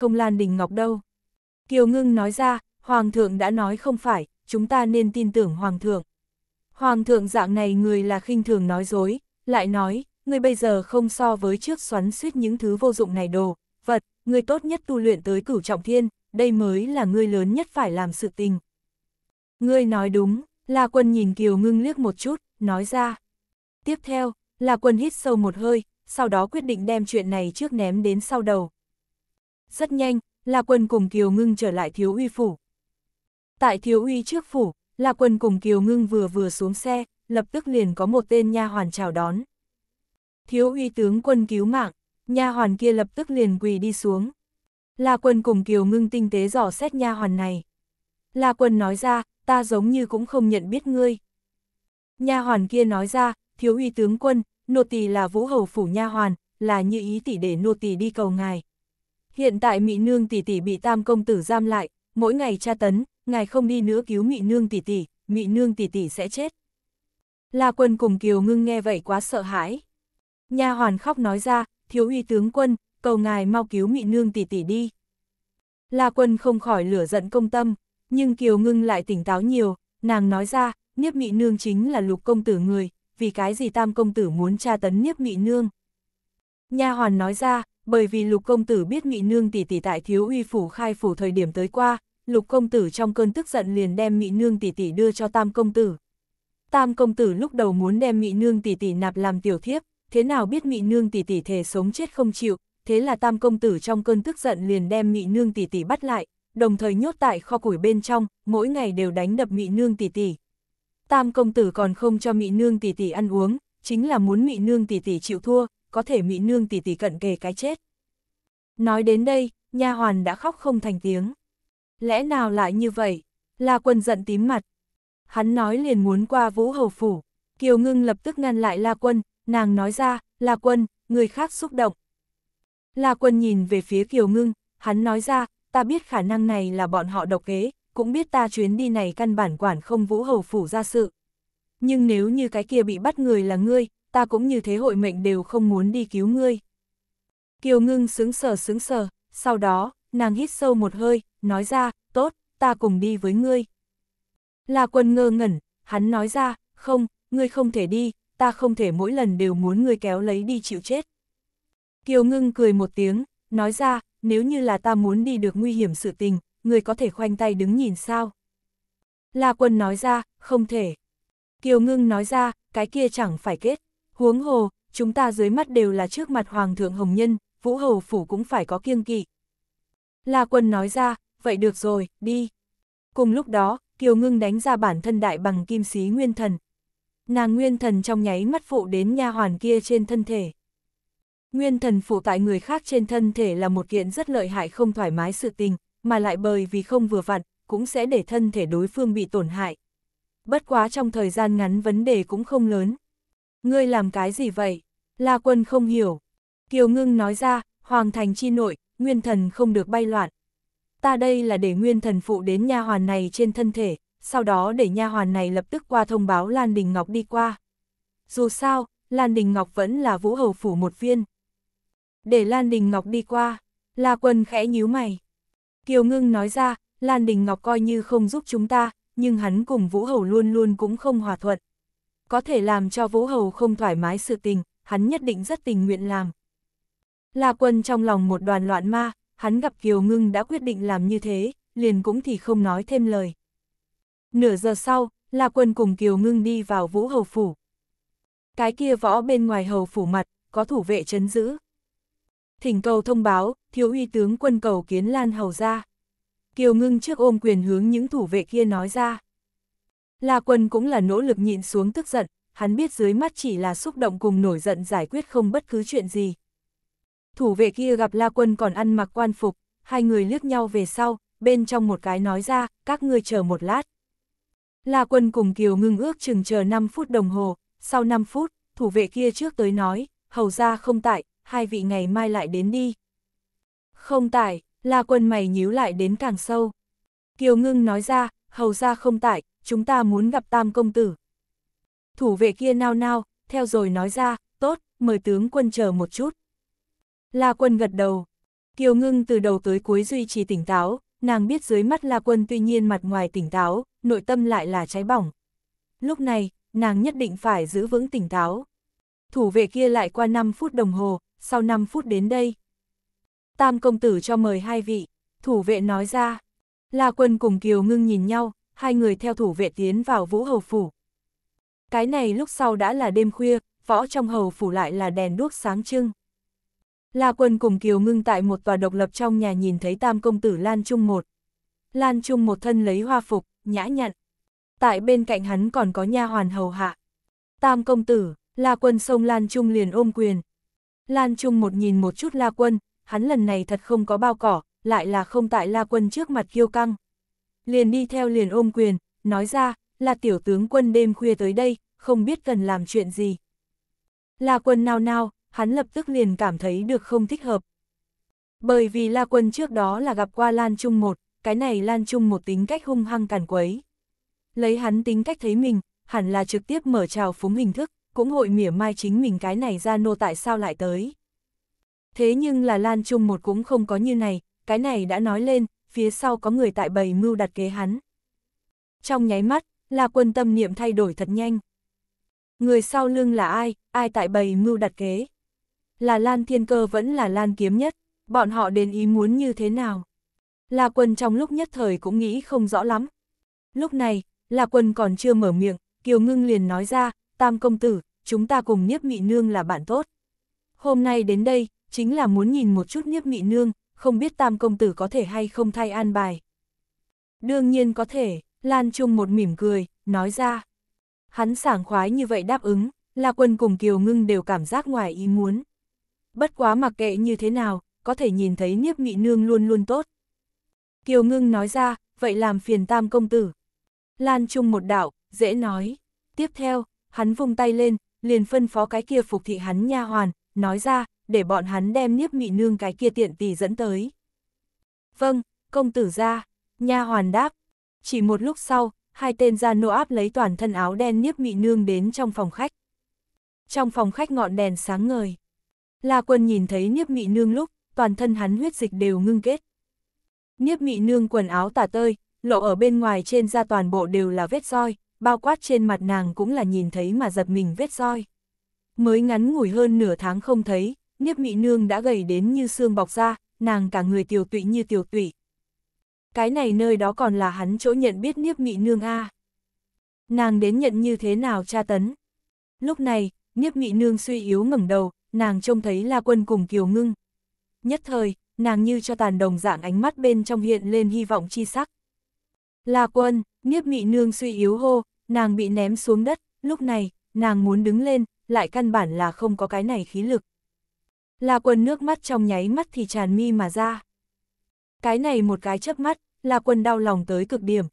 Không lan đình ngọc đâu? Kiều ngưng nói ra, Hoàng thượng đã nói không phải, chúng ta nên tin tưởng Hoàng thượng. Hoàng thượng dạng này người là khinh thường nói dối, lại nói, người bây giờ không so với trước xoắn suýt những thứ vô dụng này đồ, vật, người tốt nhất tu luyện tới cửu trọng thiên, đây mới là người lớn nhất phải làm sự tình. Ngươi nói đúng, La Quân nhìn Kiều ngưng liếc một chút, nói ra. Tiếp theo, La Quân hít sâu một hơi, sau đó quyết định đem chuyện này trước ném đến sau đầu. Rất nhanh, La Quân cùng Kiều Ngưng trở lại Thiếu Uy Phủ. Tại Thiếu Uy trước Phủ, La Quân cùng Kiều Ngưng vừa vừa xuống xe, lập tức liền có một tên nha hoàn chào đón. Thiếu Uy tướng quân cứu mạng, nha hoàn kia lập tức liền quỳ đi xuống. La Quân cùng Kiều Ngưng tinh tế dò xét nha hoàn này. La Quân nói ra, ta giống như cũng không nhận biết ngươi. Nha hoàn kia nói ra, Thiếu Uy tướng quân, nô tỳ là Vũ Hầu Phủ nha hoàn, là như ý tỷ để nô tỳ đi cầu ngài, Hiện tại Mị Nương tỷ tỷ bị Tam công tử giam lại, mỗi ngày tra tấn, ngài không đi nữa cứu Mị Nương tỷ tỷ, Mị Nương tỷ tỷ sẽ chết. La Quân cùng Kiều Ngưng nghe vậy quá sợ hãi. Nha hoàn khóc nói ra, "Thiếu uy tướng quân, cầu ngài mau cứu Mị Nương tỷ tỷ đi." La Quân không khỏi lửa giận công tâm, nhưng Kiều Ngưng lại tỉnh táo nhiều, nàng nói ra, "Niếp Mị Nương chính là Lục công tử người, vì cái gì Tam công tử muốn tra tấn Niếp Mị Nương?" Nha hoàn nói ra, bởi vì lục công tử biết Nghị Nương tỷ tỷ tại thiếu uy phủ khai phủ thời điểm tới qua, lục công tử trong cơn tức giận liền đem Nghị Nương tỷ tỷ đưa cho tam công tử. Tam công tử lúc đầu muốn đem Nghị Nương tỷ tỷ nạp làm tiểu thiếp, thế nào biết Nghị Nương tỷ tỷ thể sống chết không chịu, thế là tam công tử trong cơn tức giận liền đem Nghị Nương tỷ tỷ bắt lại, đồng thời nhốt tại kho củi bên trong, mỗi ngày đều đánh đập Nghị Nương tỷ tỷ. Tam công tử còn không cho Mị Nương tỷ tỷ ăn uống, chính là muốn Mị Nương tỷ tỷ chịu thua, có thể mỹ nương tỷ tỷ cận kề cái chết. Nói đến đây, nha hoàn đã khóc không thành tiếng. Lẽ nào lại như vậy? La quân giận tím mặt. Hắn nói liền muốn qua vũ hầu phủ. Kiều ngưng lập tức ngăn lại La quân, nàng nói ra, La quân, người khác xúc động. La quân nhìn về phía Kiều ngưng, hắn nói ra, ta biết khả năng này là bọn họ độc kế, cũng biết ta chuyến đi này căn bản quản không vũ hầu phủ ra sự. Nhưng nếu như cái kia bị bắt người là ngươi, ta cũng như thế hội mệnh đều không muốn đi cứu ngươi. Kiều ngưng sướng sờ sướng sờ, sau đó, nàng hít sâu một hơi, nói ra, tốt, ta cùng đi với ngươi. là quân ngơ ngẩn, hắn nói ra, không, ngươi không thể đi, ta không thể mỗi lần đều muốn ngươi kéo lấy đi chịu chết. Kiều ngưng cười một tiếng, nói ra, nếu như là ta muốn đi được nguy hiểm sự tình, ngươi có thể khoanh tay đứng nhìn sao. là quân nói ra, không thể. Kiều ngưng nói ra, cái kia chẳng phải kết. Huống hồ, chúng ta dưới mắt đều là trước mặt Hoàng thượng Hồng Nhân, Vũ Hầu Phủ cũng phải có kiêng kỵ. La Quân nói ra, vậy được rồi, đi. Cùng lúc đó, Kiều Ngưng đánh ra bản thân đại bằng kim sĩ nguyên thần. Nàng nguyên thần trong nháy mắt phụ đến nha hoàn kia trên thân thể. Nguyên thần phụ tại người khác trên thân thể là một kiện rất lợi hại không thoải mái sự tình, mà lại bởi vì không vừa vặn, cũng sẽ để thân thể đối phương bị tổn hại. Bất quá trong thời gian ngắn vấn đề cũng không lớn. Ngươi làm cái gì vậy? La quân không hiểu. Kiều ngưng nói ra, hoàng thành chi nội, nguyên thần không được bay loạn. Ta đây là để nguyên thần phụ đến nha hoàn này trên thân thể, sau đó để nha hoàn này lập tức qua thông báo Lan Đình Ngọc đi qua. Dù sao, Lan Đình Ngọc vẫn là vũ hầu phủ một viên. Để Lan Đình Ngọc đi qua, La Quân khẽ nhíu mày. Kiều Ngưng nói ra, Lan Đình Ngọc coi như không giúp chúng ta, nhưng hắn cùng vũ hầu luôn luôn cũng không hòa thuận có thể làm cho Vũ Hầu không thoải mái sự tình, hắn nhất định rất tình nguyện làm. La là Quân trong lòng một đoàn loạn ma, hắn gặp Kiều Ngưng đã quyết định làm như thế, liền cũng thì không nói thêm lời. Nửa giờ sau, La Quân cùng Kiều Ngưng đi vào Vũ Hầu Phủ. Cái kia võ bên ngoài Hầu Phủ mặt, có thủ vệ chấn giữ. Thỉnh cầu thông báo, thiếu uy tướng quân cầu kiến Lan Hầu ra. Kiều Ngưng trước ôm quyền hướng những thủ vệ kia nói ra. La Quân cũng là nỗ lực nhịn xuống tức giận, hắn biết dưới mắt chỉ là xúc động cùng nổi giận giải quyết không bất cứ chuyện gì. Thủ vệ kia gặp La Quân còn ăn mặc quan phục, hai người liếc nhau về sau, bên trong một cái nói ra, các ngươi chờ một lát. La Quân cùng Kiều ngưng ước chừng chờ 5 phút đồng hồ, sau 5 phút, thủ vệ kia trước tới nói, hầu ra không tại, hai vị ngày mai lại đến đi. Không tại, La Quân mày nhíu lại đến càng sâu. Kiều ngưng nói ra, hầu ra không tại, chúng ta muốn gặp tam công tử. Thủ vệ kia nao nao, theo rồi nói ra, tốt, mời tướng quân chờ một chút. La quân gật đầu. Kiều ngưng từ đầu tới cuối duy trì tỉnh táo, nàng biết dưới mắt La quân tuy nhiên mặt ngoài tỉnh táo, nội tâm lại là cháy bỏng. Lúc này, nàng nhất định phải giữ vững tỉnh táo. Thủ vệ kia lại qua 5 phút đồng hồ, sau 5 phút đến đây. Tam công tử cho mời hai vị, thủ vệ nói ra. La Quân cùng Kiều Ngưng nhìn nhau, hai người theo thủ vệ tiến vào Vũ Hầu Phủ. Cái này lúc sau đã là đêm khuya, võ trong hầu phủ lại là đèn đuốc sáng trưng. La Quân cùng Kiều Ngưng tại một tòa độc lập trong nhà nhìn thấy tam công tử Lan Trung một. Lan Trung một thân lấy hoa phục, nhã nhặn. Tại bên cạnh hắn còn có nha hoàn hầu hạ. Tam công tử, La Quân xông Lan Trung liền ôm quyền. Lan Trung một nhìn một chút La Quân, hắn lần này thật không có bao cỏ, lại là không tại la quân trước mặt kiêu căng. Liền đi theo liền ôm quyền, nói ra, là tiểu tướng quân đêm khuya tới đây, không biết cần làm chuyện gì. La quân nao nao, hắn lập tức liền cảm thấy được không thích hợp. Bởi vì La quân trước đó là gặp qua Lan Trung một, cái này Lan Trung một tính cách hung hăng càn quấy. Lấy hắn tính cách thấy mình, hẳn là trực tiếp mở trào phúng hình thức, cũng hội mỉa mai chính mình cái này ra nô tại sao lại tới. Thế nhưng là Lan Trung một cũng không có như này, cái này đã nói lên, phía sau có người tại bầy mưu đặt kế hắn. Trong nháy mắt, là quân tâm niệm thay đổi thật nhanh. Người sau lưng là ai, ai tại bầy mưu đặt kế? Là Lan Thiên Cơ vẫn là Lan Kiếm nhất, bọn họ đến ý muốn như thế nào? La Quân trong lúc nhất thời cũng nghĩ không rõ lắm. Lúc này, La Quân còn chưa mở miệng, Kiều Ngưng liền nói ra, Tam Công Tử, chúng ta cùng Niếp Mị Nương là bạn tốt. Hôm nay đến đây, chính là muốn nhìn một chút Niếp Mị Nương, không biết tam công tử có thể hay không thay an bài. Đương nhiên có thể, Lan Trung một mỉm cười, nói ra. Hắn sảng khoái như vậy đáp ứng, La Quân cùng Kiều Ngưng đều cảm giác ngoài ý muốn. Bất quá mặc kệ như thế nào, có thể nhìn thấy Niếp Nghị Nương luôn luôn tốt. Kiều Ngưng nói ra, vậy làm phiền tam công tử. Lan Trung một đạo, dễ nói. Tiếp theo, hắn vung tay lên, liền phân phó cái kia phục thị hắn nha hoàn, nói ra, để bọn hắn đem niếp mị nương cái kia tiện tỳ dẫn tới. Vâng, công tử ra, nha hoàn đáp. Chỉ một lúc sau, hai tên gia nô áp lấy toàn thân áo đen niếp mị nương đến trong phòng khách. Trong phòng khách ngọn đèn sáng ngời. La quân nhìn thấy niếp mị nương lúc, toàn thân hắn huyết dịch đều ngưng kết. Niếp mị nương quần áo tả tơi, lộ ở bên ngoài trên da toàn bộ đều là vết roi, bao quát trên mặt nàng cũng là nhìn thấy mà giật mình vết roi. Mới ngắn ngủi hơn nửa tháng không thấy, Niếp Mị Nương đã gầy đến như xương bọc da, nàng cả người tiểu tụy như tiểu tụy. Cái này nơi đó còn là hắn chỗ nhận biết Niếp Mị Nương a. Nàng đến nhận như thế nào cha tấn? Lúc này, Niếp Mị Nương suy yếu ngẩng đầu, nàng trông thấy La Quân cùng Kiều Ngưng. Nhất thời, nàng như cho tàn đồng dạng ánh mắt bên trong hiện lên hy vọng chi sắc. La Quân, Niếp Mị Nương suy yếu hô, nàng bị ném xuống đất, lúc này, nàng muốn đứng lên, lại căn bản là không có cái này khí lực. La Quân nước mắt trong nháy mắt thì tràn mi mà ra. Cái này một cái chớp mắt, La Quân đau lòng tới cực điểm.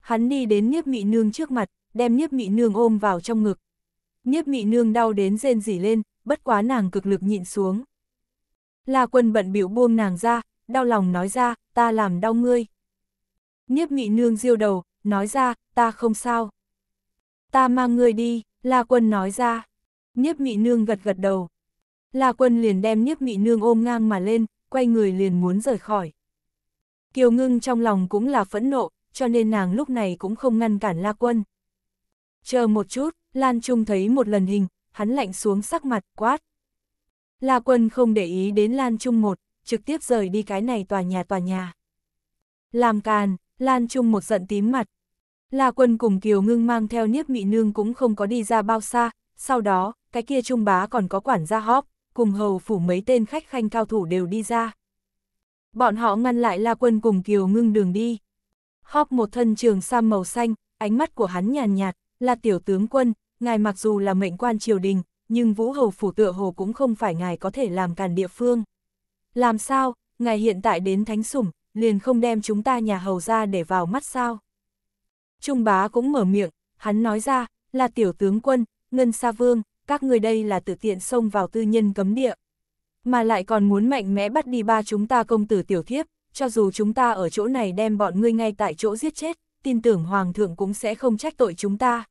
Hắn đi đến Niếp Mị Nương trước mặt, đem Niếp Mị Nương ôm vào trong ngực. Niếp Mị Nương đau đến rên rỉ lên, bất quá nàng cực lực nhịn xuống. La Quân bận bịu buông nàng ra, đau lòng nói ra, ta làm đau ngươi. Niếp Mị Nương diêu đầu, nói ra, ta không sao. Ta mang ngươi đi, La Quân nói ra. Niếp Mị Nương gật gật đầu, La Quân liền đem Niếp Mị Nương ôm ngang mà lên, quay người liền muốn rời khỏi. Kiều Ngưng trong lòng cũng là phẫn nộ, cho nên nàng lúc này cũng không ngăn cản La Quân. Chờ một chút, Lan Trung thấy một lần hình, hắn lạnh xuống sắc mặt, quát. La Quân không để ý đến Lan Trung một, trực tiếp rời đi cái này tòa nhà tòa nhà. Làm càn, Lan Trung một giận tím mặt. La Quân cùng Kiều Ngưng mang theo Niếp Mị Nương cũng không có đi ra bao xa, sau đó, cái kia Trung bá còn có quản gia hóp cùng hầu phủ mấy tên khách khanh cao thủ đều đi ra. Bọn họ ngăn lại La Quân cùng Kiều ngưng đường đi. Hóc một thân trường sam màu xanh, ánh mắt của hắn nhàn nhạt, nhạt, là tiểu tướng quân, ngài mặc dù là mệnh quan triều đình, nhưng vũ hầu phủ tựa hồ cũng không phải ngài có thể làm càn địa phương. Làm sao, ngài hiện tại đến thánh sủng, liền không đem chúng ta nhà hầu ra để vào mắt sao? Trung bá cũng mở miệng, hắn nói ra, là tiểu tướng quân, ngân sa vương, các người đây là tự tiện xông vào tư nhân cấm địa. Mà lại còn muốn mạnh mẽ bắt đi ba chúng ta công tử tiểu thiếp, cho dù chúng ta ở chỗ này đem bọn ngươi ngay tại chỗ giết chết, tin tưởng Hoàng thượng cũng sẽ không trách tội chúng ta.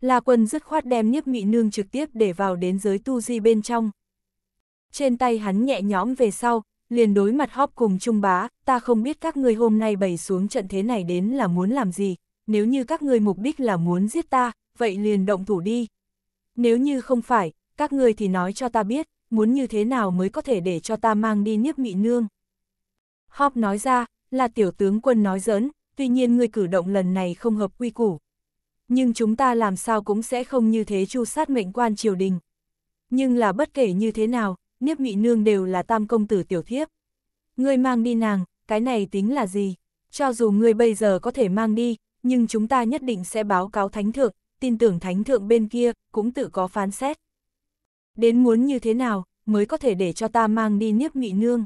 La quân dứt khoát đem nhiếp mị nương trực tiếp để vào đến giới tu di bên trong. Trên tay hắn nhẹ nhõm về sau, liền đối mặt hóp cùng trung bá, ta không biết các ngươi hôm nay bày xuống trận thế này đến là muốn làm gì, nếu như các ngươi mục đích là muốn giết ta, vậy liền động thủ đi, nếu như không phải, các ngươi thì nói cho ta biết, muốn như thế nào mới có thể để cho ta mang đi niếp mị nương. Hop nói ra, là tiểu tướng quân nói giỡn, tuy nhiên người cử động lần này không hợp quy củ. Nhưng chúng ta làm sao cũng sẽ không như thế chu sát mệnh quan triều đình. Nhưng là bất kể như thế nào, niếp mị nương đều là tam công tử tiểu thiếp. Ngươi mang đi nàng, cái này tính là gì? Cho dù ngươi bây giờ có thể mang đi, nhưng chúng ta nhất định sẽ báo cáo thánh thượng, tin tưởng thánh thượng bên kia cũng tự có phán xét. Đến muốn như thế nào mới có thể để cho ta mang đi niếp mị nương?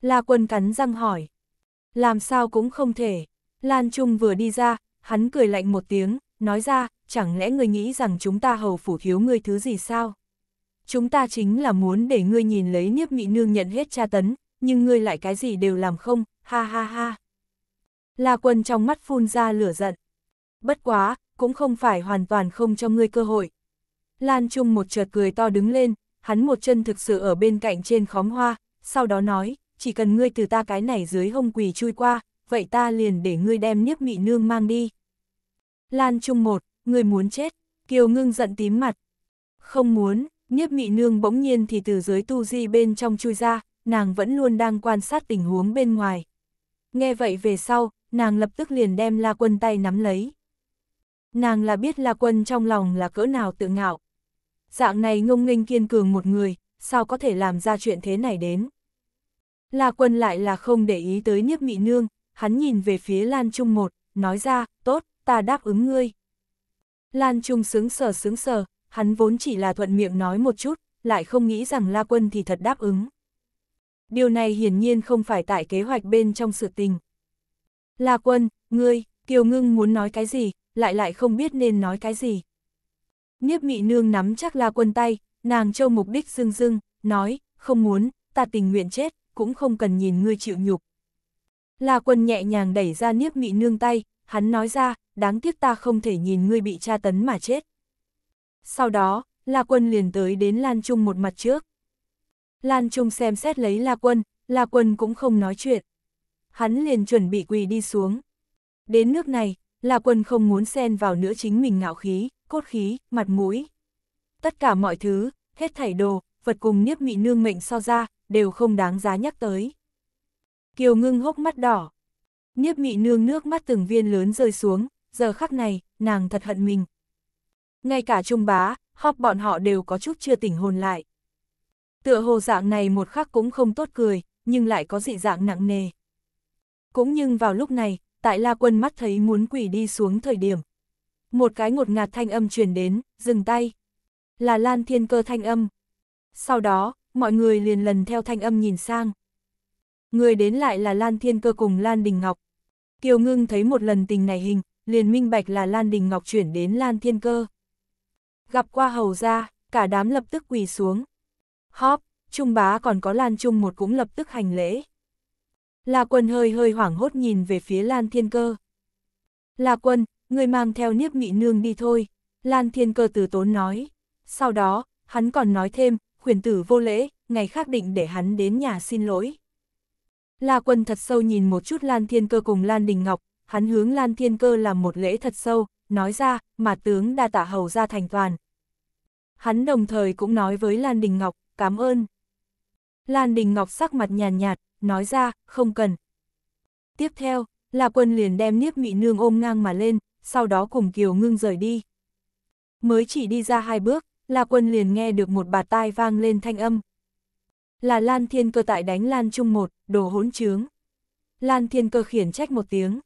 La quân cắn răng hỏi. Làm sao cũng không thể. Lan Trung vừa đi ra, hắn cười lạnh một tiếng, nói ra, chẳng lẽ ngươi nghĩ rằng chúng ta hầu phủ thiếu ngươi thứ gì sao? Chúng ta chính là muốn để ngươi nhìn lấy niếp mị nương nhận hết tra tấn, nhưng ngươi lại cái gì đều làm không, ha ha ha. La quân trong mắt phun ra lửa giận. Bất quá, cũng không phải hoàn toàn không cho ngươi cơ hội. Lan Trung một chợt cười to đứng lên, hắn một chân thực sự ở bên cạnh trên khóm hoa, sau đó nói, chỉ cần ngươi từ ta cái này dưới hông quỳ chui qua, vậy ta liền để ngươi đem niếp mị nương mang đi. Lan Trung một, ngươi muốn chết, Kiều Ngưng giận tím mặt. Không muốn, niếp mị nương bỗng nhiên thì từ dưới tu di bên trong chui ra, nàng vẫn luôn đang quan sát tình huống bên ngoài. Nghe vậy về sau, nàng lập tức liền đem la quân tay nắm lấy. Nàng là biết La Quân trong lòng là cỡ nào tự ngạo. Dạng này ngông nghênh kiên cường một người, sao có thể làm ra chuyện thế này đến. La Quân lại là không để ý tới Niếp Mị Nương, hắn nhìn về phía Lan Trung một, nói ra, tốt, ta đáp ứng ngươi. Lan Trung sướng sờ sướng sờ, hắn vốn chỉ là thuận miệng nói một chút, lại không nghĩ rằng La Quân thì thật đáp ứng. Điều này hiển nhiên không phải tại kế hoạch bên trong sự tình. La Quân, ngươi, Kiều Ngưng muốn nói cái gì, lại lại không biết nên nói cái gì. Niếp mị nương nắm chắc la quân tay, nàng châu mục đích dưng dưng, nói, không muốn, ta tình nguyện chết, cũng không cần nhìn ngươi chịu nhục. La quân nhẹ nhàng đẩy ra niếp mị nương tay, hắn nói ra, đáng tiếc ta không thể nhìn ngươi bị tra tấn mà chết. Sau đó, La quân liền tới đến Lan Trung một mặt trước. Lan Trung xem xét lấy La quân, La quân cũng không nói chuyện. Hắn liền chuẩn bị quỳ đi xuống. Đến nước này, là quân không muốn xen vào nữa chính mình ngạo khí, cốt khí, mặt mũi. Tất cả mọi thứ, hết thảy đồ, vật cùng niếp mị nương mệnh so ra, đều không đáng giá nhắc tới. Kiều ngưng hốc mắt đỏ. Niếp mị nương nước mắt từng viên lớn rơi xuống, giờ khắc này, nàng thật hận mình. Ngay cả trung bá, họp bọn họ đều có chút chưa tỉnh hồn lại. Tựa hồ dạng này một khắc cũng không tốt cười, nhưng lại có dị dạng nặng nề. Cũng nhưng vào lúc này, tại La Quân mắt thấy muốn quỷ đi xuống thời điểm. Một cái ngột ngạt thanh âm truyền đến, dừng tay. Là Lan Thiên Cơ thanh âm. Sau đó, mọi người liền lần theo thanh âm nhìn sang. Người đến lại là Lan Thiên Cơ cùng Lan Đình Ngọc. Kiều Ngưng thấy một lần tình này hình, liền minh bạch là Lan Đình Ngọc chuyển đến Lan Thiên Cơ. Gặp qua hầu ra, cả đám lập tức quỳ xuống. Hóp, Trung bá còn có Lan Trung một cũng lập tức hành lễ. La Quân hơi hơi hoảng hốt nhìn về phía Lan Thiên Cơ. La Quân, người mang theo niếp Mị nương đi thôi, Lan Thiên Cơ từ tốn nói. Sau đó, hắn còn nói thêm, khuyển tử vô lễ, ngày khác định để hắn đến nhà xin lỗi. La Quân thật sâu nhìn một chút Lan Thiên Cơ cùng Lan Đình Ngọc, hắn hướng Lan Thiên Cơ làm một lễ thật sâu, nói ra, mà tướng đa tạ hầu ra thành toàn. Hắn đồng thời cũng nói với Lan Đình Ngọc, cảm ơn. Lan Đình Ngọc sắc mặt nhàn nhạt, nhạt, nói ra, không cần. Tiếp theo, là quân liền đem Niếp Mị Nương ôm ngang mà lên, sau đó cùng Kiều Ngưng rời đi. Mới chỉ đi ra hai bước, là quân liền nghe được một bà tai vang lên thanh âm. Là Lan Thiên Cơ tại đánh Lan Trung một, đồ hỗn trướng. Lan Thiên Cơ khiển trách một tiếng.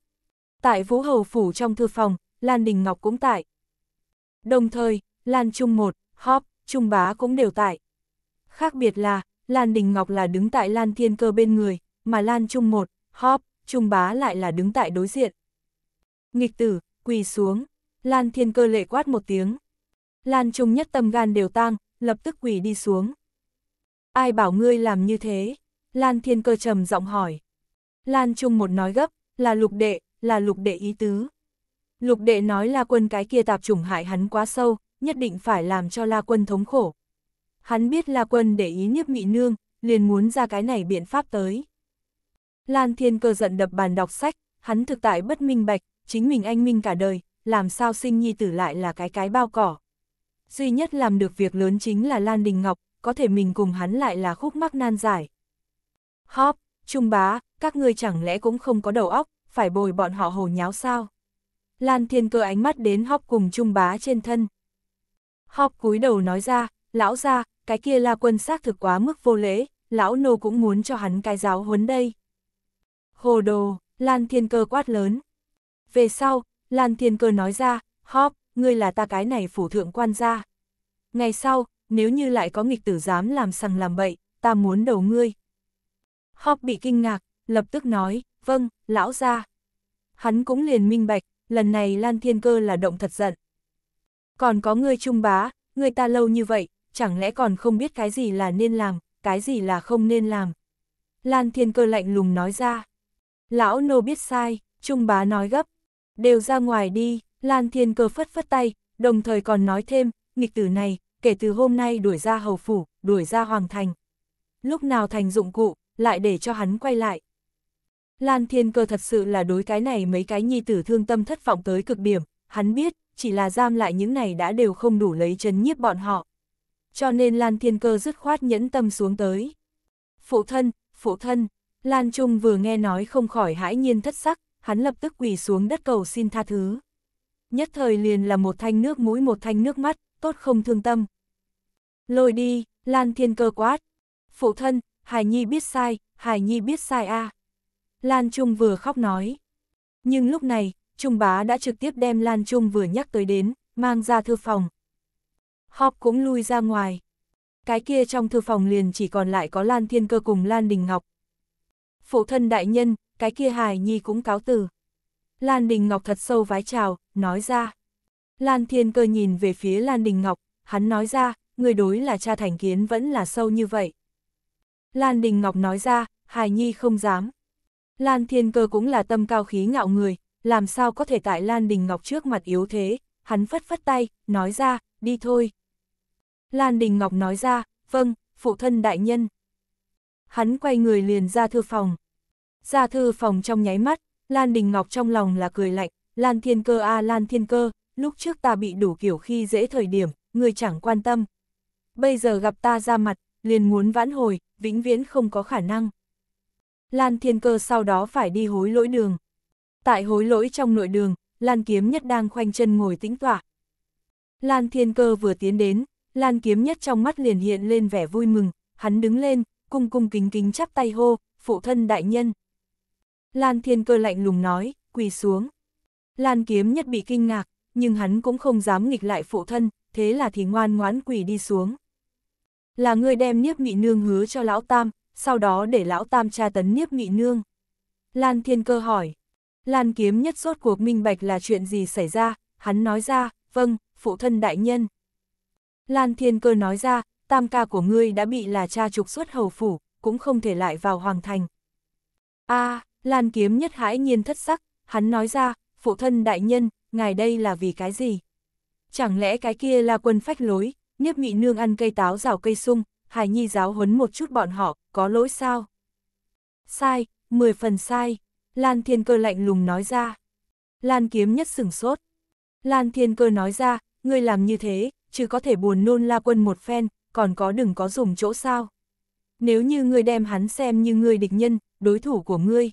Tại Vũ Hầu Phủ trong thư phòng, Lan Đình Ngọc cũng tại. Đồng thời, Lan Trung một, Hop, Trung Bá cũng đều tại. Khác biệt là, Lan Đình Ngọc là đứng tại Lan Thiên Cơ bên người, mà Lan Trung một, Hop, Trung Bá lại là đứng tại đối diện. Nghịch tử, quỳ xuống, Lan Thiên Cơ lệ quát một tiếng. Lan Trung nhất tâm gan đều tang, lập tức quỳ đi xuống. Ai bảo ngươi làm như thế? Lan Thiên Cơ trầm giọng hỏi. Lan Trung một nói gấp, là lục đệ, là lục đệ ý tứ. Lục đệ nói là quân cái kia tạp chủng hại hắn quá sâu, nhất định phải làm cho la quân thống khổ, hắn biết La Quân để ý nhiếp nghị nương, liền muốn ra cái này biện pháp tới. Lan Thiên Cơ giận đập bàn đọc sách, hắn thực tại bất minh bạch, chính mình anh minh cả đời, làm sao sinh nhi tử lại là cái cái bao cỏ. Duy nhất làm được việc lớn chính là Lan Đình Ngọc, có thể mình cùng hắn lại là khúc mắc nan giải. Hóp, Trung Bá, các ngươi chẳng lẽ cũng không có đầu óc, phải bồi bọn họ hồ nháo sao? Lan Thiên Cơ ánh mắt đến Hóp cùng Trung Bá trên thân. Hóp cúi đầu nói ra, lão ra, cái kia la quân xác thực quá mức vô lễ, lão nô cũng muốn cho hắn cái giáo huấn đây. Hồ đồ, Lan Thiên Cơ quát lớn. Về sau, Lan Thiên Cơ nói ra, hóp, ngươi là ta cái này phủ thượng quan gia. Ngày sau, nếu như lại có nghịch tử dám làm sằng làm bậy, ta muốn đầu ngươi. Hóp bị kinh ngạc, lập tức nói, vâng, lão ra. Hắn cũng liền minh bạch, lần này Lan Thiên Cơ là động thật giận. Còn có ngươi trung bá, ngươi ta lâu như vậy, chẳng lẽ còn không biết cái gì là nên làm, cái gì là không nên làm. Lan Thiên Cơ lạnh lùng nói ra. Lão nô biết sai, Trung Bá nói gấp. Đều ra ngoài đi, Lan Thiên Cơ phất phất tay, đồng thời còn nói thêm, nghịch tử này, kể từ hôm nay đuổi ra hầu phủ, đuổi ra hoàng thành. Lúc nào thành dụng cụ, lại để cho hắn quay lại. Lan Thiên Cơ thật sự là đối cái này mấy cái nhi tử thương tâm thất vọng tới cực điểm, hắn biết, chỉ là giam lại những này đã đều không đủ lấy chấn nhiếp bọn họ, cho nên Lan Thiên Cơ dứt khoát nhẫn tâm xuống tới. Phụ thân, phụ thân, Lan Trung vừa nghe nói không khỏi hãi nhiên thất sắc, hắn lập tức quỳ xuống đất cầu xin tha thứ. Nhất thời liền là một thanh nước mũi một thanh nước mắt, tốt không thương tâm. Lôi đi, Lan Thiên Cơ quát. Phụ thân, Hải Nhi biết sai, Hải Nhi biết sai a. À. Lan Trung vừa khóc nói. Nhưng lúc này, Trung Bá đã trực tiếp đem Lan Trung vừa nhắc tới đến, mang ra thư phòng, Hop cũng lui ra ngoài. Cái kia trong thư phòng liền chỉ còn lại có Lan Thiên Cơ cùng Lan Đình Ngọc. Phụ thân đại nhân, cái kia hài nhi cũng cáo từ. Lan Đình Ngọc thật sâu vái chào, nói ra. Lan Thiên Cơ nhìn về phía Lan Đình Ngọc, hắn nói ra, người đối là cha thành kiến vẫn là sâu như vậy. Lan Đình Ngọc nói ra, hài nhi không dám. Lan Thiên Cơ cũng là tâm cao khí ngạo người, làm sao có thể tại Lan Đình Ngọc trước mặt yếu thế, hắn phất phất tay, nói ra, đi thôi, Lan Đình Ngọc nói ra, vâng, phụ thân đại nhân. Hắn quay người liền ra thư phòng. Ra thư phòng trong nháy mắt, Lan Đình Ngọc trong lòng là cười lạnh, Lan Thiên Cơ a à, Lan Thiên Cơ, lúc trước ta bị đủ kiểu khi dễ thời điểm, người chẳng quan tâm. Bây giờ gặp ta ra mặt, liền muốn vãn hồi, vĩnh viễn không có khả năng. Lan Thiên Cơ sau đó phải đi hối lỗi đường. Tại hối lỗi trong nội đường, Lan Kiếm Nhất đang khoanh chân ngồi tĩnh tọa. Lan Thiên Cơ vừa tiến đến, Lan kiếm nhất trong mắt liền hiện lên vẻ vui mừng, hắn đứng lên, cung cung kính kính chắp tay hô, phụ thân đại nhân. Lan thiên cơ lạnh lùng nói, quỳ xuống. Lan kiếm nhất bị kinh ngạc, nhưng hắn cũng không dám nghịch lại phụ thân, thế là thì ngoan ngoãn quỳ đi xuống. Là người đem niếp nghị nương hứa cho lão tam, sau đó để lão tam tra tấn niếp nghị nương. Lan thiên cơ hỏi. Lan kiếm nhất rốt cuộc minh bạch là chuyện gì xảy ra, hắn nói ra, vâng, phụ thân đại nhân. Lan Thiên Cơ nói ra, tam ca của ngươi đã bị là cha trục xuất hầu phủ, cũng không thể lại vào hoàng thành. a à, Lan Kiếm nhất hãi nhiên thất sắc, hắn nói ra, phụ thân đại nhân, ngài đây là vì cái gì? Chẳng lẽ cái kia là quân phách lối, Niếp mị nương ăn cây táo rào cây sung, hài nhi giáo huấn một chút bọn họ, có lỗi sao? Sai, mười phần sai, Lan Thiên Cơ lạnh lùng nói ra. Lan Kiếm nhất sửng sốt. Lan Thiên Cơ nói ra, ngươi làm như thế, chứ có thể buồn nôn la quân một phen, còn có đừng có dùng chỗ sao. Nếu như ngươi đem hắn xem như ngươi địch nhân, đối thủ của ngươi.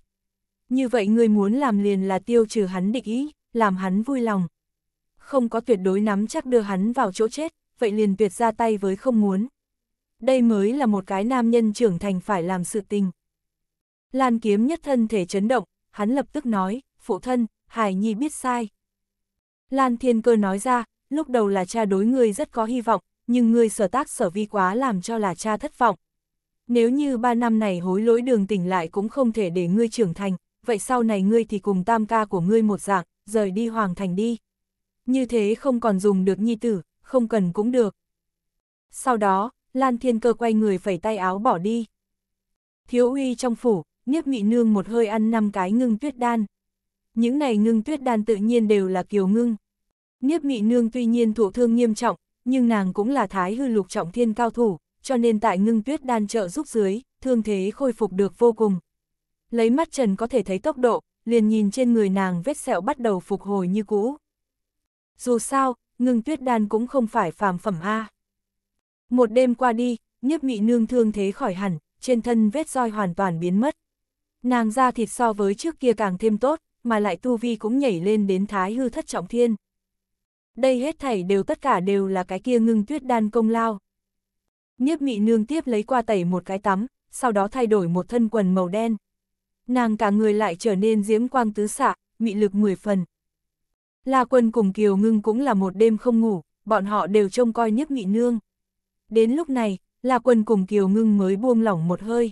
Như vậy ngươi muốn làm liền là tiêu trừ hắn địch ý, làm hắn vui lòng. Không có tuyệt đối nắm chắc đưa hắn vào chỗ chết, vậy liền tuyệt ra tay với không muốn. Đây mới là một cái nam nhân trưởng thành phải làm sự tình. Lan kiếm nhất thân thể chấn động, hắn lập tức nói, phụ thân, Hải Nhi biết sai. Lan Thiên Cơ nói ra, lúc đầu là cha đối ngươi rất có hy vọng, nhưng ngươi sở tác sở vi quá làm cho là cha thất vọng. Nếu như ba năm này hối lỗi đường tỉnh lại cũng không thể để ngươi trưởng thành, vậy sau này ngươi thì cùng tam ca của ngươi một dạng, rời đi hoàng thành đi. Như thế không còn dùng được nhi tử, không cần cũng được. Sau đó, Lan Thiên Cơ quay người phẩy tay áo bỏ đi. Thiếu uy trong phủ, nhiếp mị nương một hơi ăn năm cái ngưng tuyết đan. Những này ngưng tuyết đan tự nhiên đều là kiều ngưng. Niếp mị nương tuy nhiên thụ thương nghiêm trọng, nhưng nàng cũng là thái hư lục trọng thiên cao thủ, cho nên tại ngưng tuyết đan trợ giúp dưới, thương thế khôi phục được vô cùng. Lấy mắt trần có thể thấy tốc độ, liền nhìn trên người nàng vết sẹo bắt đầu phục hồi như cũ. Dù sao, ngưng tuyết đan cũng không phải phàm phẩm A. Một đêm qua đi, Niếp mị nương thương thế khỏi hẳn, trên thân vết roi hoàn toàn biến mất. Nàng da thịt so với trước kia càng thêm tốt, mà lại tu vi cũng nhảy lên đến thái hư thất trọng thiên. Đây hết thảy đều tất cả đều là cái kia ngưng tuyết đan công lao. Nhiếp mị nương tiếp lấy qua tẩy một cái tắm, sau đó thay đổi một thân quần màu đen. Nàng cả người lại trở nên diễm quang tứ xạ, mị lực mười phần. La quân cùng Kiều ngưng cũng là một đêm không ngủ, bọn họ đều trông coi nhiếp mị nương. Đến lúc này, La quân cùng Kiều ngưng mới buông lỏng một hơi.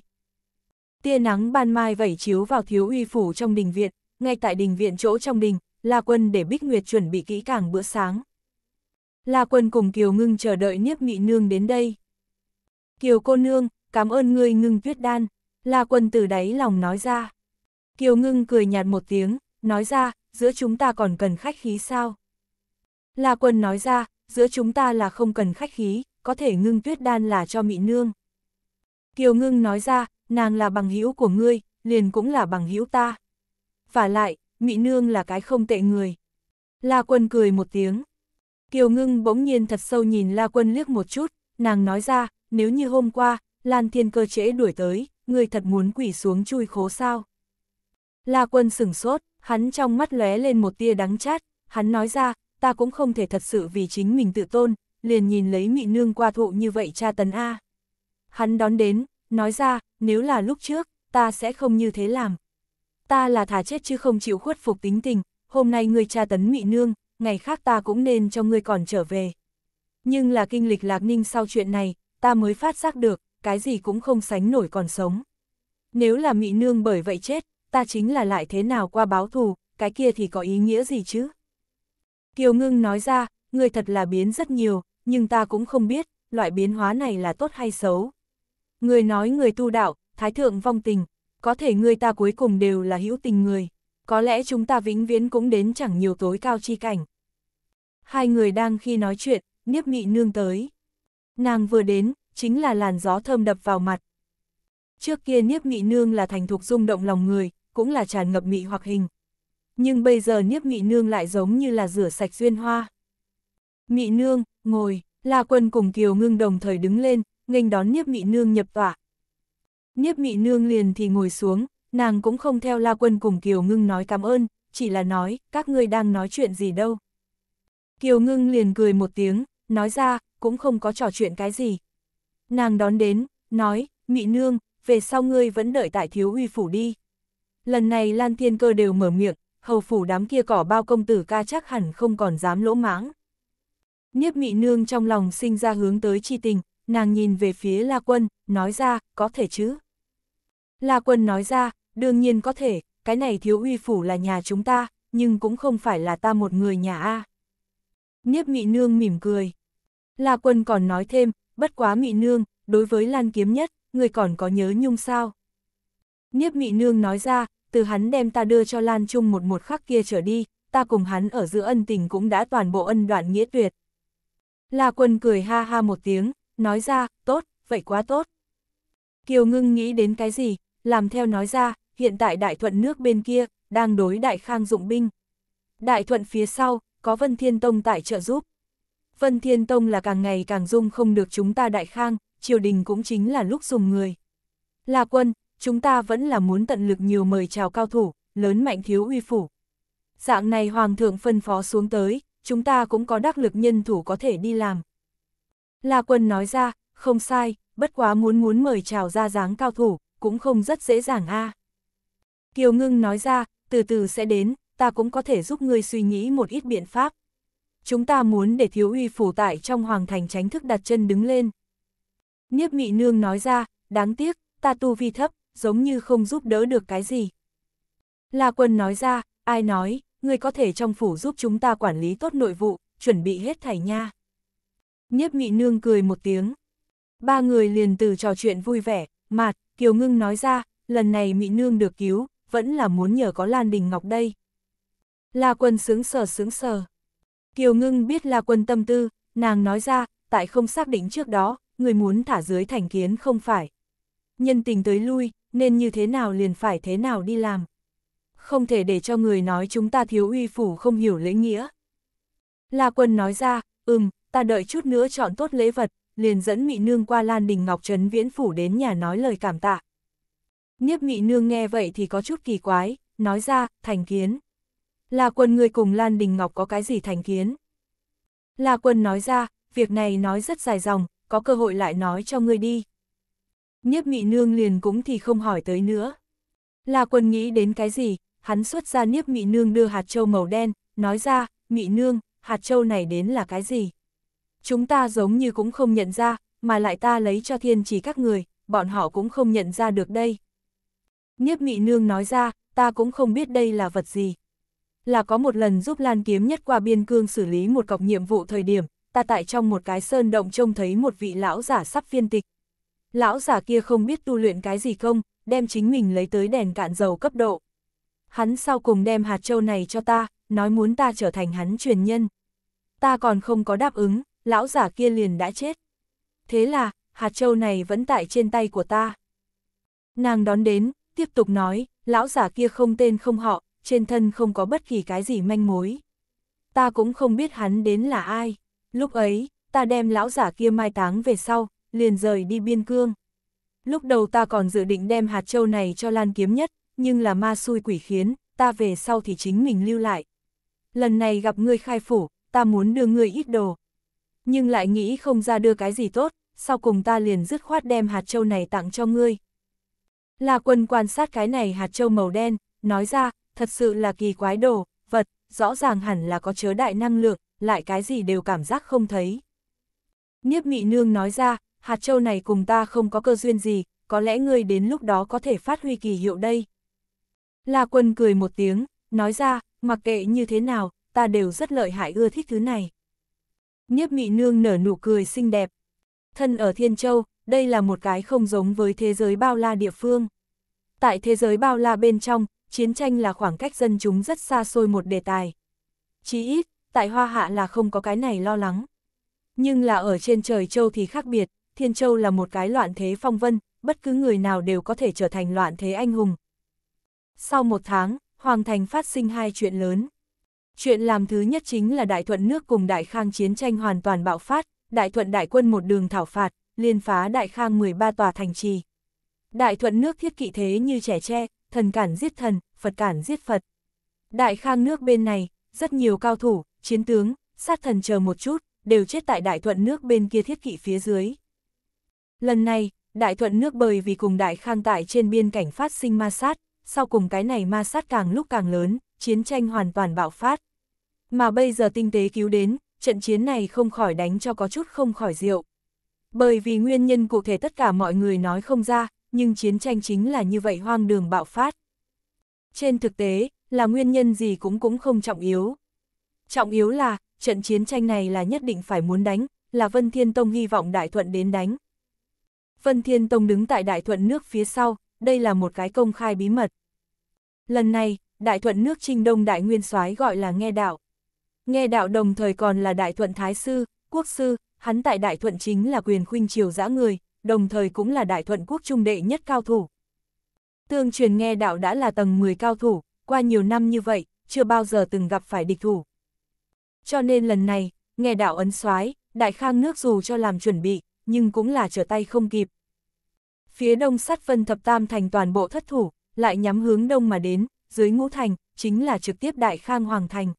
Tia nắng ban mai vẩy chiếu vào thiếu uy phủ trong đình viện, ngay tại đình viện chỗ trong đình, La Quân để Bích Nguyệt chuẩn bị kỹ càng bữa sáng. La Quân cùng Kiều Ngưng chờ đợi Niếp Mị Nương đến đây. Kiều cô nương, cảm ơn ngươi ngưng tuyết đan, La Quân từ đáy lòng nói ra. Kiều Ngưng cười nhạt một tiếng, nói ra, giữa chúng ta còn cần khách khí sao? La Quân nói ra, giữa chúng ta là không cần khách khí, có thể ngưng tuyết đan là cho Mị Nương. Kiều Ngưng nói ra, nàng là bằng hữu của ngươi, liền cũng là bằng hữu ta. Và lại, Mị Nương là cái không tệ người. La Quân cười một tiếng. Kiều Ngưng bỗng nhiên thật sâu nhìn La Quân liếc một chút, nàng nói ra, nếu như hôm qua, Lan Thiên cơ trễ đuổi tới, người thật muốn quỷ xuống chui khố sao. La Quân sửng sốt, hắn trong mắt lóe lên một tia đắng chát, hắn nói ra, ta cũng không thể thật sự vì chính mình tự tôn, liền nhìn lấy Mị Nương qua thụ như vậy cha tấn A. Hắn đón đến, nói ra, nếu là lúc trước, ta sẽ không như thế làm, ta là thà chết chứ không chịu khuất phục tính tình, hôm nay ngươi tra tấn Mị Nương, ngày khác ta cũng nên cho ngươi còn trở về. Nhưng là kinh lịch Lạc Ninh sau chuyện này, ta mới phát giác được, cái gì cũng không sánh nổi còn sống. Nếu là Mị Nương bởi vậy chết, ta chính là lại thế nào qua báo thù, cái kia thì có ý nghĩa gì chứ? Kiều Ngưng nói ra, người thật là biến rất nhiều, nhưng ta cũng không biết, loại biến hóa này là tốt hay xấu. Người nói người tu đạo, thái thượng vong tình, có thể người ta cuối cùng đều là hữu tình người, có lẽ chúng ta vĩnh viễn cũng đến chẳng nhiều tối cao chi cảnh. Hai người đang khi nói chuyện, niếp mị nương tới. Nàng vừa đến, chính là làn gió thơm đập vào mặt. Trước kia niếp mị nương là thành thục rung động lòng người, cũng là tràn ngập mị hoặc hình. Nhưng bây giờ niếp mị nương lại giống như là rửa sạch duyên hoa. Mị nương, ngồi, la quân cùng kiều ngưng đồng thời đứng lên, nghênh đón niếp mị nương nhập tỏa, Niếp mị nương liền thì ngồi xuống, nàng cũng không theo la quân cùng Kiều Ngưng nói cảm ơn, chỉ là nói, các ngươi đang nói chuyện gì đâu. Kiều Ngưng liền cười một tiếng, nói ra, cũng không có trò chuyện cái gì. Nàng đón đến, nói, mị nương, về sau ngươi vẫn đợi tại thiếu uy phủ đi. Lần này Lan Thiên Cơ đều mở miệng, hầu phủ đám kia cỏ bao công tử ca chắc hẳn không còn dám lỗ mãng. Niếp mị nương trong lòng sinh ra hướng tới chi tình, nàng nhìn về phía La Quân, nói ra, có thể chứ. La Quân nói ra, đương nhiên có thể, cái này thiếu uy phủ là nhà chúng ta, nhưng cũng không phải là ta một người nhà A. Niếp Mị Nương mỉm cười. La Quân còn nói thêm, bất quá Mị Nương, đối với Lan Kiếm Nhất, người còn có nhớ nhung sao? Niếp Mị Nương nói ra, từ hắn đem ta đưa cho Lan Trung một một khắc kia trở đi, ta cùng hắn ở giữa ân tình cũng đã toàn bộ ân đoạn nghĩa tuyệt. La Quân cười ha ha một tiếng, nói ra, tốt, vậy quá tốt. Kiều Ngưng nghĩ đến cái gì, làm theo nói ra, hiện tại đại thuận nước bên kia, đang đối đại khang dụng binh. Đại thuận phía sau, có Vân Thiên Tông tại trợ giúp. Vân Thiên Tông là càng ngày càng dung không được chúng ta đại khang, triều đình cũng chính là lúc dùng người. Là quân, chúng ta vẫn là muốn tận lực nhiều mời chào cao thủ, lớn mạnh thiếu uy phủ. Dạng này hoàng thượng phân phó xuống tới, chúng ta cũng có đắc lực nhân thủ có thể đi làm. Là quân nói ra, không sai, bất quá muốn muốn mời chào ra dáng cao thủ, cũng không rất dễ dàng a. Kiều Ngưng nói ra, từ từ sẽ đến, ta cũng có thể giúp ngươi suy nghĩ một ít biện pháp. Chúng ta muốn để thiếu uy phủ tại trong hoàng thành tránh thức đặt chân đứng lên. Niếp mị nương nói ra, đáng tiếc, ta tu vi thấp, giống như không giúp đỡ được cái gì. La quân nói ra, ai nói, ngươi có thể trong phủ giúp chúng ta quản lý tốt nội vụ, chuẩn bị hết thảy nha. Nhiếp mị nương cười một tiếng. Ba người liền từ trò chuyện vui vẻ, mạt, Kiều Ngưng nói ra, lần này Mỹ Nương được cứu, vẫn là muốn nhờ có Lan Đình Ngọc đây. La Quân sướng sờ sướng sờ. Kiều Ngưng biết La Quân tâm tư, nàng nói ra, tại không xác định trước đó, người muốn thả dưới thành kiến không phải. Nhân tình tới lui, nên như thế nào liền phải thế nào đi làm. Không thể để cho người nói chúng ta thiếu uy phủ không hiểu lễ nghĩa. La Quân nói ra, ừm, ta đợi chút nữa chọn tốt lễ vật, liền dẫn Mị Nương qua Lan Đình Ngọc Trấn Viễn Phủ đến nhà nói lời cảm tạ. Niếp Mị Nương nghe vậy thì có chút kỳ quái, nói ra, thành kiến. Là quân người cùng Lan Đình Ngọc có cái gì thành kiến? Là quân nói ra, việc này nói rất dài dòng, có cơ hội lại nói cho ngươi đi. Niếp Mị Nương liền cũng thì không hỏi tới nữa. Là quân nghĩ đến cái gì, hắn xuất ra Niếp Mị Nương đưa hạt châu màu đen, nói ra, Mị Nương, hạt châu này đến là cái gì? Chúng ta giống như cũng không nhận ra, mà lại ta lấy cho thiên chỉ các người, bọn họ cũng không nhận ra được đây. Niếp mị nương nói ra, ta cũng không biết đây là vật gì. Là có một lần giúp Lan Kiếm nhất qua biên cương xử lý một cọc nhiệm vụ thời điểm, ta tại trong một cái sơn động trông thấy một vị lão giả sắp phiên tịch. Lão giả kia không biết tu luyện cái gì không đem chính mình lấy tới đèn cạn dầu cấp độ. Hắn sau cùng đem hạt châu này cho ta, nói muốn ta trở thành hắn truyền nhân. Ta còn không có đáp ứng, lão giả kia liền đã chết. Thế là, hạt châu này vẫn tại trên tay của ta. Nàng đón đến, tiếp tục nói, lão giả kia không tên không họ, trên thân không có bất kỳ cái gì manh mối. Ta cũng không biết hắn đến là ai. Lúc ấy, ta đem lão giả kia mai táng về sau, liền rời đi biên cương. Lúc đầu ta còn dự định đem hạt châu này cho Lan Kiếm Nhất, nhưng là ma xui quỷ khiến, ta về sau thì chính mình lưu lại. Lần này gặp ngươi khai phủ, ta muốn đưa ngươi ít đồ, nhưng lại nghĩ không ra đưa cái gì tốt, sau cùng ta liền dứt khoát đem hạt châu này tặng cho ngươi. La quân quan sát cái này hạt châu màu đen, nói ra, thật sự là kỳ quái đồ, vật, rõ ràng hẳn là có chứa đại năng lượng, lại cái gì đều cảm giác không thấy. Niếp mị nương nói ra, hạt châu này cùng ta không có cơ duyên gì, có lẽ ngươi đến lúc đó có thể phát huy kỳ hiệu đây. La quân cười một tiếng, nói ra, mặc kệ như thế nào, ta đều rất lợi hại ưa thích thứ này. Nhiếp mị nương nở nụ cười xinh đẹp. Thân ở Thiên Châu, đây là một cái không giống với thế giới bao la địa phương. Tại thế giới bao la bên trong, chiến tranh là khoảng cách dân chúng rất xa xôi một đề tài. Chí ít, tại Hoa Hạ là không có cái này lo lắng. Nhưng là ở trên trời Châu thì khác biệt, Thiên Châu là một cái loạn thế phong vân, bất cứ người nào đều có thể trở thành loạn thế anh hùng. Sau một tháng, Hoàng Thành phát sinh hai chuyện lớn. Chuyện làm thứ nhất chính là Đại Thuận nước cùng Đại Khang chiến tranh hoàn toàn bạo phát, Đại Thuận đại quân một đường thảo phạt, liên phá Đại Khang 13 tòa thành trì. Đại Thuận nước thiết kỵ thế như trẻ tre, thần cản giết thần, Phật cản giết Phật. Đại Khang nước bên này, rất nhiều cao thủ, chiến tướng, sát thần chờ một chút, đều chết tại Đại Thuận nước bên kia thiết kỵ phía dưới. Lần này, Đại Thuận nước bời vì cùng Đại Khang tại trên biên cảnh phát sinh ma sát, sau cùng cái này ma sát càng lúc càng lớn, chiến tranh hoàn toàn bạo phát. Mà bây giờ tinh tế cứu đến, trận chiến này không khỏi đánh cho có chút không khỏi rượu. Bởi vì nguyên nhân cụ thể tất cả mọi người nói không ra, nhưng chiến tranh chính là như vậy hoang đường bạo phát. Trên thực tế, là nguyên nhân gì cũng cũng không trọng yếu. Trọng yếu là, trận chiến tranh này là nhất định phải muốn đánh, là Vân Thiên Tông hy vọng Đại Thuận đến đánh. Vân Thiên Tông đứng tại Đại Thuận nước phía sau, đây là một cái công khai bí mật. Lần này, Đại Thuận nước Trinh Đông Đại Nguyên soái gọi là nghe đạo. Nghe đạo đồng thời còn là Đại Thuận Thái Sư, Quốc Sư, hắn tại Đại Thuận chính là quyền khuynh triều dã người, đồng thời cũng là Đại Thuận Quốc trung đệ nhất cao thủ. Tương truyền nghe đạo đã là tầng 10 cao thủ, qua nhiều năm như vậy, chưa bao giờ từng gặp phải địch thủ. Cho nên lần này, nghe đạo ấn soái Đại Khang nước dù cho làm chuẩn bị, nhưng cũng là trở tay không kịp. Phía đông sắt phân thập tam thành toàn bộ thất thủ, lại nhắm hướng đông mà đến, dưới ngũ thành, chính là trực tiếp Đại Khang Hoàng Thành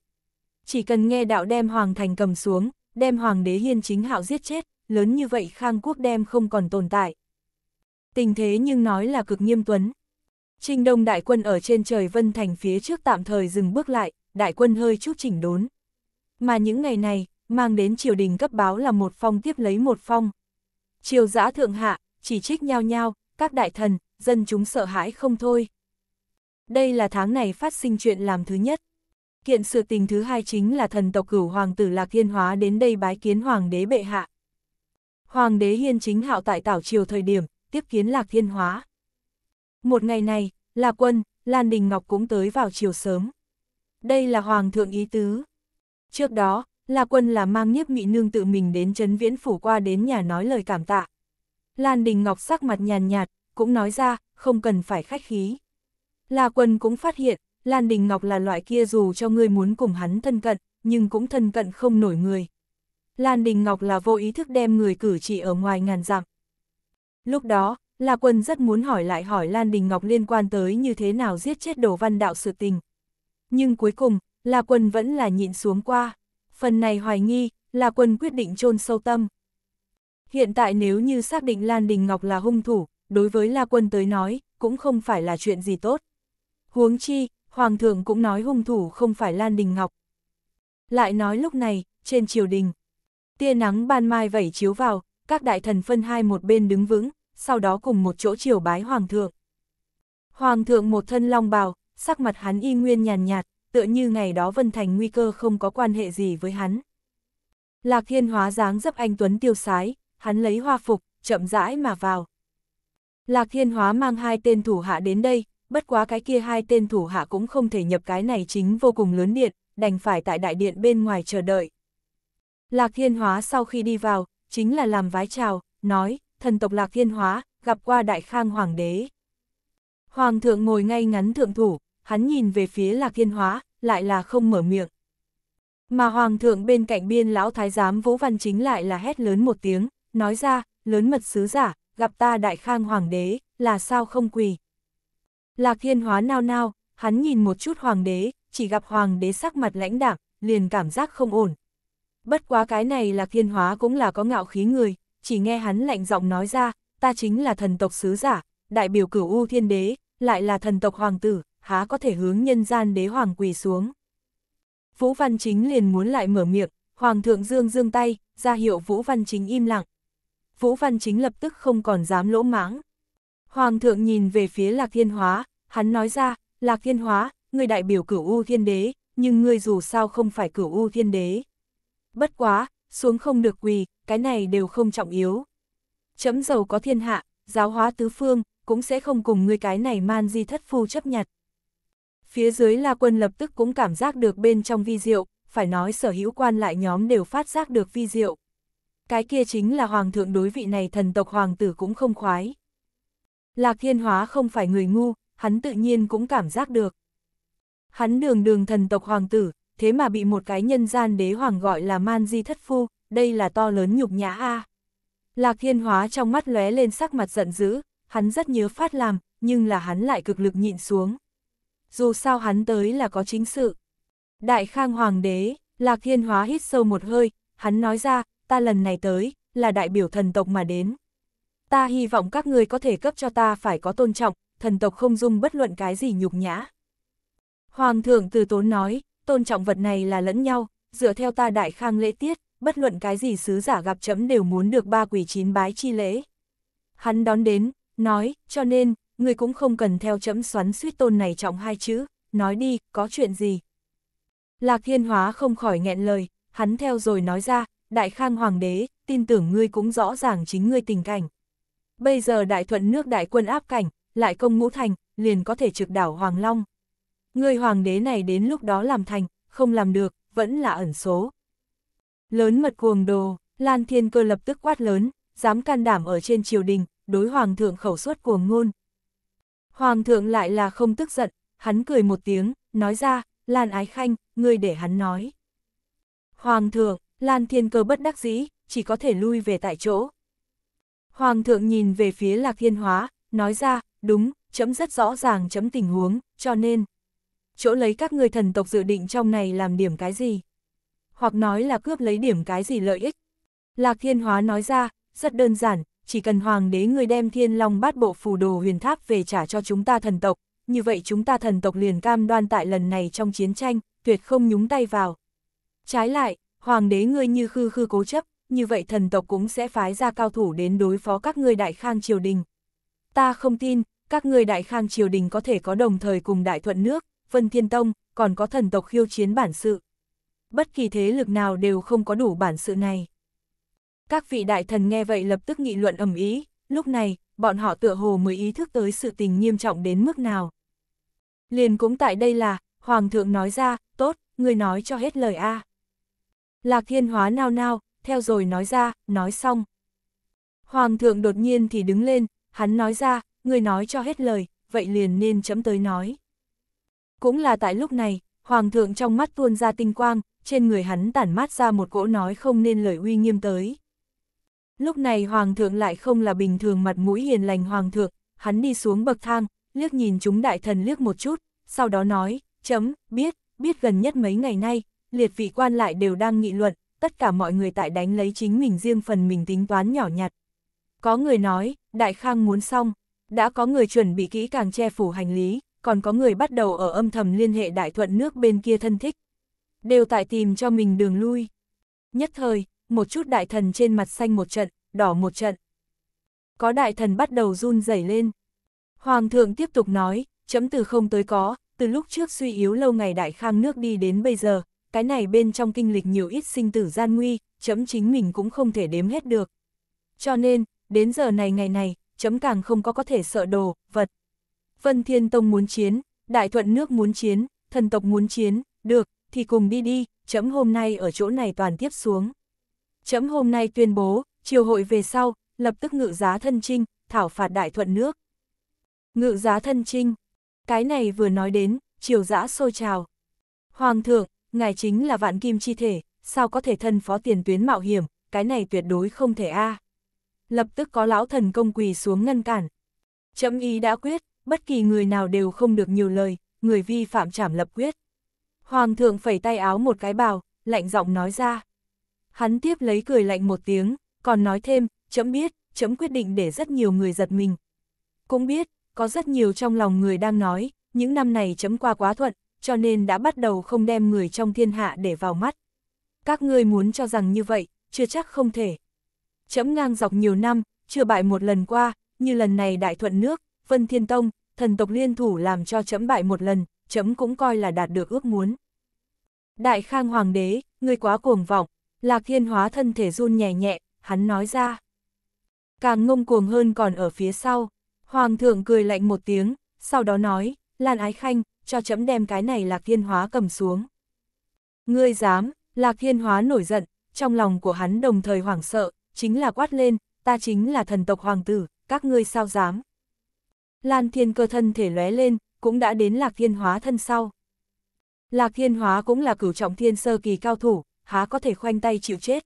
chỉ cần nghe đạo đem hoàng thành cầm xuống, đem hoàng đế hiên chính hạo giết chết, lớn như vậy khang quốc đem không còn tồn tại. Tình thế nhưng nói là cực nghiêm tuấn. Trinh Đông đại quân ở trên trời Vân Thành phía trước tạm thời dừng bước lại, đại quân hơi chút chỉnh đốn. Mà những ngày này, mang đến triều đình cấp báo là một phong tiếp lấy một phong. Triều giã thượng hạ, chỉ trích nhau nhau, các đại thần, dân chúng sợ hãi không thôi. Đây là tháng này phát sinh chuyện làm thứ nhất. Kiện sự tình thứ hai chính là thần tộc cửu hoàng tử Lạc Thiên Hóa đến đây bái kiến hoàng đế bệ hạ. Hoàng đế hiên chính hạo tại tảo triều thời điểm, tiếp kiến Lạc Thiên Hóa. Một ngày này, Lạc Quân, Lan Đình Ngọc cũng tới vào triều sớm. Đây là hoàng thượng ý tứ. Trước đó, Lạc Quân là mang nhiếp nghị nương tự mình đến chấn viễn phủ qua đến nhà nói lời cảm tạ. Lan Đình Ngọc sắc mặt nhàn nhạt, cũng nói ra, không cần phải khách khí. lạc Quân cũng phát hiện, Lan Đình Ngọc là loại kia dù cho ngươi muốn cùng hắn thân cận, nhưng cũng thân cận không nổi người. Lan Đình Ngọc là vô ý thức đem người cử chỉ ở ngoài ngàn dặm. Lúc đó, La Quân rất muốn hỏi lại hỏi Lan Đình Ngọc liên quan tới như thế nào giết chết đồ văn đạo sự tình. Nhưng cuối cùng, La Quân vẫn là nhịn xuống qua. Phần này hoài nghi, La Quân quyết định chôn sâu tâm. Hiện tại nếu như xác định Lan Đình Ngọc là hung thủ, đối với La Quân tới nói, cũng không phải là chuyện gì tốt. Huống chi, Hoàng thượng cũng nói hung thủ không phải Lan Đình Ngọc. Lại nói lúc này, trên triều đình, tia nắng ban mai vẩy chiếu vào, các đại thần phân hai một bên đứng vững, sau đó cùng một chỗ triều bái Hoàng thượng. Hoàng thượng một thân long bào, sắc mặt hắn y nguyên nhàn nhạt, tựa như ngày đó Vân Thành nguy cơ không có quan hệ gì với hắn. Lạc thiên hóa dáng dấp anh Tuấn tiêu sái, hắn lấy hoa phục, chậm rãi mà vào. Lạc thiên hóa mang hai tên thủ hạ đến đây, bất quá cái kia hai tên thủ hạ cũng không thể nhập cái này chính vô cùng lớn điện, đành phải tại đại điện bên ngoài chờ đợi. Lạc Thiên Hóa sau khi đi vào, chính là làm vái chào, nói, thần tộc Lạc Thiên Hóa, gặp qua Đại Khang Hoàng đế. Hoàng thượng ngồi ngay ngắn thượng thủ, hắn nhìn về phía Lạc Thiên Hóa, lại là không mở miệng. Mà Hoàng thượng bên cạnh biên lão thái giám Vũ Văn Chính lại là hét lớn một tiếng, nói ra, lớn mật sứ giả, gặp ta Đại Khang Hoàng đế, là sao không quỳ. Lạc Thiên Hóa nao nao, hắn nhìn một chút hoàng đế, chỉ gặp hoàng đế sắc mặt lãnh đạm, liền cảm giác không ổn. Bất quá cái này Lạc Thiên Hóa cũng là có ngạo khí người, chỉ nghe hắn lạnh giọng nói ra, ta chính là thần tộc sứ giả, đại biểu cửu U Thiên Đế, lại là thần tộc hoàng tử, há có thể hướng nhân gian đế hoàng quỳ xuống. Vũ Văn Chính liền muốn lại mở miệng, Hoàng thượng Dương dương tay, ra hiệu Vũ Văn Chính im lặng. Vũ Văn Chính lập tức không còn dám lỗ mãng, Hoàng thượng nhìn về phía Lạc Thiên Hóa, hắn nói ra, Lạc Thiên Hóa, người đại biểu cửu U Thiên Đế, nhưng người dù sao không phải cửu U Thiên Đế. Bất quá, xuống không được quỳ, cái này đều không trọng yếu. Chấm giàu có thiên hạ, giáo hóa tứ phương, cũng sẽ không cùng ngươi cái này man di thất phu chấp nhặt. Phía dưới La Quân lập tức cũng cảm giác được bên trong vi diệu, phải nói sở hữu quan lại nhóm đều phát giác được vi diệu. Cái kia chính là hoàng thượng đối vị này thần tộc hoàng tử cũng không khoái. Lạc Thiên Hóa không phải người ngu, hắn tự nhiên cũng cảm giác được. Hắn đường đường thần tộc hoàng tử, thế mà bị một cái nhân gian đế hoàng gọi là man di thất phu, đây là to lớn nhục nhã a. Lạc Thiên Hóa trong mắt lóe lên sắc mặt giận dữ, hắn rất nhớ phát làm, nhưng là hắn lại cực lực nhịn xuống. Dù sao hắn tới là có chính sự. Đại Khang Hoàng đế, Lạc Thiên Hóa hít sâu một hơi, hắn nói ra, ta lần này tới, là đại biểu thần tộc mà đến ta hy vọng các người có thể cấp cho ta phải có tôn trọng, thần tộc không dung bất luận cái gì nhục nhã. Hoàng thượng từ tốn nói, tôn trọng vật này là lẫn nhau, dựa theo ta đại khang lễ tiết, bất luận cái gì sứ giả gặp chấm đều muốn được ba quỷ chín bái chi lễ. Hắn đón đến, nói, cho nên, người cũng không cần theo chấm xoắn suýt tôn này trọng hai chữ, nói đi, có chuyện gì. Lạc thiên hóa không khỏi nghẹn lời, hắn theo rồi nói ra, đại khang hoàng đế, tin tưởng ngươi cũng rõ ràng chính ngươi tình cảnh. Bây giờ đại thuận nước đại quân áp cảnh, lại công ngũ thành, liền có thể trực đảo Hoàng Long. Người hoàng đế này đến lúc đó làm thành, không làm được, vẫn là ẩn số. Lớn mật cuồng đồ, Lan Thiên Cơ lập tức quát lớn, dám can đảm ở trên triều đình, đối hoàng thượng khẩu suất cuồng ngôn. Hoàng thượng lại là không tức giận, hắn cười một tiếng, nói ra, Lan Ái Khanh, ngươi để hắn nói. Hoàng thượng, Lan Thiên Cơ bất đắc dĩ, chỉ có thể lui về tại chỗ. Hoàng thượng nhìn về phía Lạc Thiên Hóa, nói ra, đúng, chấm rất rõ ràng chấm tình huống, cho nên, chỗ lấy các người thần tộc dự định trong này làm điểm cái gì? Hoặc nói là cướp lấy điểm cái gì lợi ích? Lạc Thiên Hóa nói ra, rất đơn giản, chỉ cần Hoàng đế người đem Thiên Long bát bộ phù đồ huyền tháp về trả cho chúng ta thần tộc, như vậy chúng ta thần tộc liền cam đoan tại lần này trong chiến tranh, tuyệt không nhúng tay vào. Trái lại, Hoàng đế ngươi như khư khư cố chấp, như vậy thần tộc cũng sẽ phái ra cao thủ đến đối phó các ngươi đại khang triều đình. Ta không tin, các ngươi đại khang triều đình có thể có đồng thời cùng đại thuận nước, Vân Thiên Tông, còn có thần tộc khiêu chiến bản sự. Bất kỳ thế lực nào đều không có đủ bản sự này. Các vị đại thần nghe vậy lập tức nghị luận ầm ý, lúc này, bọn họ tựa hồ mới ý thức tới sự tình nghiêm trọng đến mức nào. Liền cũng tại đây là, Hoàng thượng nói ra, tốt, người nói cho hết lời a Lạc thiên hóa nao nao, theo rồi nói ra, nói xong. Hoàng thượng đột nhiên thì đứng lên, hắn nói ra, người nói cho hết lời, vậy liền nên chấm tới nói. Cũng là tại lúc này, Hoàng thượng trong mắt tuôn ra tinh quang, trên người hắn tản mát ra một cỗ nói không nên lời uy nghiêm tới. Lúc này Hoàng thượng lại không là bình thường mặt mũi hiền lành Hoàng thượng, hắn đi xuống bậc thang, liếc nhìn chúng đại thần liếc một chút, sau đó nói, chấm, biết, biết gần nhất mấy ngày nay, liệt vị quan lại đều đang nghị luận, tất cả mọi người tại đánh lấy chính mình riêng phần mình tính toán nhỏ nhặt. Có người nói, Đại Khang muốn xong, đã có người chuẩn bị kỹ càng che phủ hành lý, còn có người bắt đầu ở âm thầm liên hệ đại thuận nước bên kia thân thích. Đều tại tìm cho mình đường lui. Nhất thời, một chút đại thần trên mặt xanh một trận, đỏ một trận. Có đại thần bắt đầu run rẩy lên. Hoàng thượng tiếp tục nói, chấm từ không tới có, từ lúc trước suy yếu lâu ngày đại khang nước đi đến bây giờ, cái này bên trong kinh lịch nhiều ít sinh tử gian nguy, chấm chính mình cũng không thể đếm hết được. Cho nên, đến giờ này ngày này, chấm càng không có có thể sợ đồ, vật. Vân Thiên Tông muốn chiến, Đại Thuận nước muốn chiến, thần tộc muốn chiến, được, thì cùng đi đi, chấm hôm nay ở chỗ này toàn tiếp xuống. Chấm hôm nay tuyên bố, triều hội về sau, lập tức ngự giá thân trinh, thảo phạt Đại Thuận nước. Ngự giá thân trinh, cái này vừa nói đến, triều giã sôi trào. Hoàng thượng, ngài chính là vạn kim chi thể, sao có thể thân phó tiền tuyến mạo hiểm, cái này tuyệt đối không thể a. Lập tức có lão thần công quỳ xuống ngăn cản. trẫm ý đã quyết, bất kỳ người nào đều không được nhiều lời, người vi phạm trảm lập quyết. Hoàng thượng phẩy tay áo một cái bào, lạnh giọng nói ra. Hắn tiếp lấy cười lạnh một tiếng, còn nói thêm, chấm biết, chấm quyết định để rất nhiều người giật mình. Cũng biết, có rất nhiều trong lòng người đang nói, những năm này chấm qua quá thuận, cho nên đã bắt đầu không đem người trong thiên hạ để vào mắt. Các ngươi muốn cho rằng như vậy, chưa chắc không thể. Chấm ngang dọc nhiều năm, chưa bại một lần qua, như lần này đại thuận nước, Vân Thiên Tông, thần tộc liên thủ làm cho chấm bại một lần, chấm cũng coi là đạt được ước muốn. Đại Khang Hoàng đế, ngươi quá cuồng vọng, Lạc Thiên Hóa thân thể run nhẹ nhẹ, hắn nói ra. Càng ngông cuồng hơn còn ở phía sau, Hoàng thượng cười lạnh một tiếng, sau đó nói, Lan Ái Khanh, cho chấm đem cái này Lạc Thiên Hóa cầm xuống. Ngươi dám, Lạc Thiên Hóa nổi giận, trong lòng của hắn đồng thời hoảng sợ, chính là quát lên, ta chính là thần tộc hoàng tử, các ngươi sao dám. Lan Thiên cơ thân thể lóe lên, cũng đã đến Lạc Thiên Hóa thân sau. Lạc Thiên Hóa cũng là cửu trọng thiên sơ kỳ cao thủ, há có thể khoanh tay chịu chết.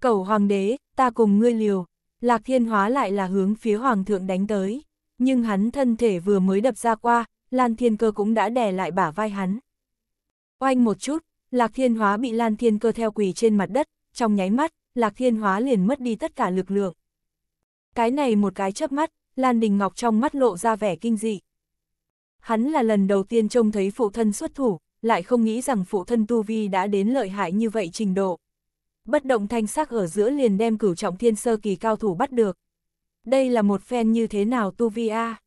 Cầu hoàng đế, ta cùng ngươi liều, Lạc Thiên Hóa lại là hướng phía hoàng thượng đánh tới, nhưng hắn thân thể vừa mới đập ra qua, Lan Thiên Cơ cũng đã đè lại bả vai hắn. Oanh một chút, Lạc Thiên Hóa bị Lan Thiên Cơ theo quỳ trên mặt đất, trong nháy mắt, Lạc Thiên Hóa liền mất đi tất cả lực lượng. Cái này một cái chớp mắt, Lan Đình Ngọc trong mắt lộ ra vẻ kinh dị. Hắn là lần đầu tiên trông thấy phụ thân xuất thủ, lại không nghĩ rằng phụ thân Tu Vi đã đến lợi hại như vậy trình độ. Bất động thanh sắc ở giữa liền đem cửu trọng thiên sơ kỳ cao thủ bắt được. Đây là một phen như thế nào Tu Vi A? À?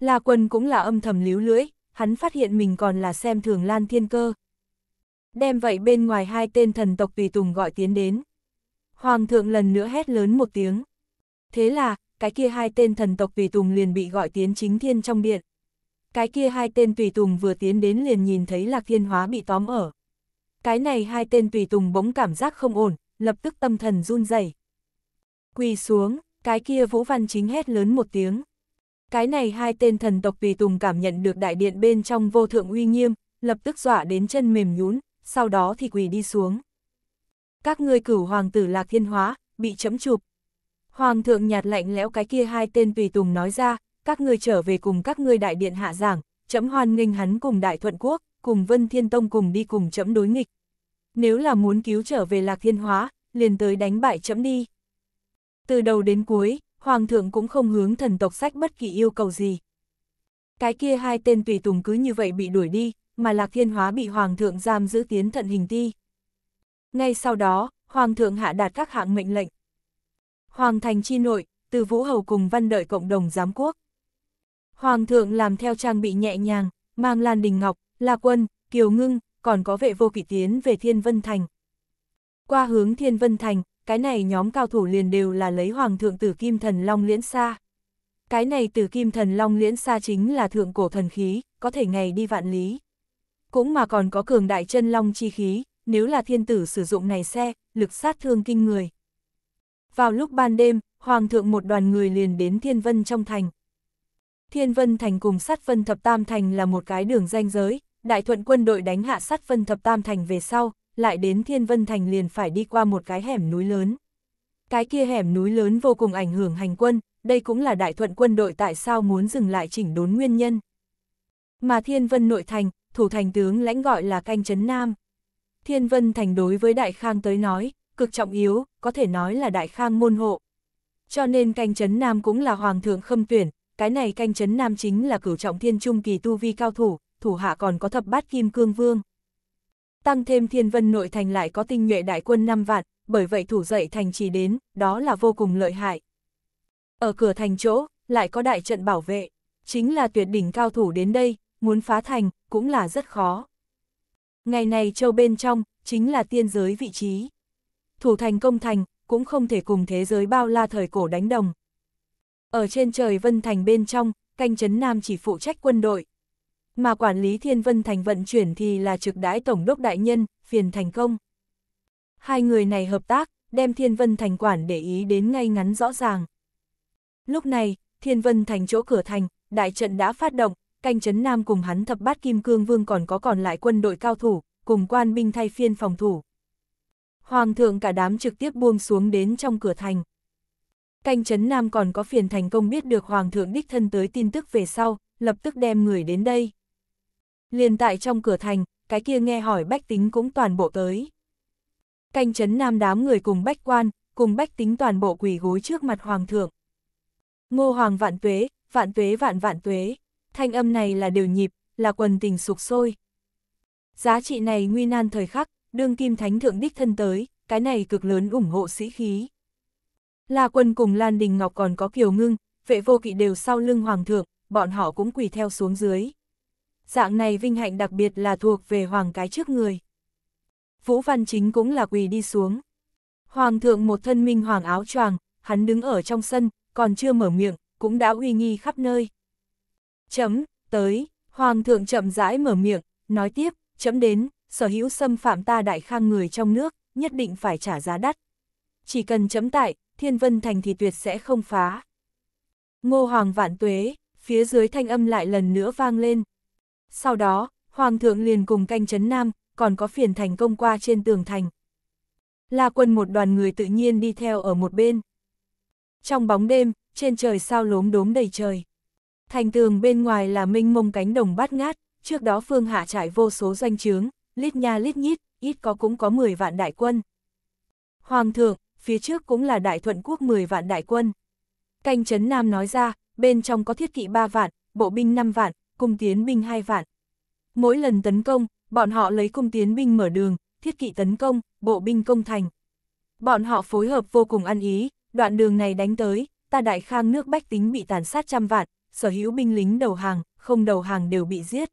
La Quân cũng là âm thầm líu lưỡi, hắn phát hiện mình còn là xem thường Lan Thiên Cơ. Đem vậy bên ngoài hai tên thần tộc tùy tùng gọi tiến đến. Hoàng thượng lần nữa hét lớn một tiếng. Thế là, cái kia hai tên thần tộc tùy tùng liền bị gọi tiến chính thiên trong điện. Cái kia hai tên tùy tùng vừa tiến đến liền nhìn thấy Lạc Thiên Hóa bị tóm ở. Cái này hai tên tùy tùng bỗng cảm giác không ổn, lập tức tâm thần run rẩy. Quỳ xuống, cái kia Vũ Văn Chính hét lớn một tiếng. Cái này hai tên thần tộc vì tùng cảm nhận được đại điện bên trong vô thượng uy nghiêm, lập tức dọa đến chân mềm nhún, sau đó thì quỳ đi xuống. Các ngươi cửu hoàng tử lạc thiên hóa, bị chấm chụp. Hoàng thượng nhạt lạnh lẽo cái kia hai tên tùy tùng nói ra, các ngươi trở về cùng các ngươi đại điện hạ giảng, chấm hoan nghênh hắn cùng đại thuận quốc, cùng Vân Thiên Tông cùng đi cùng chấm đối nghịch. Nếu là muốn cứu trở về lạc thiên hóa, liền tới đánh bại chấm đi. Từ đầu đến cuối, Hoàng thượng cũng không hướng thần tộc sách bất kỳ yêu cầu gì. Cái kia hai tên tùy tùng cứ như vậy bị đuổi đi, mà Lạc Thiên Hóa bị Hoàng thượng giam giữ tiến thận hình ti. Ngay sau đó, Hoàng thượng hạ đạt các hạng mệnh lệnh. Hoàng thành chi nội, từ Vũ Hầu cùng văn đợi cộng đồng giám quốc. Hoàng thượng làm theo trang bị nhẹ nhàng, mang Lan Đình Ngọc, La Quân, Kiều Ngưng, còn có vệ vô kỵ tiến về Thiên Vân Thành. Qua hướng Thiên Vân Thành, cái này nhóm cao thủ liền đều là lấy Hoàng thượng tử kim thần Long Liễn xa Cái này tử kim thần Long Liễn xa chính là thượng cổ thần khí, có thể ngày đi vạn lý. Cũng mà còn có cường đại chân Long chi khí, nếu là thiên tử sử dụng này xe, lực sát thương kinh người. Vào lúc ban đêm, Hoàng thượng một đoàn người liền đến Thiên Vân trong thành. Thiên Vân thành cùng sát Vân Thập Tam thành là một cái đường danh giới, đại thuận quân đội đánh hạ sát Vân Thập Tam thành về sau, lại đến Thiên Vân Thành liền phải đi qua một cái hẻm núi lớn. Cái kia hẻm núi lớn vô cùng ảnh hưởng hành quân, đây cũng là đại thuận quân đội tại sao muốn dừng lại chỉnh đốn nguyên nhân. Mà Thiên Vân nội thành, thủ thành tướng lãnh gọi là canh chấn Nam. Thiên Vân thành đối với Đại Khang tới nói, cực trọng yếu, có thể nói là Đại Khang môn hộ. Cho nên canh chấn Nam cũng là Hoàng thượng khâm tuyển, cái này canh chấn Nam chính là cửu trọng thiên trung kỳ tu vi cao thủ, thủ hạ còn có thập bát kim cương vương tăng thêm thiên vân nội thành lại có tinh nhuệ đại quân 5 vạn, bởi vậy thủ dậy thành chỉ đến, đó là vô cùng lợi hại. Ở cửa thành chỗ, lại có đại trận bảo vệ, chính là tuyệt đỉnh cao thủ đến đây, muốn phá thành, cũng là rất khó. Ngày này châu bên trong, chính là tiên giới vị trí. Thủ thành công thành, cũng không thể cùng thế giới bao la thời cổ đánh đồng. Ở trên trời Vân Thành bên trong, canh chấn Nam chỉ phụ trách quân đội, mà quản lý Thiên Vân Thành vận chuyển thì là trực đãi Tổng đốc Đại Nhân, phiền thành công. Hai người này hợp tác, đem Thiên Vân Thành quản để ý đến ngay ngắn rõ ràng. Lúc này, Thiên Vân Thành chỗ cửa thành, đại trận đã phát động, canh chấn Nam cùng hắn thập bát Kim Cương Vương còn có còn lại quân đội cao thủ, cùng quan binh thay phiên phòng thủ. Hoàng thượng cả đám trực tiếp buông xuống đến trong cửa thành. Canh chấn Nam còn có phiền thành công biết được Hoàng thượng đích thân tới tin tức về sau, lập tức đem người đến đây liền tại trong cửa thành, cái kia nghe hỏi bách tính cũng toàn bộ tới. Canh chấn nam đám người cùng bách quan, cùng bách tính toàn bộ quỳ gối trước mặt hoàng thượng. Ngô hoàng vạn tuế, vạn tuế vạn vạn tuế, thanh âm này là đều nhịp, là quần tình sục sôi. Giá trị này nguy nan thời khắc, đương kim thánh thượng đích thân tới, cái này cực lớn ủng hộ sĩ khí. Là quân cùng Lan Đình Ngọc còn có kiều ngưng, vệ vô kỵ đều sau lưng hoàng thượng, bọn họ cũng quỳ theo xuống dưới dạng này vinh hạnh đặc biệt là thuộc về hoàng cái trước người. Vũ Văn Chính cũng là quỳ đi xuống. Hoàng thượng một thân minh hoàng áo choàng, hắn đứng ở trong sân, còn chưa mở miệng, cũng đã uy nghi khắp nơi. Chấm, tới, hoàng thượng chậm rãi mở miệng, nói tiếp, chấm đến, sở hữu xâm phạm ta đại khang người trong nước, nhất định phải trả giá đắt. Chỉ cần chấm tại, thiên vân thành thì tuyệt sẽ không phá. Ngô hoàng vạn tuế, phía dưới thanh âm lại lần nữa vang lên. Sau đó, Hoàng thượng liền cùng canh chấn Nam, còn có phiền thành công qua trên tường thành. La quân một đoàn người tự nhiên đi theo ở một bên. Trong bóng đêm, trên trời sao lốm đốm đầy trời. Thành tường bên ngoài là minh mông cánh đồng bát ngát, trước đó phương hạ trải vô số doanh trướng, lít nha lít nhít, ít có cũng có 10 vạn đại quân. Hoàng thượng, phía trước cũng là đại thuận quốc 10 vạn đại quân. Canh chấn Nam nói ra, bên trong có thiết kỵ 3 vạn, bộ binh 5 vạn, cung tiến binh hai vạn. Mỗi lần tấn công, bọn họ lấy cung tiến binh mở đường, thiết kỵ tấn công, bộ binh công thành. Bọn họ phối hợp vô cùng ăn ý, đoạn đường này đánh tới, ta đại khang nước bách tính bị tàn sát trăm vạn, sở hữu binh lính đầu hàng, không đầu hàng đều bị giết.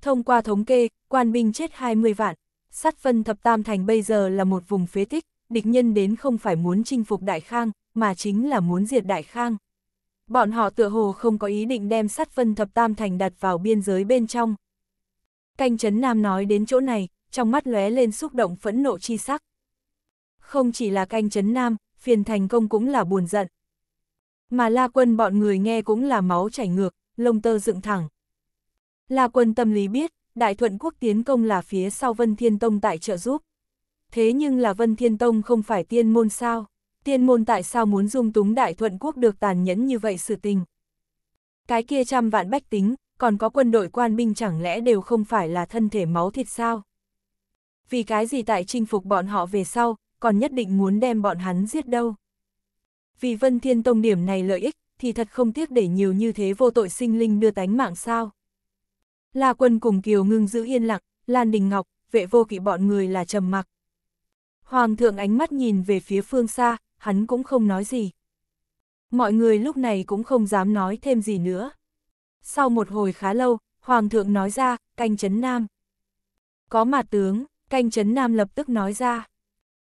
Thông qua thống kê, quan binh chết 20 vạn, sát phân thập tam thành bây giờ là một vùng phế tích, địch nhân đến không phải muốn chinh phục đại khang, mà chính là muốn diệt đại khang bọn họ tựa hồ không có ý định đem sát phân thập tam thành đặt vào biên giới bên trong. Canh Trấn Nam nói đến chỗ này, trong mắt lóe lên xúc động phẫn nộ chi sắc. Không chỉ là canh Trấn Nam, phiền thành công cũng là buồn giận. Mà la quân bọn người nghe cũng là máu chảy ngược, lông tơ dựng thẳng. La quân tâm lý biết, Đại Thuận Quốc tiến công là phía sau Vân Thiên Tông tại trợ giúp. Thế nhưng là Vân Thiên Tông không phải tiên môn sao? tiên môn tại sao muốn dung túng đại thuận quốc được tàn nhẫn như vậy sự tình. Cái kia trăm vạn bách tính, còn có quân đội quan binh chẳng lẽ đều không phải là thân thể máu thịt sao? Vì cái gì tại chinh phục bọn họ về sau, còn nhất định muốn đem bọn hắn giết đâu? Vì Vân Thiên Tông điểm này lợi ích, thì thật không tiếc để nhiều như thế vô tội sinh linh đưa tánh mạng sao? La quân cùng Kiều ngưng giữ yên lặng, Lan Đình Ngọc, vệ vô kỵ bọn người là trầm mặc. Hoàng thượng ánh mắt nhìn về phía phương xa, hắn cũng không nói gì. Mọi người lúc này cũng không dám nói thêm gì nữa. Sau một hồi khá lâu, Hoàng thượng nói ra, canh chấn nam. Có mà tướng, canh chấn nam lập tức nói ra.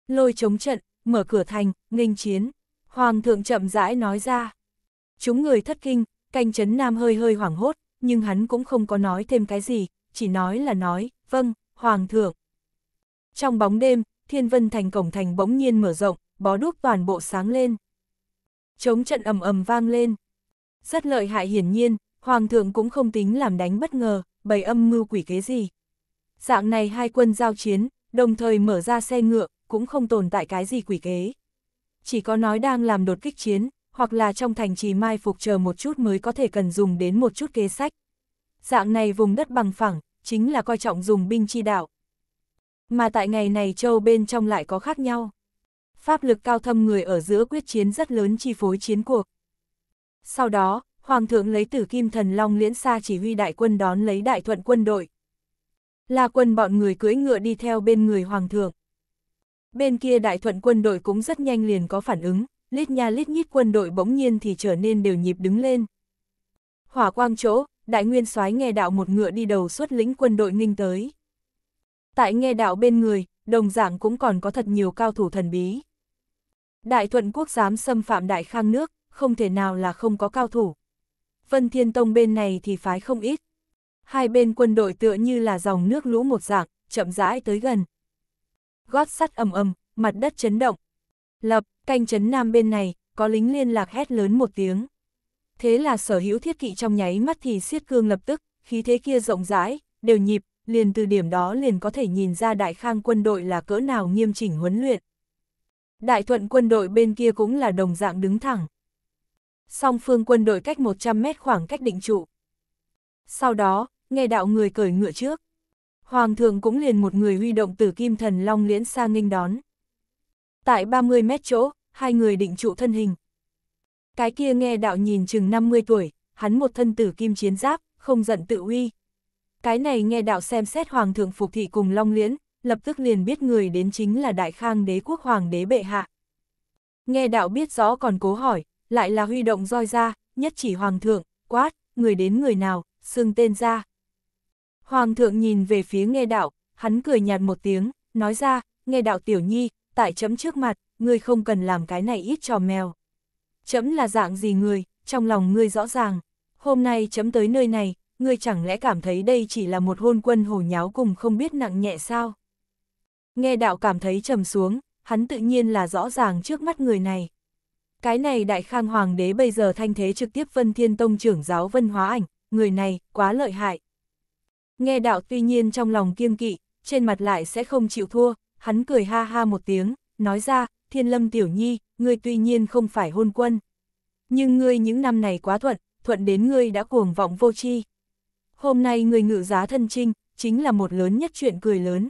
Lôi chống trận, mở cửa thành, nghênh chiến. Hoàng thượng chậm rãi nói ra. Chúng người thất kinh, canh chấn nam hơi hơi hoảng hốt, nhưng hắn cũng không có nói thêm cái gì, chỉ nói là nói, vâng, Hoàng thượng. Trong bóng đêm, thiên vân thành cổng thành bỗng nhiên mở rộng, bó đuốc toàn bộ sáng lên. Chống trận ầm ầm vang lên. Rất lợi hại hiển nhiên, Hoàng thượng cũng không tính làm đánh bất ngờ, bày âm mưu quỷ kế gì. Dạng này hai quân giao chiến, đồng thời mở ra xe ngựa, cũng không tồn tại cái gì quỷ kế. Chỉ có nói đang làm đột kích chiến, hoặc là trong thành trì mai phục chờ một chút mới có thể cần dùng đến một chút kế sách. Dạng này vùng đất bằng phẳng, chính là coi trọng dùng binh chi đạo. Mà tại ngày này châu bên trong lại có khác nhau pháp lực cao thâm người ở giữa quyết chiến rất lớn chi phối chiến cuộc. Sau đó, Hoàng thượng lấy tử kim thần Long Liễn xa chỉ huy đại quân đón lấy đại thuận quân đội. La quân bọn người cưỡi ngựa đi theo bên người Hoàng thượng. Bên kia đại thuận quân đội cũng rất nhanh liền có phản ứng, lít nha lít nhít quân đội bỗng nhiên thì trở nên đều nhịp đứng lên. Hỏa quang chỗ, đại nguyên soái nghe đạo một ngựa đi đầu xuất lĩnh quân đội nghinh tới. Tại nghe đạo bên người, đồng dạng cũng còn có thật nhiều cao thủ thần bí. Đại thuận quốc dám xâm phạm đại khang nước, không thể nào là không có cao thủ. Vân Thiên Tông bên này thì phái không ít. Hai bên quân đội tựa như là dòng nước lũ một dạng, chậm rãi tới gần. Gót sắt ầm ầm, mặt đất chấn động. Lập, canh chấn nam bên này, có lính liên lạc hét lớn một tiếng. Thế là sở hữu thiết kỵ trong nháy mắt thì siết cương lập tức, khí thế kia rộng rãi, đều nhịp, liền từ điểm đó liền có thể nhìn ra đại khang quân đội là cỡ nào nghiêm chỉnh huấn luyện. Đại thuận quân đội bên kia cũng là đồng dạng đứng thẳng. Song phương quân đội cách 100 mét khoảng cách định trụ. Sau đó, nghe đạo người cởi ngựa trước. Hoàng thượng cũng liền một người huy động tử kim thần long liễn xa nghênh đón. Tại 30 mét chỗ, hai người định trụ thân hình. Cái kia nghe đạo nhìn chừng 50 tuổi, hắn một thân tử kim chiến giáp, không giận tự uy. Cái này nghe đạo xem xét hoàng thượng phục thị cùng long liễn, lập tức liền biết người đến chính là Đại Khang đế quốc hoàng đế bệ hạ. Nghe đạo biết rõ còn cố hỏi, lại là huy động roi ra, nhất chỉ hoàng thượng, quát, người đến người nào, xưng tên ra. Hoàng thượng nhìn về phía nghe đạo, hắn cười nhạt một tiếng, nói ra, nghe đạo tiểu nhi, tại chấm trước mặt, ngươi không cần làm cái này ít trò mèo. Chấm là dạng gì người, trong lòng ngươi rõ ràng, hôm nay chấm tới nơi này, ngươi chẳng lẽ cảm thấy đây chỉ là một hôn quân hồ nháo cùng không biết nặng nhẹ sao? Nghe đạo cảm thấy trầm xuống, hắn tự nhiên là rõ ràng trước mắt người này. Cái này đại khang hoàng đế bây giờ thanh thế trực tiếp Vân Thiên Tông trưởng giáo Vân Hóa Ảnh, người này, quá lợi hại. Nghe đạo tuy nhiên trong lòng kiêng kỵ, trên mặt lại sẽ không chịu thua, hắn cười ha ha một tiếng, nói ra, Thiên Lâm Tiểu Nhi, ngươi tuy nhiên không phải hôn quân. Nhưng ngươi những năm này quá thuận, thuận đến ngươi đã cuồng vọng vô tri. Hôm nay ngươi ngự giá thân trinh, chính là một lớn nhất chuyện cười lớn.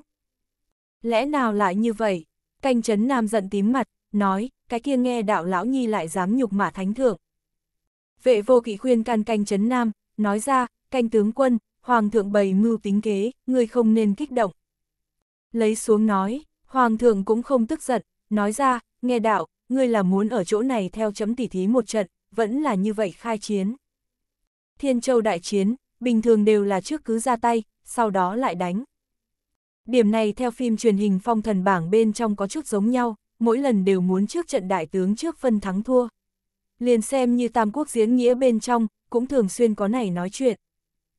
Lẽ nào lại như vậy? Canh chấn nam giận tím mặt, nói, cái kia nghe đạo lão nhi lại dám nhục mạ thánh thượng. Vệ vô kỵ khuyên can canh chấn nam, nói ra, canh tướng quân, hoàng thượng bày mưu tính kế, người không nên kích động. Lấy xuống nói, hoàng thượng cũng không tức giận, nói ra, nghe đạo, ngươi là muốn ở chỗ này theo chấm tỉ thí một trận, vẫn là như vậy khai chiến. Thiên Châu đại chiến, bình thường đều là trước cứ ra tay, sau đó lại đánh. Điểm này theo phim truyền hình phong thần bảng bên trong có chút giống nhau, mỗi lần đều muốn trước trận đại tướng trước phân thắng thua. Liền xem như Tam Quốc diễn nghĩa bên trong, cũng thường xuyên có này nói chuyện.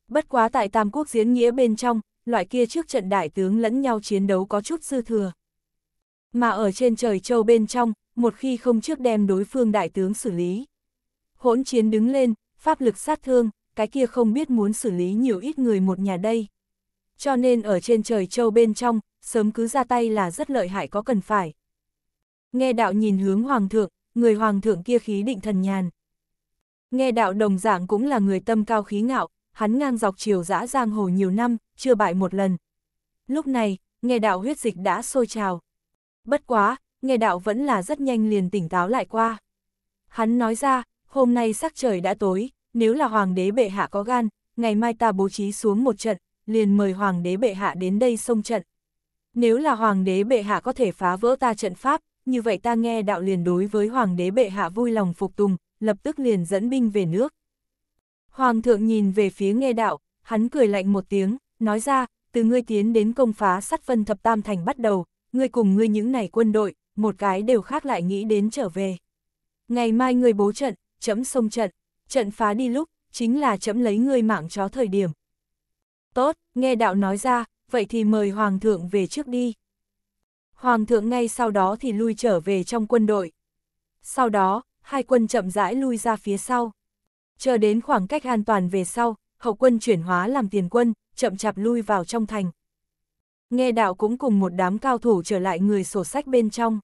Bất quá tại Tam Quốc diễn nghĩa bên trong, loại kia trước trận đại tướng lẫn nhau chiến đấu có chút dư thừa. Mà ở trên trời châu bên trong, một khi không trước đem đối phương đại tướng xử lý. Hỗn chiến đứng lên, pháp lực sát thương, cái kia không biết muốn xử lý nhiều ít người một nhà đây cho nên ở trên trời châu bên trong, sớm cứ ra tay là rất lợi hại có cần phải. Nghe đạo nhìn hướng hoàng thượng, người hoàng thượng kia khí định thần nhàn. Nghe đạo đồng dạng cũng là người tâm cao khí ngạo, hắn ngang dọc chiều dã giang hồ nhiều năm, chưa bại một lần. Lúc này, nghe đạo huyết dịch đã sôi trào. Bất quá, nghe đạo vẫn là rất nhanh liền tỉnh táo lại qua. Hắn nói ra, hôm nay sắc trời đã tối, nếu là hoàng đế bệ hạ có gan, ngày mai ta bố trí xuống một trận, liền mời hoàng đế bệ hạ đến đây xông trận. Nếu là hoàng đế bệ hạ có thể phá vỡ ta trận pháp, như vậy ta nghe đạo liền đối với hoàng đế bệ hạ vui lòng phục tùng, lập tức liền dẫn binh về nước. Hoàng thượng nhìn về phía nghe đạo, hắn cười lạnh một tiếng, nói ra, từ ngươi tiến đến công phá sát phân thập tam thành bắt đầu, ngươi cùng ngươi những này quân đội, một cái đều khác lại nghĩ đến trở về. Ngày mai ngươi bố trận, chấm sông trận, trận phá đi lúc, chính là chấm lấy ngươi mạng chó thời điểm. Tốt, nghe đạo nói ra, vậy thì mời Hoàng thượng về trước đi. Hoàng thượng ngay sau đó thì lui trở về trong quân đội. Sau đó, hai quân chậm rãi lui ra phía sau. Chờ đến khoảng cách an toàn về sau, hậu quân chuyển hóa làm tiền quân, chậm chạp lui vào trong thành. Nghe đạo cũng cùng một đám cao thủ trở lại người sổ sách bên trong.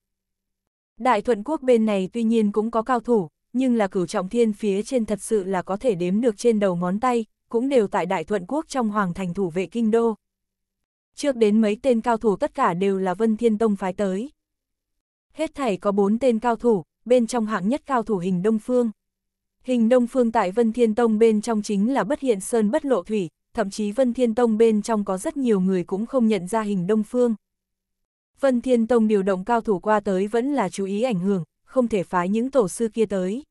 Đại thuận quốc bên này tuy nhiên cũng có cao thủ, nhưng là cửu trọng thiên phía trên thật sự là có thể đếm được trên đầu ngón tay, cũng đều tại Đại Thuận Quốc trong hoàng thành thủ vệ kinh đô. Trước đến mấy tên cao thủ tất cả đều là Vân Thiên Tông phái tới. Hết thảy có bốn tên cao thủ, bên trong hạng nhất cao thủ hình Đông Phương. Hình Đông Phương tại Vân Thiên Tông bên trong chính là bất hiện sơn bất lộ thủy, thậm chí Vân Thiên Tông bên trong có rất nhiều người cũng không nhận ra hình Đông Phương. Vân Thiên Tông điều động cao thủ qua tới vẫn là chú ý ảnh hưởng, không thể phái những tổ sư kia tới.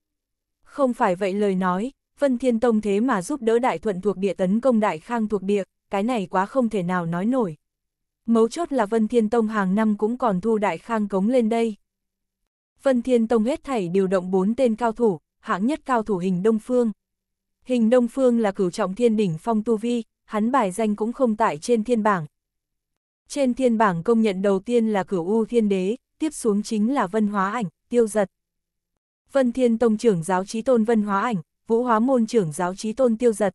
Không phải vậy lời nói, Vân Thiên Tông thế mà giúp đỡ đại thuận thuộc địa tấn công đại khang thuộc địa, cái này quá không thể nào nói nổi. Mấu chốt là Vân Thiên Tông hàng năm cũng còn thu đại khang cống lên đây. Vân Thiên Tông hết thảy điều động bốn tên cao thủ, hạng nhất cao thủ hình Đông Phương. Hình Đông Phương là cửu trọng thiên đỉnh phong tu vi, hắn bài danh cũng không tại trên thiên bảng. Trên thiên bảng công nhận đầu tiên là cửu U Thiên Đế, tiếp xuống chính là Vân Hóa Ảnh, Tiêu Giật. Vân Thiên Tông trưởng giáo trí tôn Vân Hóa Ảnh, vũ hóa môn trưởng giáo trí tôn tiêu giật.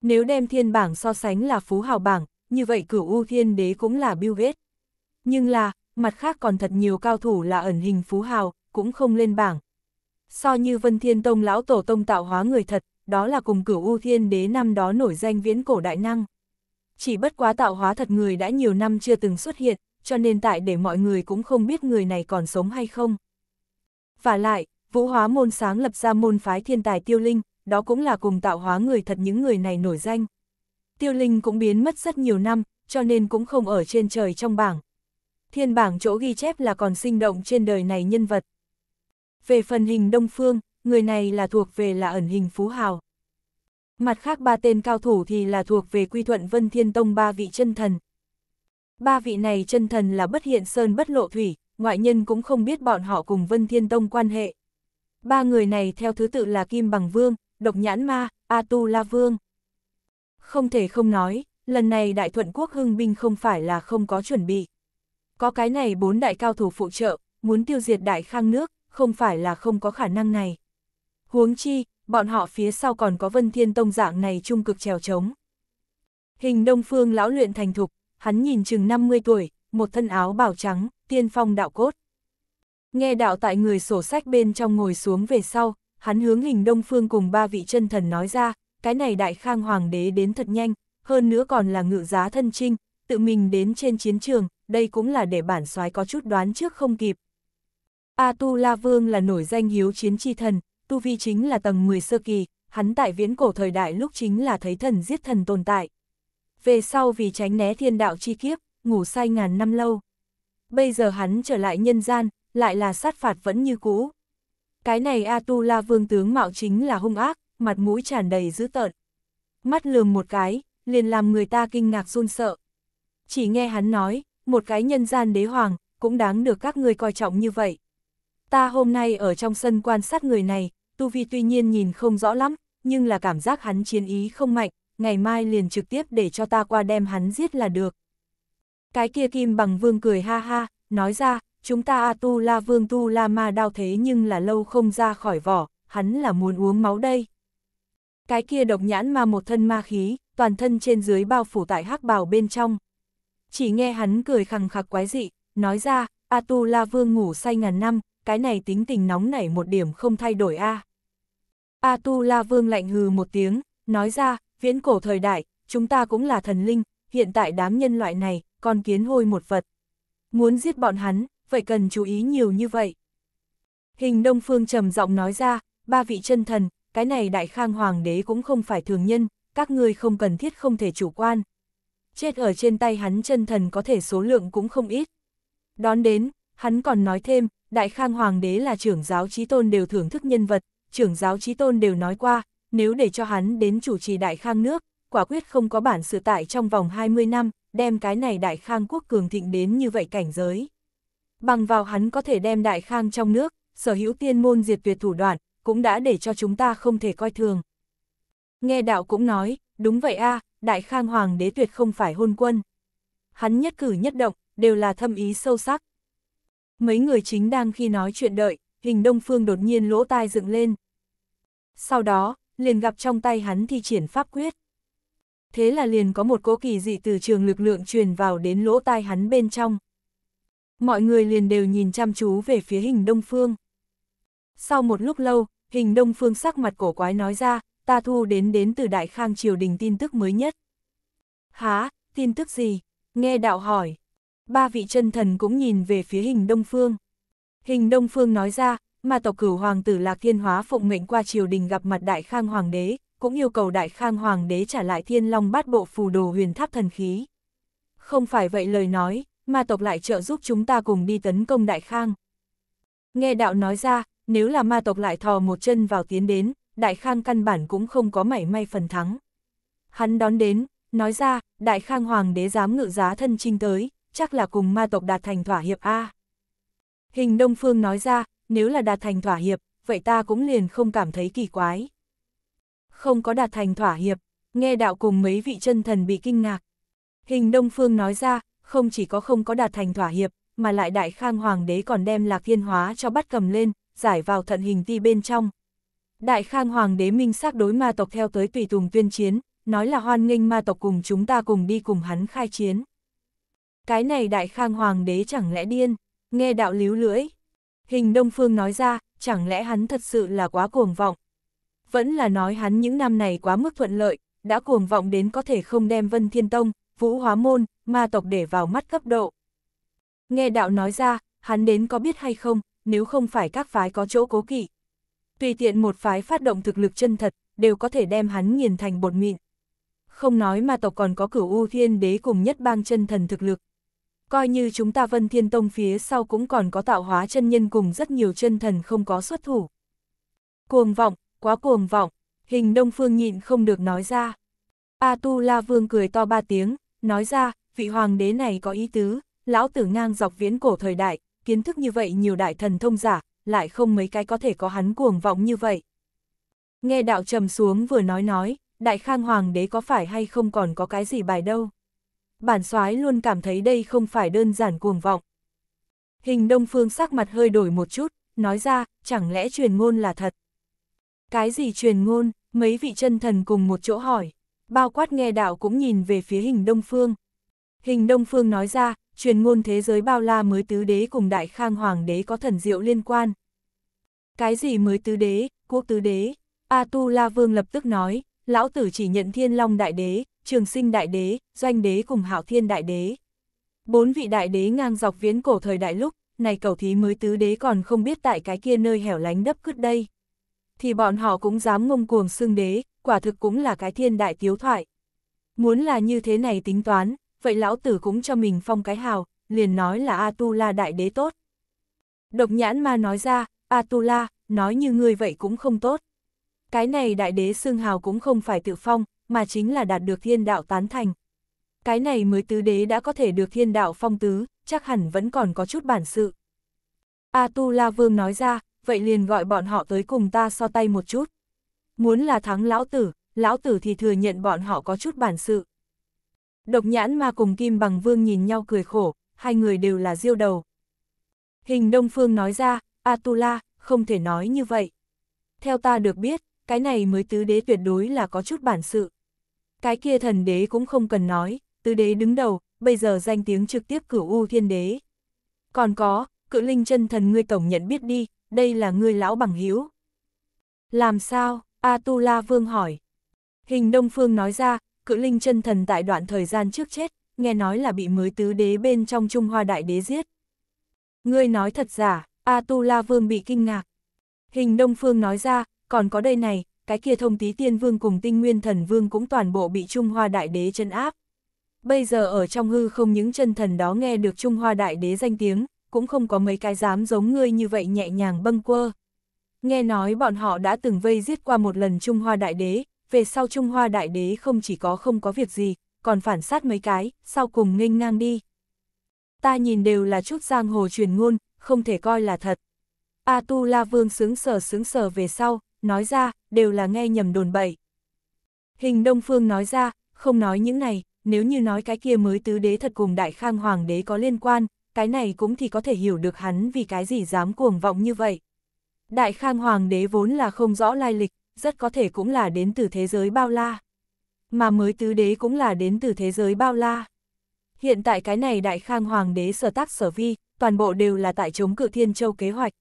Nếu đem thiên bảng so sánh là phú hào bảng, như vậy cửu u thiên đế cũng là Bill Gates. Nhưng là, mặt khác còn thật nhiều cao thủ là ẩn hình phú hào, cũng không lên bảng. So như Vân Thiên Tông lão tổ tông tạo hóa người thật, đó là cùng cửu u thiên đế năm đó nổi danh viễn cổ đại năng. Chỉ bất quá tạo hóa thật người đã nhiều năm chưa từng xuất hiện, cho nên tại để mọi người cũng không biết người này còn sống hay không. Và lại, Vũ hóa môn sáng lập ra môn phái thiên tài tiêu linh, đó cũng là cùng tạo hóa người thật những người này nổi danh. Tiêu linh cũng biến mất rất nhiều năm, cho nên cũng không ở trên trời trong bảng. Thiên bảng chỗ ghi chép là còn sinh động trên đời này nhân vật. Về phần hình Đông Phương, người này là thuộc về là ẩn hình Phú Hào. Mặt khác ba tên cao thủ thì là thuộc về quy thuận Vân Thiên Tông ba vị chân thần. Ba vị này chân thần là bất hiện sơn bất lộ thủy, ngoại nhân cũng không biết bọn họ cùng Vân Thiên Tông quan hệ ba người này theo thứ tự là Kim Bằng Vương, Độc Nhãn Ma, A Tu La Vương. Không thể không nói, lần này Đại Thuận Quốc hưng binh không phải là không có chuẩn bị. Có cái này bốn đại cao thủ phụ trợ, muốn tiêu diệt Đại Khang nước, không phải là không có khả năng này. Huống chi, bọn họ phía sau còn có Vân Thiên Tông dạng này trung cực trèo trống. Hình Đông Phương lão luyện thành thục, hắn nhìn chừng 50 tuổi, một thân áo bảo trắng, tiên phong đạo cốt. Nghe đạo tại người sổ sách bên trong ngồi xuống về sau, hắn hướng hình đông phương cùng ba vị chân thần nói ra, cái này đại khang hoàng đế đến thật nhanh, hơn nữa còn là ngự giá thân trinh, tự mình đến trên chiến trường, đây cũng là để bản soái có chút đoán trước không kịp. A Tu La Vương là nổi danh hiếu chiến chi thần, Tu Vi chính là tầng 10 sơ kỳ, hắn tại viễn cổ thời đại lúc chính là thấy thần giết thần tồn tại. Về sau vì tránh né thiên đạo chi kiếp, ngủ say ngàn năm lâu. Bây giờ hắn trở lại nhân gian, lại là sát phạt vẫn như cũ. Cái này Atula vương tướng mạo chính là hung ác, mặt mũi tràn đầy dữ tợn. Mắt lườm một cái, liền làm người ta kinh ngạc run sợ. Chỉ nghe hắn nói, một cái nhân gian đế hoàng, cũng đáng được các ngươi coi trọng như vậy. Ta hôm nay ở trong sân quan sát người này, Tu Vi tuy nhiên nhìn không rõ lắm, nhưng là cảm giác hắn chiến ý không mạnh, ngày mai liền trực tiếp để cho ta qua đem hắn giết là được. Cái kia kim bằng vương cười ha ha, nói ra, chúng ta Atula à, Vương Tu La Ma đao thế nhưng là lâu không ra khỏi vỏ, hắn là muốn uống máu đây. Cái kia độc nhãn ma một thân ma khí, toàn thân trên dưới bao phủ tại hắc bào bên trong. Chỉ nghe hắn cười khằng khặc quái dị, nói ra, Atula Vương ngủ say ngàn năm, cái này tính tình nóng nảy một điểm không thay đổi a. À. Atula Vương lạnh hừ một tiếng, nói ra, viễn cổ thời đại, chúng ta cũng là thần linh, hiện tại đám nhân loại này, còn kiến hôi một vật. Muốn giết bọn hắn, vậy cần chú ý nhiều như vậy. Hình Đông Phương trầm giọng nói ra, ba vị chân thần, cái này đại khang hoàng đế cũng không phải thường nhân, các ngươi không cần thiết không thể chủ quan. Chết ở trên tay hắn chân thần có thể số lượng cũng không ít. Đón đến, hắn còn nói thêm, đại khang hoàng đế là trưởng giáo trí tôn đều thưởng thức nhân vật, trưởng giáo trí tôn đều nói qua, nếu để cho hắn đến chủ trì đại khang nước, quả quyết không có bản sự tại trong vòng 20 năm, đem cái này đại khang quốc cường thịnh đến như vậy cảnh giới bằng vào hắn có thể đem đại khang trong nước, sở hữu tiên môn diệt tuyệt thủ đoạn, cũng đã để cho chúng ta không thể coi thường. Nghe đạo cũng nói, đúng vậy a đại khang hoàng đế tuyệt không phải hôn quân. Hắn nhất cử nhất động, đều là thâm ý sâu sắc. Mấy người chính đang khi nói chuyện đợi, hình đông phương đột nhiên lỗ tai dựng lên. Sau đó, liền gặp trong tay hắn thi triển pháp quyết. Thế là liền có một cỗ kỳ dị từ trường lực lượng truyền vào đến lỗ tai hắn bên trong mọi người liền đều nhìn chăm chú về phía hình đông phương. Sau một lúc lâu, hình đông phương sắc mặt cổ quái nói ra, ta thu đến đến từ Đại Khang Triều Đình tin tức mới nhất. Há, tin tức gì? Nghe đạo hỏi. Ba vị chân thần cũng nhìn về phía hình đông phương. Hình đông phương nói ra, mà tộc cửu hoàng tử Lạc Thiên Hóa phụng mệnh qua triều đình gặp mặt Đại Khang Hoàng đế, cũng yêu cầu Đại Khang Hoàng đế trả lại Thiên Long bát bộ phù đồ huyền tháp thần khí. Không phải vậy lời nói, ma tộc lại trợ giúp chúng ta cùng đi tấn công Đại Khang. Nghe đạo nói ra, nếu là ma tộc lại thò một chân vào tiến đến, Đại Khang căn bản cũng không có mảy may phần thắng. Hắn đón đến, nói ra, Đại Khang Hoàng đế dám ngự giá thân chinh tới, chắc là cùng ma tộc đạt thành thỏa hiệp A. Hình Đông Phương nói ra, nếu là đạt thành thỏa hiệp, vậy ta cũng liền không cảm thấy kỳ quái. Không có đạt thành thỏa hiệp, nghe đạo cùng mấy vị chân thần bị kinh ngạc. Hình Đông Phương nói ra, không chỉ có không có đạt thành thỏa hiệp, mà lại đại khang hoàng đế còn đem lạc thiên hóa cho bắt cầm lên, giải vào thận hình ti bên trong. Đại khang hoàng đế minh xác đối ma tộc theo tới tùy tùng tuyên chiến, nói là hoan nghênh ma tộc cùng chúng ta cùng đi cùng hắn khai chiến. Cái này đại khang hoàng đế chẳng lẽ điên, nghe đạo líu lưỡi. Hình Đông Phương nói ra, chẳng lẽ hắn thật sự là quá cuồng vọng. Vẫn là nói hắn những năm này quá mức thuận lợi, đã cuồng vọng đến có thể không đem Vân Thiên Tông, vũ hóa môn, ma tộc để vào mắt cấp độ. Nghe đạo nói ra, hắn đến có biết hay không, nếu không phải các phái có chỗ cố kỵ. Tùy tiện một phái phát động thực lực chân thật, đều có thể đem hắn nghiền thành bột mịn. Không nói ma tộc còn có cửu U Thiên Đế cùng nhất bang chân thần thực lực. Coi như chúng ta Vân Thiên Tông phía sau cũng còn có tạo hóa chân nhân cùng rất nhiều chân thần không có xuất thủ. Cuồng vọng, quá cuồng vọng, hình Đông Phương nhịn không được nói ra. A Tu La Vương cười to ba tiếng, nói ra, vị hoàng đế này có ý tứ, lão tử ngang dọc viễn cổ thời đại, kiến thức như vậy nhiều đại thần thông giả, lại không mấy cái có thể có hắn cuồng vọng như vậy. Nghe đạo trầm xuống vừa nói nói, đại khang hoàng đế có phải hay không còn có cái gì bài đâu. Bản soái luôn cảm thấy đây không phải đơn giản cuồng vọng. Hình đông phương sắc mặt hơi đổi một chút, nói ra, chẳng lẽ truyền ngôn là thật. Cái gì truyền ngôn, mấy vị chân thần cùng một chỗ hỏi. Bao quát nghe đạo cũng nhìn về phía hình Đông Phương. Hình Đông Phương nói ra, truyền ngôn thế giới bao la mới tứ đế cùng đại khang hoàng đế có thần diệu liên quan. Cái gì mới tứ đế, quốc tứ đế? A Tu La Vương lập tức nói, lão tử chỉ nhận thiên long đại đế, trường sinh đại đế, doanh đế cùng hạo thiên đại đế. Bốn vị đại đế ngang dọc viễn cổ thời đại lúc, này cầu thí mới tứ đế còn không biết tại cái kia nơi hẻo lánh đấp cứt đây thì bọn họ cũng dám ngông cuồng xưng đế, quả thực cũng là cái thiên đại tiếu thoại. Muốn là như thế này tính toán, vậy lão tử cũng cho mình phong cái hào, liền nói là Atula đại đế tốt. Độc nhãn ma nói ra, Atula, nói như người vậy cũng không tốt. Cái này đại đế xương hào cũng không phải tự phong, mà chính là đạt được thiên đạo tán thành. Cái này mới tứ đế đã có thể được thiên đạo phong tứ, chắc hẳn vẫn còn có chút bản sự. Atula Vương nói ra, vậy liền gọi bọn họ tới cùng ta so tay một chút. Muốn là thắng lão tử, lão tử thì thừa nhận bọn họ có chút bản sự. Độc nhãn ma cùng Kim Bằng Vương nhìn nhau cười khổ, hai người đều là diêu đầu. Hình Đông Phương nói ra, Atula, không thể nói như vậy. Theo ta được biết, cái này mới tứ đế tuyệt đối là có chút bản sự. Cái kia thần đế cũng không cần nói, tứ đế đứng đầu, bây giờ danh tiếng trực tiếp cửu u thiên đế. Còn có, cự linh chân thần ngươi tổng nhận biết đi, đây là người lão bằng hiếu. Làm sao? Atula vương hỏi. Hình Đông Phương nói ra, cự linh chân thần tại đoạn thời gian trước chết, nghe nói là bị mới tứ đế bên trong Trung Hoa Đại đế giết. Ngươi nói thật giả, Atula vương bị kinh ngạc. Hình Đông Phương nói ra, còn có đây này, cái kia thông tí tiên vương cùng tinh nguyên thần vương cũng toàn bộ bị Trung Hoa Đại đế chân áp. Bây giờ ở trong hư không những chân thần đó nghe được Trung Hoa Đại đế danh tiếng, cũng không có mấy cái dám giống ngươi như vậy nhẹ nhàng bâng quơ. Nghe nói bọn họ đã từng vây giết qua một lần Trung Hoa Đại Đế, về sau Trung Hoa Đại Đế không chỉ có không có việc gì, còn phản sát mấy cái, sau cùng nghênh ngang đi. Ta nhìn đều là chút giang hồ truyền ngôn, không thể coi là thật. A Tu La Vương sướng sờ sướng sờ về sau, nói ra, đều là nghe nhầm đồn bậy. Hình Đông Phương nói ra, không nói những này, nếu như nói cái kia mới tứ đế thật cùng Đại Khang Hoàng đế có liên quan, cái này cũng thì có thể hiểu được hắn vì cái gì dám cuồng vọng như vậy. Đại Khang Hoàng đế vốn là không rõ lai lịch, rất có thể cũng là đến từ thế giới bao la. Mà mới tứ đế cũng là đến từ thế giới bao la. Hiện tại cái này Đại Khang Hoàng đế sở tác sở vi, toàn bộ đều là tại chống cự Thiên Châu kế hoạch.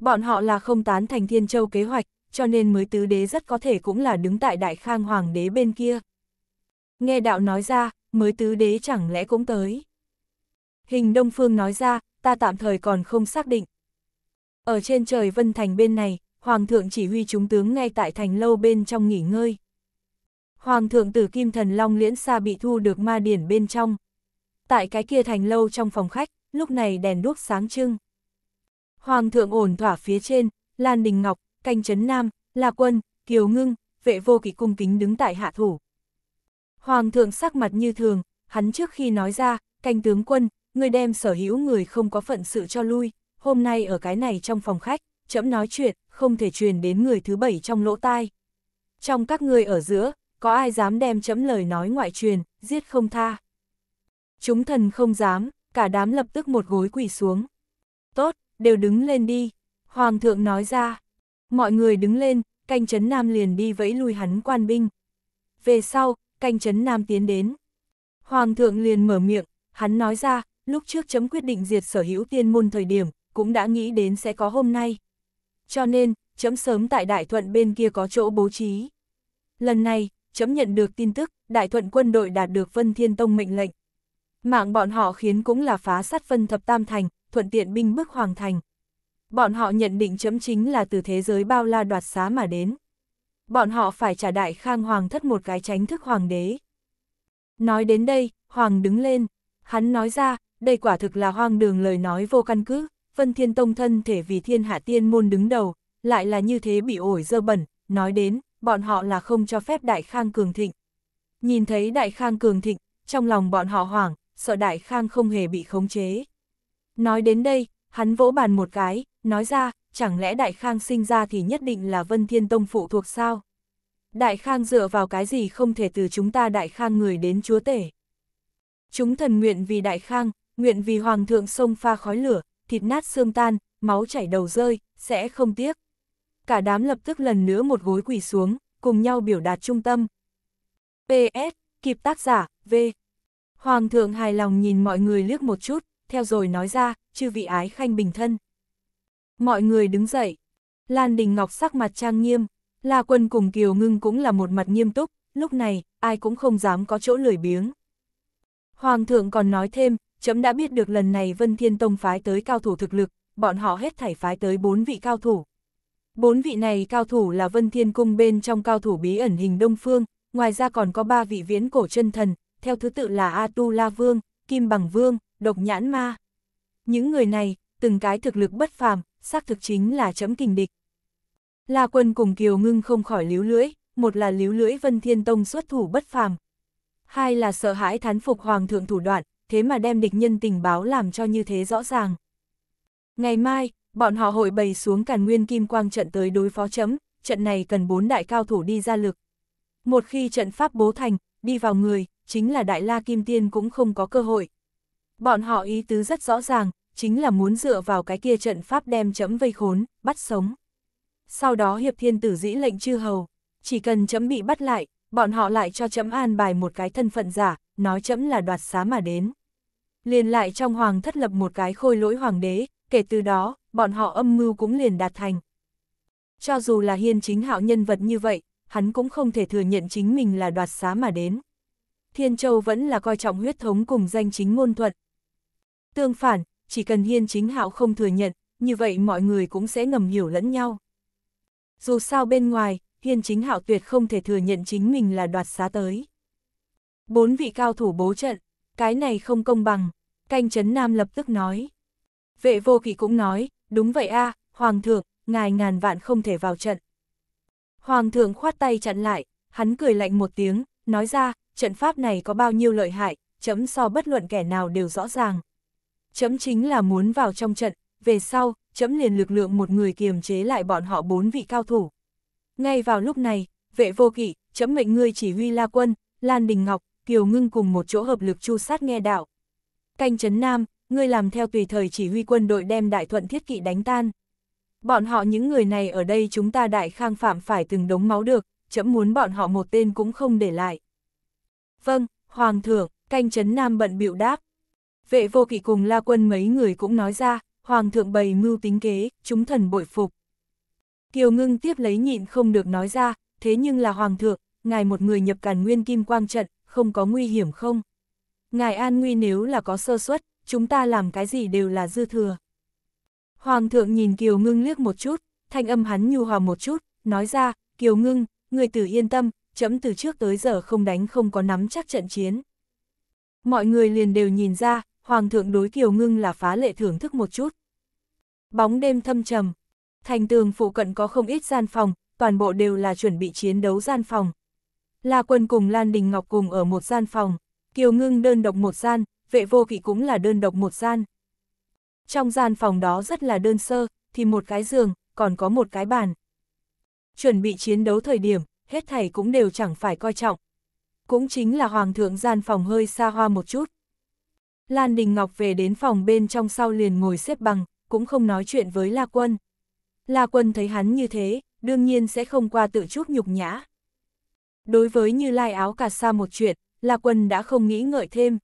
Bọn họ là không tán thành Thiên Châu kế hoạch, cho nên mới tứ đế rất có thể cũng là đứng tại Đại Khang Hoàng đế bên kia. Nghe đạo nói ra, mới tứ đế chẳng lẽ cũng tới. Hình Đông Phương nói ra, ta tạm thời còn không xác định. Ở trên trời Vân Thành bên này, Hoàng thượng chỉ huy chúng tướng ngay tại thành lâu bên trong nghỉ ngơi. Hoàng thượng tử Kim Thần Long Liễn xa bị thu được ma điển bên trong. Tại cái kia thành lâu trong phòng khách, lúc này đèn đuốc sáng trưng. Hoàng thượng ổn thỏa phía trên, Lan Đình Ngọc, Canh Trấn Nam, La Quân, Kiều Ngưng, vệ vô kỵ cung kính đứng tại hạ thủ. Hoàng thượng sắc mặt như thường, hắn trước khi nói ra, canh tướng quân, người đem sở hữu người không có phận sự cho lui, hôm nay ở cái này trong phòng khách, chấm nói chuyện, không thể truyền đến người thứ bảy trong lỗ tai. Trong các người ở giữa, có ai dám đem chấm lời nói ngoại truyền, giết không tha. Chúng thần không dám, cả đám lập tức một gối quỳ xuống. Tốt, đều đứng lên đi, Hoàng thượng nói ra. Mọi người đứng lên, canh chấn nam liền đi vẫy lui hắn quan binh. Về sau, canh chấn nam tiến đến. Hoàng thượng liền mở miệng, hắn nói ra, lúc trước chấm quyết định diệt sở hữu tiên môn thời điểm, cũng đã nghĩ đến sẽ có hôm nay. Cho nên, chấm sớm tại Đại Thuận bên kia có chỗ bố trí. Lần này, chấm nhận được tin tức, Đại Thuận quân đội đạt được Vân Thiên Tông mệnh lệnh. Mạng bọn họ khiến cũng là phá sát phân thập tam thành, thuận tiện binh bức hoàng thành. Bọn họ nhận định chấm chính là từ thế giới bao la đoạt xá mà đến. Bọn họ phải trả đại khang hoàng thất một cái tránh thức hoàng đế. Nói đến đây, hoàng đứng lên. Hắn nói ra, đây quả thực là hoang đường lời nói vô căn cứ, Vân Thiên Tông thân thể vì thiên hạ tiên môn đứng đầu, lại là như thế bị ổi dơ bẩn, nói đến, bọn họ là không cho phép Đại Khang cường thịnh. Nhìn thấy Đại Khang cường thịnh, trong lòng bọn họ hoảng, sợ Đại Khang không hề bị khống chế. Nói đến đây, hắn vỗ bàn một cái, nói ra, chẳng lẽ Đại Khang sinh ra thì nhất định là Vân Thiên Tông phụ thuộc sao? Đại Khang dựa vào cái gì không thể từ chúng ta Đại Khang người đến chúa tể. Chúng thần nguyện vì Đại Khang, nguyện vì hoàng thượng sông pha khói lửa, thịt nát xương tan, máu chảy đầu rơi, sẽ không tiếc. Cả đám lập tức lần nữa một gối quỳ xuống, cùng nhau biểu đạt trung tâm. P.S. kịp tác giả, V. Hoàng thượng hài lòng nhìn mọi người liếc một chút, theo rồi nói ra, chư vị ái khanh bình thân. Mọi người đứng dậy. Lan Đình Ngọc sắc mặt trang nghiêm, La Quân cùng Kiều Ngưng cũng là một mặt nghiêm túc, lúc này, ai cũng không dám có chỗ lười biếng. Hoàng thượng còn nói thêm, chấm đã biết được lần này Vân Thiên Tông phái tới cao thủ thực lực, bọn họ hết thảy phái tới bốn vị cao thủ. Bốn vị này cao thủ là Vân Thiên Cung bên trong cao thủ bí ẩn hình Đông Phương, ngoài ra còn có ba vị viễn cổ chân thần, theo thứ tự là A Tu La Vương, Kim Bằng Vương, Độc Nhãn Ma. Những người này, từng cái thực lực bất phàm, xác thực chính là chấm kình địch. La Quân cùng Kiều Ngưng không khỏi líu lưỡi, một là líu lưỡi Vân Thiên Tông xuất thủ bất phàm, hai là sợ hãi thán phục hoàng thượng thủ đoạn, thế mà đem địch nhân tình báo làm cho như thế rõ ràng. Ngày mai, bọn họ hội bày xuống càn nguyên kim quang trận tới đối phó chấm, trận này cần bốn đại cao thủ đi ra lực. Một khi trận pháp bố thành, đi vào người, chính là đại la kim tiên cũng không có cơ hội. Bọn họ ý tứ rất rõ ràng, chính là muốn dựa vào cái kia trận pháp đem chấm vây khốn, bắt sống. Sau đó hiệp thiên tử dĩ lệnh chư hầu, chỉ cần chấm bị bắt lại, bọn họ lại cho chấm an bài một cái thân phận giả, nói chẫm là đoạt xá mà đến. Liền lại trong hoàng thất lập một cái khôi lỗi hoàng đế, kể từ đó, bọn họ âm mưu cũng liền đạt thành. Cho dù là hiên chính hạo nhân vật như vậy, hắn cũng không thể thừa nhận chính mình là đoạt xá mà đến. Thiên Châu vẫn là coi trọng huyết thống cùng danh chính ngôn thuận. Tương phản, chỉ cần hiên chính hạo không thừa nhận, như vậy mọi người cũng sẽ ngầm hiểu lẫn nhau. Dù sao bên ngoài, hiên chính hạo tuyệt không thể thừa nhận chính mình là đoạt xá tới. Bốn vị cao thủ bố trận, cái này không công bằng, canh chấn nam lập tức nói. Vệ vô kỵ cũng nói, đúng vậy a, hoàng thượng, ngài ngàn vạn không thể vào trận. Hoàng thượng khoát tay chặn lại, hắn cười lạnh một tiếng, nói ra, trận pháp này có bao nhiêu lợi hại, chấm so bất luận kẻ nào đều rõ ràng. Chấm chính là muốn vào trong trận, về sau, chấm liền lực lượng một người kiềm chế lại bọn họ bốn vị cao thủ. Ngay vào lúc này, vệ vô kỵ, chấm mệnh ngươi chỉ huy la quân, Lan Đình Ngọc, Kiều Ngưng cùng một chỗ hợp lực chu sát nghe đạo. Canh Trấn Nam, ngươi làm theo tùy thời chỉ huy quân đội đem đại thuận thiết kỵ đánh tan. Bọn họ những người này ở đây chúng ta đại khang phạm phải từng đống máu được, chậm muốn bọn họ một tên cũng không để lại. Vâng, Hoàng thượng, canh Trấn Nam bận bịu đáp. Vệ vô kỵ cùng la quân mấy người cũng nói ra, Hoàng thượng bày mưu tính kế, chúng thần bội phục. Kiều Ngưng tiếp lấy nhịn không được nói ra, thế nhưng là Hoàng thượng, ngài một người nhập càn nguyên kim quang trận, không có nguy hiểm không? Ngài an nguy nếu là có sơ suất, chúng ta làm cái gì đều là dư thừa. Hoàng thượng nhìn Kiều Ngưng liếc một chút, thanh âm hắn nhu hòa một chút, nói ra, Kiều Ngưng, người tử yên tâm, chấm từ trước tới giờ không đánh không có nắm chắc trận chiến. Mọi người liền đều nhìn ra, Hoàng thượng đối Kiều Ngưng là phá lệ thưởng thức một chút. Bóng đêm thâm trầm, thành tường phụ cận có không ít gian phòng, toàn bộ đều là chuẩn bị chiến đấu gian phòng, La Quân cùng Lan Đình Ngọc cùng ở một gian phòng, Kiều Ngưng đơn độc một gian, vệ vô kỵ cũng là đơn độc một gian. Trong gian phòng đó rất là đơn sơ, thì một cái giường, còn có một cái bàn. Chuẩn bị chiến đấu thời điểm, hết thảy cũng đều chẳng phải coi trọng. Cũng chính là Hoàng thượng gian phòng hơi xa hoa một chút. Lan Đình Ngọc về đến phòng bên trong sau liền ngồi xếp bằng, cũng không nói chuyện với La Quân. La Quân thấy hắn như thế, đương nhiên sẽ không qua tự chút nhục nhã. Đối với như lai áo cà sa một chuyện, La Quân đã không nghĩ ngợi thêm.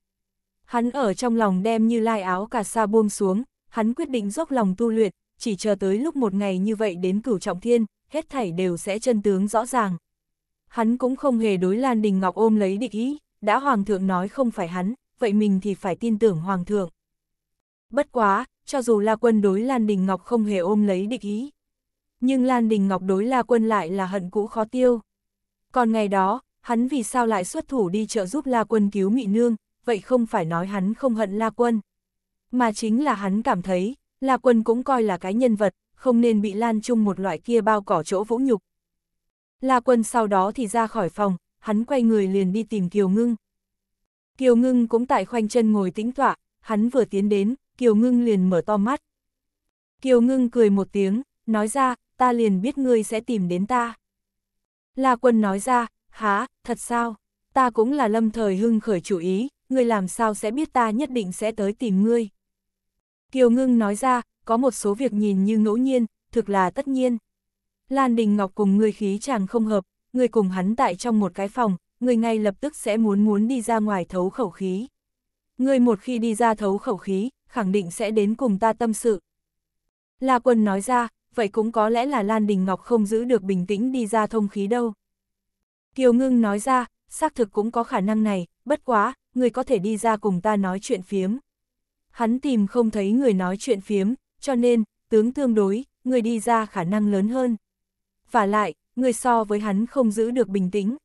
Hắn ở trong lòng đem như lai áo cà sa buông xuống, hắn quyết định dốc lòng tu luyện, chỉ chờ tới lúc một ngày như vậy đến cửu trọng thiên, hết thảy đều sẽ chân tướng rõ ràng. Hắn cũng không hề đối Lan Đình Ngọc ôm lấy địch ý, đã Hoàng thượng nói không phải hắn, vậy mình thì phải tin tưởng Hoàng thượng. Bất quá, cho dù La Quân đối Lan Đình Ngọc không hề ôm lấy địch ý, nhưng Lan Đình Ngọc đối La Quân lại là hận cũ khó tiêu. Còn ngày đó, hắn vì sao lại xuất thủ đi trợ giúp La Quân cứu Mị Nương, vậy không phải nói hắn không hận La Quân. Mà chính là hắn cảm thấy, La Quân cũng coi là cái nhân vật, không nên bị lan chung một loại kia bao cỏ chỗ vũ nhục. La Quân sau đó thì ra khỏi phòng, hắn quay người liền đi tìm Kiều Ngưng. Kiều Ngưng cũng tại khoanh chân ngồi tĩnh tọa, hắn vừa tiến đến, Kiều Ngưng liền mở to mắt. Kiều Ngưng cười một tiếng, nói ra, ta liền biết ngươi sẽ tìm đến ta. La quân nói ra, há, thật sao? Ta cũng là lâm thời hưng khởi chủ ý, ngươi làm sao sẽ biết ta nhất định sẽ tới tìm ngươi. Kiều ngưng nói ra, có một số việc nhìn như ngẫu nhiên, thực là tất nhiên. Lan Đình Ngọc cùng ngươi khí chàng không hợp, ngươi cùng hắn tại trong một cái phòng, ngươi ngay lập tức sẽ muốn muốn đi ra ngoài thấu khẩu khí. Ngươi một khi đi ra thấu khẩu khí, khẳng định sẽ đến cùng ta tâm sự. La Quân nói ra, vậy cũng có lẽ là Lan Đình Ngọc không giữ được bình tĩnh đi ra thông khí đâu. Kiều Ngưng nói ra, xác thực cũng có khả năng này, bất quá, người có thể đi ra cùng ta nói chuyện phiếm. Hắn tìm không thấy người nói chuyện phiếm, cho nên, tướng tương đối, người đi ra khả năng lớn hơn. Và lại, người so với hắn không giữ được bình tĩnh.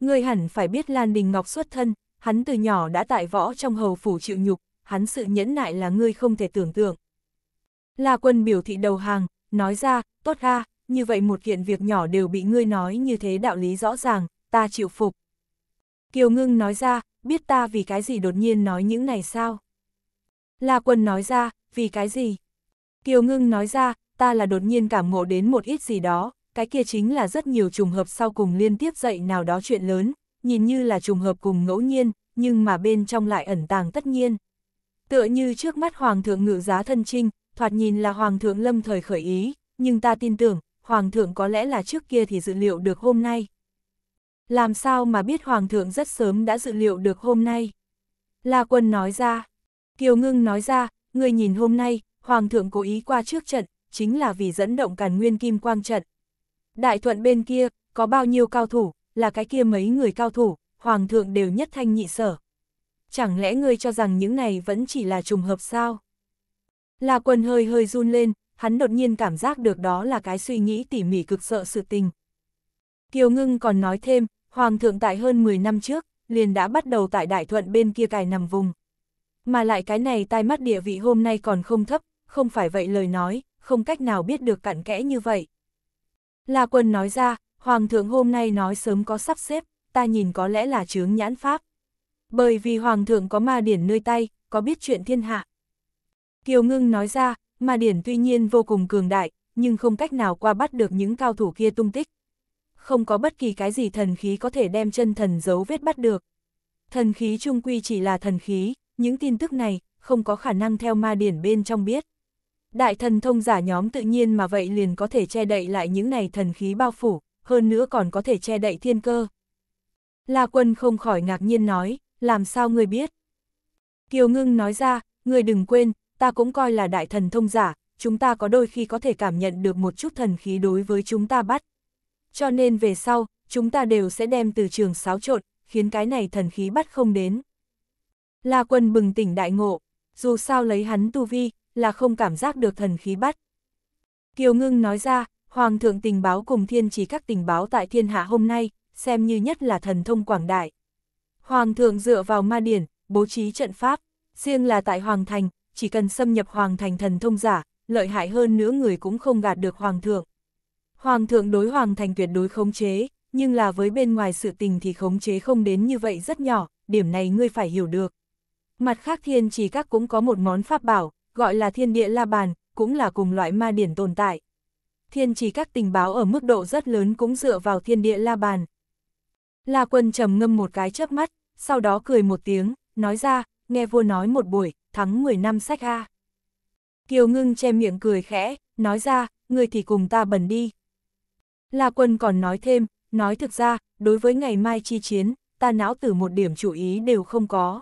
Người hẳn phải biết Lan Đình Ngọc xuất thân, hắn từ nhỏ đã tại võ trong hầu phủ chịu nhục, hắn sự nhẫn nại là ngươi không thể tưởng tượng. La quân biểu thị đầu hàng, nói ra, tốt ha, như vậy một kiện việc nhỏ đều bị ngươi nói như thế đạo lý rõ ràng, ta chịu phục. Kiều ngưng nói ra, biết ta vì cái gì đột nhiên nói những này sao? La quân nói ra, vì cái gì? Kiều ngưng nói ra, ta là đột nhiên cảm ngộ đến một ít gì đó, cái kia chính là rất nhiều trùng hợp sau cùng liên tiếp dậy nào đó chuyện lớn, nhìn như là trùng hợp cùng ngẫu nhiên, nhưng mà bên trong lại ẩn tàng tất nhiên. Tựa như trước mắt Hoàng thượng ngự giá thân trinh, thoạt nhìn là Hoàng thượng lâm thời khởi ý, nhưng ta tin tưởng, Hoàng thượng có lẽ là trước kia thì dự liệu được hôm nay. Làm sao mà biết Hoàng thượng rất sớm đã dự liệu được hôm nay? La Quân nói ra, Kiều Ngưng nói ra, người nhìn hôm nay, Hoàng thượng cố ý qua trước trận, chính là vì dẫn động càn nguyên kim quang trận. Đại thuận bên kia, có bao nhiêu cao thủ, là cái kia mấy người cao thủ, Hoàng thượng đều nhất thanh nhị sở. Chẳng lẽ ngươi cho rằng những này vẫn chỉ là trùng hợp sao? La Quân hơi hơi run lên, hắn đột nhiên cảm giác được đó là cái suy nghĩ tỉ mỉ cực sợ sự tình. Kiều Ngưng còn nói thêm, Hoàng thượng tại hơn 10 năm trước, liền đã bắt đầu tại Đại Thuận bên kia cài nằm vùng. Mà lại cái này tai mắt địa vị hôm nay còn không thấp, không phải vậy lời nói, không cách nào biết được cặn kẽ như vậy. La Quân nói ra, Hoàng thượng hôm nay nói sớm có sắp xếp, ta nhìn có lẽ là chướng nhãn pháp. Bởi vì Hoàng thượng có ma điển nơi tay, có biết chuyện thiên hạ. Kiều Ngưng nói ra, mà điển tuy nhiên vô cùng cường đại, nhưng không cách nào qua bắt được những cao thủ kia tung tích. Không có bất kỳ cái gì thần khí có thể đem chân thần dấu vết bắt được. Thần khí trung quy chỉ là thần khí, những tin tức này không có khả năng theo ma điển bên trong biết. Đại thần thông giả nhóm tự nhiên mà vậy liền có thể che đậy lại những này thần khí bao phủ, hơn nữa còn có thể che đậy thiên cơ. La quân không khỏi ngạc nhiên nói, làm sao người biết? Kiều ngưng nói ra, người đừng quên, ta cũng coi là đại thần thông giả, chúng ta có đôi khi có thể cảm nhận được một chút thần khí đối với chúng ta bắt. Cho nên về sau, chúng ta đều sẽ đem từ trường xáo trộn, khiến cái này thần khí bắt không đến. La quân bừng tỉnh đại ngộ, dù sao lấy hắn tu vi, là không cảm giác được thần khí bắt. Kiều ngưng nói ra, Hoàng thượng tình báo cùng thiên chỉ các tình báo tại thiên hạ hôm nay, xem như nhất là thần thông quảng đại. Hoàng thượng dựa vào ma điển, bố trí trận pháp, riêng là tại Hoàng thành, chỉ cần xâm nhập hoàng thành thần thông giả, lợi hại hơn nữa người cũng không gạt được hoàng thượng. Hoàng thượng đối hoàng thành tuyệt đối khống chế, nhưng là với bên ngoài sự tình thì khống chế không đến như vậy rất nhỏ, điểm này ngươi phải hiểu được. Mặt khác thiên chỉ các cũng có một món pháp bảo, gọi là thiên địa la bàn, cũng là cùng loại ma điển tồn tại. Thiên chỉ các tình báo ở mức độ rất lớn cũng dựa vào thiên địa la bàn. La quân trầm ngâm một cái chớp mắt, sau đó cười một tiếng, nói ra, nghe vua nói một buổi, thắng 10 năm sách A. Kiều ngưng che miệng cười khẽ, nói ra, người thì cùng ta bẩn đi. La quân còn nói thêm, nói thực ra, đối với ngày mai chi chiến, ta não từ một điểm chủ ý đều không có.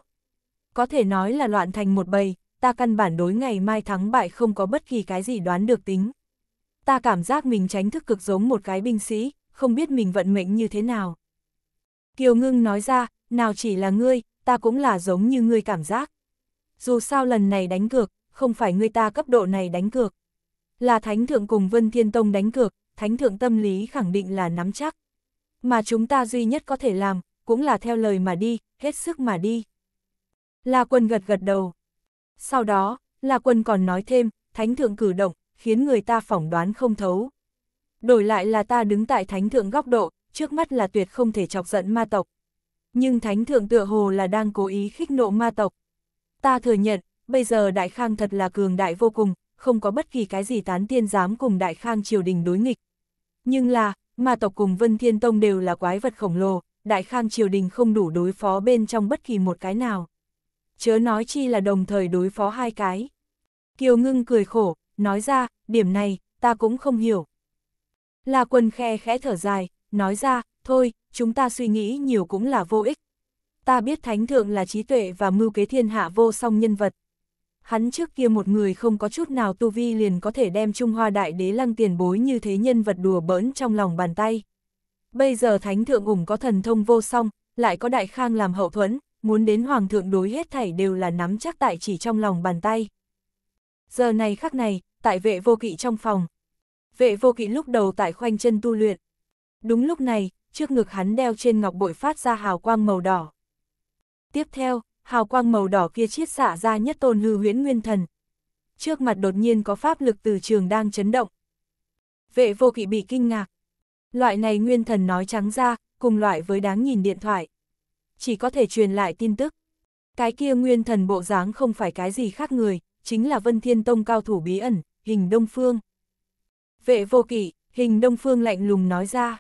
Có thể nói là loạn thành một bầy, ta căn bản đối ngày mai thắng bại không có bất kỳ cái gì đoán được tính. Ta cảm giác mình tránh thức cực giống một cái binh sĩ, không biết mình vận mệnh như thế nào. Kiều ngưng nói ra, nào chỉ là ngươi, ta cũng là giống như ngươi cảm giác dù sao lần này đánh cược, không phải người ta cấp độ này đánh cược. Là Thánh Thượng cùng Vân Thiên Tông đánh cược, Thánh Thượng tâm lý khẳng định là nắm chắc. Mà chúng ta duy nhất có thể làm, cũng là theo lời mà đi, hết sức mà đi. La Quân gật gật đầu. Sau đó, La Quân còn nói thêm, Thánh Thượng cử động, khiến người ta phỏng đoán không thấu. Đổi lại là ta đứng tại Thánh Thượng góc độ, trước mắt là tuyệt không thể chọc giận ma tộc. Nhưng Thánh Thượng tựa hồ là đang cố ý khích nộ ma tộc. Ta thừa nhận, bây giờ Đại Khang thật là cường đại vô cùng, không có bất kỳ cái gì tán tiên dám cùng Đại Khang triều đình đối nghịch. Nhưng là, mà tộc cùng Vân Thiên Tông đều là quái vật khổng lồ, Đại Khang triều đình không đủ đối phó bên trong bất kỳ một cái nào. Chớ nói chi là đồng thời đối phó hai cái. Kiều Ngưng cười khổ, nói ra, điểm này, ta cũng không hiểu. là quần khe khẽ thở dài, nói ra, thôi, chúng ta suy nghĩ nhiều cũng là vô ích, ta biết thánh thượng là trí tuệ và mưu kế thiên hạ vô song nhân vật. Hắn trước kia một người không có chút nào tu vi liền có thể đem Trung Hoa Đại Đế lăng tiền bối như thế nhân vật đùa bỡn trong lòng bàn tay. Bây giờ thánh thượng ủng có thần thông vô song, lại có đại khang làm hậu thuẫn, muốn đến hoàng thượng đối hết thảy đều là nắm chắc tại chỉ trong lòng bàn tay. Giờ này khắc này, tại vệ vô kỵ trong phòng. Vệ vô kỵ lúc đầu tại khoanh chân tu luyện. Đúng lúc này, trước ngực hắn đeo trên ngọc bội phát ra hào quang màu đỏ. Tiếp theo, hào quang màu đỏ kia chiết xạ ra nhất tôn hư huyễn nguyên thần. Trước mặt đột nhiên có pháp lực từ trường đang chấn động. Vệ vô kỵ bị kinh ngạc. Loại này nguyên thần nói trắng ra, cùng loại với đáng nhìn điện thoại. Chỉ có thể truyền lại tin tức. Cái kia nguyên thần bộ dáng không phải cái gì khác người, chính là Vân Thiên Tông cao thủ bí ẩn, hình Đông Phương. Vệ vô kỵ, hình Đông Phương lạnh lùng nói ra.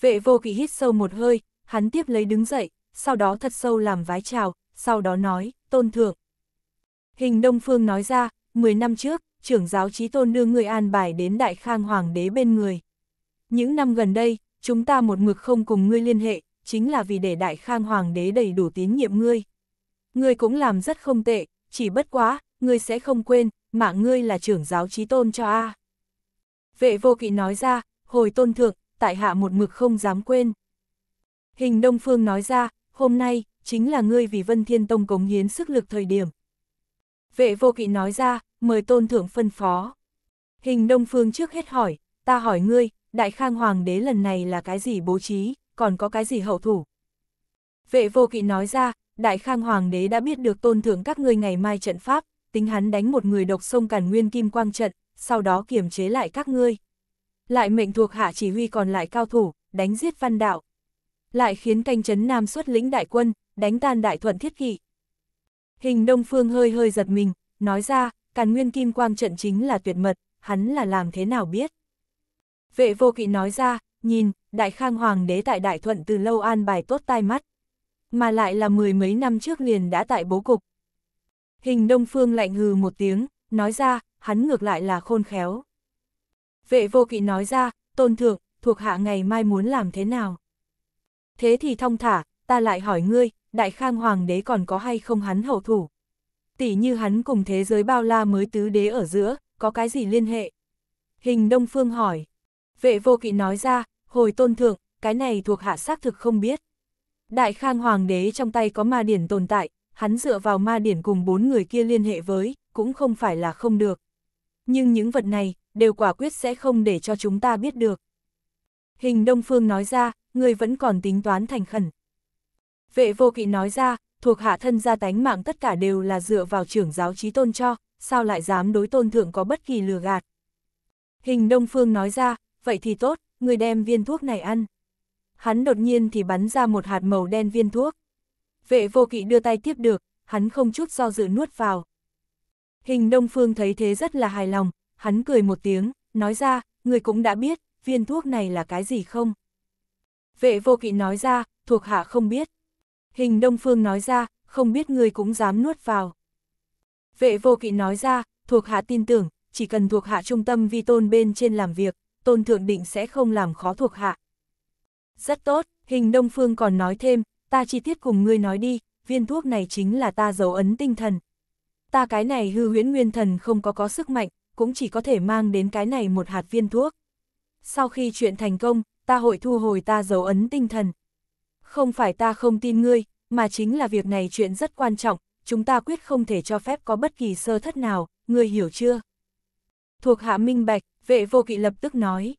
Vệ vô kỵ hít sâu một hơi, hắn tiếp lấy đứng dậy, sau đó thật sâu làm vái chào, sau đó nói, tôn thượng. Hình Đông Phương nói ra, 10 năm trước, trưởng giáo trí tôn đưa người an bài đến Đại Khang Hoàng đế bên người. Những năm gần đây, chúng ta một mực không cùng ngươi liên hệ, chính là vì để Đại Khang Hoàng đế đầy đủ tín nhiệm ngươi. Ngươi cũng làm rất không tệ, chỉ bất quá, ngươi sẽ không quên, mạng ngươi là trưởng giáo trí tôn cho A. Vệ vô kỵ nói ra, hồi tôn thượng, tại hạ một mực không dám quên. Hình Đông Phương nói ra, hôm nay, chính là ngươi vì Vân Thiên Tông cống hiến sức lực thời điểm. Vệ vô kỵ nói ra, mời tôn thượng phân phó. Hình Đông Phương trước hết hỏi, ta hỏi ngươi, Đại Khang Hoàng đế lần này là cái gì bố trí, còn có cái gì hậu thủ? Vệ vô kỵ nói ra, Đại Khang Hoàng đế đã biết được tôn thượng các ngươi ngày mai trận pháp, tính hắn đánh một người độc sông càn nguyên kim quang trận, sau đó kiềm chế lại các ngươi. Lại mệnh thuộc hạ chỉ huy còn lại cao thủ, đánh giết văn đạo lại khiến canh chấn Nam xuất lĩnh đại quân, đánh tan đại thuận thiết kỵ. Hình Đông Phương hơi hơi giật mình, nói ra, Càn Nguyên Kim Quang trận chính là tuyệt mật, hắn là làm thế nào biết. Vệ vô kỵ nói ra, nhìn, Đại Khang Hoàng đế tại Đại Thuận từ lâu an bài tốt tai mắt. Mà lại là mười mấy năm trước liền đã tại bố cục. Hình Đông Phương lạnh hừ một tiếng, nói ra, hắn ngược lại là khôn khéo. Vệ vô kỵ nói ra, tôn thượng, thuộc hạ ngày mai muốn làm thế nào thế thì thong thả, ta lại hỏi ngươi, đại khang hoàng đế còn có hay không hắn hậu thủ. Tỷ như hắn cùng thế giới bao la mới tứ đế ở giữa, có cái gì liên hệ? Hình Đông Phương hỏi. Vệ vô kỵ nói ra, hồi tôn thượng, cái này thuộc hạ xác thực không biết. Đại khang hoàng đế trong tay có ma điển tồn tại, hắn dựa vào ma điển cùng bốn người kia liên hệ với, cũng không phải là không được. Nhưng những vật này, đều quả quyết sẽ không để cho chúng ta biết được. Hình Đông Phương nói ra, người vẫn còn tính toán thành khẩn. Vệ vô kỵ nói ra, thuộc hạ thân gia tánh mạng tất cả đều là dựa vào trưởng giáo trí tôn cho, sao lại dám đối tôn thượng có bất kỳ lừa gạt. Hình Đông Phương nói ra, vậy thì tốt, người đem viên thuốc này ăn. Hắn đột nhiên thì bắn ra một hạt màu đen viên thuốc. Vệ vô kỵ đưa tay tiếp được, hắn không chút do dự nuốt vào. Hình Đông Phương thấy thế rất là hài lòng, hắn cười một tiếng, nói ra, người cũng đã biết, viên thuốc này là cái gì không? Vệ vô kỵ nói ra, thuộc hạ không biết. Hình Đông Phương nói ra, không biết người cũng dám nuốt vào. Vệ vô kỵ nói ra, thuộc hạ tin tưởng, chỉ cần thuộc hạ trung tâm vi tôn bên trên làm việc, tôn thượng định sẽ không làm khó thuộc hạ. Rất tốt, hình Đông Phương còn nói thêm, ta chi tiết cùng ngươi nói đi, viên thuốc này chính là ta dấu ấn tinh thần. Ta cái này hư huyễn nguyên thần không có có sức mạnh, cũng chỉ có thể mang đến cái này một hạt viên thuốc. Sau khi chuyện thành công, ta hội thu hồi ta dấu ấn tinh thần. Không phải ta không tin ngươi, mà chính là việc này chuyện rất quan trọng, chúng ta quyết không thể cho phép có bất kỳ sơ thất nào, ngươi hiểu chưa? Thuộc hạ minh bạch, vệ vô kỵ lập tức nói.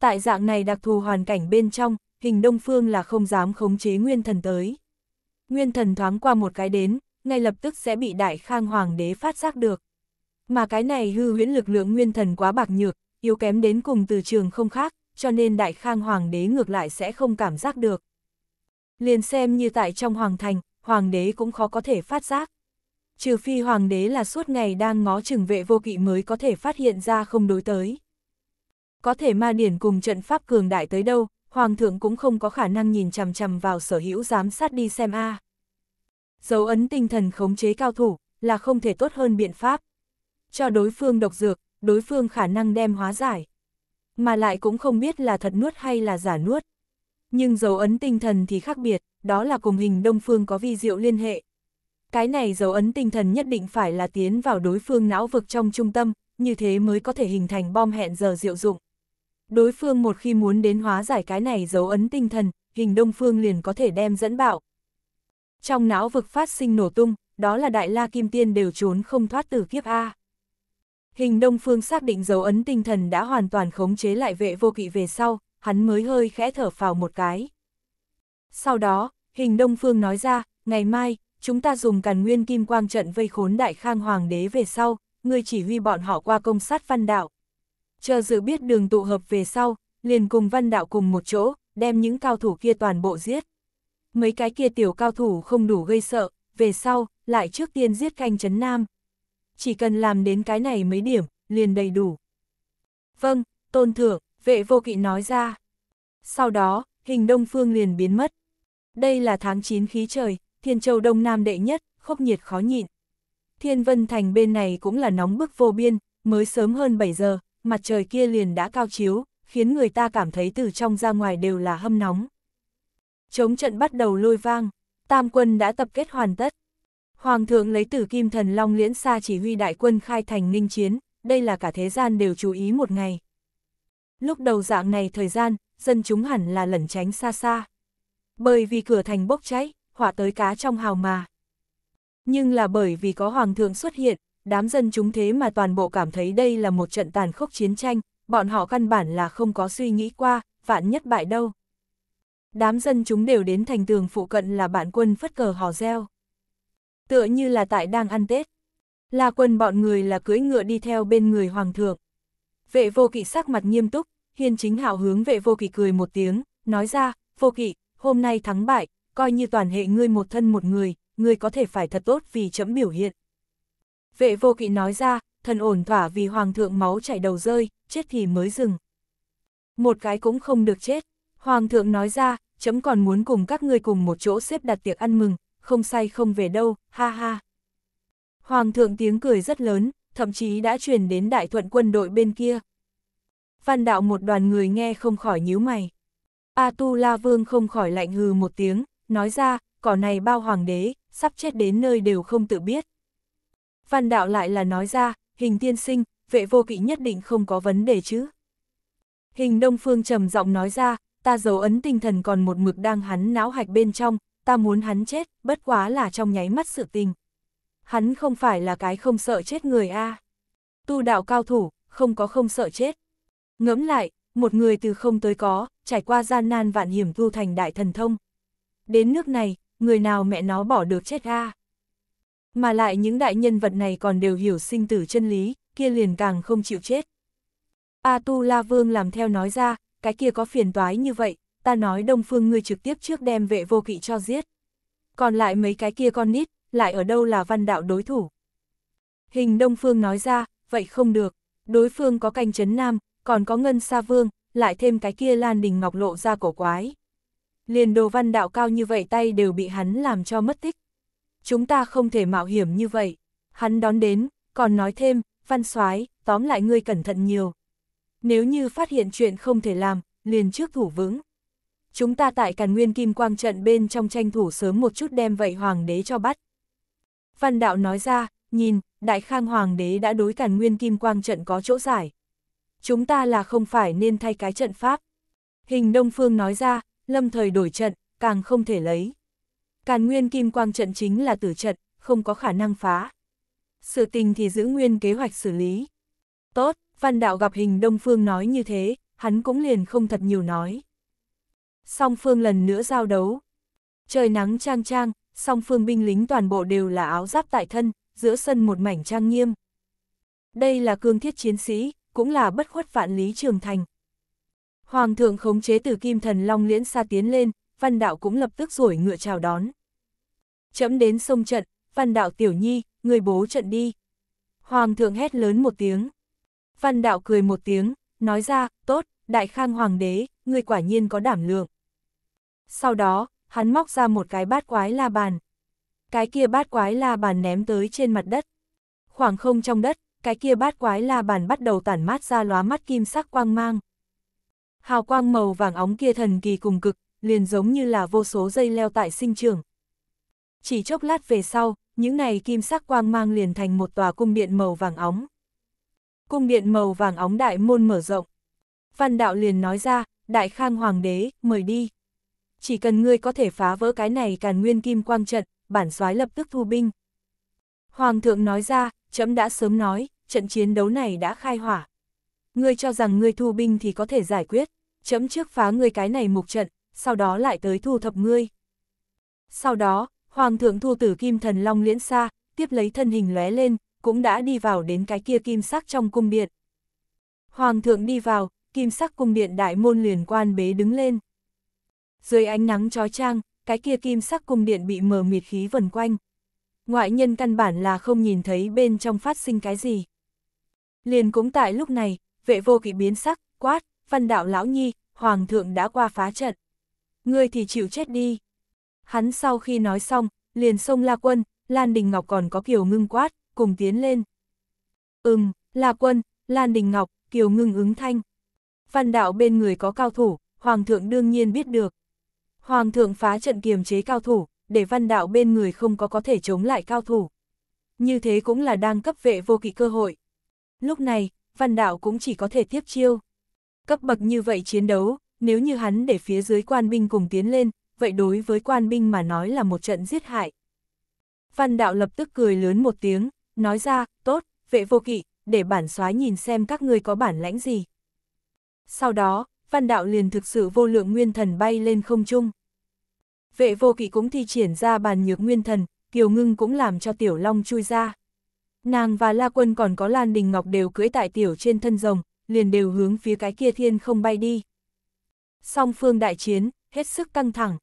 Tại dạng này đặc thù hoàn cảnh bên trong, hình đông phương là không dám khống chế nguyên thần tới. Nguyên thần thoáng qua một cái đến, ngay lập tức sẽ bị đại khang hoàng đế phát giác được. Mà cái này hư huyễn lực lượng nguyên thần quá bạc nhược, yếu kém đến cùng từ trường không khác, cho nên Đại Khang Hoàng đế ngược lại sẽ không cảm giác được. Liền xem như tại trong Hoàng thành, Hoàng đế cũng khó có thể phát giác. Trừ phi Hoàng đế là suốt ngày đang ngó chừng vệ vô kỵ mới có thể phát hiện ra không đối tới. Có thể ma điển cùng trận pháp cường đại tới đâu, Hoàng thượng cũng không có khả năng nhìn chằm chằm vào sở hữu giám sát đi xem a. Dấu ấn tinh thần khống chế cao thủ là không thể tốt hơn biện pháp. Cho đối phương độc dược, đối phương khả năng đem hóa giải mà lại cũng không biết là thật nuốt hay là giả nuốt. Nhưng dấu ấn tinh thần thì khác biệt, đó là cùng hình đông phương có vi diệu liên hệ. Cái này dấu ấn tinh thần nhất định phải là tiến vào đối phương não vực trong trung tâm, như thế mới có thể hình thành bom hẹn giờ diệu dụng. Đối phương một khi muốn đến hóa giải cái này dấu ấn tinh thần, hình đông phương liền có thể đem dẫn bạo. Trong não vực phát sinh nổ tung, đó là đại la kim tiên đều trốn không thoát từ kiếp A. Hình Đông Phương xác định dấu ấn tinh thần đã hoàn toàn khống chế lại vệ vô kỵ về sau, hắn mới hơi khẽ thở phào một cái. Sau đó, Hình Đông Phương nói ra, ngày mai, chúng ta dùng càn nguyên kim quang trận vây khốn đại khang hoàng đế về sau, ngươi chỉ huy bọn họ qua công sát văn đạo. Chờ dự biết đường tụ hợp về sau, liền cùng văn đạo cùng một chỗ, đem những cao thủ kia toàn bộ giết. Mấy cái kia tiểu cao thủ không đủ gây sợ, về sau, lại trước tiên giết canh chấn nam, chỉ cần làm đến cái này mấy điểm, liền đầy đủ. Vâng, tôn thượng, vệ vô kỵ nói ra. Sau đó, hình đông phương liền biến mất. Đây là tháng 9 khí trời, thiên châu đông nam đệ nhất, khốc nhiệt khó nhịn. Thiên vân thành bên này cũng là nóng bức vô biên, mới sớm hơn 7 giờ, mặt trời kia liền đã cao chiếu, khiến người ta cảm thấy từ trong ra ngoài đều là hâm nóng. Chống trận bắt đầu lôi vang, tam quân đã tập kết hoàn tất. Hoàng thượng lấy tử kim thần long liễn Sa chỉ huy đại quân khai thành ninh chiến, đây là cả thế gian đều chú ý một ngày. Lúc đầu dạng này thời gian, dân chúng hẳn là lẩn tránh xa xa. Bởi vì cửa thành bốc cháy, hỏa tới cá trong hào mà. Nhưng là bởi vì có hoàng thượng xuất hiện, đám dân chúng thế mà toàn bộ cảm thấy đây là một trận tàn khốc chiến tranh, bọn họ căn bản là không có suy nghĩ qua, vạn nhất bại đâu. Đám dân chúng đều đến thành tường phụ cận là bạn quân phất cờ hò reo. Tựa như là tại đang ăn Tết. La quân bọn người là cưỡi ngựa đi theo bên người hoàng thượng. Vệ vô kỵ sắc mặt nghiêm túc, hiên chính hào hướng vệ vô kỵ cười một tiếng, nói ra, vô kỵ, hôm nay thắng bại, coi như toàn hệ ngươi một thân một người, ngươi có thể phải thật tốt vì chấm biểu hiện. Vệ vô kỵ nói ra, thần ổn thỏa vì hoàng thượng máu chảy đầu rơi, chết thì mới dừng. Một cái cũng không được chết, hoàng thượng nói ra, chấm còn muốn cùng các ngươi cùng một chỗ xếp đặt tiệc ăn mừng, không say không về đâu, ha ha. Hoàng thượng tiếng cười rất lớn, thậm chí đã truyền đến đại thuận quân đội bên kia. Văn đạo một đoàn người nghe không khỏi nhíu mày. A Tu La Vương không khỏi lạnh hừ một tiếng, nói ra, cỏ này bao hoàng đế, sắp chết đến nơi đều không tự biết. Văn đạo lại là nói ra, hình tiên sinh, vệ vô kỵ nhất định không có vấn đề chứ. Hình Đông Phương trầm giọng nói ra, ta dấu ấn tinh thần còn một mực đang hắn não hạch bên trong, ta muốn hắn chết, bất quá là trong nháy mắt sự tình. Hắn không phải là cái không sợ chết người a. Tu đạo cao thủ, không có không sợ chết. Ngẫm lại, một người từ không tới có, trải qua gian nan vạn hiểm tu thành đại thần thông. Đến nước này, người nào mẹ nó bỏ được chết a. Mà lại những đại nhân vật này còn đều hiểu sinh tử chân lý, kia liền càng không chịu chết. A Tu La Vương làm theo nói ra, cái kia có phiền toái như vậy, ta nói Đông Phương ngươi trực tiếp trước đem vệ vô kỵ cho giết. Còn lại mấy cái kia con nít, lại ở đâu là văn đạo đối thủ. Hình Đông Phương nói ra, vậy không được, đối phương có canh chấn nam, còn có ngân sa vương, lại thêm cái kia lan đình ngọc lộ ra cổ quái. Liền đồ văn đạo cao như vậy tay đều bị hắn làm cho mất tích. Chúng ta không thể mạo hiểm như vậy. Hắn đón đến, còn nói thêm, văn soái tóm lại ngươi cẩn thận nhiều. Nếu như phát hiện chuyện không thể làm, liền trước thủ vững chúng ta tại Càn Nguyên Kim Quang trận bên trong tranh thủ sớm một chút đem vậy hoàng đế cho bắt. Văn đạo nói ra, nhìn, Đại Khang hoàng đế đã đối Càn Nguyên Kim Quang trận có chỗ giải. Chúng ta là không phải nên thay cái trận pháp. Hình Đông Phương nói ra, lâm thời đổi trận, càng không thể lấy. Càn Nguyên Kim Quang trận chính là tử trận, không có khả năng phá. Sự tình thì giữ nguyên kế hoạch xử lý. Tốt, Văn Đạo gặp hình Đông Phương nói như thế, hắn cũng liền không thật nhiều nói song phương lần nữa giao đấu. Trời nắng trang trang, song phương binh lính toàn bộ đều là áo giáp tại thân, giữa sân một mảnh trang nghiêm. Đây là cương thiết chiến sĩ, cũng là bất khuất vạn lý trường thành. Hoàng thượng khống chế từ kim thần long liễn xa tiến lên, văn đạo cũng lập tức rủi ngựa chào đón. Chấm đến sông trận, văn đạo tiểu nhi, người bố trận đi. Hoàng thượng hét lớn một tiếng. Văn đạo cười một tiếng, nói ra, tốt, đại khang hoàng đế, người quả nhiên có đảm lượng. Sau đó, hắn móc ra một cái bát quái la bàn. Cái kia bát quái la bàn ném tới trên mặt đất. Khoảng không trong đất, cái kia bát quái la bàn bắt đầu tản mát ra lóa mắt kim sắc quang mang. Hào quang màu vàng óng kia thần kỳ cùng cực, liền giống như là vô số dây leo tại sinh trường. Chỉ chốc lát về sau, những này kim sắc quang mang liền thành một tòa cung điện màu vàng óng. Cung điện màu vàng óng đại môn mở rộng. Văn đạo liền nói ra, đại khang hoàng đế, mời đi chỉ cần ngươi có thể phá vỡ cái này càn nguyên kim quang trận, bản soái lập tức thu binh. Hoàng thượng nói ra, chấm đã sớm nói, trận chiến đấu này đã khai hỏa. Ngươi cho rằng ngươi thu binh thì có thể giải quyết, chấm trước phá ngươi cái này mục trận, sau đó lại tới thu thập ngươi. Sau đó, Hoàng thượng thu tử kim thần long liễn xa, tiếp lấy thân hình lóe lên, cũng đã đi vào đến cái kia kim sắc trong cung điện. Hoàng thượng đi vào, kim sắc cung điện đại môn liền quan bế đứng lên. Dưới ánh nắng trói trang, cái kia kim sắc cung điện bị mờ mịt khí vần quanh. Ngoại nhân căn bản là không nhìn thấy bên trong phát sinh cái gì. Liền cũng tại lúc này, vệ vô kỵ biến sắc, quát, văn đạo lão nhi, hoàng thượng đã qua phá trận. Ngươi thì chịu chết đi. Hắn sau khi nói xong, liền xông La Quân, Lan Đình Ngọc còn có Kiều Ngưng quát, cùng tiến lên. Ừm, La Quân, Lan Đình Ngọc, Kiều Ngưng ứng thanh. Văn đạo bên người có cao thủ, Hoàng thượng đương nhiên biết được. Hoàng thượng phá trận kiềm chế cao thủ, để văn đạo bên người không có có thể chống lại cao thủ. Như thế cũng là đang cấp vệ vô kỵ cơ hội. Lúc này, văn đạo cũng chỉ có thể tiếp chiêu. Cấp bậc như vậy chiến đấu, nếu như hắn để phía dưới quan binh cùng tiến lên, vậy đối với quan binh mà nói là một trận giết hại. Văn đạo lập tức cười lớn một tiếng, nói ra, tốt, vệ vô kỵ, để bản xóa nhìn xem các ngươi có bản lãnh gì. Sau đó, văn đạo liền thực sự vô lượng nguyên thần bay lên không trung. Vệ vô kỵ cũng thi triển ra bàn nhược nguyên thần, Kiều Ngưng cũng làm cho Tiểu Long chui ra. Nàng và La Quân còn có Lan Đình Ngọc đều cưỡi tại Tiểu trên thân rồng, liền đều hướng phía cái kia thiên không bay đi. Song phương đại chiến, hết sức căng thẳng.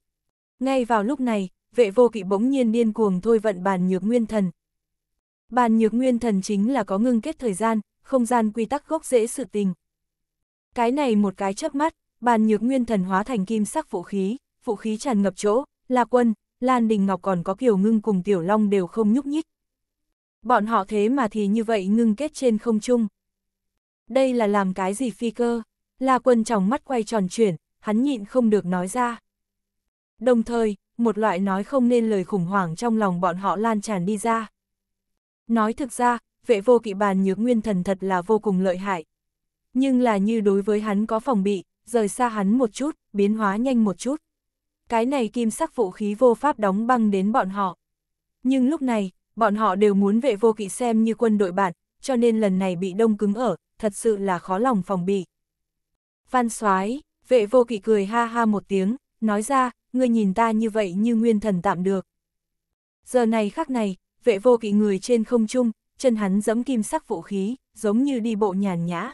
Ngay vào lúc này, vệ vô kỵ bỗng nhiên điên cuồng thôi vận bàn nhược nguyên thần. Bàn nhược nguyên thần chính là có ngưng kết thời gian, không gian quy tắc gốc dễ sự tình. Cái này một cái chớp mắt, bàn nhược nguyên thần hóa thành kim sắc vũ khí, phụ khí tràn ngập chỗ, La Quân, Lan Đình Ngọc còn có Kiều Ngưng cùng Tiểu Long đều không nhúc nhích. Bọn họ thế mà thì như vậy ngưng kết trên không trung. Đây là làm cái gì phi cơ? La Quân trong mắt quay tròn chuyển, hắn nhịn không được nói ra. Đồng thời, một loại nói không nên lời khủng hoảng trong lòng bọn họ lan tràn đi ra. Nói thực ra, vệ vô kỵ bàn nhược nguyên thần thật là vô cùng lợi hại. Nhưng là như đối với hắn có phòng bị, rời xa hắn một chút, biến hóa nhanh một chút cái này kim sắc vũ khí vô pháp đóng băng đến bọn họ. Nhưng lúc này, bọn họ đều muốn vệ vô kỵ xem như quân đội bạn, cho nên lần này bị đông cứng ở, thật sự là khó lòng phòng bị. Văn soái vệ vô kỵ cười ha ha một tiếng, nói ra, ngươi nhìn ta như vậy như nguyên thần tạm được. Giờ này khắc này, vệ vô kỵ người trên không trung, chân hắn giẫm kim sắc vũ khí, giống như đi bộ nhàn nhã.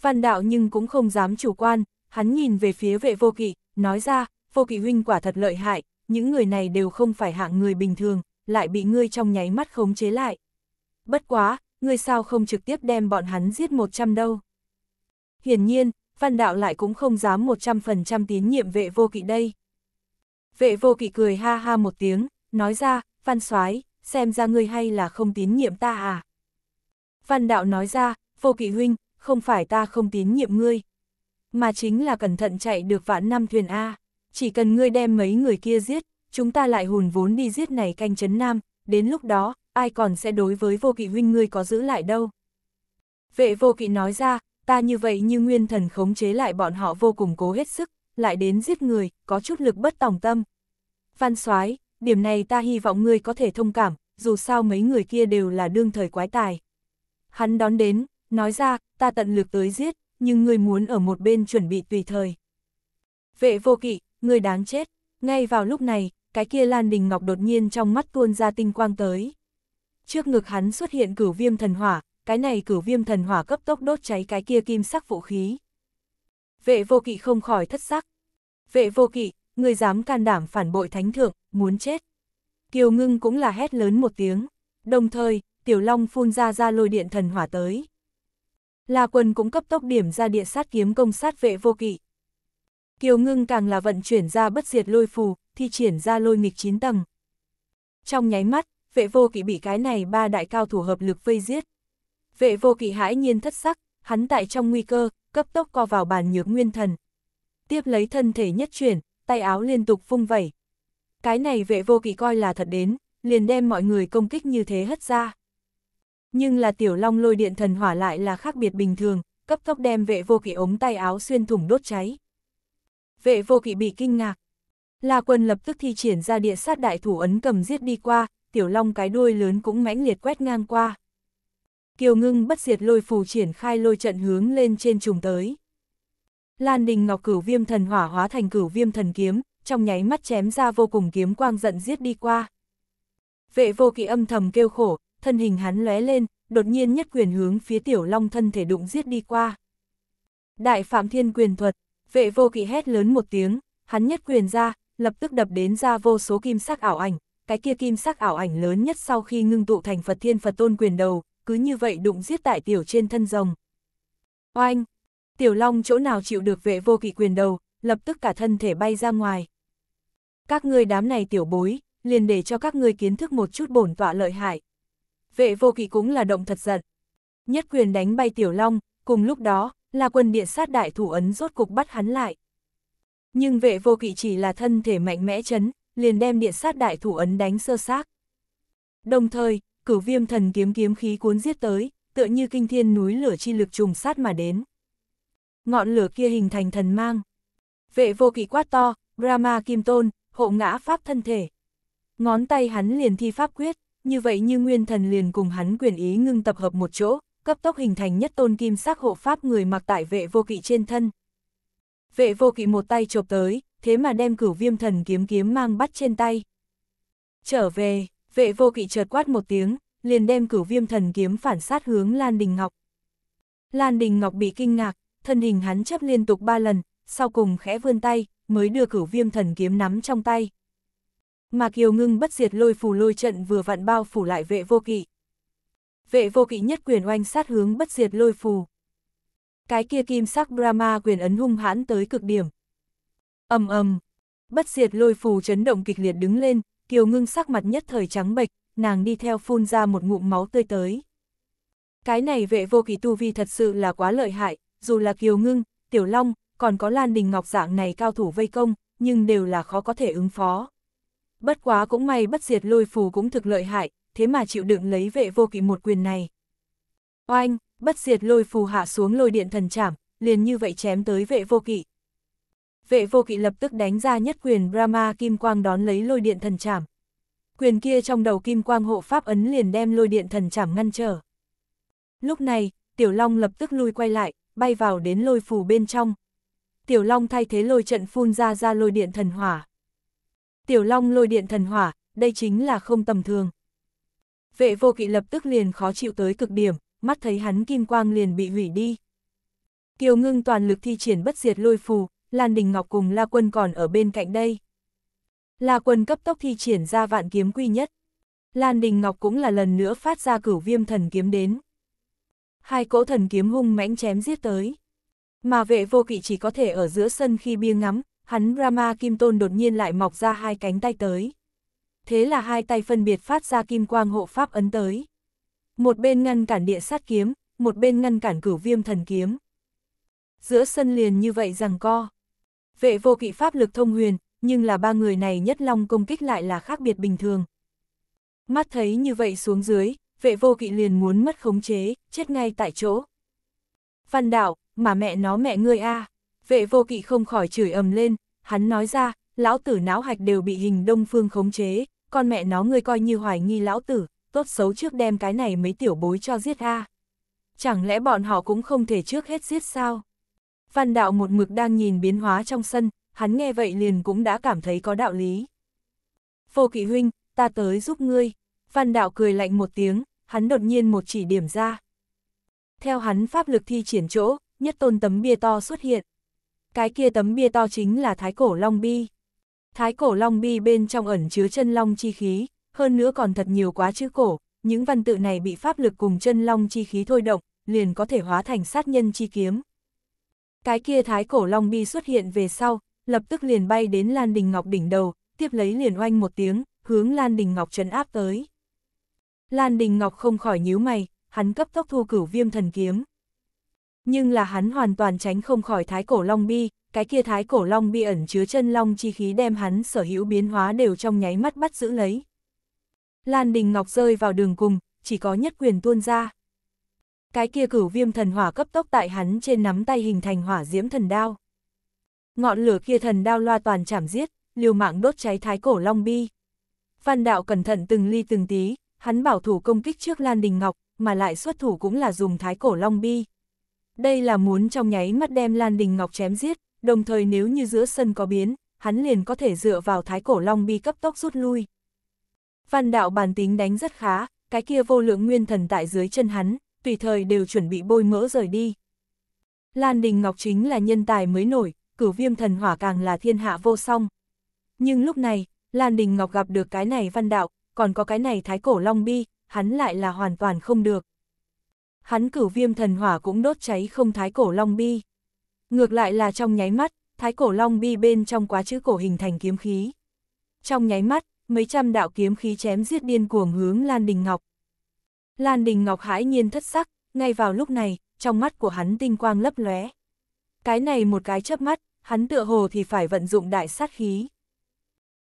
Văn đạo nhưng cũng không dám chủ quan, hắn nhìn về phía vệ vô kỵ, nói ra, vô kỵ huynh quả thật lợi hại, những người này đều không phải hạng người bình thường, lại bị ngươi trong nháy mắt khống chế lại. Bất quá, ngươi sao không trực tiếp đem bọn hắn giết 100 đâu? Hiển nhiên, văn đạo lại cũng không dám 100% tín nhiệm vệ vô kỵ đây. Vệ vô kỵ cười ha ha một tiếng, nói ra, văn soái xem ra ngươi hay là không tín nhiệm ta à? Văn đạo nói ra, vô kỵ huynh, không phải ta không tín nhiệm ngươi, mà chính là cẩn thận chạy được vạn năm thuyền A chỉ cần ngươi đem mấy người kia giết, chúng ta lại hùn vốn đi giết này canh trấn nam, đến lúc đó, ai còn sẽ đối với vô kỵ huynh ngươi có giữ lại đâu. Vệ vô kỵ nói ra, ta như vậy như nguyên thần khống chế lại bọn họ vô cùng cố hết sức, lại đến giết người, có chút lực bất tòng tâm. Văn soái điểm này ta hy vọng ngươi có thể thông cảm, dù sao mấy người kia đều là đương thời quái tài. Hắn đón đến, nói ra, ta tận lực tới giết, nhưng ngươi muốn ở một bên chuẩn bị tùy thời. Vệ vô kỵ, Người đáng chết, ngay vào lúc này, cái kia Lan Đình Ngọc đột nhiên trong mắt tuôn ra tinh quang tới. Trước ngực hắn xuất hiện cửu viêm thần hỏa, cái này cửu viêm thần hỏa cấp tốc đốt cháy cái kia kim sắc vũ khí. Vệ vô kỵ không khỏi thất sắc. Vệ vô kỵ, người dám can đảm phản bội thánh thượng, muốn chết. Kiều ngưng cũng là hét lớn một tiếng, đồng thời, tiểu long phun ra ra lôi điện thần hỏa tới. La quân cũng cấp tốc điểm ra địa sát kiếm công sát vệ vô kỵ. Kiều Ngưng càng là vận chuyển ra bất diệt lôi phù, thi triển ra lôi nghịch chín tầng. Trong nháy mắt, vệ vô kỵ bị cái này ba đại cao thủ hợp lực vây giết. Vệ vô kỵ hãi nhiên thất sắc, hắn tại trong nguy cơ, cấp tốc co vào bàn nhược nguyên thần. Tiếp lấy thân thể nhất chuyển, tay áo liên tục phung vẩy. Cái này vệ vô kỵ coi là thật đến, liền đem mọi người công kích như thế hất ra. Nhưng là tiểu long lôi điện thần hỏa lại là khác biệt bình thường, cấp tốc đem vệ vô kỵ ống tay áo xuyên thủng đốt cháy vệ vô kỵ bị kinh ngạc. La quân lập tức thi triển ra địa sát đại thủ ấn cầm giết đi qua, tiểu long cái đuôi lớn cũng mãnh liệt quét ngang qua. Kiều ngưng bất diệt lôi phù triển khai lôi trận hướng lên trên trùng tới. Lan đình ngọc cửu viêm thần hỏa hóa thành cửu viêm thần kiếm, trong nháy mắt chém ra vô cùng kiếm quang giận giết đi qua. Vệ vô kỵ âm thầm kêu khổ, thân hình hắn lóe lên, đột nhiên nhất quyền hướng phía tiểu long thân thể đụng giết đi qua. Đại phạm thiên quyền thuật, Vệ vô kỵ hét lớn một tiếng, hắn nhất quyền ra, lập tức đập đến ra vô số kim sắc ảo ảnh, cái kia kim sắc ảo ảnh lớn nhất sau khi ngưng tụ thành Phật Thiên Phật Tôn quyền đầu, cứ như vậy đụng giết tại tiểu trên thân rồng. Oanh! Tiểu Long chỗ nào chịu được vệ vô kỵ quyền đầu, lập tức cả thân thể bay ra ngoài. Các ngươi đám này tiểu bối, liền để cho các ngươi kiến thức một chút bổn tọa lợi hại. Vệ vô kỵ cũng là động thật giận. Nhất quyền đánh bay Tiểu Long, cùng lúc đó, là quân địa sát đại thủ ấn rốt cục bắt hắn lại. Nhưng vệ vô kỵ chỉ là thân thể mạnh mẽ chấn, liền đem địa sát đại thủ ấn đánh sơ xác. Đồng thời, cửu viêm thần kiếm kiếm khí cuốn giết tới, tựa như kinh thiên núi lửa chi lực trùng sát mà đến. Ngọn lửa kia hình thành thần mang. Vệ vô kỵ quát to, Brahma kim tôn, hộ ngã pháp thân thể. Ngón tay hắn liền thi pháp quyết, như vậy như nguyên thần liền cùng hắn quyền ý ngưng tập hợp một chỗ, cấp tốc hình thành nhất tôn kim sắc hộ pháp người mặc tại vệ vô kỵ trên thân. Vệ vô kỵ một tay chộp tới, thế mà đem cửu viêm thần kiếm kiếm mang bắt trên tay. Trở về, vệ vô kỵ chợt quát một tiếng, liền đem cửu viêm thần kiếm phản sát hướng Lan Đình Ngọc. Lan Đình Ngọc bị kinh ngạc, thân hình hắn chấp liên tục ba lần, sau cùng khẽ vươn tay, mới đưa cửu viêm thần kiếm nắm trong tay. Mà Kiều Ngưng bất diệt lôi phù lôi trận vừa vặn bao phủ lại vệ vô kỵ vệ vô kỵ nhất quyền oanh sát hướng bất diệt lôi phù. Cái kia kim sắc Brahma quyền ấn hung hãn tới cực điểm. ầm ầm, bất diệt lôi phù chấn động kịch liệt đứng lên, kiều ngưng sắc mặt nhất thời trắng bệch, nàng đi theo phun ra một ngụm máu tươi tới. Cái này vệ vô kỵ tu vi thật sự là quá lợi hại, dù là kiều ngưng, tiểu long, còn có lan đình ngọc dạng này cao thủ vây công, nhưng đều là khó có thể ứng phó. Bất quá cũng may bất diệt lôi phù cũng thực lợi hại, thế mà chịu đựng lấy vệ vô kỵ một quyền này. Oanh, bất diệt lôi phù hạ xuống lôi điện thần chảm, liền như vậy chém tới vệ vô kỵ. Vệ vô kỵ lập tức đánh ra nhất quyền Brahma kim quang đón lấy lôi điện thần chảm. Quyền kia trong đầu kim quang hộ pháp ấn liền đem lôi điện thần chảm ngăn trở. Lúc này, Tiểu Long lập tức lui quay lại, bay vào đến lôi phù bên trong. Tiểu Long thay thế lôi trận phun ra ra lôi điện thần hỏa. Tiểu Long lôi điện thần hỏa, đây chính là không tầm thường vệ vô kỵ lập tức liền khó chịu tới cực điểm, mắt thấy hắn kim quang liền bị hủy đi. Kiều ngưng toàn lực thi triển bất diệt lôi phù, Lan Đình Ngọc cùng La Quân còn ở bên cạnh đây. La Quân cấp tốc thi triển ra vạn kiếm quy nhất. Lan Đình Ngọc cũng là lần nữa phát ra cửu viêm thần kiếm đến. Hai cỗ thần kiếm hung mãnh chém giết tới. Mà vệ vô kỵ chỉ có thể ở giữa sân khi bia ngắm, hắn Rama Kim Tôn đột nhiên lại mọc ra hai cánh tay tới thế là hai tay phân biệt phát ra kim quang hộ pháp ấn tới. Một bên ngăn cản địa sát kiếm, một bên ngăn cản cửu viêm thần kiếm. Giữa sân liền như vậy rằng co. Vệ vô kỵ pháp lực thông huyền, nhưng là ba người này nhất long công kích lại là khác biệt bình thường. Mắt thấy như vậy xuống dưới, vệ vô kỵ liền muốn mất khống chế, chết ngay tại chỗ. Văn đạo, mà mẹ nó mẹ ngươi a à. Vệ vô kỵ không khỏi chửi ầm lên, hắn nói ra, lão tử não hạch đều bị hình đông phương khống chế, con mẹ nó ngươi coi như hoài nghi lão tử, tốt xấu trước đem cái này mấy tiểu bối cho giết a Chẳng lẽ bọn họ cũng không thể trước hết giết sao? Văn đạo một mực đang nhìn biến hóa trong sân, hắn nghe vậy liền cũng đã cảm thấy có đạo lý. Vô kỵ huynh, ta tới giúp ngươi. Văn đạo cười lạnh một tiếng, hắn đột nhiên một chỉ điểm ra. Theo hắn pháp lực thi triển chỗ, nhất tôn tấm bia to xuất hiện. Cái kia tấm bia to chính là thái cổ long bi. Thái cổ long bi bên trong ẩn chứa chân long chi khí, hơn nữa còn thật nhiều quá chữ cổ, những văn tự này bị pháp lực cùng chân long chi khí thôi động, liền có thể hóa thành sát nhân chi kiếm. Cái kia thái cổ long bi xuất hiện về sau, lập tức liền bay đến Lan Đình Ngọc đỉnh đầu, tiếp lấy liền oanh một tiếng, hướng Lan Đình Ngọc trấn áp tới. Lan Đình Ngọc không khỏi nhíu mày, hắn cấp tốc thu cửu viêm thần kiếm. Nhưng là hắn hoàn toàn tránh không khỏi thái cổ long bi, cái kia thái cổ long bi ẩn chứa chân long chi khí đem hắn sở hữu biến hóa đều trong nháy mắt bắt giữ lấy. Lan Đình Ngọc rơi vào đường cùng, chỉ có nhất quyền tuôn ra. Cái kia cửu viêm thần hỏa cấp tốc tại hắn trên nắm tay hình thành hỏa diễm thần đao. Ngọn lửa kia thần đao loa toàn chảm giết, liều mạng đốt cháy thái cổ long bi. Văn đạo cẩn thận từng ly từng tí, hắn bảo thủ công kích trước Lan Đình Ngọc, mà lại xuất thủ cũng là dùng thái cổ long bi. Đây là muốn trong nháy mắt đem Lan Đình Ngọc chém giết, đồng thời nếu như giữa sân có biến, hắn liền có thể dựa vào thái cổ long bi cấp tốc rút lui. Văn đạo bản tính đánh rất khá, cái kia vô lượng nguyên thần tại dưới chân hắn, tùy thời đều chuẩn bị bôi mỡ rời đi. Lan Đình Ngọc chính là nhân tài mới nổi, cửu viêm thần hỏa càng là thiên hạ vô song. Nhưng lúc này, Lan Đình Ngọc gặp được cái này văn đạo, còn có cái này thái cổ long bi, hắn lại là hoàn toàn không được. Hắn cửu viêm thần hỏa cũng đốt cháy không thái cổ long bi. Ngược lại là trong nháy mắt, thái cổ long bi bên trong quá chữ cổ hình thành kiếm khí. Trong nháy mắt, mấy trăm đạo kiếm khí chém giết điên cuồng hướng Lan Đình Ngọc. Lan Đình Ngọc hãi nhiên thất sắc, ngay vào lúc này, trong mắt của hắn tinh quang lấp lóe. Cái này một cái chớp mắt, hắn tựa hồ thì phải vận dụng đại sát khí.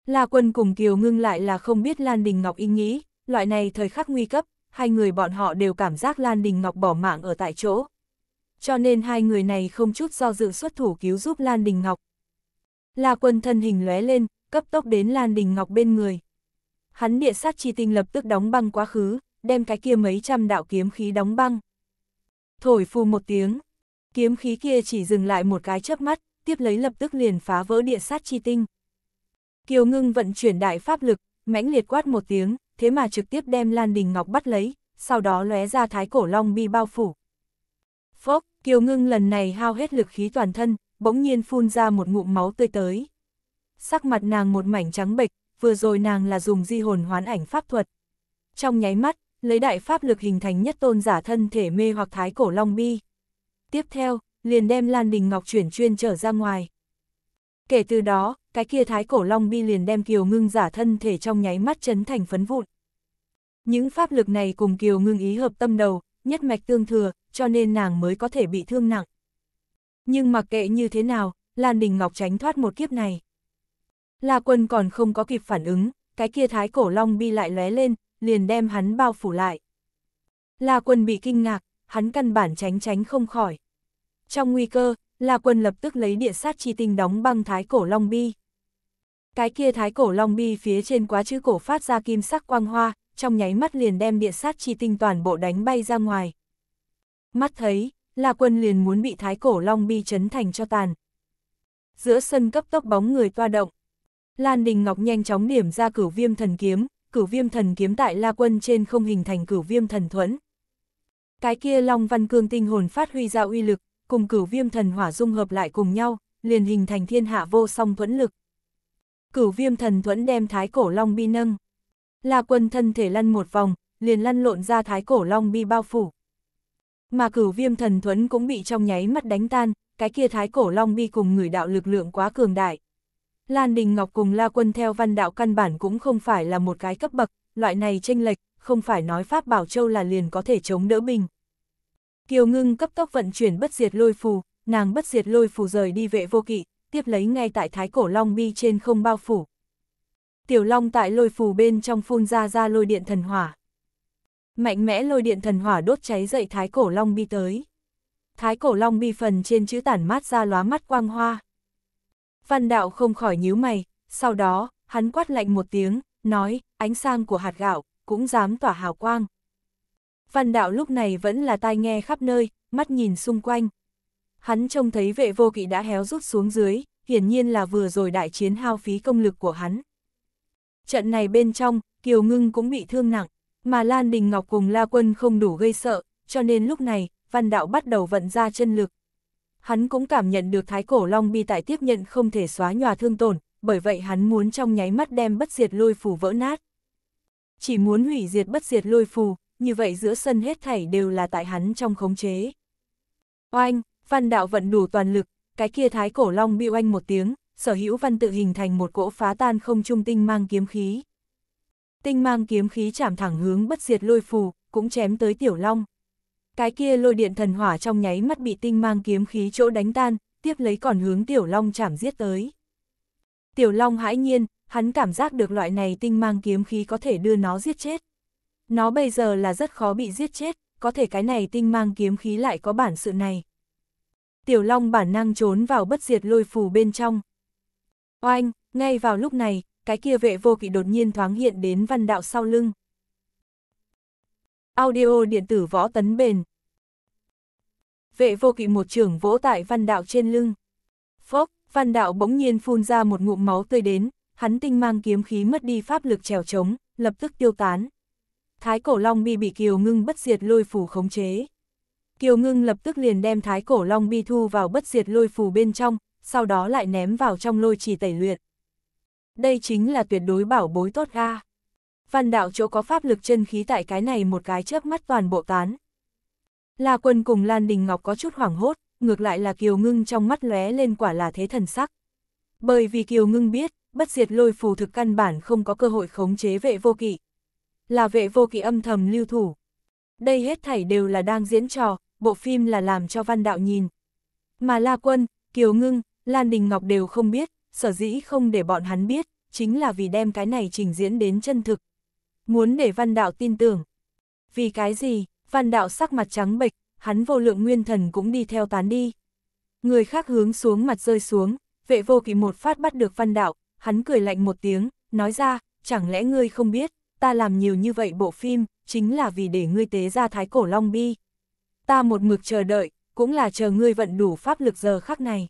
La Quân cùng Kiều ngưng lại là không biết Lan Đình Ngọc ý nghĩ, loại này thời khắc nguy cấp, hai người bọn họ đều cảm giác Lan Đình Ngọc bỏ mạng ở tại chỗ, cho nên hai người này không chút do dự xuất thủ cứu giúp Lan Đình Ngọc. La quân thân hình lóe lên, cấp tốc đến Lan Đình Ngọc bên người. Hắn địa sát chi tinh lập tức đóng băng quá khứ, đem cái kia mấy trăm đạo kiếm khí đóng băng. Thổi phù một tiếng, kiếm khí kia chỉ dừng lại một cái chớp mắt, tiếp lấy lập tức liền phá vỡ địa sát chi tinh. Kiều Ngưng vận chuyển đại pháp lực, mãnh liệt quát một tiếng, thế mà trực tiếp đem Lan Đình Ngọc bắt lấy, sau đó lóe ra thái cổ long bi bao phủ. Phốc, Kiều ngưng lần này hao hết lực khí toàn thân, bỗng nhiên phun ra một ngụm máu tươi tới. Sắc mặt nàng một mảnh trắng bệch, vừa rồi nàng là dùng di hồn hoán ảnh pháp thuật. Trong nháy mắt, lấy đại pháp lực hình thành nhất tôn giả thân thể mê hoặc thái cổ long bi. Tiếp theo, liền đem Lan Đình Ngọc chuyển chuyên trở ra ngoài. Kể từ đó, cái kia thái cổ long bi liền đem kiều ngưng giả thân thể trong nháy mắt chấn thành phấn vụn. Những pháp lực này cùng kiều ngưng ý hợp tâm đầu, nhất mạch tương thừa, cho nên nàng mới có thể bị thương nặng. Nhưng mặc kệ như thế nào, Lan Đình Ngọc tránh thoát một kiếp này. La Quân còn không có kịp phản ứng, cái kia thái cổ long bi lại lóe lên, liền đem hắn bao phủ lại. La Quân bị kinh ngạc, hắn căn bản tránh tránh không khỏi. Trong nguy cơ, La Quân lập tức lấy địa sát chi tinh đóng băng thái cổ long bi. Cái kia thái cổ long bi phía trên quá chữ cổ phát ra kim sắc quang hoa, trong nháy mắt liền đem địa sát chi tinh toàn bộ đánh bay ra ngoài. Mắt thấy, La quân liền muốn bị thái cổ long bi chấn thành cho tàn. Giữa sân cấp tốc bóng người toa động. Lan Đình Ngọc nhanh chóng điểm ra cửu viêm thần kiếm, cửu viêm thần kiếm tại La Quân trên không hình thành cửu viêm thần thuẫn. Cái kia Long Văn Cương tinh hồn phát huy ra uy lực, cùng cửu viêm thần hỏa dung hợp lại cùng nhau, liền hình thành thiên hạ vô song thuẫn lực. Cửu viêm thần thuẫn đem thái cổ Long bi nâng. La Quân thân thể lăn một vòng, liền lăn lộn ra thái cổ Long bi bao phủ. Mà cửu viêm thần thuẫn cũng bị trong nháy mắt đánh tan, cái kia thái cổ long bi cùng người đạo lực lượng quá cường đại. Lan Đình Ngọc cùng La Quân theo văn đạo căn bản cũng không phải là một cái cấp bậc, loại này tranh lệch, không phải nói Pháp Bảo Châu là liền có thể chống đỡ bình. Kiều Ngưng cấp tốc vận chuyển bất diệt lôi phù, nàng bất diệt lôi phù rời đi vệ vô kỵ, tiếp lấy ngay tại thái cổ long bi trên không bao phủ. Tiểu Long tại lôi phù bên trong phun ra ra lôi điện thần hỏa mạnh mẽ lôi điện thần hỏa đốt cháy dậy thái cổ long bi tới. Thái cổ long bi phần trên chữ tản mát ra lóa mắt quang hoa. Văn đạo không khỏi nhíu mày, sau đó, hắn quát lạnh một tiếng, nói, ánh sang của hạt gạo, cũng dám tỏa hào quang. Văn đạo lúc này vẫn là tai nghe khắp nơi, mắt nhìn xung quanh. Hắn trông thấy vệ vô kỵ đã héo rút xuống dưới, hiển nhiên là vừa rồi đại chiến hao phí công lực của hắn. Trận này bên trong, Kiều Ngưng cũng bị thương nặng. Mà Lan Đình Ngọc cùng La Quân không đủ gây sợ, cho nên lúc này, Văn Đạo bắt đầu vận ra chân lực. Hắn cũng cảm nhận được Thái Cổ Long Bi tại tiếp nhận không thể xóa nhòa thương tổn, bởi vậy hắn muốn trong nháy mắt đem bất diệt lôi phù vỡ nát. Chỉ muốn hủy diệt bất diệt lôi phù, như vậy giữa sân hết thảy đều là tại hắn trong khống chế. Oanh, Văn Đạo vận đủ toàn lực, cái kia Thái Cổ Long Bi oanh một tiếng, sở hữu văn tự hình thành một cỗ phá tan không trung tinh mang kiếm khí. Tinh mang kiếm khí chạm thẳng hướng bất diệt lôi phù, cũng chém tới tiểu long. Cái kia lôi điện thần hỏa trong nháy mắt bị tinh mang kiếm khí chỗ đánh tan, tiếp lấy còn hướng tiểu long chạm giết tới. Tiểu long hãi nhiên, hắn cảm giác được loại này tinh mang kiếm khí có thể đưa nó giết chết. Nó bây giờ là rất khó bị giết chết, có thể cái này tinh mang kiếm khí lại có bản sự này. Tiểu Long bản năng trốn vào bất diệt lôi phù bên trong. Oanh, ngay vào lúc này, cái kia vệ vô kỵ đột nhiên thoáng hiện đến văn đạo sau lưng. Audio điện tử võ tấn bền. Vệ vô kỵ một trưởng vỗ tại văn đạo trên lưng. Phốc, văn đạo bỗng nhiên phun ra một ngụm máu tươi đến, hắn tinh mang kiếm khí mất đi pháp lực trèo trống, lập tức tiêu tán. Thái cổ long bi bị kiều ngưng bất diệt lôi phủ khống chế. Kiều ngưng lập tức liền đem thái cổ long bi thu vào bất diệt lôi phù bên trong, sau đó lại ném vào trong lôi trì tẩy luyện đây chính là tuyệt đối bảo bối tốt ga. Văn đạo chỗ có pháp lực chân khí tại cái này một cái chớp mắt toàn bộ tán. La quân cùng Lan Đình Ngọc có chút hoảng hốt, ngược lại là Kiều Ngưng trong mắt lóe lên quả là thế thần sắc. Bởi vì Kiều Ngưng biết, bất diệt lôi phù thực căn bản không có cơ hội khống chế vệ vô kỵ. Là vệ vô kỵ âm thầm lưu thủ. Đây hết thảy đều là đang diễn trò, bộ phim là làm cho văn đạo nhìn. Mà La Quân, Kiều Ngưng, Lan Đình Ngọc đều không biết, sở dĩ không để bọn hắn biết, chính là vì đem cái này trình diễn đến chân thực. Muốn để văn đạo tin tưởng. Vì cái gì, văn đạo sắc mặt trắng bệch, hắn vô lượng nguyên thần cũng đi theo tán đi. Người khác hướng xuống mặt rơi xuống, vệ vô kỵ một phát bắt được văn đạo, hắn cười lạnh một tiếng, nói ra, chẳng lẽ ngươi không biết, ta làm nhiều như vậy bộ phim, chính là vì để ngươi tế ra thái cổ long bi. Ta một mực chờ đợi, cũng là chờ ngươi vận đủ pháp lực giờ khắc này.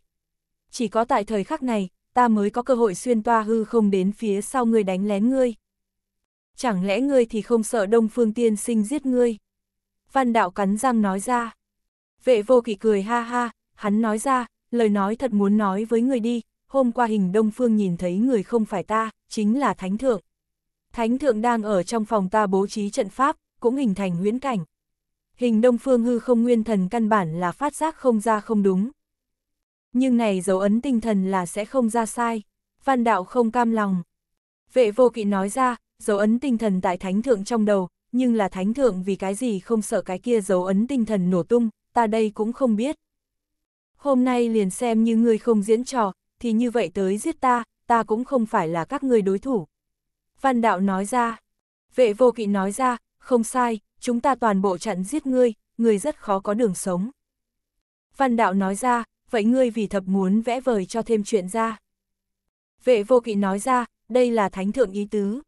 Chỉ có tại thời khắc này, ta mới có cơ hội xuyên toa hư không đến phía sau ngươi đánh lén ngươi. Chẳng lẽ ngươi thì không sợ đông phương tiên sinh giết ngươi? Văn đạo cắn răng nói ra. Vệ vô kỵ cười ha ha, hắn nói ra, lời nói thật muốn nói với người đi, hôm qua hình đông phương nhìn thấy người không phải ta, chính là thánh thượng. Thánh thượng đang ở trong phòng ta bố trí trận pháp, cũng hình thành huyễn cảnh. Hình đông phương hư không nguyên thần căn bản là phát giác không ra không đúng. Nhưng này dấu ấn tinh thần là sẽ không ra sai. Văn đạo không cam lòng. Vệ vô kỵ nói ra, dấu ấn tinh thần tại thánh thượng trong đầu, nhưng là thánh thượng vì cái gì không sợ cái kia dấu ấn tinh thần nổ tung, ta đây cũng không biết. Hôm nay liền xem như ngươi không diễn trò, thì như vậy tới giết ta, ta cũng không phải là các ngươi đối thủ. Văn đạo nói ra, vệ vô kỵ nói ra, không sai, chúng ta toàn bộ chặn giết ngươi, ngươi rất khó có đường sống. Văn đạo nói ra, vậy ngươi vì thập muốn vẽ vời cho thêm chuyện ra. Vệ vô kỵ nói ra, đây là thánh thượng ý tứ.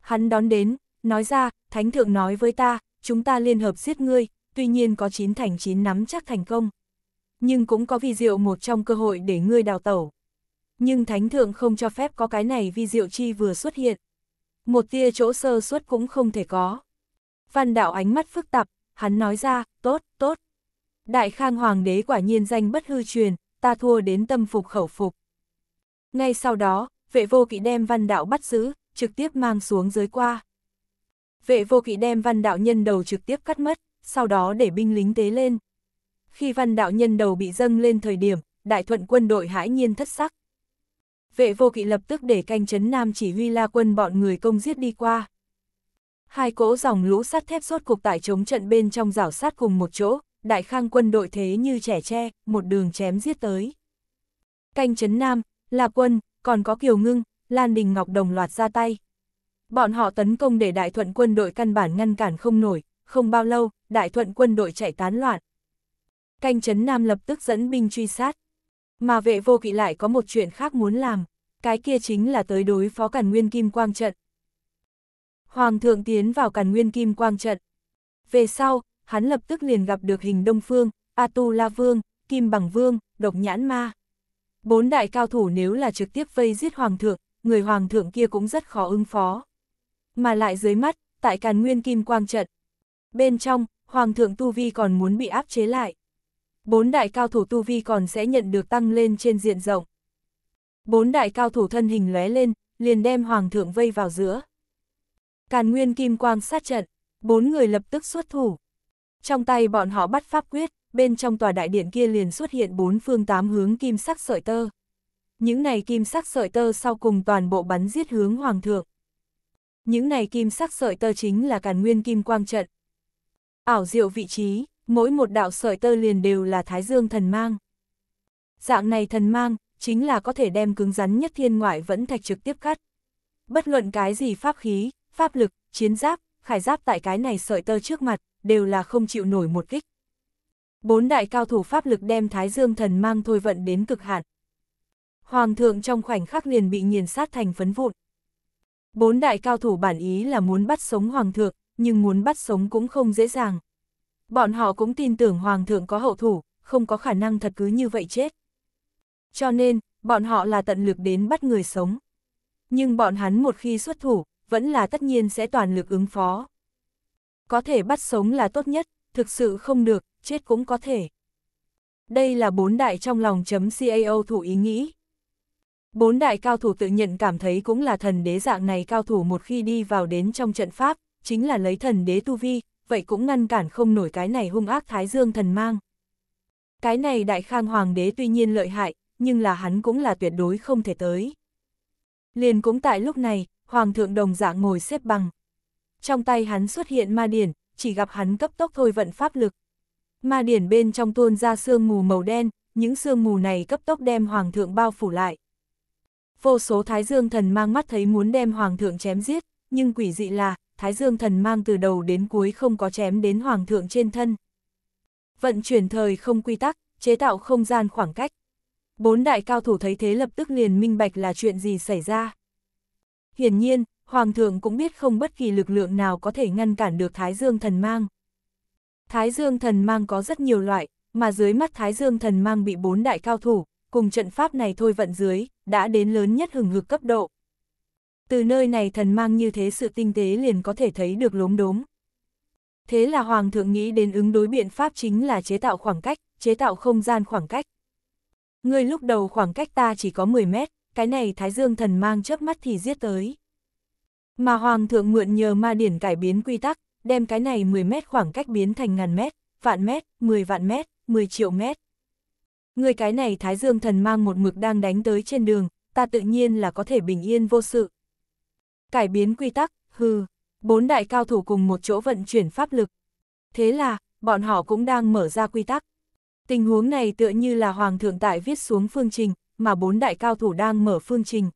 Hắn đón đến, nói ra, thánh thượng nói với ta, chúng ta liên hợp giết ngươi, tuy nhiên có chín thành chín nắm chắc thành công. Nhưng cũng có vi diệu một trong cơ hội để ngươi đào tẩu. Nhưng thánh thượng không cho phép có cái này vi diệu chi vừa xuất hiện. Một tia chỗ sơ suất cũng không thể có. Văn đạo ánh mắt phức tạp, hắn nói ra, tốt. Đại Khang Hoàng đế quả nhiên danh bất hư truyền, ta thua đến tâm phục khẩu phục. Ngay sau đó, vệ vô kỵ đem văn đạo bắt giữ, trực tiếp mang xuống dưới qua. Vệ vô kỵ đem văn đạo nhân đầu trực tiếp cắt mất, sau đó để binh lính tế lên. Khi văn đạo nhân đầu bị dâng lên thời điểm, đại thuận quân đội hãi nhiên thất sắc. Vệ vô kỵ lập tức để canh chấn nam chỉ huy la quân bọn người công giết đi qua. Hai cỗ dòng lũ sắt thép rốt cục tại chống trận bên trong rảo sát cùng một chỗ, đại khang quân đội thế như trẻ tre, một đường chém giết tới. Canh chấn Nam, là Quân, còn có Kiều Ngưng, Lan Đình Ngọc đồng loạt ra tay. Bọn họ tấn công để đại thuận quân đội căn bản ngăn cản không nổi, không bao lâu, đại thuận quân đội chạy tán loạn. Canh chấn Nam lập tức dẫn binh truy sát. Mà vệ vô kỵ lại có một chuyện khác muốn làm, cái kia chính là tới đối phó Càn Nguyên Kim Quang Trận. Hoàng thượng tiến vào Càn Nguyên Kim Quang Trận. Về sau, hắn lập tức liền gặp được hình Đông Phương, A Tu La Vương, Kim Bằng Vương, Độc Nhãn Ma. Bốn đại cao thủ nếu là trực tiếp vây giết Hoàng thượng, người Hoàng thượng kia cũng rất khó ứng phó. Mà lại dưới mắt, tại Càn Nguyên Kim Quang Trận. Bên trong, Hoàng thượng Tu Vi còn muốn bị áp chế lại. Bốn đại cao thủ Tu Vi còn sẽ nhận được tăng lên trên diện rộng. Bốn đại cao thủ thân hình lóe lên, liền đem Hoàng thượng vây vào giữa. Càn Nguyên Kim Quang sát trận, bốn người lập tức xuất thủ. Trong tay bọn họ bắt pháp quyết, bên trong tòa đại điện kia liền xuất hiện bốn phương tám hướng kim sắc sợi tơ. Những này kim sắc sợi tơ sau cùng toàn bộ bắn giết hướng hoàng thượng. Những này kim sắc sợi tơ chính là càn nguyên kim quang trận. Ảo diệu vị trí, mỗi một đạo sợi tơ liền đều là thái dương thần mang. Dạng này thần mang, chính là có thể đem cứng rắn nhất thiên ngoại vẫn thạch trực tiếp cắt. Bất luận cái gì pháp khí, pháp lực, chiến giáp, khải giáp tại cái này sợi tơ trước mặt, đều là không chịu nổi một kích. Bốn đại cao thủ pháp lực đem Thái Dương Thần mang thôi vận đến cực hạn. Hoàng thượng trong khoảnh khắc liền bị nghiền sát thành phấn vụn. Bốn đại cao thủ bản ý là muốn bắt sống Hoàng thượng, nhưng muốn bắt sống cũng không dễ dàng. Bọn họ cũng tin tưởng Hoàng thượng có hậu thủ, không có khả năng thật cứ như vậy chết. Cho nên, bọn họ là tận lực đến bắt người sống. Nhưng bọn hắn một khi xuất thủ, vẫn là tất nhiên sẽ toàn lực ứng phó có thể bắt sống là tốt nhất, thực sự không được, chết cũng có thể. Đây là bốn đại trong lòng chấm CAO thủ ý nghĩ. Bốn đại cao thủ tự nhận cảm thấy cũng là thần đế dạng này cao thủ một khi đi vào đến trong trận pháp, chính là lấy thần đế tu vi, vậy cũng ngăn cản không nổi cái này hung ác thái dương thần mang. Cái này đại khang hoàng đế tuy nhiên lợi hại, nhưng là hắn cũng là tuyệt đối không thể tới. Liền cũng tại lúc này, hoàng thượng đồng dạng ngồi xếp bằng, trong tay hắn xuất hiện ma điển, chỉ gặp hắn cấp tốc thôi vận pháp lực. Ma điển bên trong tuôn ra sương mù màu đen, những sương mù này cấp tốc đem hoàng thượng bao phủ lại. Vô số thái dương thần mang mắt thấy muốn đem hoàng thượng chém giết, nhưng quỷ dị là, thái dương thần mang từ đầu đến cuối không có chém đến hoàng thượng trên thân. Vận chuyển thời không quy tắc, chế tạo không gian khoảng cách. Bốn đại cao thủ thấy thế lập tức liền minh bạch là chuyện gì xảy ra. Hiển nhiên, Hoàng thượng cũng biết không bất kỳ lực lượng nào có thể ngăn cản được Thái Dương thần mang. Thái Dương thần mang có rất nhiều loại, mà dưới mắt Thái Dương thần mang bị bốn đại cao thủ, cùng trận pháp này thôi vận dưới, đã đến lớn nhất hừng hực cấp độ. Từ nơi này thần mang như thế sự tinh tế liền có thể thấy được lốm đốm. Thế là Hoàng thượng nghĩ đến ứng đối biện pháp chính là chế tạo khoảng cách, chế tạo không gian khoảng cách. Ngươi lúc đầu khoảng cách ta chỉ có 10 mét, cái này Thái Dương thần mang chớp mắt thì giết tới. Mà Hoàng thượng mượn nhờ ma điển cải biến quy tắc, đem cái này 10 mét khoảng cách biến thành ngàn mét, vạn mét, 10 vạn mét, 10 triệu mét. Người cái này Thái Dương thần mang một mực đang đánh tới trên đường, ta tự nhiên là có thể bình yên vô sự. Cải biến quy tắc, hừ, bốn đại cao thủ cùng một chỗ vận chuyển pháp lực. Thế là, bọn họ cũng đang mở ra quy tắc. Tình huống này tựa như là Hoàng thượng tại viết xuống phương trình, mà bốn đại cao thủ đang mở phương trình.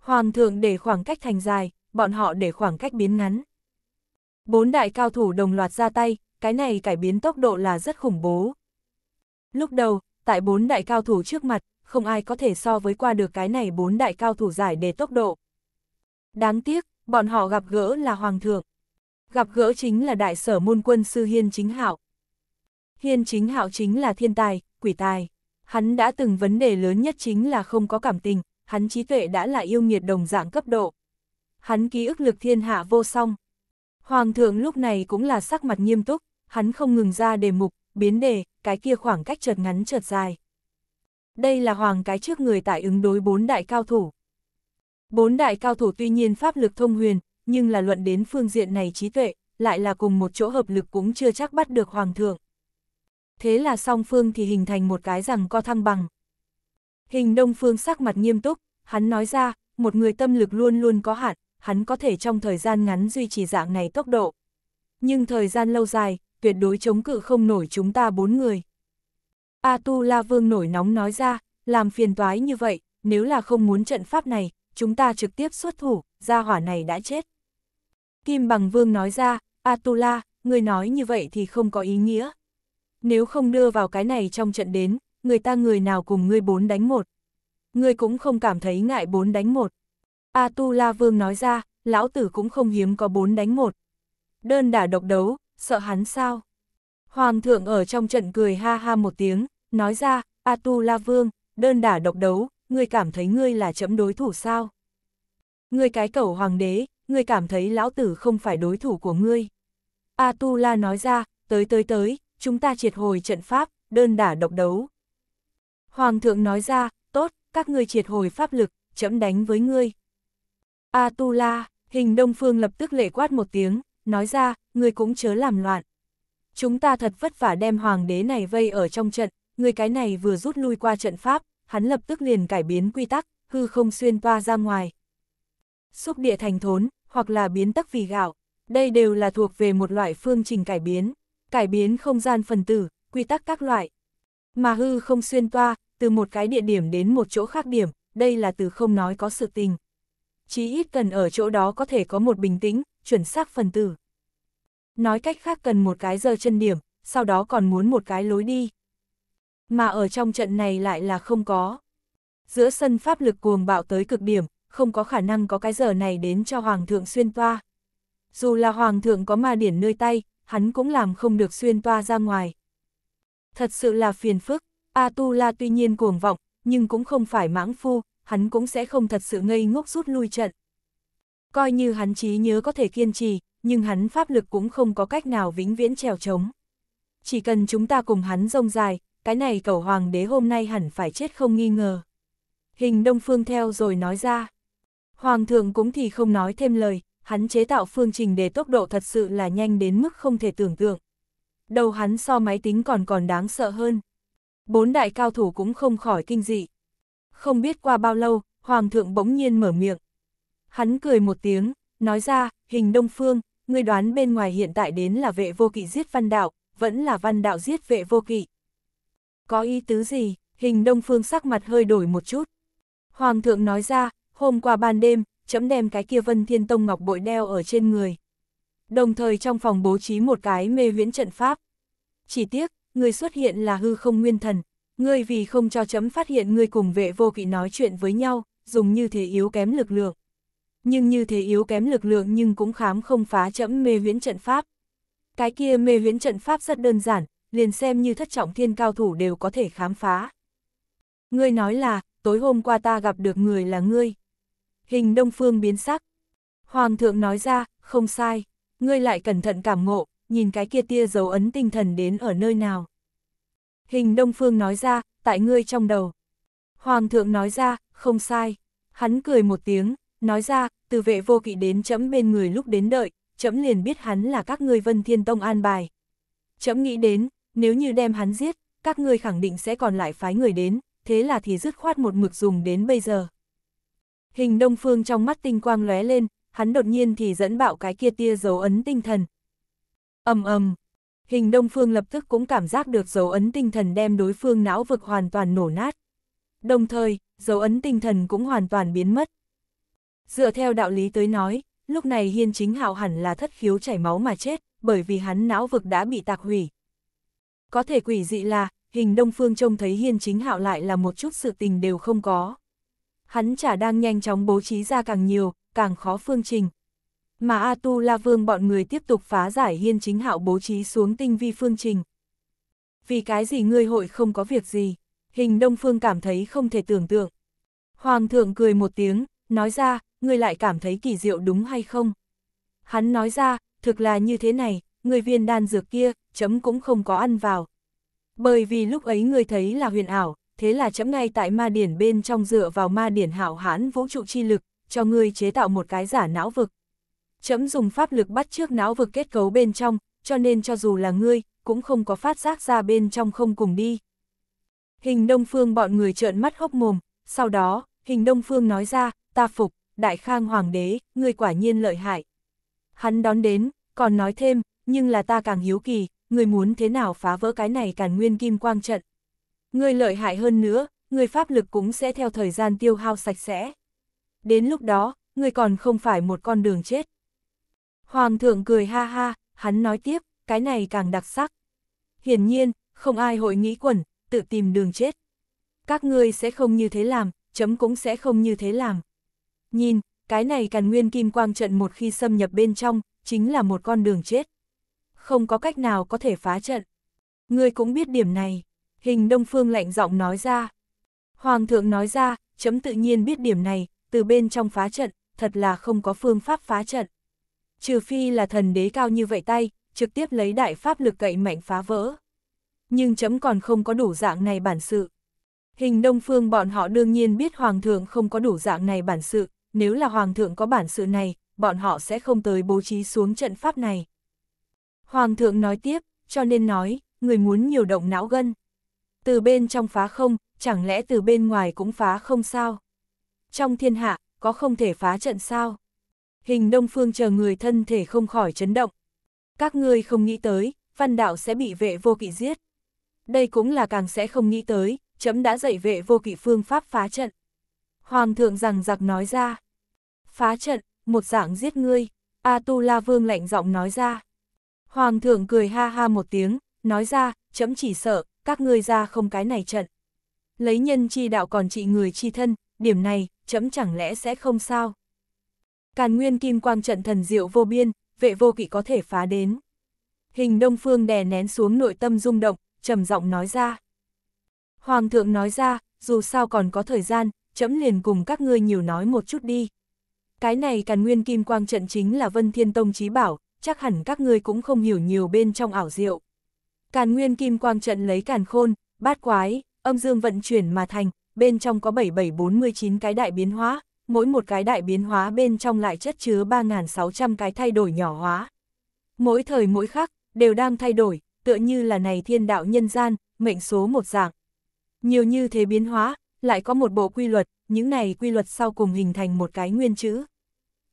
Hoàng thượng để khoảng cách thành dài, bọn họ để khoảng cách biến ngắn. Bốn đại cao thủ đồng loạt ra tay, cái này cải biến tốc độ là rất khủng bố. Lúc đầu, tại bốn đại cao thủ trước mặt, không ai có thể so với qua được cái này bốn đại cao thủ giải đề tốc độ. Đáng tiếc, bọn họ gặp gỡ là Hoàng thượng. Gặp gỡ chính là đại sở môn quân sư Hiên Chính Hạo. Hiên Chính Hạo chính là thiên tài, quỷ tài. Hắn đã từng vấn đề lớn nhất chính là không có cảm tình, hắn trí tuệ đã là yêu nghiệt đồng dạng cấp độ hắn ký ức lực thiên hạ vô song. Hoàng thượng lúc này cũng là sắc mặt nghiêm túc, hắn không ngừng ra đề mục, biến đề, cái kia khoảng cách chợt ngắn chợt dài. Đây là hoàng cái trước người tại ứng đối bốn đại cao thủ. Bốn đại cao thủ tuy nhiên pháp lực thông huyền, nhưng là luận đến phương diện này trí tuệ, lại là cùng một chỗ hợp lực cũng chưa chắc bắt được hoàng thượng. Thế là song phương thì hình thành một cái rằng co thăng bằng. Hình đông phương sắc mặt nghiêm túc, hắn nói ra, một người tâm lực luôn luôn có hạn, hắn có thể trong thời gian ngắn duy trì dạng này tốc độ. Nhưng thời gian lâu dài, tuyệt đối chống cự không nổi chúng ta bốn người. A Tu La Vương nổi nóng nói ra, làm phiền toái như vậy, nếu là không muốn trận pháp này, chúng ta trực tiếp xuất thủ, gia hỏa này đã chết. Kim Bằng Vương nói ra, A Tu La, người nói như vậy thì không có ý nghĩa. Nếu không đưa vào cái này trong trận đến, người ta người nào cùng ngươi bốn đánh một. Ngươi cũng không cảm thấy ngại bốn đánh một. A Tu La Vương nói ra, lão tử cũng không hiếm có bốn đánh một. Đơn đả độc đấu, sợ hắn sao? Hoàng thượng ở trong trận cười ha ha một tiếng, nói ra, A Tu La Vương, đơn đả độc đấu, ngươi cảm thấy ngươi là chấm đối thủ sao? Ngươi cái cẩu hoàng đế, ngươi cảm thấy lão tử không phải đối thủ của ngươi. A Tu La nói ra, tới tới tới, chúng ta triệt hồi trận pháp, đơn đả độc đấu. Hoàng thượng nói ra, tốt, các ngươi triệt hồi pháp lực, chấm đánh với ngươi. Atula, hình đông phương lập tức lệ quát một tiếng, nói ra, người cũng chớ làm loạn. Chúng ta thật vất vả đem hoàng đế này vây ở trong trận, người cái này vừa rút lui qua trận pháp, hắn lập tức liền cải biến quy tắc, hư không xuyên toa ra ngoài. Xúc địa thành thốn, hoặc là biến tắc vì gạo, đây đều là thuộc về một loại phương trình cải biến, cải biến không gian phần tử, quy tắc các loại. Mà hư không xuyên toa, từ một cái địa điểm đến một chỗ khác điểm, đây là từ không nói có sự tình chí ít cần ở chỗ đó có thể có một bình tĩnh, chuẩn xác phần tử. Nói cách khác cần một cái giờ chân điểm, sau đó còn muốn một cái lối đi. Mà ở trong trận này lại là không có. Giữa sân pháp lực cuồng bạo tới cực điểm, không có khả năng có cái giờ này đến cho Hoàng thượng xuyên toa. Dù là Hoàng thượng có ma điển nơi tay, hắn cũng làm không được xuyên toa ra ngoài. Thật sự là phiền phức, A Tu La tuy nhiên cuồng vọng, nhưng cũng không phải mãng phu, hắn cũng sẽ không thật sự ngây ngốc rút lui trận. Coi như hắn trí nhớ có thể kiên trì, nhưng hắn pháp lực cũng không có cách nào vĩnh viễn trèo trống. Chỉ cần chúng ta cùng hắn rông dài, cái này cầu hoàng đế hôm nay hẳn phải chết không nghi ngờ. Hình Đông Phương theo rồi nói ra. Hoàng thượng cũng thì không nói thêm lời, hắn chế tạo phương trình để tốc độ thật sự là nhanh đến mức không thể tưởng tượng. Đầu hắn so máy tính còn còn đáng sợ hơn. Bốn đại cao thủ cũng không khỏi kinh dị không biết qua bao lâu, Hoàng thượng bỗng nhiên mở miệng. Hắn cười một tiếng, nói ra, hình Đông Phương, ngươi đoán bên ngoài hiện tại đến là vệ vô kỵ giết văn đạo, vẫn là văn đạo giết vệ vô kỵ. Có ý tứ gì, hình Đông Phương sắc mặt hơi đổi một chút. Hoàng thượng nói ra, hôm qua ban đêm, chấm đem cái kia vân thiên tông ngọc bội đeo ở trên người. Đồng thời trong phòng bố trí một cái mê huyễn trận pháp. Chỉ tiếc, người xuất hiện là hư không nguyên thần, Ngươi vì không cho chấm phát hiện ngươi cùng vệ vô kỵ nói chuyện với nhau, dùng như thế yếu kém lực lượng. Nhưng như thế yếu kém lực lượng nhưng cũng khám không phá chấm mê huyễn trận pháp. Cái kia mê huyễn trận pháp rất đơn giản, liền xem như thất trọng thiên cao thủ đều có thể khám phá. Ngươi nói là, tối hôm qua ta gặp được người là ngươi. Hình Đông Phương biến sắc. Hoàng thượng nói ra, không sai, ngươi lại cẩn thận cảm ngộ, nhìn cái kia tia dấu ấn tinh thần đến ở nơi nào. Hình Đông Phương nói ra, tại ngươi trong đầu. Hoàng thượng nói ra, không sai. Hắn cười một tiếng, nói ra, từ vệ vô kỵ đến chấm bên người lúc đến đợi, chấm liền biết hắn là các ngươi Vân Thiên Tông an bài. Chấm nghĩ đến, nếu như đem hắn giết, các ngươi khẳng định sẽ còn lại phái người đến, thế là thì dứt khoát một mực dùng đến bây giờ. Hình Đông Phương trong mắt tinh quang lóe lên, hắn đột nhiên thì dẫn bạo cái kia tia dấu ấn tinh thần. ầm ầm, hình đông phương lập tức cũng cảm giác được dấu ấn tinh thần đem đối phương não vực hoàn toàn nổ nát. Đồng thời, dấu ấn tinh thần cũng hoàn toàn biến mất. Dựa theo đạo lý tới nói, lúc này hiên chính hạo hẳn là thất khiếu chảy máu mà chết, bởi vì hắn não vực đã bị tạc hủy. Có thể quỷ dị là, hình đông phương trông thấy hiên chính hạo lại là một chút sự tình đều không có. Hắn chả đang nhanh chóng bố trí ra càng nhiều, càng khó phương trình, mà A Tu La Vương bọn người tiếp tục phá giải hiên chính hạo bố trí xuống tinh vi phương trình. Vì cái gì ngươi hội không có việc gì, hình Đông Phương cảm thấy không thể tưởng tượng. Hoàng thượng cười một tiếng, nói ra, ngươi lại cảm thấy kỳ diệu đúng hay không? Hắn nói ra, thực là như thế này, người viên đan dược kia, chấm cũng không có ăn vào. Bởi vì lúc ấy ngươi thấy là huyền ảo, thế là chấm ngay tại ma điển bên trong dựa vào ma điển hảo hãn vũ trụ chi lực, cho ngươi chế tạo một cái giả não vực. Chấm dùng pháp lực bắt trước não vực kết cấu bên trong, cho nên cho dù là ngươi, cũng không có phát giác ra bên trong không cùng đi. Hình Đông Phương bọn người trợn mắt hốc mồm, sau đó, Hình Đông Phương nói ra, ta phục, Đại Khang Hoàng đế, ngươi quả nhiên lợi hại. Hắn đón đến, còn nói thêm, nhưng là ta càng hiếu kỳ, ngươi muốn thế nào phá vỡ cái này càn nguyên kim quang trận. Ngươi lợi hại hơn nữa, ngươi pháp lực cũng sẽ theo thời gian tiêu hao sạch sẽ. Đến lúc đó, ngươi còn không phải một con đường chết. Hoàng thượng cười ha ha, hắn nói tiếp, cái này càng đặc sắc. Hiển nhiên, không ai hội nghĩ quẩn, tự tìm đường chết. Các ngươi sẽ không như thế làm, chấm cũng sẽ không như thế làm. Nhìn, cái này càn nguyên kim quang trận một khi xâm nhập bên trong, chính là một con đường chết. Không có cách nào có thể phá trận. Ngươi cũng biết điểm này. Hình Đông Phương lạnh giọng nói ra. Hoàng thượng nói ra, chấm tự nhiên biết điểm này, từ bên trong phá trận, thật là không có phương pháp phá trận trừ phi là thần đế cao như vậy tay, trực tiếp lấy đại pháp lực cậy mạnh phá vỡ. Nhưng chấm còn không có đủ dạng này bản sự. Hình Đông Phương bọn họ đương nhiên biết Hoàng thượng không có đủ dạng này bản sự, nếu là Hoàng thượng có bản sự này, bọn họ sẽ không tới bố trí xuống trận pháp này. Hoàng thượng nói tiếp, cho nên nói, người muốn nhiều động não gân. Từ bên trong phá không, chẳng lẽ từ bên ngoài cũng phá không sao? Trong thiên hạ, có không thể phá trận sao? hình đông phương chờ người thân thể không khỏi chấn động. Các ngươi không nghĩ tới, văn đạo sẽ bị vệ vô kỵ giết. Đây cũng là càng sẽ không nghĩ tới, chấm đã dạy vệ vô kỵ phương pháp phá trận. Hoàng thượng rằng giặc nói ra. Phá trận, một dạng giết ngươi, A Tu La Vương lạnh giọng nói ra. Hoàng thượng cười ha ha một tiếng, nói ra, chấm chỉ sợ, các ngươi ra không cái này trận. Lấy nhân chi đạo còn trị người chi thân, điểm này, chấm chẳng lẽ sẽ không sao. Càn nguyên kim quang trận thần diệu vô biên, vệ vô kỵ có thể phá đến. Hình đông phương đè nén xuống nội tâm rung động, trầm giọng nói ra. Hoàng thượng nói ra, dù sao còn có thời gian, chấm liền cùng các ngươi nhiều nói một chút đi. Cái này càn nguyên kim quang trận chính là vân thiên tông trí bảo, chắc hẳn các ngươi cũng không hiểu nhiều bên trong ảo diệu. Càn nguyên kim quang trận lấy càn khôn, bát quái, âm dương vận chuyển mà thành, bên trong có 7749 cái đại biến hóa, mỗi một cái đại biến hóa bên trong lại chất chứa 3.600 cái thay đổi nhỏ hóa. Mỗi thời mỗi khắc, đều đang thay đổi, tựa như là này thiên đạo nhân gian, mệnh số một dạng. Nhiều như thế biến hóa, lại có một bộ quy luật, những này quy luật sau cùng hình thành một cái nguyên chữ.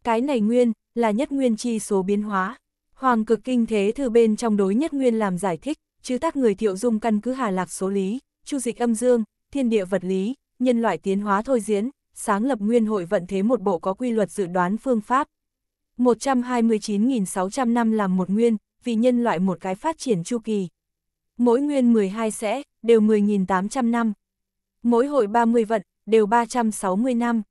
Cái này nguyên, là nhất nguyên chi số biến hóa. Hoàng cực kinh thế thư bên trong đối nhất nguyên làm giải thích, chứ tác người thiệu dung căn cứ hà lạc số lý, chu dịch âm dương, thiên địa vật lý, nhân loại tiến hóa thôi diễn, sáng lập nguyên hội vận thế một bộ có quy luật dự đoán phương pháp. 129.600 năm làm một nguyên, vì nhân loại một cái phát triển chu kỳ. Mỗi nguyên 12 sẽ, đều 10.800 năm. Mỗi hội 30 vận, đều 360 năm.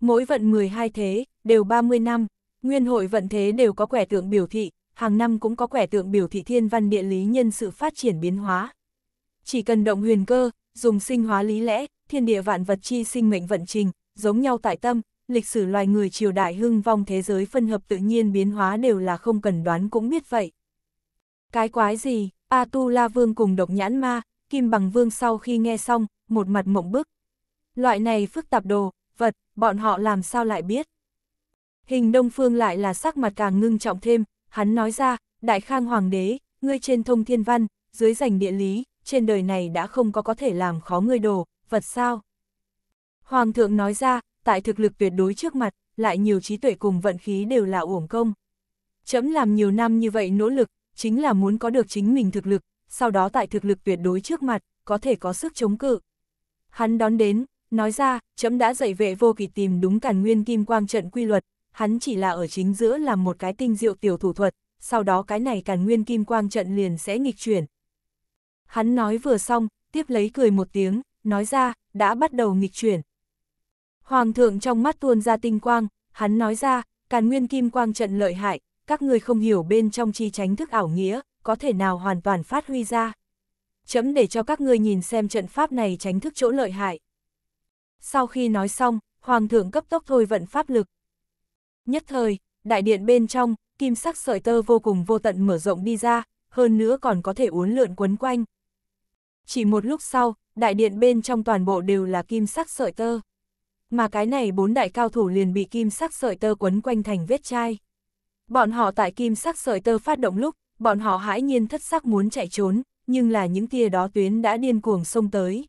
Mỗi vận 12 thế, đều 30 năm. Nguyên hội vận thế đều có quẻ tượng biểu thị, hàng năm cũng có quẻ tượng biểu thị thiên văn địa lý nhân sự phát triển biến hóa. Chỉ cần động huyền cơ, dùng sinh hóa lý lẽ, thiên địa vạn vật chi sinh mệnh vận trình, giống nhau tại tâm, lịch sử loài người triều đại hưng vong thế giới phân hợp tự nhiên biến hóa đều là không cần đoán cũng biết vậy. Cái quái gì, A Tu La Vương cùng độc nhãn ma, Kim Bằng Vương sau khi nghe xong, một mặt mộng bức. Loại này phức tạp đồ, vật, bọn họ làm sao lại biết. Hình Đông Phương lại là sắc mặt càng ngưng trọng thêm, hắn nói ra, Đại Khang Hoàng đế, ngươi trên thông thiên văn, dưới giành địa lý, trên đời này đã không có có thể làm khó ngươi đồ, vật sao? Hoàng thượng nói ra, tại thực lực tuyệt đối trước mặt, lại nhiều trí tuệ cùng vận khí đều là uổng công. Chấm làm nhiều năm như vậy nỗ lực, chính là muốn có được chính mình thực lực, sau đó tại thực lực tuyệt đối trước mặt, có thể có sức chống cự. Hắn đón đến, nói ra, chấm đã dạy vệ vô kỳ tìm đúng càn nguyên kim quang trận quy luật, hắn chỉ là ở chính giữa làm một cái tinh diệu tiểu thủ thuật, sau đó cái này càn nguyên kim quang trận liền sẽ nghịch chuyển. Hắn nói vừa xong, tiếp lấy cười một tiếng, nói ra, đã bắt đầu nghịch chuyển. Hoàng thượng trong mắt tuôn ra tinh quang, hắn nói ra, càn nguyên kim quang trận lợi hại, các người không hiểu bên trong chi tránh thức ảo nghĩa, có thể nào hoàn toàn phát huy ra. Chấm để cho các ngươi nhìn xem trận pháp này tránh thức chỗ lợi hại. Sau khi nói xong, Hoàng thượng cấp tốc thôi vận pháp lực. Nhất thời, đại điện bên trong, kim sắc sợi tơ vô cùng vô tận mở rộng đi ra, hơn nữa còn có thể uốn lượn quấn quanh. Chỉ một lúc sau, đại điện bên trong toàn bộ đều là kim sắc sợi tơ. Mà cái này bốn đại cao thủ liền bị kim sắc sợi tơ quấn quanh thành vết chai. Bọn họ tại kim sắc sợi tơ phát động lúc, bọn họ hãi nhiên thất sắc muốn chạy trốn, nhưng là những tia đó tuyến đã điên cuồng xông tới.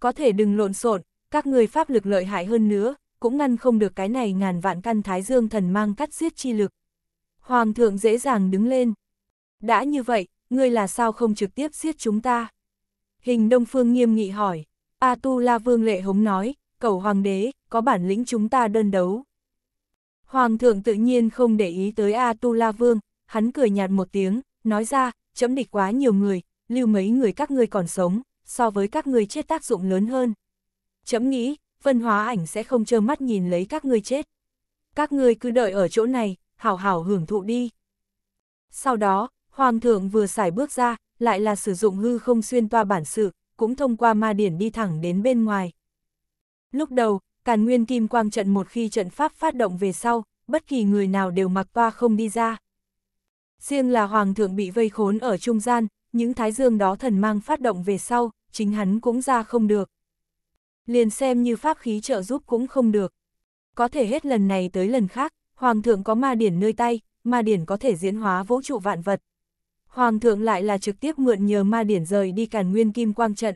Có thể đừng lộn xộn, các người pháp lực lợi hại hơn nữa, cũng ngăn không được cái này ngàn vạn căn thái dương thần mang cắt giết chi lực. Hoàng thượng dễ dàng đứng lên. Đã như vậy, ngươi là sao không trực tiếp giết chúng ta? Hình Đông Phương nghiêm nghị hỏi. A Tu La Vương Lệ Hống nói, cầu Hoàng đế, có bản lĩnh chúng ta đơn đấu. Hoàng thượng tự nhiên không để ý tới A Tu La Vương, hắn cười nhạt một tiếng, nói ra, chấm địch quá nhiều người, lưu mấy người các ngươi còn sống, so với các ngươi chết tác dụng lớn hơn. Chấm nghĩ, vân hóa ảnh sẽ không trơ mắt nhìn lấy các ngươi chết. Các ngươi cứ đợi ở chỗ này, hảo hảo hưởng thụ đi. Sau đó, Hoàng thượng vừa xài bước ra, lại là sử dụng hư không xuyên toa bản sự, cũng thông qua ma điển đi thẳng đến bên ngoài. Lúc đầu, Càn Nguyên Kim Quang trận một khi trận pháp phát động về sau, bất kỳ người nào đều mặc toa không đi ra. Riêng là Hoàng thượng bị vây khốn ở trung gian, những thái dương đó thần mang phát động về sau, chính hắn cũng ra không được. Liền xem như pháp khí trợ giúp cũng không được. Có thể hết lần này tới lần khác, Hoàng thượng có ma điển nơi tay, ma điển có thể diễn hóa vũ trụ vạn vật. Hoàng thượng lại là trực tiếp mượn nhờ ma điển rời đi càn nguyên kim quang trận.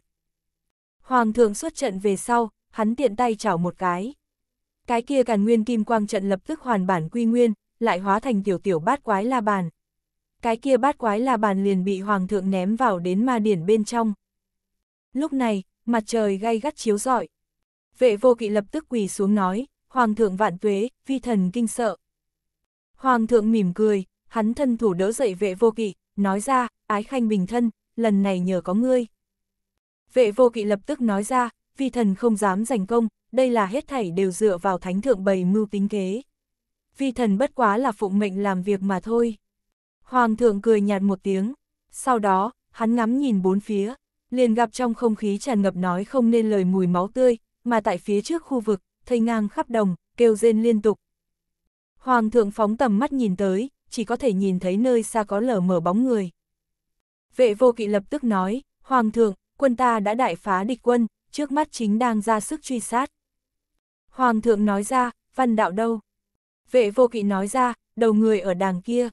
Hoàng thượng xuất trận về sau, hắn tiện tay chảo một cái. Cái kia càn nguyên kim quang trận lập tức hoàn bản quy nguyên, lại hóa thành tiểu tiểu bát quái la bàn. Cái kia bát quái la bàn liền bị hoàng thượng ném vào đến ma điển bên trong. Lúc này, mặt trời gay gắt chiếu rọi. Vệ vô kỵ lập tức quỳ xuống nói, hoàng thượng vạn tuế, vi thần kinh sợ. Hoàng thượng mỉm cười, hắn thân thủ đỡ dậy vệ vô kỵ, nói ra, ái khanh bình thân, lần này nhờ có ngươi. Vệ vô kỵ lập tức nói ra, vì thần không dám giành công, đây là hết thảy đều dựa vào thánh thượng bày mưu tính kế. Vì thần bất quá là phụng mệnh làm việc mà thôi. Hoàng thượng cười nhạt một tiếng, sau đó, hắn ngắm nhìn bốn phía, liền gặp trong không khí tràn ngập nói không nên lời mùi máu tươi, mà tại phía trước khu vực, thây ngang khắp đồng, kêu rên liên tục. Hoàng thượng phóng tầm mắt nhìn tới, chỉ có thể nhìn thấy nơi xa có lở mở bóng người. Vệ vô kỵ lập tức nói, Hoàng thượng, quân ta đã đại phá địch quân, trước mắt chính đang ra sức truy sát. Hoàng thượng nói ra, văn đạo đâu? Vệ vô kỵ nói ra, đầu người ở đàng kia.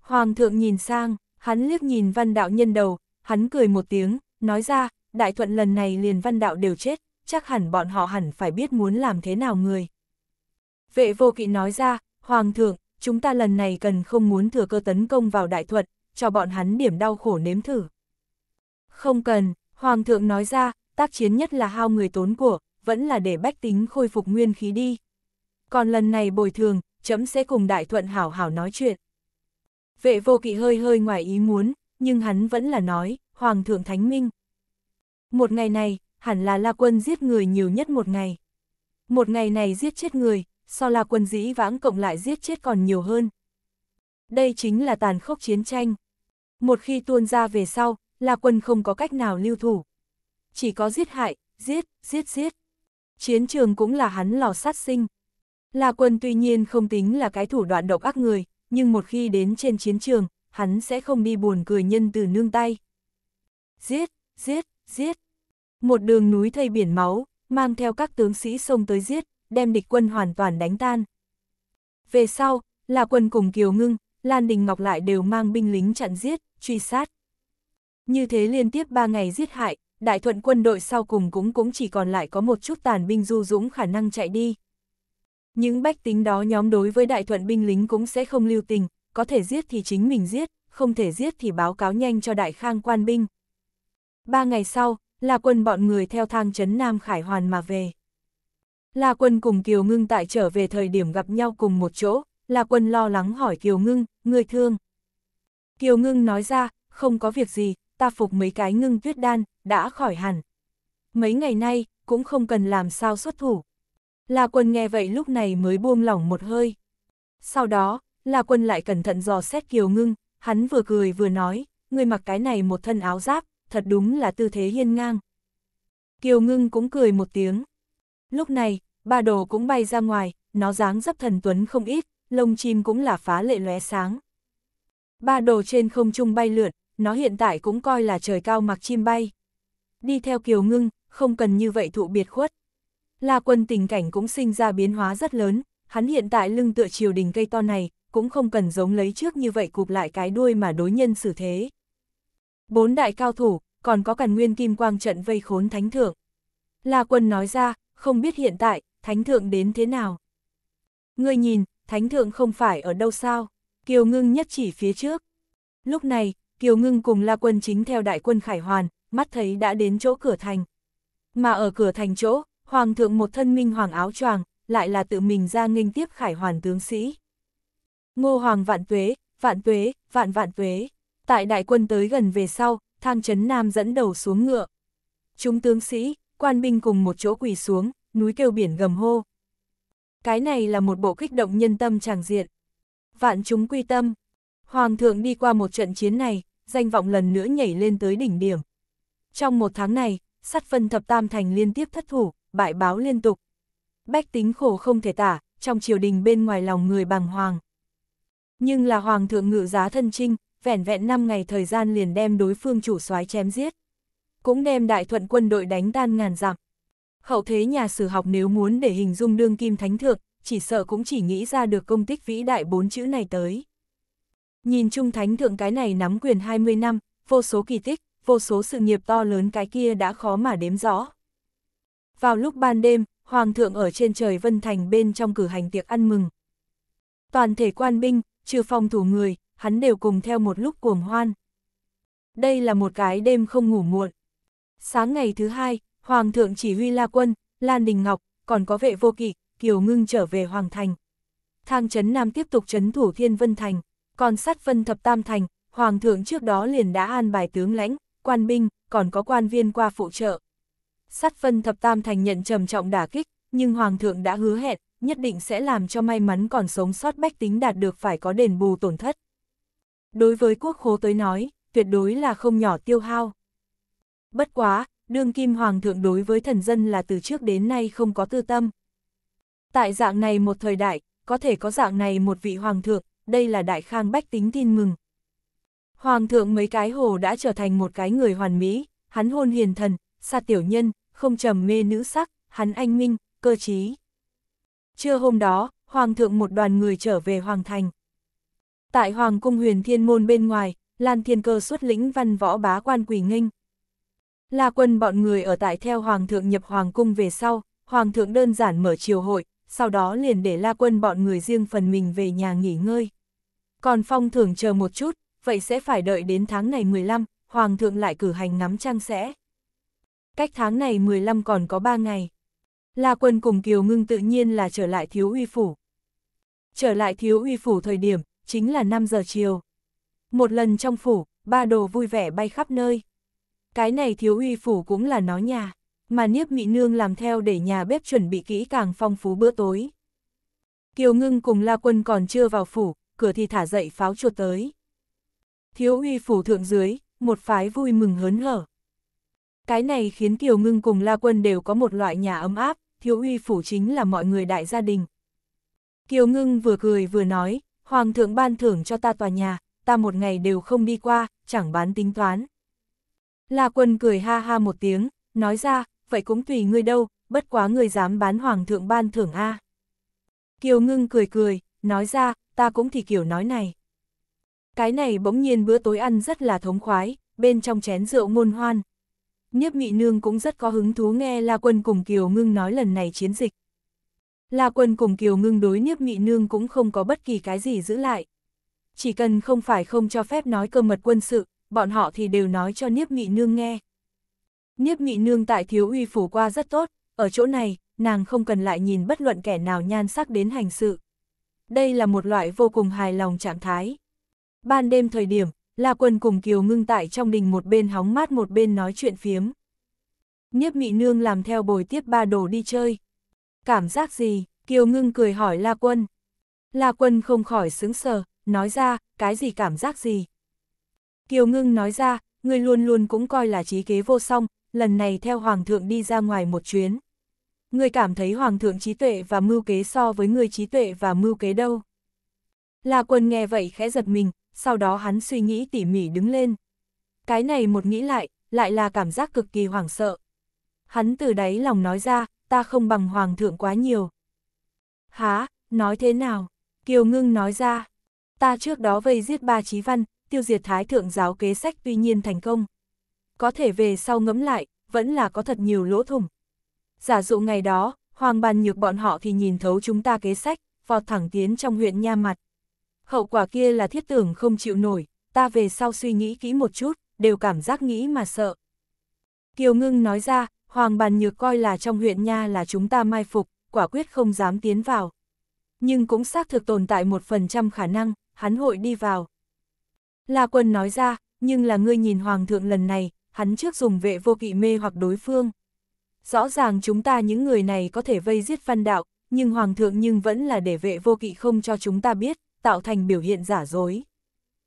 Hoàng thượng nhìn sang, hắn liếc nhìn văn đạo nhân đầu, hắn cười một tiếng, nói ra, đại thuận lần này liền văn đạo đều chết, chắc hẳn bọn họ hẳn phải biết muốn làm thế nào người. Vệ vô kỵ nói ra, Hoàng thượng, chúng ta lần này cần không muốn thừa cơ tấn công vào đại thuật, cho bọn hắn điểm đau khổ nếm thử. Không cần, Hoàng thượng nói ra, tác chiến nhất là hao người tốn của, vẫn là để bách tính khôi phục nguyên khí đi. Còn lần này bồi thường, chấm sẽ cùng đại thuận hảo hảo nói chuyện. Vệ vô kỵ hơi hơi ngoài ý muốn, nhưng hắn vẫn là nói, Hoàng thượng Thánh Minh. Một ngày này, hẳn là La Quân giết người nhiều nhất một ngày. Một ngày này giết chết người, so là quân dĩ vãng cộng lại giết chết còn nhiều hơn. Đây chính là tàn khốc chiến tranh. Một khi tuôn ra về sau, là quân không có cách nào lưu thủ. Chỉ có giết hại, giết, giết, giết. Chiến trường cũng là hắn lò sát sinh. La quân tuy nhiên không tính là cái thủ đoạn độc ác người, nhưng một khi đến trên chiến trường, hắn sẽ không đi buồn cười nhân từ nương tay. Giết, giết, giết. Một đường núi thây biển máu, mang theo các tướng sĩ xông tới giết, đem địch quân hoàn toàn đánh tan. Về sau, là quân cùng Kiều Ngưng, Lan Đình Ngọc lại đều mang binh lính chặn giết, truy sát. Như thế liên tiếp 3 ngày giết hại, đại thuận quân đội sau cùng cũng cũng chỉ còn lại có một chút tàn binh du dũng khả năng chạy đi. Những bách tính đó nhóm đối với đại thuận binh lính cũng sẽ không lưu tình, có thể giết thì chính mình giết, không thể giết thì báo cáo nhanh cho đại khang quan binh. Ba ngày sau, là quân bọn người theo thang trấn Nam Khải Hoàn mà về. La Quân cùng Kiều Ngưng tại trở về thời điểm gặp nhau cùng một chỗ, La Quân lo lắng hỏi Kiều Ngưng, người thương. Kiều Ngưng nói ra, không có việc gì, ta phục mấy cái ngưng tuyết đan, đã khỏi hẳn. Mấy ngày nay, cũng không cần làm sao xuất thủ. La Quân nghe vậy lúc này mới buông lỏng một hơi. Sau đó, La Quân lại cẩn thận dò xét Kiều Ngưng, hắn vừa cười vừa nói, người mặc cái này một thân áo giáp, thật đúng là tư thế hiên ngang. Kiều Ngưng cũng cười một tiếng. Lúc này, ba đồ cũng bay ra ngoài, nó dáng dấp thần tuấn không ít, lông chim cũng là phá lệ lóe sáng. Ba đồ trên không trung bay lượn, nó hiện tại cũng coi là trời cao mặc chim bay. Đi theo kiều ngưng, không cần như vậy thụ biệt khuất. La quân tình cảnh cũng sinh ra biến hóa rất lớn, hắn hiện tại lưng tựa triều đình cây to này, cũng không cần giống lấy trước như vậy cụp lại cái đuôi mà đối nhân xử thế. Bốn đại cao thủ, còn có cả nguyên kim quang trận vây khốn thánh thượng. La quân nói ra, không biết hiện tại, thánh thượng đến thế nào. Ngươi nhìn, thánh thượng không phải ở đâu sao, Kiều Ngưng nhất chỉ phía trước. Lúc này, Kiều Ngưng cùng La Quân chính theo đại quân Khải Hoàn, mắt thấy đã đến chỗ cửa thành. Mà ở cửa thành chỗ, Hoàng thượng một thân minh hoàng áo choàng, lại là tự mình ra nghênh tiếp Khải Hoàn tướng sĩ. Ngô Hoàng vạn tuế, vạn tuế, vạn vạn tuế. Tại đại quân tới gần về sau, thang trấn nam dẫn đầu xuống ngựa. Chúng tướng sĩ, quan binh cùng một chỗ quỳ xuống, núi kêu biển gầm hô. Cái này là một bộ kích động nhân tâm tràng diện. Vạn chúng quy tâm. Hoàng thượng đi qua một trận chiến này, danh vọng lần nữa nhảy lên tới đỉnh điểm. Trong một tháng này, sát phân thập tam thành liên tiếp thất thủ, bại báo liên tục. Bách tính khổ không thể tả, trong triều đình bên ngoài lòng người bàng hoàng. Nhưng là hoàng thượng ngự giá thân trinh, vẻn vẹn 5 ngày thời gian liền đem đối phương chủ soái chém giết cũng đem đại thuận quân đội đánh tan ngàn dặm. Hậu thế nhà sử học nếu muốn để hình dung đương kim thánh thượng, chỉ sợ cũng chỉ nghĩ ra được công tích vĩ đại bốn chữ này tới. Nhìn chung thánh thượng cái này nắm quyền 20 năm, vô số kỳ tích, vô số sự nghiệp to lớn cái kia đã khó mà đếm rõ. Vào lúc ban đêm, Hoàng thượng ở trên trời Vân Thành bên trong cử hành tiệc ăn mừng. Toàn thể quan binh, trừ phòng thủ người, hắn đều cùng theo một lúc cuồng hoan. Đây là một cái đêm không ngủ muộn. Sáng ngày thứ hai, Hoàng thượng chỉ huy La Quân, Lan Đình Ngọc, còn có vệ vô kỵ, Kiều Ngưng trở về Hoàng Thành. Thang Trấn Nam tiếp tục trấn thủ Thiên Vân Thành, còn sát Vân Thập Tam Thành, Hoàng thượng trước đó liền đã an bài tướng lãnh, quan binh, còn có quan viên qua phụ trợ. Sát Vân Thập Tam Thành nhận trầm trọng đả kích, nhưng Hoàng thượng đã hứa hẹn, nhất định sẽ làm cho may mắn còn sống sót bách tính đạt được phải có đền bù tổn thất. Đối với quốc khố tới nói, tuyệt đối là không nhỏ tiêu hao. Bất quá, đương kim hoàng thượng đối với thần dân là từ trước đến nay không có tư tâm. Tại dạng này một thời đại, có thể có dạng này một vị hoàng thượng, đây là đại khang bách tính tin mừng. Hoàng thượng mấy cái hồ đã trở thành một cái người hoàn mỹ, hắn hôn hiền thần, xa tiểu nhân, không trầm mê nữ sắc, hắn anh minh, cơ trí. Trưa hôm đó, hoàng thượng một đoàn người trở về hoàng thành. Tại hoàng cung huyền thiên môn bên ngoài, Lan Thiên Cơ xuất lĩnh văn võ bá quan quỳ nghênh, La quân bọn người ở tại theo Hoàng thượng nhập Hoàng cung về sau, Hoàng thượng đơn giản mở triều hội, sau đó liền để La quân bọn người riêng phần mình về nhà nghỉ ngơi. Còn phong thưởng chờ một chút, vậy sẽ phải đợi đến tháng này 15, Hoàng thượng lại cử hành ngắm trăng sẽ. Cách tháng này 15 còn có 3 ngày. La quân cùng Kiều Ngưng tự nhiên là trở lại thiếu uy phủ. Trở lại thiếu uy phủ thời điểm, chính là 5 giờ chiều. Một lần trong phủ, ba đồ vui vẻ bay khắp nơi cái này thiếu uy phủ cũng là nó nhà, mà Niếp Mị Nương làm theo để nhà bếp chuẩn bị kỹ càng phong phú bữa tối. Kiều Ngưng cùng La Quân còn chưa vào phủ, cửa thì thả dậy pháo chuột tới. Thiếu uy phủ thượng dưới, một phái vui mừng hớn lở Cái này khiến Kiều Ngưng cùng La Quân đều có một loại nhà ấm áp, thiếu uy phủ chính là mọi người đại gia đình. Kiều Ngưng vừa cười vừa nói, Hoàng thượng ban thưởng cho ta tòa nhà, ta một ngày đều không đi qua, chẳng bán tính toán. La Quân cười ha ha một tiếng, nói ra, vậy cũng tùy ngươi đâu, bất quá ngươi dám bán hoàng thượng ban thưởng A. Kiều ngưng cười cười, nói ra, ta cũng thì kiểu nói này. Cái này bỗng nhiên bữa tối ăn rất là thống khoái, bên trong chén rượu ngôn hoan. Nhiếp mị nương cũng rất có hứng thú nghe La Quân cùng Kiều ngưng nói lần này chiến dịch. La Quân cùng Kiều ngưng đối nhiếp mị nương cũng không có bất kỳ cái gì giữ lại. Chỉ cần không phải không cho phép nói cơ mật quân sự, bọn họ thì đều nói cho Niếp Mị Nương nghe. Niếp Mị Nương tại thiếu uy phủ qua rất tốt, ở chỗ này, nàng không cần lại nhìn bất luận kẻ nào nhan sắc đến hành sự. Đây là một loại vô cùng hài lòng trạng thái. Ban đêm thời điểm, La Quân cùng Kiều ngưng tại trong đình một bên hóng mát một bên nói chuyện phiếm. Niếp Mị Nương làm theo bồi tiếp ba đồ đi chơi. Cảm giác gì? Kiều ngưng cười hỏi La Quân. La Quân không khỏi sướng sờ, nói ra, cái gì cảm giác gì? Kiều Ngưng nói ra, người luôn luôn cũng coi là trí kế vô song, lần này theo Hoàng thượng đi ra ngoài một chuyến. Người cảm thấy Hoàng thượng trí tuệ và mưu kế so với người trí tuệ và mưu kế đâu. La quân nghe vậy khẽ giật mình, sau đó hắn suy nghĩ tỉ mỉ đứng lên. Cái này một nghĩ lại, lại là cảm giác cực kỳ hoảng sợ. Hắn từ đáy lòng nói ra, ta không bằng Hoàng thượng quá nhiều. Há, nói thế nào? Kiều Ngưng nói ra, ta trước đó vây giết ba trí văn, tiêu diệt thái thượng giáo kế sách tuy nhiên thành công. Có thể về sau ngẫm lại, vẫn là có thật nhiều lỗ thủng. Giả dụ ngày đó, hoàng bàn nhược bọn họ thì nhìn thấu chúng ta kế sách, vọt thẳng tiến trong huyện nha mặt. Hậu quả kia là thiết tưởng không chịu nổi, ta về sau suy nghĩ kỹ một chút, đều cảm giác nghĩ mà sợ. Kiều Ngưng nói ra, Hoàng Bàn Nhược coi là trong huyện Nha là chúng ta mai phục, quả quyết không dám tiến vào. Nhưng cũng xác thực tồn tại một phần trăm khả năng, hắn hội đi vào. La quân nói ra, nhưng là ngươi nhìn hoàng thượng lần này, hắn trước dùng vệ vô kỵ mê hoặc đối phương. Rõ ràng chúng ta những người này có thể vây giết văn đạo, nhưng hoàng thượng nhưng vẫn là để vệ vô kỵ không cho chúng ta biết, tạo thành biểu hiện giả dối.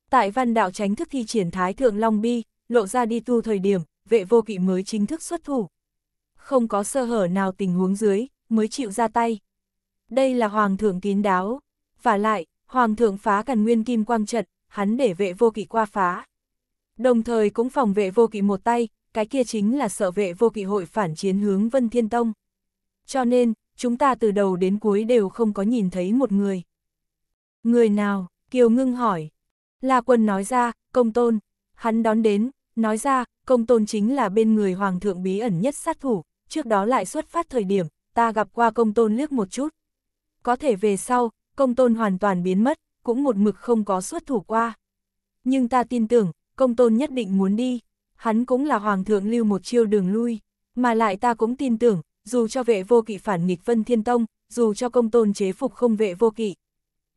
Tại văn đạo tránh thức thi triển thái thượng Long Bi, lộ ra đi tu thời điểm, vệ vô kỵ mới chính thức xuất thủ. Không có sơ hở nào tình huống dưới, mới chịu ra tay. Đây là hoàng thượng kín đáo. Và lại, hoàng thượng phá càn nguyên kim quang trận, hắn để vệ vô kỵ qua phá. Đồng thời cũng phòng vệ vô kỵ một tay, cái kia chính là sợ vệ vô kỵ hội phản chiến hướng Vân Thiên Tông. Cho nên, chúng ta từ đầu đến cuối đều không có nhìn thấy một người. Người nào? Kiều ngưng hỏi. La quân nói ra, công tôn. Hắn đón đến, nói ra, công tôn chính là bên người hoàng thượng bí ẩn nhất sát thủ, trước đó lại xuất phát thời điểm, ta gặp qua công tôn liếc một chút. Có thể về sau, công tôn hoàn toàn biến mất, cũng một mực không có xuất thủ qua. Nhưng ta tin tưởng, công tôn nhất định muốn đi, hắn cũng là hoàng thượng lưu một chiêu đường lui, mà lại ta cũng tin tưởng, dù cho vệ vô kỵ phản nghịch vân thiên tông, dù cho công tôn chế phục không vệ vô kỵ.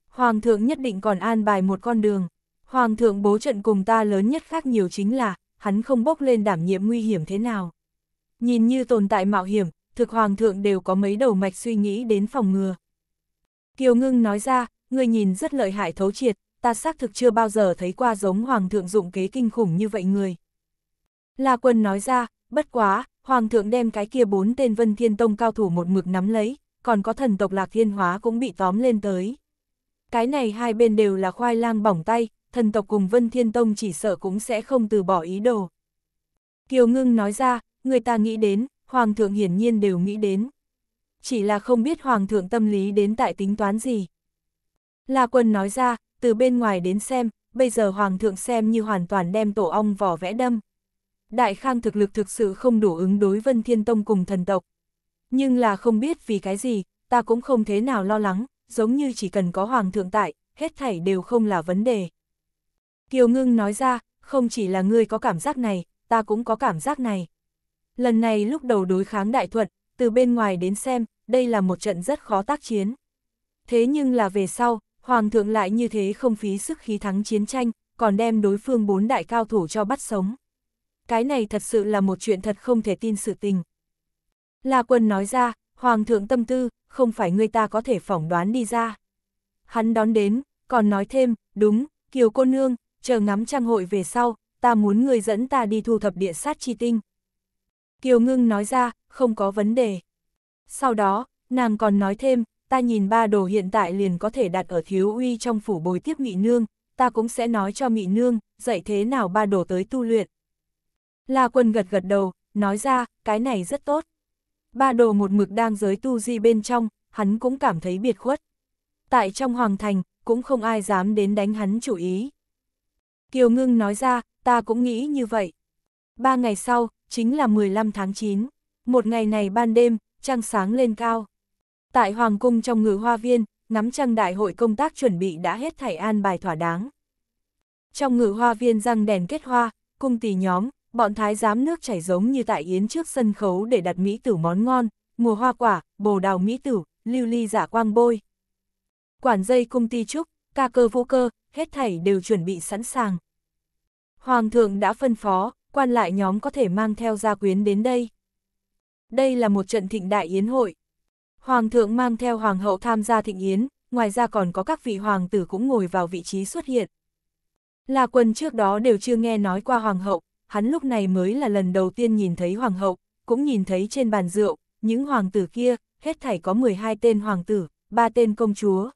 Hoàng thượng nhất định còn an bài một con đường, hoàng thượng bố trận cùng ta lớn nhất khác nhiều chính là, hắn không bốc lên đảm nhiệm nguy hiểm thế nào. Nhìn như tồn tại mạo hiểm, thực hoàng thượng đều có mấy đầu mạch suy nghĩ đến phòng ngừa. Kiều Ngưng nói ra, ngươi nhìn rất lợi hại thấu triệt, ta xác thực chưa bao giờ thấy qua giống hoàng thượng dụng kế kinh khủng như vậy người. La quân nói ra, bất quá, hoàng thượng đem cái kia bốn tên vân thiên tông cao thủ một mực nắm lấy, còn có thần tộc lạc thiên hóa cũng bị tóm lên tới. Cái này hai bên đều là khoai lang bỏng tay, thần tộc cùng vân thiên tông chỉ sợ cũng sẽ không từ bỏ ý đồ. Kiều ngưng nói ra, người ta nghĩ đến, hoàng thượng hiển nhiên đều nghĩ đến. Chỉ là không biết hoàng thượng tâm lý đến tại tính toán gì. La Quân nói ra, từ bên ngoài đến xem, bây giờ Hoàng thượng xem như hoàn toàn đem tổ ong vỏ vẽ đâm. Đại Khang thực lực thực sự không đủ ứng đối Vân Thiên Tông cùng thần tộc. Nhưng là không biết vì cái gì, ta cũng không thế nào lo lắng, giống như chỉ cần có Hoàng thượng tại, hết thảy đều không là vấn đề. Kiều Ngưng nói ra, không chỉ là ngươi có cảm giác này, ta cũng có cảm giác này. Lần này lúc đầu đối kháng đại thuận, từ bên ngoài đến xem, đây là một trận rất khó tác chiến. Thế nhưng là về sau, Hoàng thượng lại như thế không phí sức khí thắng chiến tranh, còn đem đối phương bốn đại cao thủ cho bắt sống. Cái này thật sự là một chuyện thật không thể tin sự tình. La quân nói ra, Hoàng thượng tâm tư, không phải người ta có thể phỏng đoán đi ra. Hắn đón đến, còn nói thêm, đúng, kiều cô nương, chờ ngắm trang hội về sau, ta muốn người dẫn ta đi thu thập địa sát chi tinh. Kiều ngưng nói ra, không có vấn đề. Sau đó, nàng còn nói thêm, ta nhìn ba đồ hiện tại liền có thể đặt ở thiếu uy trong phủ bồi tiếp Mị Nương, ta cũng sẽ nói cho Mị Nương, dạy thế nào ba đồ tới tu luyện. La Quân gật gật đầu, nói ra, cái này rất tốt. Ba đồ một mực đang giới tu di bên trong, hắn cũng cảm thấy biệt khuất. Tại trong hoàng thành, cũng không ai dám đến đánh hắn chủ ý. Kiều Ngưng nói ra, ta cũng nghĩ như vậy. Ba ngày sau, chính là 15 tháng 9. Một ngày này ban đêm, trăng sáng lên cao. Tại Hoàng Cung trong ngự hoa viên, ngắm trăng đại hội công tác chuẩn bị đã hết thảy an bài thỏa đáng. Trong ngự hoa viên răng đèn kết hoa, cung tỳ nhóm, bọn thái giám nước chảy giống như tại yến trước sân khấu để đặt mỹ tử món ngon, mùa hoa quả, bồ đào mỹ tử, lưu ly giả quang bôi. Quản dây cung ti trúc, ca cơ vũ cơ, hết thảy đều chuẩn bị sẵn sàng. Hoàng thượng đã phân phó, quan lại nhóm có thể mang theo gia quyến đến đây. Đây là một trận thịnh đại yến hội, Hoàng thượng mang theo hoàng hậu tham gia thịnh yến, ngoài ra còn có các vị hoàng tử cũng ngồi vào vị trí xuất hiện. Là quần trước đó đều chưa nghe nói qua hoàng hậu, hắn lúc này mới là lần đầu tiên nhìn thấy hoàng hậu, cũng nhìn thấy trên bàn rượu, những hoàng tử kia, hết thảy có 12 tên hoàng tử, 3 tên công chúa.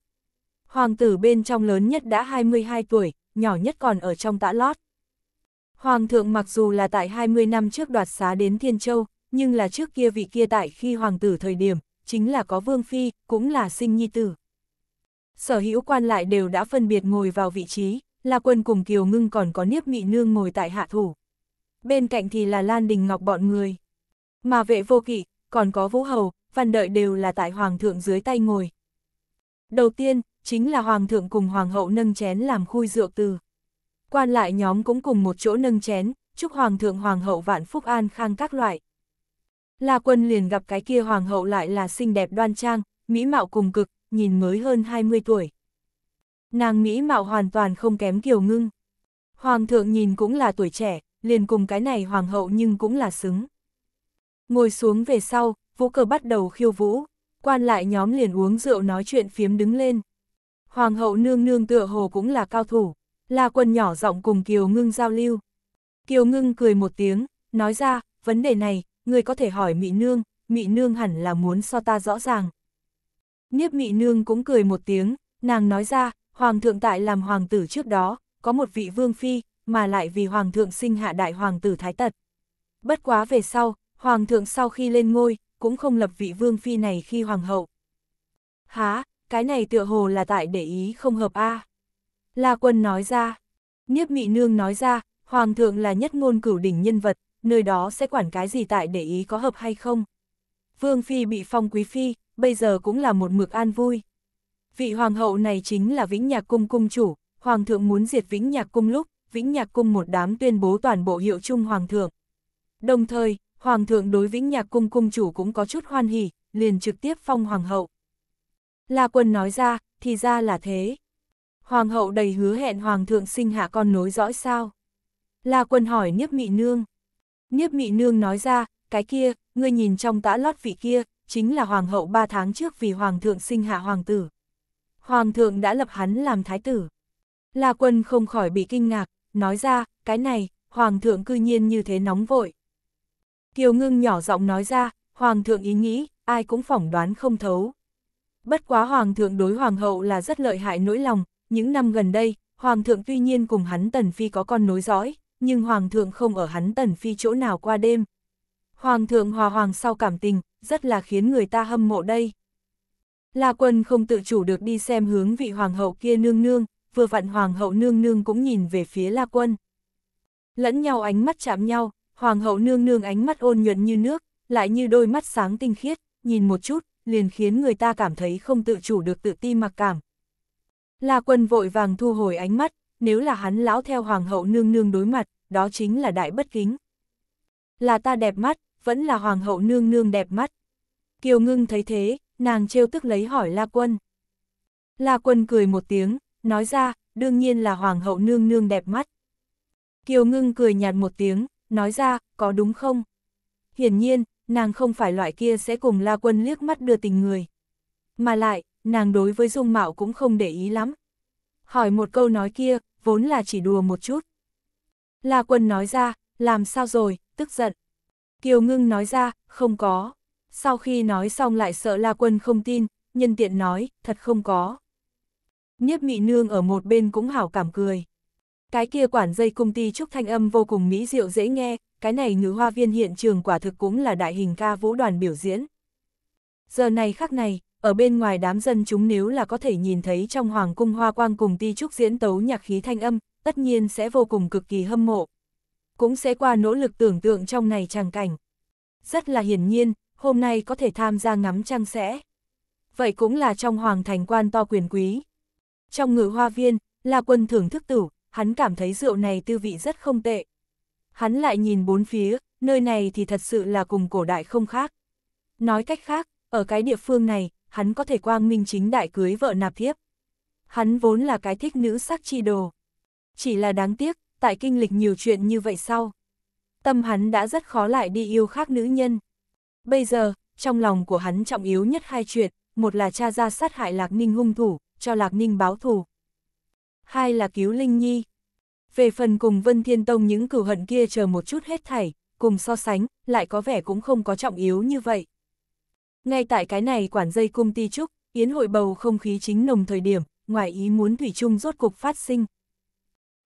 Hoàng tử bên trong lớn nhất đã 22 tuổi, nhỏ nhất còn ở trong tã lót. Hoàng thượng mặc dù là tại 20 năm trước đoạt xá đến Thiên Châu, nhưng là trước kia vị kia tại khi hoàng tử thời điểm, chính là có vương phi, cũng là sinh nhi tử. Sở hữu quan lại đều đã phân biệt ngồi vào vị trí, là quân cùng Kiều Ngưng còn có Niếp Mị Nương ngồi tại hạ thủ. Bên cạnh thì là Lan Đình Ngọc bọn người. Mà vệ vô kỵ, còn có Vũ Hầu, Văn Đợi đều là tại Hoàng thượng dưới tay ngồi. Đầu tiên, chính là Hoàng thượng cùng Hoàng hậu nâng chén làm khui rượu từ. Quan lại nhóm cũng cùng một chỗ nâng chén, chúc Hoàng thượng Hoàng hậu vạn phúc an khang các loại. La Quân liền gặp cái kia hoàng hậu lại là xinh đẹp đoan trang, mỹ mạo cùng cực, nhìn mới hơn 20 tuổi. Nàng mỹ mạo hoàn toàn không kém kiều ngưng. Hoàng thượng nhìn cũng là tuổi trẻ, liền cùng cái này hoàng hậu nhưng cũng là xứng. Ngồi xuống về sau, vũ cờ bắt đầu khiêu vũ, quan lại nhóm liền uống rượu nói chuyện phiếm đứng lên. Hoàng hậu nương nương tựa hồ cũng là cao thủ, La Quân nhỏ giọng cùng Kiều Ngưng giao lưu. Kiều Ngưng cười một tiếng, nói ra, vấn đề này, người có thể hỏi mị nương, mị nương hẳn là muốn so ta rõ ràng. Niếp mị nương cũng cười một tiếng, nàng nói ra, hoàng thượng tại làm hoàng tử trước đó, có một vị vương phi, mà lại vì hoàng thượng sinh hạ đại hoàng tử thái tật. Bất quá về sau, hoàng thượng sau khi lên ngôi, cũng không lập vị vương phi này khi hoàng hậu. Há, cái này tựa hồ là tại để ý không hợp a La quân nói ra, Niếp mị nương nói ra, hoàng thượng là nhất ngôn cửu đỉnh nhân vật, nơi đó sẽ quản cái gì tại để ý có hợp hay không. Vương Phi bị phong quý Phi, bây giờ cũng là một mực an vui. Vị hoàng hậu này chính là Vĩnh Nhạc Cung cung chủ, hoàng thượng muốn diệt Vĩnh Nhạc Cung lúc, Vĩnh Nhạc Cung một đám tuyên bố toàn bộ hiệu chung hoàng thượng. Đồng thời, hoàng thượng đối Vĩnh Nhạc Cung cung chủ cũng có chút hoan hỉ, liền trực tiếp phong hoàng hậu. La quân nói ra, thì ra là thế. Hoàng hậu đầy hứa hẹn hoàng thượng sinh hạ con nối dõi sao? La quân hỏi niếp mị nương. Niếp mị nương nói ra, cái kia, ngươi nhìn trong tã lót vị kia, chính là hoàng hậu ba tháng trước vì hoàng thượng sinh hạ hoàng tử. Hoàng thượng đã lập hắn làm thái tử. La quân không khỏi bị kinh ngạc, nói ra, cái này, hoàng thượng cư nhiên như thế nóng vội. Kiều ngưng nhỏ giọng nói ra, hoàng thượng ý nghĩ, ai cũng phỏng đoán không thấu. Bất quá hoàng thượng đối hoàng hậu là rất lợi hại nỗi lòng, những năm gần đây, hoàng thượng tuy nhiên cùng hắn tần phi có con nối dõi, nhưng Hoàng thượng không ở hắn tần phi chỗ nào qua đêm. Hoàng thượng hòa hoàng sau cảm tình, rất là khiến người ta hâm mộ đây. La quân không tự chủ được đi xem hướng vị hoàng hậu kia nương nương, vừa vặn hoàng hậu nương nương cũng nhìn về phía la quân. Lẫn nhau ánh mắt chạm nhau, hoàng hậu nương nương ánh mắt ôn nhuận như nước, lại như đôi mắt sáng tinh khiết, nhìn một chút, liền khiến người ta cảm thấy không tự chủ được tự ti mặc cảm. La quân vội vàng thu hồi ánh mắt, nếu là hắn lão theo hoàng hậu nương nương đối mặt, đó chính là đại bất kính. Là ta đẹp mắt, vẫn là hoàng hậu nương nương đẹp mắt. Kiều ngưng thấy thế, nàng trêu tức lấy hỏi La Quân. La Quân cười một tiếng, nói ra, đương nhiên là hoàng hậu nương nương đẹp mắt. Kiều ngưng cười nhạt một tiếng, nói ra, có đúng không? Hiển nhiên, nàng không phải loại kia sẽ cùng La Quân liếc mắt đưa tình người. Mà lại, nàng đối với dung mạo cũng không để ý lắm. Hỏi một câu nói kia, vốn là chỉ đùa một chút. La quân nói ra, làm sao rồi, tức giận. Kiều ngưng nói ra, không có. Sau khi nói xong lại sợ La quân không tin, nhân tiện nói, thật không có. Nhiếp mị nương ở một bên cũng hảo cảm cười. Cái kia quản dây công ty trúc thanh âm vô cùng mỹ diệu dễ nghe, cái này ngữ hoa viên hiện trường quả thực cũng là đại hình ca vũ đoàn biểu diễn. Giờ này khắc này, ở bên ngoài đám dân chúng nếu là có thể nhìn thấy trong hoàng cung hoa quang cùng ti trúc diễn tấu nhạc khí thanh âm, tất nhiên sẽ vô cùng cực kỳ hâm mộ. Cũng sẽ qua nỗ lực tưởng tượng trong này tràng cảnh. Rất là hiển nhiên, hôm nay có thể tham gia ngắm trăng sẽ. Vậy cũng là trong hoàng thành quan to quyền quý. Trong ngự hoa viên, là Quân thưởng thức tử, hắn cảm thấy rượu này tư vị rất không tệ. Hắn lại nhìn bốn phía, nơi này thì thật sự là cùng cổ đại không khác. Nói cách khác, ở cái địa phương này, hắn có thể quang minh chính đại cưới vợ nạp thiếp. Hắn vốn là cái thích nữ sắc chi đồ. Chỉ là đáng tiếc, tại kinh lịch nhiều chuyện như vậy sau. Tâm hắn đã rất khó lại đi yêu khác nữ nhân. Bây giờ, trong lòng của hắn trọng yếu nhất hai chuyện, một là cha ra sát hại Lạc Ninh hung thủ, cho Lạc Ninh báo thù. Hai là cứu Linh Nhi. Về phần cùng Vân Thiên Tông những cửu hận kia chờ một chút hết thảy, cùng so sánh, lại có vẻ cũng không có trọng yếu như vậy. Ngay tại cái này quản dây cung ti trúc, yến hội bầu không khí chính nồng thời điểm, ngoài ý muốn thủy chung rốt cục phát sinh.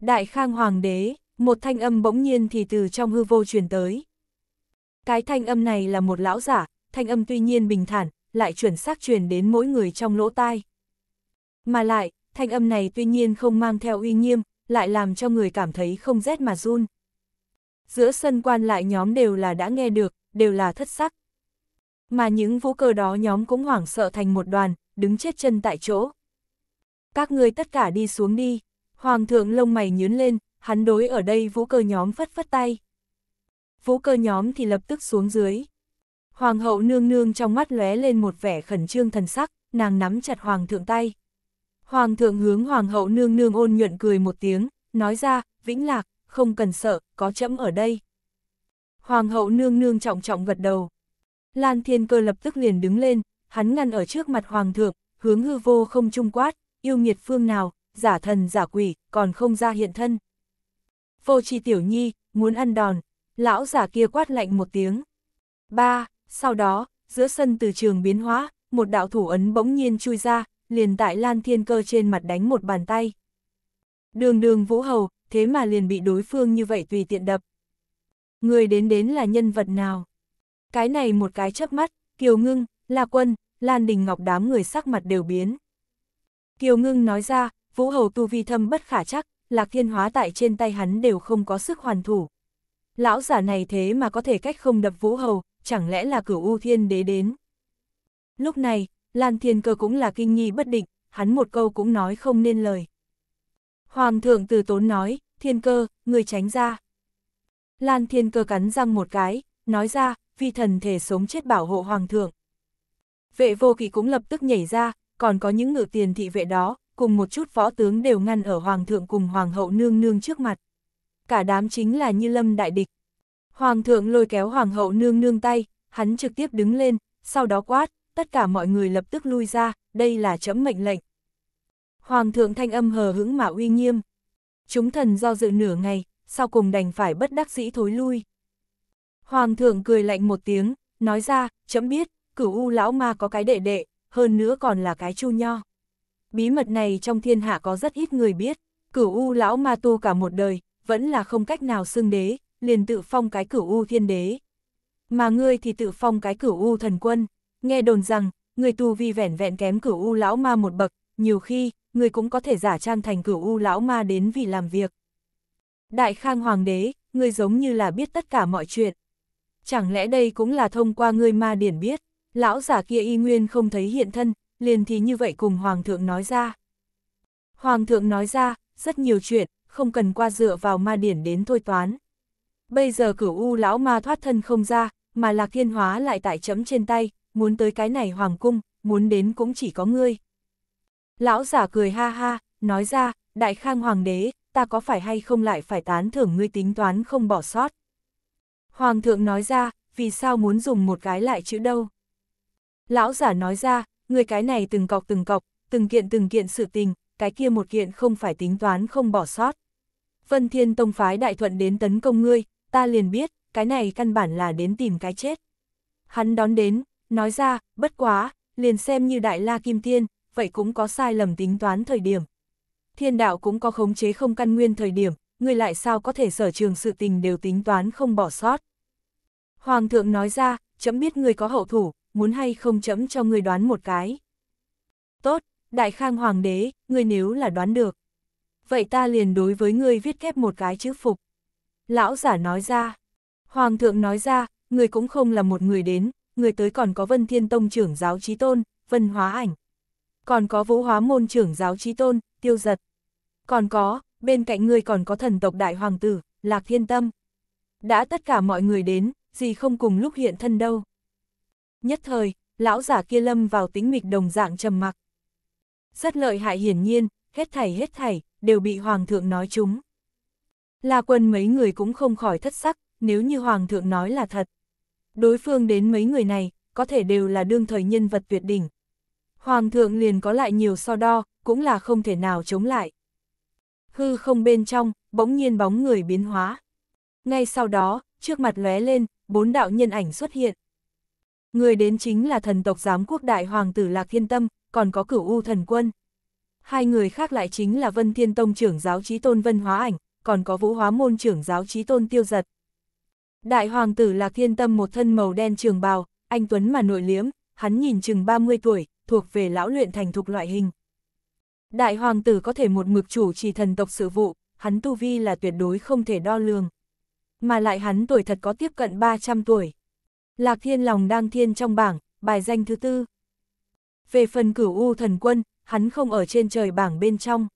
Đại khang hoàng đế, một thanh âm bỗng nhiên thì từ trong hư vô truyền tới. Cái thanh âm này là một lão giả, thanh âm tuy nhiên bình thản, lại chuẩn xác truyền đến mỗi người trong lỗ tai. Mà lại, thanh âm này tuy nhiên không mang theo uy nghiêm, lại làm cho người cảm thấy không rét mà run. Giữa sân quan lại nhóm đều là đã nghe được, đều là thất sắc, mà những vũ cơ đó nhóm cũng hoảng sợ thành một đoàn, đứng chết chân tại chỗ. Các ngươi tất cả đi xuống đi. Hoàng thượng lông mày nhướn lên, hắn đối ở đây vũ cơ nhóm phất phất tay. Vũ cơ nhóm thì lập tức xuống dưới. Hoàng hậu nương nương trong mắt lóe lên một vẻ khẩn trương thần sắc, nàng nắm chặt hoàng thượng tay. Hoàng thượng hướng hoàng hậu nương nương ôn nhuận cười một tiếng, nói ra, vĩnh lạc, không cần sợ, có chấm ở đây. Hoàng hậu nương nương trọng trọng gật đầu. Lan Thiên Cơ lập tức liền đứng lên, hắn ngăn ở trước mặt Hoàng thượng, hướng hư vô không trung quát, yêu nghiệt phương nào, giả thần giả quỷ, còn không ra hiện thân. Vô tri tiểu nhi, muốn ăn đòn, lão giả kia quát lạnh một tiếng. Ba, sau đó, giữa sân từ trường biến hóa, một đạo thủ ấn bỗng nhiên chui ra, liền tại Lan Thiên Cơ trên mặt đánh một bàn tay. Đường đường vũ hầu, thế mà liền bị đối phương như vậy tùy tiện đập. Người đến đến là nhân vật nào? Cái này một cái chớp mắt, Kiều Ngưng, La Quân, Lan Đình Ngọc đám người sắc mặt đều biến. Kiều Ngưng nói ra, Vũ Hầu tu vi thâm bất khả chắc, Lạc Thiên Hóa tại trên tay hắn đều không có sức hoàn thủ. Lão giả này thế mà có thể cách không đập Vũ Hầu, chẳng lẽ là cửu U Thiên Đế đến. Lúc này, Lan Thiên Cơ cũng là kinh nghi bất định, hắn một câu cũng nói không nên lời. Hoàng thượng từ tốn nói, Thiên Cơ, người tránh ra. Lan Thiên Cơ cắn răng một cái, nói ra, vi thần thể sống chết bảo hộ hoàng thượng. Vệ vô kỵ cũng lập tức nhảy ra, còn có những ngự tiền thị vệ đó, cùng một chút võ tướng đều ngăn ở hoàng thượng cùng hoàng hậu nương nương trước mặt. Cả đám chính là như lâm đại địch. Hoàng thượng lôi kéo hoàng hậu nương nương tay, hắn trực tiếp đứng lên, sau đó quát, tất cả mọi người lập tức lui ra, đây là chấm mệnh lệnh. Hoàng thượng thanh âm hờ hững mà uy nghiêm. Chúng thần do dự nửa ngày, sau cùng đành phải bất đắc dĩ thối lui. Hoàng thượng cười lạnh một tiếng, nói ra, chấm biết, cửu u lão ma có cái đệ đệ, hơn nữa còn là cái chu nho. Bí mật này trong thiên hạ có rất ít người biết, cửu u lão ma tu cả một đời, vẫn là không cách nào xưng đế, liền tự phong cái cửu u thiên đế. Mà ngươi thì tự phong cái cửu u thần quân, nghe đồn rằng, người tu vi vẻn vẹn kém cửu u lão ma một bậc, nhiều khi, người cũng có thể giả trang thành cửu u lão ma đến vì làm việc. Đại Khang Hoàng đế, người giống như là biết tất cả mọi chuyện, chẳng lẽ đây cũng là thông qua ngươi ma điển biết, lão giả kia y nguyên không thấy hiện thân, liền thì như vậy cùng Hoàng thượng nói ra. Hoàng thượng nói ra, rất nhiều chuyện, không cần qua dựa vào ma điển đến thôi toán. Bây giờ cửu u lão ma thoát thân không ra, mà lạc thiên hóa lại tại chấm trên tay, muốn tới cái này hoàng cung, muốn đến cũng chỉ có ngươi. Lão giả cười ha ha, nói ra, đại khang hoàng đế, ta có phải hay không lại phải tán thưởng ngươi tính toán không bỏ sót. Hoàng thượng nói ra, vì sao muốn dùng một cái lại chữ đâu? Lão giả nói ra, người cái này từng cọc từng cọc, từng kiện từng kiện sự tình, cái kia một kiện không phải tính toán không bỏ sót. Vân Thiên Tông phái đại thuận đến tấn công ngươi, ta liền biết, cái này căn bản là đến tìm cái chết. Hắn đón đến, nói ra, bất quá, liền xem như đại la kim tiên, vậy cũng có sai lầm tính toán thời điểm. Thiên đạo cũng có khống chế không căn nguyên thời điểm, ngươi lại sao có thể sở trường sự tình đều tính toán không bỏ sót. Hoàng thượng nói ra, chấm biết ngươi có hậu thủ, muốn hay không chấm cho ngươi đoán một cái. Tốt, đại khang hoàng đế, ngươi nếu là đoán được. Vậy ta liền đối với ngươi viết kép một cái chữ phục. Lão giả nói ra, hoàng thượng nói ra, ngươi cũng không là một người đến, người tới còn có vân thiên tông trưởng giáo trí tôn, vân hóa ảnh. Còn có vũ hóa môn trưởng giáo trí tôn, tiêu giật. Còn có, bên cạnh người còn có thần tộc đại hoàng tử, Lạc Thiên Tâm. Đã tất cả mọi người đến, gì không cùng lúc hiện thân đâu. Nhất thời, lão giả kia lâm vào tính mịch đồng dạng trầm mặc. Rất lợi hại hiển nhiên, hết thảy hết thảy, đều bị hoàng thượng nói chúng. là quân mấy người cũng không khỏi thất sắc, nếu như hoàng thượng nói là thật. Đối phương đến mấy người này, có thể đều là đương thời nhân vật tuyệt đỉnh. Hoàng thượng liền có lại nhiều so đo, cũng là không thể nào chống lại hư không bên trong, bỗng nhiên bóng người biến hóa. Ngay sau đó, trước mặt lóe lên, bốn đạo nhân ảnh xuất hiện. Người đến chính là thần tộc giám quốc đại hoàng tử Lạc Thiên Tâm, còn có cửu U thần quân. Hai người khác lại chính là Vân Thiên Tông trưởng giáo trí tôn Vân Hóa Ảnh, còn có Vũ Hóa Môn trưởng giáo trí tôn Tiêu Giật. Đại hoàng tử Lạc Thiên Tâm một thân màu đen trường bào, anh Tuấn mà nội liếm, hắn nhìn chừng 30 tuổi, thuộc về lão luyện thành thục loại hình. Đại hoàng tử có thể một mực chủ trì thần tộc sự vụ, hắn tu vi là tuyệt đối không thể đo lường. Mà lại hắn tuổi thật có tiếp cận 300 tuổi. Lạc thiên lòng đang thiên trong bảng, bài danh thứ tư. Về phần cửu U thần quân, hắn không ở trên trời bảng bên trong.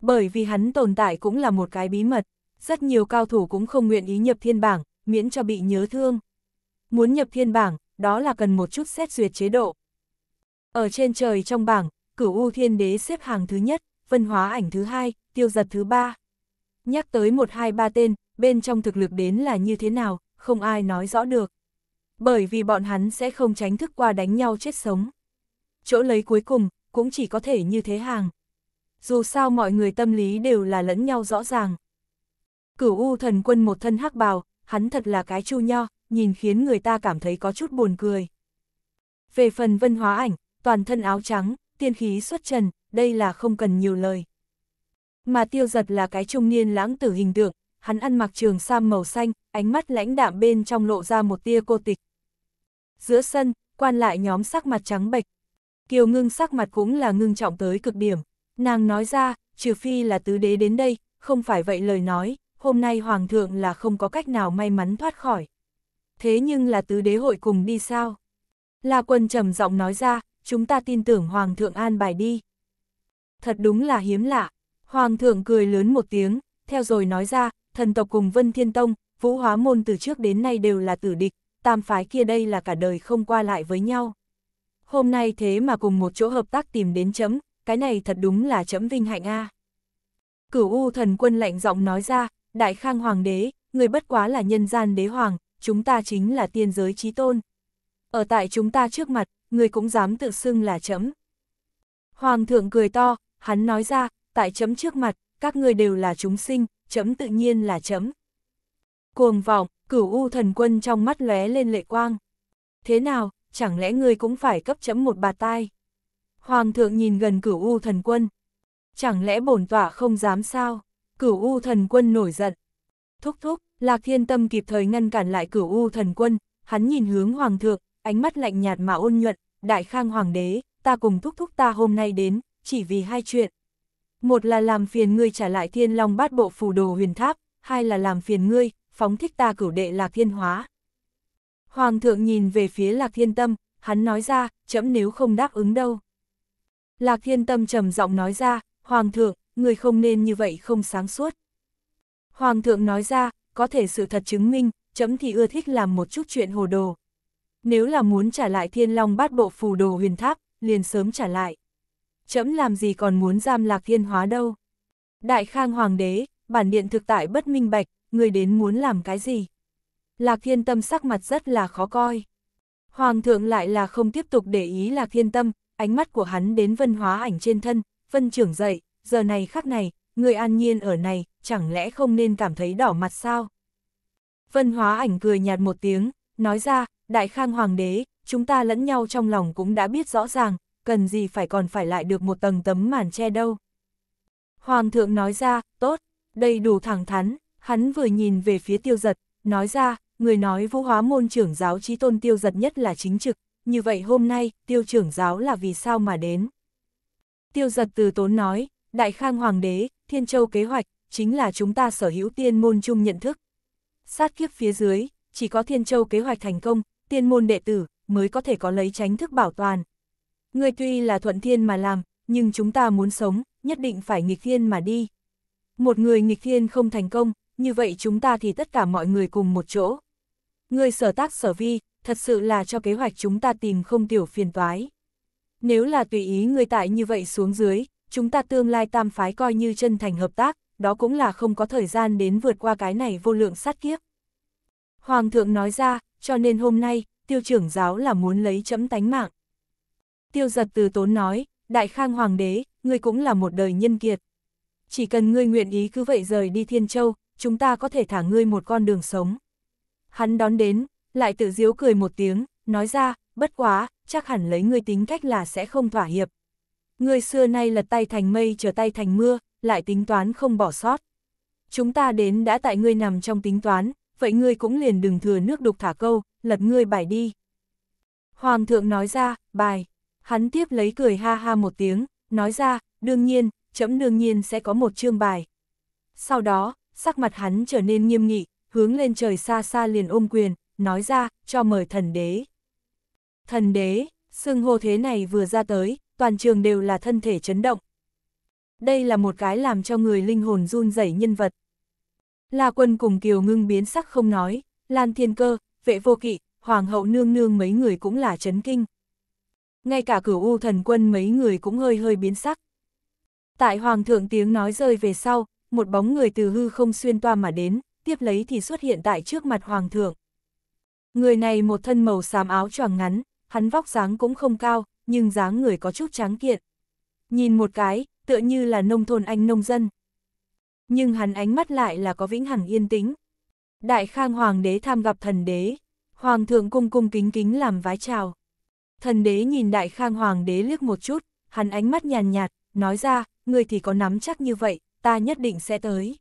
Bởi vì hắn tồn tại cũng là một cái bí mật, rất nhiều cao thủ cũng không nguyện ý nhập thiên bảng, miễn cho bị nhớ thương. Muốn nhập thiên bảng, đó là cần một chút xét duyệt chế độ. Ở trên trời trong bảng, cửu U Thiên Đế xếp hàng thứ nhất, Vân Hóa Ảnh thứ hai, Tiêu Giật thứ ba. Nhắc tới một hai ba tên, bên trong thực lực đến là như thế nào, không ai nói rõ được. Bởi vì bọn hắn sẽ không tránh thức qua đánh nhau chết sống. Chỗ lấy cuối cùng, cũng chỉ có thể như thế hàng. Dù sao mọi người tâm lý đều là lẫn nhau rõ ràng. Cửu U thần quân một thân hắc bào, hắn thật là cái chu nho, nhìn khiến người ta cảm thấy có chút buồn cười. Về phần vân hóa ảnh, toàn thân áo trắng, tiên khí xuất trần, đây là không cần nhiều lời. Mà tiêu giật là cái trung niên lãng tử hình tượng, hắn ăn mặc trường sam màu xanh, ánh mắt lãnh đạm bên trong lộ ra một tia cô tịch. Giữa sân, quan lại nhóm sắc mặt trắng bệch. Kiều ngưng sắc mặt cũng là ngưng trọng tới cực điểm. Nàng nói ra, trừ phi là tứ đế đến đây, không phải vậy lời nói, hôm nay hoàng thượng là không có cách nào may mắn thoát khỏi. Thế nhưng là tứ đế hội cùng đi sao? La quân trầm giọng nói ra, chúng ta tin tưởng Hoàng thượng an bài đi. Thật đúng là hiếm lạ, Hoàng thượng cười lớn một tiếng, theo rồi nói ra, thần tộc cùng Vân Thiên Tông, Vũ Hóa Môn từ trước đến nay đều là tử địch, tam phái kia đây là cả đời không qua lại với nhau. Hôm nay thế mà cùng một chỗ hợp tác tìm đến chấm, cái này thật đúng là chấm vinh hạnh a. Cửu U thần quân lạnh giọng nói ra, đại khang hoàng đế, người bất quá là nhân gian đế hoàng, chúng ta chính là tiên giới trí tôn. Ở tại chúng ta trước mặt, người cũng dám tự xưng là chấm. Hoàng thượng cười to, hắn nói ra, tại chấm trước mặt, các người đều là chúng sinh, chấm tự nhiên là chấm. Cuồng vọng, cửu u thần quân trong mắt lóe lên lệ quang. Thế nào, chẳng lẽ người cũng phải cấp chấm một bà tai? Hoàng thượng nhìn gần cửu u thần quân. Chẳng lẽ bổn tỏa không dám sao? Cửu u thần quân nổi giận. Thúc thúc, Lạc Thiên Tâm kịp thời ngăn cản lại cửu u thần quân, hắn nhìn hướng hoàng thượng, ánh mắt lạnh nhạt mà ôn nhuận, đại khang hoàng đế, ta cùng thúc thúc ta hôm nay đến, chỉ vì hai chuyện. Một là làm phiền ngươi trả lại thiên long bát bộ phù đồ huyền tháp, hai là làm phiền ngươi, phóng thích ta cửu đệ lạc thiên hóa. Hoàng thượng nhìn về phía lạc thiên tâm, hắn nói ra, chấm nếu không đáp ứng đâu. Lạc thiên tâm trầm giọng nói ra, Hoàng thượng, người không nên như vậy không sáng suốt. Hoàng thượng nói ra, có thể sự thật chứng minh, chấm thì ưa thích làm một chút chuyện hồ đồ, nếu là muốn trả lại thiên long bát bộ phù đồ huyền tháp, liền sớm trả lại. Chấm làm gì còn muốn giam lạc thiên hóa đâu. Đại khang hoàng đế, bản điện thực tại bất minh bạch, người đến muốn làm cái gì. Lạc thiên tâm sắc mặt rất là khó coi. Hoàng thượng lại là không tiếp tục để ý lạc thiên tâm, ánh mắt của hắn đến vân hóa ảnh trên thân, vân trưởng dậy, giờ này khắc này, người an nhiên ở này, chẳng lẽ không nên cảm thấy đỏ mặt sao? Vân hóa ảnh cười nhạt một tiếng, nói ra, Đại Khang Hoàng đế, chúng ta lẫn nhau trong lòng cũng đã biết rõ ràng, cần gì phải còn phải lại được một tầng tấm màn che đâu. Hoàng thượng nói ra, tốt, đầy đủ thẳng thắn, hắn vừa nhìn về phía tiêu giật, nói ra, người nói vũ hóa môn trưởng giáo trí tôn tiêu giật nhất là chính trực, như vậy hôm nay, tiêu trưởng giáo là vì sao mà đến. Tiêu giật từ tốn nói, đại khang hoàng đế, thiên châu kế hoạch, chính là chúng ta sở hữu tiên môn chung nhận thức. Sát kiếp phía dưới, chỉ có thiên châu kế hoạch thành công, tiên môn đệ tử, mới có thể có lấy tránh thức bảo toàn. Ngươi tuy là thuận thiên mà làm, nhưng chúng ta muốn sống, nhất định phải nghịch thiên mà đi. Một người nghịch thiên không thành công, như vậy chúng ta thì tất cả mọi người cùng một chỗ. Ngươi sở tác sở vi, thật sự là cho kế hoạch chúng ta tìm không tiểu phiền toái. Nếu là tùy ý người tại như vậy xuống dưới, chúng ta tương lai tam phái coi như chân thành hợp tác, đó cũng là không có thời gian đến vượt qua cái này vô lượng sát kiếp. Hoàng thượng nói ra, cho nên hôm nay, tiêu trưởng giáo là muốn lấy chấm tánh mạng. Tiêu giật từ tốn nói, đại khang hoàng đế, ngươi cũng là một đời nhân kiệt. Chỉ cần ngươi nguyện ý cứ vậy rời đi Thiên Châu, chúng ta có thể thả ngươi một con đường sống. Hắn đón đến, lại tự diếu cười một tiếng, nói ra, bất quá, chắc hẳn lấy ngươi tính cách là sẽ không thỏa hiệp. Ngươi xưa nay lật tay thành mây trở tay thành mưa, lại tính toán không bỏ sót. Chúng ta đến đã tại ngươi nằm trong tính toán, vậy ngươi cũng liền đừng thừa nước đục thả câu, lật ngươi bài đi. Hoàng thượng nói ra, bài. Hắn tiếp lấy cười ha ha một tiếng, nói ra, đương nhiên, chấm đương nhiên sẽ có một chương bài. Sau đó, sắc mặt hắn trở nên nghiêm nghị, hướng lên trời xa xa liền ôm quyền, nói ra, cho mời thần đế. Thần đế, xưng hô thế này vừa ra tới, toàn trường đều là thân thể chấn động. Đây là một cái làm cho người linh hồn run rẩy nhân vật, La quân cùng Kiều ngưng biến sắc không nói, Lan Thiên Cơ, vệ vô kỵ, Hoàng hậu nương nương mấy người cũng là chấn kinh. Ngay cả cửu U thần quân mấy người cũng hơi hơi biến sắc. Tại Hoàng thượng tiếng nói rơi về sau, một bóng người từ hư không xuyên toa mà đến, tiếp lấy thì xuất hiện tại trước mặt Hoàng thượng. Người này một thân màu xám áo choàng ngắn, hắn vóc dáng cũng không cao, nhưng dáng người có chút tráng kiện. Nhìn một cái, tựa như là nông thôn anh nông dân nhưng hắn ánh mắt lại là có vĩnh hằng yên tĩnh. Đại Khang Hoàng đế tham gặp thần đế, Hoàng thượng cung cung kính kính làm vái chào. Thần đế nhìn Đại Khang Hoàng đế liếc một chút, hắn ánh mắt nhàn nhạt, nói ra, người thì có nắm chắc như vậy, ta nhất định sẽ tới.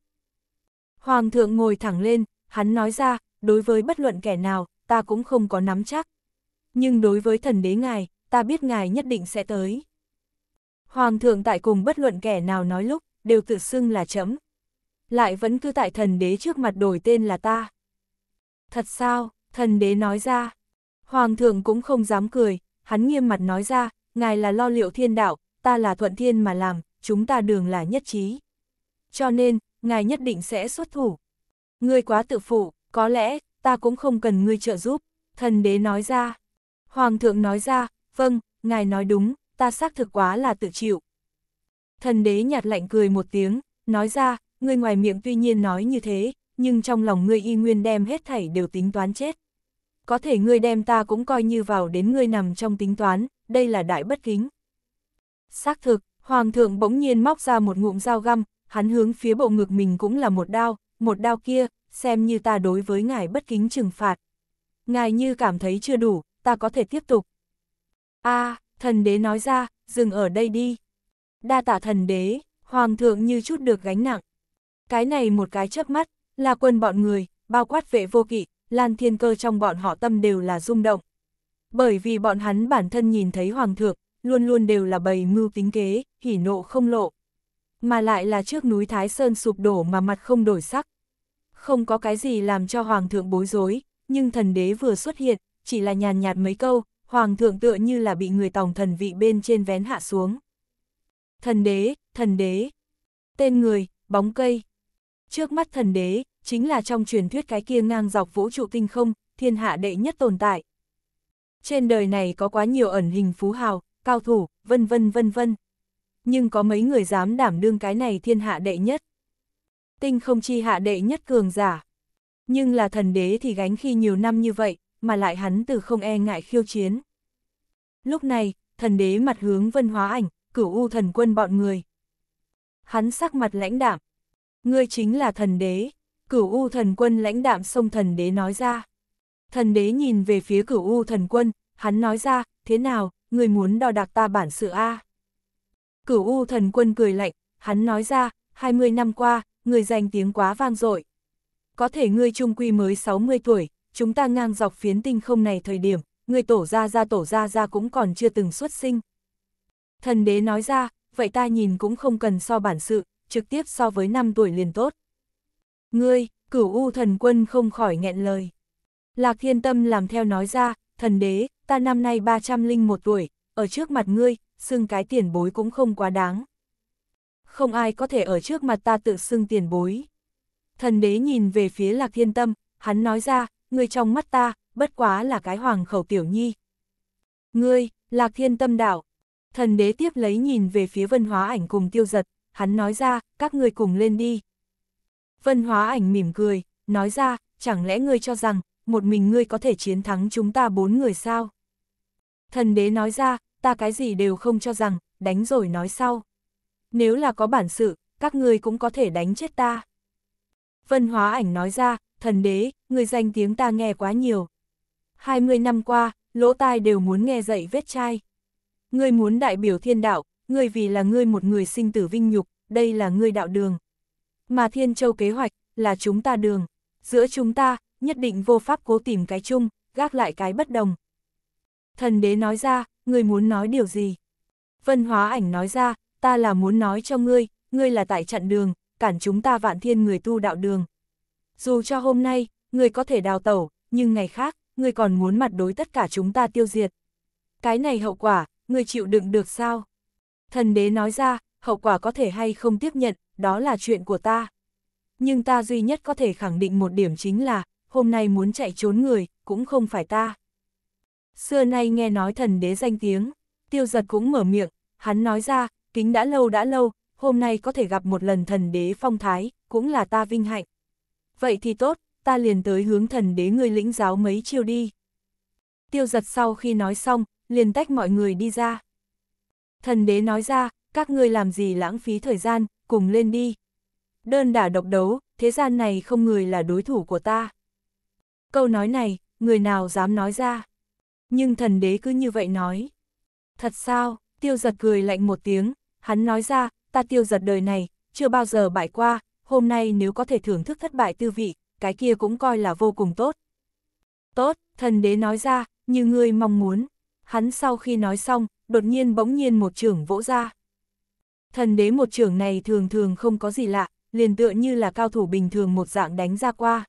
Hoàng thượng ngồi thẳng lên, hắn nói ra, đối với bất luận kẻ nào, ta cũng không có nắm chắc. Nhưng đối với thần đế ngài, ta biết ngài nhất định sẽ tới. Hoàng thượng tại cùng bất luận kẻ nào nói lúc, đều tự xưng là chấm, lại vẫn cứ tại thần đế trước mặt đổi tên là ta. Thật sao, thần đế nói ra. Hoàng thượng cũng không dám cười, hắn nghiêm mặt nói ra, ngài là lo liệu thiên đạo, ta là thuận thiên mà làm, chúng ta đường là nhất trí. Cho nên, ngài nhất định sẽ xuất thủ. Ngươi quá tự phụ, có lẽ, ta cũng không cần ngươi trợ giúp, thần đế nói ra. Hoàng thượng nói ra, vâng, ngài nói đúng, ta xác thực quá là tự chịu. Thần đế nhạt lạnh cười một tiếng, nói ra, ngươi ngoài miệng tuy nhiên nói như thế, nhưng trong lòng ngươi y nguyên đem hết thảy đều tính toán chết. Có thể ngươi đem ta cũng coi như vào đến ngươi nằm trong tính toán, đây là đại bất kính. Xác thực, Hoàng thượng bỗng nhiên móc ra một ngụm dao găm, hắn hướng phía bộ ngực mình cũng là một đao, một đao kia, xem như ta đối với ngài bất kính trừng phạt. Ngài như cảm thấy chưa đủ, ta có thể tiếp tục. a thần đế nói ra, dừng ở đây đi. Đa tạ thần đế, hoàng thượng như chút được gánh nặng. Cái này một cái chớp mắt, là quân bọn người, bao quát vệ vô kỵ, lan thiên cơ trong bọn họ tâm đều là rung động. Bởi vì bọn hắn bản thân nhìn thấy hoàng thượng, luôn luôn đều là bầy mưu tính kế, hỉ nộ không lộ. Mà lại là trước núi Thái Sơn sụp đổ mà mặt không đổi sắc. Không có cái gì làm cho hoàng thượng bối rối, nhưng thần đế vừa xuất hiện, chỉ là nhàn nhạt mấy câu, hoàng thượng tựa như là bị người tòng thần vị bên trên vén hạ xuống. Thần đế, thần đế, tên người, bóng cây, Trước mắt thần đế, chính là trong truyền thuyết cái kia ngang dọc vũ trụ tinh không, thiên hạ đệ nhất tồn tại. Trên đời này có quá nhiều ẩn hình phú hào, cao thủ, vân vân vân vân. Nhưng có mấy người dám đảm đương cái này thiên hạ đệ nhất. Tinh không chi hạ đệ nhất cường giả. Nhưng là thần đế thì gánh khi nhiều năm như vậy, mà lại hắn từ không e ngại khiêu chiến. Lúc này, thần đế mặt hướng vân hóa ảnh, cửu u thần quân bọn người. Hắn sắc mặt lãnh đạm, ngươi chính là thần đế, cửu u thần quân lãnh đạm sông thần đế nói ra. Thần đế nhìn về phía cửu u thần quân, hắn nói ra, thế nào, ngươi muốn đo đạc ta bản sự A. Cửu u thần quân cười lạnh, hắn nói ra, 20 năm qua, ngươi danh tiếng quá vang dội. Có thể ngươi trung quy mới 60 tuổi, chúng ta ngang dọc phiến tinh không này thời điểm, ngươi tổ ra ra tổ ra ra cũng còn chưa từng xuất sinh. Thần đế nói ra, vậy ta nhìn cũng không cần so bản sự, trực tiếp so với 5 tuổi liền tốt. Ngươi, cửu u thần quân không khỏi nghẹn lời. Lạc thiên tâm làm theo nói ra, thần đế, ta năm nay 301 tuổi, ở trước mặt ngươi, xưng cái tiền bối cũng không quá đáng. Không ai có thể ở trước mặt ta tự xưng tiền bối. Thần đế nhìn về phía lạc thiên tâm, hắn nói ra, ngươi trong mắt ta, bất quá là cái hoàng khẩu tiểu nhi. Ngươi, lạc thiên tâm đạo. Thần đế tiếp lấy nhìn về phía vân hóa ảnh cùng tiêu giật, hắn nói ra, các ngươi cùng lên đi. Vân hóa ảnh mỉm cười, nói ra, chẳng lẽ ngươi cho rằng, một mình ngươi có thể chiến thắng chúng ta bốn người sao? Thần đế nói ra, ta cái gì đều không cho rằng, đánh rồi nói sau. Nếu là có bản sự, các ngươi cũng có thể đánh chết ta. Vân hóa ảnh nói ra, thần đế, người danh tiếng ta nghe quá nhiều. 20 năm qua, lỗ tai đều muốn nghe dậy vết chai. Ngươi muốn đại biểu thiên đạo, ngươi vì là ngươi một người sinh tử vinh nhục, đây là ngươi đạo đường. Mà Thiên Châu kế hoạch, là chúng ta đường. Giữa chúng ta, nhất định vô pháp cố tìm cái chung, gác lại cái bất đồng. Thần đế nói ra, ngươi muốn nói điều gì? Vân hóa ảnh nói ra, ta là muốn nói cho ngươi, ngươi là tại chặn đường, cản chúng ta vạn thiên người tu đạo đường. Dù cho hôm nay, ngươi có thể đào tẩu, nhưng ngày khác, ngươi còn muốn mặt đối tất cả chúng ta tiêu diệt. Cái này hậu quả, ngươi chịu đựng được sao? Thần đế nói ra, hậu quả có thể hay không tiếp nhận, đó là chuyện của ta. Nhưng ta duy nhất có thể khẳng định một điểm chính là, hôm nay muốn chạy trốn người, cũng không phải ta. Xưa nay nghe nói thần đế danh tiếng, tiêu giật cũng mở miệng, hắn nói ra, kính đã lâu đã lâu, hôm nay có thể gặp một lần thần đế phong thái, cũng là ta vinh hạnh. Vậy thì tốt, ta liền tới hướng thần đế người lĩnh giáo mấy chiều đi. Tiêu giật sau khi nói xong, liền tách mọi người đi ra. Thần đế nói ra, các ngươi làm gì lãng phí thời gian, cùng lên đi. Đơn đả độc đấu, thế gian này không người là đối thủ của ta. Câu nói này, người nào dám nói ra. Nhưng thần đế cứ như vậy nói. Thật sao, tiêu giật cười lạnh một tiếng, hắn nói ra, ta tiêu giật đời này, chưa bao giờ bại qua, hôm nay nếu có thể thưởng thức thất bại tư vị, cái kia cũng coi là vô cùng tốt. Tốt, thần đế nói ra, như ngươi mong muốn. Hắn sau khi nói xong, đột nhiên bỗng nhiên một trường vỗ ra. Thần đế một trường này thường thường không có gì lạ, liền tựa như là cao thủ bình thường một dạng đánh ra qua.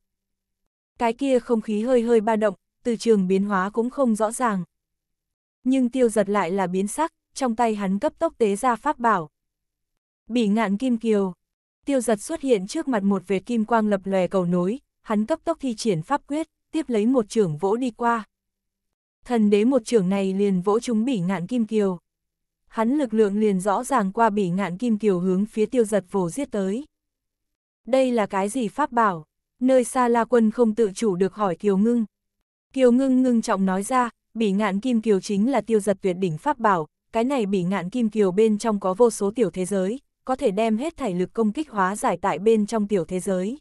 Cái kia không khí hơi hơi ba động, từ trường biến hóa cũng không rõ ràng. Nhưng tiêu giật lại là biến sắc, trong tay hắn cấp tốc tế ra pháp bảo. Bỉ ngạn kim kiều. Tiêu giật xuất hiện trước mặt một vệt kim quang lập lòe cầu nối, hắn cấp tốc thi triển pháp quyết, tiếp lấy một trường vỗ đi qua. Thần đế một trưởng này liền vỗ chúng bỉ ngạn kim kiều. Hắn lực lượng liền rõ ràng qua bỉ ngạn kim kiều hướng phía tiêu giật vồ giết tới. Đây là cái gì pháp bảo? Nơi xa la quân không tự chủ được hỏi kiều ngưng. Kiều ngưng ngưng trọng nói ra, bỉ ngạn kim kiều chính là tiêu giật tuyệt đỉnh pháp bảo, cái này bỉ ngạn kim kiều bên trong có vô số tiểu thế giới, có thể đem hết thảy lực công kích hóa giải tại bên trong tiểu thế giới.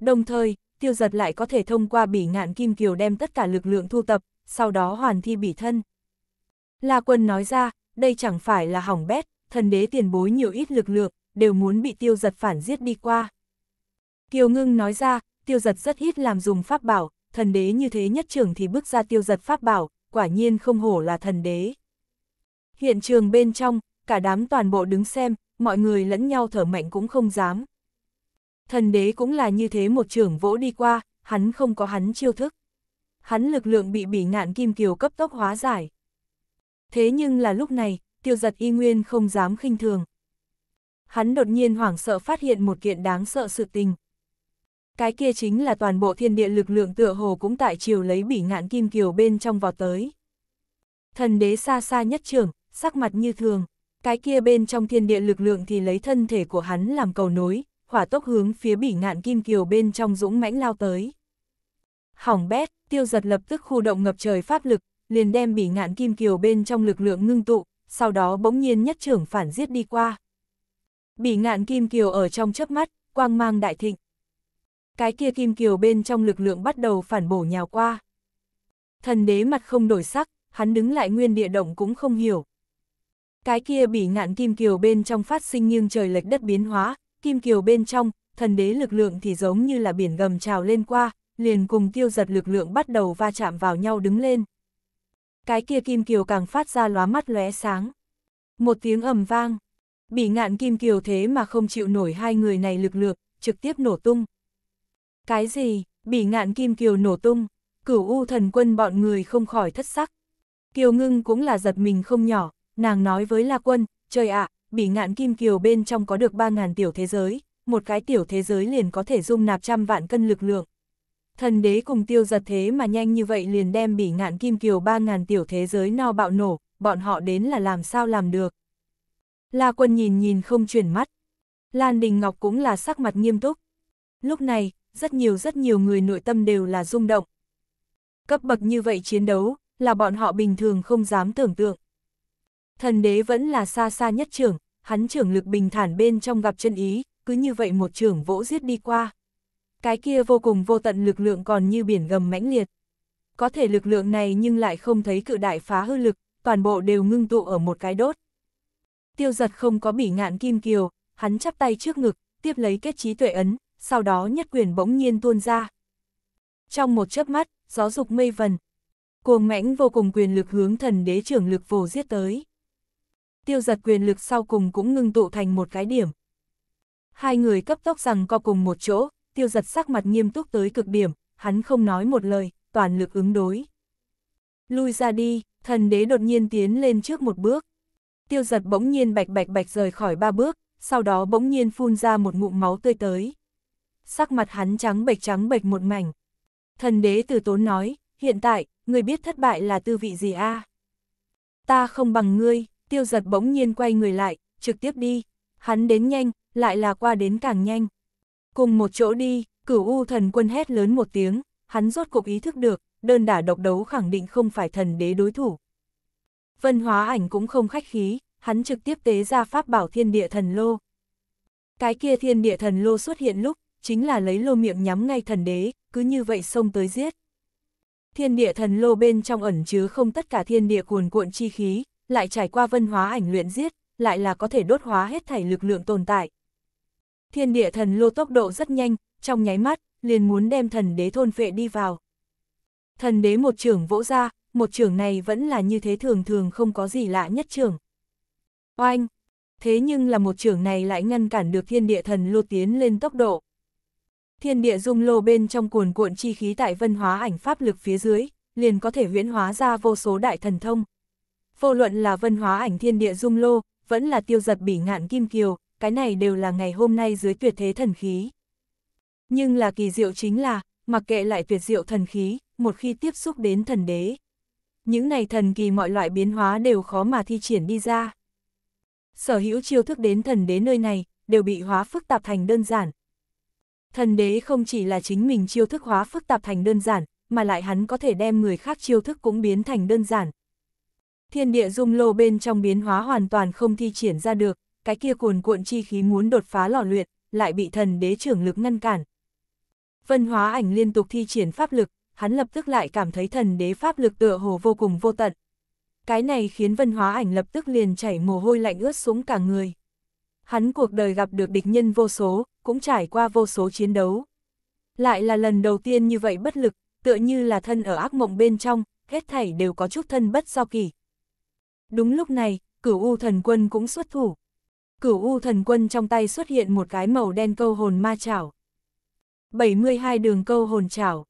Đồng thời, tiêu giật lại có thể thông qua bỉ ngạn kim kiều đem tất cả lực lượng thu tập, sau đó hoàn thi bỉ thân. La quân nói ra, đây chẳng phải là hỏng bét, thần đế tiền bối nhiều ít lực lượng, đều muốn bị tiêu giật phản giết đi qua. Kiều ngưng nói ra, tiêu giật rất ít làm dùng pháp bảo, thần đế như thế nhất trưởng thì bước ra tiêu giật pháp bảo, quả nhiên không hổ là thần đế. Hiện trường bên trong, cả đám toàn bộ đứng xem, mọi người lẫn nhau thở mạnh cũng không dám. Thần đế cũng là như thế một trưởng vỗ đi qua, hắn không có hắn chiêu thức hắn lực lượng bị bỉ ngạn kim kiều cấp tốc hóa giải. Thế nhưng là lúc này, tiêu giật y nguyên không dám khinh thường. Hắn đột nhiên hoảng sợ phát hiện một kiện đáng sợ sự tình. Cái kia chính là toàn bộ thiên địa lực lượng tựa hồ cũng tại chiều lấy bỉ ngạn kim kiều bên trong vào tới. Thần đế xa xa nhất trưởng, sắc mặt như thường, cái kia bên trong thiên địa lực lượng thì lấy thân thể của hắn làm cầu nối, hỏa tốc hướng phía bỉ ngạn kim kiều bên trong dũng mãnh lao tới. Hỏng bét, tiêu giật lập tức khu động ngập trời pháp lực, liền đem bị ngạn kim kiều bên trong lực lượng ngưng tụ, sau đó bỗng nhiên nhất trưởng phản giết đi qua. Bị ngạn kim kiều ở trong chớp mắt, quang mang đại thịnh. Cái kia kim kiều bên trong lực lượng bắt đầu phản bổ nhào qua. Thần đế mặt không đổi sắc, hắn đứng lại nguyên địa động cũng không hiểu. Cái kia bị ngạn kim kiều bên trong phát sinh nghiêng trời lệch đất biến hóa, kim kiều bên trong, thần đế lực lượng thì giống như là biển gầm trào lên qua, liền cùng tiêu giật lực lượng bắt đầu va chạm vào nhau đứng lên. Cái kia kim kiều càng phát ra lóa mắt lóe sáng. Một tiếng ầm vang, bị ngạn kim kiều thế mà không chịu nổi hai người này lực lượng, trực tiếp nổ tung. Cái gì, bị ngạn kim kiều nổ tung, cửu u thần quân bọn người không khỏi thất sắc. Kiều ngưng cũng là giật mình không nhỏ, nàng nói với La Quân, trời ạ, bị ngạn kim kiều bên trong có được 3.000 tiểu thế giới, một cái tiểu thế giới liền có thể dung nạp trăm vạn cân lực lượng thần đế cùng tiêu giật thế mà nhanh như vậy liền đem bỉ ngạn kim kiều 3.000 tiểu thế giới no bạo nổ, bọn họ đến là làm sao làm được. La quân nhìn nhìn không chuyển mắt. Lan Đình Ngọc cũng là sắc mặt nghiêm túc. Lúc này, rất nhiều rất nhiều người nội tâm đều là rung động. Cấp bậc như vậy chiến đấu, là bọn họ bình thường không dám tưởng tượng. Thần đế vẫn là xa xa nhất trưởng, hắn trưởng lực bình thản bên trong gặp chân ý, cứ như vậy một trưởng vỗ giết đi qua cái kia vô cùng vô tận lực lượng còn như biển gầm mãnh liệt. Có thể lực lượng này nhưng lại không thấy cự đại phá hư lực, toàn bộ đều ngưng tụ ở một cái đốt. Tiêu giật không có bỉ ngạn kim kiều, hắn chắp tay trước ngực, tiếp lấy kết trí tuệ ấn, sau đó nhất quyền bỗng nhiên tuôn ra. Trong một chớp mắt, gió dục mây vần. Cuồng mãnh vô cùng quyền lực hướng thần đế trưởng lực vồ giết tới. Tiêu giật quyền lực sau cùng cũng ngưng tụ thành một cái điểm. Hai người cấp tốc rằng co cùng một chỗ, tiêu giật sắc mặt nghiêm túc tới cực điểm, hắn không nói một lời, toàn lực ứng đối. Lui ra đi, thần đế đột nhiên tiến lên trước một bước. Tiêu giật bỗng nhiên bạch bạch bạch rời khỏi ba bước, sau đó bỗng nhiên phun ra một ngụm máu tươi tới. Sắc mặt hắn trắng bạch trắng bạch một mảnh. Thần đế từ tốn nói, hiện tại, người biết thất bại là tư vị gì a? Ta không bằng ngươi, tiêu giật bỗng nhiên quay người lại, trực tiếp đi. Hắn đến nhanh, lại là qua đến càng nhanh. Cùng một chỗ đi, cửu u thần quân hét lớn một tiếng, hắn rốt cục ý thức được, đơn đả độc đấu khẳng định không phải thần đế đối thủ. Vân hóa ảnh cũng không khách khí, hắn trực tiếp tế ra pháp bảo thiên địa thần lô. Cái kia thiên địa thần lô xuất hiện lúc, chính là lấy lô miệng nhắm ngay thần đế, cứ như vậy xông tới giết. Thiên địa thần lô bên trong ẩn chứa không tất cả thiên địa cuồn cuộn chi khí, lại trải qua vân hóa ảnh luyện giết, lại là có thể đốt hóa hết thảy lực lượng tồn tại, Thiên địa thần lô tốc độ rất nhanh, trong nháy mắt, liền muốn đem thần đế thôn phệ đi vào. Thần đế một trưởng vỗ ra, một trưởng này vẫn là như thế thường thường không có gì lạ nhất trưởng. Oanh! Thế nhưng là một trưởng này lại ngăn cản được thiên địa thần lô tiến lên tốc độ. Thiên địa dung lô bên trong cuồn cuộn chi khí tại vân hóa ảnh pháp lực phía dưới, liền có thể huyễn hóa ra vô số đại thần thông. Vô luận là vân hóa ảnh thiên địa dung lô, vẫn là tiêu giật bỉ ngạn kim kiều, cái này đều là ngày hôm nay dưới tuyệt thế thần khí. Nhưng là kỳ diệu chính là, mặc kệ lại tuyệt diệu thần khí, một khi tiếp xúc đến thần đế. Những này thần kỳ mọi loại biến hóa đều khó mà thi triển đi ra. Sở hữu chiêu thức đến thần đế nơi này, đều bị hóa phức tạp thành đơn giản. Thần đế không chỉ là chính mình chiêu thức hóa phức tạp thành đơn giản, mà lại hắn có thể đem người khác chiêu thức cũng biến thành đơn giản. Thiên địa dung lô bên trong biến hóa hoàn toàn không thi triển ra được, cái kia cuồn cuộn chi khí muốn đột phá lò luyện, lại bị thần đế trưởng lực ngăn cản. Vân hóa ảnh liên tục thi triển pháp lực, hắn lập tức lại cảm thấy thần đế pháp lực tựa hồ vô cùng vô tận. Cái này khiến vân hóa ảnh lập tức liền chảy mồ hôi lạnh ướt xuống cả người. Hắn cuộc đời gặp được địch nhân vô số, cũng trải qua vô số chiến đấu. Lại là lần đầu tiên như vậy bất lực, tựa như là thân ở ác mộng bên trong, hết thảy đều có chút thân bất do kỳ. Đúng lúc này, cửu u thần quân cũng xuất thủ. Cửu U thần quân trong tay xuất hiện một cái màu đen câu hồn ma chảo. 72 đường câu hồn chảo.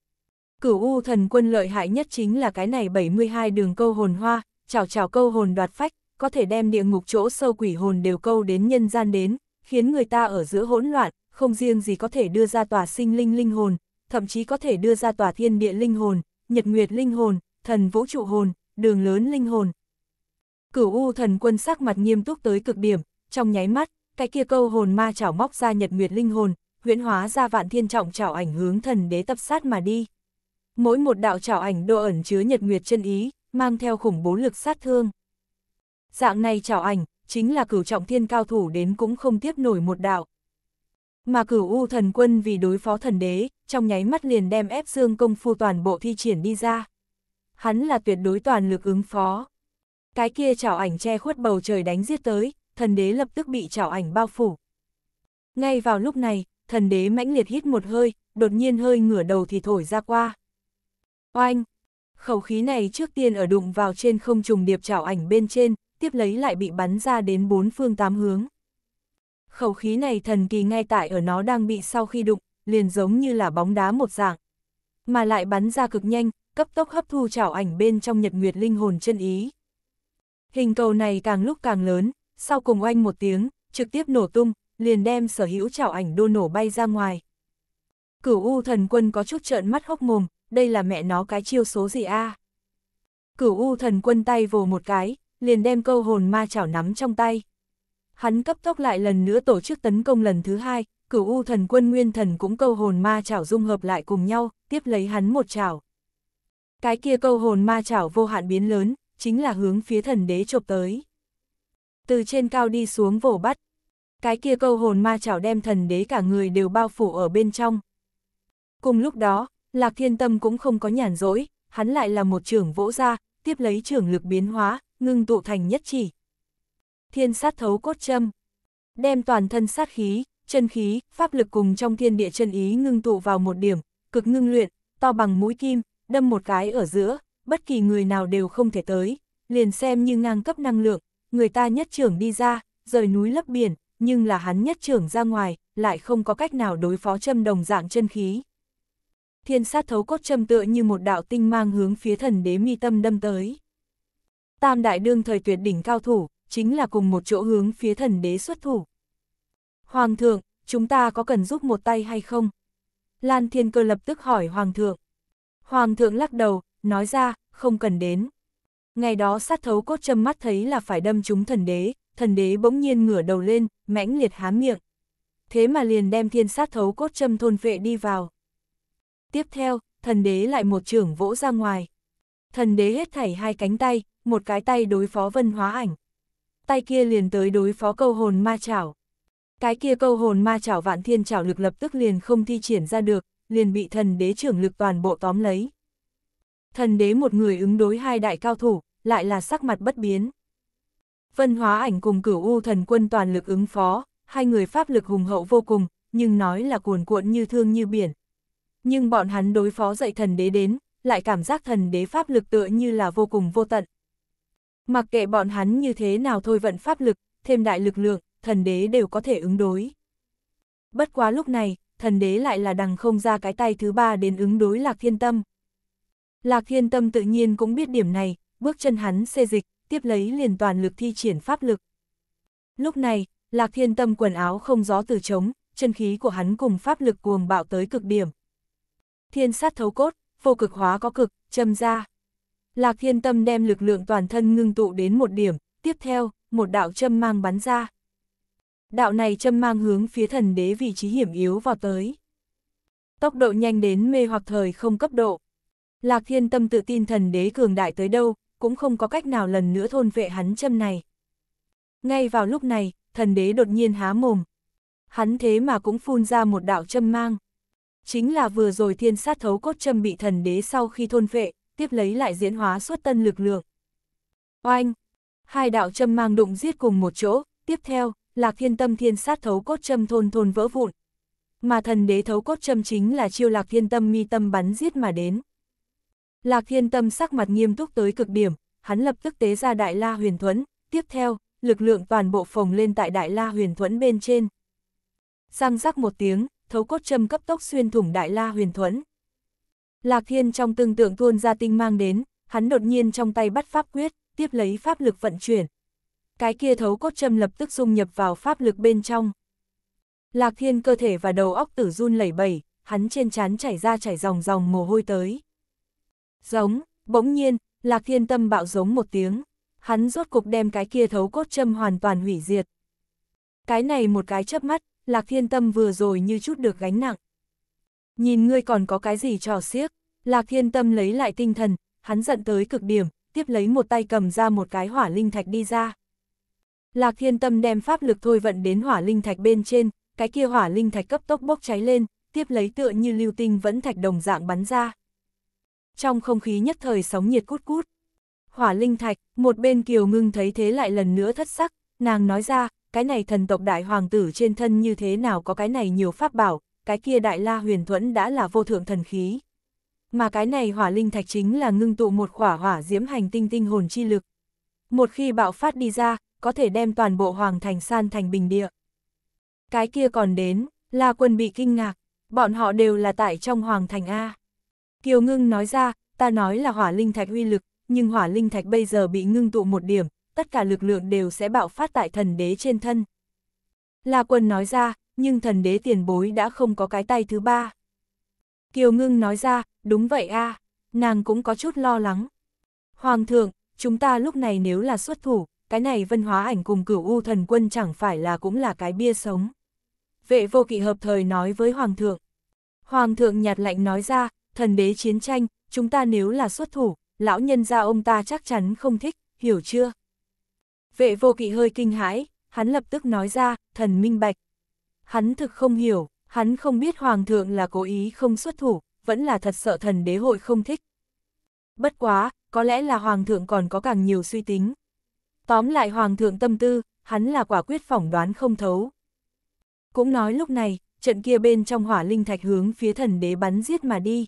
Cửu U thần quân lợi hại nhất chính là cái này 72 đường câu hồn hoa, chảo chảo câu hồn đoạt phách, có thể đem địa ngục chỗ sâu quỷ hồn đều câu đến nhân gian đến, khiến người ta ở giữa hỗn loạn, không riêng gì có thể đưa ra tòa sinh linh linh hồn, thậm chí có thể đưa ra tòa thiên địa linh hồn, nhật nguyệt linh hồn, thần vũ trụ hồn, đường lớn linh hồn. Cửu U thần quân sắc mặt nghiêm túc tới cực điểm, trong nháy mắt, cái kia câu hồn ma chảo móc ra nhật nguyệt linh hồn, huyễn hóa ra vạn thiên trọng chảo ảnh hướng thần đế tập sát mà đi. Mỗi một đạo chảo ảnh độ ẩn chứa nhật nguyệt chân ý, mang theo khủng bố lực sát thương. Dạng này chảo ảnh, chính là cửu trọng thiên cao thủ đến cũng không tiếp nổi một đạo. Mà cửu u thần quân vì đối phó thần đế, trong nháy mắt liền đem ép dương công phu toàn bộ thi triển đi ra. Hắn là tuyệt đối toàn lực ứng phó. Cái kia chảo ảnh che khuất bầu trời đánh giết tới, thần đế lập tức bị trảo ảnh bao phủ. Ngay vào lúc này, thần đế mãnh liệt hít một hơi, đột nhiên hơi ngửa đầu thì thổi ra qua. Oanh! Khẩu khí này trước tiên ở đụng vào trên không trùng điệp trảo ảnh bên trên, tiếp lấy lại bị bắn ra đến bốn phương tám hướng. Khẩu khí này thần kỳ ngay tại ở nó đang bị sau khi đụng, liền giống như là bóng đá một dạng. Mà lại bắn ra cực nhanh, cấp tốc hấp thu trảo ảnh bên trong nhật nguyệt linh hồn chân ý. Hình cầu này càng lúc càng lớn, sau cùng oanh một tiếng, trực tiếp nổ tung, liền đem sở hữu chảo ảnh đô nổ bay ra ngoài. Cửu U thần quân có chút trợn mắt hốc mồm, đây là mẹ nó cái chiêu số gì a? Cửu U thần quân tay vồ một cái, liền đem câu hồn ma chảo nắm trong tay. Hắn cấp tốc lại lần nữa tổ chức tấn công lần thứ hai, cửu U thần quân nguyên thần cũng câu hồn ma chảo dung hợp lại cùng nhau, tiếp lấy hắn một chảo. Cái kia câu hồn ma chảo vô hạn biến lớn, chính là hướng phía thần đế chộp tới từ trên cao đi xuống vồ bắt. Cái kia câu hồn ma chảo đem thần đế cả người đều bao phủ ở bên trong. Cùng lúc đó, Lạc Thiên Tâm cũng không có nhàn rỗi, hắn lại là một trưởng vỗ ra, tiếp lấy trưởng lực biến hóa, ngưng tụ thành nhất chỉ. Thiên sát thấu cốt châm, đem toàn thân sát khí, chân khí, pháp lực cùng trong thiên địa chân ý ngưng tụ vào một điểm, cực ngưng luyện, to bằng mũi kim, đâm một cái ở giữa, bất kỳ người nào đều không thể tới, liền xem như ngang cấp năng lượng, người ta nhất trưởng đi ra, rời núi lấp biển, nhưng là hắn nhất trưởng ra ngoài, lại không có cách nào đối phó châm đồng dạng chân khí. Thiên sát thấu cốt châm tựa như một đạo tinh mang hướng phía thần đế mi tâm đâm tới. Tam đại đương thời tuyệt đỉnh cao thủ, chính là cùng một chỗ hướng phía thần đế xuất thủ. Hoàng thượng, chúng ta có cần giúp một tay hay không? Lan Thiên Cơ lập tức hỏi Hoàng thượng. Hoàng thượng lắc đầu, nói ra, không cần đến. Ngày đó sát thấu cốt châm mắt thấy là phải đâm trúng thần đế, thần đế bỗng nhiên ngửa đầu lên, mãnh liệt há miệng. Thế mà liền đem thiên sát thấu cốt châm thôn vệ đi vào. Tiếp theo, thần đế lại một trưởng vỗ ra ngoài. Thần đế hết thảy hai cánh tay, một cái tay đối phó vân hóa ảnh. Tay kia liền tới đối phó câu hồn ma chảo. Cái kia câu hồn ma chảo vạn thiên chảo lực lập tức liền không thi triển ra được, liền bị thần đế trưởng lực toàn bộ tóm lấy. Thần đế một người ứng đối hai đại cao thủ, lại là sắc mặt bất biến. Vân hóa ảnh cùng cửu U thần quân toàn lực ứng phó, hai người pháp lực hùng hậu vô cùng, nhưng nói là cuồn cuộn như thương như biển. Nhưng bọn hắn đối phó dậy thần đế đến, lại cảm giác thần đế pháp lực tựa như là vô cùng vô tận. Mặc kệ bọn hắn như thế nào thôi vận pháp lực, thêm đại lực lượng, thần đế đều có thể ứng đối. Bất quá lúc này, thần đế lại là đằng không ra cái tay thứ ba đến ứng đối Lạc Thiên Tâm. Lạc Thiên Tâm tự nhiên cũng biết điểm này, bước chân hắn xê dịch, tiếp lấy liền toàn lực thi triển pháp lực. Lúc này, Lạc Thiên Tâm quần áo không gió từ trống, chân khí của hắn cùng pháp lực cuồng bạo tới cực điểm. Thiên sát thấu cốt, vô cực hóa có cực, châm ra. Lạc Thiên Tâm đem lực lượng toàn thân ngưng tụ đến một điểm, tiếp theo, một đạo châm mang bắn ra. Đạo này châm mang hướng phía thần đế vị trí hiểm yếu vào tới. Tốc độ nhanh đến mê hoặc thời không cấp độ. Lạc Thiên Tâm tự tin thần đế cường đại tới đâu, cũng không có cách nào lần nữa thôn vệ hắn châm này. Ngay vào lúc này, thần đế đột nhiên há mồm. Hắn thế mà cũng phun ra một đạo châm mang. Chính là vừa rồi thiên sát thấu cốt châm bị thần đế sau khi thôn vệ, tiếp lấy lại diễn hóa xuất tân lực lượng. Oanh! Hai đạo châm mang đụng giết cùng một chỗ, tiếp theo, lạc thiên tâm thiên sát thấu cốt châm thôn thôn vỡ vụn. Mà thần đế thấu cốt châm chính là chiêu lạc thiên tâm mi tâm bắn giết mà đến. Lạc Thiên Tâm sắc mặt nghiêm túc tới cực điểm, hắn lập tức tế ra Đại La Huyền Thuẫn, tiếp theo, lực lượng toàn bộ phồng lên tại Đại La Huyền Thuẫn bên trên. Sang rắc một tiếng, thấu cốt châm cấp tốc xuyên thủng Đại La Huyền Thuẫn. Lạc Thiên trong tương tượng tuôn ra tinh mang đến, hắn đột nhiên trong tay bắt pháp quyết, tiếp lấy pháp lực vận chuyển. Cái kia thấu cốt châm lập tức dung nhập vào pháp lực bên trong. Lạc Thiên cơ thể và đầu óc tử run lẩy bẩy, hắn trên trán chảy ra chảy dòng dòng mồ hôi tới. Giống, bỗng nhiên, Lạc Thiên Tâm bạo giống một tiếng. Hắn rốt cục đem cái kia thấu cốt châm hoàn toàn hủy diệt. Cái này một cái chớp mắt, Lạc Thiên Tâm vừa rồi như chút được gánh nặng. Nhìn ngươi còn có cái gì trò xiếc, Lạc Thiên Tâm lấy lại tinh thần, hắn giận tới cực điểm, tiếp lấy một tay cầm ra một cái hỏa linh thạch đi ra. Lạc Thiên Tâm đem pháp lực thôi vận đến hỏa linh thạch bên trên, cái kia hỏa linh thạch cấp tốc bốc cháy lên, tiếp lấy tựa như lưu tinh vẫn thạch đồng dạng bắn ra trong không khí nhất thời sóng nhiệt cút cút. Hỏa linh thạch, một bên kiều ngưng thấy thế lại lần nữa thất sắc, nàng nói ra, cái này thần tộc đại hoàng tử trên thân như thế nào có cái này nhiều pháp bảo, cái kia đại la huyền thuẫn đã là vô thượng thần khí. Mà cái này hỏa linh thạch chính là ngưng tụ một khỏa hỏa diễm hành tinh tinh hồn chi lực. Một khi bạo phát đi ra, có thể đem toàn bộ hoàng thành san thành bình địa. Cái kia còn đến, là quân bị kinh ngạc, bọn họ đều là tại trong hoàng thành A. Kiều Ngưng nói ra, ta nói là hỏa linh thạch uy lực, nhưng hỏa linh thạch bây giờ bị ngưng tụ một điểm, tất cả lực lượng đều sẽ bạo phát tại thần đế trên thân. La Quân nói ra, nhưng thần đế tiền bối đã không có cái tay thứ ba. Kiều Ngưng nói ra, đúng vậy a, à, nàng cũng có chút lo lắng. Hoàng thượng, chúng ta lúc này nếu là xuất thủ, cái này vân hóa ảnh cùng cửu u thần quân chẳng phải là cũng là cái bia sống. Vệ vô kỵ hợp thời nói với Hoàng thượng. Hoàng thượng nhạt lạnh nói ra, thần đế chiến tranh, chúng ta nếu là xuất thủ, lão nhân gia ông ta chắc chắn không thích, hiểu chưa? Vệ vô kỵ hơi kinh hãi, hắn lập tức nói ra, thần minh bạch. Hắn thực không hiểu, hắn không biết hoàng thượng là cố ý không xuất thủ, vẫn là thật sợ thần đế hội không thích. Bất quá, có lẽ là hoàng thượng còn có càng nhiều suy tính. Tóm lại hoàng thượng tâm tư, hắn là quả quyết phỏng đoán không thấu. Cũng nói lúc này, trận kia bên trong hỏa linh thạch hướng phía thần đế bắn giết mà đi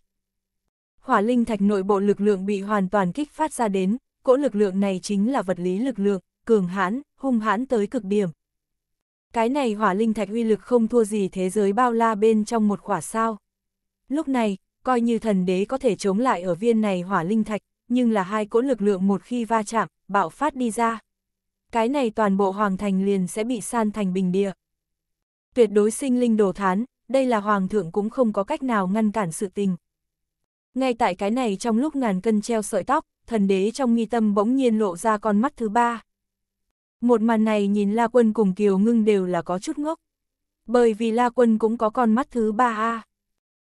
hỏa linh thạch nội bộ lực lượng bị hoàn toàn kích phát ra đến, cỗ lực lượng này chính là vật lý lực lượng, cường hãn, hung hãn tới cực điểm. Cái này hỏa linh thạch uy lực không thua gì thế giới bao la bên trong một quả sao. Lúc này, coi như thần đế có thể chống lại ở viên này hỏa linh thạch, nhưng là hai cỗ lực lượng một khi va chạm, bạo phát đi ra. Cái này toàn bộ hoàng thành liền sẽ bị san thành bình địa. Tuyệt đối sinh linh đồ thán, đây là hoàng thượng cũng không có cách nào ngăn cản sự tình. Ngay tại cái này trong lúc ngàn cân treo sợi tóc, thần đế trong nghi tâm bỗng nhiên lộ ra con mắt thứ ba. Một màn này nhìn La Quân cùng Kiều Ngưng đều là có chút ngốc. Bởi vì La Quân cũng có con mắt thứ ba a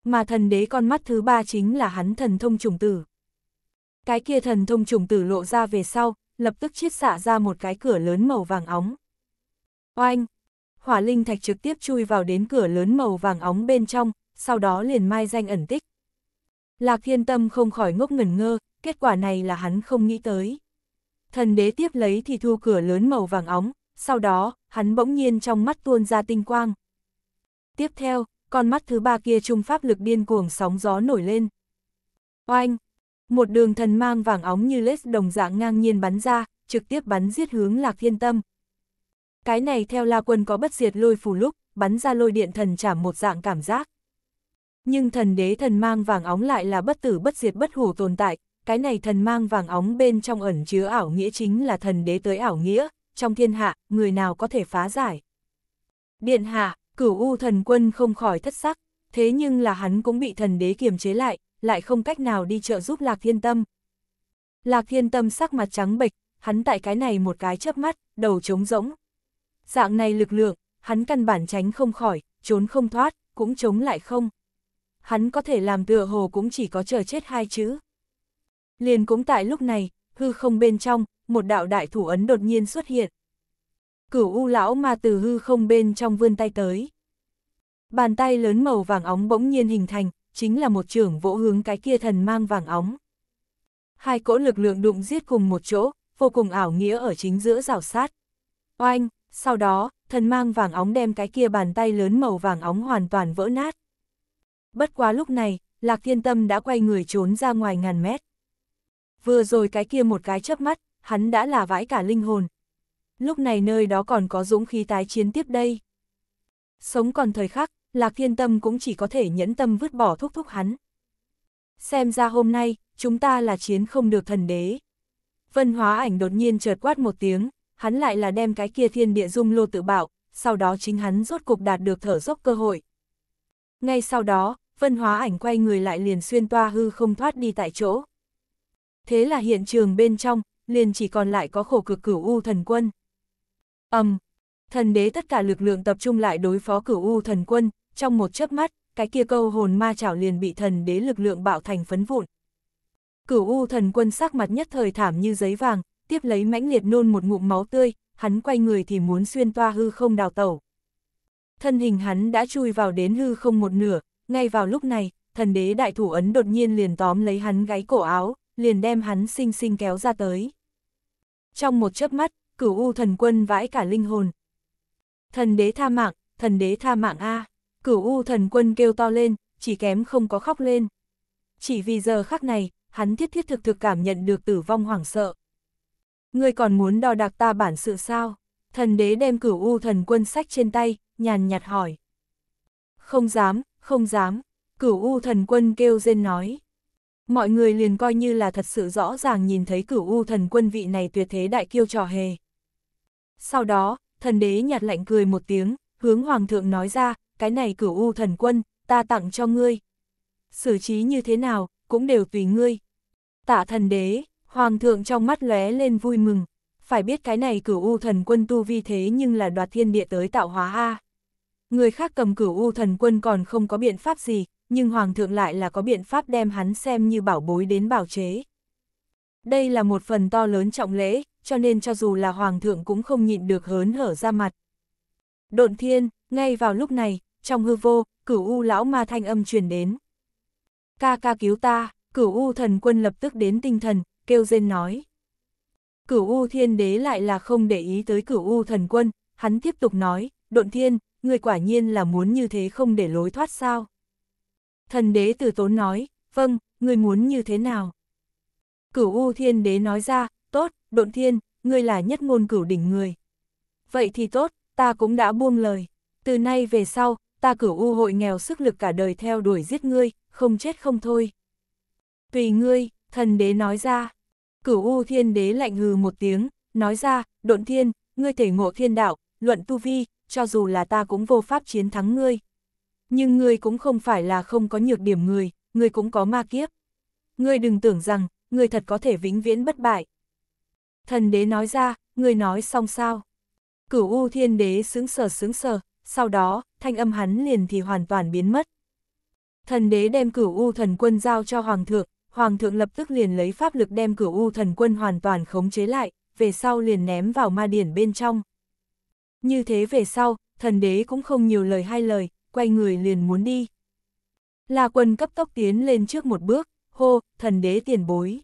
Mà thần đế con mắt thứ ba chính là hắn thần thông trùng tử. Cái kia thần thông trùng tử lộ ra về sau, lập tức chiết xạ ra một cái cửa lớn màu vàng óng. Oanh! Hỏa linh thạch trực tiếp chui vào đến cửa lớn màu vàng óng bên trong, sau đó liền mai danh ẩn tích. Lạc Thiên Tâm không khỏi ngốc ngẩn ngơ, kết quả này là hắn không nghĩ tới. Thần đế tiếp lấy thì thu cửa lớn màu vàng óng, sau đó, hắn bỗng nhiên trong mắt tuôn ra tinh quang. Tiếp theo, con mắt thứ ba kia trung pháp lực điên cuồng sóng gió nổi lên. Oanh! Một đường thần mang vàng óng như lết đồng dạng ngang nhiên bắn ra, trực tiếp bắn giết hướng Lạc Thiên Tâm. Cái này theo La Quân có bất diệt lôi phù lúc, bắn ra lôi điện thần trả một dạng cảm giác. Nhưng thần đế thần mang vàng óng lại là bất tử bất diệt bất hủ tồn tại, cái này thần mang vàng óng bên trong ẩn chứa ảo nghĩa chính là thần đế tới ảo nghĩa, trong thiên hạ, người nào có thể phá giải. Điện hạ, cửu u thần quân không khỏi thất sắc, thế nhưng là hắn cũng bị thần đế kiềm chế lại, lại không cách nào đi trợ giúp Lạc Thiên Tâm. Lạc Thiên Tâm sắc mặt trắng bệch, hắn tại cái này một cái chớp mắt, đầu trống rỗng. Dạng này lực lượng, hắn căn bản tránh không khỏi, trốn không thoát, cũng chống lại không hắn có thể làm tựa hồ cũng chỉ có chờ chết hai chữ. Liền cũng tại lúc này, hư không bên trong, một đạo đại thủ ấn đột nhiên xuất hiện. Cửu u lão ma từ hư không bên trong vươn tay tới. Bàn tay lớn màu vàng óng bỗng nhiên hình thành, chính là một trưởng vỗ hướng cái kia thần mang vàng óng. Hai cỗ lực lượng đụng giết cùng một chỗ, vô cùng ảo nghĩa ở chính giữa rào sát. Oanh, sau đó, thần mang vàng óng đem cái kia bàn tay lớn màu vàng óng hoàn toàn vỡ nát bất quá lúc này, Lạc Thiên Tâm đã quay người trốn ra ngoài ngàn mét. Vừa rồi cái kia một cái chớp mắt, hắn đã là vãi cả linh hồn. Lúc này nơi đó còn có dũng khí tái chiến tiếp đây. Sống còn thời khắc, Lạc Thiên Tâm cũng chỉ có thể nhẫn tâm vứt bỏ thúc thúc hắn. Xem ra hôm nay, chúng ta là chiến không được thần đế. Vân hóa ảnh đột nhiên chợt quát một tiếng, hắn lại là đem cái kia thiên địa dung lô tự bạo, sau đó chính hắn rốt cục đạt được thở dốc cơ hội. Ngay sau đó, phân hóa ảnh quay người lại liền xuyên toa hư không thoát đi tại chỗ. Thế là hiện trường bên trong, liền chỉ còn lại có khổ cực cửu U thần quân. ầm um, thần đế tất cả lực lượng tập trung lại đối phó cửu U thần quân, trong một chớp mắt, cái kia câu hồn ma chảo liền bị thần đế lực lượng bạo thành phấn vụn. Cửu U thần quân sắc mặt nhất thời thảm như giấy vàng, tiếp lấy mãnh liệt nôn một ngụm máu tươi, hắn quay người thì muốn xuyên toa hư không đào tẩu. Thân hình hắn đã chui vào đến hư không một nửa, ngay vào lúc này, thần đế đại thủ ấn đột nhiên liền tóm lấy hắn gáy cổ áo, liền đem hắn xinh xinh kéo ra tới. Trong một chớp mắt, cửu u thần quân vãi cả linh hồn. Thần đế tha mạng, thần đế tha mạng A, cửu u thần quân kêu to lên, chỉ kém không có khóc lên. Chỉ vì giờ khắc này, hắn thiết thiết thực thực cảm nhận được tử vong hoảng sợ. Ngươi còn muốn đo đạc ta bản sự sao? Thần đế đem cửu u thần quân sách trên tay, nhàn nhạt hỏi. Không dám, không dám, cửu U thần quân kêu rên nói. Mọi người liền coi như là thật sự rõ ràng nhìn thấy cửu U thần quân vị này tuyệt thế đại kiêu trò hề. Sau đó, thần đế nhạt lạnh cười một tiếng, hướng hoàng thượng nói ra, cái này cửu U thần quân, ta tặng cho ngươi. Xử trí như thế nào, cũng đều tùy ngươi. Tạ thần đế, hoàng thượng trong mắt lóe lên vui mừng, phải biết cái này cửu U thần quân tu vi thế nhưng là đoạt thiên địa tới tạo hóa A. Người khác cầm cửu u thần quân còn không có biện pháp gì, nhưng Hoàng thượng lại là có biện pháp đem hắn xem như bảo bối đến bảo chế. Đây là một phần to lớn trọng lễ, cho nên cho dù là Hoàng thượng cũng không nhịn được hớn hở ra mặt. Độn thiên, ngay vào lúc này, trong hư vô, cửu u lão ma thanh âm truyền đến. Ca ca cứu ta, cửu u thần quân lập tức đến tinh thần, kêu rên nói. Cửu u thiên đế lại là không để ý tới cửu u thần quân, hắn tiếp tục nói, độn thiên, người quả nhiên là muốn như thế không để lối thoát sao. Thần đế từ tốn nói, vâng, người muốn như thế nào? Cửu U Thiên Đế nói ra, tốt, độn thiên, ngươi là nhất ngôn cửu đỉnh người. Vậy thì tốt, ta cũng đã buông lời. Từ nay về sau, ta cửu U hội nghèo sức lực cả đời theo đuổi giết ngươi, không chết không thôi. Tùy ngươi, thần đế nói ra. Cửu U Thiên Đế lạnh hừ một tiếng, nói ra, độn thiên, ngươi thể ngộ thiên đạo, luận tu vi, cho dù là ta cũng vô pháp chiến thắng ngươi. Nhưng ngươi cũng không phải là không có nhược điểm người, ngươi cũng có ma kiếp. Ngươi đừng tưởng rằng, ngươi thật có thể vĩnh viễn bất bại. Thần đế nói ra, ngươi nói xong sao? Cửu U Thiên Đế sướng sờ sướng sờ, sau đó, thanh âm hắn liền thì hoàn toàn biến mất. Thần đế đem Cửu U Thần Quân giao cho Hoàng thượng, Hoàng thượng lập tức liền lấy pháp lực đem Cửu U Thần Quân hoàn toàn khống chế lại, về sau liền ném vào ma điển bên trong. Như thế về sau, thần đế cũng không nhiều lời hai lời, quay người liền muốn đi. La quân cấp tốc tiến lên trước một bước, hô, thần đế tiền bối.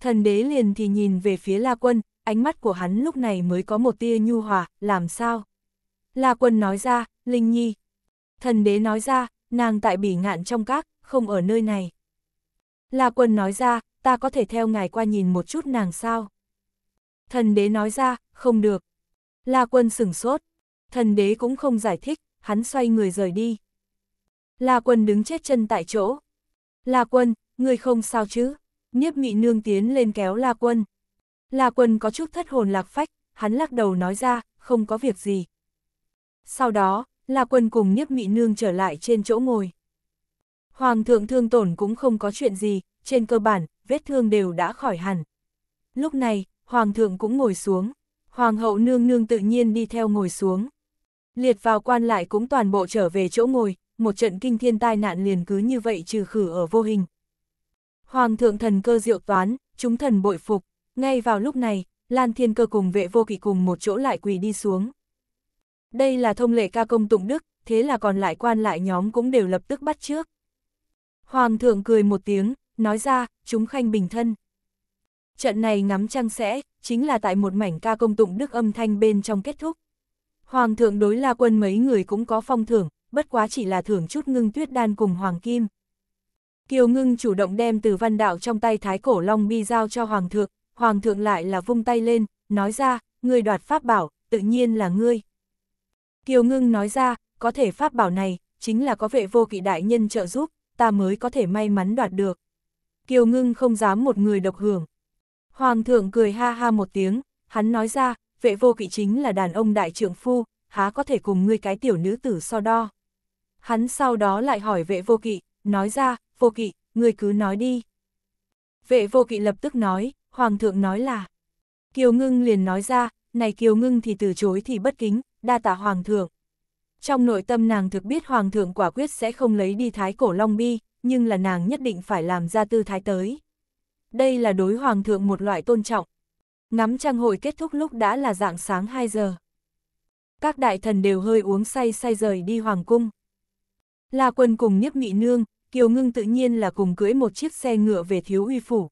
Thần đế liền thì nhìn về phía La quân, ánh mắt của hắn lúc này mới có một tia nhu hòa, làm sao? La quân nói ra, Linh Nhi. Thần đế nói ra, nàng tại bỉ ngạn trong các, không ở nơi này. La quân nói ra, ta có thể theo ngài qua nhìn một chút nàng sao? Thần đế nói ra, không được. La Quân sửng sốt. Thần đế cũng không giải thích, hắn xoay người rời đi. La Quân đứng chết chân tại chỗ. La Quân, người không sao chứ? Niếp mị nương tiến lên kéo La Quân. La Quân có chút thất hồn lạc phách, hắn lắc đầu nói ra, không có việc gì. Sau đó, La Quân cùng Niếp mị nương trở lại trên chỗ ngồi. Hoàng thượng thương tổn cũng không có chuyện gì, trên cơ bản, vết thương đều đã khỏi hẳn. Lúc này, Hoàng thượng cũng ngồi xuống. Hoàng hậu nương nương tự nhiên đi theo ngồi xuống. Liệt vào quan lại cũng toàn bộ trở về chỗ ngồi, một trận kinh thiên tai nạn liền cứ như vậy trừ khử ở vô hình. Hoàng thượng thần cơ diệu toán, chúng thần bội phục, ngay vào lúc này, Lan Thiên Cơ cùng vệ vô kỵ cùng một chỗ lại quỳ đi xuống. Đây là thông lệ ca công tụng đức, thế là còn lại quan lại nhóm cũng đều lập tức bắt trước. Hoàng thượng cười một tiếng, nói ra, chúng khanh bình thân. Trận này ngắm trăng sẽ, chính là tại một mảnh ca công tụng đức âm thanh bên trong kết thúc. Hoàng thượng đối la quân mấy người cũng có phong thưởng, bất quá chỉ là thưởng chút ngưng tuyết đan cùng Hoàng Kim. Kiều ngưng chủ động đem từ văn đạo trong tay thái cổ long bi giao cho Hoàng thượng, Hoàng thượng lại là vung tay lên, nói ra, người đoạt pháp bảo, tự nhiên là ngươi. Kiều ngưng nói ra, có thể pháp bảo này, chính là có vệ vô kỵ đại nhân trợ giúp, ta mới có thể may mắn đoạt được. Kiều ngưng không dám một người độc hưởng, Hoàng thượng cười ha ha một tiếng, hắn nói ra, vệ vô kỵ chính là đàn ông đại trưởng phu, há có thể cùng ngươi cái tiểu nữ tử so đo. Hắn sau đó lại hỏi vệ vô kỵ, nói ra, vô kỵ, ngươi cứ nói đi. Vệ vô kỵ lập tức nói, hoàng thượng nói là. Kiều ngưng liền nói ra, này kiều ngưng thì từ chối thì bất kính, đa tạ hoàng thượng. Trong nội tâm nàng thực biết hoàng thượng quả quyết sẽ không lấy đi thái cổ long bi, nhưng là nàng nhất định phải làm ra tư thái tới đây là đối hoàng thượng một loại tôn trọng. Ngắm trăng hội kết thúc lúc đã là dạng sáng 2 giờ. Các đại thần đều hơi uống say say rời đi hoàng cung. La quân cùng nhiếp mị nương, Kiều Ngưng tự nhiên là cùng cưỡi một chiếc xe ngựa về thiếu uy phủ.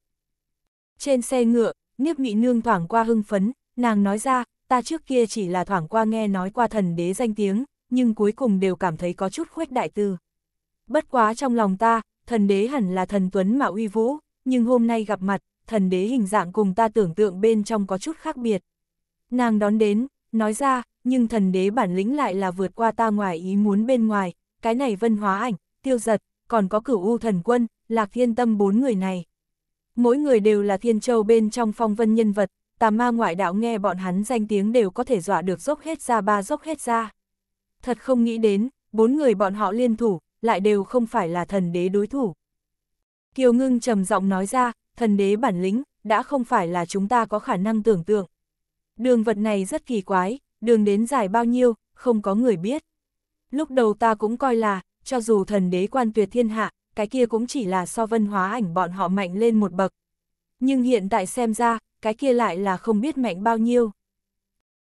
Trên xe ngựa, nhiếp mị nương thoảng qua hưng phấn, nàng nói ra, ta trước kia chỉ là thoảng qua nghe nói qua thần đế danh tiếng, nhưng cuối cùng đều cảm thấy có chút khuếch đại tư. Bất quá trong lòng ta, thần đế hẳn là thần tuấn mà uy vũ, nhưng hôm nay gặp mặt, thần đế hình dạng cùng ta tưởng tượng bên trong có chút khác biệt. Nàng đón đến, nói ra, nhưng thần đế bản lĩnh lại là vượt qua ta ngoài ý muốn bên ngoài, cái này vân hóa ảnh, tiêu giật, còn có cửu u thần quân, lạc thiên tâm bốn người này. Mỗi người đều là thiên châu bên trong phong vân nhân vật, tà ma ngoại đạo nghe bọn hắn danh tiếng đều có thể dọa được dốc hết ra ba dốc hết ra. Thật không nghĩ đến, bốn người bọn họ liên thủ, lại đều không phải là thần đế đối thủ. Kiều Ngưng trầm giọng nói ra, thần đế bản lĩnh, đã không phải là chúng ta có khả năng tưởng tượng. Đường vật này rất kỳ quái, đường đến dài bao nhiêu, không có người biết. Lúc đầu ta cũng coi là, cho dù thần đế quan tuyệt thiên hạ, cái kia cũng chỉ là so vân hóa ảnh bọn họ mạnh lên một bậc. Nhưng hiện tại xem ra, cái kia lại là không biết mạnh bao nhiêu.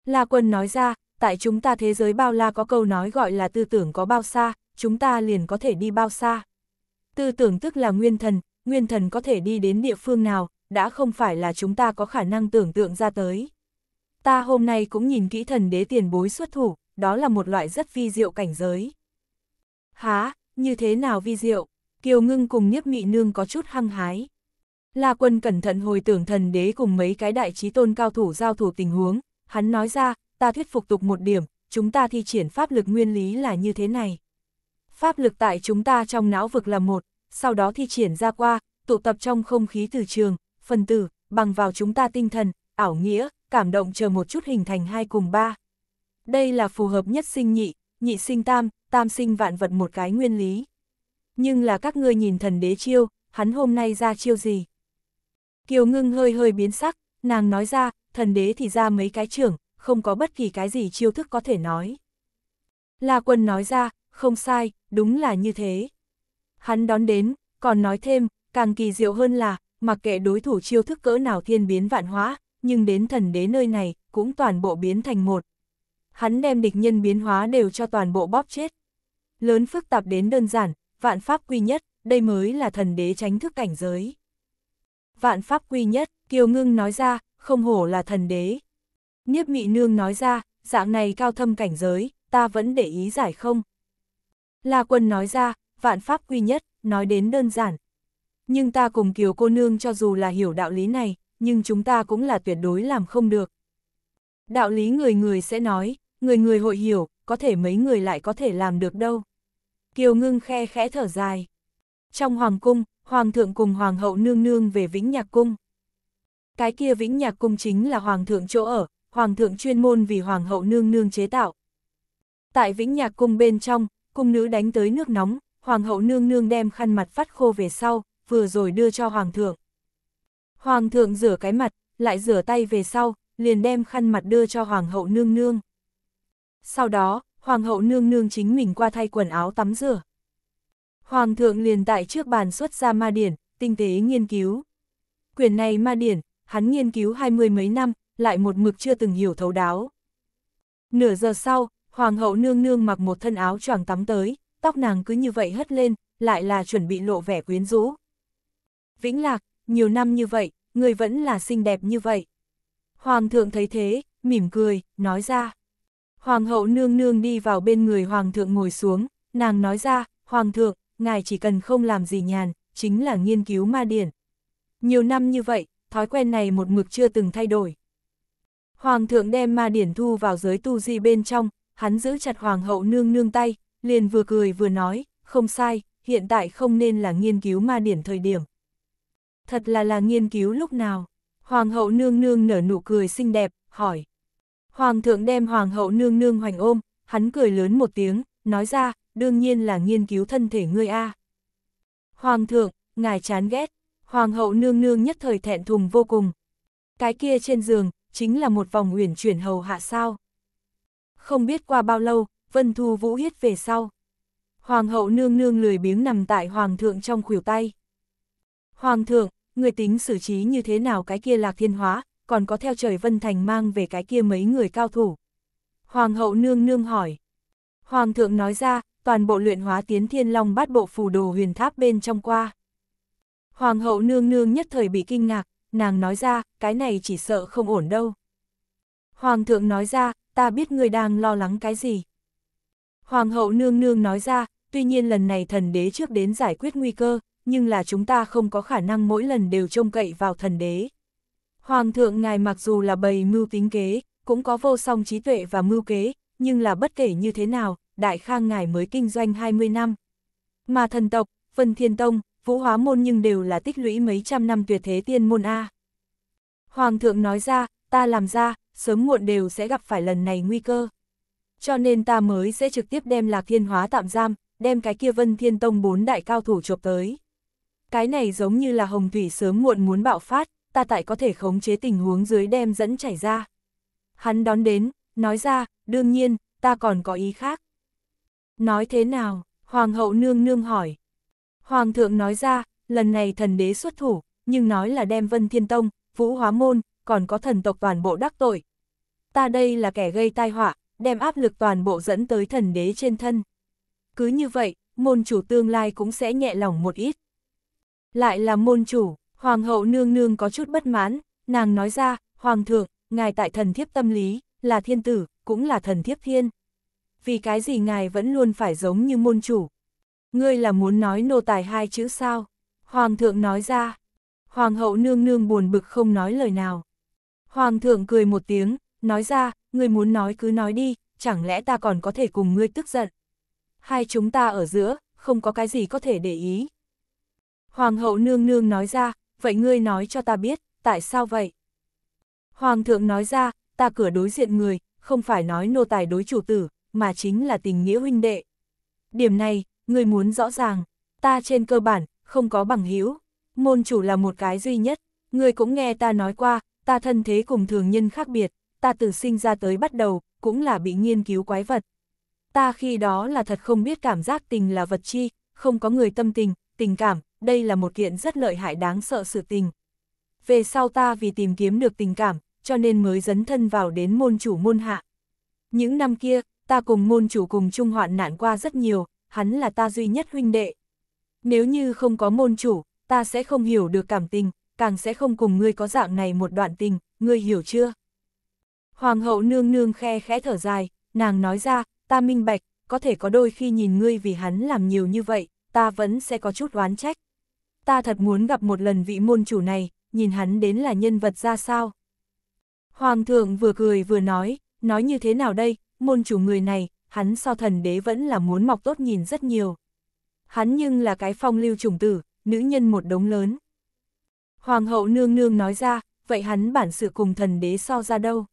La Quân nói ra, tại chúng ta thế giới bao la có câu nói gọi là tư tưởng có bao xa, chúng ta liền có thể đi bao xa. Tư tưởng tức là nguyên thần, nguyên thần có thể đi đến địa phương nào, đã không phải là chúng ta có khả năng tưởng tượng ra tới. Ta hôm nay cũng nhìn kỹ thần đế tiền bối xuất thủ, đó là một loại rất vi diệu cảnh giới. Há, như thế nào vi diệu? Kiều ngưng cùng nhiếp mị nương có chút hăng hái. La quân cẩn thận hồi tưởng thần đế cùng mấy cái đại trí tôn cao thủ giao thủ tình huống, hắn nói ra, ta thuyết phục tục một điểm, chúng ta thi triển pháp lực nguyên lý là như thế này. Pháp lực tại chúng ta trong não vực là một, sau đó thi triển ra qua, tụ tập trong không khí từ trường, phần tử, bằng vào chúng ta tinh thần, ảo nghĩa, cảm động chờ một chút hình thành hai cùng ba. Đây là phù hợp nhất sinh nhị, nhị sinh tam, tam sinh vạn vật một cái nguyên lý. Nhưng là các ngươi nhìn thần đế chiêu, hắn hôm nay ra chiêu gì? Kiều ngưng hơi hơi biến sắc, nàng nói ra, thần đế thì ra mấy cái trưởng, không có bất kỳ cái gì chiêu thức có thể nói. La quân nói ra, không sai, đúng là như thế. Hắn đón đến, còn nói thêm, càng kỳ diệu hơn là, mặc kệ đối thủ chiêu thức cỡ nào thiên biến vạn hóa, nhưng đến thần đế nơi này, cũng toàn bộ biến thành một. Hắn đem địch nhân biến hóa đều cho toàn bộ bóp chết. Lớn phức tạp đến đơn giản, vạn pháp quy nhất, đây mới là thần đế tránh thức cảnh giới. Vạn pháp quy nhất, Kiều Ngưng nói ra, không hổ là thần đế. Niếp Mị Nương nói ra, dạng này cao thâm cảnh giới, ta vẫn để ý giải không. La Quân nói ra, vạn pháp quy nhất, nói đến đơn giản. Nhưng ta cùng kiều cô nương cho dù là hiểu đạo lý này, nhưng chúng ta cũng là tuyệt đối làm không được. Đạo lý người người sẽ nói, người người hội hiểu, có thể mấy người lại có thể làm được đâu. Kiều ngưng khe khẽ thở dài. Trong hoàng cung, hoàng thượng cùng hoàng hậu nương nương về vĩnh nhạc cung. Cái kia vĩnh nhạc cung chính là hoàng thượng chỗ ở, hoàng thượng chuyên môn vì hoàng hậu nương nương chế tạo. Tại vĩnh nhạc cung bên trong, cung nữ đánh tới nước nóng, hoàng hậu nương nương đem khăn mặt phát khô về sau, vừa rồi đưa cho hoàng thượng. Hoàng thượng rửa cái mặt, lại rửa tay về sau, liền đem khăn mặt đưa cho hoàng hậu nương nương. Sau đó, hoàng hậu nương nương chính mình qua thay quần áo tắm rửa. Hoàng thượng liền tại trước bàn xuất ra ma điển, tinh tế nghiên cứu. Quyển này ma điển, hắn nghiên cứu hai mươi mấy năm, lại một mực chưa từng hiểu thấu đáo. Nửa giờ sau, hoàng hậu nương nương mặc một thân áo choàng tắm tới, tóc nàng cứ như vậy hất lên, lại là chuẩn bị lộ vẻ quyến rũ. Vĩnh Lạc, nhiều năm như vậy, người vẫn là xinh đẹp như vậy. Hoàng thượng thấy thế, mỉm cười, nói ra. Hoàng hậu nương nương đi vào bên người hoàng thượng ngồi xuống, nàng nói ra, hoàng thượng, ngài chỉ cần không làm gì nhàn, chính là nghiên cứu ma điển. Nhiều năm như vậy, thói quen này một mực chưa từng thay đổi. Hoàng thượng đem ma điển thu vào giới tu di bên trong, hắn giữ chặt hoàng hậu nương nương tay, liền vừa cười vừa nói, không sai, hiện tại không nên là nghiên cứu ma điển thời điểm. Thật là là nghiên cứu lúc nào, hoàng hậu nương nương nở nụ cười xinh đẹp, hỏi. Hoàng thượng đem hoàng hậu nương nương hoành ôm, hắn cười lớn một tiếng, nói ra, đương nhiên là nghiên cứu thân thể ngươi a. Hoàng thượng, ngài chán ghét, hoàng hậu nương nương nhất thời thẹn thùng vô cùng. Cái kia trên giường, chính là một vòng uyển chuyển hầu hạ sao. Không biết qua bao lâu, Vân Thu Vũ hiết về sau. Hoàng hậu nương nương lười biếng nằm tại hoàng thượng trong khuỷu tay. Hoàng thượng, người tính xử trí như thế nào cái kia lạc thiên hóa, còn có theo trời Vân Thành mang về cái kia mấy người cao thủ. Hoàng hậu nương nương hỏi. Hoàng thượng nói ra, toàn bộ luyện hóa tiến thiên long bát bộ phù đồ huyền tháp bên trong qua. Hoàng hậu nương nương nhất thời bị kinh ngạc, nàng nói ra, cái này chỉ sợ không ổn đâu. Hoàng thượng nói ra, ta biết người đang lo lắng cái gì. Hoàng hậu nương nương nói ra, tuy nhiên lần này thần đế trước đến giải quyết nguy cơ, nhưng là chúng ta không có khả năng mỗi lần đều trông cậy vào thần đế. Hoàng thượng ngài mặc dù là bầy mưu tính kế, cũng có vô song trí tuệ và mưu kế, nhưng là bất kể như thế nào, đại khang ngài mới kinh doanh 20 năm. Mà thần tộc, phân Thiên Tông, Vũ Hóa Môn nhưng đều là tích lũy mấy trăm năm tuyệt thế tiên môn A. Hoàng thượng nói ra, ta làm ra, sớm muộn đều sẽ gặp phải lần này nguy cơ cho nên ta mới sẽ trực tiếp đem Lạc Thiên Hóa tạm giam, đem cái kia Vân Thiên Tông bốn đại cao thủ chụp tới. Cái này giống như là hồng thủy sớm muộn muốn bạo phát, ta tại có thể khống chế tình huống dưới đem dẫn chảy ra. Hắn đón đến, nói ra, đương nhiên, ta còn có ý khác. Nói thế nào, Hoàng hậu nương nương hỏi. Hoàng thượng nói ra, lần này thần đế xuất thủ, nhưng nói là đem Vân Thiên Tông, Vũ Hóa Môn, còn có thần tộc toàn bộ đắc tội. Ta đây là kẻ gây tai họa, đem áp lực toàn bộ dẫn tới thần đế trên thân. Cứ như vậy, môn chủ tương lai cũng sẽ nhẹ lòng một ít. Lại là môn chủ, hoàng hậu nương nương có chút bất mãn, nàng nói ra, hoàng thượng, ngài tại thần thiếp tâm lý, là thiên tử, cũng là thần thiếp thiên. Vì cái gì ngài vẫn luôn phải giống như môn chủ. Ngươi là muốn nói nô tài hai chữ sao? Hoàng thượng nói ra. Hoàng hậu nương nương buồn bực không nói lời nào. Hoàng thượng cười một tiếng, nói ra, ngươi muốn nói cứ nói đi, chẳng lẽ ta còn có thể cùng ngươi tức giận. Hai chúng ta ở giữa, không có cái gì có thể để ý. Hoàng hậu nương nương nói ra, vậy ngươi nói cho ta biết, tại sao vậy? Hoàng thượng nói ra, ta cửa đối diện người, không phải nói nô tài đối chủ tử, mà chính là tình nghĩa huynh đệ. Điểm này, ngươi muốn rõ ràng, ta trên cơ bản, không có bằng hữu môn chủ là một cái duy nhất, ngươi cũng nghe ta nói qua, ta thân thế cùng thường nhân khác biệt ta từ sinh ra tới bắt đầu, cũng là bị nghiên cứu quái vật. Ta khi đó là thật không biết cảm giác tình là vật chi, không có người tâm tình, tình cảm, đây là một kiện rất lợi hại đáng sợ sự tình. Về sau ta vì tìm kiếm được tình cảm, cho nên mới dấn thân vào đến môn chủ môn hạ. Những năm kia, ta cùng môn chủ cùng chung hoạn nạn qua rất nhiều, hắn là ta duy nhất huynh đệ. Nếu như không có môn chủ, ta sẽ không hiểu được cảm tình, càng sẽ không cùng ngươi có dạng này một đoạn tình, ngươi hiểu chưa? Hoàng hậu nương nương khe khẽ thở dài, nàng nói ra, ta minh bạch, có thể có đôi khi nhìn ngươi vì hắn làm nhiều như vậy, ta vẫn sẽ có chút oán trách. Ta thật muốn gặp một lần vị môn chủ này, nhìn hắn đến là nhân vật ra sao. Hoàng thượng vừa cười vừa nói, nói như thế nào đây, môn chủ người này, hắn so thần đế vẫn là muốn mọc tốt nhìn rất nhiều. Hắn nhưng là cái phong lưu chủng tử, nữ nhân một đống lớn. Hoàng hậu nương nương nói ra, vậy hắn bản sự cùng thần đế so ra đâu.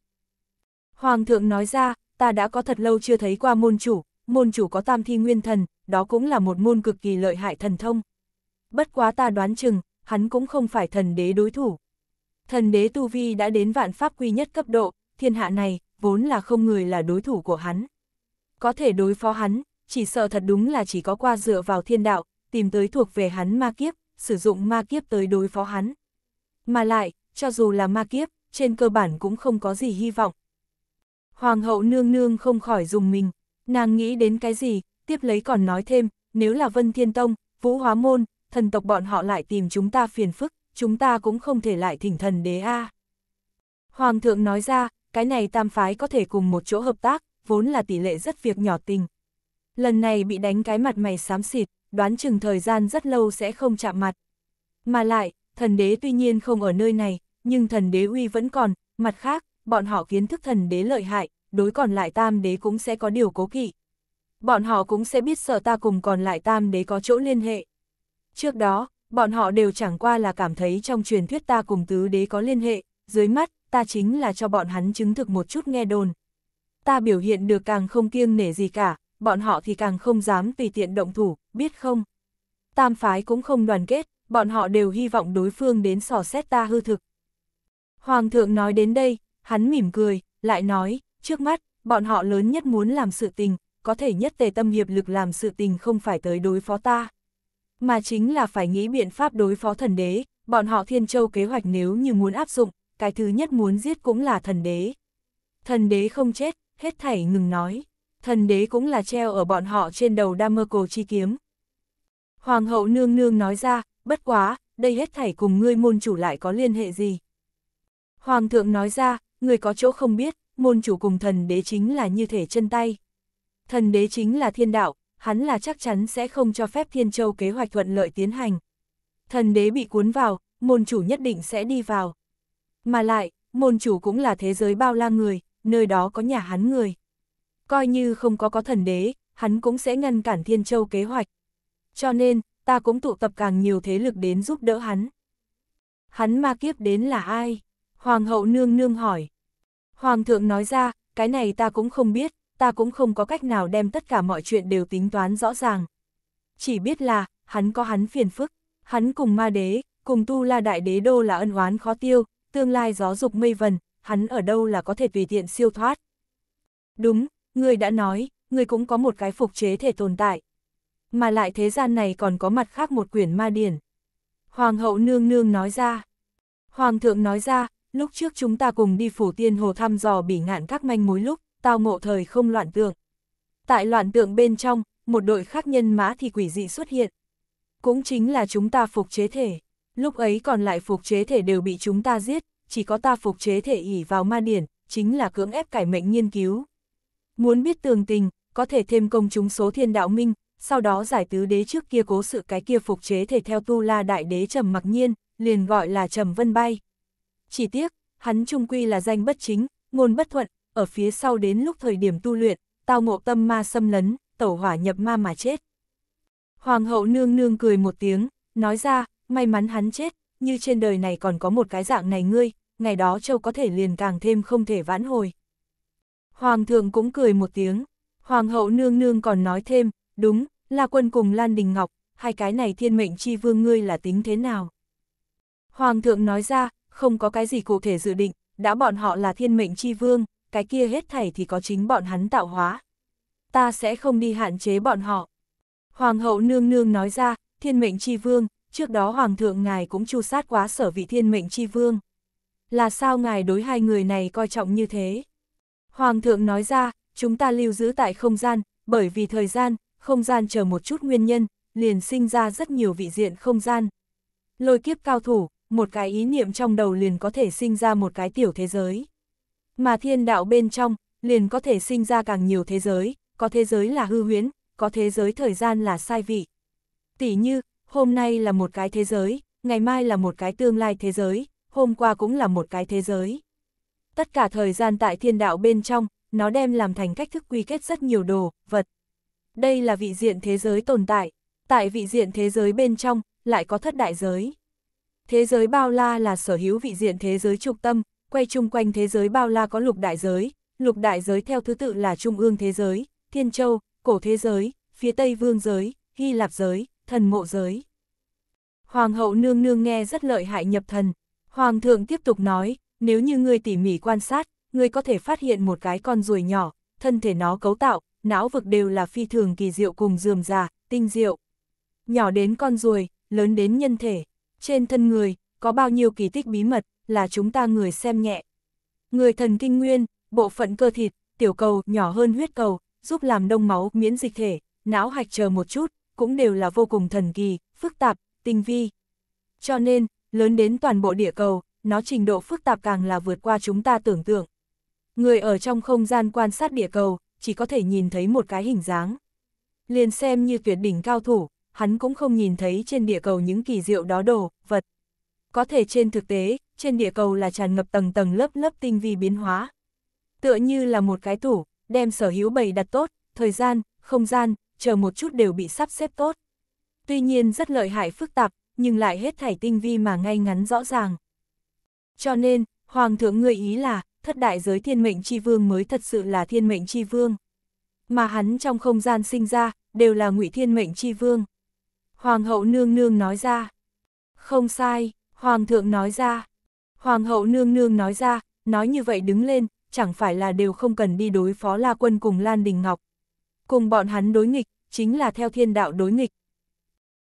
Hoàng thượng nói ra, ta đã có thật lâu chưa thấy qua môn chủ, môn chủ có tam thi nguyên thần, đó cũng là một môn cực kỳ lợi hại thần thông. Bất quá ta đoán chừng, hắn cũng không phải thần đế đối thủ. Thần đế Tu Vi đã đến vạn pháp quy nhất cấp độ, thiên hạ này, vốn là không người là đối thủ của hắn. Có thể đối phó hắn, chỉ sợ thật đúng là chỉ có qua dựa vào thiên đạo, tìm tới thuộc về hắn ma kiếp, sử dụng ma kiếp tới đối phó hắn. Mà lại, cho dù là ma kiếp, trên cơ bản cũng không có gì hy vọng, Hoàng hậu nương nương không khỏi dùng mình, nàng nghĩ đến cái gì, tiếp lấy còn nói thêm, nếu là Vân Thiên Tông, Vũ Hóa Môn, thần tộc bọn họ lại tìm chúng ta phiền phức, chúng ta cũng không thể lại thỉnh thần đế a. Hoàng thượng nói ra, cái này tam phái có thể cùng một chỗ hợp tác, vốn là tỷ lệ rất việc nhỏ tình. Lần này bị đánh cái mặt mày xám xịt, đoán chừng thời gian rất lâu sẽ không chạm mặt. Mà lại, thần đế tuy nhiên không ở nơi này, nhưng thần đế uy vẫn còn, mặt khác, bọn họ kiến thức thần đế lợi hại, đối còn lại tam đế cũng sẽ có điều cố kỵ. Bọn họ cũng sẽ biết sở ta cùng còn lại tam đế có chỗ liên hệ. Trước đó, bọn họ đều chẳng qua là cảm thấy trong truyền thuyết ta cùng tứ đế có liên hệ, dưới mắt, ta chính là cho bọn hắn chứng thực một chút nghe đồn. Ta biểu hiện được càng không kiêng nể gì cả, bọn họ thì càng không dám tùy tiện động thủ, biết không? Tam phái cũng không đoàn kết, bọn họ đều hy vọng đối phương đến sò xét ta hư thực. Hoàng thượng nói đến đây, Hắn mỉm cười, lại nói, trước mắt, bọn họ lớn nhất muốn làm sự tình, có thể nhất tề tâm hiệp lực làm sự tình không phải tới đối phó ta. Mà chính là phải nghĩ biện pháp đối phó thần đế, bọn họ thiên châu kế hoạch nếu như muốn áp dụng, cái thứ nhất muốn giết cũng là thần đế. Thần đế không chết, hết thảy ngừng nói. Thần đế cũng là treo ở bọn họ trên đầu đam mơ cổ chi kiếm. Hoàng hậu nương nương nói ra, bất quá, đây hết thảy cùng ngươi môn chủ lại có liên hệ gì. Hoàng thượng nói ra, người có chỗ không biết, môn chủ cùng thần đế chính là như thể chân tay. Thần đế chính là thiên đạo, hắn là chắc chắn sẽ không cho phép thiên châu kế hoạch thuận lợi tiến hành. Thần đế bị cuốn vào, môn chủ nhất định sẽ đi vào. Mà lại, môn chủ cũng là thế giới bao la người, nơi đó có nhà hắn người. Coi như không có có thần đế, hắn cũng sẽ ngăn cản thiên châu kế hoạch. Cho nên, ta cũng tụ tập càng nhiều thế lực đến giúp đỡ hắn. Hắn ma kiếp đến là ai? Hoàng hậu nương nương hỏi. Hoàng thượng nói ra, cái này ta cũng không biết, ta cũng không có cách nào đem tất cả mọi chuyện đều tính toán rõ ràng. Chỉ biết là, hắn có hắn phiền phức, hắn cùng ma đế, cùng tu la đại đế đô là ân oán khó tiêu, tương lai gió dục mây vần, hắn ở đâu là có thể tùy tiện siêu thoát. Đúng, người đã nói, người cũng có một cái phục chế thể tồn tại. Mà lại thế gian này còn có mặt khác một quyển ma điển. Hoàng hậu nương nương nói ra. Hoàng thượng nói ra, lúc trước chúng ta cùng đi phủ tiên hồ thăm dò bỉ ngạn các manh mối lúc, tao ngộ thời không loạn tượng. Tại loạn tượng bên trong, một đội khác nhân mã thì quỷ dị xuất hiện. Cũng chính là chúng ta phục chế thể. Lúc ấy còn lại phục chế thể đều bị chúng ta giết, chỉ có ta phục chế thể ỉ vào ma điển, chính là cưỡng ép cải mệnh nghiên cứu. Muốn biết tường tình, có thể thêm công chúng số thiên đạo minh, sau đó giải tứ đế trước kia cố sự cái kia phục chế thể theo tu la đại đế trầm mặc nhiên, liền gọi là trầm vân bay, chỉ tiếc, hắn trung quy là danh bất chính, ngôn bất thuận, ở phía sau đến lúc thời điểm tu luyện, tao ngộ tâm ma xâm lấn, tẩu hỏa nhập ma mà chết. Hoàng hậu nương nương cười một tiếng, nói ra, may mắn hắn chết, như trên đời này còn có một cái dạng này ngươi, ngày đó châu có thể liền càng thêm không thể vãn hồi. Hoàng thượng cũng cười một tiếng, hoàng hậu nương nương còn nói thêm, đúng, là quân cùng Lan Đình Ngọc, hai cái này thiên mệnh chi vương ngươi là tính thế nào. Hoàng thượng nói ra, không có cái gì cụ thể dự định, đã bọn họ là thiên mệnh chi vương, cái kia hết thảy thì có chính bọn hắn tạo hóa. Ta sẽ không đi hạn chế bọn họ. Hoàng hậu nương nương nói ra, thiên mệnh chi vương, trước đó hoàng thượng ngài cũng chu sát quá sở vị thiên mệnh chi vương. Là sao ngài đối hai người này coi trọng như thế? Hoàng thượng nói ra, chúng ta lưu giữ tại không gian, bởi vì thời gian, không gian chờ một chút nguyên nhân, liền sinh ra rất nhiều vị diện không gian. Lôi kiếp cao thủ, một cái ý niệm trong đầu liền có thể sinh ra một cái tiểu thế giới. Mà thiên đạo bên trong, liền có thể sinh ra càng nhiều thế giới, có thế giới là hư huyễn, có thế giới thời gian là sai vị. Tỷ như, hôm nay là một cái thế giới, ngày mai là một cái tương lai thế giới, hôm qua cũng là một cái thế giới. Tất cả thời gian tại thiên đạo bên trong, nó đem làm thành cách thức quy kết rất nhiều đồ, vật. Đây là vị diện thế giới tồn tại, tại vị diện thế giới bên trong, lại có thất đại giới. Thế giới bao la là sở hữu vị diện thế giới trục tâm, quay chung quanh thế giới bao la có lục đại giới, lục đại giới theo thứ tự là trung ương thế giới, thiên châu, cổ thế giới, phía tây vương giới, Hy Lạp giới, thần mộ giới. Hoàng hậu nương nương nghe rất lợi hại nhập thần. Hoàng thượng tiếp tục nói, nếu như ngươi tỉ mỉ quan sát, ngươi có thể phát hiện một cái con ruồi nhỏ, thân thể nó cấu tạo, não vực đều là phi thường kỳ diệu cùng dườm già, tinh diệu. Nhỏ đến con ruồi, lớn đến nhân thể, trên thân người, có bao nhiêu kỳ tích bí mật, là chúng ta người xem nhẹ. Người thần kinh nguyên, bộ phận cơ thịt, tiểu cầu nhỏ hơn huyết cầu, giúp làm đông máu, miễn dịch thể, não hạch chờ một chút, cũng đều là vô cùng thần kỳ, phức tạp, tinh vi. Cho nên, lớn đến toàn bộ địa cầu, nó trình độ phức tạp càng là vượt qua chúng ta tưởng tượng. Người ở trong không gian quan sát địa cầu, chỉ có thể nhìn thấy một cái hình dáng. Liền xem như tuyệt đỉnh cao thủ, hắn cũng không nhìn thấy trên địa cầu những kỳ diệu đó đổ, vật. Có thể trên thực tế, trên địa cầu là tràn ngập tầng tầng lớp lớp tinh vi biến hóa. Tựa như là một cái tủ, đem sở hữu bày đặt tốt, thời gian, không gian, chờ một chút đều bị sắp xếp tốt. Tuy nhiên rất lợi hại phức tạp, nhưng lại hết thảy tinh vi mà ngay ngắn rõ ràng. Cho nên, Hoàng thượng người ý là, thất đại giới thiên mệnh chi vương mới thật sự là thiên mệnh chi vương. Mà hắn trong không gian sinh ra, đều là ngụy thiên mệnh chi vương. Hoàng hậu nương nương nói ra. Không sai, Hoàng thượng nói ra. Hoàng hậu nương nương nói ra, nói như vậy đứng lên, chẳng phải là đều không cần đi đối phó La Quân cùng Lan Đình Ngọc. Cùng bọn hắn đối nghịch, chính là theo thiên đạo đối nghịch.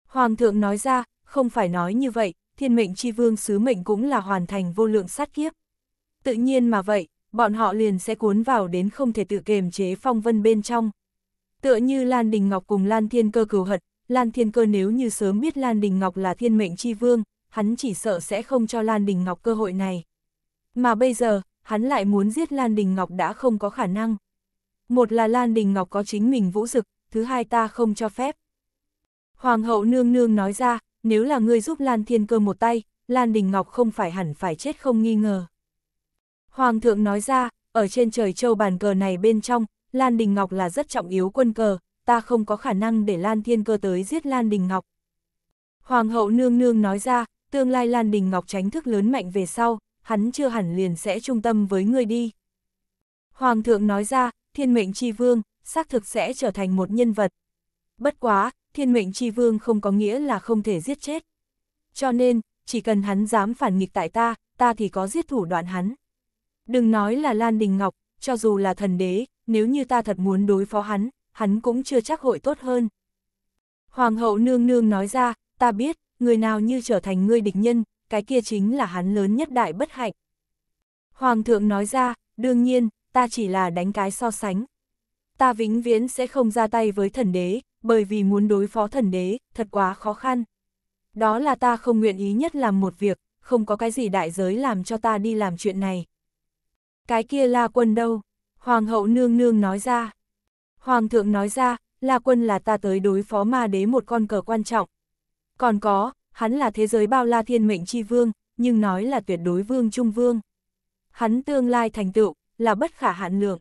Hoàng thượng nói ra, không phải nói như vậy, thiên mệnh chi vương sứ mệnh cũng là hoàn thành vô lượng sát kiếp. Tự nhiên mà vậy, bọn họ liền sẽ cuốn vào đến không thể tự kềm chế phong vân bên trong. Tựa như Lan Đình Ngọc cùng Lan Thiên Cơ cửu hật, Lan Thiên Cơ nếu như sớm biết Lan Đình Ngọc là thiên mệnh chi vương, hắn chỉ sợ sẽ không cho Lan Đình Ngọc cơ hội này. Mà bây giờ, hắn lại muốn giết Lan Đình Ngọc đã không có khả năng. Một là Lan Đình Ngọc có chính mình vũ dực, thứ hai ta không cho phép. Hoàng hậu nương nương nói ra, nếu là ngươi giúp Lan Thiên Cơ một tay, Lan Đình Ngọc không phải hẳn phải chết không nghi ngờ. Hoàng thượng nói ra, ở trên trời châu bàn cờ này bên trong, Lan Đình Ngọc là rất trọng yếu quân cờ, ta không có khả năng để Lan Thiên Cơ tới giết Lan Đình Ngọc. Hoàng hậu nương nương nói ra, tương lai Lan Đình Ngọc tránh thức lớn mạnh về sau, hắn chưa hẳn liền sẽ trung tâm với người đi. Hoàng thượng nói ra, thiên mệnh Chi vương, xác thực sẽ trở thành một nhân vật. Bất quá, thiên mệnh Chi vương không có nghĩa là không thể giết chết. Cho nên, chỉ cần hắn dám phản nghịch tại ta, ta thì có giết thủ đoạn hắn. Đừng nói là Lan Đình Ngọc, cho dù là thần đế, nếu như ta thật muốn đối phó hắn, hắn cũng chưa chắc hội tốt hơn. Hoàng hậu nương nương nói ra, ta biết, người nào như trở thành ngươi địch nhân, cái kia chính là hắn lớn nhất đại bất hạnh. Hoàng thượng nói ra, đương nhiên, ta chỉ là đánh cái so sánh. Ta vĩnh viễn sẽ không ra tay với thần đế, bởi vì muốn đối phó thần đế, thật quá khó khăn. Đó là ta không nguyện ý nhất làm một việc, không có cái gì đại giới làm cho ta đi làm chuyện này. Cái kia la quân đâu? Hoàng hậu nương nương nói ra. Hoàng thượng nói ra, là quân là ta tới đối phó ma đế một con cờ quan trọng. Còn có, hắn là thế giới bao la thiên mệnh chi vương, nhưng nói là tuyệt đối vương trung vương. Hắn tương lai thành tựu, là bất khả hạn lượng.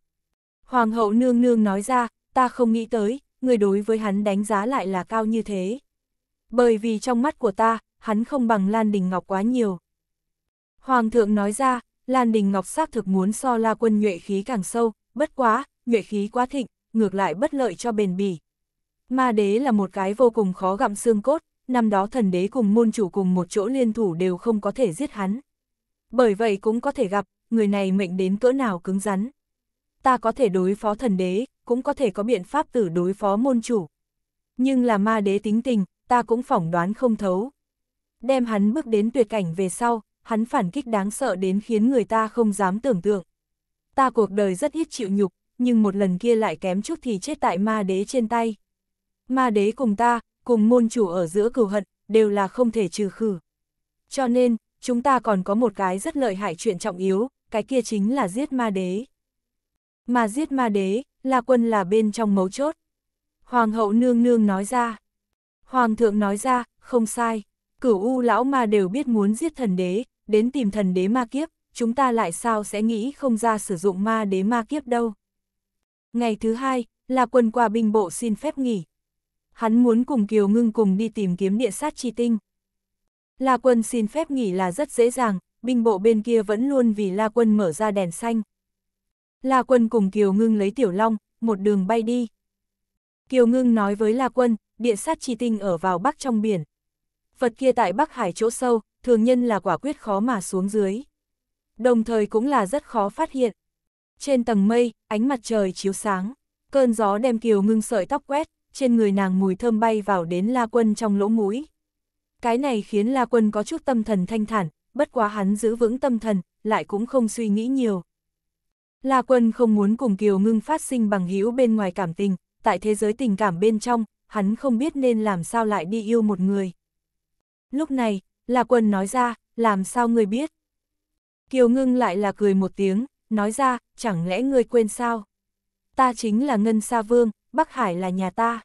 Hoàng hậu nương nương nói ra, ta không nghĩ tới, người đối với hắn đánh giá lại là cao như thế. Bởi vì trong mắt của ta, hắn không bằng Lan Đình Ngọc quá nhiều. Hoàng thượng nói ra, Lan Đình Ngọc xác thực muốn so la quân nhuệ khí càng sâu, bất quá, nhuệ khí quá thịnh, ngược lại bất lợi cho bền bỉ. Ma đế là một cái vô cùng khó gặm xương cốt, năm đó thần đế cùng môn chủ cùng một chỗ liên thủ đều không có thể giết hắn. Bởi vậy cũng có thể gặp, người này mệnh đến cỡ nào cứng rắn. Ta có thể đối phó thần đế, cũng có thể có biện pháp tử đối phó môn chủ. Nhưng là ma đế tính tình, ta cũng phỏng đoán không thấu. Đem hắn bước đến tuyệt cảnh về sau, hắn phản kích đáng sợ đến khiến người ta không dám tưởng tượng. Ta cuộc đời rất ít chịu nhục, nhưng một lần kia lại kém chút thì chết tại ma đế trên tay. Ma đế cùng ta, cùng môn chủ ở giữa cửu hận, đều là không thể trừ khử. Cho nên, chúng ta còn có một cái rất lợi hại chuyện trọng yếu, cái kia chính là giết ma đế. Mà giết ma đế, là quân là bên trong mấu chốt. Hoàng hậu nương nương nói ra. Hoàng thượng nói ra, không sai. Cửu u lão ma đều biết muốn giết thần đế, đến tìm thần đế ma kiếp, chúng ta lại sao sẽ nghĩ không ra sử dụng ma đế ma kiếp đâu. Ngày thứ hai, là quân qua binh bộ xin phép nghỉ. Hắn muốn cùng Kiều Ngưng cùng đi tìm kiếm địa sát chi tinh. La quân xin phép nghỉ là rất dễ dàng, binh bộ bên kia vẫn luôn vì La quân mở ra đèn xanh. La quân cùng Kiều Ngưng lấy Tiểu Long, một đường bay đi. Kiều Ngưng nói với La quân, địa sát chi tinh ở vào bắc trong biển. Vật kia tại Bắc Hải chỗ sâu, thường nhân là quả quyết khó mà xuống dưới. Đồng thời cũng là rất khó phát hiện. Trên tầng mây, ánh mặt trời chiếu sáng, cơn gió đem kiều ngưng sợi tóc quét, trên người nàng mùi thơm bay vào đến La Quân trong lỗ mũi. Cái này khiến La Quân có chút tâm thần thanh thản, bất quá hắn giữ vững tâm thần, lại cũng không suy nghĩ nhiều. La Quân không muốn cùng Kiều Ngưng phát sinh bằng hữu bên ngoài cảm tình, tại thế giới tình cảm bên trong, hắn không biết nên làm sao lại đi yêu một người. Lúc này, La Quân nói ra, làm sao người biết? Kiều Ngưng lại là cười một tiếng, nói ra, chẳng lẽ ngươi quên sao? Ta chính là Ngân Sa Vương, Bắc Hải là nhà ta.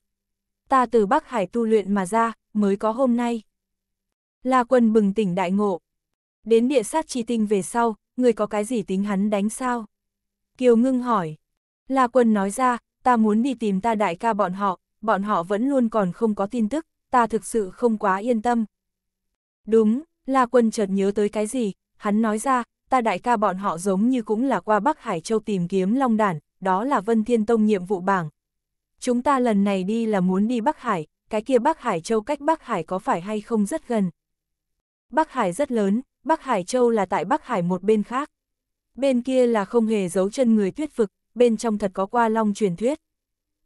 Ta từ Bắc Hải tu luyện mà ra, mới có hôm nay. La quân bừng tỉnh đại ngộ. Đến địa sát chi tinh về sau, ngươi có cái gì tính hắn đánh sao? Kiều ngưng hỏi. La quân nói ra, ta muốn đi tìm ta đại ca bọn họ, bọn họ vẫn luôn còn không có tin tức, ta thực sự không quá yên tâm. Đúng, La quân chợt nhớ tới cái gì, hắn nói ra, ta đại ca bọn họ giống như cũng là qua Bắc Hải Châu tìm kiếm Long Đản, đó là Vân Thiên Tông nhiệm vụ bảng. Chúng ta lần này đi là muốn đi Bắc Hải, cái kia Bắc Hải Châu cách Bắc Hải có phải hay không rất gần. Bắc Hải rất lớn, Bắc Hải Châu là tại Bắc Hải một bên khác. Bên kia là không hề giấu chân người tuyết vực, bên trong thật có qua long truyền thuyết.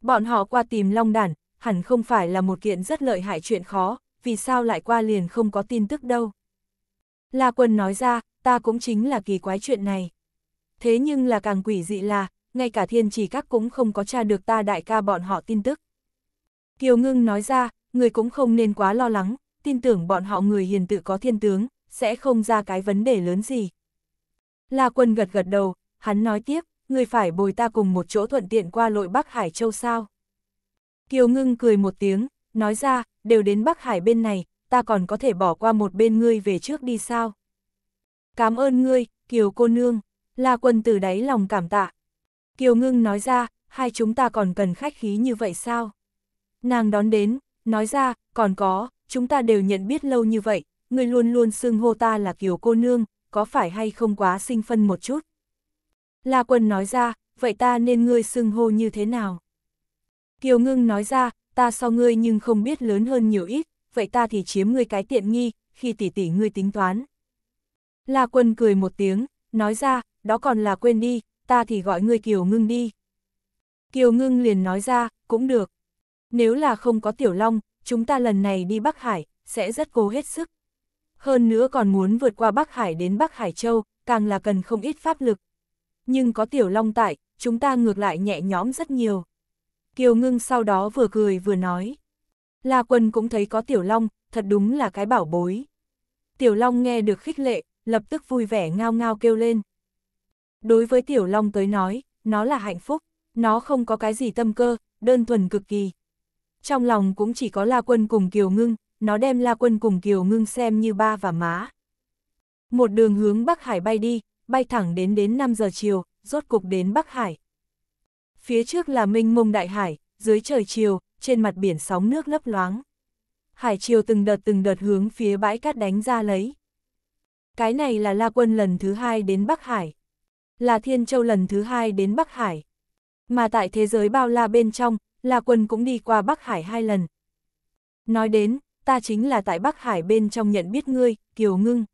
Bọn họ qua tìm long đản, hẳn không phải là một kiện rất lợi hại chuyện khó, vì sao lại qua liền không có tin tức đâu. La Quân nói ra, ta cũng chính là kỳ quái chuyện này. Thế nhưng là càng quỷ dị là, ngay cả thiên chỉ các cũng không có tra được ta đại ca bọn họ tin tức. Kiều ngưng nói ra, người cũng không nên quá lo lắng, tin tưởng bọn họ người hiền tự có thiên tướng, sẽ không ra cái vấn đề lớn gì. La quân gật gật đầu, hắn nói tiếp, người phải bồi ta cùng một chỗ thuận tiện qua lội Bắc Hải Châu sao. Kiều ngưng cười một tiếng, nói ra, đều đến Bắc Hải bên này, ta còn có thể bỏ qua một bên ngươi về trước đi sao cảm ơn ngươi, Kiều cô nương, La Quân từ đáy lòng cảm tạ. Kiều ngưng nói ra, hai chúng ta còn cần khách khí như vậy sao? Nàng đón đến, nói ra, còn có, chúng ta đều nhận biết lâu như vậy, ngươi luôn luôn xưng hô ta là Kiều cô nương, có phải hay không quá sinh phân một chút? La Quân nói ra, vậy ta nên ngươi xưng hô như thế nào? Kiều ngưng nói ra, ta so ngươi nhưng không biết lớn hơn nhiều ít, vậy ta thì chiếm ngươi cái tiện nghi, khi tỷ tỷ ngươi tính toán. La Quân cười một tiếng, nói ra, đó còn là quên đi, ta thì gọi ngươi Kiều Ngưng đi. Kiều Ngưng liền nói ra, cũng được. Nếu là không có Tiểu Long, chúng ta lần này đi Bắc Hải, sẽ rất cố hết sức. Hơn nữa còn muốn vượt qua Bắc Hải đến Bắc Hải Châu, càng là cần không ít pháp lực. Nhưng có Tiểu Long tại, chúng ta ngược lại nhẹ nhõm rất nhiều. Kiều Ngưng sau đó vừa cười vừa nói. La Quân cũng thấy có Tiểu Long, thật đúng là cái bảo bối. Tiểu Long nghe được khích lệ, lập tức vui vẻ ngao ngao kêu lên. Đối với Tiểu Long tới nói, nó là hạnh phúc, nó không có cái gì tâm cơ, đơn thuần cực kỳ. Trong lòng cũng chỉ có La Quân cùng Kiều Ngưng, nó đem La Quân cùng Kiều Ngưng xem như ba và má. Một đường hướng Bắc Hải bay đi, bay thẳng đến đến 5 giờ chiều, rốt cục đến Bắc Hải. Phía trước là minh mông đại hải, dưới trời chiều, trên mặt biển sóng nước lấp loáng. Hải chiều từng đợt từng đợt hướng phía bãi cát đánh ra lấy. Cái này là La Quân lần thứ hai đến Bắc Hải. Là Thiên Châu lần thứ hai đến Bắc Hải. Mà tại thế giới bao la bên trong, La Quân cũng đi qua Bắc Hải hai lần. Nói đến, ta chính là tại Bắc Hải bên trong nhận biết ngươi, Kiều Ngưng.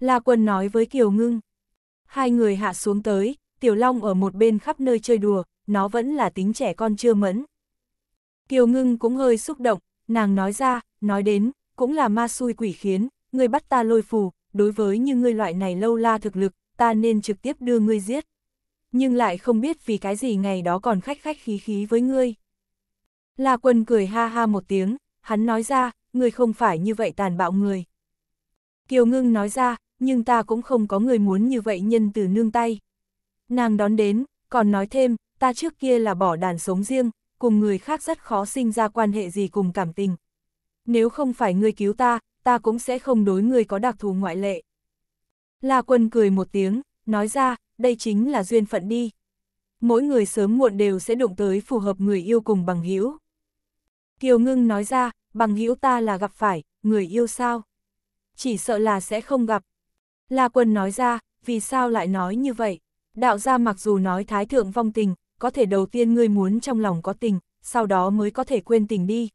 La Quân nói với Kiều Ngưng. Hai người hạ xuống tới, Tiểu Long ở một bên khắp nơi chơi đùa, nó vẫn là tính trẻ con chưa mẫn. Kiều Ngưng cũng hơi xúc động, nàng nói ra, nói đến, cũng là ma xui quỷ khiến, người bắt ta lôi phù, đối với như ngươi loại này lâu la thực lực, ta nên trực tiếp đưa ngươi giết. Nhưng lại không biết vì cái gì ngày đó còn khách khách khí khí với ngươi. La quân cười ha ha một tiếng, hắn nói ra, ngươi không phải như vậy tàn bạo người. Kiều ngưng nói ra, nhưng ta cũng không có người muốn như vậy nhân từ nương tay. Nàng đón đến, còn nói thêm, ta trước kia là bỏ đàn sống riêng, cùng người khác rất khó sinh ra quan hệ gì cùng cảm tình. Nếu không phải ngươi cứu ta, ta cũng sẽ không đối người có đặc thù ngoại lệ. La quân cười một tiếng, nói ra, đây chính là duyên phận đi. Mỗi người sớm muộn đều sẽ đụng tới phù hợp người yêu cùng bằng hữu. Kiều ngưng nói ra, bằng hữu ta là gặp phải, người yêu sao? Chỉ sợ là sẽ không gặp. La quân nói ra, vì sao lại nói như vậy? Đạo gia mặc dù nói thái thượng vong tình, có thể đầu tiên ngươi muốn trong lòng có tình, sau đó mới có thể quên tình đi.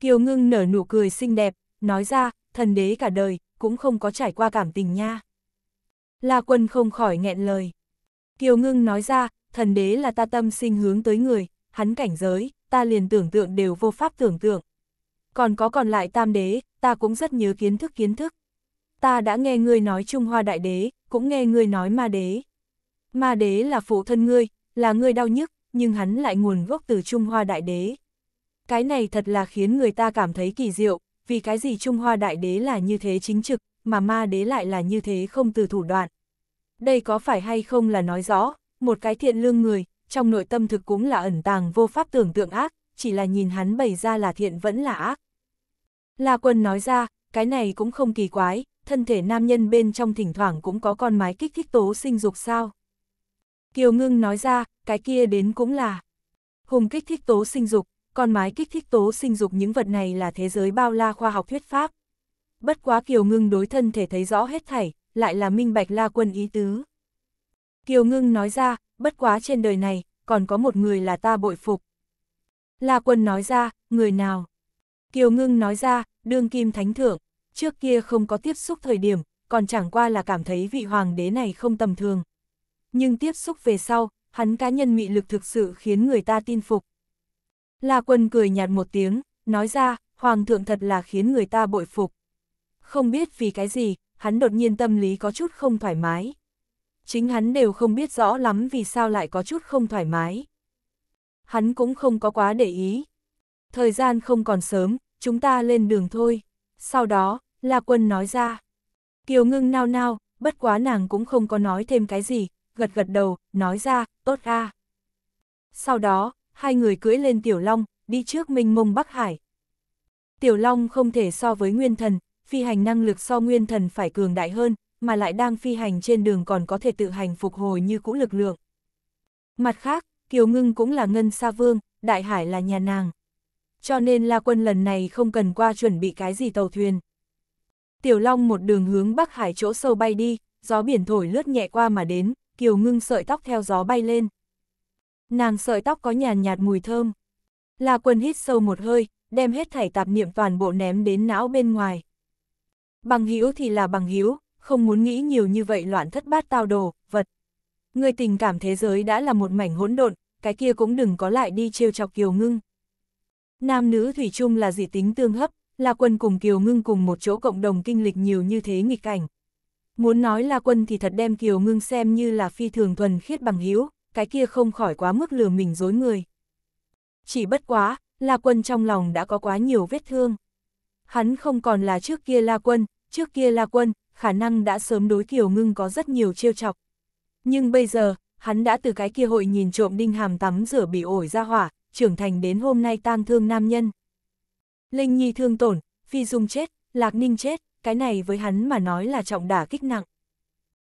Kiều ngưng nở nụ cười xinh đẹp, nói ra, thần đế cả đời, cũng không có trải qua cảm tình nha. La quân không khỏi nghẹn lời. Kiều ngưng nói ra, thần đế là ta tâm sinh hướng tới người, hắn cảnh giới, ta liền tưởng tượng đều vô pháp tưởng tượng. Còn có còn lại tam đế, ta cũng rất nhớ kiến thức kiến thức. Ta đã nghe ngươi nói Trung Hoa Đại Đế, cũng nghe ngươi nói Ma Đế. Ma Đế là phụ thân ngươi, là ngươi đau nhức, nhưng hắn lại nguồn gốc từ Trung Hoa Đại Đế. Cái này thật là khiến người ta cảm thấy kỳ diệu, vì cái gì Trung Hoa Đại Đế là như thế chính trực, mà ma đế lại là như thế không từ thủ đoạn. Đây có phải hay không là nói rõ, một cái thiện lương người, trong nội tâm thực cũng là ẩn tàng vô pháp tưởng tượng ác, chỉ là nhìn hắn bày ra là thiện vẫn là ác. La Quân nói ra, cái này cũng không kỳ quái, thân thể nam nhân bên trong thỉnh thoảng cũng có con mái kích thích tố sinh dục sao. Kiều Ngưng nói ra, cái kia đến cũng là hùng kích thích tố sinh dục, con mái kích thích tố sinh dục những vật này là thế giới bao la khoa học thuyết pháp. Bất quá Kiều Ngưng đối thân thể thấy rõ hết thảy, lại là minh bạch la quân ý tứ. Kiều Ngưng nói ra, bất quá trên đời này, còn có một người là ta bội phục. La quân nói ra, người nào? Kiều Ngưng nói ra, đương kim thánh thượng, trước kia không có tiếp xúc thời điểm, còn chẳng qua là cảm thấy vị hoàng đế này không tầm thường. Nhưng tiếp xúc về sau, hắn cá nhân mị lực thực sự khiến người ta tin phục. La Quân cười nhạt một tiếng, nói ra, Hoàng thượng thật là khiến người ta bội phục. Không biết vì cái gì, hắn đột nhiên tâm lý có chút không thoải mái. Chính hắn đều không biết rõ lắm vì sao lại có chút không thoải mái. Hắn cũng không có quá để ý. Thời gian không còn sớm, chúng ta lên đường thôi. Sau đó, La Quân nói ra. Kiều ngưng nao nao, bất quá nàng cũng không có nói thêm cái gì, gật gật đầu, nói ra, tốt a. Sau đó, hai người cưỡi lên Tiểu Long, đi trước minh mông Bắc Hải. Tiểu Long không thể so với nguyên thần, phi hành năng lực so nguyên thần phải cường đại hơn, mà lại đang phi hành trên đường còn có thể tự hành phục hồi như cũ lực lượng. Mặt khác, Kiều Ngưng cũng là Ngân Sa Vương, Đại Hải là nhà nàng. Cho nên La Quân lần này không cần qua chuẩn bị cái gì tàu thuyền. Tiểu Long một đường hướng Bắc Hải chỗ sâu bay đi, gió biển thổi lướt nhẹ qua mà đến, Kiều Ngưng sợi tóc theo gió bay lên. Nàng sợi tóc có nhàn nhạt mùi thơm. La Quân hít sâu một hơi, đem hết thảy tạp niệm toàn bộ ném đến não bên ngoài. Bằng hiếu thì là bằng hiếu, không muốn nghĩ nhiều như vậy loạn thất bát tao đồ, vật. Người tình cảm thế giới đã là một mảnh hỗn độn, cái kia cũng đừng có lại đi trêu chọc Kiều Ngưng. Nam nữ thủy chung là dị tính tương hấp, La Quân cùng Kiều Ngưng cùng một chỗ cộng đồng kinh lịch nhiều như thế nghịch cảnh. Muốn nói La Quân thì thật đem Kiều Ngưng xem như là phi thường thuần khiết bằng hữu, cái kia không khỏi quá mức lừa mình dối người. Chỉ bất quá, La Quân trong lòng đã có quá nhiều vết thương. Hắn không còn là trước kia La Quân, trước kia La Quân, khả năng đã sớm đối Kiều Ngưng có rất nhiều trêu chọc. Nhưng bây giờ, hắn đã từ cái kia hội nhìn trộm đinh hàm tắm rửa bị ổi ra hỏa, trưởng thành đến hôm nay tang thương nam nhân. Linh Nhi thương tổn, Phi Dung chết, Lạc Ninh chết, cái này với hắn mà nói là trọng đả kích nặng.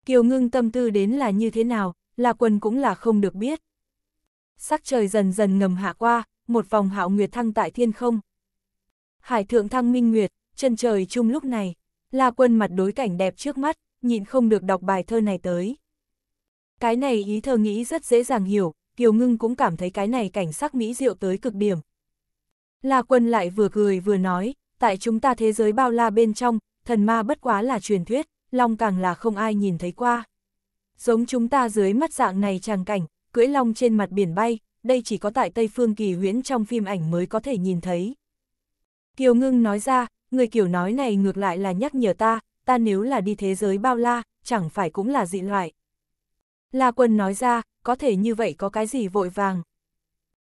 Kiều Ngưng tâm tư đến là như thế nào, là quân cũng là không được biết. Sắc trời dần dần ngầm hạ qua, một vòng hạo nguyệt thăng tại thiên không. Hải thượng thăng minh nguyệt, chân trời chung lúc này, là quân mặt đối cảnh đẹp trước mắt, nhịn không được đọc bài thơ này tới. Cái này ý thơ nghĩ rất dễ dàng hiểu, Kiều Ngưng cũng cảm thấy cái này cảnh sắc mỹ diệu tới cực điểm. La quân lại vừa cười vừa nói, tại chúng ta thế giới bao la bên trong, thần ma bất quá là truyền thuyết, long càng là không ai nhìn thấy qua giống chúng ta dưới mắt dạng này tràng cảnh, cưỡi long trên mặt biển bay, đây chỉ có tại Tây Phương Kỳ huyễn trong phim ảnh mới có thể nhìn thấy. Kiều Ngưng nói ra, người kiểu nói này ngược lại là nhắc nhở ta, ta nếu là đi thế giới bao la, chẳng phải cũng là dị loại. La Quân nói ra, có thể như vậy có cái gì vội vàng.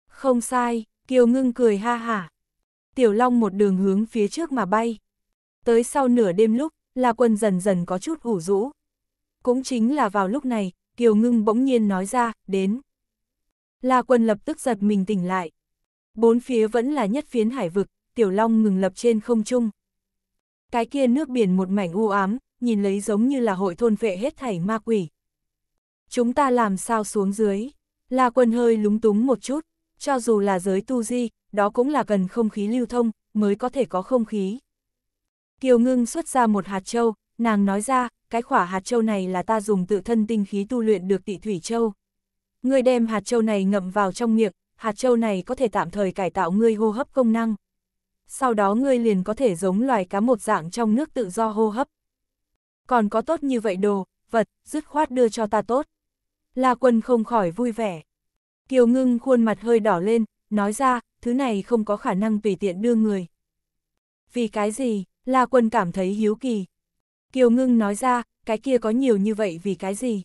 Không sai, Kiều Ngưng cười ha hả. Tiểu Long một đường hướng phía trước mà bay. Tới sau nửa đêm lúc, La Quân dần dần có chút ủ rũ, cũng chính là vào lúc này, Kiều Ngưng bỗng nhiên nói ra, đến. La quân lập tức giật mình tỉnh lại. Bốn phía vẫn là nhất phiến hải vực, Tiểu Long ngừng lập trên không trung. Cái kia nước biển một mảnh u ám, nhìn lấy giống như là hội thôn vệ hết thảy ma quỷ. Chúng ta làm sao xuống dưới? La quân hơi lúng túng một chút, cho dù là giới tu di, đó cũng là cần không khí lưu thông, mới có thể có không khí. Kiều ngưng xuất ra một hạt châu, Nàng nói ra, cái khỏa hạt châu này là ta dùng tự thân tinh khí tu luyện được tị thủy châu. Ngươi đem hạt châu này ngậm vào trong miệng, hạt châu này có thể tạm thời cải tạo ngươi hô hấp công năng. Sau đó ngươi liền có thể giống loài cá một dạng trong nước tự do hô hấp. Còn có tốt như vậy đồ, vật, dứt khoát đưa cho ta tốt. La quân không khỏi vui vẻ. Kiều ngưng khuôn mặt hơi đỏ lên, nói ra, thứ này không có khả năng tùy tiện đưa người. Vì cái gì, La quân cảm thấy hiếu kỳ. Kiều Ngưng nói ra, cái kia có nhiều như vậy vì cái gì?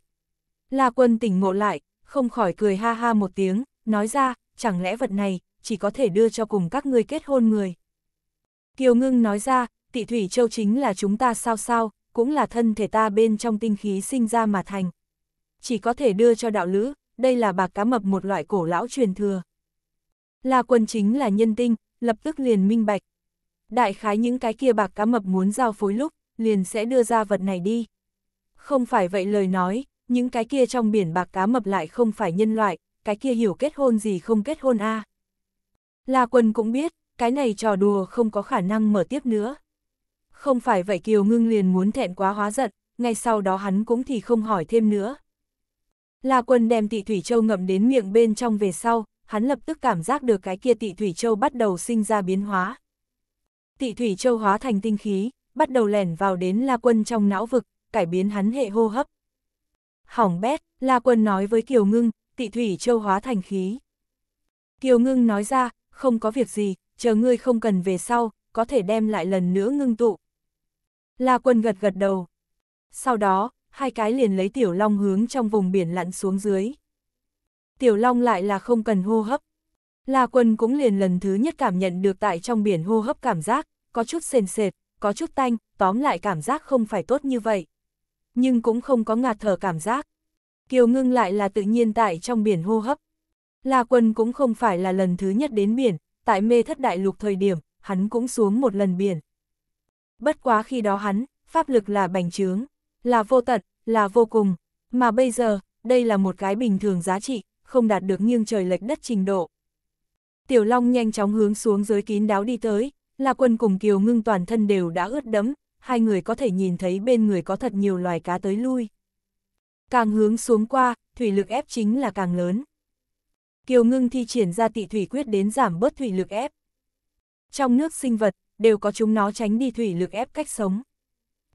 La Quân tỉnh ngộ lại, không khỏi cười ha ha một tiếng, nói ra, chẳng lẽ vật này, chỉ có thể đưa cho cùng các ngươi kết hôn người. Kiều Ngưng nói ra, tị thủy châu chính là chúng ta sao sao, cũng là thân thể ta bên trong tinh khí sinh ra mà thành. Chỉ có thể đưa cho đạo lữ, đây là bạc cá mập một loại cổ lão truyền thừa. La Quân chính là nhân tinh, lập tức liền minh bạch. Đại khái những cái kia bạc cá mập muốn giao phối lúc, liền sẽ đưa ra vật này đi. Không phải vậy lời nói, những cái kia trong biển bạc cá mập lại không phải nhân loại, cái kia hiểu kết hôn gì không kết hôn a La quân cũng biết, cái này trò đùa không có khả năng mở tiếp nữa. Không phải vậy Kiều Ngưng liền muốn thẹn quá hóa giận, ngay sau đó hắn cũng thì không hỏi thêm nữa. La quân đem tị thủy châu ngậm đến miệng bên trong về sau, hắn lập tức cảm giác được cái kia tị thủy châu bắt đầu sinh ra biến hóa. Tị thủy châu hóa thành tinh khí, bắt đầu lẻn vào đến La Quân trong não vực, cải biến hắn hệ hô hấp. Hỏng bét, La Quân nói với Kiều Ngưng, tị thủy châu hóa thành khí. Kiều Ngưng nói ra, không có việc gì, chờ ngươi không cần về sau, có thể đem lại lần nữa ngưng tụ. La Quân gật gật đầu. Sau đó, hai cái liền lấy Tiểu Long hướng trong vùng biển lặn xuống dưới. Tiểu Long lại là không cần hô hấp. La Quân cũng liền lần thứ nhất cảm nhận được tại trong biển hô hấp cảm giác, có chút sền sệt, có chút tanh, tóm lại cảm giác không phải tốt như vậy. Nhưng cũng không có ngạt thở cảm giác. Kiều ngưng lại là tự nhiên tại trong biển hô hấp. La quân cũng không phải là lần thứ nhất đến biển, tại mê thất đại lục thời điểm, hắn cũng xuống một lần biển. Bất quá khi đó hắn, pháp lực là bành trướng, là vô tận, là vô cùng, mà bây giờ, đây là một cái bình thường giá trị, không đạt được nghiêng trời lệch đất trình độ. Tiểu Long nhanh chóng hướng xuống dưới kín đáo đi tới, La Quân cùng Kiều Ngưng toàn thân đều đã ướt đẫm, hai người có thể nhìn thấy bên người có thật nhiều loài cá tới lui. Càng hướng xuống qua, thủy lực ép chính là càng lớn. Kiều Ngưng thi triển ra tị thủy quyết đến giảm bớt thủy lực ép. Trong nước sinh vật, đều có chúng nó tránh đi thủy lực ép cách sống.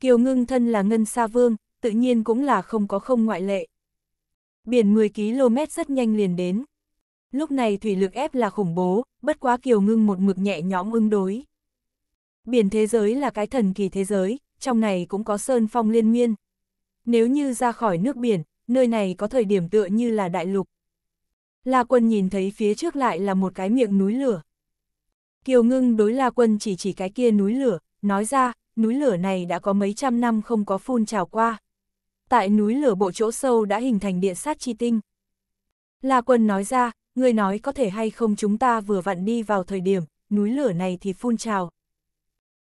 Kiều Ngưng thân là Ngân Sa Vương, tự nhiên cũng là không có không ngoại lệ. Biển 10 km rất nhanh liền đến. Lúc này thủy lực ép là khủng bố, bất quá Kiều Ngưng một mực nhẹ nhõm ứng đối. Biển thế giới là cái thần kỳ thế giới, trong này cũng có sơn phong liên nguyên Nếu như ra khỏi nước biển, nơi này có thời điểm tựa như là đại lục. La Quân nhìn thấy phía trước lại là một cái miệng núi lửa. Kiều Ngưng đối La Quân chỉ chỉ cái kia núi lửa, nói ra, núi lửa này đã có mấy trăm năm không có phun trào qua. Tại núi lửa bộ chỗ sâu đã hình thành địa sát chi tinh. La Quân nói ra, người nói có thể hay không chúng ta vừa vặn đi vào thời điểm, núi lửa này thì phun trào.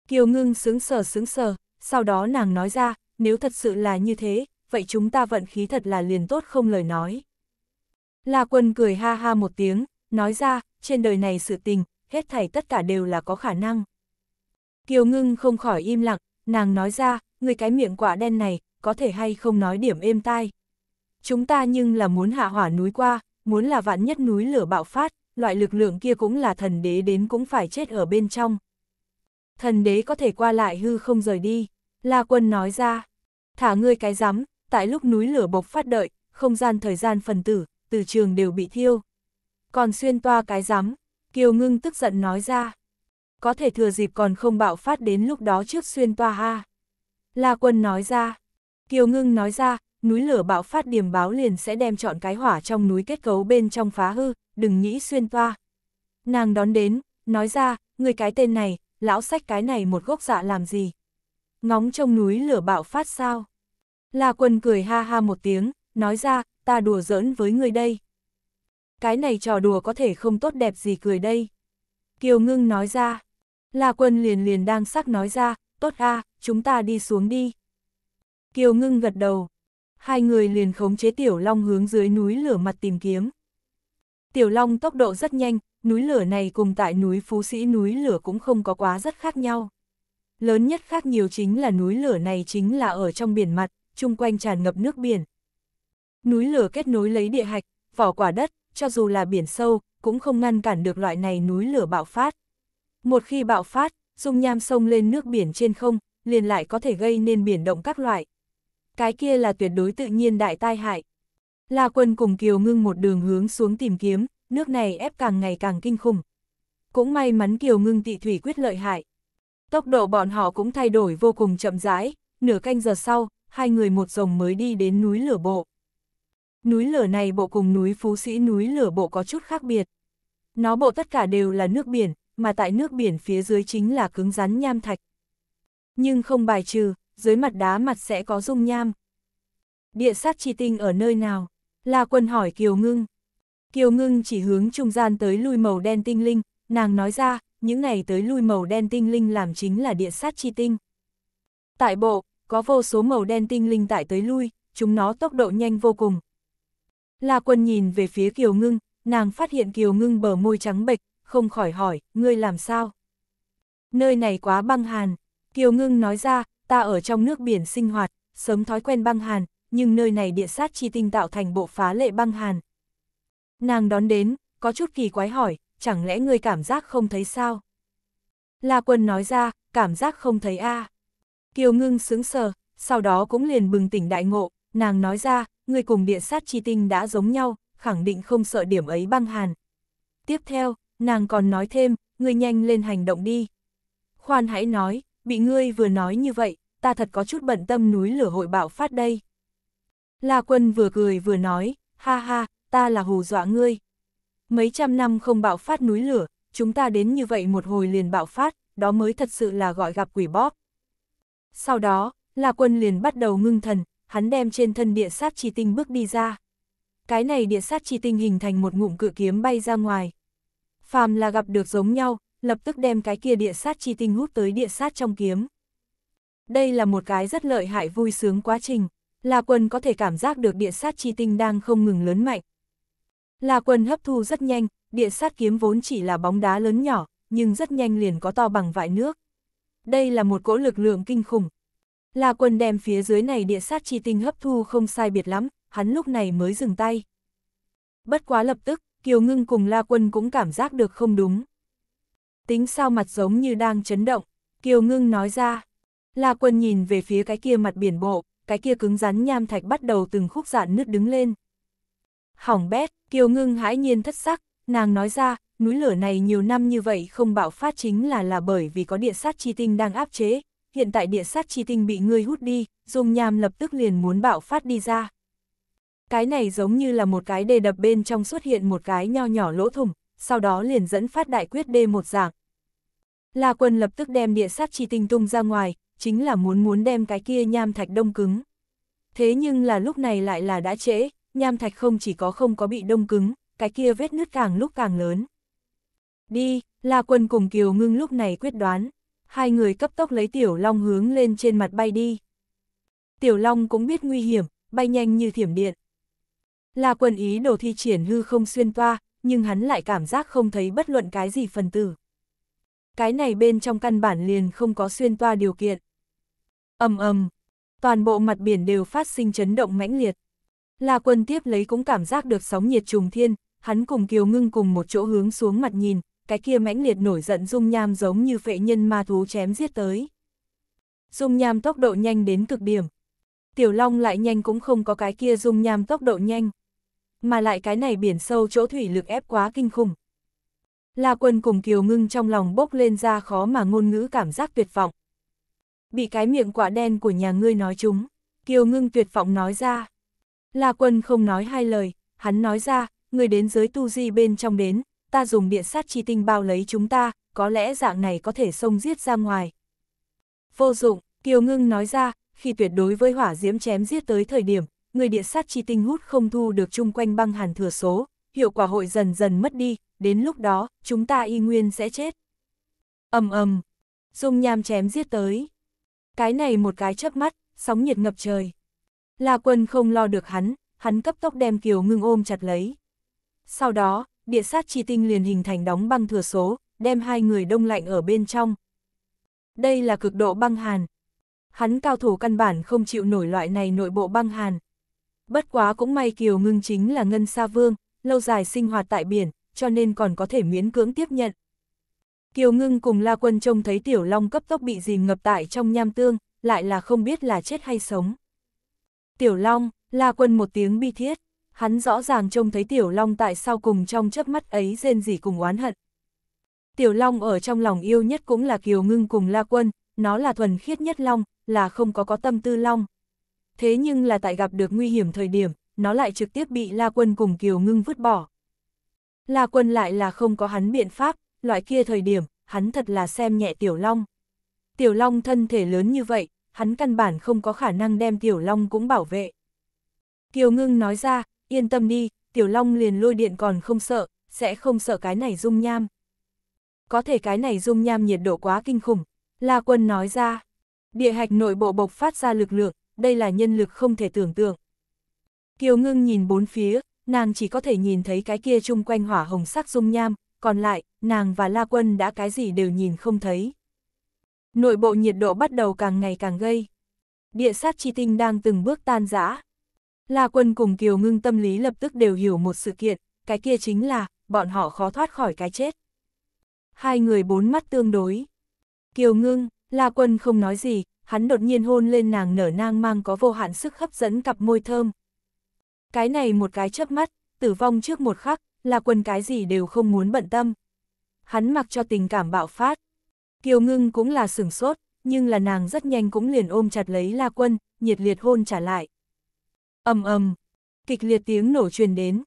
Kiều ngưng sướng sờ sướng sờ, sau đó nàng nói ra, nếu thật sự là như thế, vậy chúng ta vận khí thật là liền tốt không lời nói. La quân cười ha ha một tiếng, nói ra, trên đời này sự tình, hết thảy tất cả đều là có khả năng. Kiều ngưng không khỏi im lặng, nàng nói ra, người cái miệng quả đen này, có thể hay không nói điểm êm tai. Chúng ta nhưng là muốn hạ hỏa núi qua, muốn là vạn nhất núi lửa bạo phát, loại lực lượng kia cũng là thần đế đến cũng phải chết ở bên trong thần đế có thể qua lại hư không rời đi. La quân nói ra, thả ngươi cái rắm tại lúc núi lửa bộc phát đợi, không gian thời gian phần tử, từ trường đều bị thiêu. Còn xuyên toa cái rắm Kiều Ngưng tức giận nói ra. Có thể thừa dịp còn không bạo phát đến lúc đó trước xuyên toa ha. La quân nói ra. Kiều Ngưng nói ra, núi lửa bạo phát điểm báo liền sẽ đem chọn cái hỏa trong núi kết cấu bên trong phá hư, đừng nghĩ xuyên toa. Nàng đón đến, nói ra, người cái tên này, lão sách cái này một gốc dạ làm gì? Ngóng trong núi lửa bạo phát sao? La quân cười ha ha một tiếng, nói ra, ta đùa giỡn với người đây. Cái này trò đùa có thể không tốt đẹp gì cười đây. Kiều ngưng nói ra. La quân liền liền đang sắc nói ra, tốt a, chúng ta đi xuống đi. Kiều ngưng gật đầu. Hai người liền khống chế tiểu long hướng dưới núi lửa mặt tìm kiếm. Tiểu long tốc độ rất nhanh, núi lửa này cùng tại núi Phú Sĩ núi lửa cũng không có quá rất khác nhau. Lớn nhất khác nhiều chính là núi lửa này chính là ở trong biển mặt, chung quanh tràn ngập nước biển. Núi lửa kết nối lấy địa hạch, vỏ quả đất, cho dù là biển sâu, cũng không ngăn cản được loại này núi lửa bạo phát. Một khi bạo phát, dung nham sông lên nước biển trên không, liền lại có thể gây nên biển động các loại. Cái kia là tuyệt đối tự nhiên đại tai hại. La quân cùng Kiều ngưng một đường hướng xuống tìm kiếm, nước này ép càng ngày càng kinh khủng. Cũng may mắn Kiều Ngưng Tị Thủy quyết lợi hại. Tốc độ bọn họ cũng thay đổi vô cùng chậm rãi, nửa canh giờ sau, hai người một rồng mới đi đến núi lửa bộ. Núi lửa này bộ cùng núi Phú Sĩ núi lửa bộ có chút khác biệt. Nó bộ tất cả đều là nước biển, mà tại nước biển phía dưới chính là cứng rắn nham thạch. Nhưng không bài trừ, dưới mặt đá mặt sẽ có dung nham. Địa sát chi tinh ở nơi nào? La quân hỏi Kiều Ngưng. Kiều ngưng chỉ hướng trung gian tới lui màu đen tinh linh, nàng nói ra, những này tới lui màu đen tinh linh làm chính là địa sát chi tinh. Tại bộ, có vô số màu đen tinh linh tại tới lui, chúng nó tốc độ nhanh vô cùng. La quân nhìn về phía Kiều ngưng, nàng phát hiện Kiều ngưng bờ môi trắng bệch, không khỏi hỏi, ngươi làm sao? Nơi này quá băng hàn, Kiều ngưng nói ra, ta ở trong nước biển sinh hoạt, sớm thói quen băng hàn, nhưng nơi này địa sát chi tinh tạo thành bộ phá lệ băng hàn, Nàng đón đến, có chút kỳ quái hỏi, chẳng lẽ người cảm giác không thấy sao? La quân nói ra, cảm giác không thấy a. À. Kiều ngưng sững sờ, sau đó cũng liền bừng tỉnh đại ngộ, nàng nói ra, người cùng địa sát chi tinh đã giống nhau, khẳng định không sợ điểm ấy băng hàn. Tiếp theo, nàng còn nói thêm, ngươi nhanh lên hành động đi. Khoan hãy nói, bị ngươi vừa nói như vậy, ta thật có chút bận tâm núi lửa hội bạo phát đây. La quân vừa cười vừa nói, ha ha, ta là hù dọa ngươi. Mấy trăm năm không bạo phát núi lửa, chúng ta đến như vậy một hồi liền bạo phát, đó mới thật sự là gọi gặp quỷ bóp. Sau đó, là Quân liền bắt đầu ngưng thần, hắn đem trên thân địa sát chi tinh bước đi ra. Cái này địa sát chi tinh hình thành một ngụm cự kiếm bay ra ngoài. Phàm là gặp được giống nhau, lập tức đem cái kia địa sát chi tinh hút tới địa sát trong kiếm. Đây là một cái rất lợi hại vui sướng quá trình, là Quân có thể cảm giác được địa sát chi tinh đang không ngừng lớn mạnh, La Quân hấp thu rất nhanh, địa sát kiếm vốn chỉ là bóng đá lớn nhỏ, nhưng rất nhanh liền có to bằng vại nước. Đây là một cỗ lực lượng kinh khủng. La Quân đem phía dưới này địa sát chi tinh hấp thu không sai biệt lắm, hắn lúc này mới dừng tay. Bất quá lập tức, Kiều Ngưng cùng La Quân cũng cảm giác được không đúng. Tính sao mặt giống như đang chấn động, Kiều Ngưng nói ra. La Quân nhìn về phía cái kia mặt biển bộ, cái kia cứng rắn nham thạch bắt đầu từng khúc dạn nứt đứng lên. Hỏng bét, Kiều Ngưng hãi nhiên thất sắc, nàng nói ra, núi lửa này nhiều năm như vậy không bạo phát chính là là bởi vì có địa sát chi tinh đang áp chế, hiện tại địa sát chi tinh bị ngươi hút đi, dung nham lập tức liền muốn bạo phát đi ra. Cái này giống như là một cái đề đập bên trong xuất hiện một cái nho nhỏ lỗ thủng, sau đó liền dẫn phát đại quyết đê một dạng. La quân lập tức đem địa sát chi tinh tung ra ngoài, chính là muốn muốn đem cái kia nham thạch đông cứng. Thế nhưng là lúc này lại là đã trễ, nham thạch không chỉ có không có bị đông cứng, cái kia vết nứt càng lúc càng lớn. Đi, La Quân cùng Kiều Ngưng lúc này quyết đoán, hai người cấp tốc lấy Tiểu Long hướng lên trên mặt bay đi. Tiểu Long cũng biết nguy hiểm, bay nhanh như thiểm điện. La Quân ý đồ thi triển hư không xuyên toa, nhưng hắn lại cảm giác không thấy bất luận cái gì phần tử. Cái này bên trong căn bản liền không có xuyên toa điều kiện. ầm ầm, toàn bộ mặt biển đều phát sinh chấn động mãnh liệt. La Quân tiếp lấy cũng cảm giác được sóng nhiệt trùng thiên, hắn cùng Kiều Ngưng cùng một chỗ hướng xuống mặt nhìn, cái kia mãnh liệt nổi giận dung nham giống như phệ nhân ma thú chém giết tới. Dung nham tốc độ nhanh đến cực điểm. Tiểu Long lại nhanh cũng không có cái kia dung nham tốc độ nhanh. Mà lại cái này biển sâu chỗ thủy lực ép quá kinh khủng. La Quân cùng Kiều Ngưng trong lòng bốc lên ra khó mà ngôn ngữ cảm giác tuyệt vọng. Bị cái miệng quả đen của nhà ngươi nói chúng, Kiều Ngưng tuyệt vọng nói ra. La Quân không nói hai lời, hắn nói ra, người đến giới tu di bên trong đến, ta dùng địa sát chi tinh bao lấy chúng ta, có lẽ dạng này có thể xông giết ra ngoài. Vô dụng, Kiều Ngưng nói ra, khi tuyệt đối với hỏa diễm chém giết tới thời điểm, người địa sát chi tinh hút không thu được chung quanh băng hàn thừa số, hiệu quả hội dần dần mất đi, đến lúc đó, chúng ta y nguyên sẽ chết. ầm ầm, dung nham chém giết tới. Cái này một cái chớp mắt, sóng nhiệt ngập trời. La Quân không lo được hắn, hắn cấp tốc đem Kiều Ngưng ôm chặt lấy. Sau đó, địa sát chi tinh liền hình thành đóng băng thừa số, đem hai người đông lạnh ở bên trong. Đây là cực độ băng hàn. Hắn cao thủ căn bản không chịu nổi loại này nội bộ băng hàn. Bất quá cũng may Kiều Ngưng chính là Ngân Sa Vương, lâu dài sinh hoạt tại biển, cho nên còn có thể miễn cưỡng tiếp nhận. Kiều Ngưng cùng La Quân trông thấy Tiểu Long cấp tốc bị dìm ngập tại trong nham tương, lại là không biết là chết hay sống. Tiểu Long, La Quân một tiếng bi thiết, hắn rõ ràng trông thấy Tiểu Long tại sao cùng trong chớp mắt ấy rên rỉ cùng oán hận. Tiểu Long ở trong lòng yêu nhất cũng là Kiều Ngưng cùng La Quân, nó là thuần khiết nhất Long, là không có có tâm tư Long. Thế nhưng là tại gặp được nguy hiểm thời điểm, nó lại trực tiếp bị La Quân cùng Kiều Ngưng vứt bỏ. La Quân lại là không có hắn biện pháp, loại kia thời điểm, hắn thật là xem nhẹ Tiểu Long. Tiểu Long thân thể lớn như vậy, hắn căn bản không có khả năng đem Tiểu Long cũng bảo vệ. Kiều Ngưng nói ra, yên tâm đi, Tiểu Long liền lôi điện còn không sợ, sẽ không sợ cái này dung nham. Có thể cái này dung nham nhiệt độ quá kinh khủng, La Quân nói ra. Địa hạch nội bộ bộc phát ra lực lượng, đây là nhân lực không thể tưởng tượng. Kiều Ngưng nhìn bốn phía, nàng chỉ có thể nhìn thấy cái kia chung quanh hỏa hồng sắc dung nham, còn lại, nàng và La Quân đã cái gì đều nhìn không thấy nội bộ nhiệt độ bắt đầu càng ngày càng gây. Địa sát chi tinh đang từng bước tan rã. La Quân cùng Kiều Ngưng tâm lý lập tức đều hiểu một sự kiện, cái kia chính là, bọn họ khó thoát khỏi cái chết. Hai người bốn mắt tương đối. Kiều Ngưng, La Quân không nói gì, hắn đột nhiên hôn lên nàng nở nang mang có vô hạn sức hấp dẫn cặp môi thơm. Cái này một cái chớp mắt, tử vong trước một khắc, La Quân cái gì đều không muốn bận tâm. Hắn mặc cho tình cảm bạo phát. Kiều ngưng cũng là sửng sốt, nhưng là nàng rất nhanh cũng liền ôm chặt lấy La Quân, nhiệt liệt hôn trả lại. ầm ầm, kịch liệt tiếng nổ truyền đến.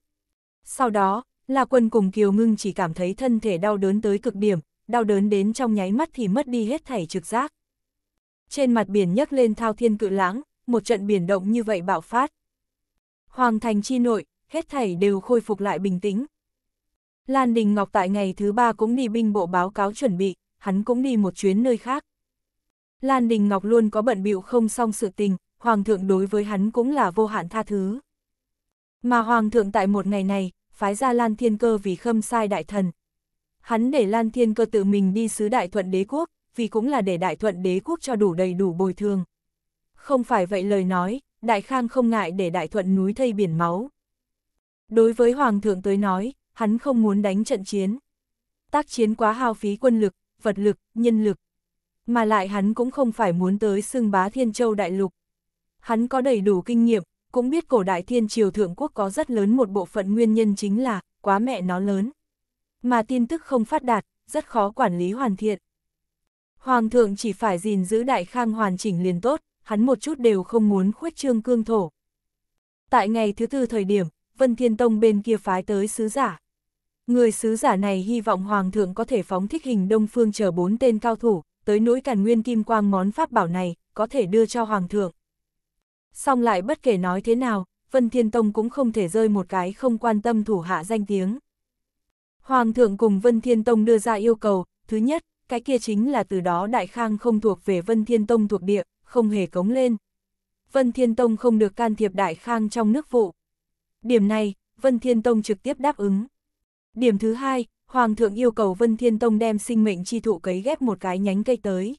Sau đó, La Quân cùng Kiều ngưng chỉ cảm thấy thân thể đau đớn tới cực điểm, đau đớn đến trong nháy mắt thì mất đi hết thảy trực giác. Trên mặt biển nhấc lên thao thiên cự lãng, một trận biển động như vậy bạo phát. Hoàng thành chi nội, hết thảy đều khôi phục lại bình tĩnh. Lan Đình Ngọc tại ngày thứ ba cũng đi binh bộ báo cáo chuẩn bị, hắn cũng đi một chuyến nơi khác. Lan Đình Ngọc luôn có bận bịu không xong sự tình, Hoàng thượng đối với hắn cũng là vô hạn tha thứ. Mà Hoàng thượng tại một ngày này, phái ra Lan Thiên Cơ vì khâm sai đại thần. Hắn để Lan Thiên Cơ tự mình đi sứ đại thuận đế quốc, vì cũng là để đại thuận đế quốc cho đủ đầy đủ bồi thường. Không phải vậy lời nói, đại khang không ngại để đại thuận núi thây biển máu. Đối với Hoàng thượng tới nói, hắn không muốn đánh trận chiến. Tác chiến quá hao phí quân lực, vật lực, nhân lực. Mà lại hắn cũng không phải muốn tới xưng bá Thiên Châu Đại Lục. Hắn có đầy đủ kinh nghiệm, cũng biết cổ đại thiên triều thượng quốc có rất lớn một bộ phận nguyên nhân chính là quá mẹ nó lớn. Mà tin tức không phát đạt, rất khó quản lý hoàn thiện. Hoàng thượng chỉ phải gìn giữ đại khang hoàn chỉnh liền tốt, hắn một chút đều không muốn khuếch trương cương thổ. Tại ngày thứ tư thời điểm, Vân Thiên Tông bên kia phái tới sứ giả, Người sứ giả này hy vọng Hoàng thượng có thể phóng thích hình Đông Phương chờ bốn tên cao thủ, tới nỗi càn nguyên kim quang món pháp bảo này, có thể đưa cho Hoàng thượng. Xong lại bất kể nói thế nào, Vân Thiên Tông cũng không thể rơi một cái không quan tâm thủ hạ danh tiếng. Hoàng thượng cùng Vân Thiên Tông đưa ra yêu cầu, thứ nhất, cái kia chính là từ đó Đại Khang không thuộc về Vân Thiên Tông thuộc địa, không hề cống lên. Vân Thiên Tông không được can thiệp Đại Khang trong nước vụ. Điểm này, Vân Thiên Tông trực tiếp đáp ứng. Điểm thứ hai, Hoàng thượng yêu cầu Vân Thiên Tông đem sinh mệnh chi thụ cấy ghép một cái nhánh cây tới.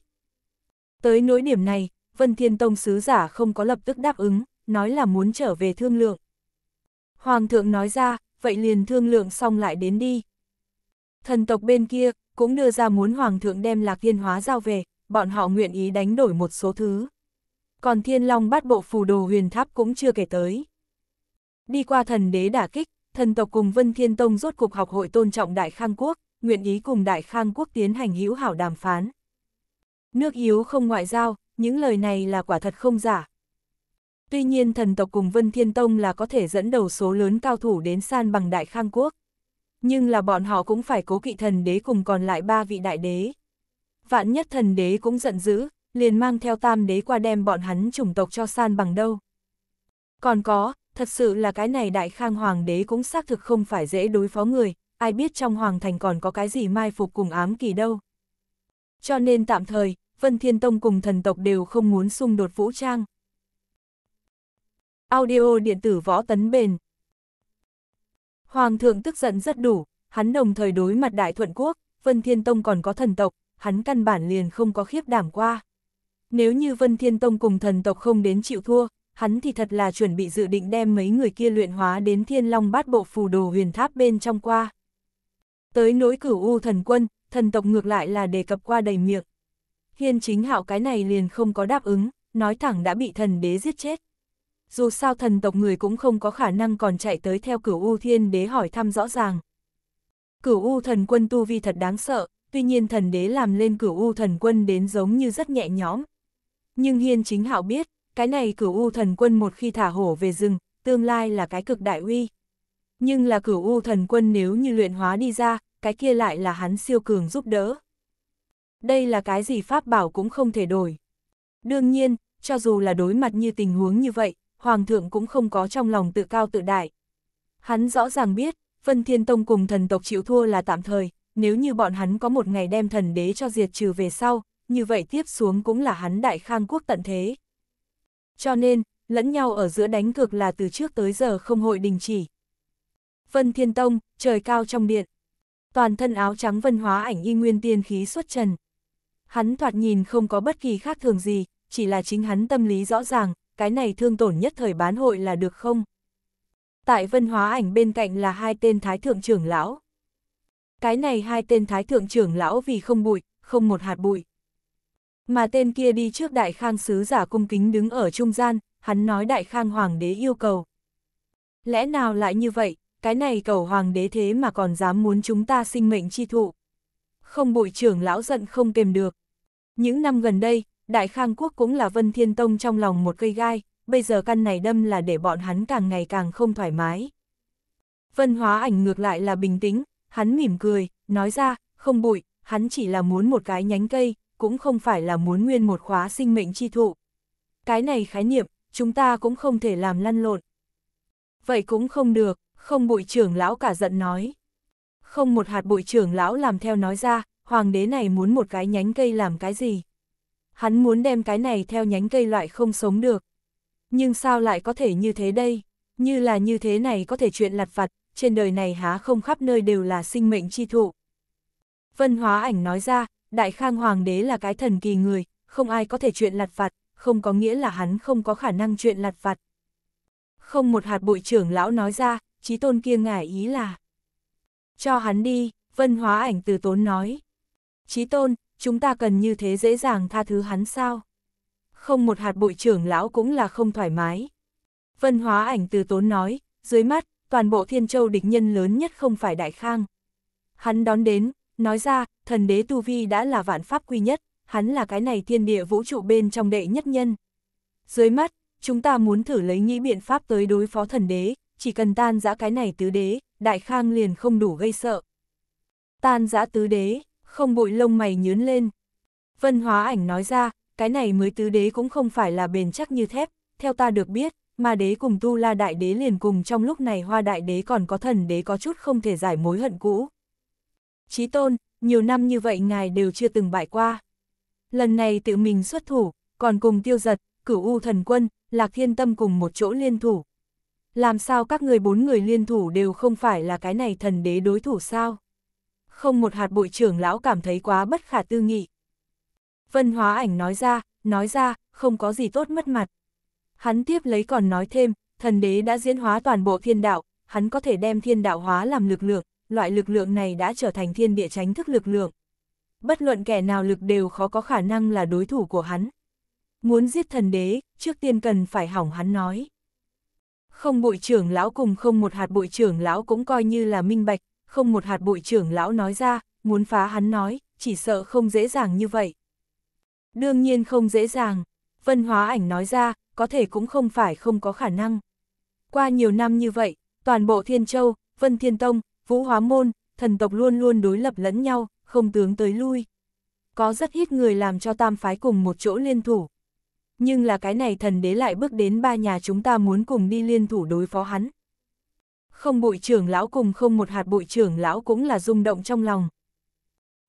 Tới nỗi điểm này, Vân Thiên Tông sứ giả không có lập tức đáp ứng, nói là muốn trở về thương lượng. Hoàng thượng nói ra, vậy liền thương lượng xong lại đến đi. Thần tộc bên kia, cũng đưa ra muốn Hoàng thượng đem Lạc Thiên Hóa giao về, bọn họ nguyện ý đánh đổi một số thứ. Còn Thiên Long bát bộ phù đồ huyền tháp cũng chưa kể tới. Đi qua thần đế đả kích, thần tộc cùng Vân Thiên Tông rốt cục học hội tôn trọng Đại Khang Quốc, nguyện ý cùng Đại Khang Quốc tiến hành hữu hảo đàm phán. Nước yếu không ngoại giao, những lời này là quả thật không giả. Tuy nhiên thần tộc cùng Vân Thiên Tông là có thể dẫn đầu số lớn cao thủ đến san bằng Đại Khang Quốc. Nhưng là bọn họ cũng phải cố kỵ thần đế cùng còn lại ba vị đại đế. Vạn nhất thần đế cũng giận dữ, liền mang theo tam đế qua đem bọn hắn chủng tộc cho san bằng đâu. Còn có, thật sự là cái này đại khang hoàng đế cũng xác thực không phải dễ đối phó người, ai biết trong hoàng thành còn có cái gì mai phục cùng ám kỳ đâu. Cho nên tạm thời, Vân Thiên Tông cùng thần tộc đều không muốn xung đột vũ trang. Audio điện tử võ tấn bền Hoàng thượng tức giận rất đủ, hắn đồng thời đối mặt đại thuận quốc, Vân Thiên Tông còn có thần tộc, hắn căn bản liền không có khiếp đảm qua. Nếu như Vân Thiên Tông cùng thần tộc không đến chịu thua, hắn thì thật là chuẩn bị dự định đem mấy người kia luyện hóa đến thiên long bát bộ phù đồ huyền tháp bên trong qua. Tới nỗi cửu u thần quân, thần tộc ngược lại là đề cập qua đầy miệng. Hiên chính hạo cái này liền không có đáp ứng, nói thẳng đã bị thần đế giết chết. Dù sao thần tộc người cũng không có khả năng còn chạy tới theo cửu u thiên đế hỏi thăm rõ ràng. Cửu u thần quân tu vi thật đáng sợ, tuy nhiên thần đế làm lên cửu u thần quân đến giống như rất nhẹ nhõm. Nhưng hiên chính hạo biết, cái này cửu u thần quân một khi thả hổ về rừng, tương lai là cái cực đại uy. Nhưng là cửu u thần quân nếu như luyện hóa đi ra, cái kia lại là hắn siêu cường giúp đỡ. Đây là cái gì pháp bảo cũng không thể đổi. Đương nhiên, cho dù là đối mặt như tình huống như vậy, Hoàng thượng cũng không có trong lòng tự cao tự đại. Hắn rõ ràng biết, Vân Thiên Tông cùng thần tộc chịu thua là tạm thời, nếu như bọn hắn có một ngày đem thần đế cho diệt trừ về sau, như vậy tiếp xuống cũng là hắn đại khang quốc tận thế. Cho nên, lẫn nhau ở giữa đánh cược là từ trước tới giờ không hội đình chỉ. Vân Thiên Tông, trời cao trong điện. Toàn thân áo trắng vân hóa ảnh y nguyên tiên khí xuất trần. Hắn thoạt nhìn không có bất kỳ khác thường gì, chỉ là chính hắn tâm lý rõ ràng, cái này thương tổn nhất thời bán hội là được không? Tại vân hóa ảnh bên cạnh là hai tên thái thượng trưởng lão. Cái này hai tên thái thượng trưởng lão vì không bụi, không một hạt bụi. Mà tên kia đi trước đại khang sứ giả cung kính đứng ở trung gian, hắn nói đại khang hoàng đế yêu cầu. Lẽ nào lại như vậy, cái này cầu hoàng đế thế mà còn dám muốn chúng ta sinh mệnh chi thụ. Không bụi trưởng lão giận không kềm được. Những năm gần đây, đại khang quốc cũng là vân thiên tông trong lòng một cây gai, bây giờ căn này đâm là để bọn hắn càng ngày càng không thoải mái. Vân hóa ảnh ngược lại là bình tĩnh, hắn mỉm cười, nói ra, không bụi, hắn chỉ là muốn một cái nhánh cây, cũng không phải là muốn nguyên một khóa sinh mệnh chi thụ. Cái này khái niệm, chúng ta cũng không thể làm lăn lộn. Vậy cũng không được, không bụi trưởng lão cả giận nói. Không một hạt bụi trưởng lão làm theo nói ra, hoàng đế này muốn một cái nhánh cây làm cái gì? Hắn muốn đem cái này theo nhánh cây loại không sống được. Nhưng sao lại có thể như thế đây? Như là như thế này có thể chuyện lặt vặt, trên đời này há không khắp nơi đều là sinh mệnh chi thụ. Vân hóa ảnh nói ra, Đại Khang Hoàng đế là cái thần kỳ người, không ai có thể chuyện lặt vặt, không có nghĩa là hắn không có khả năng chuyện lặt vặt. Không một hạt bụi trưởng lão nói ra, trí tôn kia ngải ý là. Cho hắn đi, vân hóa ảnh từ tốn nói. Trí tôn, chúng ta cần như thế dễ dàng tha thứ hắn sao? Không một hạt bụi trưởng lão cũng là không thoải mái. Vân hóa ảnh từ tốn nói, dưới mắt, toàn bộ thiên châu địch nhân lớn nhất không phải đại khang. Hắn đón đến, Nói ra, thần đế Tu Vi đã là vạn pháp quy nhất, hắn là cái này thiên địa vũ trụ bên trong đệ nhất nhân. Dưới mắt, chúng ta muốn thử lấy nghĩ biện pháp tới đối phó thần đế, chỉ cần tan giã cái này tứ đế, đại khang liền không đủ gây sợ. Tan giã tứ đế, không bụi lông mày nhớn lên. Vân hóa ảnh nói ra, cái này mới tứ đế cũng không phải là bền chắc như thép, theo ta được biết, mà đế cùng tu la đại đế liền cùng trong lúc này hoa đại đế còn có thần đế có chút không thể giải mối hận cũ. Chí tôn, nhiều năm như vậy ngài đều chưa từng bại qua. Lần này tự mình xuất thủ, còn cùng tiêu giật, cửu u thần quân, lạc thiên tâm cùng một chỗ liên thủ. Làm sao các người bốn người liên thủ đều không phải là cái này thần đế đối thủ sao? Không một hạt bụi trưởng lão cảm thấy quá bất khả tư nghị. Vân hóa ảnh nói ra, nói ra, không có gì tốt mất mặt. Hắn tiếp lấy còn nói thêm, thần đế đã diễn hóa toàn bộ thiên đạo, hắn có thể đem thiên đạo hóa làm lực lượng, loại lực lượng này đã trở thành thiên địa tránh thức lực lượng. Bất luận kẻ nào lực đều khó có khả năng là đối thủ của hắn. Muốn giết thần đế, trước tiên cần phải hỏng hắn nói. Không bụi trưởng lão cùng không một hạt bụi trưởng lão cũng coi như là minh bạch, không một hạt bụi trưởng lão nói ra, muốn phá hắn nói, chỉ sợ không dễ dàng như vậy. Đương nhiên không dễ dàng, vân hóa ảnh nói ra, có thể cũng không phải không có khả năng. Qua nhiều năm như vậy, toàn bộ Thiên Châu, Vân Thiên Tông, vũ hóa môn, thần tộc luôn luôn đối lập lẫn nhau, không tướng tới lui. Có rất ít người làm cho tam phái cùng một chỗ liên thủ. Nhưng là cái này thần đế lại bước đến ba nhà chúng ta muốn cùng đi liên thủ đối phó hắn. Không bụi trưởng lão cùng không một hạt bụi trưởng lão cũng là rung động trong lòng.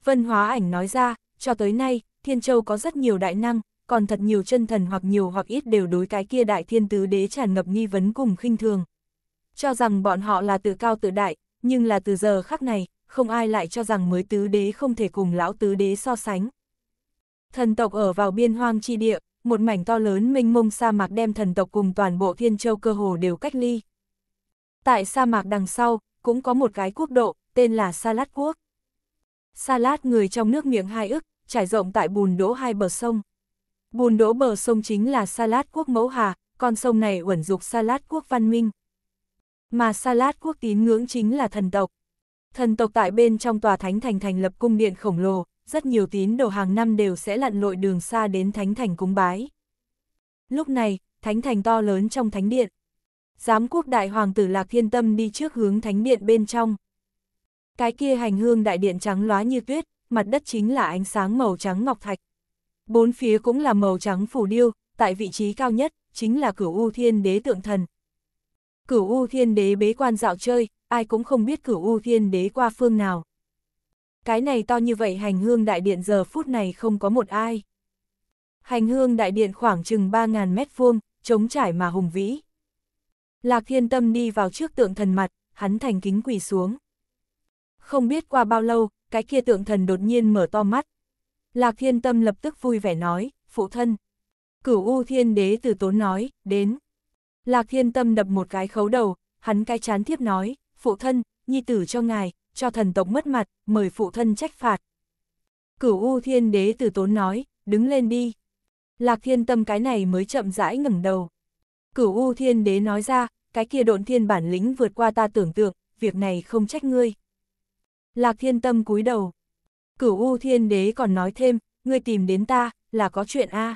Vân hóa ảnh nói ra, cho tới nay, Thiên Châu có rất nhiều đại năng, còn thật nhiều chân thần hoặc nhiều hoặc ít đều đối cái kia đại thiên tứ đế tràn ngập nghi vấn cùng khinh thường. Cho rằng bọn họ là tự cao tự đại, nhưng là từ giờ khắc này, không ai lại cho rằng mới tứ đế không thể cùng lão tứ đế so sánh. Thần tộc ở vào biên hoang chi địa, một mảnh to lớn mênh mông sa mạc đem thần tộc cùng toàn bộ thiên châu cơ hồ đều cách ly. Tại sa mạc đằng sau, cũng có một cái quốc độ, tên là Sa Lát Quốc. Sa Lát người trong nước miệng hai ức, trải rộng tại bùn đỗ hai bờ sông. Bùn đỗ bờ sông chính là Sa Lát Quốc Mẫu Hà, con sông này uẩn dục Sa Lát Quốc Văn Minh. Mà Salat quốc tín ngưỡng chính là thần tộc. Thần tộc tại bên trong tòa thánh thành thành lập cung điện khổng lồ, rất nhiều tín đồ hàng năm đều sẽ lặn lội đường xa đến thánh thành cúng bái. Lúc này, thánh thành to lớn trong thánh điện. Giám quốc đại hoàng tử Lạc Thiên Tâm đi trước hướng thánh điện bên trong. Cái kia hành hương đại điện trắng lóa như tuyết, mặt đất chính là ánh sáng màu trắng ngọc thạch. Bốn phía cũng là màu trắng phủ điêu, tại vị trí cao nhất, chính là cửu u thiên đế tượng thần, Cửu U Thiên Đế bế quan dạo chơi, ai cũng không biết Cửu U Thiên Đế qua phương nào. Cái này to như vậy hành hương đại điện giờ phút này không có một ai. Hành hương đại điện khoảng chừng 3.000 mét vuông, trống trải mà hùng vĩ. Lạc thiên tâm đi vào trước tượng thần mặt, hắn thành kính quỳ xuống. Không biết qua bao lâu, cái kia tượng thần đột nhiên mở to mắt. Lạc thiên tâm lập tức vui vẻ nói, phụ thân. Cửu U Thiên Đế từ tốn nói, đến. Lạc Thiên Tâm đập một cái khấu đầu, hắn cái chán thiếp nói, phụ thân, nhi tử cho ngài, cho thần tộc mất mặt, mời phụ thân trách phạt. Cửu U Thiên Đế từ tốn nói, đứng lên đi. Lạc Thiên Tâm cái này mới chậm rãi ngẩng đầu. Cửu U Thiên Đế nói ra, cái kia độn thiên bản lĩnh vượt qua ta tưởng tượng, việc này không trách ngươi. Lạc Thiên Tâm cúi đầu. Cửu U Thiên Đế còn nói thêm, ngươi tìm đến ta, là có chuyện a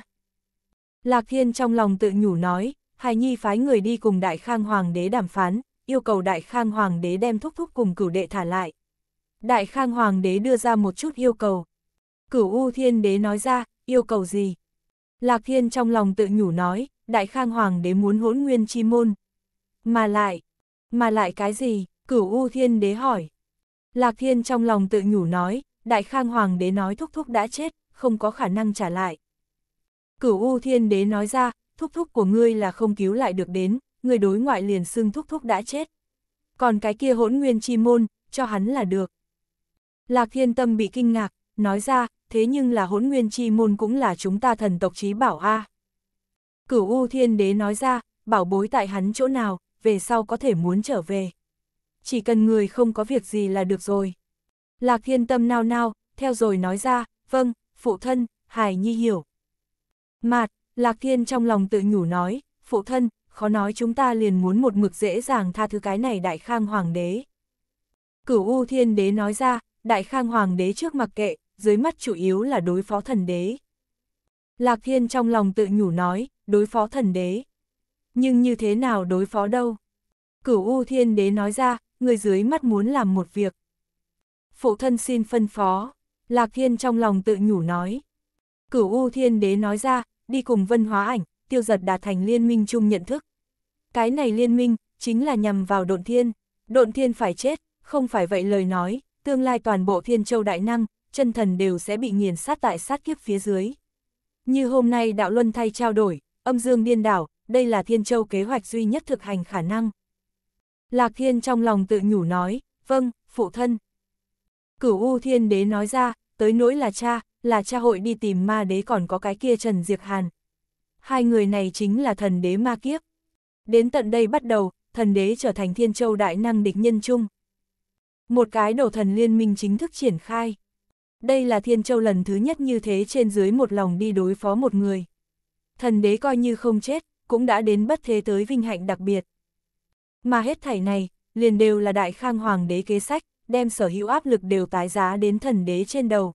Lạc Thiên trong lòng tự nhủ nói, Hài Nhi phái người đi cùng Đại Khang Hoàng đế đàm phán, yêu cầu Đại Khang Hoàng đế đem thúc thúc cùng cửu đệ thả lại. Đại Khang Hoàng đế đưa ra một chút yêu cầu. Cửu U Thiên đế nói ra, yêu cầu gì? Lạc Thiên trong lòng tự nhủ nói, Đại Khang Hoàng đế muốn hỗn nguyên chi môn. Mà lại, mà lại cái gì? Cửu U Thiên đế hỏi. Lạc Thiên trong lòng tự nhủ nói, Đại Khang Hoàng đế nói thúc thúc đã chết, không có khả năng trả lại. Cửu U Thiên đế nói ra, thúc thúc của ngươi là không cứu lại được đến, người đối ngoại liền xưng thúc thúc đã chết. Còn cái kia hỗn nguyên chi môn, cho hắn là được. Lạc thiên tâm bị kinh ngạc, nói ra, thế nhưng là hỗn nguyên chi môn cũng là chúng ta thần tộc chí bảo A. Cửu U Thiên Đế nói ra, bảo bối tại hắn chỗ nào, về sau có thể muốn trở về. Chỉ cần người không có việc gì là được rồi. Lạc thiên tâm nao nao, theo rồi nói ra, vâng, phụ thân, hài nhi hiểu. Mạt, Lạc Thiên trong lòng tự nhủ nói, phụ thân, khó nói chúng ta liền muốn một mực dễ dàng tha thứ cái này đại khang hoàng đế. Cửu U Thiên Đế nói ra, đại khang hoàng đế trước mặc kệ, dưới mắt chủ yếu là đối phó thần đế. Lạc Thiên trong lòng tự nhủ nói, đối phó thần đế. Nhưng như thế nào đối phó đâu? Cửu U Thiên Đế nói ra, người dưới mắt muốn làm một việc. Phụ thân xin phân phó, Lạc Thiên trong lòng tự nhủ nói. Cửu U Thiên Đế nói ra, đi cùng vân hóa ảnh, tiêu giật đạt thành liên minh chung nhận thức. Cái này liên minh, chính là nhằm vào độn thiên. Độn thiên phải chết, không phải vậy lời nói, tương lai toàn bộ thiên châu đại năng, chân thần đều sẽ bị nghiền sát tại sát kiếp phía dưới. Như hôm nay đạo luân thay trao đổi, âm dương điên đảo, đây là thiên châu kế hoạch duy nhất thực hành khả năng. Lạc thiên trong lòng tự nhủ nói, vâng, phụ thân. Cửu U thiên đế nói ra, tới nỗi là cha, là cha hội đi tìm ma đế còn có cái kia Trần Diệc Hàn. Hai người này chính là thần đế ma kiếp. Đến tận đây bắt đầu, thần đế trở thành thiên châu đại năng địch nhân chung. Một cái đổ thần liên minh chính thức triển khai. Đây là thiên châu lần thứ nhất như thế trên dưới một lòng đi đối phó một người. Thần đế coi như không chết, cũng đã đến bất thế tới vinh hạnh đặc biệt. Mà hết thảy này, liền đều là đại khang hoàng đế kế sách, đem sở hữu áp lực đều tái giá đến thần đế trên đầu.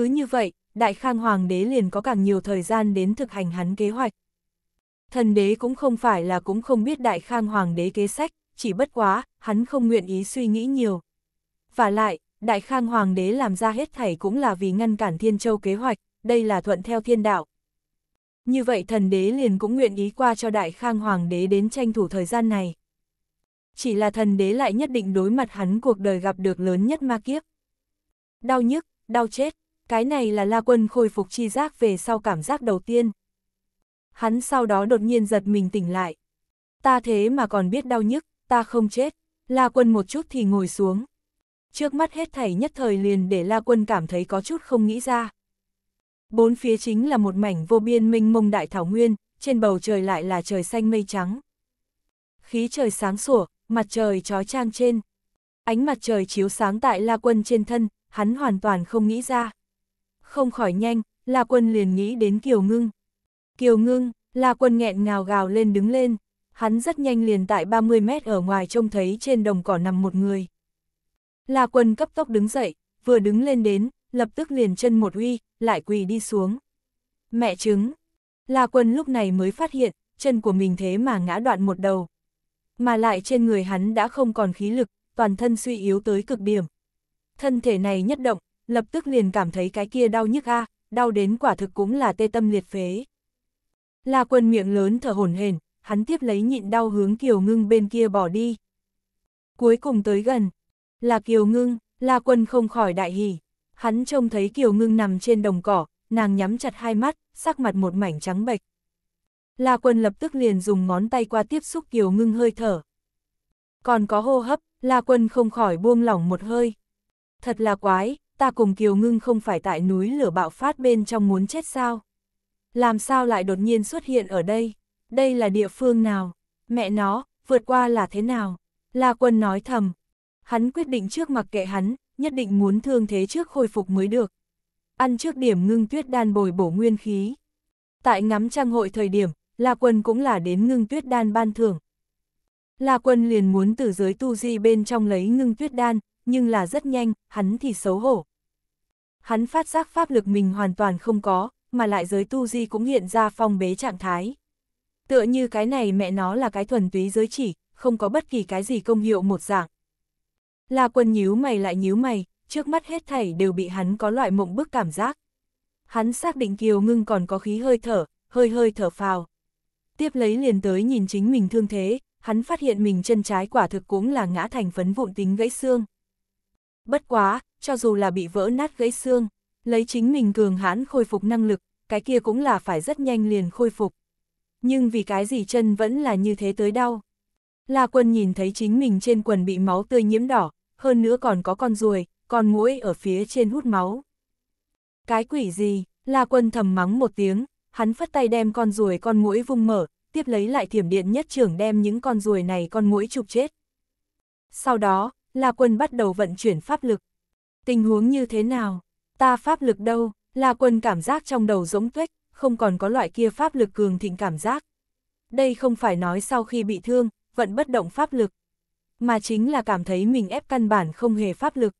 Cứ như vậy, Đại Khang Hoàng đế liền có càng nhiều thời gian đến thực hành hắn kế hoạch. Thần đế cũng không phải là cũng không biết Đại Khang Hoàng đế kế sách, chỉ bất quá, hắn không nguyện ý suy nghĩ nhiều. Và lại, Đại Khang Hoàng đế làm ra hết thảy cũng là vì ngăn cản Thiên Châu kế hoạch, đây là thuận theo thiên đạo. Như vậy thần đế liền cũng nguyện ý qua cho Đại Khang Hoàng đế đến tranh thủ thời gian này. Chỉ là thần đế lại nhất định đối mặt hắn cuộc đời gặp được lớn nhất ma kiếp. Đau nhức, đau chết, cái này là La Quân khôi phục chi giác về sau cảm giác đầu tiên. Hắn sau đó đột nhiên giật mình tỉnh lại. Ta thế mà còn biết đau nhức, ta không chết. La Quân một chút thì ngồi xuống. Trước mắt hết thảy nhất thời liền để La Quân cảm thấy có chút không nghĩ ra. Bốn phía chính là một mảnh vô biên minh mông đại thảo nguyên, trên bầu trời lại là trời xanh mây trắng. Khí trời sáng sủa, mặt trời trói trang trên. Ánh mặt trời chiếu sáng tại La Quân trên thân, hắn hoàn toàn không nghĩ ra không khỏi nhanh, La Quân liền nghĩ đến Kiều Ngưng. Kiều Ngưng, La Quân nghẹn ngào gào lên đứng lên, hắn rất nhanh liền tại 30 mét ở ngoài trông thấy trên đồng cỏ nằm một người. La Quân cấp tốc đứng dậy, vừa đứng lên đến, lập tức liền chân một uy, lại quỳ đi xuống. Mẹ trứng. La Quân lúc này mới phát hiện, chân của mình thế mà ngã đoạn một đầu. Mà lại trên người hắn đã không còn khí lực, toàn thân suy yếu tới cực điểm. Thân thể này nhất động, lập tức liền cảm thấy cái kia đau nhức a, đau đến quả thực cũng là tê tâm liệt phế. La quân miệng lớn thở hổn hển, hắn tiếp lấy nhịn đau hướng Kiều Ngưng bên kia bỏ đi. Cuối cùng tới gần, là Kiều Ngưng, La quân không khỏi đại hỉ, hắn trông thấy Kiều Ngưng nằm trên đồng cỏ, nàng nhắm chặt hai mắt, sắc mặt một mảnh trắng bệch. La quân lập tức liền dùng ngón tay qua tiếp xúc Kiều Ngưng hơi thở. Còn có hô hấp, La quân không khỏi buông lỏng một hơi. Thật là quái, ta cùng Kiều Ngưng không phải tại núi lửa bạo phát bên trong muốn chết sao? Làm sao lại đột nhiên xuất hiện ở đây? Đây là địa phương nào? Mẹ nó, vượt qua là thế nào? La Quân nói thầm. Hắn quyết định trước mặc kệ hắn, nhất định muốn thương thế trước khôi phục mới được. Ăn trước điểm ngưng tuyết đan bồi bổ nguyên khí. Tại ngắm trang hội thời điểm, La Quân cũng là đến ngưng tuyết đan ban thưởng. La Quân liền muốn từ giới tu di bên trong lấy ngưng tuyết đan, nhưng là rất nhanh, hắn thì xấu hổ hắn phát giác pháp lực mình hoàn toàn không có, mà lại giới tu di cũng hiện ra phong bế trạng thái. Tựa như cái này mẹ nó là cái thuần túy giới chỉ, không có bất kỳ cái gì công hiệu một dạng. Là quân nhíu mày lại nhíu mày, trước mắt hết thảy đều bị hắn có loại mộng bức cảm giác. Hắn xác định Kiều Ngưng còn có khí hơi thở, hơi hơi thở phào. Tiếp lấy liền tới nhìn chính mình thương thế, hắn phát hiện mình chân trái quả thực cũng là ngã thành phấn vụn tính gãy xương. Bất quá, cho dù là bị vỡ nát gãy xương, lấy chính mình cường hãn khôi phục năng lực, cái kia cũng là phải rất nhanh liền khôi phục. Nhưng vì cái gì chân vẫn là như thế tới đau. La quân nhìn thấy chính mình trên quần bị máu tươi nhiễm đỏ, hơn nữa còn có con ruồi, con mũi ở phía trên hút máu. Cái quỷ gì, La quân thầm mắng một tiếng, hắn phất tay đem con ruồi con mũi vung mở, tiếp lấy lại thiểm điện nhất trưởng đem những con ruồi này con mũi chụp chết. Sau đó, La Quân bắt đầu vận chuyển pháp lực. Tình huống như thế nào? Ta pháp lực đâu? La Quân cảm giác trong đầu giống tuếch, không còn có loại kia pháp lực cường thịnh cảm giác. Đây không phải nói sau khi bị thương, vận bất động pháp lực, mà chính là cảm thấy mình ép căn bản không hề pháp lực.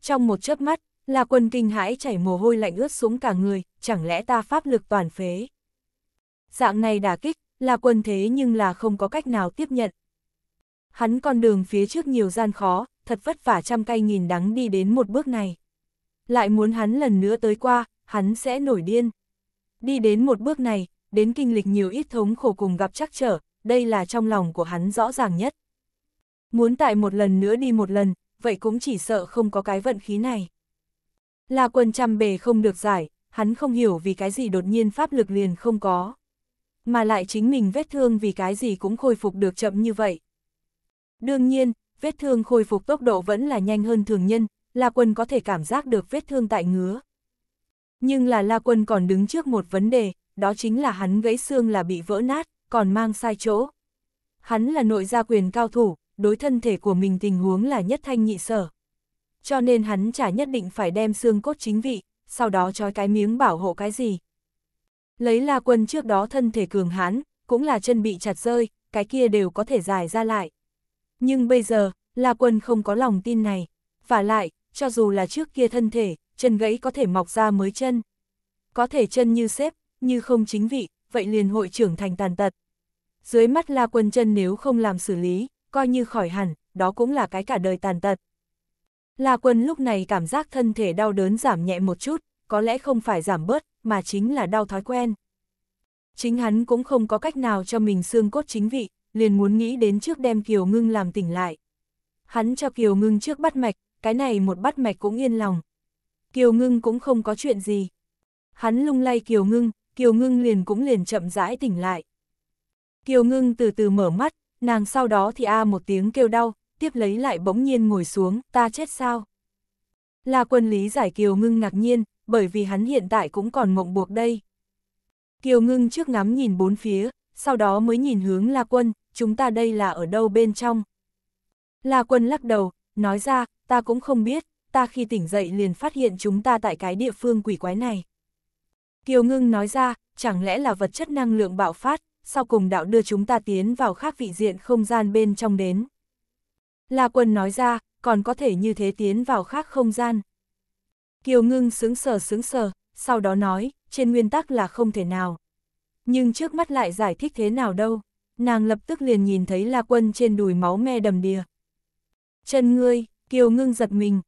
Trong một chớp mắt, La Quân kinh hãi chảy mồ hôi lạnh ướt xuống cả người, chẳng lẽ ta pháp lực toàn phế? Dạng này đả kích, La Quân thế nhưng là không có cách nào tiếp nhận. Hắn con đường phía trước nhiều gian khó, thật vất vả trăm cay nghìn đắng đi đến một bước này. Lại muốn hắn lần nữa tới qua, hắn sẽ nổi điên. Đi đến một bước này, đến kinh lịch nhiều ít thống khổ cùng gặp trắc trở, đây là trong lòng của hắn rõ ràng nhất. Muốn tại một lần nữa đi một lần, vậy cũng chỉ sợ không có cái vận khí này. Là quần trăm bề không được giải, hắn không hiểu vì cái gì đột nhiên pháp lực liền không có. Mà lại chính mình vết thương vì cái gì cũng khôi phục được chậm như vậy. Đương nhiên, vết thương khôi phục tốc độ vẫn là nhanh hơn thường nhân, La Quân có thể cảm giác được vết thương tại ngứa. Nhưng là La Quân còn đứng trước một vấn đề, đó chính là hắn gãy xương là bị vỡ nát, còn mang sai chỗ. Hắn là nội gia quyền cao thủ, đối thân thể của mình tình huống là nhất thanh nhị sở. Cho nên hắn chả nhất định phải đem xương cốt chính vị, sau đó trói cái miếng bảo hộ cái gì. Lấy La Quân trước đó thân thể cường hãn, cũng là chân bị chặt rơi, cái kia đều có thể dài ra lại. Nhưng bây giờ, La Quân không có lòng tin này. Và lại, cho dù là trước kia thân thể, chân gãy có thể mọc ra mới chân. Có thể chân như xếp, như không chính vị, vậy liền hội trưởng thành tàn tật. Dưới mắt La Quân chân nếu không làm xử lý, coi như khỏi hẳn, đó cũng là cái cả đời tàn tật. La Quân lúc này cảm giác thân thể đau đớn giảm nhẹ một chút, có lẽ không phải giảm bớt, mà chính là đau thói quen. Chính hắn cũng không có cách nào cho mình xương cốt chính vị, liền muốn nghĩ đến trước đem Kiều Ngưng làm tỉnh lại. Hắn cho Kiều Ngưng trước bắt mạch, cái này một bắt mạch cũng yên lòng. Kiều Ngưng cũng không có chuyện gì. Hắn lung lay Kiều Ngưng, Kiều Ngưng liền cũng liền chậm rãi tỉnh lại. Kiều Ngưng từ từ mở mắt, nàng sau đó thì a một tiếng kêu đau, tiếp lấy lại bỗng nhiên ngồi xuống, ta chết sao? Là quân lý giải Kiều Ngưng ngạc nhiên, bởi vì hắn hiện tại cũng còn mộng buộc đây. Kiều Ngưng trước ngắm nhìn bốn phía, sau đó mới nhìn hướng La Quân, chúng ta đây là ở đâu bên trong. La Quân lắc đầu, nói ra, ta cũng không biết, ta khi tỉnh dậy liền phát hiện chúng ta tại cái địa phương quỷ quái này. Kiều Ngưng nói ra, chẳng lẽ là vật chất năng lượng bạo phát, sau cùng đạo đưa chúng ta tiến vào khác vị diện không gian bên trong đến. La Quân nói ra, còn có thể như thế tiến vào khác không gian. Kiều Ngưng sướng sờ sướng sờ, sau đó nói, trên nguyên tắc là không thể nào nhưng trước mắt lại giải thích thế nào đâu, nàng lập tức liền nhìn thấy La Quân trên đùi máu me đầm đìa. Chân ngươi, Kiều ngưng giật mình.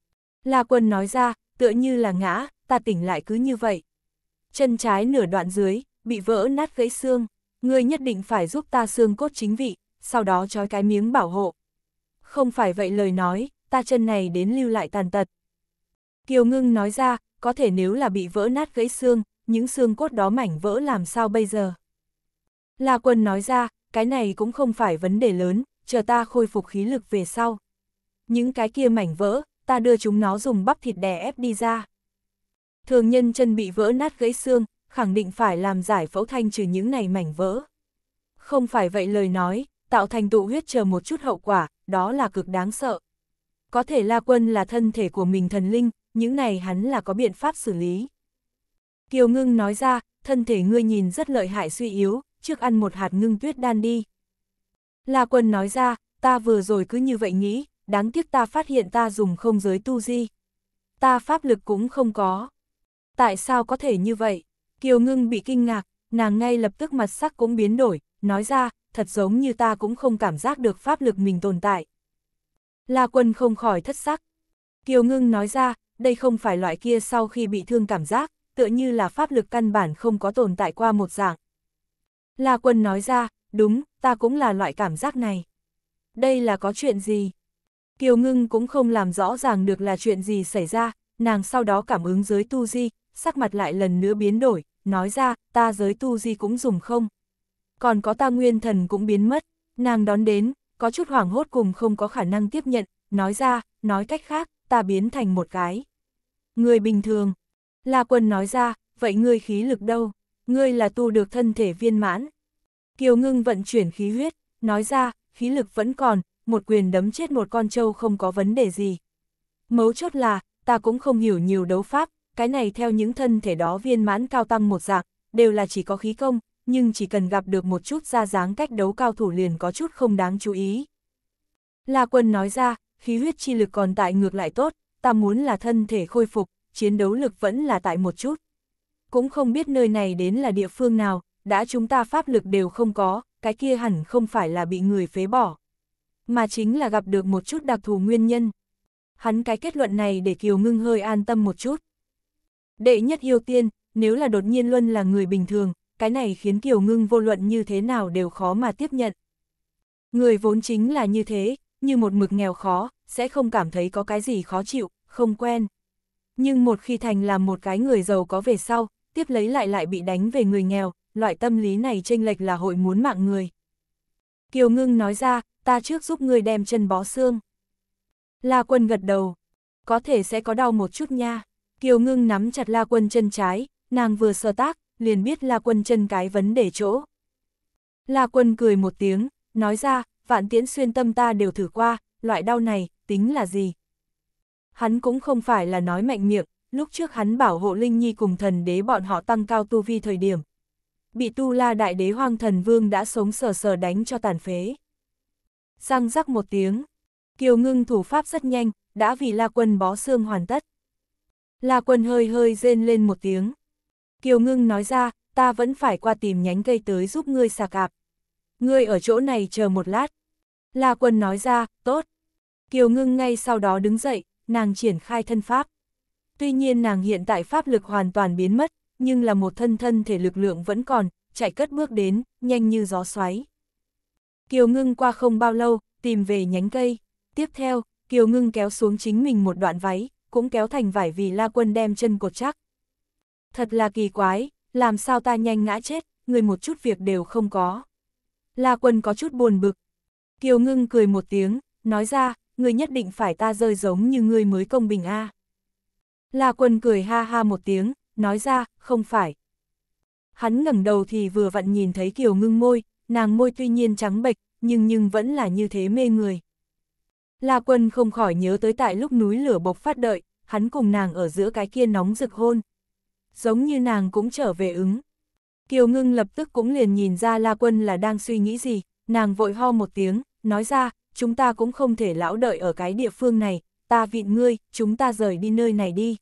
La Quân nói ra, tựa như là ngã, ta tỉnh lại cứ như vậy. Chân trái nửa đoạn dưới, bị vỡ nát gãy xương, ngươi nhất định phải giúp ta xương cốt chính vị, sau đó trói cái miếng bảo hộ. Không phải vậy lời nói, ta chân này đến lưu lại tàn tật. Kiều ngưng nói ra, có thể nếu là bị vỡ nát gãy xương, những xương cốt đó mảnh vỡ làm sao bây giờ? La quân nói ra, cái này cũng không phải vấn đề lớn, chờ ta khôi phục khí lực về sau. Những cái kia mảnh vỡ, ta đưa chúng nó dùng bắp thịt đè ép đi ra. Thường nhân chân bị vỡ nát gãy xương, khẳng định phải làm giải phẫu thanh trừ những này mảnh vỡ. Không phải vậy lời nói, tạo thành tụ huyết chờ một chút hậu quả, đó là cực đáng sợ. Có thể La Quân là thân thể của mình thần linh, những này hắn là có biện pháp xử lý. Kiều ngưng nói ra, thân thể ngươi nhìn rất lợi hại suy yếu, trước ăn một hạt ngưng tuyết đan đi. La quân nói ra, ta vừa rồi cứ như vậy nghĩ, đáng tiếc ta phát hiện ta dùng không giới tu di. Ta pháp lực cũng không có. Tại sao có thể như vậy? Kiều ngưng bị kinh ngạc, nàng ngay lập tức mặt sắc cũng biến đổi, nói ra, thật giống như ta cũng không cảm giác được pháp lực mình tồn tại. La quân không khỏi thất sắc. Kiều ngưng nói ra, đây không phải loại kia sau khi bị thương cảm giác, tựa như là pháp lực căn bản không có tồn tại qua một dạng. La quân nói ra, đúng, ta cũng là loại cảm giác này. Đây là có chuyện gì? Kiều ngưng cũng không làm rõ ràng được là chuyện gì xảy ra, nàng sau đó cảm ứng giới tu di, sắc mặt lại lần nữa biến đổi, nói ra, ta giới tu di cũng dùng không. Còn có ta nguyên thần cũng biến mất, nàng đón đến, có chút hoảng hốt cùng không có khả năng tiếp nhận, nói ra, nói cách khác, ta biến thành một cái. Người bình thường, La Quân nói ra, vậy ngươi khí lực đâu? Ngươi là tu được thân thể viên mãn. Kiều Ngưng vận chuyển khí huyết, nói ra, khí lực vẫn còn, một quyền đấm chết một con trâu không có vấn đề gì. Mấu chốt là, ta cũng không hiểu nhiều đấu pháp, cái này theo những thân thể đó viên mãn cao tăng một dạng, đều là chỉ có khí công, nhưng chỉ cần gặp được một chút ra dáng cách đấu cao thủ liền có chút không đáng chú ý. La Quân nói ra, khí huyết chi lực còn tại ngược lại tốt, ta muốn là thân thể khôi phục, chiến đấu lực vẫn là tại một chút. Cũng không biết nơi này đến là địa phương nào, đã chúng ta pháp lực đều không có, cái kia hẳn không phải là bị người phế bỏ. Mà chính là gặp được một chút đặc thù nguyên nhân. Hắn cái kết luận này để Kiều Ngưng hơi an tâm một chút. Đệ nhất yêu tiên, nếu là đột nhiên Luân là người bình thường, cái này khiến Kiều Ngưng vô luận như thế nào đều khó mà tiếp nhận. Người vốn chính là như thế, như một mực nghèo khó, sẽ không cảm thấy có cái gì khó chịu, không quen. Nhưng một khi Thành là một cái người giàu có về sau, tiếp lấy lại lại bị đánh về người nghèo, loại tâm lý này chênh lệch là hội muốn mạng người. Kiều Ngưng nói ra, ta trước giúp người đem chân bó xương. La Quân gật đầu, có thể sẽ có đau một chút nha. Kiều Ngưng nắm chặt La Quân chân trái, nàng vừa sơ tác, liền biết La Quân chân cái vấn đề chỗ. La Quân cười một tiếng, nói ra, vạn tiễn xuyên tâm ta đều thử qua, loại đau này, tính là gì? hắn cũng không phải là nói mạnh miệng, lúc trước hắn bảo hộ Linh Nhi cùng thần đế bọn họ tăng cao tu vi thời điểm. Bị tu la đại đế hoang thần vương đã sống sờ sờ đánh cho tàn phế. Răng rắc một tiếng, kiều ngưng thủ pháp rất nhanh, đã vì la quân bó xương hoàn tất. La quân hơi hơi rên lên một tiếng. Kiều ngưng nói ra, ta vẫn phải qua tìm nhánh cây tới giúp ngươi sạc cạp. Ngươi ở chỗ này chờ một lát. La quân nói ra, tốt. Kiều ngưng ngay sau đó đứng dậy, nàng triển khai thân pháp. Tuy nhiên nàng hiện tại pháp lực hoàn toàn biến mất, nhưng là một thân thân thể lực lượng vẫn còn, chạy cất bước đến, nhanh như gió xoáy. Kiều ngưng qua không bao lâu, tìm về nhánh cây. Tiếp theo, Kiều ngưng kéo xuống chính mình một đoạn váy, cũng kéo thành vải vì la quân đem chân cột chắc. Thật là kỳ quái, làm sao ta nhanh ngã chết, người một chút việc đều không có. La quân có chút buồn bực. Kiều ngưng cười một tiếng, nói ra, ngươi nhất định phải ta rơi giống như ngươi mới công bình a. La quân cười ha ha một tiếng, nói ra, không phải. Hắn ngẩng đầu thì vừa vặn nhìn thấy kiều ngưng môi, nàng môi tuy nhiên trắng bệch, nhưng nhưng vẫn là như thế mê người. La quân không khỏi nhớ tới tại lúc núi lửa bộc phát đợi, hắn cùng nàng ở giữa cái kia nóng rực hôn. Giống như nàng cũng trở về ứng. Kiều ngưng lập tức cũng liền nhìn ra La quân là đang suy nghĩ gì, nàng vội ho một tiếng, nói ra, chúng ta cũng không thể lão đợi ở cái địa phương này, ta vịn ngươi, chúng ta rời đi nơi này đi.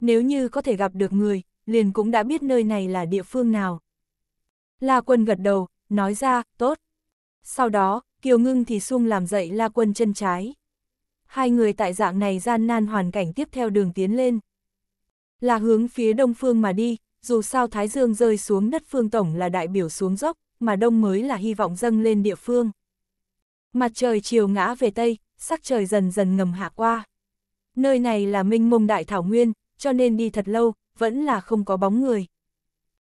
Nếu như có thể gặp được người, liền cũng đã biết nơi này là địa phương nào. La Quân gật đầu, nói ra, tốt. Sau đó, Kiều Ngưng thì sung làm dậy La Quân chân trái. Hai người tại dạng này gian nan hoàn cảnh tiếp theo đường tiến lên. Là hướng phía đông phương mà đi, dù sao Thái Dương rơi xuống đất phương tổng là đại biểu xuống dốc, mà đông mới là hy vọng dâng lên địa phương. Mặt trời chiều ngã về Tây, sắc trời dần dần ngầm hạ qua. Nơi này là minh mông đại thảo nguyên, cho nên đi thật lâu, vẫn là không có bóng người.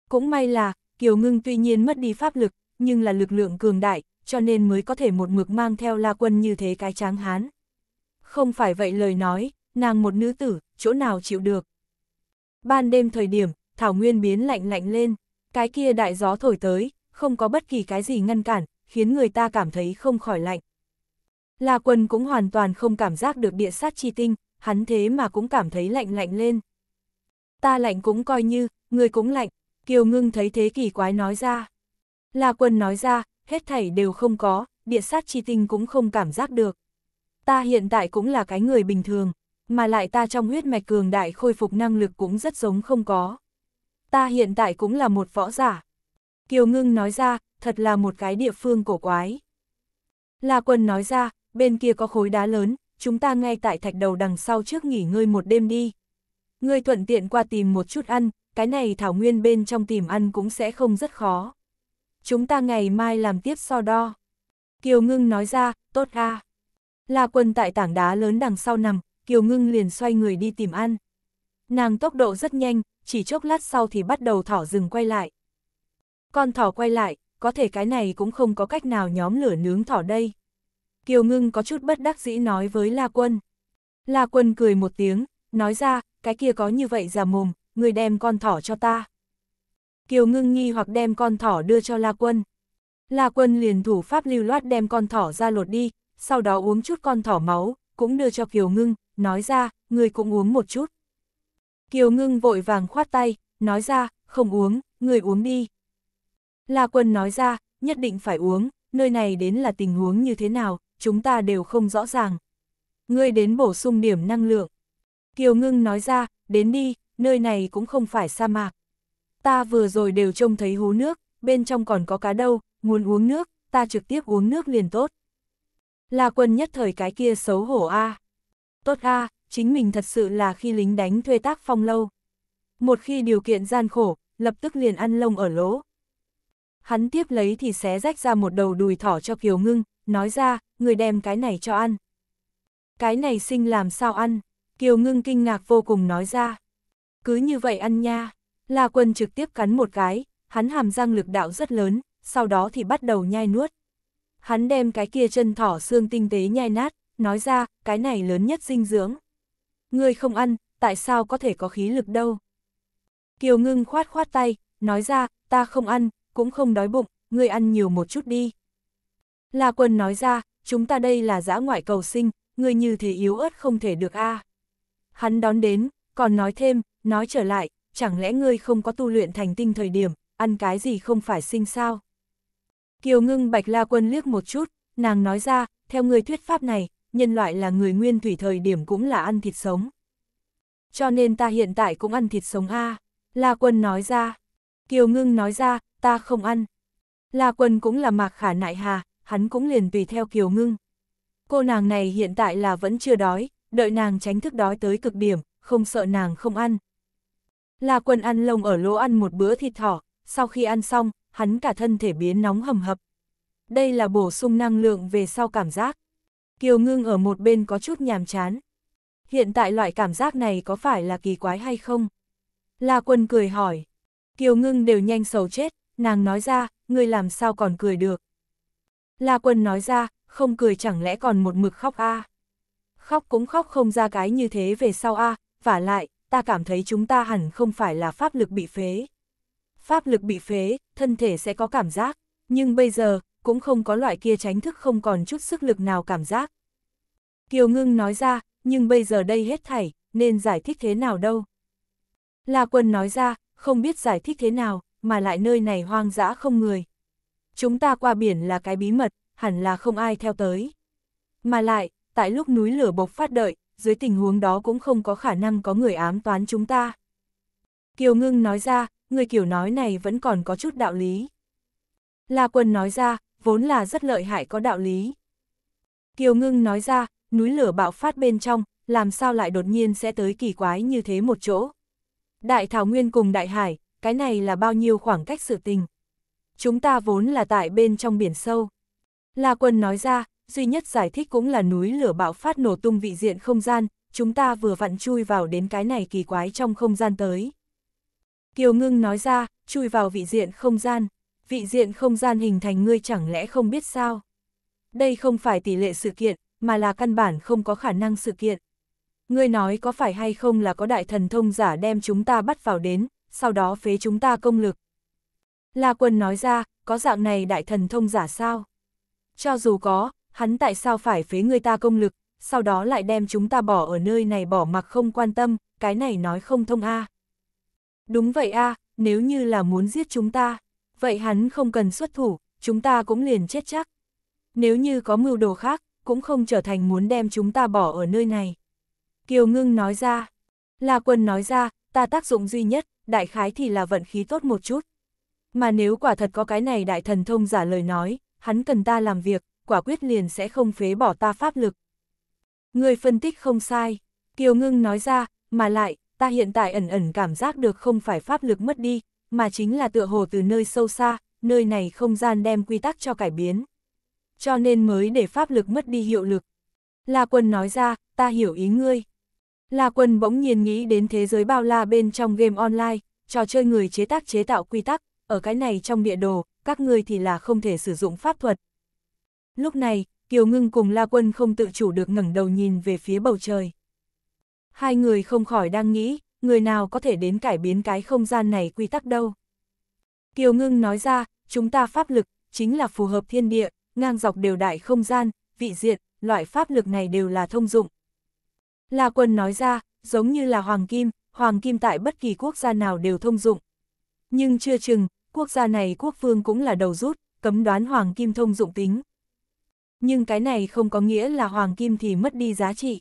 Cũng may là, Kiều Ngưng tuy nhiên mất đi pháp lực, nhưng là lực lượng cường đại, cho nên mới có thể một mực mang theo la quân như thế cái tráng hán. Không phải vậy lời nói, nàng một nữ tử, chỗ nào chịu được. Ban đêm thời điểm, thảo nguyên biến lạnh lạnh lên, cái kia đại gió thổi tới, không có bất kỳ cái gì ngăn cản, khiến người ta cảm thấy không khỏi lạnh. La Quân cũng hoàn toàn không cảm giác được địa sát chi tinh, hắn thế mà cũng cảm thấy lạnh lạnh lên. Ta lạnh cũng coi như, người cũng lạnh, Kiều Ngưng thấy thế kỳ quái nói ra. La Quân nói ra, hết thảy đều không có, địa sát chi tinh cũng không cảm giác được. Ta hiện tại cũng là cái người bình thường, mà lại ta trong huyết mạch cường đại khôi phục năng lực cũng rất giống không có. Ta hiện tại cũng là một võ giả. Kiều Ngưng nói ra, thật là một cái địa phương cổ quái. La Quân nói ra, bên kia có khối đá lớn, chúng ta ngay tại thạch đầu đằng sau trước nghỉ ngơi một đêm đi. Ngươi thuận tiện qua tìm một chút ăn, cái này thảo nguyên bên trong tìm ăn cũng sẽ không rất khó. Chúng ta ngày mai làm tiếp so đo. Kiều Ngưng nói ra, tốt a. La Quân tại tảng đá lớn đằng sau nằm, Kiều Ngưng liền xoay người đi tìm ăn. Nàng tốc độ rất nhanh, chỉ chốc lát sau thì bắt đầu thỏ rừng quay lại. Con thỏ quay lại, có thể cái này cũng không có cách nào nhóm lửa nướng thỏ đây. Kiều Ngưng có chút bất đắc dĩ nói với La Quân. La Quân cười một tiếng, nói ra, cái kia có như vậy già mồm, người đem con thỏ cho ta. Kiều Ngưng nghi hoặc đem con thỏ đưa cho La Quân. La Quân liền thủ pháp lưu loát đem con thỏ ra lột đi, sau đó uống chút con thỏ máu, cũng đưa cho Kiều Ngưng, nói ra, người cũng uống một chút. Kiều Ngưng vội vàng khoát tay, nói ra, không uống, người uống đi. La Quân nói ra, nhất định phải uống, nơi này đến là tình huống như thế nào, chúng ta đều không rõ ràng. Ngươi đến bổ sung điểm năng lượng. Kiều Ngưng nói ra, đến đi, nơi này cũng không phải sa mạc. Ta vừa rồi đều trông thấy hú nước, bên trong còn có cá đâu, muốn uống nước, ta trực tiếp uống nước liền tốt. La Quân nhất thời cái kia xấu hổ a. Tốt a, chính mình thật sự là khi lính đánh thuê tác phong lâu. Một khi điều kiện gian khổ, lập tức liền ăn lông ở lỗ hắn tiếp lấy thì xé rách ra một đầu đùi thỏ cho Kiều Ngưng, nói ra, người đem cái này cho ăn. Cái này sinh làm sao ăn? Kiều Ngưng kinh ngạc vô cùng nói ra. Cứ như vậy ăn nha. La Quân trực tiếp cắn một cái, hắn hàm răng lực đạo rất lớn, sau đó thì bắt đầu nhai nuốt. Hắn đem cái kia chân thỏ xương tinh tế nhai nát, nói ra, cái này lớn nhất dinh dưỡng. Ngươi không ăn, tại sao có thể có khí lực đâu? Kiều Ngưng khoát khoát tay, nói ra, ta không ăn, cũng không đói bụng, ngươi ăn nhiều một chút đi. La quân nói ra, chúng ta đây là giã ngoại cầu sinh, ngươi như thế yếu ớt không thể được a. À. Hắn đón đến, còn nói thêm, nói trở lại, chẳng lẽ ngươi không có tu luyện thành tinh thời điểm, ăn cái gì không phải sinh sao? Kiều ngưng bạch la quân liếc một chút, nàng nói ra, theo ngươi thuyết pháp này, nhân loại là người nguyên thủy thời điểm cũng là ăn thịt sống. Cho nên ta hiện tại cũng ăn thịt sống a. À. La quân nói ra, Kiều Ngưng nói ra, ta không ăn. La Quân cũng là mạc khả nại hà, hắn cũng liền tùy theo Kiều Ngưng. Cô nàng này hiện tại là vẫn chưa đói, đợi nàng tránh thức đói tới cực điểm, không sợ nàng không ăn. La Quân ăn lông ở lỗ ăn một bữa thịt thỏ, sau khi ăn xong, hắn cả thân thể biến nóng hầm hập. Đây là bổ sung năng lượng về sau cảm giác. Kiều Ngưng ở một bên có chút nhàm chán. Hiện tại loại cảm giác này có phải là kỳ quái hay không? La Quân cười hỏi. Kiều ngưng đều nhanh sầu chết, nàng nói ra, ngươi làm sao còn cười được. La quân nói ra, không cười chẳng lẽ còn một mực khóc a à? Khóc cũng khóc không ra cái như thế về sau a à, vả lại, ta cảm thấy chúng ta hẳn không phải là pháp lực bị phế. Pháp lực bị phế, thân thể sẽ có cảm giác, nhưng bây giờ, cũng không có loại kia tránh thức không còn chút sức lực nào cảm giác. Kiều ngưng nói ra, nhưng bây giờ đây hết thảy, nên giải thích thế nào đâu. La quân nói ra, không biết giải thích thế nào, mà lại nơi này hoang dã không người. Chúng ta qua biển là cái bí mật, hẳn là không ai theo tới. Mà lại, tại lúc núi lửa bộc phát đợi, dưới tình huống đó cũng không có khả năng có người ám toán chúng ta. Kiều Ngưng nói ra, người kiểu nói này vẫn còn có chút đạo lý. La Quân nói ra, vốn là rất lợi hại có đạo lý. Kiều Ngưng nói ra, núi lửa bạo phát bên trong, làm sao lại đột nhiên sẽ tới kỳ quái như thế một chỗ. Đại Thảo Nguyên cùng Đại Hải, cái này là bao nhiêu khoảng cách sự tình. Chúng ta vốn là tại bên trong biển sâu. La Quân nói ra, duy nhất giải thích cũng là núi lửa bạo phát nổ tung vị diện không gian, chúng ta vừa vặn chui vào đến cái này kỳ quái trong không gian tới. Kiều Ngưng nói ra, chui vào vị diện không gian, vị diện không gian hình thành ngươi chẳng lẽ không biết sao. Đây không phải tỷ lệ sự kiện, mà là căn bản không có khả năng sự kiện. Ngươi nói có phải hay không là có đại thần thông giả đem chúng ta bắt vào đến, sau đó phế chúng ta công lực. La quân nói ra, có dạng này đại thần thông giả sao? Cho dù có, hắn tại sao phải phế người ta công lực, sau đó lại đem chúng ta bỏ ở nơi này bỏ mặc không quan tâm, cái này nói không thông a. Đúng vậy a, nếu như là muốn giết chúng ta, vậy hắn không cần xuất thủ, chúng ta cũng liền chết chắc. Nếu như có mưu đồ khác, cũng không trở thành muốn đem chúng ta bỏ ở nơi này. Kiều Ngưng nói ra. La Quân nói ra, ta tác dụng duy nhất, đại khái thì là vận khí tốt một chút. Mà nếu quả thật có cái này đại thần thông giả lời nói, hắn cần ta làm việc, quả quyết liền sẽ không phế bỏ ta pháp lực. Người phân tích không sai, Kiều Ngưng nói ra, mà lại, ta hiện tại ẩn ẩn cảm giác được không phải pháp lực mất đi, mà chính là tựa hồ từ nơi sâu xa, nơi này không gian đem quy tắc cho cải biến. Cho nên mới để pháp lực mất đi hiệu lực. La Quân nói ra, ta hiểu ý ngươi. La Quân bỗng nhiên nghĩ đến thế giới bao la bên trong game online, trò chơi người chế tác chế tạo quy tắc, ở cái này trong địa đồ, các ngươi thì là không thể sử dụng pháp thuật. Lúc này, Kiều Ngưng cùng La Quân không tự chủ được ngẩng đầu nhìn về phía bầu trời. Hai người không khỏi đang nghĩ, người nào có thể đến cải biến cái không gian này quy tắc đâu. Kiều Ngưng nói ra, chúng ta pháp lực, chính là phù hợp thiên địa, ngang dọc đều đại không gian, vị diện, loại pháp lực này đều là thông dụng, La Quân nói ra, giống như là hoàng kim, hoàng kim tại bất kỳ quốc gia nào đều thông dụng. Nhưng chưa chừng, quốc gia này quốc vương cũng là đầu rút, cấm đoán hoàng kim thông dụng tính. Nhưng cái này không có nghĩa là hoàng kim thì mất đi giá trị.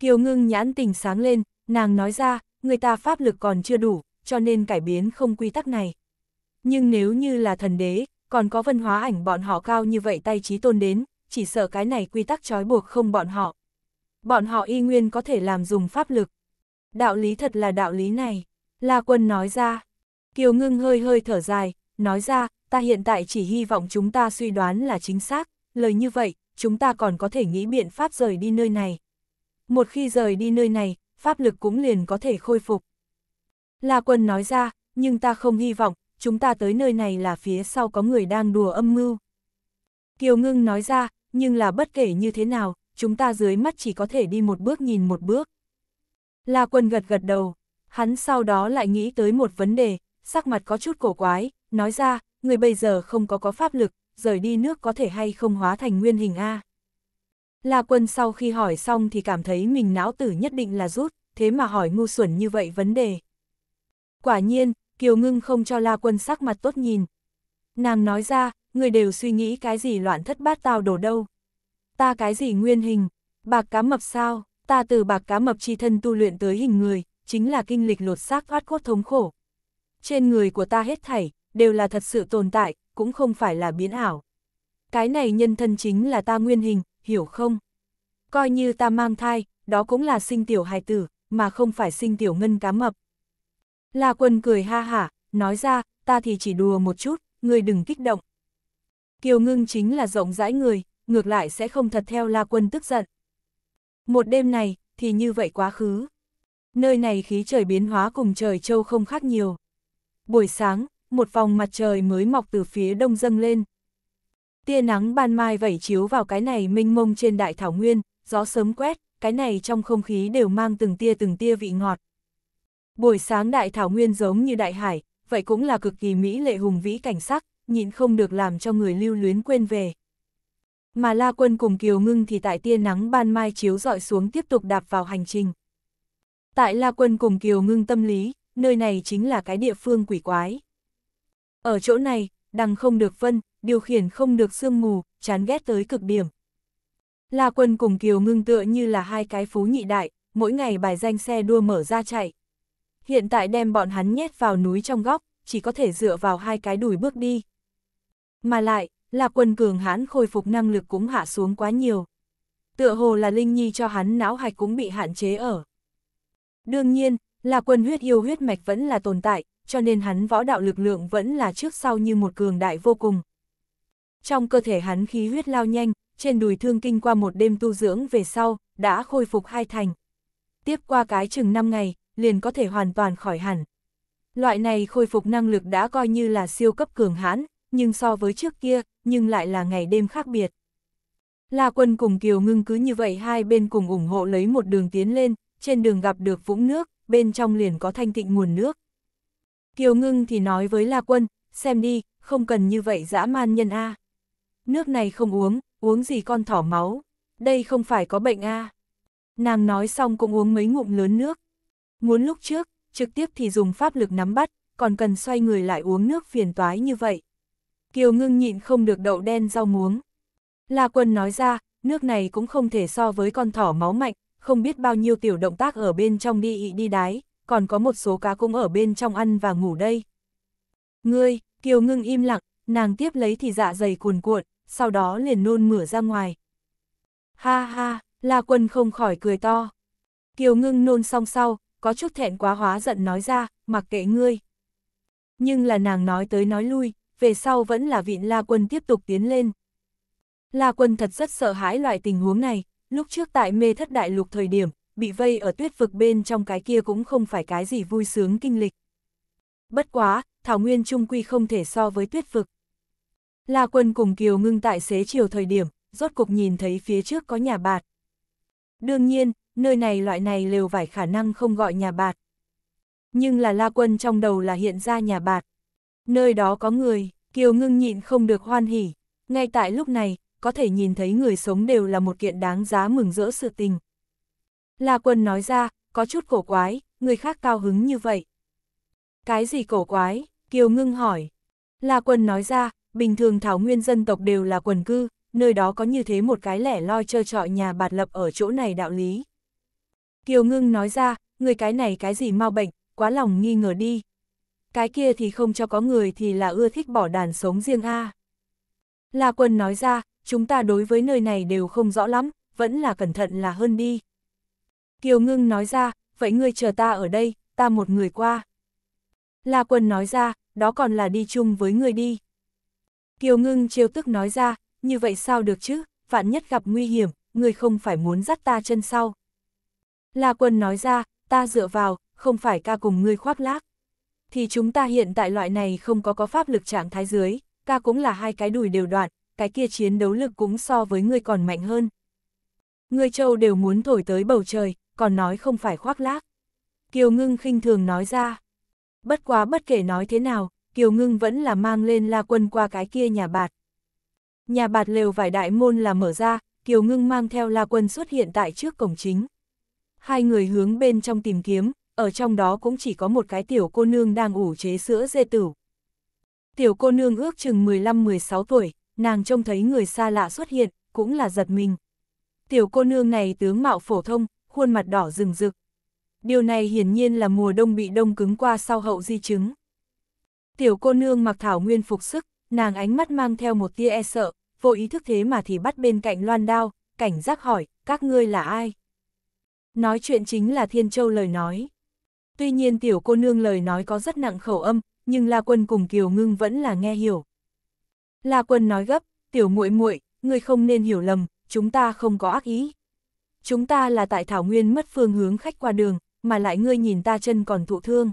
Kiều ngưng nhãn tình sáng lên, nàng nói ra, người ta pháp lực còn chưa đủ, cho nên cải biến không quy tắc này. Nhưng nếu như là thần đế, còn có văn hóa ảnh bọn họ cao như vậy tay trí tôn đến, chỉ sợ cái này quy tắc trói buộc không bọn họ bọn họ y nguyên có thể làm dùng pháp lực. Đạo lý thật là đạo lý này, La Quân nói ra. Kiều Ngưng hơi hơi thở dài, nói ra, ta hiện tại chỉ hy vọng chúng ta suy đoán là chính xác, lời như vậy, chúng ta còn có thể nghĩ biện pháp rời đi nơi này. Một khi rời đi nơi này, pháp lực cũng liền có thể khôi phục. La Quân nói ra, nhưng ta không hy vọng, chúng ta tới nơi này là phía sau có người đang đùa âm mưu. Kiều Ngưng nói ra, nhưng là bất kể như thế nào, chúng ta dưới mắt chỉ có thể đi một bước nhìn một bước. La Quân gật gật đầu, hắn sau đó lại nghĩ tới một vấn đề, sắc mặt có chút cổ quái, nói ra, người bây giờ không có có pháp lực, rời đi nước có thể hay không hóa thành nguyên hình A. La Quân sau khi hỏi xong thì cảm thấy mình não tử nhất định là rút, thế mà hỏi ngu xuẩn như vậy vấn đề. Quả nhiên, Kiều Ngưng không cho La Quân sắc mặt tốt nhìn. Nàng nói ra, người đều suy nghĩ cái gì loạn thất bát tao đổ đâu ta cái gì nguyên hình, bạc cá mập sao, ta từ bạc cá mập chi thân tu luyện tới hình người, chính là kinh lịch lột xác thoát cốt thống khổ. Trên người của ta hết thảy, đều là thật sự tồn tại, cũng không phải là biến ảo. Cái này nhân thân chính là ta nguyên hình, hiểu không? Coi như ta mang thai, đó cũng là sinh tiểu hài tử, mà không phải sinh tiểu ngân cá mập. La quân cười ha hả, nói ra, ta thì chỉ đùa một chút, người đừng kích động. Kiều ngưng chính là rộng rãi người, ngược lại sẽ không thật theo La Quân tức giận. Một đêm này, thì như vậy quá khứ. Nơi này khí trời biến hóa cùng trời châu không khác nhiều. Buổi sáng, một vòng mặt trời mới mọc từ phía đông dâng lên. Tia nắng ban mai vẩy chiếu vào cái này mênh mông trên đại thảo nguyên, gió sớm quét, cái này trong không khí đều mang từng tia từng tia vị ngọt. Buổi sáng đại thảo nguyên giống như đại hải, vậy cũng là cực kỳ mỹ lệ hùng vĩ cảnh sắc, nhịn không được làm cho người lưu luyến quên về. Mà La Quân cùng Kiều Ngưng thì tại tia nắng ban mai chiếu dọi xuống tiếp tục đạp vào hành trình. Tại La Quân cùng Kiều Ngưng tâm lý, nơi này chính là cái địa phương quỷ quái. Ở chỗ này, đằng không được vân, điều khiển không được sương mù, chán ghét tới cực điểm. La Quân cùng Kiều Ngưng tựa như là hai cái phú nhị đại, mỗi ngày bài danh xe đua mở ra chạy. Hiện tại đem bọn hắn nhét vào núi trong góc, chỉ có thể dựa vào hai cái đùi bước đi. Mà lại, là quần cường hãn khôi phục năng lực cũng hạ xuống quá nhiều. Tựa hồ là Linh Nhi cho hắn não hạch cũng bị hạn chế ở. Đương nhiên, là quần huyết yêu huyết mạch vẫn là tồn tại, cho nên hắn võ đạo lực lượng vẫn là trước sau như một cường đại vô cùng. Trong cơ thể hắn khí huyết lao nhanh, trên đùi thương kinh qua một đêm tu dưỡng về sau, đã khôi phục hai thành. Tiếp qua cái chừng 5 ngày, liền có thể hoàn toàn khỏi hẳn. Loại này khôi phục năng lực đã coi như là siêu cấp cường hãn nhưng so với trước kia, nhưng lại là ngày đêm khác biệt. La Quân cùng Kiều Ngưng cứ như vậy hai bên cùng ủng hộ lấy một đường tiến lên, trên đường gặp được vũng nước, bên trong liền có thanh tịnh nguồn nước. Kiều Ngưng thì nói với La Quân, xem đi, không cần như vậy dã man nhân A. Nước này không uống, uống gì con thỏ máu, đây không phải có bệnh A. Nàng nói xong cũng uống mấy ngụm lớn nước. Muốn lúc trước, trực tiếp thì dùng pháp lực nắm bắt, còn cần xoay người lại uống nước phiền toái như vậy. Kiều ngưng nhịn không được đậu đen rau muống. La quân nói ra, nước này cũng không thể so với con thỏ máu mạnh, không biết bao nhiêu tiểu động tác ở bên trong đi ị đi đái, còn có một số cá cũng ở bên trong ăn và ngủ đây. Ngươi, Kiều ngưng im lặng, nàng tiếp lấy thì dạ dày cuồn cuộn, sau đó liền nôn mửa ra ngoài. Ha ha, La Quân không khỏi cười to. Kiều ngưng nôn xong sau, có chút thẹn quá hóa giận nói ra, mặc kệ ngươi. Nhưng là nàng nói tới nói lui, về sau vẫn là vịn La Quân tiếp tục tiến lên. La Quân thật rất sợ hãi loại tình huống này, lúc trước tại mê thất đại lục thời điểm, bị vây ở tuyết vực bên trong cái kia cũng không phải cái gì vui sướng kinh lịch. Bất quá, Thảo Nguyên Trung Quy không thể so với tuyết vực. La Quân cùng Kiều ngưng tại xế chiều thời điểm, rốt cục nhìn thấy phía trước có nhà bạt. Đương nhiên, nơi này loại này lều vải khả năng không gọi nhà bạt. Nhưng là La Quân trong đầu là hiện ra nhà bạt, Nơi đó có người, Kiều Ngưng nhịn không được hoan hỉ. Ngay tại lúc này, có thể nhìn thấy người sống đều là một kiện đáng giá mừng rỡ sự tình. La Quân nói ra, có chút cổ quái, người khác cao hứng như vậy. Cái gì cổ quái? Kiều Ngưng hỏi. La Quân nói ra, bình thường thảo nguyên dân tộc đều là quần cư, nơi đó có như thế một cái lẻ loi trơ trọi nhà bạt lập ở chỗ này đạo lý. Kiều Ngưng nói ra, người cái này cái gì mau bệnh, quá lòng nghi ngờ đi, cái kia thì không cho có người thì là ưa thích bỏ đàn sống riêng a. À. La Quân nói ra, chúng ta đối với nơi này đều không rõ lắm, vẫn là cẩn thận là hơn đi. Kiều Ngưng nói ra, vậy ngươi chờ ta ở đây, ta một người qua. La Quân nói ra, đó còn là đi chung với ngươi đi. Kiều Ngưng trêu tức nói ra, như vậy sao được chứ, vạn nhất gặp nguy hiểm, ngươi không phải muốn dắt ta chân sau. La Quân nói ra, ta dựa vào, không phải ca cùng ngươi khoác lác thì chúng ta hiện tại loại này không có có pháp lực trạng thái dưới, ca cũng là hai cái đùi đều đoạn, cái kia chiến đấu lực cũng so với ngươi còn mạnh hơn. Ngươi châu đều muốn thổi tới bầu trời, còn nói không phải khoác lác. Kiều Ngưng khinh thường nói ra. Bất quá bất kể nói thế nào, Kiều Ngưng vẫn là mang lên la quân qua cái kia nhà bạt. Nhà bạt lều vải đại môn là mở ra, Kiều Ngưng mang theo la quân xuất hiện tại trước cổng chính. Hai người hướng bên trong tìm kiếm, ở trong đó cũng chỉ có một cái tiểu cô nương đang ủ chế sữa dê tử. Tiểu cô nương ước chừng 15-16 tuổi, nàng trông thấy người xa lạ xuất hiện, cũng là giật mình. Tiểu cô nương này tướng mạo phổ thông, khuôn mặt đỏ rừng rực. Điều này hiển nhiên là mùa đông bị đông cứng qua sau hậu di chứng. Tiểu cô nương mặc thảo nguyên phục sức, nàng ánh mắt mang theo một tia e sợ, vô ý thức thế mà thì bắt bên cạnh loan đao, cảnh giác hỏi, các ngươi là ai? Nói chuyện chính là Thiên Châu lời nói. Tuy nhiên tiểu cô nương lời nói có rất nặng khẩu âm, nhưng La Quân cùng Kiều Ngưng vẫn là nghe hiểu. La Quân nói gấp, "Tiểu muội muội, ngươi không nên hiểu lầm, chúng ta không có ác ý. Chúng ta là tại thảo nguyên mất phương hướng khách qua đường, mà lại ngươi nhìn ta chân còn thụ thương.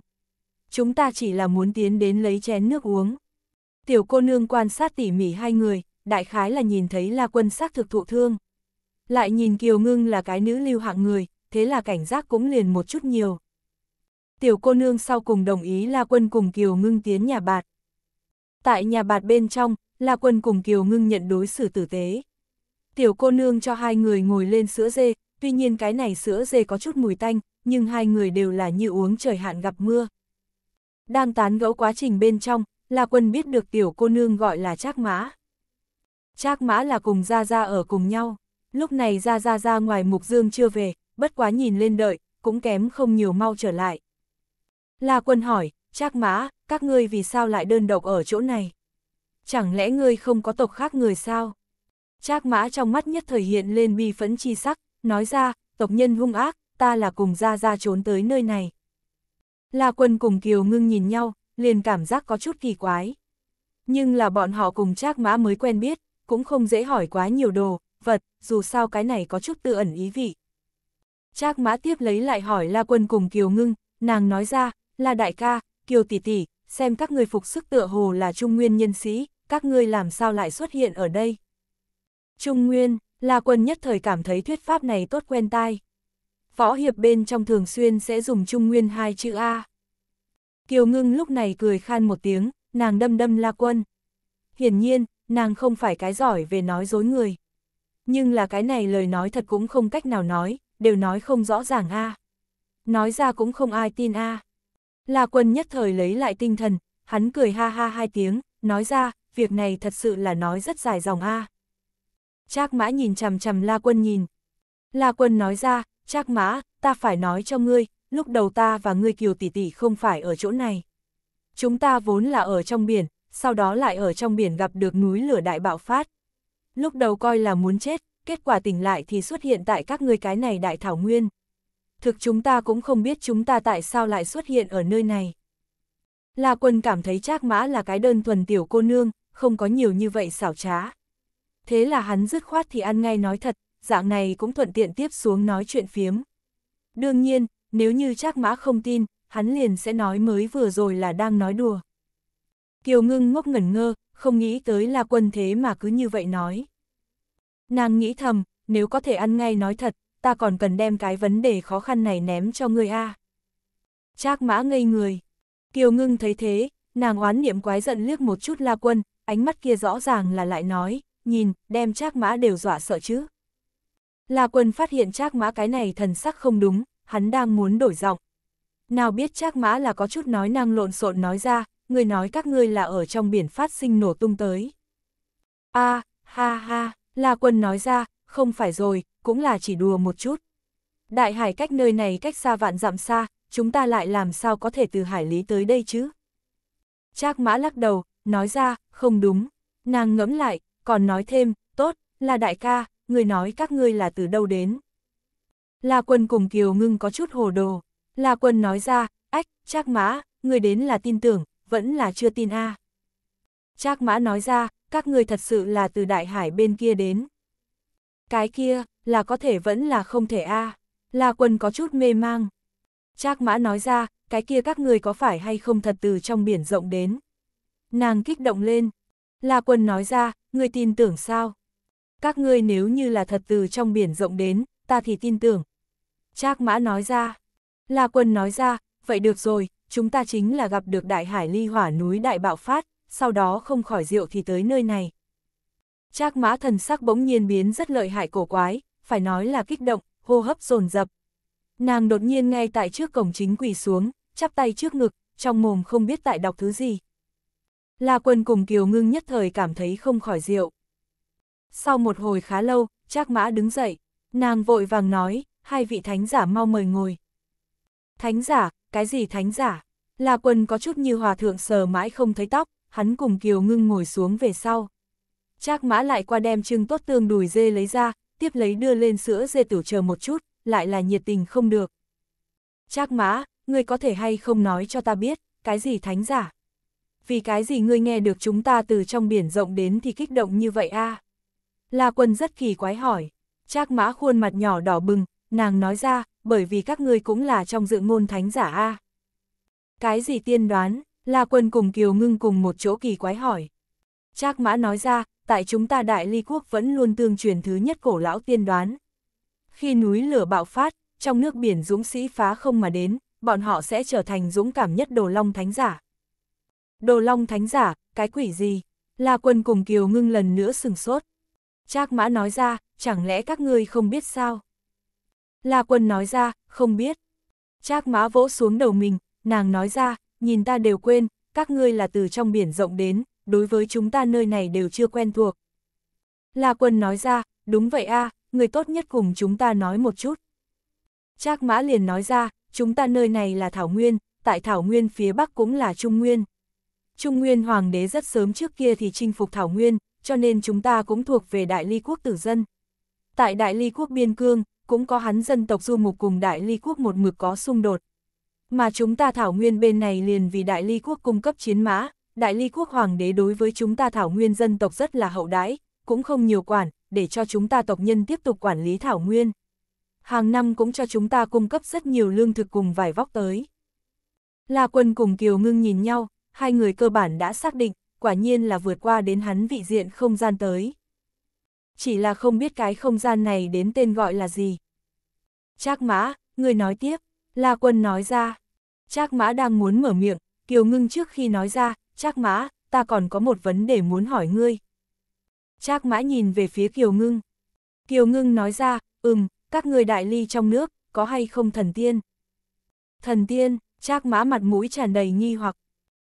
Chúng ta chỉ là muốn tiến đến lấy chén nước uống." Tiểu cô nương quan sát tỉ mỉ hai người, đại khái là nhìn thấy La Quân xác thực thụ thương. Lại nhìn Kiều Ngưng là cái nữ lưu hạng người, thế là cảnh giác cũng liền một chút nhiều tiểu cô nương sau cùng đồng ý La Quân cùng Kiều Ngưng tiến nhà bạt. Tại nhà bạt bên trong, La Quân cùng Kiều Ngưng nhận đối xử tử tế. Tiểu cô nương cho hai người ngồi lên sữa dê, tuy nhiên cái này sữa dê có chút mùi tanh, nhưng hai người đều là như uống trời hạn gặp mưa. Đang tán gẫu quá trình bên trong, La Quân biết được tiểu cô nương gọi là Trác Mã. Trác Mã là cùng Gia Gia ở cùng nhau, lúc này Gia Gia gia ngoài Mục Dương chưa về, bất quá nhìn lên đợi, cũng kém không nhiều mau trở lại. La quân hỏi, Trác mã, các ngươi vì sao lại đơn độc ở chỗ này? Chẳng lẽ ngươi không có tộc khác người sao? Trác mã trong mắt nhất thời hiện lên bi phấn chi sắc, nói ra, tộc nhân hung ác, ta là cùng ra ra trốn tới nơi này. La quân cùng Kiều ngưng nhìn nhau, liền cảm giác có chút kỳ quái. Nhưng là bọn họ cùng Trác mã mới quen biết, cũng không dễ hỏi quá nhiều đồ, vật, dù sao cái này có chút tự ẩn ý vị. Trác mã tiếp lấy lại hỏi La quân cùng Kiều ngưng, nàng nói ra, là đại ca, kiều tỷ tỷ, xem các người phục sức tựa hồ là trung nguyên nhân sĩ, các ngươi làm sao lại xuất hiện ở đây. Trung nguyên, la quân nhất thời cảm thấy thuyết pháp này tốt quen tai. Võ hiệp bên trong thường xuyên sẽ dùng trung nguyên hai chữ A. Kiều ngưng lúc này cười khan một tiếng, nàng đâm đâm la quân. Hiển nhiên, nàng không phải cái giỏi về nói dối người. Nhưng là cái này lời nói thật cũng không cách nào nói, đều nói không rõ ràng A. Nói ra cũng không ai tin A. La Quân nhất thời lấy lại tinh thần, hắn cười ha ha hai tiếng, nói ra, việc này thật sự là nói rất dài dòng a. Trác Mã nhìn chằm chằm La Quân nhìn. La Quân nói ra, Trác Mã, ta phải nói cho ngươi, lúc đầu ta và ngươi Kiều tỷ tỷ không phải ở chỗ này. Chúng ta vốn là ở trong biển, sau đó lại ở trong biển gặp được núi lửa đại bạo phát. Lúc đầu coi là muốn chết, kết quả tỉnh lại thì xuất hiện tại các ngươi cái này đại thảo nguyên thực chúng ta cũng không biết chúng ta tại sao lại xuất hiện ở nơi này. La quân cảm thấy Trác Mã là cái đơn thuần tiểu cô nương, không có nhiều như vậy xảo trá. Thế là hắn dứt khoát thì ăn ngay nói thật, dạng này cũng thuận tiện tiếp xuống nói chuyện phiếm. Đương nhiên, nếu như Trác Mã không tin, hắn liền sẽ nói mới vừa rồi là đang nói đùa. Kiều ngưng ngốc ngẩn ngơ, không nghĩ tới là quân thế mà cứ như vậy nói. Nàng nghĩ thầm, nếu có thể ăn ngay nói thật, ta còn cần đem cái vấn đề khó khăn này ném cho ngươi a. Trác mã ngây người. Kiều ngưng thấy thế, nàng oán niệm quái giận liếc một chút la quân, ánh mắt kia rõ ràng là lại nói, nhìn, đem trác mã đều dọa sợ chứ. La quân phát hiện trác mã cái này thần sắc không đúng, hắn đang muốn đổi giọng. Nào biết trác mã là có chút nói năng lộn xộn nói ra, người nói các ngươi là ở trong biển phát sinh nổ tung tới. a ha ha, La quân nói ra, không phải rồi, cũng là chỉ đùa một chút. Đại hải cách nơi này cách xa vạn dặm xa, chúng ta lại làm sao có thể từ hải lý tới đây chứ? Trác mã lắc đầu, nói ra, không đúng. Nàng ngẫm lại, còn nói thêm, tốt, là đại ca, người nói các ngươi là từ đâu đến. La quân cùng Kiều ngưng có chút hồ đồ. La quân nói ra, ách, Trác mã, người đến là tin tưởng, vẫn là chưa tin a. Trác mã nói ra, các ngươi thật sự là từ đại hải bên kia đến. Cái kia, là có thể vẫn là không thể a à. La Quân có chút mê mang. Trác Mã nói ra, cái kia các người có phải hay không thật từ trong biển rộng đến. Nàng kích động lên. La Quân nói ra, người tin tưởng sao? Các ngươi nếu như là thật từ trong biển rộng đến, ta thì tin tưởng. Trác Mã nói ra. La Quân nói ra, vậy được rồi, chúng ta chính là gặp được đại hải ly hỏa núi đại bạo phát, sau đó không khỏi rượu thì tới nơi này. Trác Mã thần sắc bỗng nhiên biến rất lợi hại cổ quái, phải nói là kích động, hô hấp dồn dập. Nàng đột nhiên ngay tại trước cổng chính quỳ xuống, chắp tay trước ngực, trong mồm không biết tại đọc thứ gì. La quân cùng Kiều Ngưng nhất thời cảm thấy không khỏi rượu. Sau một hồi khá lâu, Trác Mã đứng dậy, nàng vội vàng nói, hai vị thánh giả mau mời ngồi. Thánh giả, cái gì thánh giả? La quân có chút như hòa thượng sờ mãi không thấy tóc, hắn cùng Kiều Ngưng ngồi xuống về sau. Trác Mã lại qua đem trưng tốt tương đùi dê lấy ra, tiếp lấy đưa lên sữa dê tử chờ một chút, lại là nhiệt tình không được. Trác mã, ngươi có thể hay không nói cho ta biết, cái gì thánh giả? Vì cái gì ngươi nghe được chúng ta từ trong biển rộng đến thì kích động như vậy a? La quân rất kỳ quái hỏi, Trác mã khuôn mặt nhỏ đỏ bừng, nàng nói ra, bởi vì các ngươi cũng là trong dự ngôn thánh giả a. Cái gì tiên đoán, La quân cùng Kiều ngưng cùng một chỗ kỳ quái hỏi. Trác mã nói ra, tại chúng ta Đại Ly Quốc vẫn luôn tương truyền thứ nhất cổ lão tiên đoán. Khi núi lửa bạo phát, trong nước biển dũng sĩ phá không mà đến, bọn họ sẽ trở thành dũng cảm nhất đồ long thánh giả. Đồ long thánh giả, cái quỷ gì? La quân cùng Kiều ngưng lần nữa sừng sốt. Trác mã nói ra, chẳng lẽ các ngươi không biết sao? La quân nói ra, không biết. Trác mã vỗ xuống đầu mình, nàng nói ra, nhìn ta đều quên, các ngươi là từ trong biển rộng đến, đối với chúng ta nơi này đều chưa quen thuộc. La Quân nói ra, đúng vậy a, người tốt nhất cùng chúng ta nói một chút. Trác Mã liền nói ra, chúng ta nơi này là Thảo Nguyên, tại Thảo Nguyên phía Bắc cũng là Trung Nguyên. Trung Nguyên Hoàng đế rất sớm trước kia thì chinh phục Thảo Nguyên, cho nên chúng ta cũng thuộc về Đại Ly Quốc tử dân. Tại Đại Ly Quốc Biên Cương, cũng có hắn dân tộc du mục cùng Đại Ly Quốc một mực có xung đột. Mà chúng ta Thảo Nguyên bên này liền vì Đại Ly Quốc cung cấp chiến mã, Đại ly quốc hoàng đế đối với chúng ta thảo nguyên dân tộc rất là hậu đãi, cũng không nhiều quản, để cho chúng ta tộc nhân tiếp tục quản lý thảo nguyên. Hàng năm cũng cho chúng ta cung cấp rất nhiều lương thực cùng vải vóc tới. La quân cùng Kiều ngưng nhìn nhau, hai người cơ bản đã xác định, quả nhiên là vượt qua đến hắn vị diện không gian tới. Chỉ là không biết cái không gian này đến tên gọi là gì. Trác mã, người nói tiếp, La quân nói ra. Trác mã đang muốn mở miệng, Kiều ngưng trước khi nói ra, Trác Mã, ta còn có một vấn đề muốn hỏi ngươi. Trác Mã nhìn về phía Kiều Ngưng. Kiều Ngưng nói ra, ừm, các ngươi đại ly trong nước, có hay không thần tiên? Thần tiên, Trác Mã mặt mũi tràn đầy nghi hoặc.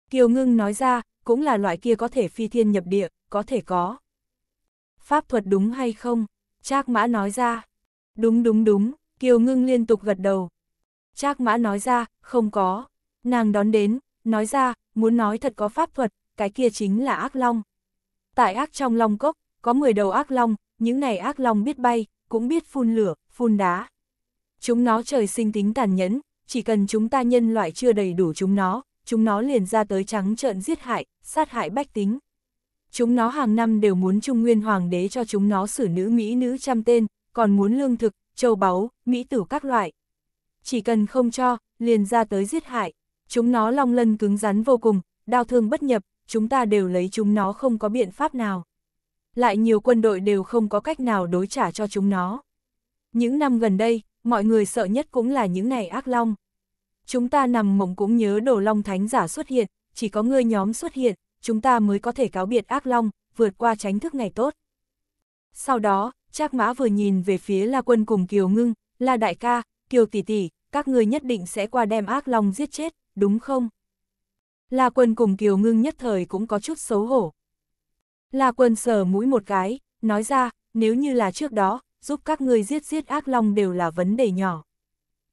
Kiều Ngưng nói ra, cũng là loại kia có thể phi thiên nhập địa, có thể có. Pháp thuật đúng hay không? Trác Mã nói ra. Đúng đúng đúng, Kiều Ngưng liên tục gật đầu. Trác Mã nói ra, không có. Nàng đón đến, nói ra, muốn nói thật có pháp thuật, cái kia chính là ác long. Tại ác trong long cốc, có 10 đầu ác long, những này ác long biết bay, cũng biết phun lửa, phun đá. Chúng nó trời sinh tính tàn nhẫn, chỉ cần chúng ta nhân loại chưa đầy đủ chúng nó, chúng nó liền ra tới trắng trợn giết hại, sát hại bách tính. Chúng nó hàng năm đều muốn Trung Nguyên Hoàng đế cho chúng nó xử nữ Mỹ nữ trăm tên, còn muốn lương thực, châu báu, Mỹ tử các loại. Chỉ cần không cho, liền ra tới giết hại. Chúng nó long lân cứng rắn vô cùng, đao thương bất nhập, chúng ta đều lấy chúng nó không có biện pháp nào. Lại nhiều quân đội đều không có cách nào đối trả cho chúng nó. Những năm gần đây, mọi người sợ nhất cũng là những này ác long. Chúng ta nằm mộng cũng nhớ đồ long thánh giả xuất hiện, chỉ có ngươi nhóm xuất hiện, chúng ta mới có thể cáo biệt ác long, vượt qua tránh thức ngày tốt. Sau đó, Trác Mã vừa nhìn về phía La Quân cùng Kiều Ngưng, La Đại ca, Kiều Tỷ Tỷ, các ngươi nhất định sẽ qua đem ác long giết chết, đúng không? La Quân cùng Kiều Ngưng nhất thời cũng có chút xấu hổ. La Quân sờ mũi một cái, nói ra, nếu như là trước đó, giúp các ngươi giết giết ác long đều là vấn đề nhỏ.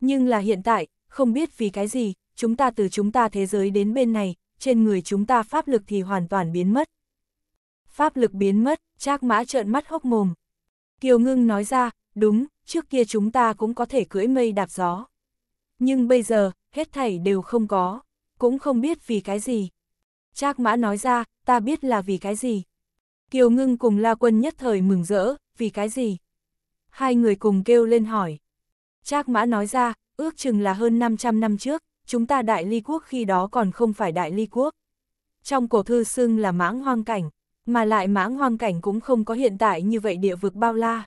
Nhưng là hiện tại, không biết vì cái gì, chúng ta từ chúng ta thế giới đến bên này, trên người chúng ta pháp lực thì hoàn toàn biến mất. Pháp lực biến mất, Trác Mã trợn mắt hốc mồm. Kiều Ngưng nói ra, đúng, trước kia chúng ta cũng có thể cưỡi mây đạp gió. Nhưng bây giờ, hết thảy đều không có, cũng không biết vì cái gì. Trác mã nói ra, ta biết là vì cái gì. Kiều ngưng cùng la quân nhất thời mừng rỡ, vì cái gì? Hai người cùng kêu lên hỏi. Trác mã nói ra, ước chừng là hơn 500 năm trước, chúng ta đại ly quốc khi đó còn không phải đại ly quốc. Trong cổ thư xưng là mãng hoang cảnh, mà lại mãng hoang cảnh cũng không có hiện tại như vậy địa vực bao la.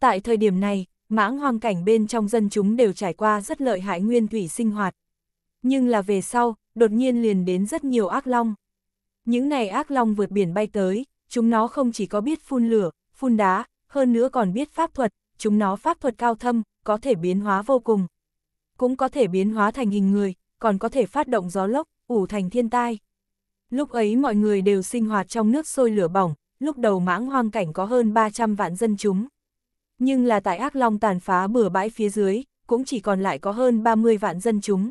Tại thời điểm này, mãng hoang cảnh bên trong dân chúng đều trải qua rất lợi hại nguyên thủy sinh hoạt. Nhưng là về sau, đột nhiên liền đến rất nhiều ác long. Những này ác long vượt biển bay tới, chúng nó không chỉ có biết phun lửa, phun đá, hơn nữa còn biết pháp thuật, chúng nó pháp thuật cao thâm, có thể biến hóa vô cùng. Cũng có thể biến hóa thành hình người, còn có thể phát động gió lốc, ủ thành thiên tai. Lúc ấy mọi người đều sinh hoạt trong nước sôi lửa bỏng, lúc đầu mãng hoang cảnh có hơn 300 vạn dân chúng nhưng là tại ác long tàn phá bừa bãi phía dưới, cũng chỉ còn lại có hơn 30 vạn dân chúng.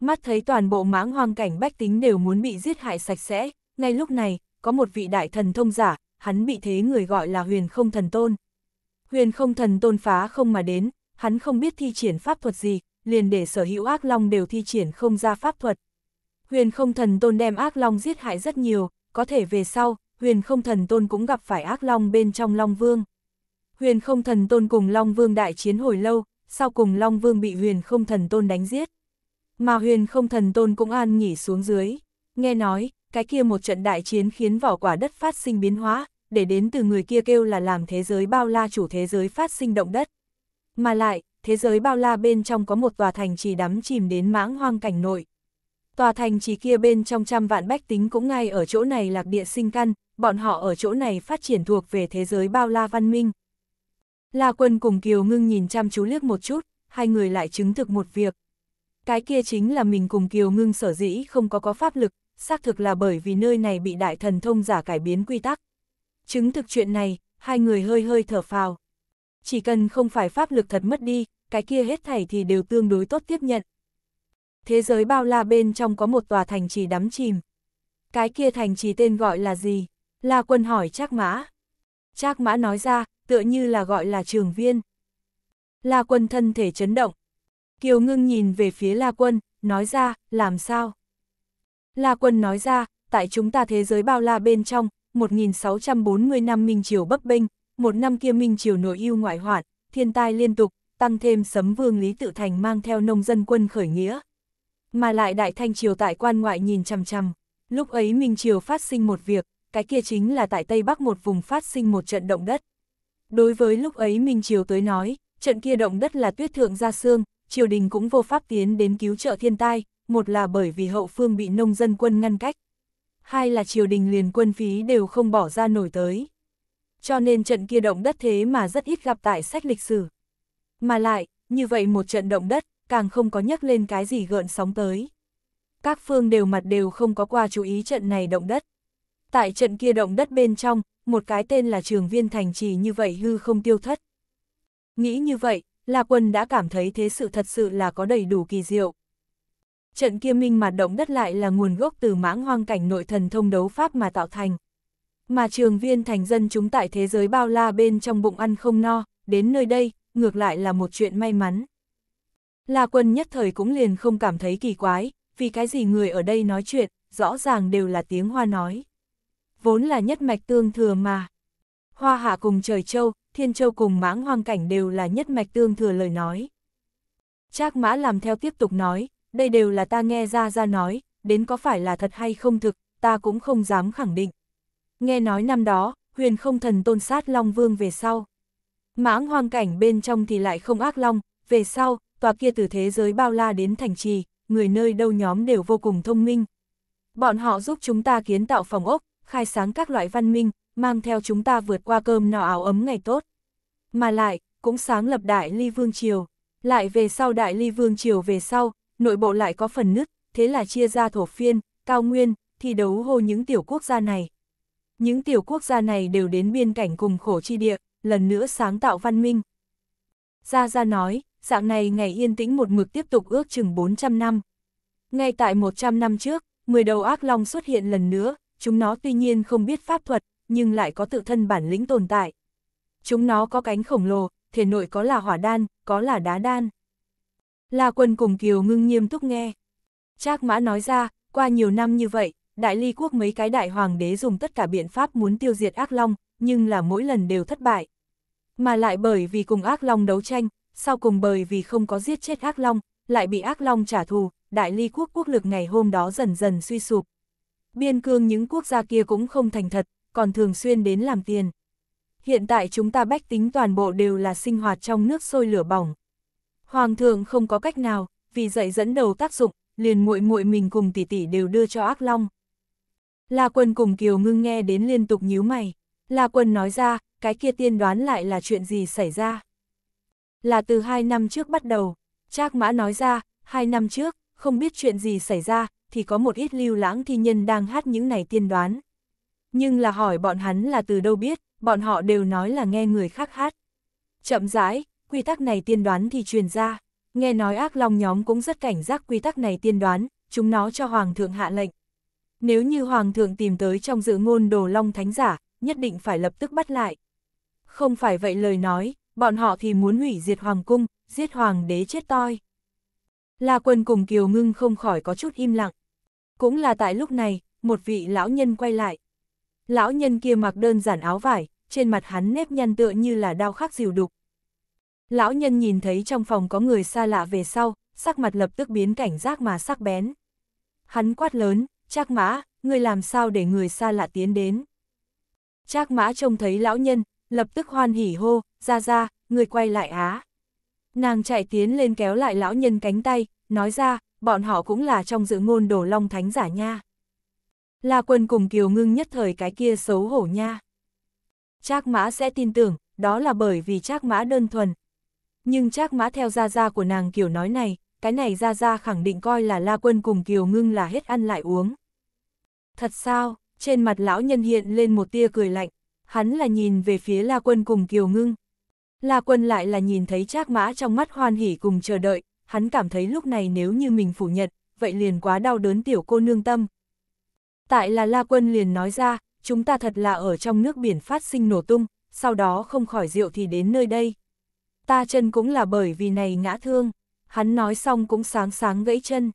Mắt thấy toàn bộ mãng hoang cảnh bách tính đều muốn bị giết hại sạch sẽ, ngay lúc này, có một vị đại thần thông giả, hắn bị thế người gọi là huyền không thần tôn. Huyền không thần tôn phá không mà đến, hắn không biết thi triển pháp thuật gì, liền để sở hữu ác long đều thi triển không ra pháp thuật. Huyền không thần tôn đem ác long giết hại rất nhiều, có thể về sau, huyền không thần tôn cũng gặp phải ác long bên trong long vương. Huyền không thần tôn cùng Long Vương đại chiến hồi lâu, sau cùng Long Vương bị huyền không thần tôn đánh giết. Mà huyền không thần tôn cũng an nghỉ xuống dưới. Nghe nói, cái kia một trận đại chiến khiến vỏ quả đất phát sinh biến hóa, để đến từ người kia kêu là làm thế giới bao la chủ thế giới phát sinh động đất. Mà lại, thế giới bao la bên trong có một tòa thành trì đắm chìm đến mãng hoang cảnh nội. Tòa thành trì kia bên trong trăm vạn bách tính cũng ngay ở chỗ này lạc địa sinh căn, bọn họ ở chỗ này phát triển thuộc về thế giới bao la văn minh, La Quân cùng Kiều Ngưng nhìn chăm chú liếc một chút, hai người lại chứng thực một việc. Cái kia chính là mình cùng Kiều Ngưng sở dĩ không có có pháp lực, xác thực là bởi vì nơi này bị đại thần thông giả cải biến quy tắc. Chứng thực chuyện này, hai người hơi hơi thở phào. Chỉ cần không phải pháp lực thật mất đi, cái kia hết thảy thì đều tương đối tốt tiếp nhận. Thế giới bao la bên trong có một tòa thành trì đắm chìm. Cái kia thành trì tên gọi là gì? La quân hỏi chắc mã. Trác mã nói ra, tựa như là gọi là trường viên. La quân thân thể chấn động. Kiều ngưng nhìn về phía La quân, nói ra, làm sao? La quân nói ra, tại chúng ta thế giới bao la bên trong, 1640 năm Minh Triều bấp bênh, một năm kia Minh Triều nội ưu ngoại hoạn, thiên tai liên tục, tăng thêm sấm vương Lý Tự Thành mang theo nông dân quân khởi nghĩa. Mà lại Đại Thanh Triều tại quan ngoại nhìn chằm chằm, lúc ấy Minh Triều phát sinh một việc, cái kia chính là tại Tây Bắc một vùng phát sinh một trận động đất. Đối với lúc ấy Minh Triều tới nói, trận kia động đất là tuyết thượng ra xương, triều đình cũng vô pháp tiến đến cứu trợ thiên tai, một là bởi vì hậu phương bị nông dân quân ngăn cách, hai là triều đình liền quân phí đều không bỏ ra nổi tới. Cho nên trận kia động đất thế mà rất ít gặp tại sách lịch sử. Mà lại, như vậy một trận động đất, càng không có nhắc lên cái gì gợn sóng tới. Các phương đều mặt đều không có qua chú ý trận này động đất. Tại trận kia động đất bên trong, một cái tên là trường viên thành trì như vậy hư không tiêu thất. Nghĩ như vậy, La Quân đã cảm thấy thế sự thật sự là có đầy đủ kỳ diệu. Trận kia minh mặt động đất lại là nguồn gốc từ mãng hoang cảnh nội thần thông đấu pháp mà tạo thành. Mà trường viên thành dân chúng tại thế giới bao la bên trong bụng ăn không no, đến nơi đây, ngược lại là một chuyện may mắn. La Quân nhất thời cũng liền không cảm thấy kỳ quái, vì cái gì người ở đây nói chuyện, rõ ràng đều là tiếng hoa nói vốn là nhất mạch tương thừa mà. Hoa hạ cùng trời châu, thiên châu cùng mãng hoang cảnh đều là nhất mạch tương thừa lời nói. Trác mã làm theo tiếp tục nói, đây đều là ta nghe ra ra nói, đến có phải là thật hay không thực, ta cũng không dám khẳng định. Nghe nói năm đó, huyền không thần tôn sát Long Vương về sau. Mãng hoang cảnh bên trong thì lại không ác long, về sau, tòa kia từ thế giới bao la đến thành trì, người nơi đâu nhóm đều vô cùng thông minh. Bọn họ giúp chúng ta kiến tạo phòng ốc, khai sáng các loại văn minh, mang theo chúng ta vượt qua cơm no áo ấm ngày tốt. Mà lại, cũng sáng lập Đại Ly Vương Triều. Lại về sau Đại Ly Vương Triều về sau, nội bộ lại có phần nứt, thế là chia ra thổ phiên, cao nguyên, thi đấu hô những tiểu quốc gia này. Những tiểu quốc gia này đều đến biên cảnh cùng khổ chi địa, lần nữa sáng tạo văn minh. Gia Gia nói, dạng này ngày yên tĩnh một mực tiếp tục ước chừng 400 năm. Ngay tại 100 năm trước, 10 đầu ác long xuất hiện lần nữa, chúng nó tuy nhiên không biết pháp thuật, nhưng lại có tự thân bản lĩnh tồn tại. Chúng nó có cánh khổng lồ, thể nội có là hỏa đan, có là đá đan. La quân cùng Kiều ngưng nghiêm túc nghe. Trác mã nói ra, qua nhiều năm như vậy, đại ly quốc mấy cái đại hoàng đế dùng tất cả biện pháp muốn tiêu diệt ác long, nhưng là mỗi lần đều thất bại. Mà lại bởi vì cùng ác long đấu tranh, sau cùng bởi vì không có giết chết ác long, lại bị ác long trả thù, đại ly quốc quốc lực ngày hôm đó dần dần suy sụp biên cương những quốc gia kia cũng không thành thật, còn thường xuyên đến làm tiền. Hiện tại chúng ta bách tính toàn bộ đều là sinh hoạt trong nước sôi lửa bỏng. Hoàng thượng không có cách nào, vì dạy dẫn đầu tác dụng, liền muội muội mình cùng tỷ tỷ đều đưa cho ác long. La quân cùng Kiều ngưng nghe đến liên tục nhíu mày. La quân nói ra, cái kia tiên đoán lại là chuyện gì xảy ra. Là từ hai năm trước bắt đầu, Trác Mã nói ra, hai năm trước, không biết chuyện gì xảy ra, thì có một ít lưu lãng thi nhân đang hát những này tiên đoán. Nhưng là hỏi bọn hắn là từ đâu biết, bọn họ đều nói là nghe người khác hát. Chậm rãi, quy tắc này tiên đoán thì truyền ra, nghe nói ác long nhóm cũng rất cảnh giác quy tắc này tiên đoán, chúng nó cho Hoàng thượng hạ lệnh. Nếu như Hoàng thượng tìm tới trong dự ngôn đồ long thánh giả, nhất định phải lập tức bắt lại. Không phải vậy lời nói, bọn họ thì muốn hủy diệt Hoàng cung, giết Hoàng đế chết toi. La quân cùng Kiều Ngưng không khỏi có chút im lặng. Cũng là tại lúc này, một vị lão nhân quay lại. Lão nhân kia mặc đơn giản áo vải, trên mặt hắn nếp nhăn tựa như là đau khắc dìu đục. Lão nhân nhìn thấy trong phòng có người xa lạ về sau, sắc mặt lập tức biến cảnh giác mà sắc bén. Hắn quát lớn, Trác Mã, người làm sao để người xa lạ tiến đến? Trác Mã trông thấy lão nhân, lập tức hoan hỉ hô, ra ra, người quay lại á. Nàng chạy tiến lên kéo lại lão nhân cánh tay, nói ra, bọn họ cũng là trong dự ngôn đồ long thánh giả nha. La quân cùng kiều ngưng nhất thời cái kia xấu hổ nha. Trác mã sẽ tin tưởng, đó là bởi vì trác mã đơn thuần. Nhưng trác mã theo gia gia của nàng kiều nói này, cái này gia gia khẳng định coi là la quân cùng kiều ngưng là hết ăn lại uống. Thật sao, trên mặt lão nhân hiện lên một tia cười lạnh, hắn là nhìn về phía la quân cùng kiều ngưng. La quân lại là nhìn thấy trác mã trong mắt hoan hỉ cùng chờ đợi, hắn cảm thấy lúc này nếu như mình phủ nhận, vậy liền quá đau đớn tiểu cô nương tâm. Tại là La Quân liền nói ra, chúng ta thật là ở trong nước biển phát sinh nổ tung, sau đó không khỏi rượu thì đến nơi đây. Ta chân cũng là bởi vì này ngã thương, hắn nói xong cũng sáng sáng gãy chân.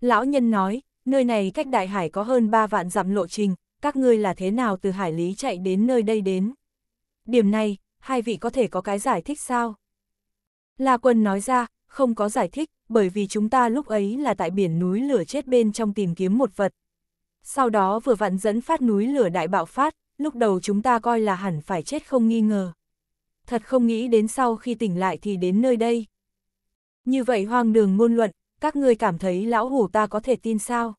Lão nhân nói, nơi này cách đại hải có hơn 3 vạn dặm lộ trình, các ngươi là thế nào từ hải lý chạy đến nơi đây đến. Điểm này, hai vị có thể có cái giải thích sao? La Quân nói ra, không có giải thích, bởi vì chúng ta lúc ấy là tại biển núi lửa chết bên trong tìm kiếm một vật. Sau đó vừa vặn dẫn phát núi lửa đại bạo phát, lúc đầu chúng ta coi là hẳn phải chết không nghi ngờ. Thật không nghĩ đến sau khi tỉnh lại thì đến nơi đây. Như vậy hoang đường ngôn luận, các ngươi cảm thấy lão hủ ta có thể tin sao?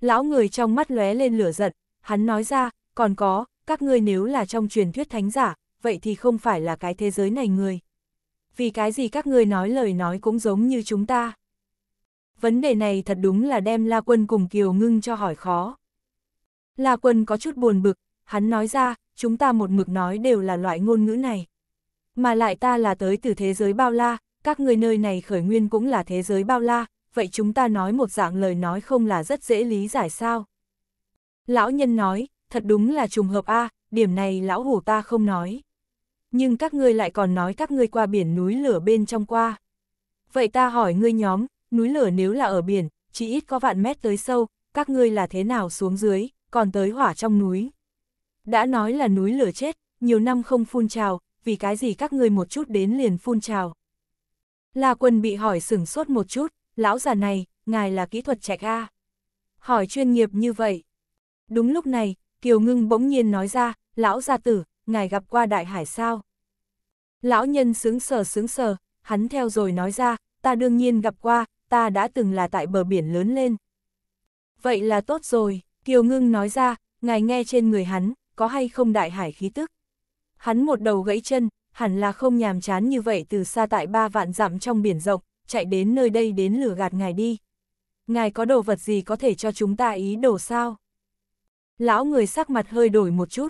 Lão người trong mắt lóe lên lửa giận, hắn nói ra, còn có, các ngươi nếu là trong truyền thuyết thánh giả, vậy thì không phải là cái thế giới này người, vì cái gì các ngươi nói lời nói cũng giống như chúng ta. Vấn đề này thật đúng là đem La Quân cùng Kiều Ngưng cho hỏi khó. La Quân có chút buồn bực, hắn nói ra, chúng ta một mực nói đều là loại ngôn ngữ này. Mà lại ta là tới từ thế giới bao la, các người nơi này khởi nguyên cũng là thế giới bao la, vậy chúng ta nói một dạng lời nói không là rất dễ lý giải sao. Lão nhân nói, thật đúng là trùng hợp a điểm này lão hủ ta không nói nhưng các ngươi lại còn nói các ngươi qua biển núi lửa bên trong qua. Vậy ta hỏi ngươi nhóm, núi lửa nếu là ở biển, chỉ ít có vạn mét tới sâu, các ngươi là thế nào xuống dưới, còn tới hỏa trong núi. Đã nói là núi lửa chết, nhiều năm không phun trào, vì cái gì các ngươi một chút đến liền phun trào. La quân bị hỏi sửng sốt một chút, lão già này, ngài là kỹ thuật trẻ ga Hỏi chuyên nghiệp như vậy. Đúng lúc này, Kiều Ngưng bỗng nhiên nói ra, lão gia tử, ngài gặp qua đại hải sao? Lão nhân sướng sờ sướng sờ, hắn theo rồi nói ra, ta đương nhiên gặp qua, ta đã từng là tại bờ biển lớn lên. Vậy là tốt rồi, Kiều Ngưng nói ra, ngài nghe trên người hắn, có hay không đại hải khí tức. Hắn một đầu gãy chân, hẳn là không nhàm chán như vậy từ xa tại ba vạn dặm trong biển rộng, chạy đến nơi đây đến lửa gạt ngài đi. Ngài có đồ vật gì có thể cho chúng ta ý đồ sao? Lão người sắc mặt hơi đổi một chút,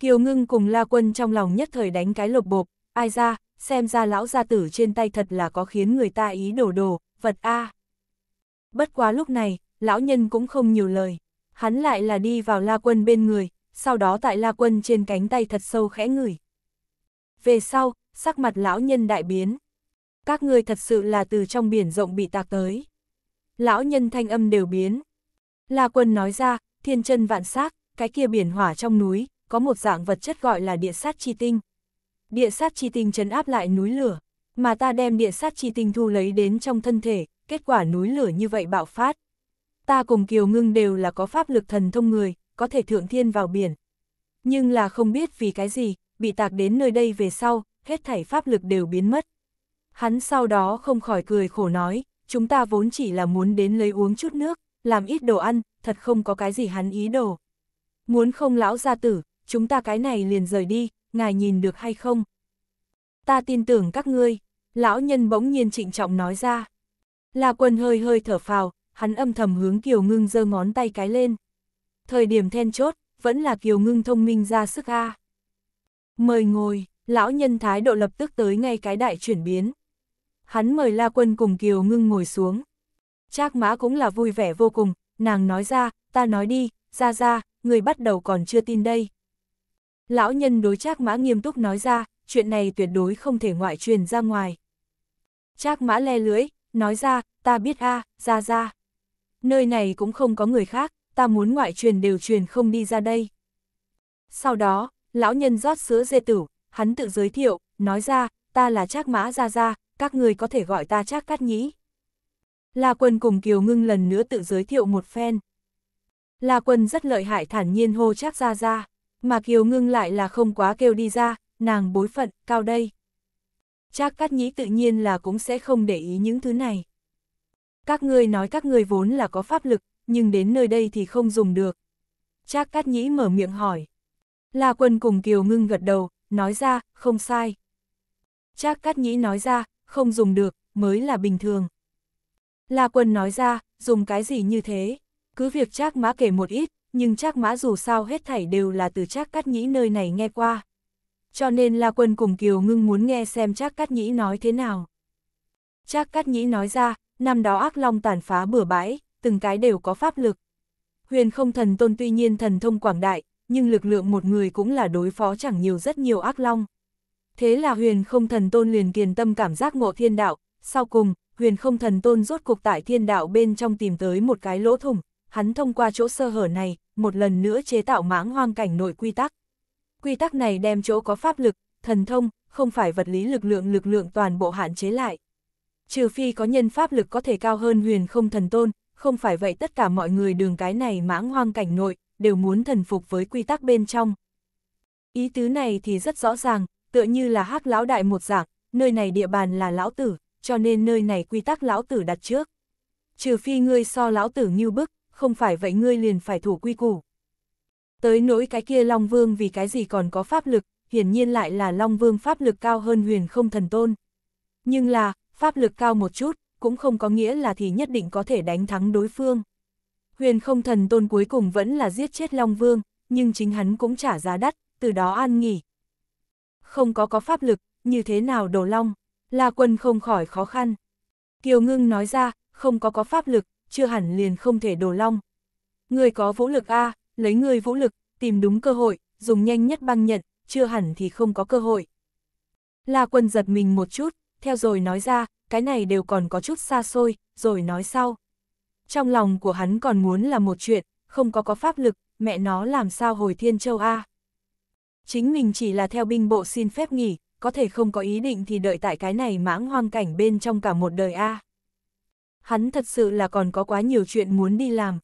Kiều ngưng cùng la quân trong lòng nhất thời đánh cái lột bộp, ai ra, xem ra lão gia tử trên tay thật là có khiến người ta ý đổ đồ, vật a. Bất quá lúc này, lão nhân cũng không nhiều lời, hắn lại là đi vào la quân bên người, sau đó tại la quân trên cánh tay thật sâu khẽ ngửi. Về sau, sắc mặt lão nhân đại biến. Các ngươi thật sự là từ trong biển rộng bị tạc tới. Lão nhân thanh âm đều biến. La quân nói ra, thiên chân vạn xác cái kia biển hỏa trong núi, có một dạng vật chất gọi là địa sát chi tinh. Địa sát chi tinh chấn áp lại núi lửa, mà ta đem địa sát chi tinh thu lấy đến trong thân thể, kết quả núi lửa như vậy bạo phát. Ta cùng Kiều Ngưng đều là có pháp lực thần thông người, có thể thượng thiên vào biển. Nhưng là không biết vì cái gì, bị tạc đến nơi đây về sau, hết thảy pháp lực đều biến mất. Hắn sau đó không khỏi cười khổ nói, chúng ta vốn chỉ là muốn đến lấy uống chút nước, làm ít đồ ăn, thật không có cái gì hắn ý đồ. Muốn không lão gia tử, chúng ta cái này liền rời đi, ngài nhìn được hay không? Ta tin tưởng các ngươi, lão nhân bỗng nhiên trịnh trọng nói ra. La quân hơi hơi thở phào, hắn âm thầm hướng Kiều Ngưng giơ ngón tay cái lên. Thời điểm then chốt, vẫn là Kiều Ngưng thông minh ra sức a. Mời ngồi, lão nhân thái độ lập tức tới ngay cái đại chuyển biến. Hắn mời La Quân cùng Kiều Ngưng ngồi xuống. Trác Mã cũng là vui vẻ vô cùng, nàng nói ra, ta nói đi, ra ra, người bắt đầu còn chưa tin đây. Lão nhân đối Trác Mã nghiêm túc nói ra, chuyện này tuyệt đối không thể ngoại truyền ra ngoài. Trác Mã le lưỡi, nói ra, ta biết a, à, ra ra. Nơi này cũng không có người khác, ta muốn ngoại truyền đều truyền không đi ra đây. Sau đó, lão nhân rót sữa dê tử, hắn tự giới thiệu, nói ra, ta là Trác Mã ra ra, các người có thể gọi ta Trác Cát Nhĩ. La Quân cùng Kiều Ngưng lần nữa tự giới thiệu một phen. La Quân rất lợi hại thản nhiên hô Trác ra ra mà Kiều ngưng lại là không quá kêu đi ra, nàng bối phận, cao đây. Chắc Cát Nhĩ tự nhiên là cũng sẽ không để ý những thứ này. Các ngươi nói các ngươi vốn là có pháp lực, nhưng đến nơi đây thì không dùng được. Chắc Cát Nhĩ mở miệng hỏi. La Quân cùng Kiều ngưng gật đầu, nói ra, không sai. Chắc Cát Nhĩ nói ra, không dùng được, mới là bình thường. La Quân nói ra, dùng cái gì như thế? Cứ việc Trác Mã kể một ít, nhưng chắc Mã dù sao hết thảy đều là từ chắc cắt Nhĩ nơi này nghe qua. Cho nên La Quân cùng Kiều Ngưng muốn nghe xem chắc cắt Nhĩ nói thế nào. chắc cắt Nhĩ nói ra, năm đó ác long tàn phá bừa bãi, từng cái đều có pháp lực. Huyền không thần tôn tuy nhiên thần thông quảng đại, nhưng lực lượng một người cũng là đối phó chẳng nhiều rất nhiều ác long. Thế là huyền không thần tôn liền kiền tâm cảm giác ngộ thiên đạo, sau cùng, huyền không thần tôn rốt cục tại thiên đạo bên trong tìm tới một cái lỗ thủng, hắn thông qua chỗ sơ hở này, một lần nữa chế tạo mãng hoang cảnh nội quy tắc. Quy tắc này đem chỗ có pháp lực, thần thông, không phải vật lý lực lượng lực lượng toàn bộ hạn chế lại. Trừ phi có nhân pháp lực có thể cao hơn huyền không thần tôn, không phải vậy tất cả mọi người đường cái này mãng hoang cảnh nội, đều muốn thần phục với quy tắc bên trong. Ý tứ này thì rất rõ ràng, tựa như là hắc lão đại một dạng, nơi này địa bàn là lão tử, cho nên nơi này quy tắc lão tử đặt trước. Trừ phi ngươi so lão tử như bức, không phải vậy ngươi liền phải thủ quy củ. Tới nỗi cái kia Long Vương vì cái gì còn có pháp lực, hiển nhiên lại là Long Vương pháp lực cao hơn huyền không thần tôn. Nhưng là, pháp lực cao một chút, cũng không có nghĩa là thì nhất định có thể đánh thắng đối phương. Huyền không thần tôn cuối cùng vẫn là giết chết Long Vương, nhưng chính hắn cũng trả giá đắt, từ đó an nghỉ. Không có có pháp lực, như thế nào đồ Long, là Quân không khỏi khó khăn. Kiều Ngưng nói ra, không có có pháp lực, chưa hẳn liền không thể đổ long. Người có vũ lực A, lấy người vũ lực, tìm đúng cơ hội, dùng nhanh nhất băng nhận, chưa hẳn thì không có cơ hội. La quân giật mình một chút, theo rồi nói ra, cái này đều còn có chút xa xôi, rồi nói sau. Trong lòng của hắn còn muốn là một chuyện, không có có pháp lực, mẹ nó làm sao hồi thiên châu A. Chính mình chỉ là theo binh bộ xin phép nghỉ, có thể không có ý định thì đợi tại cái này mãng hoang cảnh bên trong cả một đời A hắn thật sự là còn có quá nhiều chuyện muốn đi làm.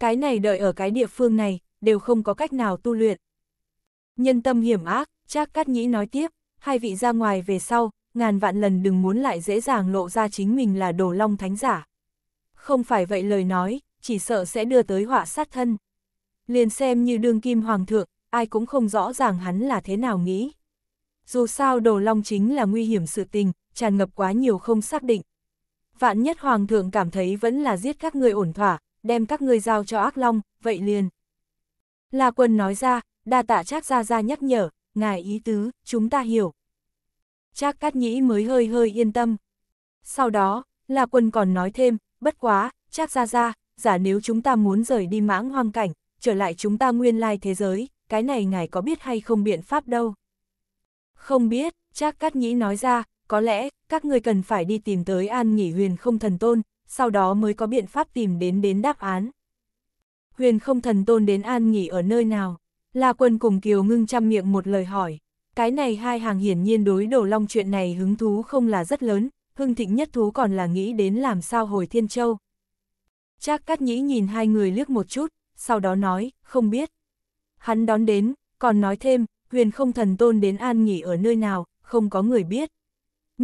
Cái này đợi ở cái địa phương này, đều không có cách nào tu luyện. Nhân tâm hiểm ác, Trác Cát Nhĩ nói tiếp, hai vị ra ngoài về sau, ngàn vạn lần đừng muốn lại dễ dàng lộ ra chính mình là đồ long thánh giả. Không phải vậy lời nói, chỉ sợ sẽ đưa tới họa sát thân. Liền xem như đương kim hoàng thượng, ai cũng không rõ ràng hắn là thế nào nghĩ. Dù sao đồ long chính là nguy hiểm sự tình, tràn ngập quá nhiều không xác định vạn nhất hoàng thượng cảm thấy vẫn là giết các người ổn thỏa, đem các người giao cho ác long, vậy liền. là quân nói ra, đa tạ trác ra ra nhắc nhở, ngài ý tứ, chúng ta hiểu. Trác cát nhĩ mới hơi hơi yên tâm. Sau đó, là quân còn nói thêm, bất quá, trác ra ra, giả nếu chúng ta muốn rời đi mãng hoang cảnh, trở lại chúng ta nguyên lai thế giới, cái này ngài có biết hay không biện pháp đâu. Không biết, Trác Cát Nhĩ nói ra, có lẽ, các ngươi cần phải đi tìm tới an nghỉ huyền không thần tôn, sau đó mới có biện pháp tìm đến đến đáp án. Huyền không thần tôn đến an nghỉ ở nơi nào? La quân cùng Kiều ngưng chăm miệng một lời hỏi. Cái này hai hàng hiển nhiên đối đổ long chuyện này hứng thú không là rất lớn, hưng thịnh nhất thú còn là nghĩ đến làm sao hồi thiên châu. Chắc cát nhĩ nhìn hai người liếc một chút, sau đó nói, không biết. Hắn đón đến, còn nói thêm, huyền không thần tôn đến an nghỉ ở nơi nào, không có người biết.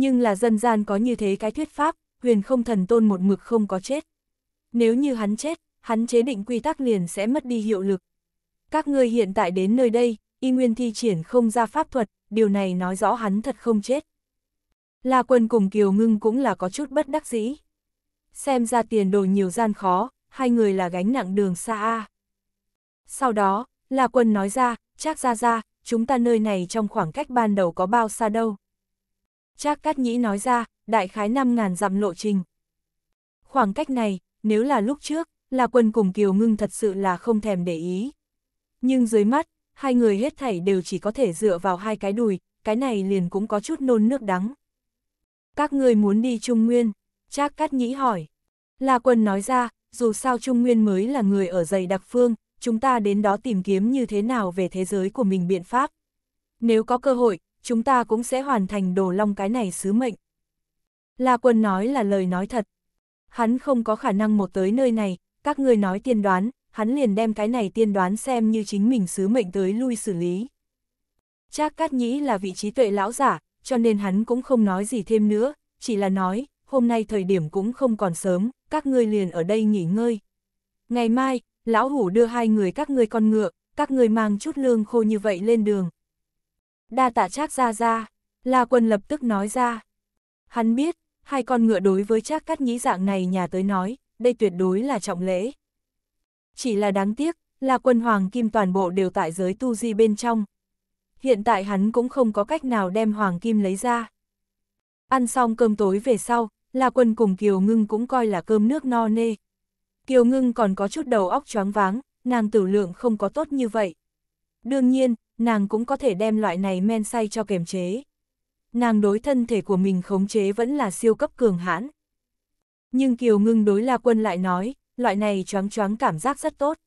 Nhưng là dân gian có như thế cái thuyết pháp, huyền không thần tôn một mực không có chết. Nếu như hắn chết, hắn chế định quy tắc liền sẽ mất đi hiệu lực. Các ngươi hiện tại đến nơi đây, y nguyên thi triển không ra pháp thuật, điều này nói rõ hắn thật không chết. La quân cùng Kiều Ngưng cũng là có chút bất đắc dĩ. Xem ra tiền đồ nhiều gian khó, hai người là gánh nặng đường xa A. Sau đó, La quân nói ra, chắc ra ra, chúng ta nơi này trong khoảng cách ban đầu có bao xa đâu. Trác Cát Nhĩ nói ra, đại khái 5.000 dặm lộ trình. Khoảng cách này, nếu là lúc trước, là quân cùng Kiều Ngưng thật sự là không thèm để ý. Nhưng dưới mắt, hai người hết thảy đều chỉ có thể dựa vào hai cái đùi, cái này liền cũng có chút nôn nước đắng. Các người muốn đi Trung Nguyên, Trác Cát Nhĩ hỏi. La quân nói ra, dù sao Trung Nguyên mới là người ở dày đặc phương, chúng ta đến đó tìm kiếm như thế nào về thế giới của mình biện pháp. Nếu có cơ hội, chúng ta cũng sẽ hoàn thành đồ long cái này sứ mệnh. La quân nói là lời nói thật. Hắn không có khả năng một tới nơi này, các ngươi nói tiên đoán, hắn liền đem cái này tiên đoán xem như chính mình sứ mệnh tới lui xử lý. Trác Cát Nhĩ là vị trí tuệ lão giả, cho nên hắn cũng không nói gì thêm nữa, chỉ là nói, hôm nay thời điểm cũng không còn sớm, các ngươi liền ở đây nghỉ ngơi. Ngày mai, lão hủ đưa hai người các ngươi con ngựa, các ngươi mang chút lương khô như vậy lên đường, đa tạ Trác Gia Gia, La Quân lập tức nói ra. Hắn biết, hai con ngựa đối với Trác Cát Nhĩ dạng này nhà tới nói, đây tuyệt đối là trọng lễ. Chỉ là đáng tiếc, La quân Hoàng Kim toàn bộ đều tại giới tu di bên trong. Hiện tại hắn cũng không có cách nào đem Hoàng Kim lấy ra. Ăn xong cơm tối về sau, La quân cùng Kiều Ngưng cũng coi là cơm nước no nê. Kiều Ngưng còn có chút đầu óc choáng váng, nàng tử lượng không có tốt như vậy. Đương nhiên, nàng cũng có thể đem loại này men say cho kềm chế. Nàng đối thân thể của mình khống chế vẫn là siêu cấp cường hãn. Nhưng Kiều Ngưng đối La Quân lại nói, loại này choáng choáng cảm giác rất tốt.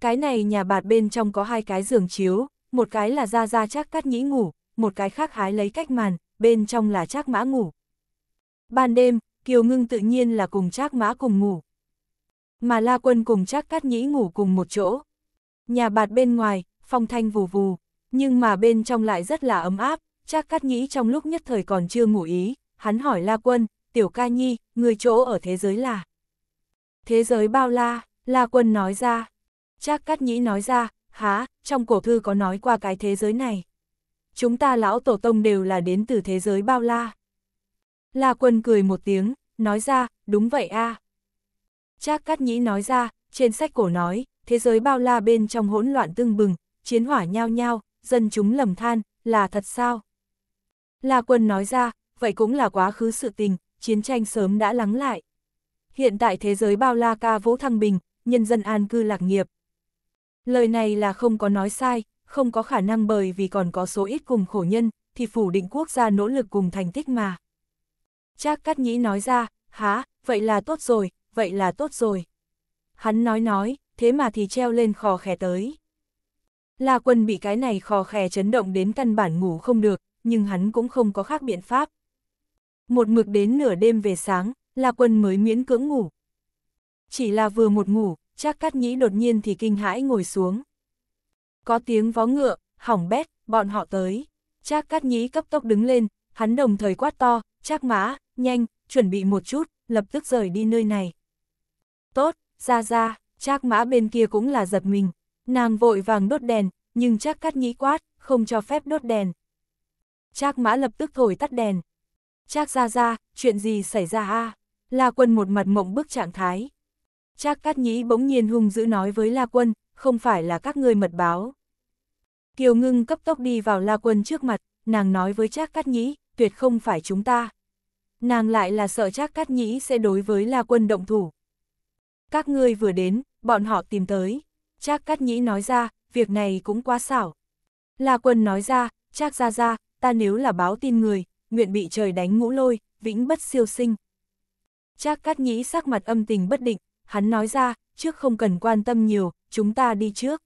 Cái này nhà bạt bên trong có hai cái giường chiếu, một cái là ra ra chắc cắt nhĩ ngủ, một cái khác hái lấy cách màn, bên trong là chắc mã ngủ. Ban đêm, Kiều Ngưng tự nhiên là cùng chắc Mã cùng ngủ. Mà La Quân cùng chắc Cát Nhĩ ngủ cùng một chỗ. Nhà bạt bên ngoài, phong thanh vù vù, nhưng mà bên trong lại rất là ấm áp, chắc cắt nghĩ trong lúc nhất thời còn chưa ngủ ý, hắn hỏi La Quân, tiểu ca nhi, người chỗ ở thế giới là. Thế giới bao la, La Quân nói ra, chắc cắt nghĩ nói ra, há, trong cổ thư có nói qua cái thế giới này. Chúng ta lão tổ tông đều là đến từ thế giới bao la. La Quân cười một tiếng, nói ra, đúng vậy a. À. Trác Cát Nhĩ nói ra, trên sách cổ nói, thế giới bao la bên trong hỗn loạn tương bừng, chiến hỏa nhao nhao, dân chúng lầm than, là thật sao? La quân nói ra, vậy cũng là quá khứ sự tình, chiến tranh sớm đã lắng lại. Hiện tại thế giới bao la ca vỗ thăng bình, nhân dân an cư lạc nghiệp. Lời này là không có nói sai, không có khả năng bởi vì còn có số ít cùng khổ nhân, thì phủ định quốc gia nỗ lực cùng thành tích mà. Trác Cát Nhĩ nói ra, há, vậy là tốt rồi, vậy là tốt rồi. Hắn nói nói, thế mà thì treo lên khò khè tới. La Quân bị cái này khò khè chấn động đến căn bản ngủ không được, nhưng hắn cũng không có khác biện pháp. Một mực đến nửa đêm về sáng, La Quân mới miễn cưỡng ngủ. Chỉ là vừa một ngủ, chắc cắt nhĩ đột nhiên thì kinh hãi ngồi xuống. Có tiếng vó ngựa, hỏng bét, bọn họ tới. Chắc cắt nhĩ cấp tốc đứng lên, hắn đồng thời quát to, chắc mã, nhanh, chuẩn bị một chút, lập tức rời đi nơi này. Tốt, ra ra, chắc mã bên kia cũng là giật mình, Nàng vội vàng đốt đèn, nhưng chắc cắt nhĩ quát, không cho phép đốt đèn. Trác mã lập tức thổi tắt đèn. Trác ra ra, chuyện gì xảy ra a? La quân một mặt mộng bức trạng thái. Trác cắt nhĩ bỗng nhiên hung dữ nói với La quân, không phải là các ngươi mật báo. Kiều ngưng cấp tốc đi vào La quân trước mặt, nàng nói với Trác cắt nhĩ, tuyệt không phải chúng ta. Nàng lại là sợ Trác cắt nhĩ sẽ đối với La quân động thủ. Các ngươi vừa đến, bọn họ tìm tới. Trác Cát Nhĩ nói ra, việc này cũng quá xảo. La Quân nói ra, Trác gia gia, ta nếu là báo tin người, nguyện bị trời đánh ngũ lôi, vĩnh bất siêu sinh. Trác Cát Nhĩ sắc mặt âm tình bất định, hắn nói ra, trước không cần quan tâm nhiều, chúng ta đi trước.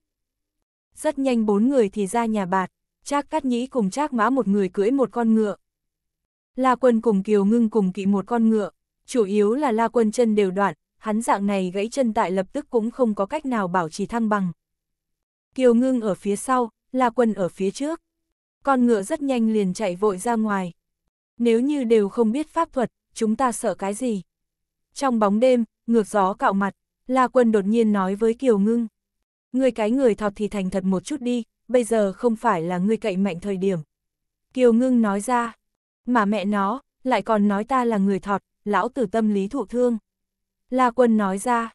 Rất nhanh bốn người thì ra nhà bạt, Trác Cát Nhĩ cùng Trác Mã một người cưỡi một con ngựa. La Quân cùng Kiều Ngưng cùng kỵ một con ngựa, chủ yếu là La Quân chân đều đoạn, hắn dạng này gãy chân tại lập tức cũng không có cách nào bảo trì thăng bằng. Kiều ngưng ở phía sau, là Quân ở phía trước. Con ngựa rất nhanh liền chạy vội ra ngoài. Nếu như đều không biết pháp thuật, chúng ta sợ cái gì? Trong bóng đêm, ngược gió cạo mặt, La Quân đột nhiên nói với Kiều Ngưng. Người cái người thọt thì thành thật một chút đi, bây giờ không phải là người cậy mạnh thời điểm. Kiều Ngưng nói ra, mà mẹ nó, lại còn nói ta là người thọt, lão tử tâm lý thụ thương. La Quân nói ra,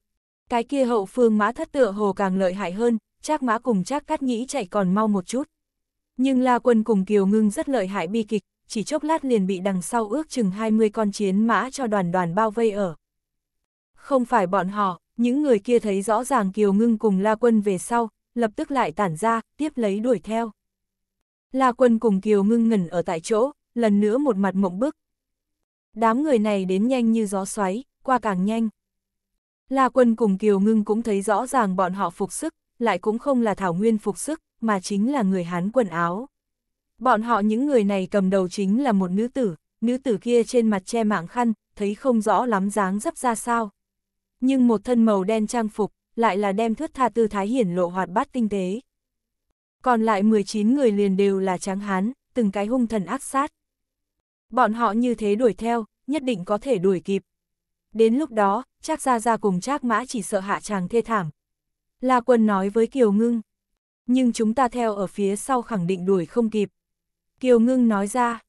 cái kia hậu phương mã thất tựa hồ càng lợi hại hơn, chắc mã cùng chắc cắt nhĩ chạy còn mau một chút. Nhưng La Quân cùng Kiều Ngưng rất lợi hại bi kịch, chỉ chốc lát liền bị đằng sau ước chừng 20 con chiến mã cho đoàn đoàn bao vây ở. Không phải bọn họ, những người kia thấy rõ ràng Kiều Ngưng cùng La Quân về sau, lập tức lại tản ra, tiếp lấy đuổi theo. La Quân cùng Kiều Ngưng ngẩn ở tại chỗ, lần nữa một mặt mộng bức. Đám người này đến nhanh như gió xoáy, qua càng nhanh. La Quân cùng Kiều Ngưng cũng thấy rõ ràng bọn họ phục sức, lại cũng không là Thảo Nguyên phục sức, mà chính là người Hán quần áo. Bọn họ những người này cầm đầu chính là một nữ tử, nữ tử kia trên mặt che mạng khăn, thấy không rõ lắm dáng dấp ra sao. Nhưng một thân màu đen trang phục, lại là đem thước tha tư thái hiển lộ hoạt bát tinh tế. Còn lại 19 người liền đều là tráng hán, từng cái hung thần ác sát. Bọn họ như thế đuổi theo, nhất định có thể đuổi kịp đến lúc đó, chắc ra ra cùng chắc mã chỉ sợ hạ chàng thê thảm. La quân nói với Kiều Ngưng, nhưng chúng ta theo ở phía sau khẳng định đuổi không kịp. Kiều Ngưng nói ra,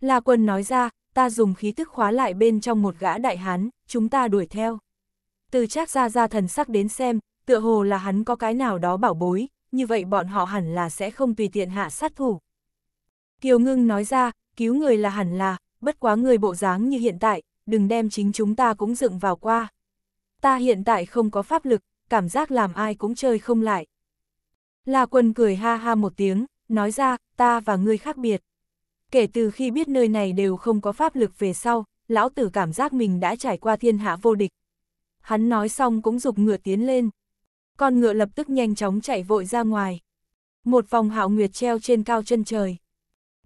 La quân nói ra, ta dùng khí tức khóa lại bên trong một gã đại hán, chúng ta đuổi theo. Từ chắc ra ra thần sắc đến xem, tựa hồ là hắn có cái nào đó bảo bối, như vậy bọn họ hẳn là sẽ không tùy tiện hạ sát thủ. Kiều Ngưng nói ra, cứu người là hẳn là, bất quá người bộ dáng như hiện tại, đừng đem chính chúng ta cũng dựng vào qua. Ta hiện tại không có pháp lực, cảm giác làm ai cũng chơi không lại. La quân cười ha ha một tiếng, nói ra, ta và ngươi khác biệt. Kể từ khi biết nơi này đều không có pháp lực về sau, lão tử cảm giác mình đã trải qua thiên hạ vô địch. Hắn nói xong cũng dục ngựa tiến lên. Con ngựa lập tức nhanh chóng chạy vội ra ngoài. Một vòng hạo nguyệt treo trên cao chân trời.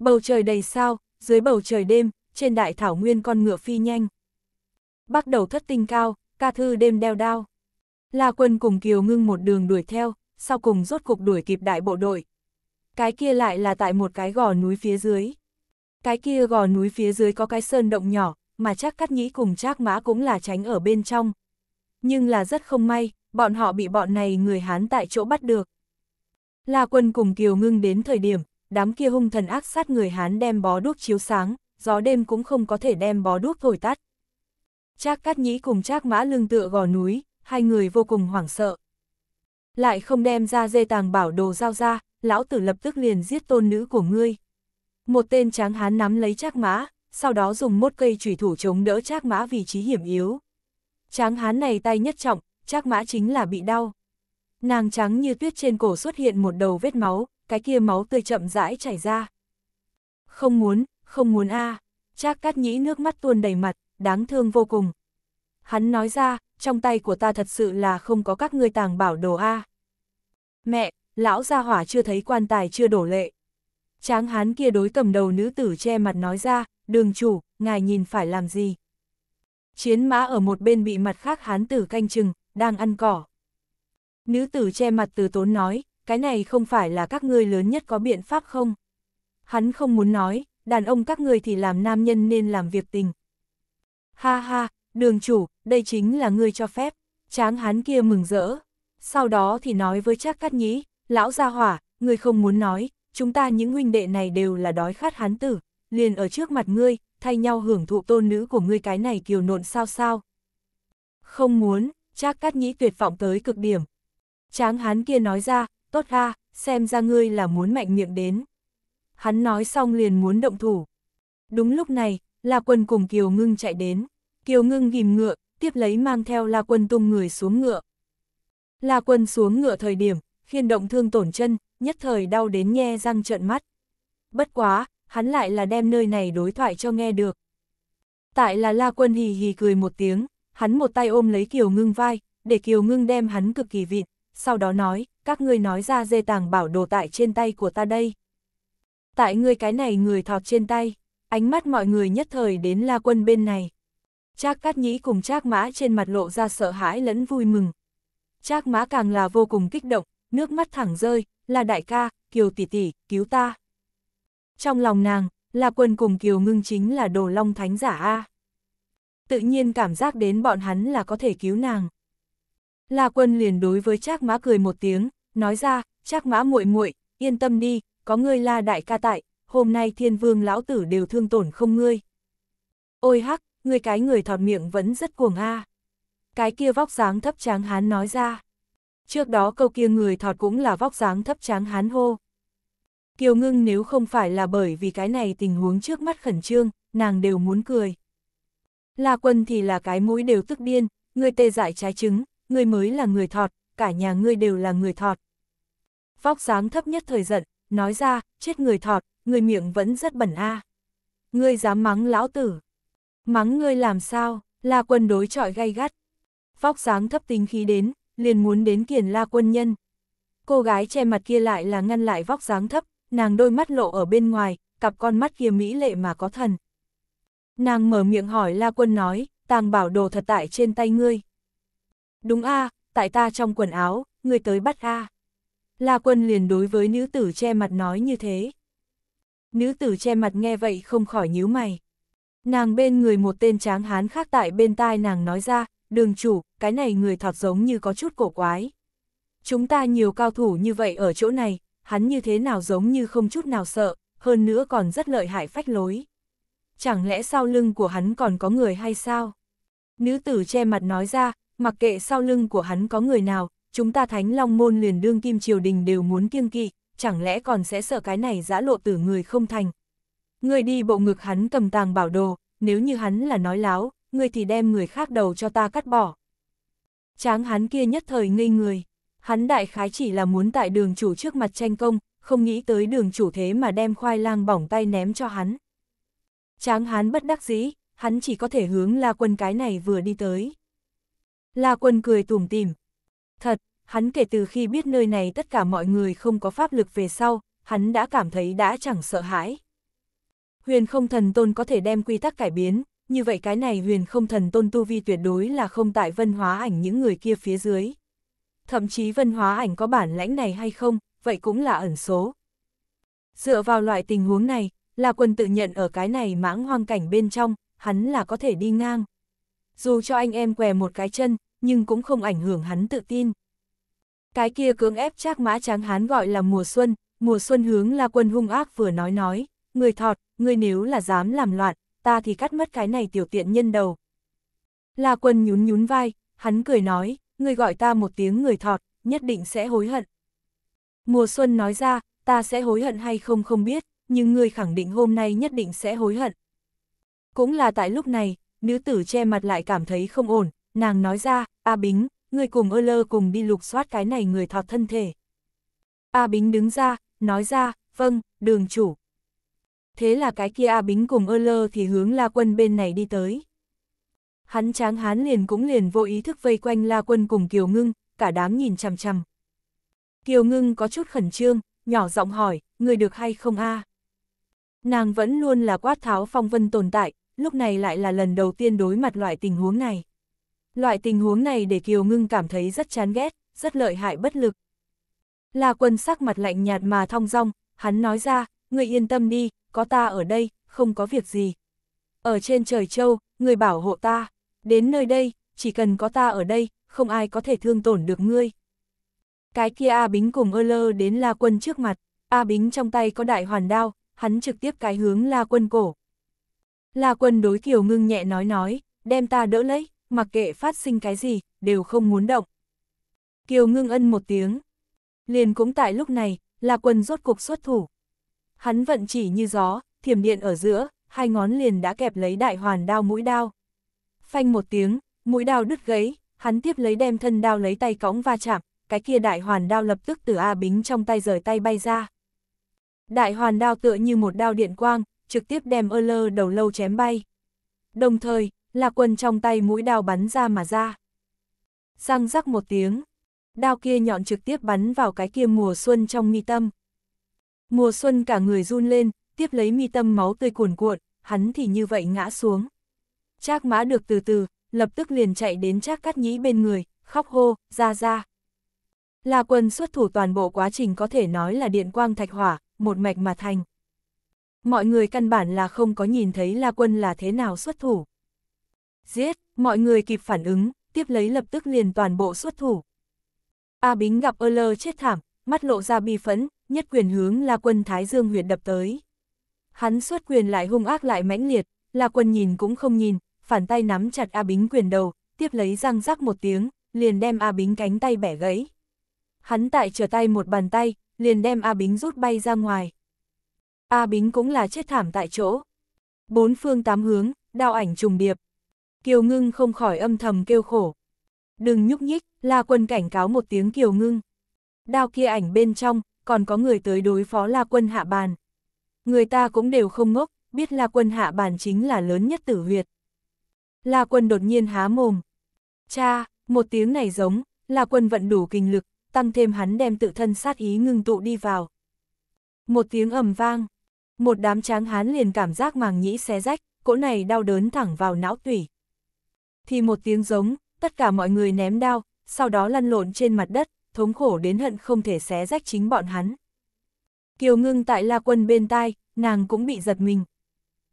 Bầu trời đầy sao, dưới bầu trời đêm, trên đại thảo nguyên con ngựa phi nhanh. Bắt đầu thất tinh cao, ca thư đêm đeo đao. La quân cùng Kiều ngưng một đường đuổi theo, sau cùng rốt cục đuổi kịp đại bộ đội. Cái kia lại là tại một cái gò núi phía dưới. Cái kia gò núi phía dưới có cái sơn động nhỏ, mà chắc cắt nhĩ cùng chắc mã cũng là tránh ở bên trong. Nhưng là rất không may, bọn họ bị bọn này người Hán tại chỗ bắt được. La quân cùng Kiều ngưng đến thời điểm, đám kia hung thần ác sát người Hán đem bó đuốc chiếu sáng gió đêm cũng không có thể đem bó đuốc thổi tắt. Trác Cát Nhĩ cùng Trác Mã Lương tựa gò núi, hai người vô cùng hoảng sợ. Lại không đem ra dê tàng bảo đồ giao ra, lão tử lập tức liền giết tôn nữ của ngươi. Một tên tráng hán nắm lấy Trác Mã, sau đó dùng một cây chủy thủ chống đỡ Trác Mã vị trí hiểm yếu. Tráng hán này tay nhất trọng, Trác Mã chính là bị đau. Nàng trắng như tuyết trên cổ xuất hiện một đầu vết máu, cái kia máu tươi chậm rãi chảy ra. Không muốn, không muốn a Trác cát nhĩ nước mắt tuôn đầy mặt, đáng thương vô cùng. Hắn nói ra, trong tay của ta thật sự là không có các ngươi tàng bảo đồ a Mẹ, lão gia hỏa chưa thấy quan tài chưa đổ lệ. Tráng hán kia đối cầm đầu nữ tử che mặt nói ra, đường chủ, ngài nhìn phải làm gì? Chiến mã ở một bên bị mặt khác hán tử canh chừng, đang ăn cỏ. Nữ tử che mặt từ tốn nói, cái này không phải là các ngươi lớn nhất có biện pháp không? Hắn không muốn nói, đàn ông các người thì làm nam nhân nên làm việc tình. Ha ha, đường chủ, đây chính là ngươi cho phép, tráng hán kia mừng rỡ. Sau đó thì nói với Trác Cát Nhĩ, lão gia hỏa, ngươi không muốn nói, chúng ta những huynh đệ này đều là đói khát hán tử, liền ở trước mặt ngươi, thay nhau hưởng thụ tôn nữ của ngươi cái này kiều nộn sao sao. Không muốn, Trác Cát Nhĩ tuyệt vọng tới cực điểm. Tráng hán kia nói ra, tốt ha, xem ra ngươi là muốn mạnh miệng đến hắn nói xong liền muốn động thủ. Đúng lúc này, La Quân cùng Kiều Ngưng chạy đến, Kiều Ngưng ghim ngựa, tiếp lấy mang theo La Quân tung người xuống ngựa. La Quân xuống ngựa thời điểm, khiên động thương tổn chân, nhất thời đau đến nhe răng trợn mắt. Bất quá, hắn lại là đem nơi này đối thoại cho nghe được. Tại là La Quân hì hì cười một tiếng, hắn một tay ôm lấy Kiều Ngưng vai, để Kiều Ngưng đem hắn cực kỳ vịn, sau đó nói, các ngươi nói ra dê tàng bảo đồ tại trên tay của ta đây tại ngươi cái này người thọt trên tay, ánh mắt mọi người nhất thời đến la quân bên này. Trác Cát Nhĩ cùng Trác Mã trên mặt lộ ra sợ hãi lẫn vui mừng. Trác Mã càng là vô cùng kích động, nước mắt thẳng rơi, là đại ca, Kiều tỷ tỷ, cứu ta. Trong lòng nàng, là quân cùng Kiều ngưng chính là đồ long thánh giả A. Tự nhiên cảm giác đến bọn hắn là có thể cứu nàng. La quân liền đối với Trác Mã cười một tiếng, nói ra, Trác Mã muội muội, yên tâm đi, có ngươi la đại ca tại, hôm nay thiên vương lão tử đều thương tổn không ngươi. Ôi hắc, ngươi cái người thọt miệng vẫn rất cuồng a. Cái kia vóc dáng thấp tráng hán nói ra. Trước đó câu kia người thọt cũng là vóc dáng thấp tráng hán hô. Kiều ngưng nếu không phải là bởi vì cái này tình huống trước mắt khẩn trương, nàng đều muốn cười. La quân thì là cái mũi đều tức điên, ngươi tê dại trái trứng, ngươi mới là người thọt, cả nhà ngươi đều là người thọt. Vóc dáng thấp nhất thời giận, nói ra, chết người thọt, người miệng vẫn rất bẩn a. Ngươi dám mắng lão tử. Mắng ngươi làm sao, la quân đối chọi gay gắt. Vóc dáng thấp tính khí đến, liền muốn đến kiền la quân nhân. Cô gái che mặt kia lại là ngăn lại vóc dáng thấp, nàng đôi mắt lộ ở bên ngoài, cặp con mắt kia mỹ lệ mà có thần. Nàng mở miệng hỏi la quân nói, tàng bảo đồ thật tại trên tay ngươi. Đúng a tại ta trong quần áo, ngươi tới bắt a La Quân liền đối với nữ tử che mặt nói như thế. Nữ tử che mặt nghe vậy không khỏi nhíu mày. Nàng bên người một tên tráng hán khác tại bên tai nàng nói ra, đường chủ, cái này người thọt giống như có chút cổ quái. Chúng ta nhiều cao thủ như vậy ở chỗ này, hắn như thế nào giống như không chút nào sợ, hơn nữa còn rất lợi hại phách lối. Chẳng lẽ sau lưng của hắn còn có người hay sao? Nữ tử che mặt nói ra, mặc kệ sau lưng của hắn có người nào, chúng ta thánh long môn liền đương kim triều đình đều muốn kiêng kỵ, chẳng lẽ còn sẽ sợ cái này giã lộ tử người không thành. Người đi bộ ngực hắn cầm tàng bảo đồ, nếu như hắn là nói láo, người thì đem người khác đầu cho ta cắt bỏ. Tráng hắn kia nhất thời ngây người, hắn đại khái chỉ là muốn tại đường chủ trước mặt tranh công, không nghĩ tới đường chủ thế mà đem khoai lang bỏng tay ném cho hắn. Tráng hắn bất đắc dĩ, hắn chỉ có thể hướng La Quân cái này vừa đi tới. La Quân cười tủm tỉm, Thật, hắn kể từ khi biết nơi này tất cả mọi người không có pháp lực về sau, hắn đã cảm thấy đã chẳng sợ hãi. Huyền không thần tôn có thể đem quy tắc cải biến, như vậy cái này huyền không thần tôn tu vi tuyệt đối là không tại vân hóa ảnh những người kia phía dưới. Thậm chí vân hóa ảnh có bản lãnh này hay không, vậy cũng là ẩn số. Dựa vào loại tình huống này, là quân tự nhận ở cái này mãng hoang cảnh bên trong, hắn là có thể đi ngang. Dù cho anh em què một cái chân, nhưng cũng không ảnh hưởng hắn tự tin. Cái kia cưỡng ép trác mã tráng hán gọi là mùa xuân, mùa xuân hướng là quân hung ác vừa nói nói, người thọt, người nếu là dám làm loạn, ta thì cắt mất cái này tiểu tiện nhân đầu. là quân nhún nhún vai, hắn cười nói, người gọi ta một tiếng người thọt, nhất định sẽ hối hận. Mùa xuân nói ra, ta sẽ hối hận hay không không biết, nhưng người khẳng định hôm nay nhất định sẽ hối hận. Cũng là tại lúc này, nữ tử che mặt lại cảm thấy không ổn, nàng nói ra, A Bính, người cùng ơ lơ cùng đi lục soát cái này người thọt thân thể. A Bính đứng ra, nói ra, vâng, đường chủ. Thế là cái kia A Bính cùng ơ lơ thì hướng La Quân bên này đi tới. Hắn tráng hán liền cũng liền vô ý thức vây quanh La Quân cùng Kiều Ngưng, cả đám nhìn chằm chằm. Kiều Ngưng có chút khẩn trương, nhỏ giọng hỏi, người được hay không a? Nàng vẫn luôn là quát tháo phong vân tồn tại, lúc này lại là lần đầu tiên đối mặt loại tình huống này. Loại tình huống này để Kiều Ngưng cảm thấy rất chán ghét, rất lợi hại bất lực. La quân sắc mặt lạnh nhạt mà thong dong, hắn nói ra, người yên tâm đi, có ta ở đây, không có việc gì. Ở trên trời châu, người bảo hộ ta, đến nơi đây, chỉ cần có ta ở đây, không ai có thể thương tổn được ngươi. Cái kia A Bính cùng ơ lơ đến La Quân trước mặt, A Bính trong tay có đại hoàn đao, hắn trực tiếp cái hướng La Quân cổ. La Quân đối Kiều Ngưng nhẹ nói nói, đem ta đỡ lấy mặc kệ phát sinh cái gì, đều không muốn động. Kiều ngưng ân một tiếng. Liền cũng tại lúc này, là quân rốt cục xuất thủ. Hắn vận chỉ như gió, thiểm điện ở giữa, hai ngón liền đã kẹp lấy đại hoàn đao mũi đao. Phanh một tiếng, mũi đao đứt gãy, hắn tiếp lấy đem thân đao lấy tay cõng va chạm, cái kia đại hoàn đao lập tức từ A Bính trong tay rời tay bay ra. Đại hoàn đao tựa như một đao điện quang, trực tiếp đem ơ lơ đầu lâu chém bay. Đồng thời, La Quân trong tay mũi đao bắn ra mà ra. Răng rắc một tiếng, đao kia nhọn trực tiếp bắn vào cái kia mùa xuân trong mi tâm. Mùa xuân cả người run lên, tiếp lấy mi tâm máu tươi cuồn cuộn, hắn thì như vậy ngã xuống. Trác mã được từ từ, lập tức liền chạy đến Trác cắt nhĩ bên người, khóc hô, ra ra. La quân xuất thủ toàn bộ quá trình có thể nói là điện quang thạch hỏa, một mạch mà thành. Mọi người căn bản là không có nhìn thấy La Quân là thế nào xuất thủ. Giết, mọi người kịp phản ứng, tiếp lấy lập tức liền toàn bộ xuất thủ. A Bính gặp ơ lơ chết thảm, mắt lộ ra bi phẫn, nhất quyền hướng là quân Thái Dương huyệt đập tới. Hắn xuất quyền lại hung ác lại mãnh liệt, là quân nhìn cũng không nhìn, phản tay nắm chặt A Bính quyền đầu, tiếp lấy răng rắc một tiếng, liền đem A Bính cánh tay bẻ gãy. Hắn tại trở tay một bàn tay, liền đem A Bính rút bay ra ngoài. A Bính cũng là chết thảm tại chỗ. Bốn phương tám hướng, đao ảnh trùng điệp, Kiều Ngưng không khỏi âm thầm kêu khổ. Đừng nhúc nhích, La Quân cảnh cáo một tiếng Kiều Ngưng. Đao kia ảnh bên trong, còn có người tới đối phó La Quân hạ bàn. Người ta cũng đều không ngốc, biết La Quân hạ bàn chính là lớn nhất tử huyệt. La Quân đột nhiên há mồm. Cha, một tiếng này giống, La Quân vận đủ kinh lực, tăng thêm hắn đem tự thân sát ý ngưng tụ đi vào. Một tiếng ầm vang, một đám tráng hán liền cảm giác màng nhĩ xé rách, cỗ này đau đớn thẳng vào não tủy thì một tiếng giống, tất cả mọi người ném đao, sau đó lăn lộn trên mặt đất, thống khổ đến hận không thể xé rách chính bọn hắn. Kiều ngưng tại La Quân bên tai, nàng cũng bị giật mình.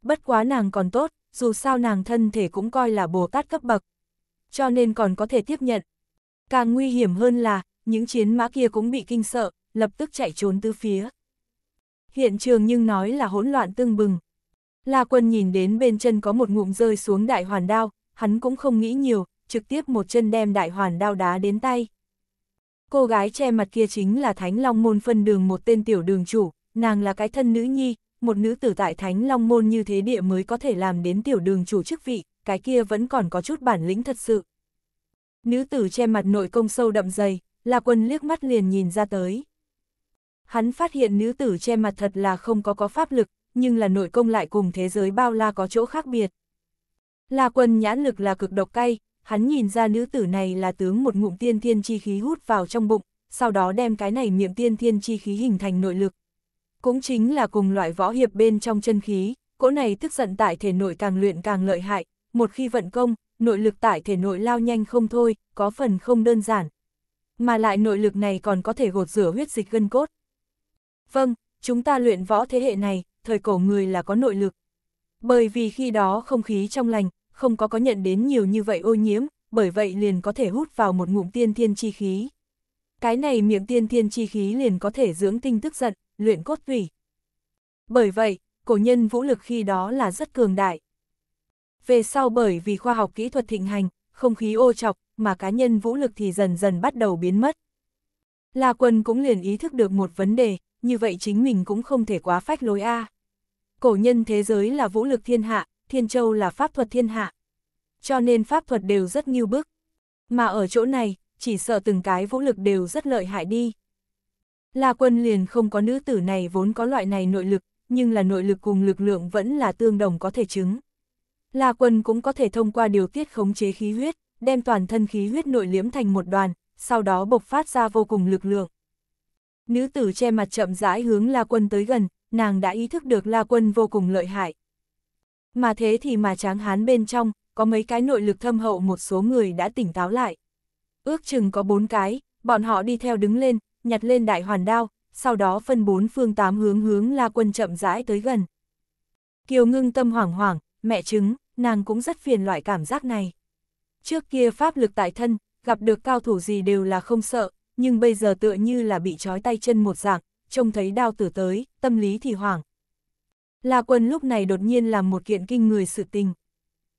Bất quá nàng còn tốt, dù sao nàng thân thể cũng coi là Bồ Tát cấp bậc. Cho nên còn có thể tiếp nhận. Càng nguy hiểm hơn là, những chiến mã kia cũng bị kinh sợ, lập tức chạy trốn tứ phía. Hiện trường nhưng nói là hỗn loạn tương bừng. La Quân nhìn đến bên chân có một ngụm rơi xuống đại hoàn đao, hắn cũng không nghĩ nhiều, trực tiếp một chân đem đại hoàn đao đá đến tay. Cô gái che mặt kia chính là Thánh Long Môn phân đường một tên tiểu đường chủ, nàng là cái thân nữ nhi, một nữ tử tại Thánh Long Môn như thế địa mới có thể làm đến tiểu đường chủ chức vị, cái kia vẫn còn có chút bản lĩnh thật sự. Nữ tử che mặt nội công sâu đậm dày, là quân liếc mắt liền nhìn ra tới. Hắn phát hiện nữ tử che mặt thật là không có có pháp lực, nhưng là nội công lại cùng thế giới bao la có chỗ khác biệt. La quân nhãn lực là cực độc cay, hắn nhìn ra nữ tử này là tướng một ngụm tiên thiên chi khí hút vào trong bụng, sau đó đem cái này miệng tiên thiên chi khí hình thành nội lực. Cũng chính là cùng loại võ hiệp bên trong chân khí, cỗ này tức giận tại thể nội càng luyện càng lợi hại, một khi vận công, nội lực tại thể nội lao nhanh không thôi, có phần không đơn giản. Mà lại nội lực này còn có thể gột rửa huyết dịch gân cốt. Vâng, chúng ta luyện võ thế hệ này, thời cổ người là có nội lực. Bởi vì khi đó không khí trong lành, không có có nhận đến nhiều như vậy ô nhiễm, bởi vậy liền có thể hút vào một ngụm tiên thiên chi khí. Cái này miệng tiên thiên chi khí liền có thể dưỡng tinh tức giận, luyện cốt tủy. Bởi vậy, cổ nhân vũ lực khi đó là rất cường đại. Về sau bởi vì khoa học kỹ thuật thịnh hành, không khí ô trọc, mà cá nhân vũ lực thì dần dần bắt đầu biến mất. La quân cũng liền ý thức được một vấn đề, như vậy chính mình cũng không thể quá phách lối A. Cổ nhân thế giới là vũ lực thiên hạ, Thiên Châu là pháp thuật thiên hạ. Cho nên pháp thuật đều rất nghiêu bức. Mà ở chỗ này, chỉ sợ từng cái vũ lực đều rất lợi hại đi. La quân liền không có nữ tử này vốn có loại này nội lực, nhưng là nội lực cùng lực lượng vẫn là tương đồng có thể chứng. La quân cũng có thể thông qua điều tiết khống chế khí huyết, đem toàn thân khí huyết nội liếm thành một đoàn, sau đó bộc phát ra vô cùng lực lượng. Nữ tử che mặt chậm rãi hướng La quân tới gần, nàng đã ý thức được La quân vô cùng lợi hại. Mà thế thì mà tráng hán bên trong, có mấy cái nội lực thâm hậu một số người đã tỉnh táo lại. Ước chừng có bốn cái, bọn họ đi theo đứng lên, nhặt lên đại hoàn đao, sau đó phân bốn phương tám hướng hướng la quân chậm rãi tới gần. Kiều ngưng tâm hoảng hoảng, mẹ chứng, nàng cũng rất phiền loại cảm giác này. Trước kia pháp lực tại thân, gặp được cao thủ gì đều là không sợ, nhưng bây giờ tựa như là bị trói tay chân một dạng, trông thấy đao tử tới, tâm lý thì hoảng. La Quân lúc này đột nhiên làm một kiện kinh người sự tình.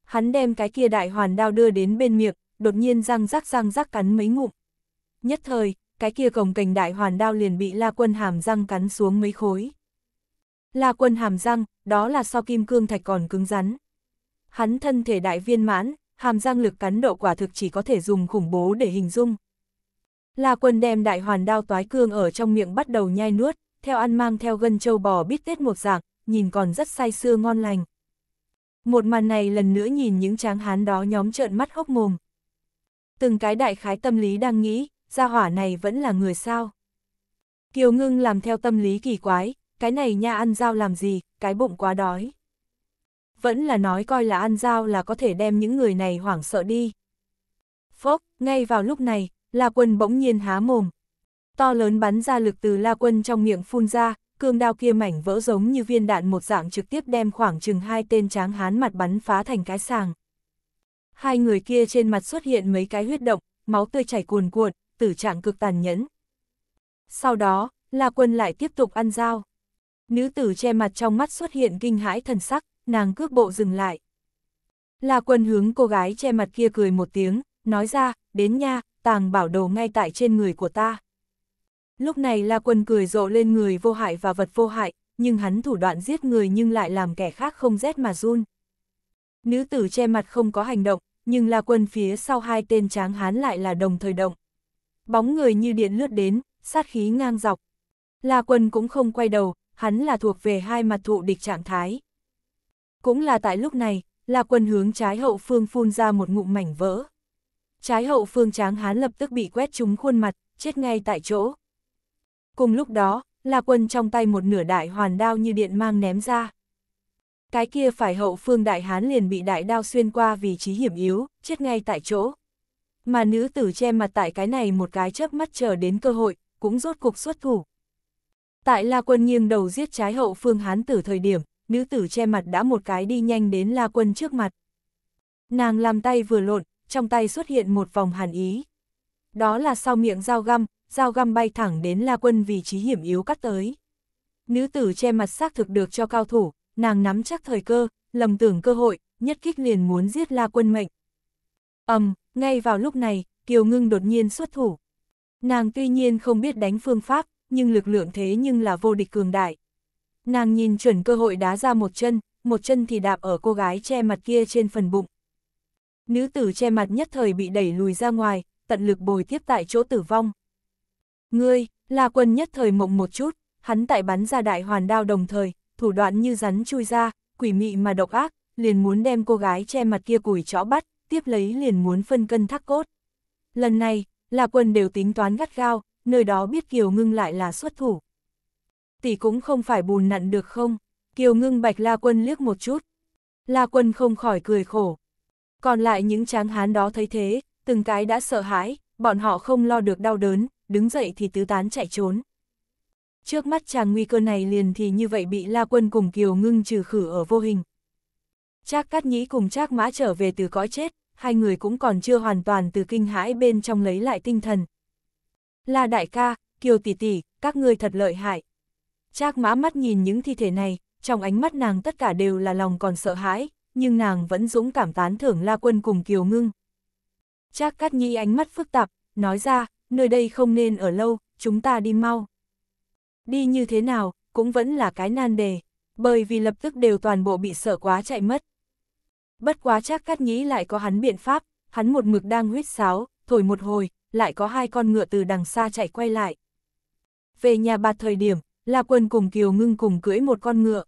Hắn đem cái kia đại hoàn đao đưa đến bên miệng, đột nhiên răng rắc răng rắc cắn mấy ngụm. Nhất thời, cái kia cổng cành đại hoàn đao liền bị La Quân hàm răng cắn xuống mấy khối. La Quân hàm răng, đó là so kim cương thạch còn cứng rắn. Hắn thân thể đại viên mãn, hàm răng lực cắn độ quả thực chỉ có thể dùng khủng bố để hình dung. La Quân đem đại hoàn đao toái cương ở trong miệng bắt đầu nhai nuốt, theo ăn mang theo gân châu bò bít tết một dạng, nhìn còn rất say sưa ngon lành. Một màn này lần nữa nhìn những tráng hán đó nhóm trợn mắt hốc mồm. Từng cái đại khái tâm lý đang nghĩ, gia hỏa này vẫn là người sao. Kiều ngưng làm theo tâm lý kỳ quái, cái này nha ăn dao làm gì, cái bụng quá đói. Vẫn là nói coi là ăn dao là có thể đem những người này hoảng sợ đi. Phốc, ngay vào lúc này, La Quân bỗng nhiên há mồm. To lớn bắn ra lực từ La Quân trong miệng phun ra, cương đao kia mảnh vỡ giống như viên đạn một dạng trực tiếp đem khoảng chừng hai tên tráng hán mặt bắn phá thành cái sàng. Hai người kia trên mặt xuất hiện mấy cái huyết động, máu tươi chảy cuồn cuộn, tử trạng cực tàn nhẫn. Sau đó, La Quân lại tiếp tục ăn dao. Nữ tử che mặt trong mắt xuất hiện kinh hãi thần sắc, nàng cước bộ dừng lại. La Quân hướng cô gái che mặt kia cười một tiếng, nói ra, đến nha, tàng bảo đồ ngay tại trên người của ta. Lúc này La Quân cười rộ lên người vô hại và vật vô hại, nhưng hắn thủ đoạn giết người nhưng lại làm kẻ khác không rét mà run. Nữ tử che mặt không có hành động, nhưng La Quân phía sau hai tên tráng hán lại là đồng thời động. Bóng người như điện lướt đến, sát khí ngang dọc. La Quân cũng không quay đầu, hắn là thuộc về hai mặt thụ địch trạng thái. Cũng là tại lúc này, La Quân hướng trái hậu phương phun ra một ngụm mảnh vỡ. Trái hậu phương tráng hán lập tức bị quét trúng khuôn mặt, chết ngay tại chỗ. Cùng lúc đó, La Quân trong tay một nửa đại hoàn đao như điện mang ném ra. Cái kia phải hậu phương đại hán liền bị đại đao xuyên qua vị trí hiểm yếu, chết ngay tại chỗ. Mà nữ tử che mặt tại cái này một cái chớp mắt chờ đến cơ hội, cũng rốt cục xuất thủ. Tại La Quân nghiêng đầu giết trái hậu phương hán tử thời điểm, nữ tử che mặt đã một cái đi nhanh đến La Quân trước mặt. Nàng làm tay vừa lộn, trong tay xuất hiện một vòng hàn ý. Đó là sau miệng dao găm, dao găm bay thẳng đến La Quân vị trí hiểm yếu cắt tới. Nữ tử che mặt xác thực được cho cao thủ, nàng nắm chắc thời cơ, lầm tưởng cơ hội, nhất kích liền muốn giết La Quân mệnh. ầm, ngay vào lúc này, Kiều Ngưng đột nhiên xuất thủ. Nàng tuy nhiên không biết đánh phương pháp, nhưng lực lượng thế nhưng là vô địch cường đại. Nàng nhìn chuẩn cơ hội đá ra một chân, một chân thì đạp ở cô gái che mặt kia trên phần bụng. Nữ tử che mặt nhất thời bị đẩy lùi ra ngoài, tận lực bồi tiếp tại chỗ tử vong. Ngươi, La Quân nhất thời mộng một chút, hắn tại bắn ra đại hoàn đao đồng thời, thủ đoạn như rắn chui ra, quỷ mị mà độc ác, liền muốn đem cô gái che mặt kia củi chó bắt, tiếp lấy liền muốn phân cân thác cốt. Lần này, La Quân đều tính toán gắt gao, nơi đó biết Kiều Ngưng lại là xuất thủ. Tỷ cũng không phải bùn nặn được không? Kiều Ngưng bạch La Quân liếc một chút. La Quân không khỏi cười khổ. Còn lại những tráng hán đó thấy thế, từng cái đã sợ hãi, bọn họ không lo được đau đớn, đứng dậy thì tứ tán chạy trốn. Trước mắt chàng nguy cơ này liền thì như vậy bị La Quân cùng Kiều Ngưng trừ khử ở vô hình. Trác Cát Nhĩ cùng Trác Mã trở về từ cõi chết, hai người cũng còn chưa hoàn toàn từ kinh hãi bên trong lấy lại tinh thần. La đại ca, Kiều tỷ tỷ, các ngươi thật lợi hại. Trác Mã mắt nhìn những thi thể này, trong ánh mắt nàng tất cả đều là lòng còn sợ hãi, nhưng nàng vẫn dũng cảm tán thưởng La Quân cùng Kiều Ngưng. Trác Cát Nhĩ ánh mắt phức tạp, nói ra, nơi đây không nên ở lâu, chúng ta đi mau. Đi như thế nào, cũng vẫn là cái nan đề, bởi vì lập tức đều toàn bộ bị sợ quá chạy mất. Bất quá chắc cắt nghĩ lại có hắn biện pháp, hắn một mực đang huyết sáo, thổi một hồi, lại có hai con ngựa từ đằng xa chạy quay lại. Về nhà bạt thời điểm, La Quân cùng Kiều Ngưng cùng cưỡi một con ngựa.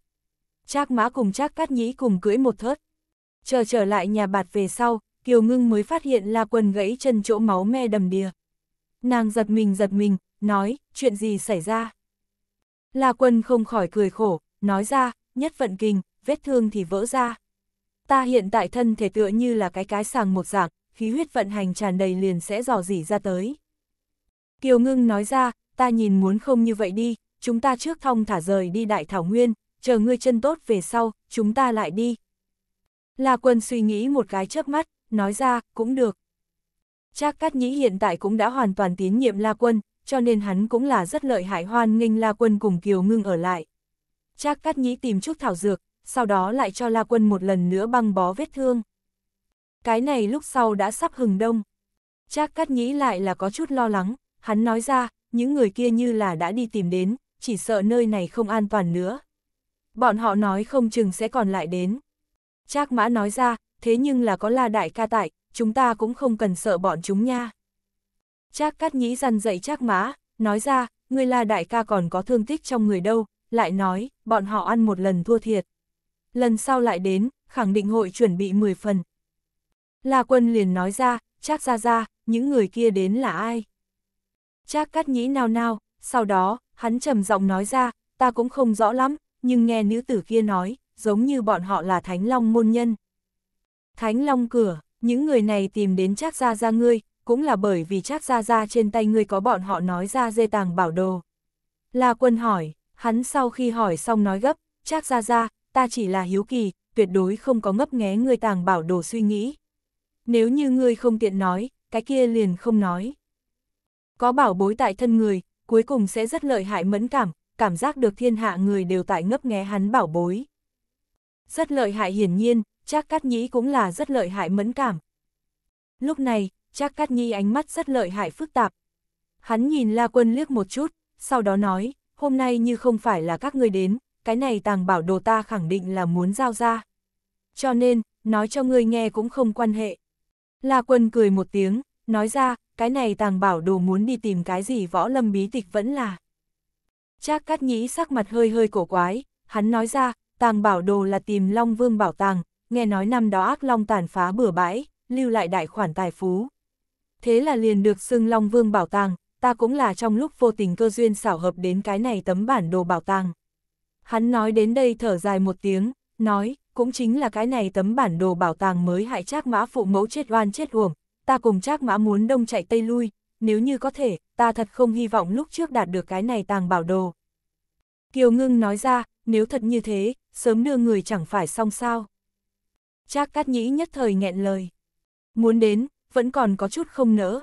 Trác Mã cùng Trác Cát Nhĩ cùng cưỡi một thớt. Chờ trở lại nhà bạt về sau, Kiều Ngưng mới phát hiện La Quân gãy chân chỗ máu me đầm đìa. Nàng giật mình giật mình, nói, chuyện gì xảy ra? La quân không khỏi cười khổ, nói ra, nhất vận kinh, vết thương thì vỡ ra. Ta hiện tại thân thể tựa như là cái cái sàng một dạng, khí huyết vận hành tràn đầy liền sẽ dò dỉ ra tới. Kiều ngưng nói ra, ta nhìn muốn không như vậy đi, chúng ta trước thong thả rời đi đại thảo nguyên, chờ ngươi chân tốt về sau, chúng ta lại đi. La quân suy nghĩ một cái chớp mắt, nói ra, cũng được. Trác Cát Nhĩ hiện tại cũng đã hoàn toàn tín nhiệm La Quân, cho nên hắn cũng là rất lợi hại hoan nghênh La Quân cùng Kiều Ngưng ở lại. Trác Cát Nhĩ tìm chút thảo dược, sau đó lại cho La Quân một lần nữa băng bó vết thương. Cái này lúc sau đã sắp hừng đông. Trác Cát Nhĩ lại là có chút lo lắng, hắn nói ra, những người kia như là đã đi tìm đến, chỉ sợ nơi này không an toàn nữa. Bọn họ nói không chừng sẽ còn lại đến. Trác Mã nói ra, thế nhưng là có La Đại ca tại, chúng ta cũng không cần sợ bọn chúng nha. Trác Cát Nhĩ răn dậy Trác Mã, nói ra, ngươi là đại ca còn có thương tích trong người đâu, lại nói, bọn họ ăn một lần thua thiệt. Lần sau lại đến, khẳng định hội chuẩn bị 10 phần. La Quân liền nói ra, Trác ra ra, những người kia đến là ai? Trác Cát Nhĩ nao nao, sau đó, hắn trầm giọng nói ra, ta cũng không rõ lắm, nhưng nghe nữ tử kia nói, giống như bọn họ là Thánh Long môn nhân. Thánh Long cửa, những người này tìm đến Trác Gia Gia ngươi, cũng là bởi vì Trác Gia Gia trên tay ngươi có bọn họ nói ra dê tàng bảo đồ. La Quân hỏi, hắn sau khi hỏi xong nói gấp, Trác Gia Gia, ta chỉ là hiếu kỳ, tuyệt đối không có ngấp nghé ngươi tàng bảo đồ suy nghĩ. Nếu như ngươi không tiện nói, cái kia liền không nói. Có bảo bối tại thân người, cuối cùng sẽ rất lợi hại mẫn cảm, cảm giác được thiên hạ người đều tại ngấp nghé hắn bảo bối. Rất lợi hại hiển nhiên, Trác Cát Nhĩ cũng là rất lợi hại mẫn cảm. Lúc này, Trác Cát Nhĩ ánh mắt rất lợi hại phức tạp. Hắn nhìn La Quân liếc một chút, sau đó nói, hôm nay như không phải là các ngươi đến, cái này tàng bảo đồ ta khẳng định là muốn giao ra. Cho nên, nói cho ngươi nghe cũng không quan hệ. La Quân cười một tiếng, nói ra, cái này tàng bảo đồ muốn đi tìm cái gì võ lâm bí tịch vẫn là. Trác Cát Nhĩ sắc mặt hơi hơi cổ quái, hắn nói ra, tàng bảo đồ là tìm Long Vương bảo tàng, nghe nói năm đó ác long tàn phá bừa bãi, lưu lại đại khoản tài phú. Thế là liền được xưng Long Vương bảo tàng, ta cũng là trong lúc vô tình cơ duyên xảo hợp đến cái này tấm bản đồ bảo tàng. Hắn nói đến đây thở dài một tiếng, nói, cũng chính là cái này tấm bản đồ bảo tàng mới hại Trác Mã phụ mẫu chết oan chết uổng, ta cùng Trác Mã muốn đông chạy tây lui, nếu như có thể, ta thật không hy vọng lúc trước đạt được cái này tàng bảo đồ. Kiều Ngưng nói ra, nếu thật như thế, sớm đưa người chẳng phải xong sao. Trác Cát Nhĩ nhất thời nghẹn lời. Muốn đến, vẫn còn có chút không nỡ.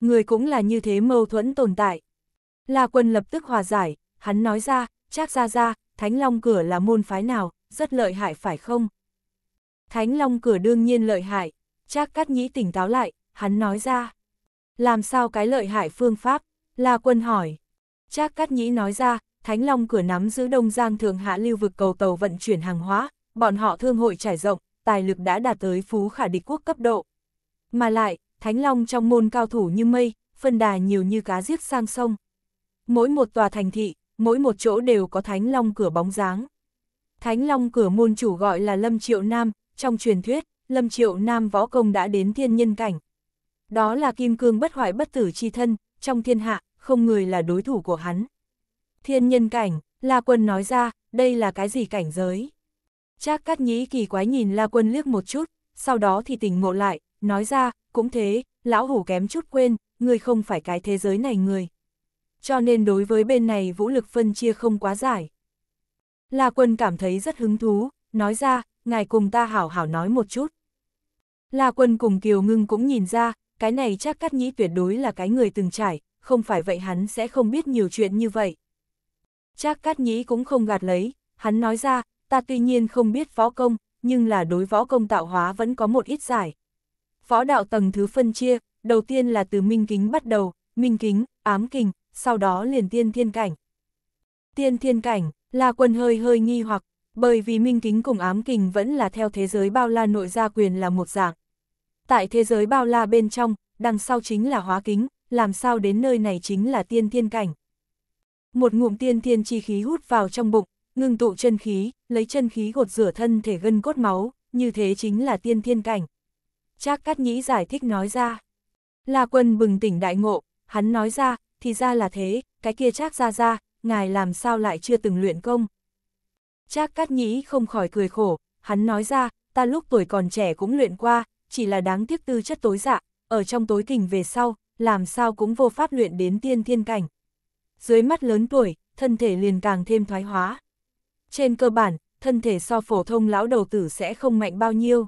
Người cũng là như thế mâu thuẫn tồn tại. La Quân lập tức hòa giải, hắn nói ra, Trác gia gia, Thánh Long Cửa là môn phái nào, rất lợi hại phải không? Thánh Long Cửa đương nhiên lợi hại, Trác Cát Nhĩ tỉnh táo lại, hắn nói ra. Làm sao cái lợi hại phương pháp? La Quân hỏi. Trác Cát Nhĩ nói ra, Thánh Long Cửa nắm giữ Đông Giang Thượng Hạ Lưu vực cầu tàu vận chuyển hàng hóa, bọn họ thương hội trải rộng, tài lực đã đạt tới phú khả địch quốc cấp độ. Mà lại, Thánh Long trong môn cao thủ như mây, phân đà nhiều như cá giết sang sông. Mỗi một tòa thành thị, mỗi một chỗ đều có Thánh Long cửa bóng dáng. Thánh Long cửa môn chủ gọi là Lâm Triệu Nam, trong truyền thuyết, Lâm Triệu Nam võ công đã đến thiên nhân cảnh. Đó là kim cương bất hoại bất tử chi thân, trong thiên hạ, không người là đối thủ của hắn. Thiên nhân cảnh, La Quân nói ra, đây là cái gì cảnh giới? Trác Cát Nhĩ kỳ quái nhìn La Quân liếc một chút, sau đó thì tỉnh ngộ lại, nói ra, cũng thế, lão hủ kém chút quên, người không phải cái thế giới này người. Cho nên đối với bên này vũ lực phân chia không quá giải. La Quân cảm thấy rất hứng thú, nói ra, ngài cùng ta hảo hảo nói một chút. La Quân cùng Kiều Ngưng cũng nhìn ra, cái này Trác Cát Nhĩ tuyệt đối là cái người từng trải, không phải vậy hắn sẽ không biết nhiều chuyện như vậy. Trác Cát Nhĩ cũng không gạt lấy, hắn nói ra, ta tuy nhiên không biết võ công, nhưng là đối võ công tạo hóa vẫn có một ít giải. Võ đạo tầng thứ phân chia, đầu tiên là từ minh kính bắt đầu, minh kính, ám kình, sau đó liền tiên thiên cảnh. Tiên thiên cảnh, là quần hơi hơi nghi hoặc, bởi vì minh kính cùng ám kình vẫn là theo thế giới bao la nội gia quyền là một dạng. Tại thế giới bao la bên trong, đằng sau chính là hóa kính, làm sao đến nơi này chính là tiên thiên cảnh. Một ngụm tiên thiên chi khí hút vào trong bụng, ngưng tụ chân khí, lấy chân khí gột rửa thân thể gân cốt máu, như thế chính là tiên thiên cảnh. Trác Cát Nhĩ giải thích nói ra. La Quân bừng tỉnh đại ngộ, hắn nói ra, thì ra là thế, cái kia Trác ra ra, ngài làm sao lại chưa từng luyện công. Trác Cát Nhĩ không khỏi cười khổ, hắn nói ra, ta lúc tuổi còn trẻ cũng luyện qua, chỉ là đáng tiếc tư chất tối dạ, ở trong tối kình về sau, làm sao cũng vô pháp luyện đến tiên thiên cảnh. Dưới mắt lớn tuổi, thân thể liền càng thêm thoái hóa trên cơ bản, thân thể so phổ thông lão đầu tử sẽ không mạnh bao nhiêu.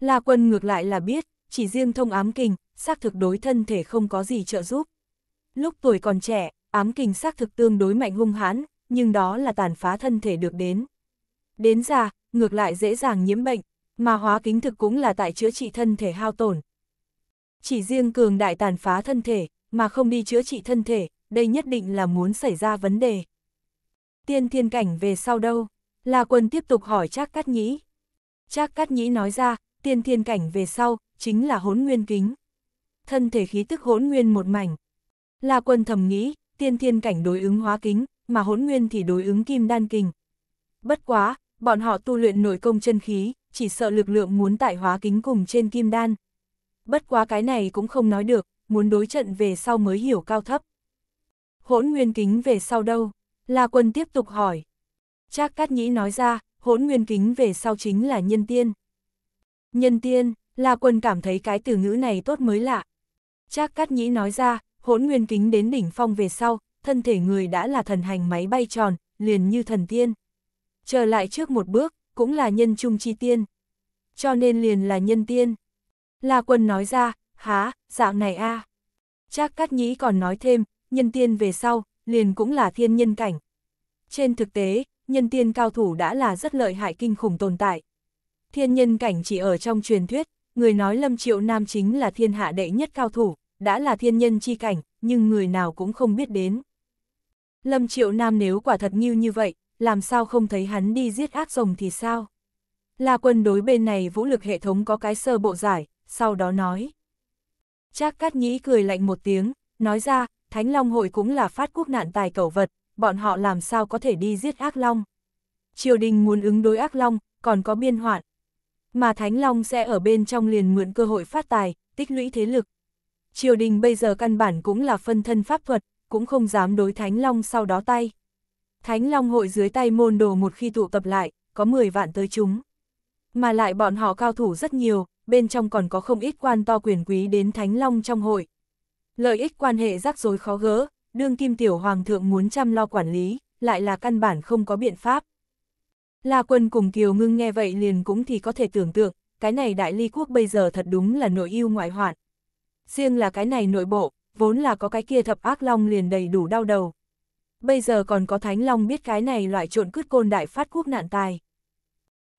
La quân ngược lại là biết, chỉ riêng thông ám kình, xác thực đối thân thể không có gì trợ giúp. Lúc tuổi còn trẻ, ám kình xác thực tương đối mạnh hung hãn, nhưng đó là tàn phá thân thể được đến. Đến già, ngược lại dễ dàng nhiễm bệnh, mà hóa kính thực cũng là tại chữa trị thân thể hao tổn. Chỉ riêng cường đại tàn phá thân thể, mà không đi chữa trị thân thể, đây nhất định là muốn xảy ra vấn đề tiên thiên cảnh về sau đâu? La Quân tiếp tục hỏi Trác Cát Nhĩ. Trác Cát Nhĩ nói ra, tiên thiên cảnh về sau, chính là hốn nguyên kính. Thân thể khí tức hốn nguyên một mảnh. La Quân thầm nghĩ, tiên thiên cảnh đối ứng hóa kính, mà hốn nguyên thì đối ứng kim đan Kình. Bất quá, bọn họ tu luyện nội công chân khí, chỉ sợ lực lượng muốn tại hóa kính cùng trên kim đan. Bất quá cái này cũng không nói được, muốn đối trận về sau mới hiểu cao thấp. Hỗn nguyên kính về sau đâu? La Quân tiếp tục hỏi. Trác Cát Nhĩ nói ra, hỗn nguyên kính về sau chính là nhân tiên. Nhân tiên, La Quân cảm thấy cái từ ngữ này tốt mới lạ. Trác Cát Nhĩ nói ra, hỗn nguyên kính đến đỉnh phong về sau, thân thể người đã là thần hành máy bay tròn, liền như thần tiên. Trở lại trước một bước, cũng là nhân trung chi tiên. Cho nên liền là nhân tiên. La Quân nói ra, há, dạng này a. Trác Cát Nhĩ còn nói thêm, nhân tiên về sau, liền cũng là thiên nhân cảnh. Trên thực tế, nhân tiên cao thủ đã là rất lợi hại kinh khủng tồn tại. Thiên nhân cảnh chỉ ở trong truyền thuyết, người nói Lâm Triệu Nam chính là thiên hạ đệ nhất cao thủ, đã là thiên nhân chi cảnh, nhưng người nào cũng không biết đến. Lâm Triệu Nam nếu quả thật nghiêu như vậy, làm sao không thấy hắn đi giết ác rồng thì sao? La quân đối bên này vũ lực hệ thống có cái sơ bộ giải, sau đó nói. Trác Cát Nhĩ cười lạnh một tiếng, nói ra, Thánh Long hội cũng là phát quốc nạn tài cầu vật, bọn họ làm sao có thể đi giết ác long. Triều đình muốn ứng đối ác long, còn có biên hoạn. Mà Thánh Long sẽ ở bên trong liền mượn cơ hội phát tài, tích lũy thế lực. Triều đình bây giờ căn bản cũng là phân thân pháp thuật, cũng không dám đối Thánh Long sau đó tay. Thánh Long hội dưới tay môn đồ một khi tụ tập lại, có 10 vạn tới chúng. Mà lại bọn họ cao thủ rất nhiều, bên trong còn có không ít quan to quyền quý đến Thánh Long trong hội. Lợi ích quan hệ rắc rối khó gỡ, đương kim tiểu hoàng thượng muốn chăm lo quản lý, lại là căn bản không có biện pháp. La quân cùng Kiều Ngưng nghe vậy liền cũng thì có thể tưởng tượng, cái này đại ly quốc bây giờ thật đúng là nội ưu ngoại hoạn. Riêng là cái này nội bộ, vốn là có cái kia thập ác long liền đầy đủ đau đầu. Bây giờ còn có thánh long biết cái này loại trộn cứt côn đại phát quốc nạn tài.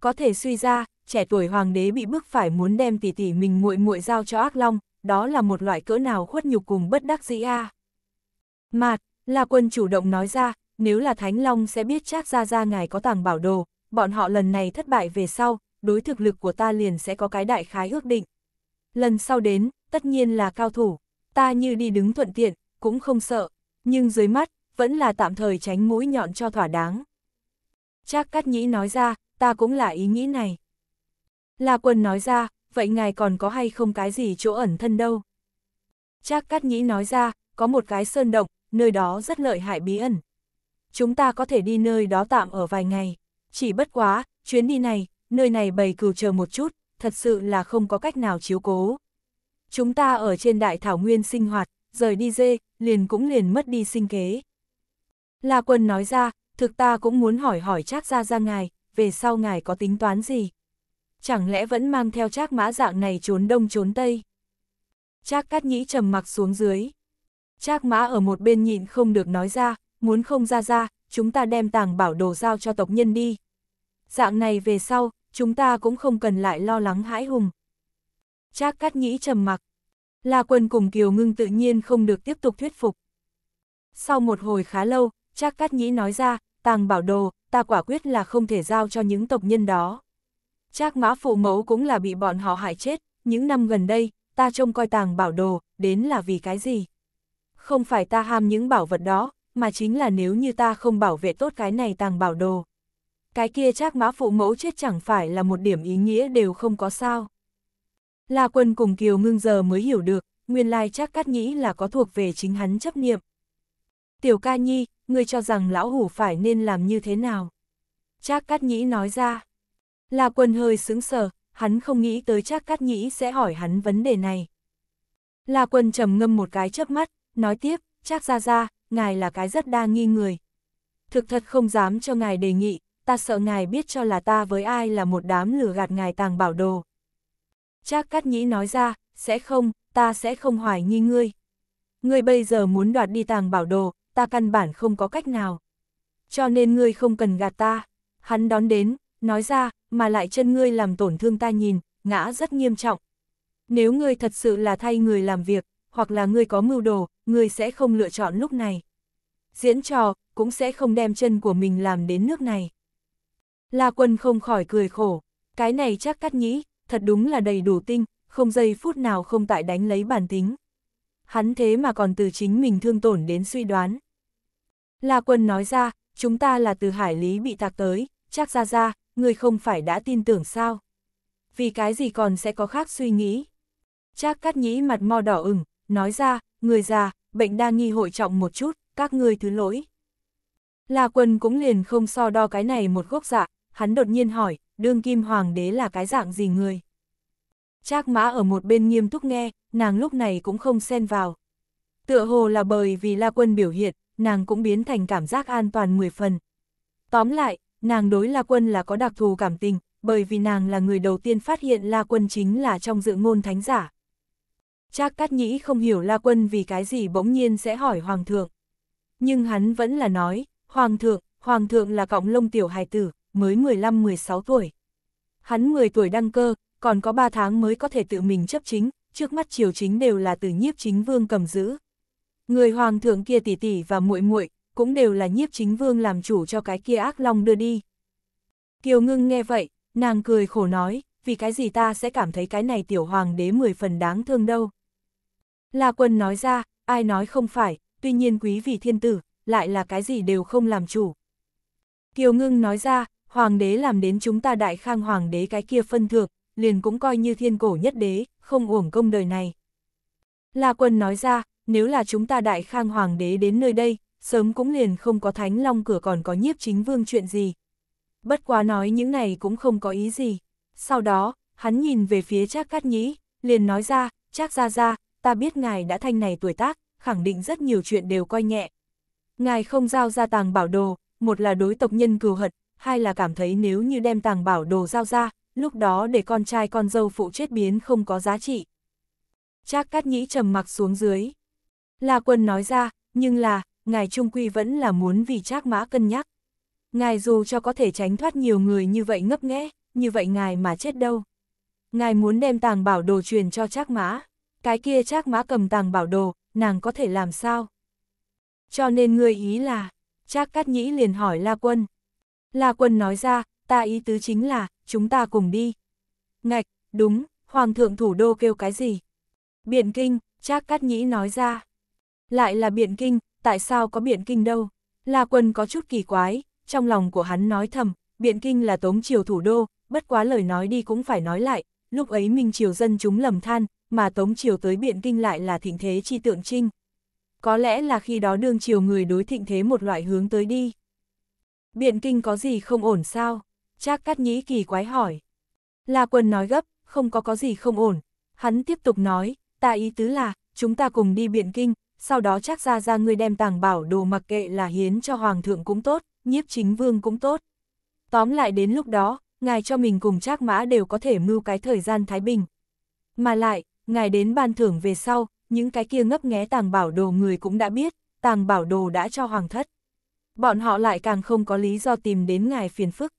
Có thể suy ra, trẻ tuổi hoàng đế bị bức phải muốn đem tỷ tỷ mình muội muội giao cho ác long, đó là một loại cỡ nào khuất nhục cùng bất đắc dĩ a. À. Mạt, là quân chủ động nói ra, nếu là Thánh Long sẽ biết chắc ra ra ngài có tàng bảo đồ, bọn họ lần này thất bại về sau, đối thực lực của ta liền sẽ có cái đại khái ước định. Lần sau đến, tất nhiên là cao thủ, ta như đi đứng thuận tiện, cũng không sợ, nhưng dưới mắt, vẫn là tạm thời tránh mũi nhọn cho thỏa đáng. Chắc Cát Nhĩ nói ra, ta cũng là ý nghĩ này. La Quân nói ra, vậy ngài còn có hay không cái gì chỗ ẩn thân đâu? Trác Cát nghĩ nói ra, có một cái sơn động, nơi đó rất lợi hại bí ẩn. Chúng ta có thể đi nơi đó tạm ở vài ngày. Chỉ bất quá, chuyến đi này, nơi này bầy cừu chờ một chút, thật sự là không có cách nào chiếu cố. Chúng ta ở trên đại thảo nguyên sinh hoạt, rời đi dê, liền cũng liền mất đi sinh kế. La quân nói ra, thực ta cũng muốn hỏi hỏi chắc ra ra ngài, về sau ngài có tính toán gì, chẳng lẽ vẫn mang theo trác mã dạng này trốn đông trốn tây. Trác cát nhĩ trầm mặc xuống dưới. Trác mã ở một bên nhịn không được nói ra, muốn không ra ra, chúng ta đem tàng bảo đồ giao cho tộc nhân đi. Dạng này về sau, chúng ta cũng không cần lại lo lắng hãi hùng. Trác cát nhĩ trầm mặc. La quân cùng Kiều ngưng tự nhiên không được tiếp tục thuyết phục. Sau một hồi khá lâu, Trác cát nhĩ nói ra, tàng bảo đồ, ta quả quyết là không thể giao cho những tộc nhân đó. Trác mã phụ mẫu cũng là bị bọn họ hại chết, những năm gần đây, ta trông coi tàng bảo đồ, đến là vì cái gì? Không phải ta ham những bảo vật đó, mà chính là nếu như ta không bảo vệ tốt cái này tàng bảo đồ. Cái kia trác mã phụ mẫu chết chẳng phải là một điểm ý nghĩa đều không có sao. La quân cùng Kiều ngưng giờ mới hiểu được, nguyên lai chắc cắt nghĩ là có thuộc về chính hắn chấp niệm. Tiểu ca nhi, ngươi cho rằng lão hủ phải nên làm như thế nào? Chắc cắt nghĩ nói ra, La Quân hơi sững sờ, hắn không nghĩ tới chắc Cát Nhĩ sẽ hỏi hắn vấn đề này. La Quân trầm ngâm một cái chớp mắt, nói tiếp, chắc ra ra, ngài là cái rất đa nghi người. Thực thật không dám cho ngài đề nghị, ta sợ ngài biết cho là ta với ai là một đám lừa gạt ngài tàng bảo đồ. Chắc Cát Nhĩ nói ra, sẽ không, ta sẽ không hoài nghi ngươi. Ngươi bây giờ muốn đoạt đi tàng bảo đồ, ta căn bản không có cách nào. Cho nên ngươi không cần gạt ta. Hắn đón đến, nói ra, mà lại chân ngươi làm tổn thương ta nhìn, ngã rất nghiêm trọng. Nếu ngươi thật sự là thay người làm việc, hoặc là ngươi có mưu đồ, ngươi sẽ không lựa chọn lúc này. Diễn trò, cũng sẽ không đem chân của mình làm đến nước này. La quân không khỏi cười khổ, cái này chắc cắt nhĩ, thật đúng là đầy đủ tinh, không giây phút nào không tại đánh lấy bản tính. Hắn thế mà còn từ chính mình thương tổn đến suy đoán. La quân nói ra, chúng ta là từ hải lý bị tạc tới, chắc ra ra, người không phải đã tin tưởng sao? Vì cái gì còn sẽ có khác suy nghĩ? Trác cắt nhĩ mặt mò đỏ ửng, nói ra, người già, bệnh đa nghi hội trọng một chút, các ngươi thứ lỗi. La quân cũng liền không so đo cái này một gốc dạ, hắn đột nhiên hỏi, đương kim hoàng đế là cái dạng gì người? Trác mã ở một bên nghiêm túc nghe, nàng lúc này cũng không xen vào. Tựa hồ là bởi vì La quân biểu hiện, nàng cũng biến thành cảm giác an toàn mười phần. Tóm lại, nàng đối La Quân là có đặc thù cảm tình, bởi vì nàng là người đầu tiên phát hiện La Quân chính là trong dự ngôn thánh giả. Trác Cát Nhĩ không hiểu La Quân vì cái gì bỗng nhiên sẽ hỏi Hoàng thượng. Nhưng hắn vẫn là nói, Hoàng thượng, Hoàng thượng là cọng lông tiểu hài tử, mới 15-16 tuổi. Hắn 10 tuổi đăng cơ, còn có 3 tháng mới có thể tự mình chấp chính, trước mắt triều chính đều là từ nhiếp chính vương cầm giữ. Người hoàng thượng kia tỷ tỷ và muội muội cũng đều là nhiếp chính vương làm chủ cho cái kia ác long đưa đi. Kiều ngưng nghe vậy, nàng cười khổ nói, vì cái gì ta sẽ cảm thấy cái này tiểu hoàng đế mười phần đáng thương đâu. La quân nói ra, ai nói không phải, tuy nhiên quý vị thiên tử, lại là cái gì đều không làm chủ. Kiều ngưng nói ra, hoàng đế làm đến chúng ta đại khang hoàng đế cái kia phân thược, liền cũng coi như thiên cổ nhất đế, không uổng công đời này. La quân nói ra, nếu là chúng ta đại khang hoàng đế đến nơi đây, sớm cũng liền không có thánh long cửa còn có nhiếp chính vương chuyện gì. Bất quá nói những này cũng không có ý gì. Sau đó, hắn nhìn về phía Trác Cát Nhĩ, liền nói ra, Trác Gia Gia, ta biết ngài đã thanh này tuổi tác, khẳng định rất nhiều chuyện đều coi nhẹ. Ngài không giao ra tàng bảo đồ, một là đối tộc nhân cừu hận, hai là cảm thấy nếu như đem tàng bảo đồ giao ra, lúc đó để con trai con dâu phụ chết biến không có giá trị. Trác Cát Nhĩ trầm mặc xuống dưới. La Quân nói ra, nhưng là, ngài trung quy vẫn là muốn vì trác mã cân nhắc. Ngài dù cho có thể tránh thoát nhiều người như vậy ngấp nghé, như vậy ngài mà chết đâu. Ngài muốn đem tàng bảo đồ truyền cho trác mã, cái kia trác mã cầm tàng bảo đồ, nàng có thể làm sao? Cho nên ngươi ý là, trác cát nhĩ liền hỏi La Quân. La Quân nói ra, ta ý tứ chính là, chúng ta cùng đi. Ngạch, đúng, Hoàng thượng thủ đô kêu cái gì? Biện kinh, Trác Cát Nhĩ nói ra. Lại là biện kinh, tại sao có biện kinh đâu? La quân có chút kỳ quái, trong lòng của hắn nói thầm, biện kinh là tống triều thủ đô, bất quá lời nói đi cũng phải nói lại, lúc ấy minh triều dân chúng lầm than, mà tống triều tới biện kinh lại là thịnh thế chi tượng trinh. Có lẽ là khi đó đương triều người đối thịnh thế một loại hướng tới đi. Biện kinh có gì không ổn sao? Trác Cát Nhĩ kỳ quái hỏi. La Quân nói gấp, không có có gì không ổn. Hắn tiếp tục nói, ta ý tứ là, chúng ta cùng đi biện kinh, sau đó chắc ra ra ngươi đem tàng bảo đồ mặc kệ là hiến cho hoàng thượng cũng tốt, nhiếp chính vương cũng tốt. Tóm lại đến lúc đó, ngài cho mình cùng trác mã đều có thể mưu cái thời gian thái bình. Mà lại, ngài đến ban thưởng về sau, những cái kia ngấp nghé tàng bảo đồ người cũng đã biết, tàng bảo đồ đã cho hoàng thất. Bọn họ lại càng không có lý do tìm đến ngài phiền phức.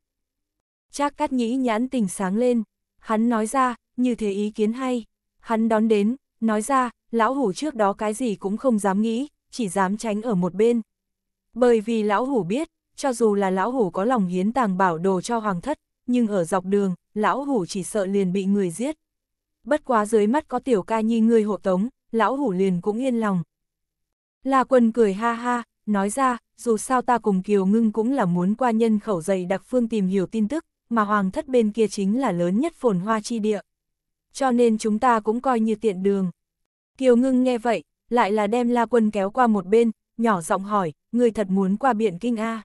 Trác cắt nghĩ nhãn tình sáng lên, hắn nói ra, như thế ý kiến hay. Hắn đón đến, nói ra, lão hủ trước đó cái gì cũng không dám nghĩ, chỉ dám tránh ở một bên. Bởi vì lão hủ biết, cho dù là lão hủ có lòng hiến tàng bảo đồ cho hoàng thất, nhưng ở dọc đường, lão hủ chỉ sợ liền bị người giết. Bất quá dưới mắt có tiểu ca nhi người hộ tống, lão hủ liền cũng yên lòng. La quân cười ha ha, nói ra, dù sao ta cùng Kiều Ngưng cũng là muốn qua nhân khẩu dày đặc phương tìm hiểu tin tức, mà hoàng thất bên kia chính là lớn nhất phồn hoa chi địa. Cho nên chúng ta cũng coi như tiện đường. Kiều Ngưng nghe vậy, lại là đem La Quân kéo qua một bên, nhỏ giọng hỏi, người thật muốn qua biển Kinh A. À?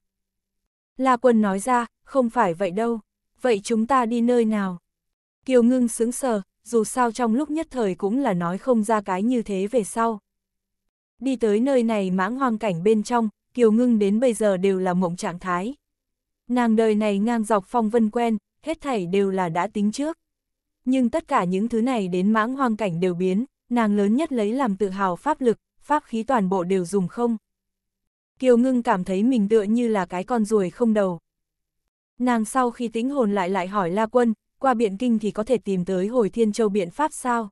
La Quân nói ra, không phải vậy đâu, vậy chúng ta đi nơi nào? Kiều Ngưng sướng sờ, dù sao trong lúc nhất thời cũng là nói không ra cái như thế về sau. Đi tới nơi này mãng hoang cảnh bên trong, Kiều Ngưng đến bây giờ đều là mộng trạng thái. Nàng đời này ngang dọc phong vân quen, hết thảy đều là đã tính trước. Nhưng tất cả những thứ này đến mãng hoang cảnh đều biến, nàng lớn nhất lấy làm tự hào pháp lực, pháp khí toàn bộ đều dùng không. Kiều ngưng cảm thấy mình tựa như là cái con ruồi không đầu. Nàng sau khi tính hồn lại lại hỏi La Quân, qua biện kinh thì có thể tìm tới hồi thiên châu biện pháp sao?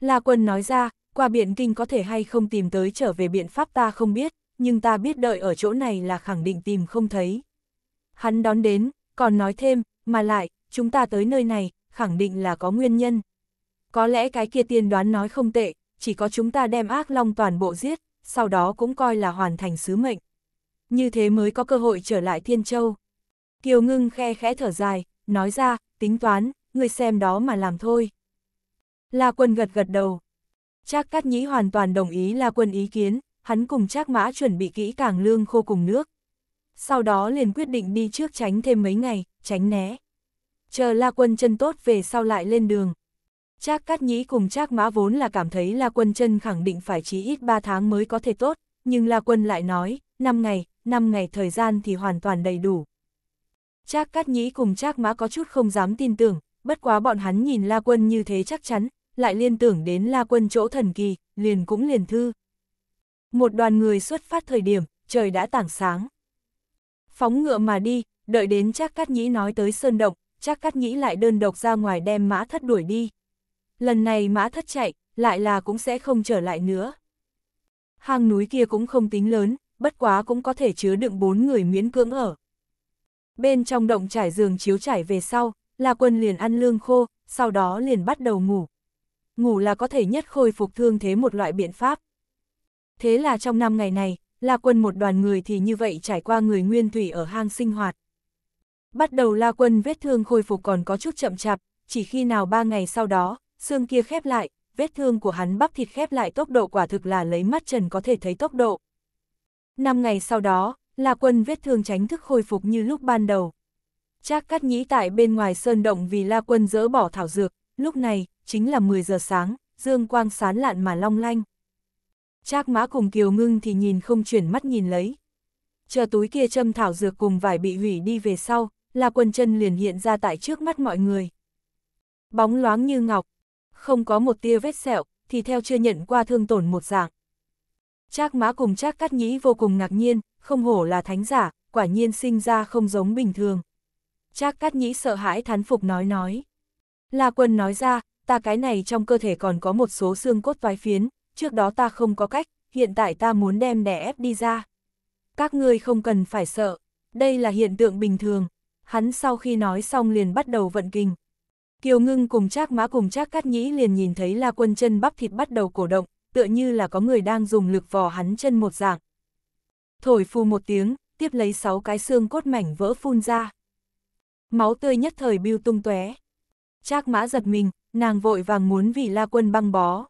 La Quân nói ra, qua biện kinh có thể hay không tìm tới trở về biện pháp ta không biết, nhưng ta biết đợi ở chỗ này là khẳng định tìm không thấy. Hắn đón đến, còn nói thêm, mà lại, chúng ta tới nơi này, khẳng định là có nguyên nhân. Có lẽ cái kia tiên đoán nói không tệ, chỉ có chúng ta đem ác long toàn bộ giết, sau đó cũng coi là hoàn thành sứ mệnh. Như thế mới có cơ hội trở lại Thiên Châu. Kiều ngưng khe khẽ thở dài, nói ra, tính toán, người xem đó mà làm thôi. La quân gật gật đầu. Trác Cát Nhĩ hoàn toàn đồng ý La quân ý kiến, hắn cùng Trác Mã chuẩn bị kỹ càng lương khô cùng nước. Sau đó liền quyết định đi trước tránh thêm mấy ngày, tránh né. Chờ La quân chân tốt về sau lại lên đường. Trác Cát Nhĩ cùng Trác Mã vốn là cảm thấy La quân chân khẳng định phải chí ít 3 tháng mới có thể tốt, nhưng La quân lại nói, 5 ngày, 5 ngày thời gian thì hoàn toàn đầy đủ. Trác Cát Nhĩ cùng Trác Mã có chút không dám tin tưởng, bất quá bọn hắn nhìn La Quân như thế chắc chắn, lại liên tưởng đến La Quân chỗ thần kỳ, liền cũng liền thư. Một đoàn người xuất phát thời điểm, trời đã tảng sáng. Phóng ngựa mà đi, đợi đến Trác Cát Nhĩ nói tới sơn động, Trác Cát Nhĩ lại đơn độc ra ngoài đem mã thất đuổi đi lần này mã thất chạy, lại là cũng sẽ không trở lại nữa. Hang núi kia cũng không tính lớn, bất quá cũng có thể chứa đựng bốn người miễn cưỡng ở. Bên trong động trải giường chiếu trải về sau, là quân liền ăn lương khô, sau đó liền bắt đầu ngủ. Ngủ là có thể nhất khôi phục thương thế một loại biện pháp. Thế là trong năm ngày này, là Quân một đoàn người thì như vậy trải qua người nguyên thủy ở hang sinh hoạt. Bắt đầu La Quân vết thương khôi phục còn có chút chậm chạp, chỉ khi nào ba ngày sau đó, xương kia khép lại, vết thương của hắn bắp thịt khép lại tốc độ quả thực là lấy mắt trần có thể thấy tốc độ. Năm ngày sau đó, La Quân vết thương tránh thức khôi phục như lúc ban đầu. Trác Cát Nhĩ tại bên ngoài sơn động vì La Quân dỡ bỏ thảo dược, lúc này, chính là 10 giờ sáng, dương quang sán lạn mà long lanh. Trác Mã cùng Kiều Ngưng thì nhìn không chuyển mắt nhìn lấy. Chờ túi kia châm thảo dược cùng vải bị hủy đi về sau, La Quân chân liền hiện ra tại trước mắt mọi người. Bóng loáng như ngọc, không có một tia vết sẹo, thì theo chưa nhận qua thương tổn một dạng. Trác mã cùng Trác Cát nhĩ vô cùng ngạc nhiên, không hổ là thánh giả, quả nhiên sinh ra không giống bình thường. Trác Cát nhĩ sợ hãi thán phục nói nói. La quân nói ra, ta cái này trong cơ thể còn có một số xương cốt toái phiến, trước đó ta không có cách, hiện tại ta muốn đem đè ép đi ra. Các ngươi không cần phải sợ, đây là hiện tượng bình thường. Hắn sau khi nói xong liền bắt đầu vận kinh. Kiều Ngưng cùng Trác Mã cùng Trác Cát Nhĩ liền nhìn thấy La Quân chân bắp thịt bắt đầu cổ động, tựa như là có người đang dùng lực vò hắn chân một dạng. Thổi phù một tiếng, tiếp lấy sáu cái xương cốt mảnh vỡ phun ra. Máu tươi nhất thời bưu tung tóe. Trác Mã giật mình, nàng vội vàng muốn vì La Quân băng bó.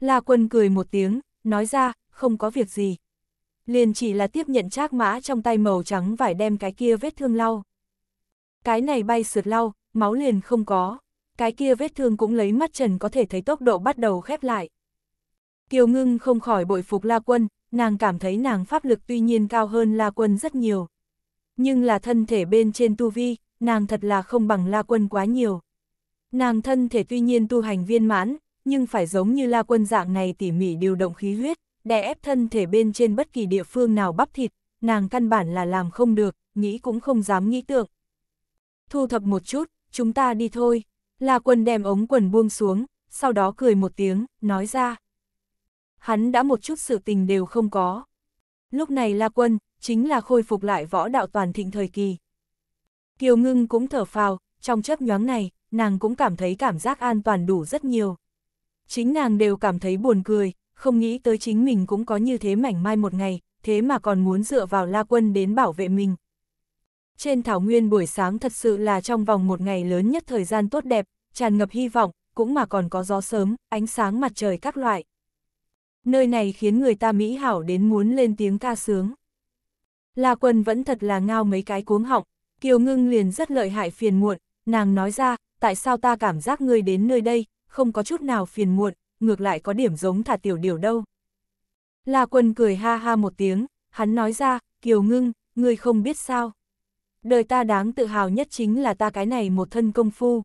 La Quân cười một tiếng, nói ra, không có việc gì. Liền chỉ là tiếp nhận Trác Mã trong tay màu trắng vải đem cái kia vết thương lau. Cái này bay sượt lau, máu liền không có, cái kia vết thương cũng lấy mắt trần có thể thấy tốc độ bắt đầu khép lại. Kiều ngưng không khỏi bội phục La Quân, nàng cảm thấy nàng pháp lực tuy nhiên cao hơn La Quân rất nhiều. Nhưng là thân thể bên trên tu vi, nàng thật là không bằng La Quân quá nhiều. Nàng thân thể tuy nhiên tu hành viên mãn, nhưng phải giống như La Quân dạng này tỉ mỉ điều động khí huyết, đè ép thân thể bên trên bất kỳ địa phương nào bắp thịt, nàng căn bản là làm không được, nghĩ cũng không dám nghĩ tượng. Thu thập một chút, chúng ta đi thôi. La Quân đem ống quần buông xuống, sau đó cười một tiếng, nói ra. Hắn đã một chút sự tình đều không có. Lúc này La Quân, chính là khôi phục lại võ đạo toàn thịnh thời kỳ. Kiều Ngưng cũng thở phào, trong chớp nhoáng này, nàng cũng cảm thấy cảm giác an toàn đủ rất nhiều. Chính nàng đều cảm thấy buồn cười, không nghĩ tới chính mình cũng có như thế mảnh mai một ngày, thế mà còn muốn dựa vào La Quân đến bảo vệ mình. Trên thảo nguyên buổi sáng thật sự là trong vòng một ngày lớn nhất thời gian tốt đẹp, tràn ngập hy vọng, cũng mà còn có gió sớm, ánh sáng mặt trời các loại. Nơi này khiến người ta mỹ hảo đến muốn lên tiếng ca sướng. La quân vẫn thật là ngao mấy cái cuống họng, Kiều Ngưng liền rất lợi hại phiền muộn, nàng nói ra, tại sao ta cảm giác ngươi đến nơi đây, không có chút nào phiền muộn, ngược lại có điểm giống thả tiểu điều đâu. La quân cười ha ha một tiếng, hắn nói ra, Kiều Ngưng, ngươi không biết sao đời ta đáng tự hào nhất chính là ta cái này một thân công phu.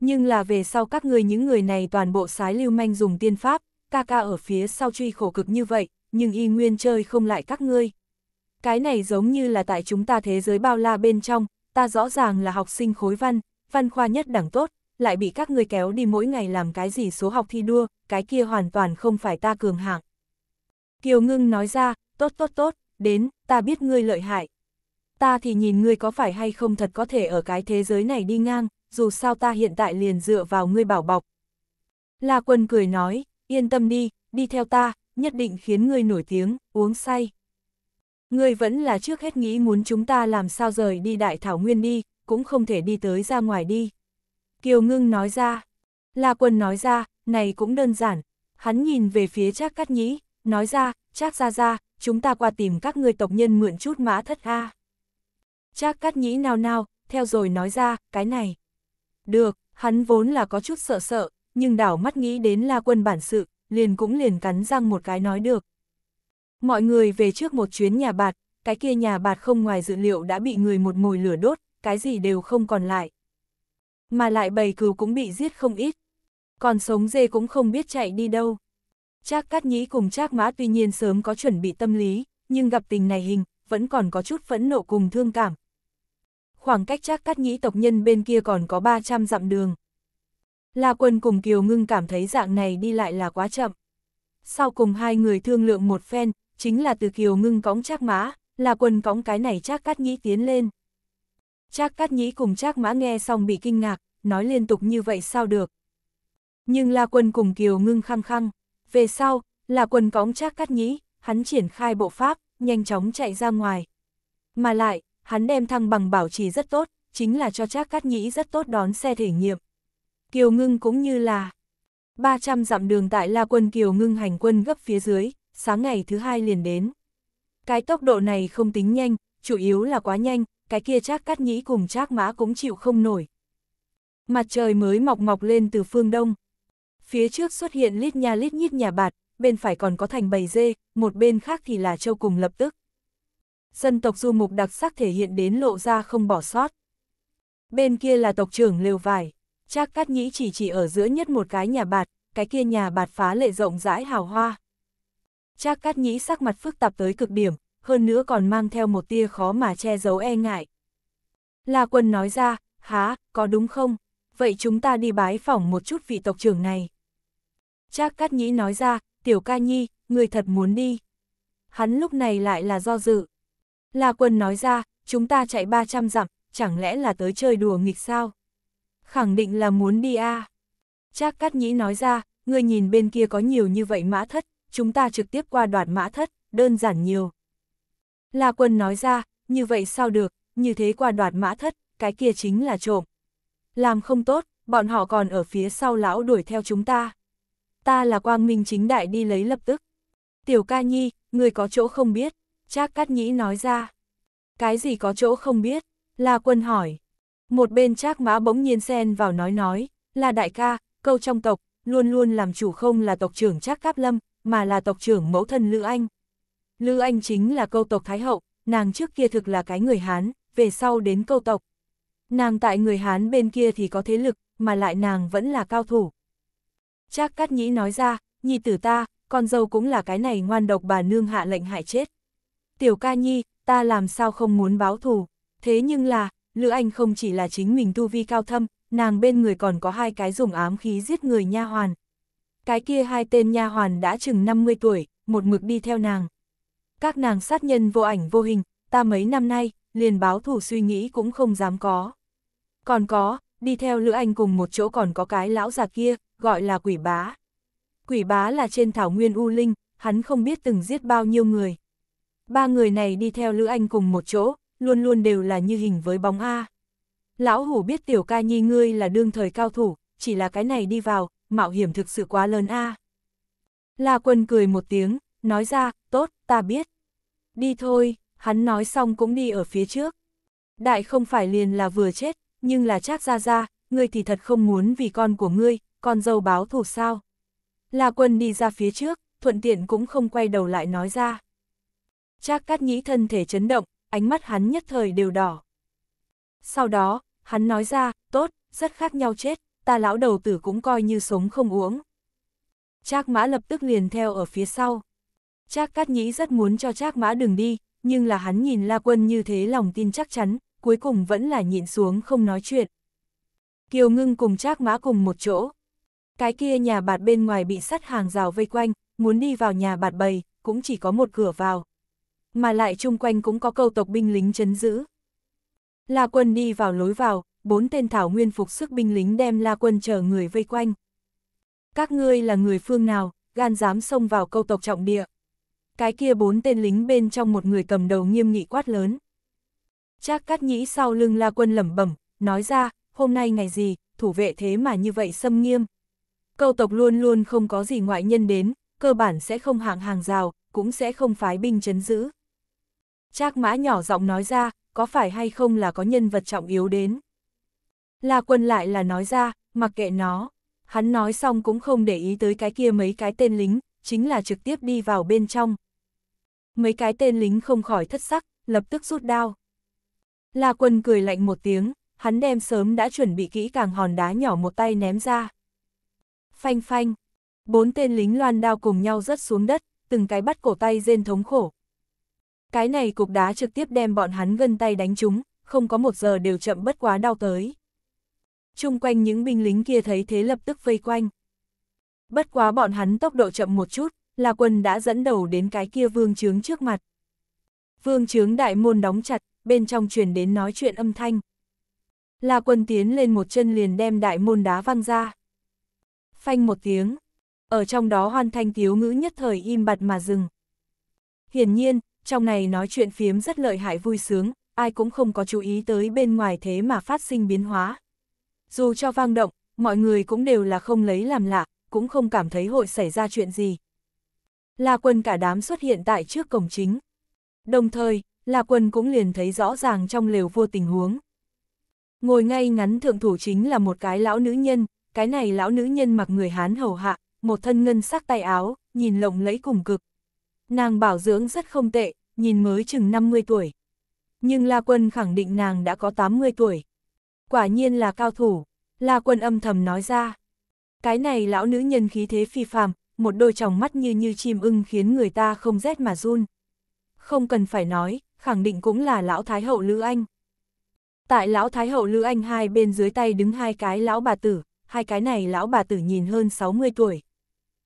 Nhưng là về sau các ngươi những người này toàn bộ sái lưu manh dùng tiên pháp, ca ca ở phía sau truy khổ cực như vậy, nhưng y nguyên chơi không lại các ngươi. Cái này giống như là tại chúng ta thế giới bao la bên trong, ta rõ ràng là học sinh khối văn, văn khoa nhất đẳng tốt, lại bị các ngươi kéo đi mỗi ngày làm cái gì số học thi đua, cái kia hoàn toàn không phải ta cường hạng. Kiều Ngưng nói ra, tốt tốt tốt, đến, ta biết ngươi lợi hại, ta thì nhìn ngươi có phải hay không thật có thể ở cái thế giới này đi ngang, dù sao ta hiện tại liền dựa vào ngươi bảo bọc. La quân cười nói, yên tâm đi, đi theo ta, nhất định khiến ngươi nổi tiếng, uống say. Ngươi vẫn là trước hết nghĩ muốn chúng ta làm sao rời đi đại thảo nguyên đi, cũng không thể đi tới ra ngoài đi. Kiều ngưng nói ra, La quân nói ra, này cũng đơn giản, hắn nhìn về phía Trác Cát Nhĩ, nói ra, Trác gia gia, chúng ta qua tìm các ngươi tộc nhân mượn chút mã thất a. Trác cắt nhĩ nào nào, theo rồi nói ra, cái này. Được, hắn vốn là có chút sợ sợ, nhưng đảo mắt nghĩ đến là quân bản sự, liền cũng liền cắn răng một cái nói được. Mọi người về trước một chuyến nhà bạt, cái kia nhà bạt không ngoài dự liệu đã bị người một mồi lửa đốt, cái gì đều không còn lại. Mà lại bầy cừu cũng bị giết không ít. Còn sống dê cũng không biết chạy đi đâu. Trác Cát Nhĩ cùng Trác Mã tuy nhiên sớm có chuẩn bị tâm lý, nhưng gặp tình này hình, vẫn còn có chút phẫn nộ cùng thương cảm, khoảng cách chắc cắt nhĩ tộc nhân bên kia còn có 300 dặm đường. La Quân cùng Kiều Ngưng cảm thấy dạng này đi lại là quá chậm. Sau cùng hai người thương lượng một phen, chính là từ Kiều Ngưng cõng chắc mã, La Quân cõng cái này chắc cắt nhĩ tiến lên. Chắc cắt nhĩ cùng chắc mã nghe xong bị kinh ngạc, nói liên tục như vậy sao được. Nhưng La Quân cùng Kiều Ngưng khăng khăng, về sau, La Quân cõng chắc cắt nhĩ, hắn triển khai bộ pháp, nhanh chóng chạy ra ngoài. Mà lại, hắn đem thăng bằng bảo trì rất tốt, chính là cho Trác Cát Nhĩ rất tốt đón xe thể nghiệm. Kiều Ngưng cũng như là 300 dặm đường tại La Quân Kiều Ngưng hành quân gấp phía dưới, sáng ngày thứ hai liền đến. Cái tốc độ này không tính nhanh, chủ yếu là quá nhanh, cái kia Trác Cát Nhĩ cùng Trác Mã cũng chịu không nổi. Mặt trời mới mọc mọc lên từ phương đông. Phía trước xuất hiện lít nha lít nhít nhà bạt, bên phải còn có thành bầy dê, một bên khác thì là châu cùng lập tức dân tộc du mục đặc sắc thể hiện đến lộ ra không bỏ sót. Bên kia là tộc trưởng lều vải, Trác Cát Nhĩ chỉ chỉ ở giữa nhất một cái nhà bạt, cái kia nhà bạt phá lệ rộng rãi hào hoa. Trác Cát Nhĩ sắc mặt phức tạp tới cực điểm, hơn nữa còn mang theo một tia khó mà che giấu e ngại. La Quân nói ra, há, có đúng không? Vậy chúng ta đi bái phỏng một chút vị tộc trưởng này. Trác Cát Nhĩ nói ra, tiểu ca nhi, người thật muốn đi. Hắn lúc này lại là do dự. La Quân nói ra, chúng ta chạy 300 dặm, chẳng lẽ là tới chơi đùa nghịch sao? Khẳng định là muốn đi a. À. Trác Cát Nhĩ nói ra, ngươi nhìn bên kia có nhiều như vậy mã thất, chúng ta trực tiếp qua đoạt mã thất, đơn giản nhiều. La Quân nói ra, như vậy sao được, như thế qua đoạt mã thất, cái kia chính là trộm. Làm không tốt, bọn họ còn ở phía sau lão đuổi theo chúng ta. Ta là quang minh chính đại đi lấy lập tức. Tiểu ca nhi, người có chỗ không biết, Trác Cát Nhĩ nói ra. Cái gì có chỗ không biết? La Quân hỏi. Một bên Trác Mã bỗng nhiên xen vào nói nói, là đại ca, câu trong tộc, luôn luôn làm chủ không là tộc trưởng Trác Cáp Lâm, mà là tộc trưởng mẫu thân Lữ Anh. Lữ Anh chính là câu tộc Thái Hậu, nàng trước kia thực là cái người Hán, về sau đến câu tộc. Nàng tại người Hán bên kia thì có thế lực, mà lại nàng vẫn là cao thủ. Trác Cát Nhĩ nói ra, nhị tử ta, con dâu cũng là cái này ngoan độc bà nương hạ lệnh hại chết tiểu ca nhi, ta làm sao không muốn báo thù, thế nhưng là, Lữ Anh không chỉ là chính mình tu vi cao thâm, nàng bên người còn có hai cái dùng ám khí giết người nha hoàn. Cái kia hai tên nha hoàn đã chừng 50 tuổi, một mực đi theo nàng. Các nàng sát nhân vô ảnh vô hình, ta mấy năm nay, liền báo thủ suy nghĩ cũng không dám có. Còn có, đi theo Lữ Anh cùng một chỗ còn có cái lão già kia, gọi là quỷ bá. Quỷ bá là trên thảo nguyên U Linh, hắn không biết từng giết bao nhiêu người. Ba người này đi theo Lữ Anh cùng một chỗ, luôn luôn đều là như hình với bóng A. Lão hủ biết tiểu ca nhi ngươi là đương thời cao thủ, chỉ là cái này đi vào, mạo hiểm thực sự quá lớn A. La quân cười một tiếng, nói ra, tốt, ta biết. Đi thôi, hắn nói xong cũng đi ở phía trước. Đại không phải liền là vừa chết, nhưng là chắc ra ra, ngươi thì thật không muốn vì con của ngươi, con dâu báo thù sao. La quân đi ra phía trước, thuận tiện cũng không quay đầu lại nói ra. Trác Cát Nhĩ thân thể chấn động, ánh mắt hắn nhất thời đều đỏ. Sau đó, hắn nói ra, tốt, rất khác nhau chết, ta lão đầu tử cũng coi như sống không uống. Trác Mã lập tức liền theo ở phía sau. Trác Cát Nhĩ rất muốn cho Trác Mã đừng đi, nhưng là hắn nhìn La Quân như thế lòng tin chắc chắn, cuối cùng vẫn là nhịn xuống không nói chuyện. Kiều Ngưng cùng Trác Mã cùng một chỗ. Cái kia nhà bạt bên ngoài bị sắt hàng rào vây quanh, muốn đi vào nhà bạt bầy, cũng chỉ có một cửa vào mà lại chung quanh cũng có câu tộc binh lính chấn giữ. La quân đi vào lối vào, bốn tên thảo nguyên phục sức binh lính đem La quân chờ người vây quanh. Các ngươi là người phương nào, gan dám xông vào câu tộc trọng địa. Cái kia bốn tên lính bên trong một người cầm đầu nghiêm nghị quát lớn. Trác cắt nhĩ sau lưng La quân lẩm bẩm, nói ra, hôm nay ngày gì, thủ vệ thế mà như vậy xâm nghiêm. Câu tộc luôn luôn không có gì ngoại nhân đến, cơ bản sẽ không hạng hàng rào, cũng sẽ không phái binh chấn giữ. Trác mã nhỏ giọng nói ra, có phải hay không là có nhân vật trọng yếu đến. La quân lại là nói ra, mặc kệ nó, hắn nói xong cũng không để ý tới cái kia mấy cái tên lính, chính là trực tiếp đi vào bên trong. Mấy cái tên lính không khỏi thất sắc, lập tức rút đao. La quân cười lạnh một tiếng, hắn đem sớm đã chuẩn bị kỹ càng hòn đá nhỏ một tay ném ra. Phanh phanh, bốn tên lính loan đao cùng nhau rớt xuống đất, từng cái bắt cổ tay rên thống khổ, cái này cục đá trực tiếp đem bọn hắn gân tay đánh chúng, không có một giờ đều chậm bất quá đau tới. Trung quanh những binh lính kia thấy thế lập tức vây quanh. Bất quá bọn hắn tốc độ chậm một chút, là quân đã dẫn đầu đến cái kia vương trướng trước mặt. Vương trướng đại môn đóng chặt, bên trong truyền đến nói chuyện âm thanh. La quân tiến lên một chân liền đem đại môn đá văng ra. Phanh một tiếng, ở trong đó hoan thanh thiếu ngữ nhất thời im bặt mà dừng. Hiển nhiên, trong này nói chuyện phiếm rất lợi hại vui sướng, ai cũng không có chú ý tới bên ngoài thế mà phát sinh biến hóa. Dù cho vang động, mọi người cũng đều là không lấy làm lạ, cũng không cảm thấy hội xảy ra chuyện gì. La quân cả đám xuất hiện tại trước cổng chính. Đồng thời, La quân cũng liền thấy rõ ràng trong lều vua tình huống. Ngồi ngay ngắn thượng thủ chính là một cái lão nữ nhân, cái này lão nữ nhân mặc người Hán hầu hạ, một thân ngân sắc tay áo, nhìn lộng lẫy cùng cực, Nàng bảo dưỡng rất không tệ, nhìn mới chừng 50 tuổi. Nhưng La Quân khẳng định nàng đã có 80 tuổi. Quả nhiên là cao thủ, La Quân âm thầm nói ra. Cái này lão nữ nhân khí thế phi phàm, một đôi tròng mắt như như chim ưng khiến người ta không rét mà run. Không cần phải nói, khẳng định cũng là lão thái hậu Lữ Anh. Tại lão thái hậu Lữ Anh hai bên dưới tay đứng hai cái lão bà tử, hai cái này lão bà tử nhìn hơn 60 tuổi.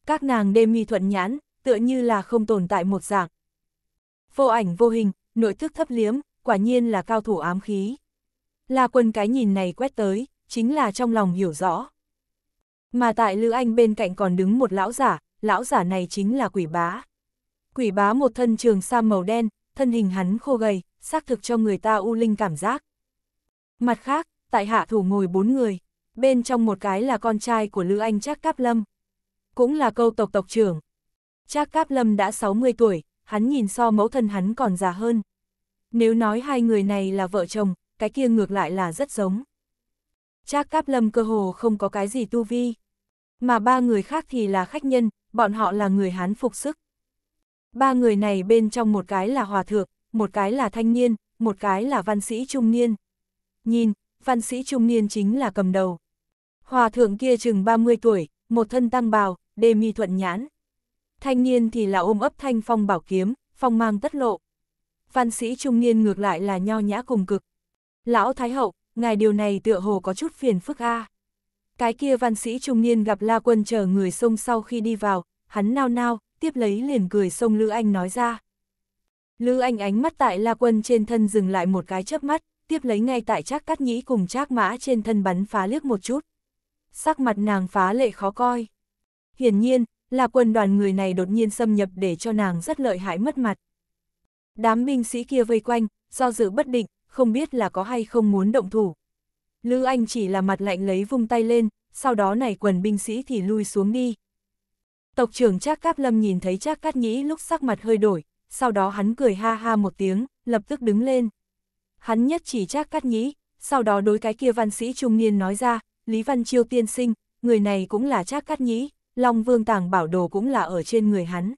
Các nàng đêm mi thuận nhãn, tựa như là không tồn tại một dạng. Vô ảnh vô hình, nội thức thấp liếm, quả nhiên là cao thủ ám khí. La quân cái nhìn này quét tới, chính là trong lòng hiểu rõ. Mà tại Lữ Anh bên cạnh còn đứng một lão giả, lão giả này chính là quỷ bá. Quỷ bá một thân trường sa màu đen, thân hình hắn khô gầy, xác thực cho người ta u linh cảm giác. Mặt khác, tại hạ thủ ngồi bốn người, bên trong một cái là con trai của Lữ Anh Trác Cáp Lâm. Cũng là câu tộc tộc trưởng, Trác Cáp Lâm đã 60 tuổi, hắn nhìn so mẫu thân hắn còn già hơn. Nếu nói hai người này là vợ chồng, cái kia ngược lại là rất giống. Trác Cáp Lâm cơ hồ không có cái gì tu vi. Mà ba người khác thì là khách nhân, bọn họ là người hắn phục sức. Ba người này bên trong một cái là hòa thượng, một cái là thanh niên, một cái là văn sĩ trung niên. Nhìn, văn sĩ trung niên chính là cầm đầu. Hòa thượng kia chừng 30 tuổi, một thân tăng bào, đề mi thuận nhãn thanh niên thì là ôm ấp thanh phong bảo kiếm, phong mang tất lộ. Văn sĩ trung niên ngược lại là nho nhã cùng cực. Lão Thái Hậu, ngài điều này tựa hồ có chút phiền phức a. Cái kia văn sĩ trung niên gặp La Quân chờ người sông sau khi đi vào, hắn nao nao, tiếp lấy liền cười sông Lữ Anh nói ra. Lữ Anh ánh mắt tại La Quân trên thân dừng lại một cái chớp mắt, tiếp lấy ngay tại Trác Cát Nhĩ cùng Trác Mã trên thân bắn phá liếc một chút. Sắc mặt nàng phá lệ khó coi. Hiển nhiên, là quân đoàn người này đột nhiên xâm nhập để cho nàng rất lợi hại mất mặt. Đám binh sĩ kia vây quanh, do dự bất định, không biết là có hay không muốn động thủ. Lữ Anh chỉ là mặt lạnh lấy vung tay lên, sau đó này quần binh sĩ thì lui xuống đi. Tộc trưởng Trác Cáp Lâm nhìn thấy Trác Cát Nhĩ lúc sắc mặt hơi đổi, sau đó hắn cười ha ha một tiếng, lập tức đứng lên. Hắn nhất chỉ Trác Cát Nhĩ, sau đó đối cái kia văn sĩ trung niên nói ra, Lý Văn Chiêu tiên sinh, người này cũng là Trác Cát Nhĩ. Long Vương Tàng Bảo Đồ cũng là ở trên người hắn.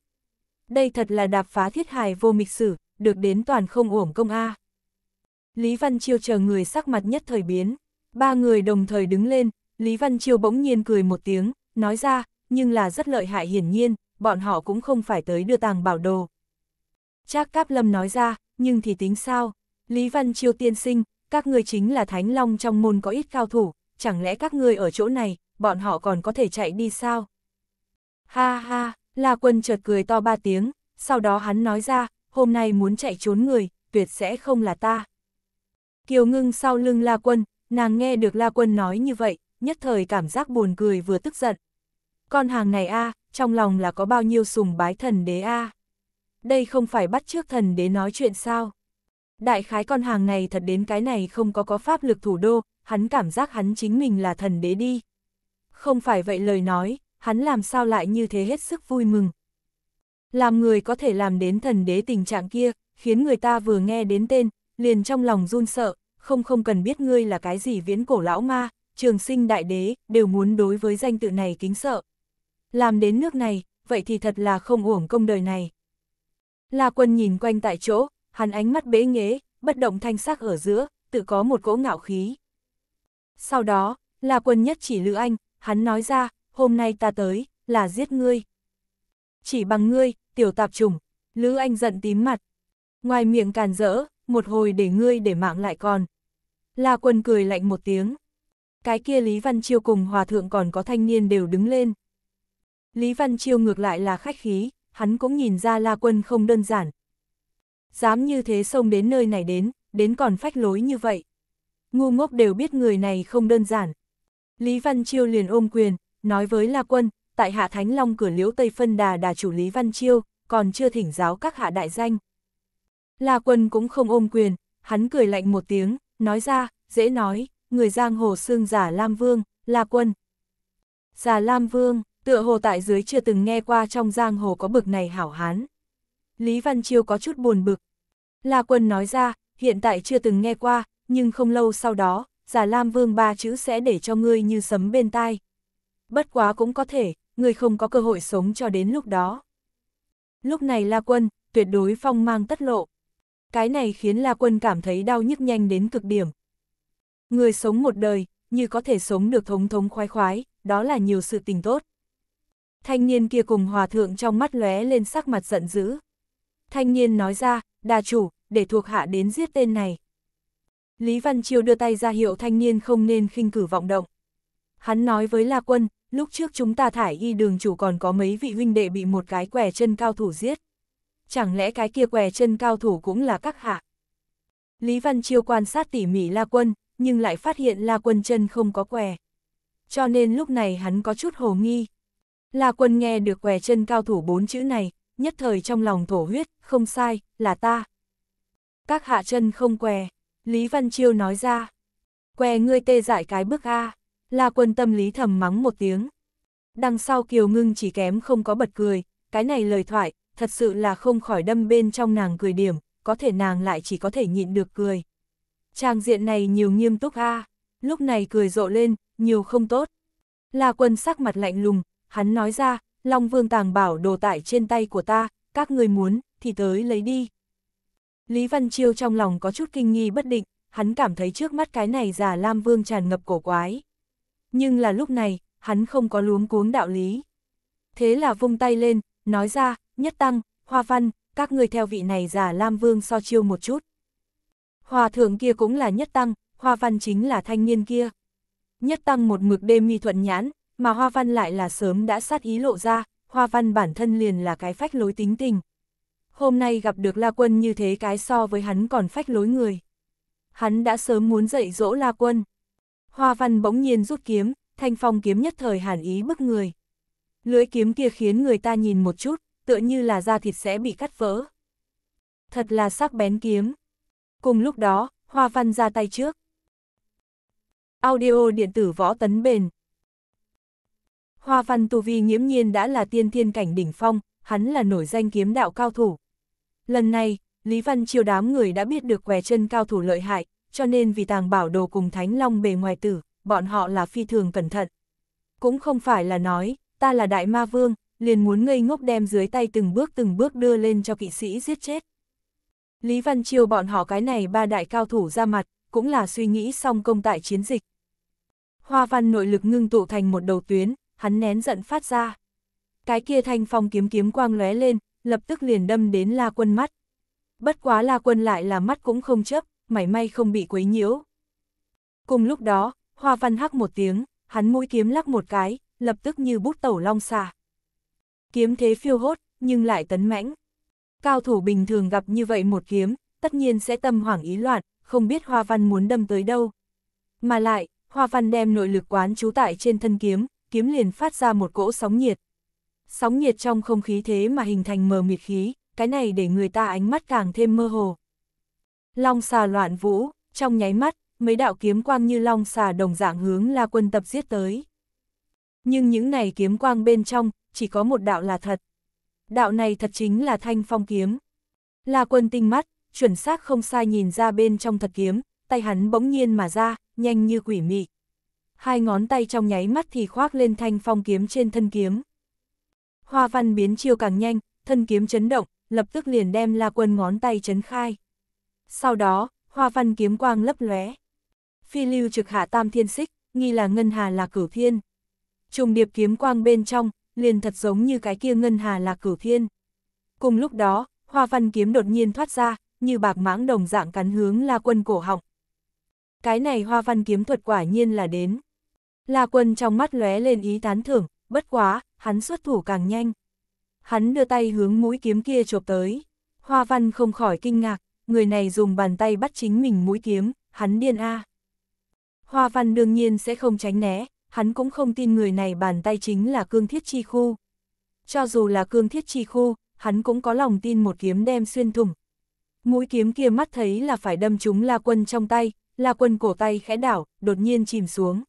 Đây thật là đạp phá thiết hài vô mịch sử, được đến toàn không uổng công A. Lý Văn Chiêu chờ người sắc mặt nhất thời biến. Ba người đồng thời đứng lên, Lý Văn Chiêu bỗng nhiên cười một tiếng, nói ra, nhưng là rất lợi hại hiển nhiên, bọn họ cũng không phải tới đưa tàng bảo đồ. Trác Cáp Lâm nói ra, nhưng thì tính sao? Lý Văn Chiêu tiên sinh, các người chính là Thánh Long trong môn có ít cao thủ, chẳng lẽ các người ở chỗ này, bọn họ còn có thể chạy đi sao? Ha ha, La Quân chợt cười to ba tiếng, sau đó hắn nói ra, hôm nay muốn chạy trốn người, tuyệt sẽ không là ta. Kiều ngưng sau lưng La Quân, nàng nghe được La Quân nói như vậy, nhất thời cảm giác buồn cười vừa tức giận. Con hàng này a trong lòng là có bao nhiêu sùng bái thần đế a Đây không phải bắt trước thần đế nói chuyện sao? Đại khái con hàng này thật đến cái này không có có pháp lực thủ đô, hắn cảm giác hắn chính mình là thần đế đi. Không phải vậy lời nói, hắn làm sao lại như thế hết sức vui mừng. Làm người có thể làm đến thần đế tình trạng kia, khiến người ta vừa nghe đến tên, liền trong lòng run sợ, không không cần biết ngươi là cái gì viễn cổ lão ma, trường sinh đại đế, đều muốn đối với danh tự này kính sợ. Làm đến nước này, vậy thì thật là không uổng công đời này. La quân nhìn quanh tại chỗ, hắn ánh mắt bế nghế, bất động thanh sắc ở giữa, tự có một cỗ ngạo khí. Sau đó, La quân nhất chỉ Lữ Anh, hắn nói ra, hôm nay ta tới, là giết ngươi. Chỉ bằng ngươi, tiểu tạp trùng, Lữ Anh giận tím mặt. Ngoài miệng càn rỡ, một hồi để ngươi để mạng lại còn. La quân cười lạnh một tiếng. Cái kia Lý Văn Chiêu cùng hòa thượng còn có thanh niên đều đứng lên. Lý Văn Chiêu ngược lại là khách khí, hắn cũng nhìn ra La quân không đơn giản. Dám như thế xông đến nơi này đến, đến còn phách lối như vậy. Ngu ngốc đều biết người này không đơn giản. Lý Văn Chiêu liền ôm quyền, nói với La Quân, tại hạ Thánh Long cửa liễu Tây Phân Đà đà chủ Lý Văn Chiêu, còn chưa thỉnh giáo các hạ đại danh. La Quân cũng không ôm quyền, hắn cười lạnh một tiếng, nói ra, dễ nói, người giang hồ xương giả Lam Vương, La Quân. Giả Lam Vương, tựa hồ tại dưới chưa từng nghe qua trong giang hồ có bực này hảo hán. Lý Văn Chiêu có chút buồn bực. La Quân nói ra, hiện tại chưa từng nghe qua, nhưng không lâu sau đó, giả Lam Vương ba chữ sẽ để cho ngươi như sấm bên tai bất quá cũng có thể, người không có cơ hội sống cho đến lúc đó. Lúc này La Quân, tuyệt đối phong mang tất lộ. Cái này khiến La Quân cảm thấy đau nhức nhanh đến cực điểm. Người sống một đời, như có thể sống được thống thống khoái khoái, đó là nhiều sự tình tốt. Thanh niên kia cùng hòa thượng trong mắt lóe lên sắc mặt giận dữ. Thanh niên nói ra, đà chủ, để thuộc hạ đến giết tên này. Lý Văn Chiêu đưa tay ra hiệu thanh niên không nên khinh cử vọng động. Hắn nói với La Quân, lúc trước chúng ta thải y đường chủ còn có mấy vị huynh đệ bị một cái què chân cao thủ giết. Chẳng lẽ cái kia què chân cao thủ cũng là các hạ? Lý Văn Chiêu quan sát tỉ mỉ La Quân, nhưng lại phát hiện La Quân chân không có què. Cho nên lúc này hắn có chút hồ nghi. La Quân nghe được què chân cao thủ bốn chữ này, nhất thời trong lòng thổ huyết, không sai, là ta. Các hạ chân không què, Lý Văn Chiêu nói ra. Què ngươi tê dại cái bức A, La quân tâm lý thầm mắng một tiếng. Đằng sau Kiều Ngưng chỉ kém không có bật cười, cái này lời thoại, thật sự là không khỏi đâm bên trong nàng cười điểm, có thể nàng lại chỉ có thể nhịn được cười. Trang diện này nhiều nghiêm túc a lúc này cười rộ lên, nhiều không tốt. La quân sắc mặt lạnh lùng, hắn nói ra, Long Vương tàng bảo đồ tại trên tay của ta, các người muốn, thì tới lấy đi. Lý Văn Chiêu trong lòng có chút kinh nghi bất định, hắn cảm thấy trước mắt cái này giả Lam Vương tràn ngập cổ quái nhưng là lúc này, hắn không có luống cuống đạo lý. Thế là vung tay lên, nói ra, nhất tăng, hoa văn, các người theo vị này giả Lam Vương so chiêu một chút. Hòa thượng kia cũng là nhất tăng, hoa văn chính là thanh niên kia. Nhất tăng một mực đêm mi thuận nhãn, mà hoa văn lại là sớm đã sát ý lộ ra, hoa văn bản thân liền là cái phách lối tính tình. Hôm nay gặp được La Quân như thế cái so với hắn còn phách lối người. Hắn đã sớm muốn dạy dỗ La Quân. Hoa văn bỗng nhiên rút kiếm, thanh phong kiếm nhất thời hàn ý bức người. Lưỡi kiếm kia khiến người ta nhìn một chút, tựa như là da thịt sẽ bị cắt vỡ. Thật là sắc bén kiếm. Cùng lúc đó, hoa văn ra tay trước. Audio điện tử võ tấn bền. Hoa văn tu vi nghiễm nhiên đã là tiên thiên cảnh đỉnh phong, hắn là nổi danh kiếm đạo cao thủ. Lần này, Lý Văn Chiêu đám người đã biết được què chân cao thủ lợi hại, cho nên vì tàng bảo đồ cùng Thánh Long bề ngoài tử, bọn họ là phi thường cẩn thận. Cũng không phải là nói, ta là đại ma vương, liền muốn ngây ngốc đem dưới tay từng bước từng bước đưa lên cho kỵ sĩ giết chết. Lý Văn Chiêu bọn họ cái này ba đại cao thủ ra mặt, cũng là suy nghĩ xong công tại chiến dịch. Hoa văn nội lực ngưng tụ thành một đầu tuyến, hắn nén giận phát ra. Cái kia thanh phong kiếm kiếm quang lóe lên, lập tức liền đâm đến La Quân mắt. Bất quá La Quân lại là mắt cũng không chấp, mảy may không bị quấy nhiễu. Cùng lúc đó, Hoa Văn hắc một tiếng, hắn mũi kiếm lắc một cái, lập tức như bút tẩu long xà. Kiếm thế phiêu hốt, nhưng lại tấn mãnh. Cao thủ bình thường gặp như vậy một kiếm, tất nhiên sẽ tâm hoảng ý loạn, không biết Hoa Văn muốn đâm tới đâu. Mà lại, Hoa Văn đem nội lực quán trú tại trên thân kiếm, kiếm liền phát ra một cỗ sóng nhiệt. Sóng nhiệt trong không khí thế mà hình thành mờ mịt khí, cái này để người ta ánh mắt càng thêm mơ hồ. Long xà loạn vũ, trong nháy mắt, mấy đạo kiếm quang như long xà đồng dạng hướng La Quân tập giết tới. Nhưng những này kiếm quang bên trong, chỉ có một đạo là thật. Đạo này thật chính là thanh phong kiếm. La Quân tinh mắt, chuẩn xác không sai nhìn ra bên trong thật kiếm, tay hắn bỗng nhiên mà ra, nhanh như quỷ mị. Hai ngón tay trong nháy mắt thì khoác lên thanh phong kiếm trên thân kiếm. Hoa văn biến chiêu càng nhanh, thân kiếm chấn động, lập tức liền đem La Quân ngón tay chấn khai. Sau đó, hoa văn kiếm quang lấp lóe. Phi lưu trực hạ tam thiên xích, nghi là ngân hà là cửu thiên. Trùng điệp kiếm quang bên trong, liền thật giống như cái kia ngân hà là cửu thiên. Cùng lúc đó, hoa văn kiếm đột nhiên thoát ra, như bạc mãng đồng dạng cắn hướng la quân cổ họng. Cái này hoa văn kiếm thuật quả nhiên là đến. La quân trong mắt lóe lên ý tán thưởng, bất quá, hắn xuất thủ càng nhanh. Hắn đưa tay hướng mũi kiếm kia chộp tới. Hoa văn không khỏi kinh ngạc, người này dùng bàn tay bắt chính mình mũi kiếm, hắn điên a. À. Hoa văn đương nhiên sẽ không tránh né, hắn cũng không tin người này bàn tay chính là cương thiết chi khu. Cho dù là cương thiết chi khu, hắn cũng có lòng tin một kiếm đem xuyên thủng. Mũi kiếm kia mắt thấy là phải đâm trúng La Quân trong tay, La Quân cổ tay khẽ đảo, đột nhiên chìm xuống.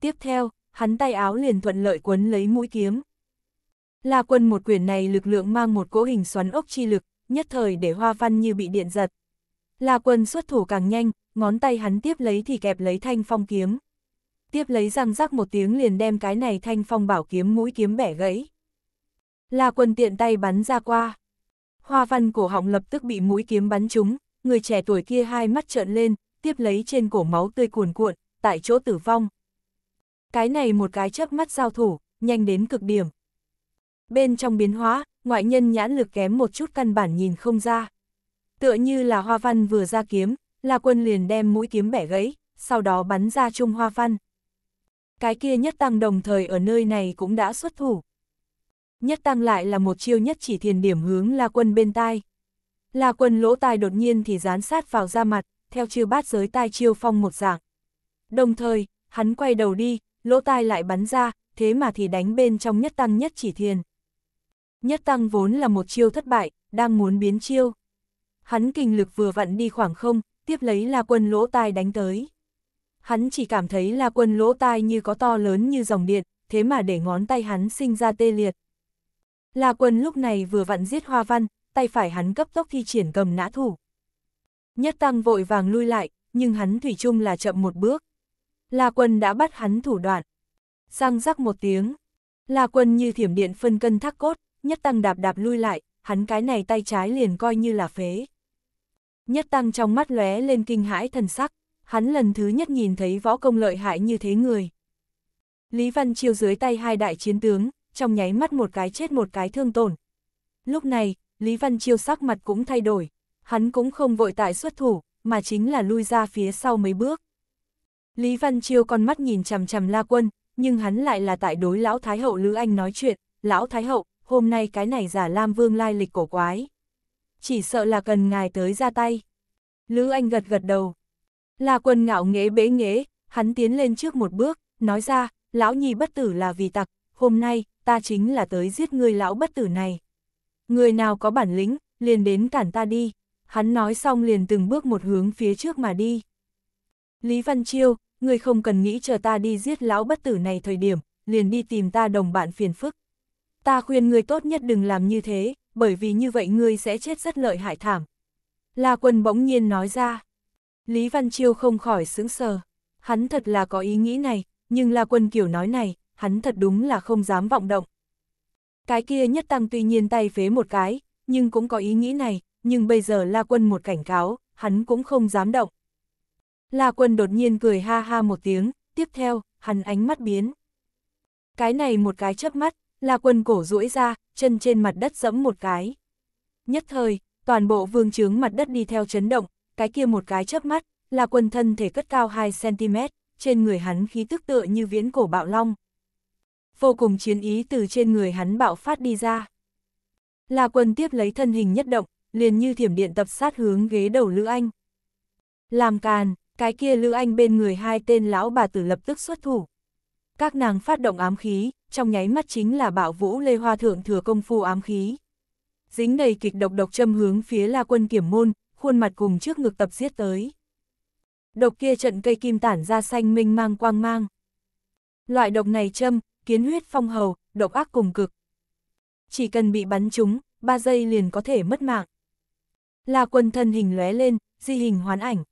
Tiếp theo, hắn tay áo liền thuận lợi quấn lấy mũi kiếm. La Quân một quyển này lực lượng mang một cỗ hình xoắn ốc chi lực, nhất thời để hoa văn như bị điện giật. La quân xuất thủ càng nhanh, ngón tay hắn tiếp lấy thì kẹp lấy thanh phong kiếm. Tiếp lấy răng rắc một tiếng liền đem cái này thanh phong bảo kiếm mũi kiếm bẻ gãy. La quân tiện tay bắn ra qua. Hoa văn cổ họng lập tức bị mũi kiếm bắn trúng, người trẻ tuổi kia hai mắt trợn lên, tiếp lấy trên cổ máu tươi cuồn cuộn, tại chỗ tử vong. Cái này một cái chớp mắt giao thủ, nhanh đến cực điểm. Bên trong biến hóa, ngoại nhân nhãn lực kém một chút căn bản nhìn không ra. Tựa như là hoa văn vừa ra kiếm, La Quân liền đem mũi kiếm bẻ gãy, sau đó bắn ra chung hoa văn. Cái kia nhất tăng đồng thời ở nơi này cũng đã xuất thủ. Nhất tăng lại là một chiêu nhất chỉ thiền điểm hướng La Quân bên tai. La Quân lỗ tai đột nhiên thì dán sát vào da mặt, theo chư bát giới tai chiêu phong một dạng. Đồng thời, hắn quay đầu đi, lỗ tai lại bắn ra, thế mà thì đánh bên trong nhất tăng nhất chỉ thiền. Nhất tăng vốn là một chiêu thất bại, đang muốn biến chiêu. Hắn kinh lực vừa vặn đi khoảng không, tiếp lấy là quân lỗ tai đánh tới. Hắn chỉ cảm thấy là quân lỗ tai như có to lớn như dòng điện, thế mà để ngón tay hắn sinh ra tê liệt. La quân lúc này vừa vặn giết hoa văn, tay phải hắn cấp tốc thi triển cầm nã thủ. Nhất tăng vội vàng lui lại, nhưng hắn thủy chung là chậm một bước. La quân đã bắt hắn thủ đoạn. Răng rắc một tiếng. La quân như thiểm điện phân cân thác cốt, nhất tăng đạp đạp lui lại, hắn cái này tay trái liền coi như là phế. Nhất tăng trong mắt lóe lên kinh hãi thần sắc, hắn lần thứ nhất nhìn thấy võ công lợi hại như thế người. Lý Văn Chiêu dưới tay hai đại chiến tướng, trong nháy mắt một cái chết một cái thương tổn. Lúc này, Lý Văn Chiêu sắc mặt cũng thay đổi, hắn cũng không vội tại xuất thủ, mà chính là lui ra phía sau mấy bước. Lý Văn Chiêu con mắt nhìn chằm chằm La Quân, nhưng hắn lại là tại đối lão Thái Hậu Lữ Anh nói chuyện, lão Thái Hậu, hôm nay cái này giả Lam Vương lai lịch cổ quái. Chỉ sợ là cần ngài tới ra tay. Lữ Anh gật gật đầu. là quần ngạo nghế bế nghế, hắn tiến lên trước một bước, nói ra, lão nhì bất tử là vì tặc, hôm nay, ta chính là tới giết người lão bất tử này. Người nào có bản lĩnh, liền đến cản ta đi. Hắn nói xong liền từng bước một hướng phía trước mà đi. Lý Văn Chiêu, người không cần nghĩ chờ ta đi giết lão bất tử này thời điểm, liền đi tìm ta đồng bạn phiền phức, Ta khuyên ngươi tốt nhất đừng làm như thế, bởi vì như vậy ngươi sẽ chết rất lợi hại thảm. La quân bỗng nhiên nói ra. Lý Văn Chiêu không khỏi sững sờ. Hắn thật là có ý nghĩ này, nhưng La quân kiểu nói này, hắn thật đúng là không dám vọng động. Cái kia nhất tăng tuy nhiên tay phế một cái, nhưng cũng có ý nghĩ này, nhưng bây giờ La quân một cảnh cáo, hắn cũng không dám động. La quân đột nhiên cười ha ha một tiếng, tiếp theo, hắn ánh mắt biến. Cái này một cái chớp mắt, La quân cổ duỗi ra, chân trên mặt đất dẫm một cái. Nhất thời, toàn bộ vương chướng mặt đất đi theo chấn động, cái kia một cái chớp mắt, là quân thân thể cất cao 2cm, trên người hắn khí tức tựa như viễn cổ bạo long. Vô cùng chiến ý từ trên người hắn bạo phát đi ra. Là quân tiếp lấy thân hình nhất động, liền như thiểm điện tập sát hướng ghế đầu Lữ Anh. Làm càn, cái kia Lữ Anh bên người hai tên lão bà tử lập tức xuất thủ. Các nàng phát động ám khí, trong nháy mắt chính là bạo vũ lê hoa thượng thừa công phu ám khí. Dính đầy kịch độc độc châm hướng phía la quân kiểm môn, khuôn mặt cùng trước ngực tập giết tới. Độc kia trận cây kim tản ra xanh minh mang quang mang. Loại độc này châm, kiến huyết phong hầu, độc ác cùng cực. Chỉ cần bị bắn trúng, ba giây liền có thể mất mạng. La quân thân hình lóe lên, di hình hoán ảnh.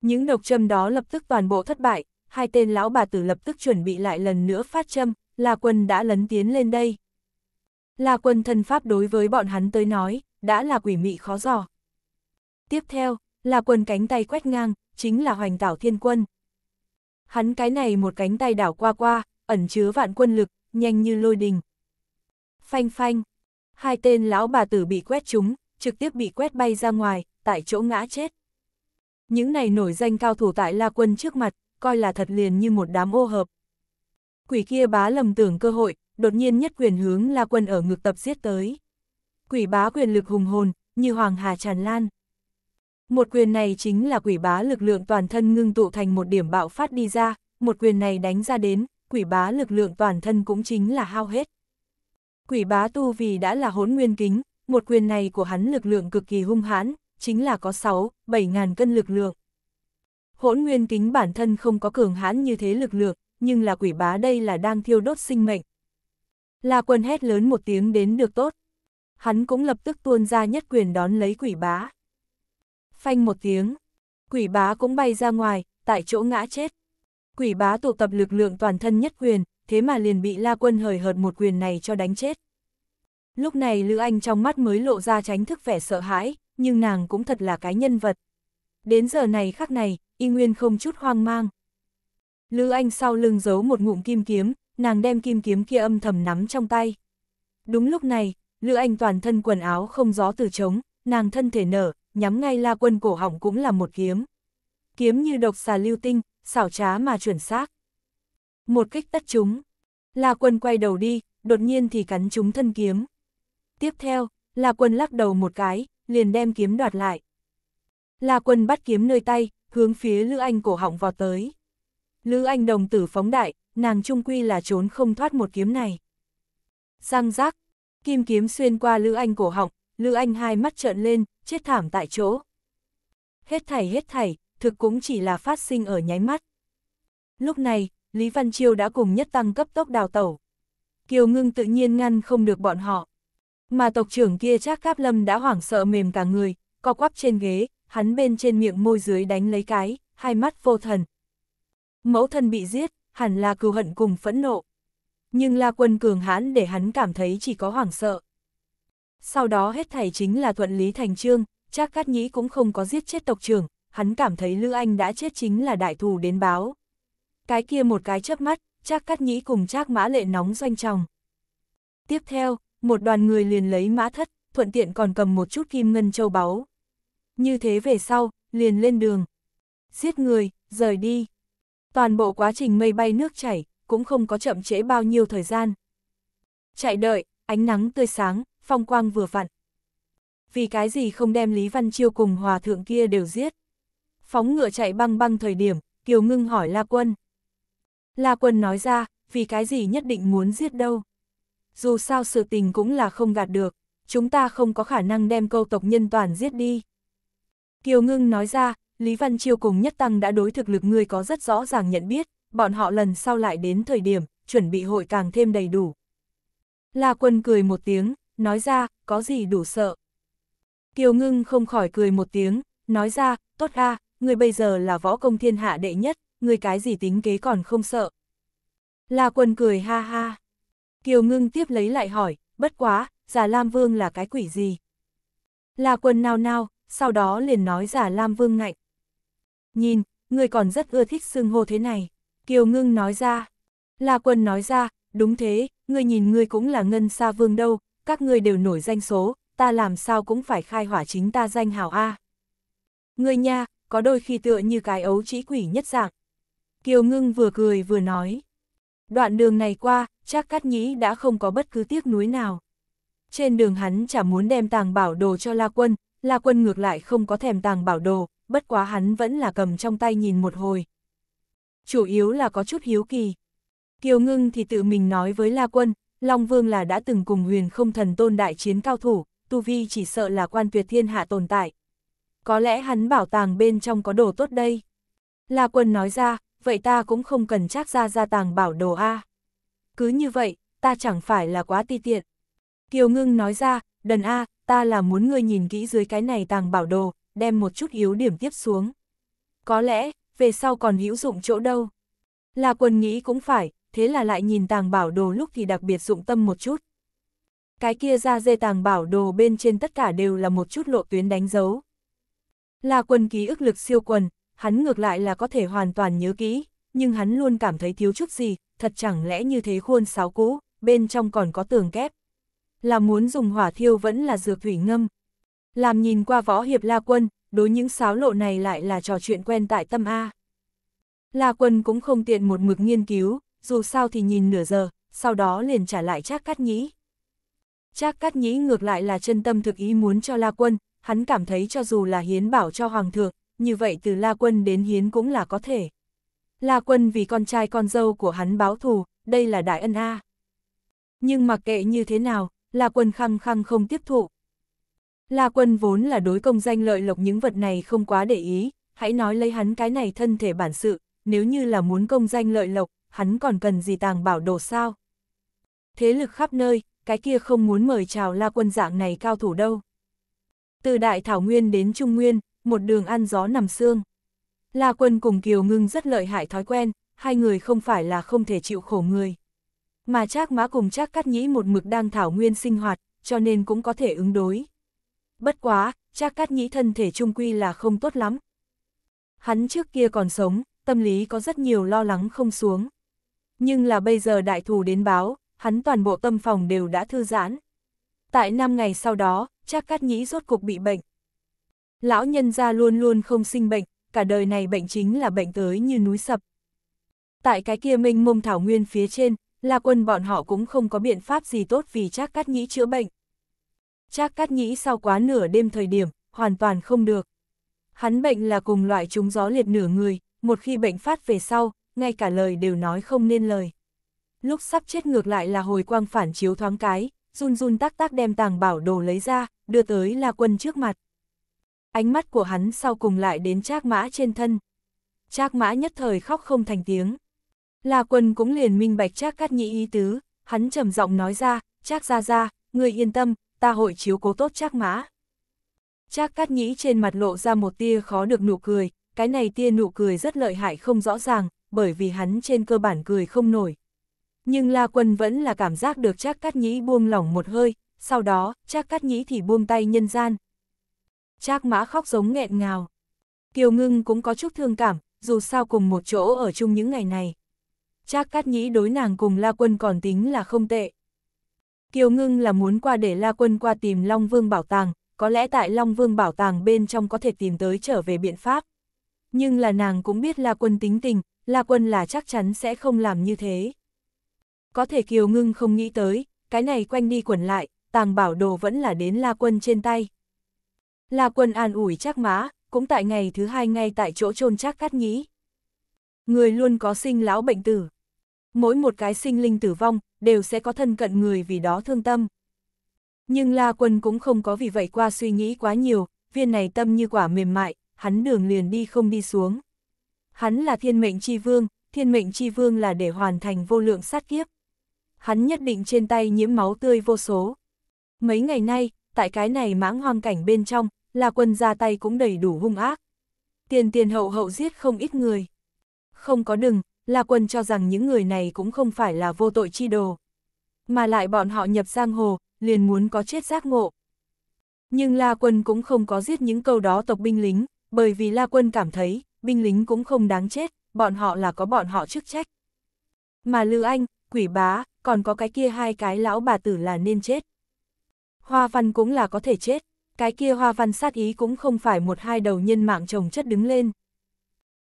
Những độc châm đó lập tức toàn bộ thất bại, hai tên lão bà tử lập tức chuẩn bị lại lần nữa phát châm, La Quân đã lấn tiến lên đây. La Quân thân pháp đối với bọn hắn tới nói, đã là quỷ mị khó giò. Tiếp theo, La Quân cánh tay quét ngang, chính là hoành tảo thiên quân. Hắn cái này một cánh tay đảo qua qua, ẩn chứa vạn quân lực, nhanh như lôi đình. Phanh phanh, hai tên lão bà tử bị quét trúng, trực tiếp bị quét bay ra ngoài, tại chỗ ngã chết. Những này nổi danh cao thủ tại La Quân trước mặt, coi là thật liền như một đám ô hợp, Quỷ kia bá lầm tưởng cơ hội, đột nhiên nhất quyền hướng La Quân ở ngực tập giết tới. Quỷ bá quyền lực hùng hồn, như hoàng hà tràn lan. Một quyền này chính là quỷ bá lực lượng toàn thân ngưng tụ thành một điểm bạo phát đi ra, một quyền này đánh ra đến, quỷ bá lực lượng toàn thân cũng chính là hao hết. Quỷ bá tu vì đã là hỗn nguyên kính, một quyền này của hắn lực lượng cực kỳ hung hãn, chính là có 6, 7 ngàn cân lực lượng. Hỗn nguyên kính bản thân không có cường hãn như thế lực lượng, nhưng là quỷ bá đây là đang thiêu đốt sinh mệnh. La quân hét lớn một tiếng đến được tốt. Hắn cũng lập tức tuôn ra nhất quyền đón lấy quỷ bá. Phanh một tiếng, quỷ bá cũng bay ra ngoài, tại chỗ ngã chết. Quỷ bá tụ tập lực lượng toàn thân nhất quyền, thế mà liền bị La Quân hời hợt một quyền này cho đánh chết. Lúc này Lữ Anh trong mắt mới lộ ra tránh thức vẻ sợ hãi, nhưng nàng cũng thật là cái nhân vật. Đến giờ này khắc này, y nguyên không chút hoang mang. Lữ Anh sau lưng giấu một ngụm kim kiếm, nàng đem kim kiếm kia âm thầm nắm trong tay. Đúng lúc này, Lữ Anh toàn thân quần áo không gió từ trống, nàng thân thể nở, nhắm ngay la quân cổ họng cũng là một kiếm. Kiếm như độc xà lưu tinh, xảo trá mà chuẩn xác. Một kích tất chúng. La quân quay đầu đi, đột nhiên thì cắn chúng thân kiếm. Tiếp theo, La quân lắc đầu một cái, liền đem kiếm đoạt lại. La quân bắt kiếm nơi tay, hướng phía Lữ Anh cổ họng vọt tới. Lữ Anh đồng tử phóng đại, nàng trung quy là trốn không thoát một kiếm này. Răng giác, kim kiếm xuyên qua Lữ Anh cổ họng, Lữ Anh hai mắt trợn lên, chết thảm tại chỗ. Hết thảy hết thảy, thực cũng chỉ là phát sinh ở nháy mắt. Lúc này, Lý Văn Chiêu đã cùng nhất tăng cấp tốc đào tẩu. Kiều ngưng tự nhiên ngăn không được bọn họ. Mà tộc trưởng kia chắc cáp lâm đã hoảng sợ mềm cả người, co quắp trên ghế, hắn bên trên miệng môi dưới đánh lấy cái, hai mắt vô thần, mẫu thân bị giết, hẳn là cừu hận cùng phẫn nộ. Nhưng La Quân cường hãn để hắn cảm thấy chỉ có hoảng sợ. Sau đó hết thảy chính là thuận lý thành trương, chắc Cát Nhĩ cũng không có giết chết tộc trưởng, hắn cảm thấy lư Anh đã chết chính là đại thù đến báo. Cái kia một cái chớp mắt, chắc Cát Nhĩ cùng chắc Mã Lệ nóng doanh tròng. Tiếp theo, một đoàn người liền lấy mã thất, thuận tiện còn cầm một chút kim ngân châu báu. Như thế về sau, liền lên đường. Giết người, rời đi. Toàn bộ quá trình mây bay nước chảy, cũng không có chậm trễ bao nhiêu thời gian. Chạy đợi, ánh nắng tươi sáng, phong quang vừa vặn. Vì cái gì không đem Lý Văn Chiêu cùng hòa thượng kia đều giết. Phóng ngựa chạy băng băng thời điểm, Kiều Ngưng hỏi La Quân. La Quân nói ra, vì cái gì nhất định muốn giết đâu. Dù sao sự tình cũng là không gạt được, chúng ta không có khả năng đem câu tộc nhân toàn giết đi. Kiều Ngưng nói ra, Lý Văn Chiêu cùng Nhất Tăng đã đối thực lực ngươi có rất rõ ràng nhận biết, bọn họ lần sau lại đến thời điểm, chuẩn bị hội càng thêm đầy đủ. La Quân cười một tiếng, nói ra, có gì đủ sợ. Kiều Ngưng không khỏi cười một tiếng, nói ra, tốt a, à, ngươi bây giờ là võ công thiên hạ đệ nhất, ngươi cái gì tính kế còn không sợ. La Quân cười ha ha. Kiều Ngưng tiếp lấy lại hỏi, bất quá, giả Lam Vương là cái quỷ gì? La Quân nao nao, sau đó liền nói giả Lam Vương ngạnh nhìn, người còn rất ưa thích xưng hô thế này. Kiều ngưng nói ra. La quân nói ra, đúng thế, người nhìn người cũng là ngân xa vương đâu, các người đều nổi danh số, ta làm sao cũng phải khai hỏa chính ta danh hào A. Người nha, có đôi khi tựa như cái ấu trĩ quỷ nhất dạng. Kiều ngưng vừa cười vừa nói. Đoạn đường này qua, chắc cát nhĩ đã không có bất cứ tiếc núi nào. Trên đường hắn chả muốn đem tàng bảo đồ cho La Quân, La Quân ngược lại không có thèm tàng bảo đồ, bất quá hắn vẫn là cầm trong tay nhìn một hồi. Chủ yếu là có chút hiếu kỳ. Kiều Ngưng thì tự mình nói với La Quân, Long Vương là đã từng cùng huyền không thần tôn đại chiến cao thủ, Tu Vi chỉ sợ là quan tuyệt thiên hạ tồn tại. Có lẽ hắn bảo tàng bên trong có đồ tốt đây. La Quân nói ra, vậy ta cũng không cần chắc ra ra tàng bảo đồ A. Cứ như vậy, ta chẳng phải là quá ti tiện. Kiều Ngưng nói ra, đần A, ta là muốn ngươi nhìn kỹ dưới cái này tàng bảo đồ, đem một chút yếu điểm tiếp xuống. Có lẽ, về sau còn hữu dụng chỗ đâu. Là quần nghĩ cũng phải, thế là lại nhìn tàng bảo đồ lúc thì đặc biệt dụng tâm một chút. Cái kia ra dê tàng bảo đồ bên trên tất cả đều là một chút lộ tuyến đánh dấu. Là quần ký ức lực siêu quần, hắn ngược lại là có thể hoàn toàn nhớ kỹ, nhưng hắn luôn cảm thấy thiếu chút gì, thật chẳng lẽ như thế khuôn sáo cũ, bên trong còn có tường kép. Là muốn dùng hỏa thiêu vẫn là dược thủy ngâm, làm nhìn qua võ hiệp La Quân, đối những sáo lộ này lại là trò chuyện quen tại tâm A. La Quân cũng không tiện một mực nghiên cứu, dù sao thì nhìn nửa giờ, sau đó liền trả lại Trác Cát Nhĩ. Trác Cát Nhĩ ngược lại là chân tâm thực ý muốn cho La Quân, hắn cảm thấy cho dù là hiến bảo cho Hoàng thượng, như vậy từ La Quân đến hiến cũng là có thể. La Quân vì con trai con dâu của hắn báo thù, đây là đại ân A. Nhưng mặc kệ như thế nào, La Quân khăng khăng không tiếp thụ, La Quân vốn là đối công danh lợi lộc những vật này không quá để ý, hãy nói lấy hắn cái này thân thể bản sự, nếu như là muốn công danh lợi lộc, hắn còn cần gì tàng bảo đồ sao? Thế lực khắp nơi, cái kia không muốn mời chào La Quân dạng này cao thủ đâu. Từ Đại Thảo Nguyên đến Trung Nguyên, một đường ăn gió nằm xương. La Quân cùng Kiều Ngưng rất lợi hại thói quen, hai người không phải là không thể chịu khổ người. Mà Trác Mã cùng Trác cắt Nhĩ một mực đang thảo nguyên sinh hoạt, cho nên cũng có thể ứng đối. Bất quá, Trác Cát Nhĩ thân thể trung quy là không tốt lắm. Hắn trước kia còn sống, tâm lý có rất nhiều lo lắng không xuống. Nhưng là bây giờ đại thù đến báo, hắn toàn bộ tâm phòng đều đã thư giãn. Tại 5 ngày sau đó, Trác Cát Nhĩ rốt cục bị bệnh. Lão nhân gia luôn luôn không sinh bệnh, cả đời này bệnh chính là bệnh tới như núi sập. Tại cái kia minh mông thảo nguyên phía trên, là quân bọn họ cũng không có biện pháp gì tốt vì Trác Cát Nhĩ chữa bệnh. Trác Cát nghĩ sau quá nửa đêm thời điểm, hoàn toàn không được. Hắn bệnh là cùng loại trúng gió liệt nửa người, một khi bệnh phát về sau, ngay cả lời đều nói không nên lời. Lúc sắp chết ngược lại là hồi quang phản chiếu thoáng cái, run run tác tác đem tàng bảo đồ lấy ra, đưa tới là quân trước mặt. Ánh mắt của hắn sau cùng lại đến trác mã trên thân. Trác mã nhất thời khóc không thành tiếng. La quân cũng liền minh bạch trác cắt nhĩ ý tứ, hắn trầm giọng nói ra, trác ra ra, người yên tâm, ta hội chiếu cố tốt chắc mã. Chắc cắt nhĩ trên mặt lộ ra một tia khó được nụ cười, cái này tia nụ cười rất lợi hại không rõ ràng, bởi vì hắn trên cơ bản cười không nổi. Nhưng La Quân vẫn là cảm giác được Trác Cát Nhĩ buông lỏng một hơi, sau đó, Trác Cát Nhĩ thì buông tay nhân gian. Trác Mã khóc giống nghẹn ngào. Kiều Ngưng cũng có chút thương cảm, dù sao cùng một chỗ ở chung những ngày này. Trác Cát Nhĩ đối nàng cùng La Quân còn tính là không tệ. Kiều Ngưng là muốn qua để La Quân qua tìm Long Vương Bảo Tàng, có lẽ tại Long Vương Bảo Tàng bên trong có thể tìm tới trở về biện pháp. Nhưng là nàng cũng biết La Quân tính tình, La Quân là chắc chắn sẽ không làm như thế. Có thể Kiều Ngưng không nghĩ tới, cái này quanh đi quẩn lại, tàng bảo đồ vẫn là đến La Quân trên tay. La Quân an ủi chắc mã, cũng tại ngày thứ hai ngay tại chỗ chôn chắc cắt nghĩ. Người luôn có sinh lão bệnh tử mỗi một cái sinh linh tử vong, đều sẽ có thân cận người vì đó thương tâm. Nhưng La Quân cũng không có vì vậy qua suy nghĩ quá nhiều, viên này tâm như quả mềm mại, hắn đường liền đi không đi xuống. Hắn là thiên mệnh chi vương, thiên mệnh chi vương là để hoàn thành vô lượng sát kiếp. Hắn nhất định trên tay nhiễm máu tươi vô số. Mấy ngày nay, tại cái này mãng hoang cảnh bên trong, La Quân ra tay cũng đầy đủ hung ác. Tiền tiền hậu hậu giết không ít người. Không có đừng, La Quân cho rằng những người này cũng không phải là vô tội chi đồ. Mà lại bọn họ nhập giang hồ, liền muốn có chết giác ngộ. Nhưng La Quân cũng không có giết những câu đó tộc binh lính, bởi vì La Quân cảm thấy, binh lính cũng không đáng chết, bọn họ là có bọn họ chức trách. Mà Lư Anh, quỷ bá, còn có cái kia hai cái lão bà tử là nên chết. Hoa văn cũng là có thể chết, cái kia hoa văn sát ý cũng không phải một hai đầu nhân mạng chồng chất đứng lên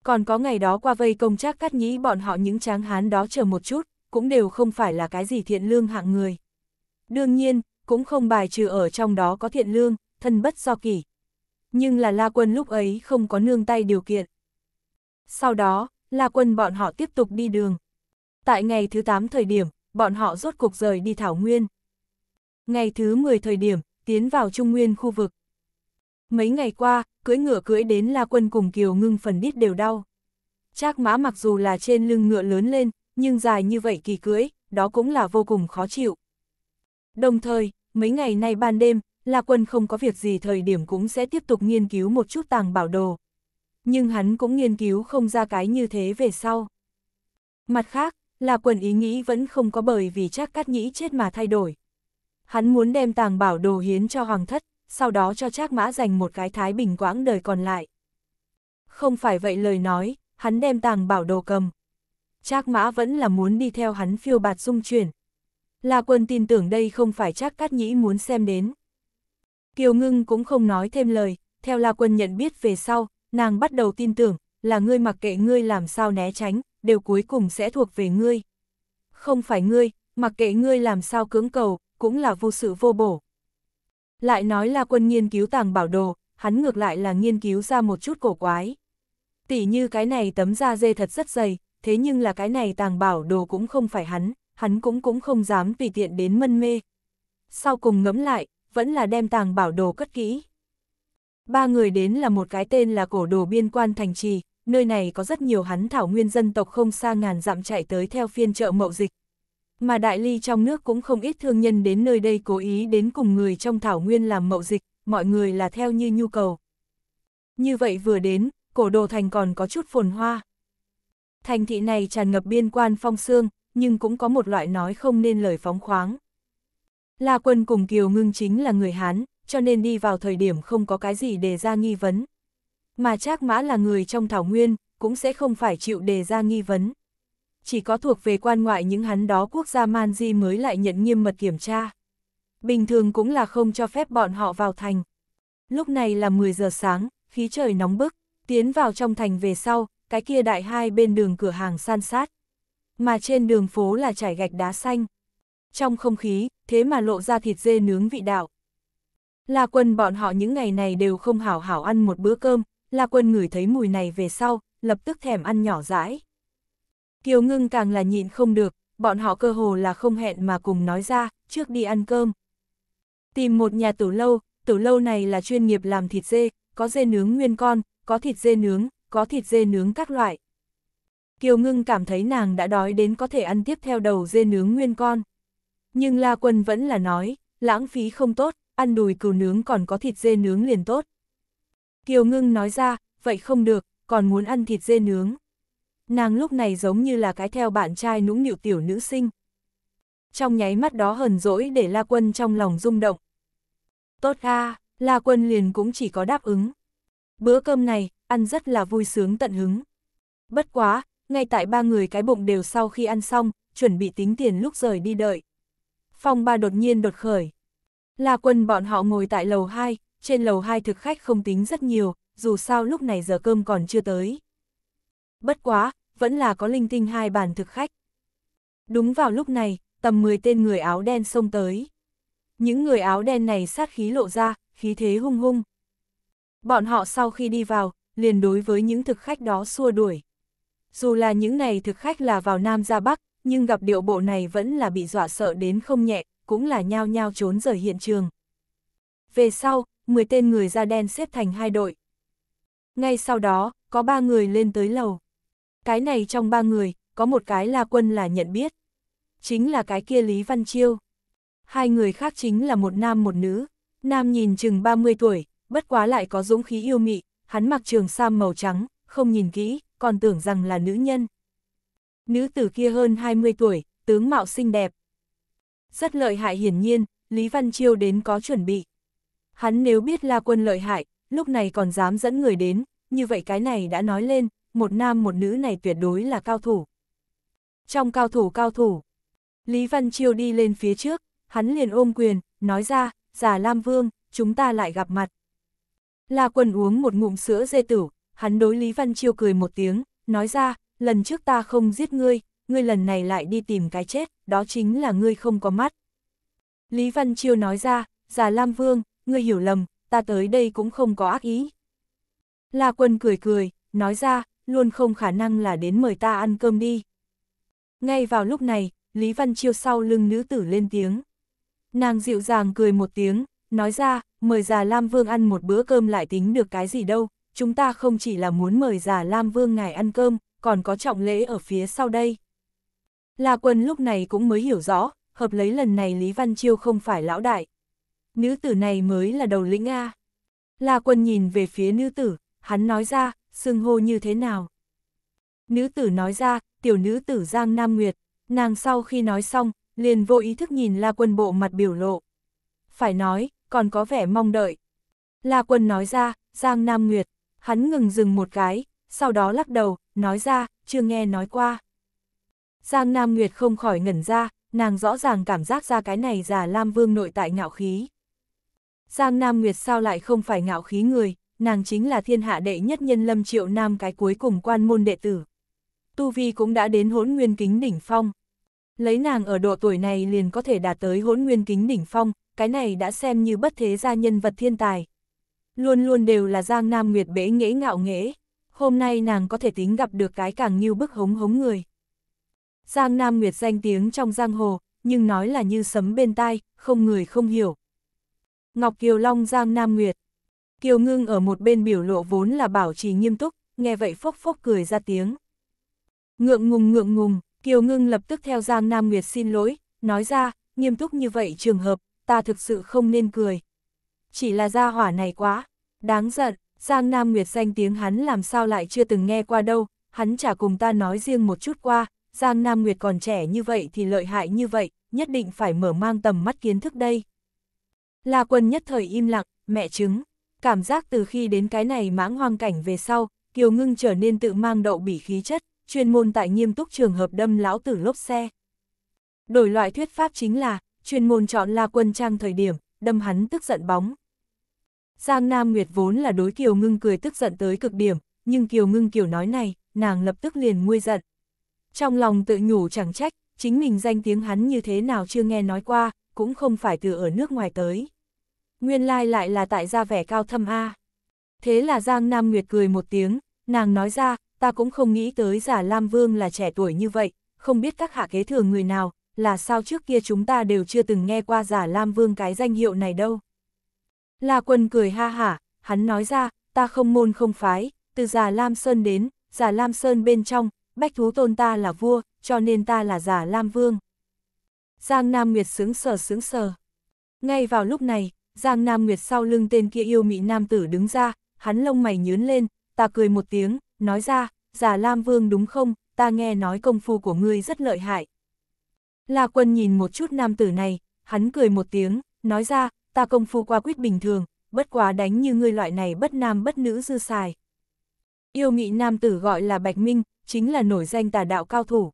còn có ngày đó qua vây công trác cắt nhĩ bọn họ những tráng hán đó chờ một chút, cũng đều không phải là cái gì thiện lương hạng người. Đương nhiên, cũng không bài trừ ở trong đó có thiện lương, thân bất do kỷ. Nhưng là La Quân lúc ấy không có nương tay điều kiện. Sau đó, La Quân bọn họ tiếp tục đi đường. Tại ngày thứ 8 thời điểm, bọn họ rốt cuộc rời đi Thảo Nguyên. Ngày thứ 10 thời điểm, tiến vào Trung Nguyên khu vực. Mấy ngày qua, cưỡi ngựa cưỡi đến La Quân cùng Kiều Ngưng phần đít đều đau. Trác mã mặc dù là trên lưng ngựa lớn lên, nhưng dài như vậy kỳ cưỡi, đó cũng là vô cùng khó chịu. Đồng thời, mấy ngày nay ban đêm, La Quân không có việc gì thời điểm cũng sẽ tiếp tục nghiên cứu một chút tàng bảo đồ. Nhưng hắn cũng nghiên cứu không ra cái như thế về sau. Mặt khác, La Quân ý nghĩ vẫn không có bởi vì chắc cát nhĩ chết mà thay đổi. Hắn muốn đem tàng bảo đồ hiến cho Hoàng thất, sau đó cho Trác Mã dành một cái thái bình quãng đời còn lại. Không phải vậy lời nói, hắn đem tàng bảo đồ cầm. Trác Mã vẫn là muốn đi theo hắn phiêu bạt dung chuyển. La Quân tin tưởng đây không phải Trác Cát Nhĩ muốn xem đến. Kiều Ngưng cũng không nói thêm lời, theo La Quân nhận biết về sau, nàng bắt đầu tin tưởng, là ngươi mặc kệ ngươi làm sao né tránh, đều cuối cùng sẽ thuộc về ngươi. Không phải ngươi, mặc kệ ngươi làm sao cưỡng cầu, cũng là vô sự vô bổ. Lại nói là quân nghiên cứu tàng bảo đồ, hắn ngược lại là nghiên cứu ra một chút cổ quái. tỷ như cái này tấm da dê thật rất dày, thế nhưng là cái này tàng bảo đồ cũng không phải hắn, hắn cũng cũng không dám tùy tiện đến mân mê. Sau cùng ngẫm lại, vẫn là đem tàng bảo đồ cất kỹ. Ba người đến là một cái tên là cổ đồ biên quan thành trì, nơi này có rất nhiều hắn thảo nguyên dân tộc không xa ngàn dặm chạy tới theo phiên chợ mậu dịch, mà đại ly trong nước cũng không ít thương nhân đến nơi đây cố ý đến cùng người trong thảo nguyên làm mậu dịch, mọi người là theo như nhu cầu. Như vậy vừa đến, cổ đồ thành còn có chút phồn hoa. Thành thị này tràn ngập biên quan phong sương, nhưng cũng có một loại nói không nên lời phóng khoáng. La quân cùng Kiều Ngưng chính là người Hán, cho nên đi vào thời điểm không có cái gì đề ra nghi vấn. Mà Trác Mã là người trong Thảo Nguyên, cũng sẽ không phải chịu đề ra nghi vấn chỉ có thuộc về quan ngoại những hắn đó quốc gia man di mới lại nhận nghiêm mật kiểm tra. Bình thường cũng là không cho phép bọn họ vào thành. Lúc này là 10 giờ sáng, khí trời nóng bức, tiến vào trong thành về sau, cái kia đại hai bên đường cửa hàng san sát. Mà trên đường phố là trải gạch đá xanh. Trong không khí, thế mà lộ ra thịt dê nướng vị đạo. là quân bọn họ những ngày này đều không hảo hảo ăn một bữa cơm, là quân ngửi thấy mùi này về sau, lập tức thèm ăn nhỏ rãi. Kiều Ngưng càng là nhịn không được, bọn họ cơ hồ là không hẹn mà cùng nói ra, trước đi ăn cơm. Tìm một nhà tử lâu, tử lâu này là chuyên nghiệp làm thịt dê, có dê nướng nguyên con, có thịt dê nướng, có thịt dê nướng các loại. Kiều Ngưng cảm thấy nàng đã đói đến có thể ăn tiếp theo đầu dê nướng nguyên con. Nhưng La Quân vẫn là nói, lãng phí không tốt, ăn đùi cừu nướng còn có thịt dê nướng liền tốt. Kiều Ngưng nói ra, vậy không được, còn muốn ăn thịt dê nướng. Nàng lúc này giống như là cái theo bạn trai nũng nịu tiểu nữ sinh. Trong nháy mắt đó hờn dỗi để La Quân trong lòng rung động. Tốt a, La Quân liền cũng chỉ có đáp ứng. Bữa cơm này, ăn rất là vui sướng tận hứng. Bất quá, ngay tại ba người cái bụng đều sau khi ăn xong, chuẩn bị tính tiền lúc rời đi đợi. Phong ba đột nhiên đột khởi. La quân bọn họ ngồi tại lầu 2, trên lầu 2 thực khách không tính rất nhiều, dù sao lúc này giờ cơm còn chưa tới bất quá, vẫn là có linh tinh hai bàn thực khách. Đúng vào lúc này, tầm 10 tên người áo đen xông tới. Những người áo đen này sát khí lộ ra, khí thế hung hung. Bọn họ sau khi đi vào, liền đối với những thực khách đó xua đuổi. Dù là những này thực khách là vào Nam ra Bắc, nhưng gặp điệu bộ này vẫn là bị dọa sợ đến không nhẹ, cũng là nhao nhao trốn rời hiện trường. Về sau, 10 tên người da đen xếp thành hai đội. Ngay sau đó, có ba người lên tới lầu cái này trong ba người, có một cái là quân là nhận biết. Chính là cái kia Lý Văn Chiêu. Hai người khác chính là một nam một nữ. Nam nhìn chừng 30 tuổi, bất quá lại có dũng khí yêu mị, hắn mặc trường sam màu trắng, không nhìn kỹ, còn tưởng rằng là nữ nhân. Nữ tử kia hơn 20 tuổi, tướng mạo xinh đẹp. Rất lợi hại hiển nhiên, Lý Văn Chiêu đến có chuẩn bị. Hắn nếu biết La Quân lợi hại, lúc này còn dám dẫn người đến, như vậy cái này đã nói lên, một nam một nữ này tuyệt đối là cao thủ. Trong cao thủ cao thủ, Lý Văn Chiêu đi lên phía trước, hắn liền ôm quyền, nói ra, già Lam Vương, chúng ta lại gặp mặt. La Quân uống một ngụm sữa dê tử, hắn đối Lý Văn Chiêu cười một tiếng, nói ra, lần trước ta không giết ngươi, ngươi lần này lại đi tìm cái chết, đó chính là ngươi không có mắt. Lý Văn Chiêu nói ra, già Lam Vương, ngươi hiểu lầm, ta tới đây cũng không có ác ý. La Quân cười cười, nói ra, luôn không khả năng là đến mời ta ăn cơm đi. Ngay vào lúc này, Lý Văn Chiêu sau lưng nữ tử lên tiếng. Nàng dịu dàng cười một tiếng, nói ra, mời già Lam Vương ăn một bữa cơm lại tính được cái gì đâu, chúng ta không chỉ là muốn mời già Lam Vương ngài ăn cơm, còn có trọng lễ ở phía sau đây. La Quân lúc này cũng mới hiểu rõ, hợp lấy lần này Lý Văn Chiêu không phải lão đại. Nữ tử này mới là đầu lĩnh A. La Quân nhìn về phía nữ tử, hắn nói ra, xưng hô như thế nào. Nữ tử nói ra, tiểu nữ tử Giang Nam Nguyệt, nàng sau khi nói xong, liền vô ý thức nhìn La Quân bộ mặt biểu lộ. Phải nói, còn có vẻ mong đợi. La Quân nói ra, Giang Nam Nguyệt, hắn ngừng dừng một cái, sau đó lắc đầu, nói ra, chưa nghe nói qua. Giang Nam Nguyệt không khỏi ngẩn ra, nàng rõ ràng cảm giác ra cái này giả Lam Vương nội tại ngạo khí. Giang Nam Nguyệt sao lại không phải ngạo khí người, nàng chính là thiên hạ đệ nhất nhân lâm triệu nam cái cuối cùng quan môn đệ tử. Tu Vi cũng đã đến hỗn nguyên kính đỉnh phong. Lấy nàng ở độ tuổi này liền có thể đạt tới hỗn nguyên kính đỉnh phong, cái này đã xem như bất thế gia nhân vật thiên tài. Luôn luôn đều là giang nam nguyệt bế nghễ ngạo nghễ, hôm nay nàng có thể tính gặp được cái càng như bức hống hống người. Giang nam nguyệt danh tiếng trong giang hồ, nhưng nói là như sấm bên tai, không người không hiểu. Ngọc Kiều Long Giang Nam Nguyệt Kiều Ngưng ở một bên biểu lộ vốn là bảo trì nghiêm túc, nghe vậy phốc phốc cười ra tiếng. Ngượng ngùng ngượng ngùng, Kiều Ngưng lập tức theo Giang Nam Nguyệt xin lỗi, nói ra, nghiêm túc như vậy trường hợp, ta thực sự không nên cười. Chỉ là gia hỏa này quá, đáng giận, Giang Nam Nguyệt danh tiếng hắn làm sao lại chưa từng nghe qua đâu, hắn chả cùng ta nói riêng một chút qua, Giang Nam Nguyệt còn trẻ như vậy thì lợi hại như vậy, nhất định phải mở mang tầm mắt kiến thức đây. La quân nhất thời im lặng, mẹ chứng, cảm giác từ khi đến cái này mãng hoang cảnh về sau, Kiều Ngưng trở nên tự mang đậu bỉ khí chất, chuyên môn tại nghiêm túc trường hợp đâm lão tử lốp xe. Đổi loại thuyết pháp chính là, chuyên môn chọn La Quân Trang thời điểm, đâm hắn tức giận bóng. Giang Nam Nguyệt vốn là đối Kiều Ngưng cười tức giận tới cực điểm, nhưng Kiều Ngưng kiểu nói này, nàng lập tức liền nguôi giận. Trong lòng tự nhủ chẳng trách, chính mình danh tiếng hắn như thế nào chưa nghe nói qua, cũng không phải từ ở nước ngoài tới nguyên lai lại là tại gia vẻ cao thâm A. Thế là Giang Nam Nguyệt cười một tiếng, nàng nói ra, ta cũng không nghĩ tới giả Lam Vương là trẻ tuổi như vậy, không biết các hạ kế thừa người nào, là sao trước kia chúng ta đều chưa từng nghe qua giả Lam Vương cái danh hiệu này đâu. La quân cười ha hả, hắn nói ra, ta không môn không phái, từ giả Lam Sơn đến, giả Lam Sơn bên trong, bách thú tôn ta là vua, cho nên ta là giả Lam Vương. Giang Nam Nguyệt sướng sờ sướng sờ. Ngay vào lúc này, Giang Nam Nguyệt sau lưng tên kia yêu mị nam tử đứng ra, hắn lông mày nhướn lên, ta cười một tiếng, nói ra, giả Lam Vương đúng không, ta nghe nói công phu của ngươi rất lợi hại. La quân nhìn một chút nam tử này, hắn cười một tiếng, nói ra, ta công phu qua quýt bình thường, bất quá đánh như ngươi loại này bất nam bất nữ dư xài. Yêu nghị nam tử gọi là Bạch Minh, chính là nổi danh tà đạo cao thủ.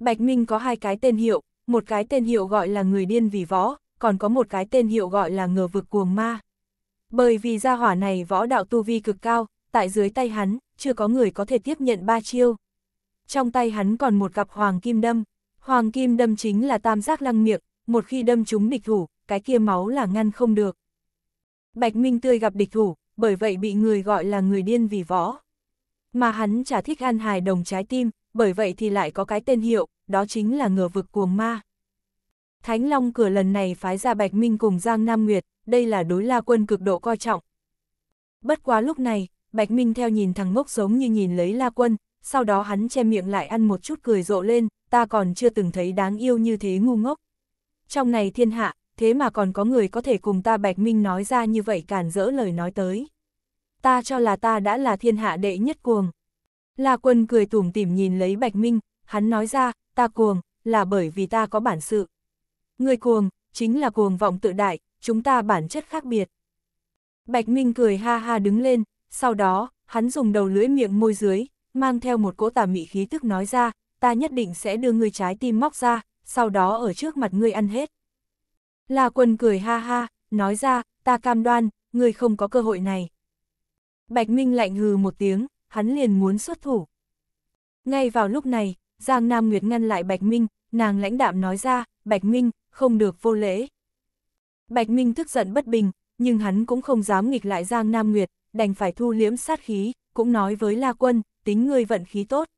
Bạch Minh có hai cái tên hiệu, một cái tên hiệu gọi là người điên vì võ, còn có một cái tên hiệu gọi là ngờ vực cuồng ma. Bởi vì gia hỏa này võ đạo tu vi cực cao, tại dưới tay hắn, chưa có người có thể tiếp nhận ba chiêu. Trong tay hắn còn một cặp hoàng kim đâm, hoàng kim đâm chính là tam giác lăng miệng, một khi đâm chúng địch thủ, cái kia máu là ngăn không được. Bạch Minh Tươi gặp địch thủ, bởi vậy bị người gọi là người điên vì võ. Mà hắn chả thích ăn hài đồng trái tim, bởi vậy thì lại có cái tên hiệu, đó chính là ngờ vực cuồng ma. Thánh Long cửa lần này phái ra Bạch Minh cùng Giang Nam Nguyệt, đây là đối la quân cực độ coi trọng. Bất quá lúc này, Bạch Minh theo nhìn thằng ngốc giống như nhìn lấy la quân, sau đó hắn che miệng lại ăn một chút cười rộ lên, ta còn chưa từng thấy đáng yêu như thế ngu ngốc. Trong này thiên hạ, thế mà còn có người có thể cùng ta Bạch Minh nói ra như vậy cản rỡ lời nói tới. Ta cho là ta đã là thiên hạ đệ nhất cuồng. La quân cười tủm tỉm nhìn lấy Bạch Minh, hắn nói ra, ta cuồng, là bởi vì ta có bản sự. Người cuồng, chính là cuồng vọng tự đại, chúng ta bản chất khác biệt. Bạch Minh cười ha ha đứng lên, sau đó, hắn dùng đầu lưỡi miệng môi dưới, mang theo một cỗ tà mị khí tức nói ra, ta nhất định sẽ đưa người trái tim móc ra, sau đó ở trước mặt ngươi ăn hết. La quân cười ha ha, nói ra, ta cam đoan, ngươi không có cơ hội này. Bạch Minh lạnh hừ một tiếng, hắn liền muốn xuất thủ. Ngay vào lúc này, Giang Nam Nguyệt ngăn lại Bạch Minh, nàng lãnh đạm nói ra, Bạch Minh, không được vô lễ. Bạch Minh tức giận bất bình, nhưng hắn cũng không dám nghịch lại Giang Nam Nguyệt, đành phải thu liễm sát khí, cũng nói với La Quân, tính ngươi vận khí tốt.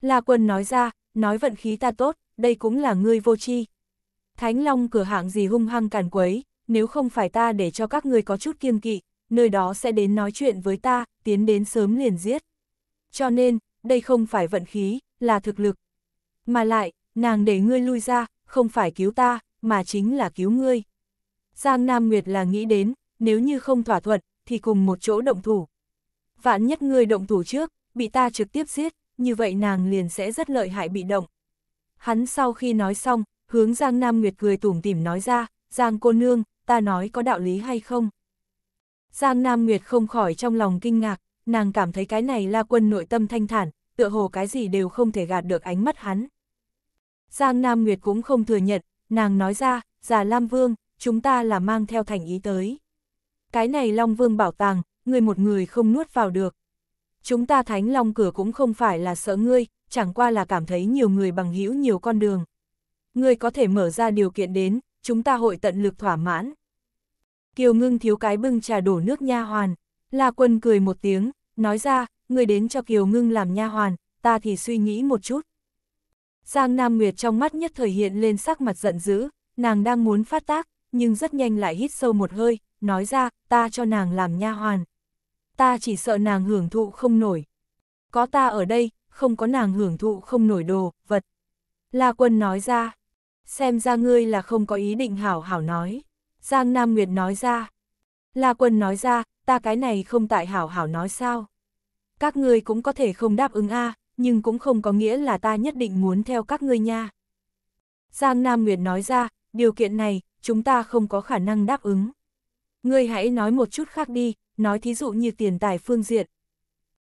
La Quân nói ra, nói vận khí ta tốt, đây cũng là ngươi vô tri. Thánh Long cửa hạng gì hung hăng càn quấy, nếu không phải ta để cho các ngươi có chút kiêng kỵ, nơi đó sẽ đến nói chuyện với ta, tiến đến sớm liền giết. Cho nên, đây không phải vận khí, là thực lực. Mà lại, nàng để ngươi lui ra, không phải cứu ta, mà chính là cứu ngươi. Giang Nam Nguyệt là nghĩ đến, nếu như không thỏa thuận, thì cùng một chỗ động thủ. Vạn nhất ngươi động thủ trước, bị ta trực tiếp giết, như vậy nàng liền sẽ rất lợi hại bị động. Hắn sau khi nói xong, hướng Giang Nam Nguyệt cười tủm tỉm nói ra, Giang cô nương, ta nói có đạo lý hay không? Giang Nam Nguyệt không khỏi trong lòng kinh ngạc, nàng cảm thấy cái này là quân nội tâm thanh thản, tựa hồ cái gì đều không thể gạt được ánh mắt hắn. Giang Nam Nguyệt cũng không thừa nhận, nàng nói ra, già Lam Vương, chúng ta là mang theo thành ý tới. Cái này Long Vương bảo tàng, người một người không nuốt vào được. Chúng ta Thánh Long cửa cũng không phải là sợ ngươi, chẳng qua là cảm thấy nhiều người bằng hữu nhiều con đường. Ngươi có thể mở ra điều kiện đến, chúng ta hội tận lực thỏa mãn. Kiều ngưng thiếu cái bưng trà đổ nước nha hoàn, La Quân cười một tiếng, nói ra, ngươi đến cho Kiều ngưng làm nha hoàn, ta thì suy nghĩ một chút, Giang Nam Nguyệt trong mắt nhất thời hiện lên sắc mặt giận dữ, nàng đang muốn phát tác, nhưng rất nhanh lại hít sâu một hơi, nói ra, ta cho nàng làm nha hoàn. Ta chỉ sợ nàng hưởng thụ không nổi. Có ta ở đây, không có nàng hưởng thụ không nổi đồ, vật. La Quân nói ra, xem ra ngươi là không có ý định hảo hảo nói. Giang Nam Nguyệt nói ra, La Quân nói ra, ta cái này không tại hảo hảo nói sao. Các ngươi cũng có thể không đáp ứng a à, nhưng cũng không có nghĩa là ta nhất định muốn theo các ngươi nha. Giang Nam Nguyệt nói ra, điều kiện này, chúng ta không có khả năng đáp ứng. Ngươi hãy nói một chút khác đi, nói thí dụ như tiền tài phương diện.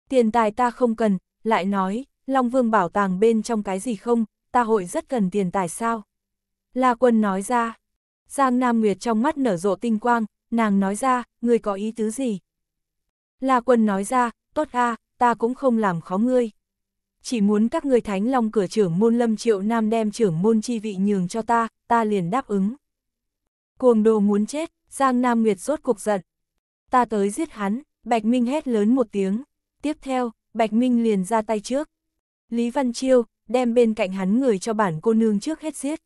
Tiền tài ta không cần, lại nói, Long Vương bảo tàng bên trong cái gì không, ta hội rất cần tiền tài sao? La Quân nói ra, Giang Nam Nguyệt trong mắt nở rộ tinh quang, nàng nói ra, ngươi có ý tứ gì? La Quân nói ra, tốt a, ta cũng không làm khó ngươi chỉ muốn các người thánh long cửa trưởng môn lâm triệu nam đem trưởng môn chi vị nhường cho ta, ta liền đáp ứng. Cuồng đồ muốn chết, Giang Nam Nguyệt rốt cuộc giận. Ta tới giết hắn, Bạch Minh hét lớn một tiếng. Tiếp theo, Bạch Minh liền ra tay trước. Lý Văn Chiêu, đem bên cạnh hắn người cho bản cô nương trước hết giết.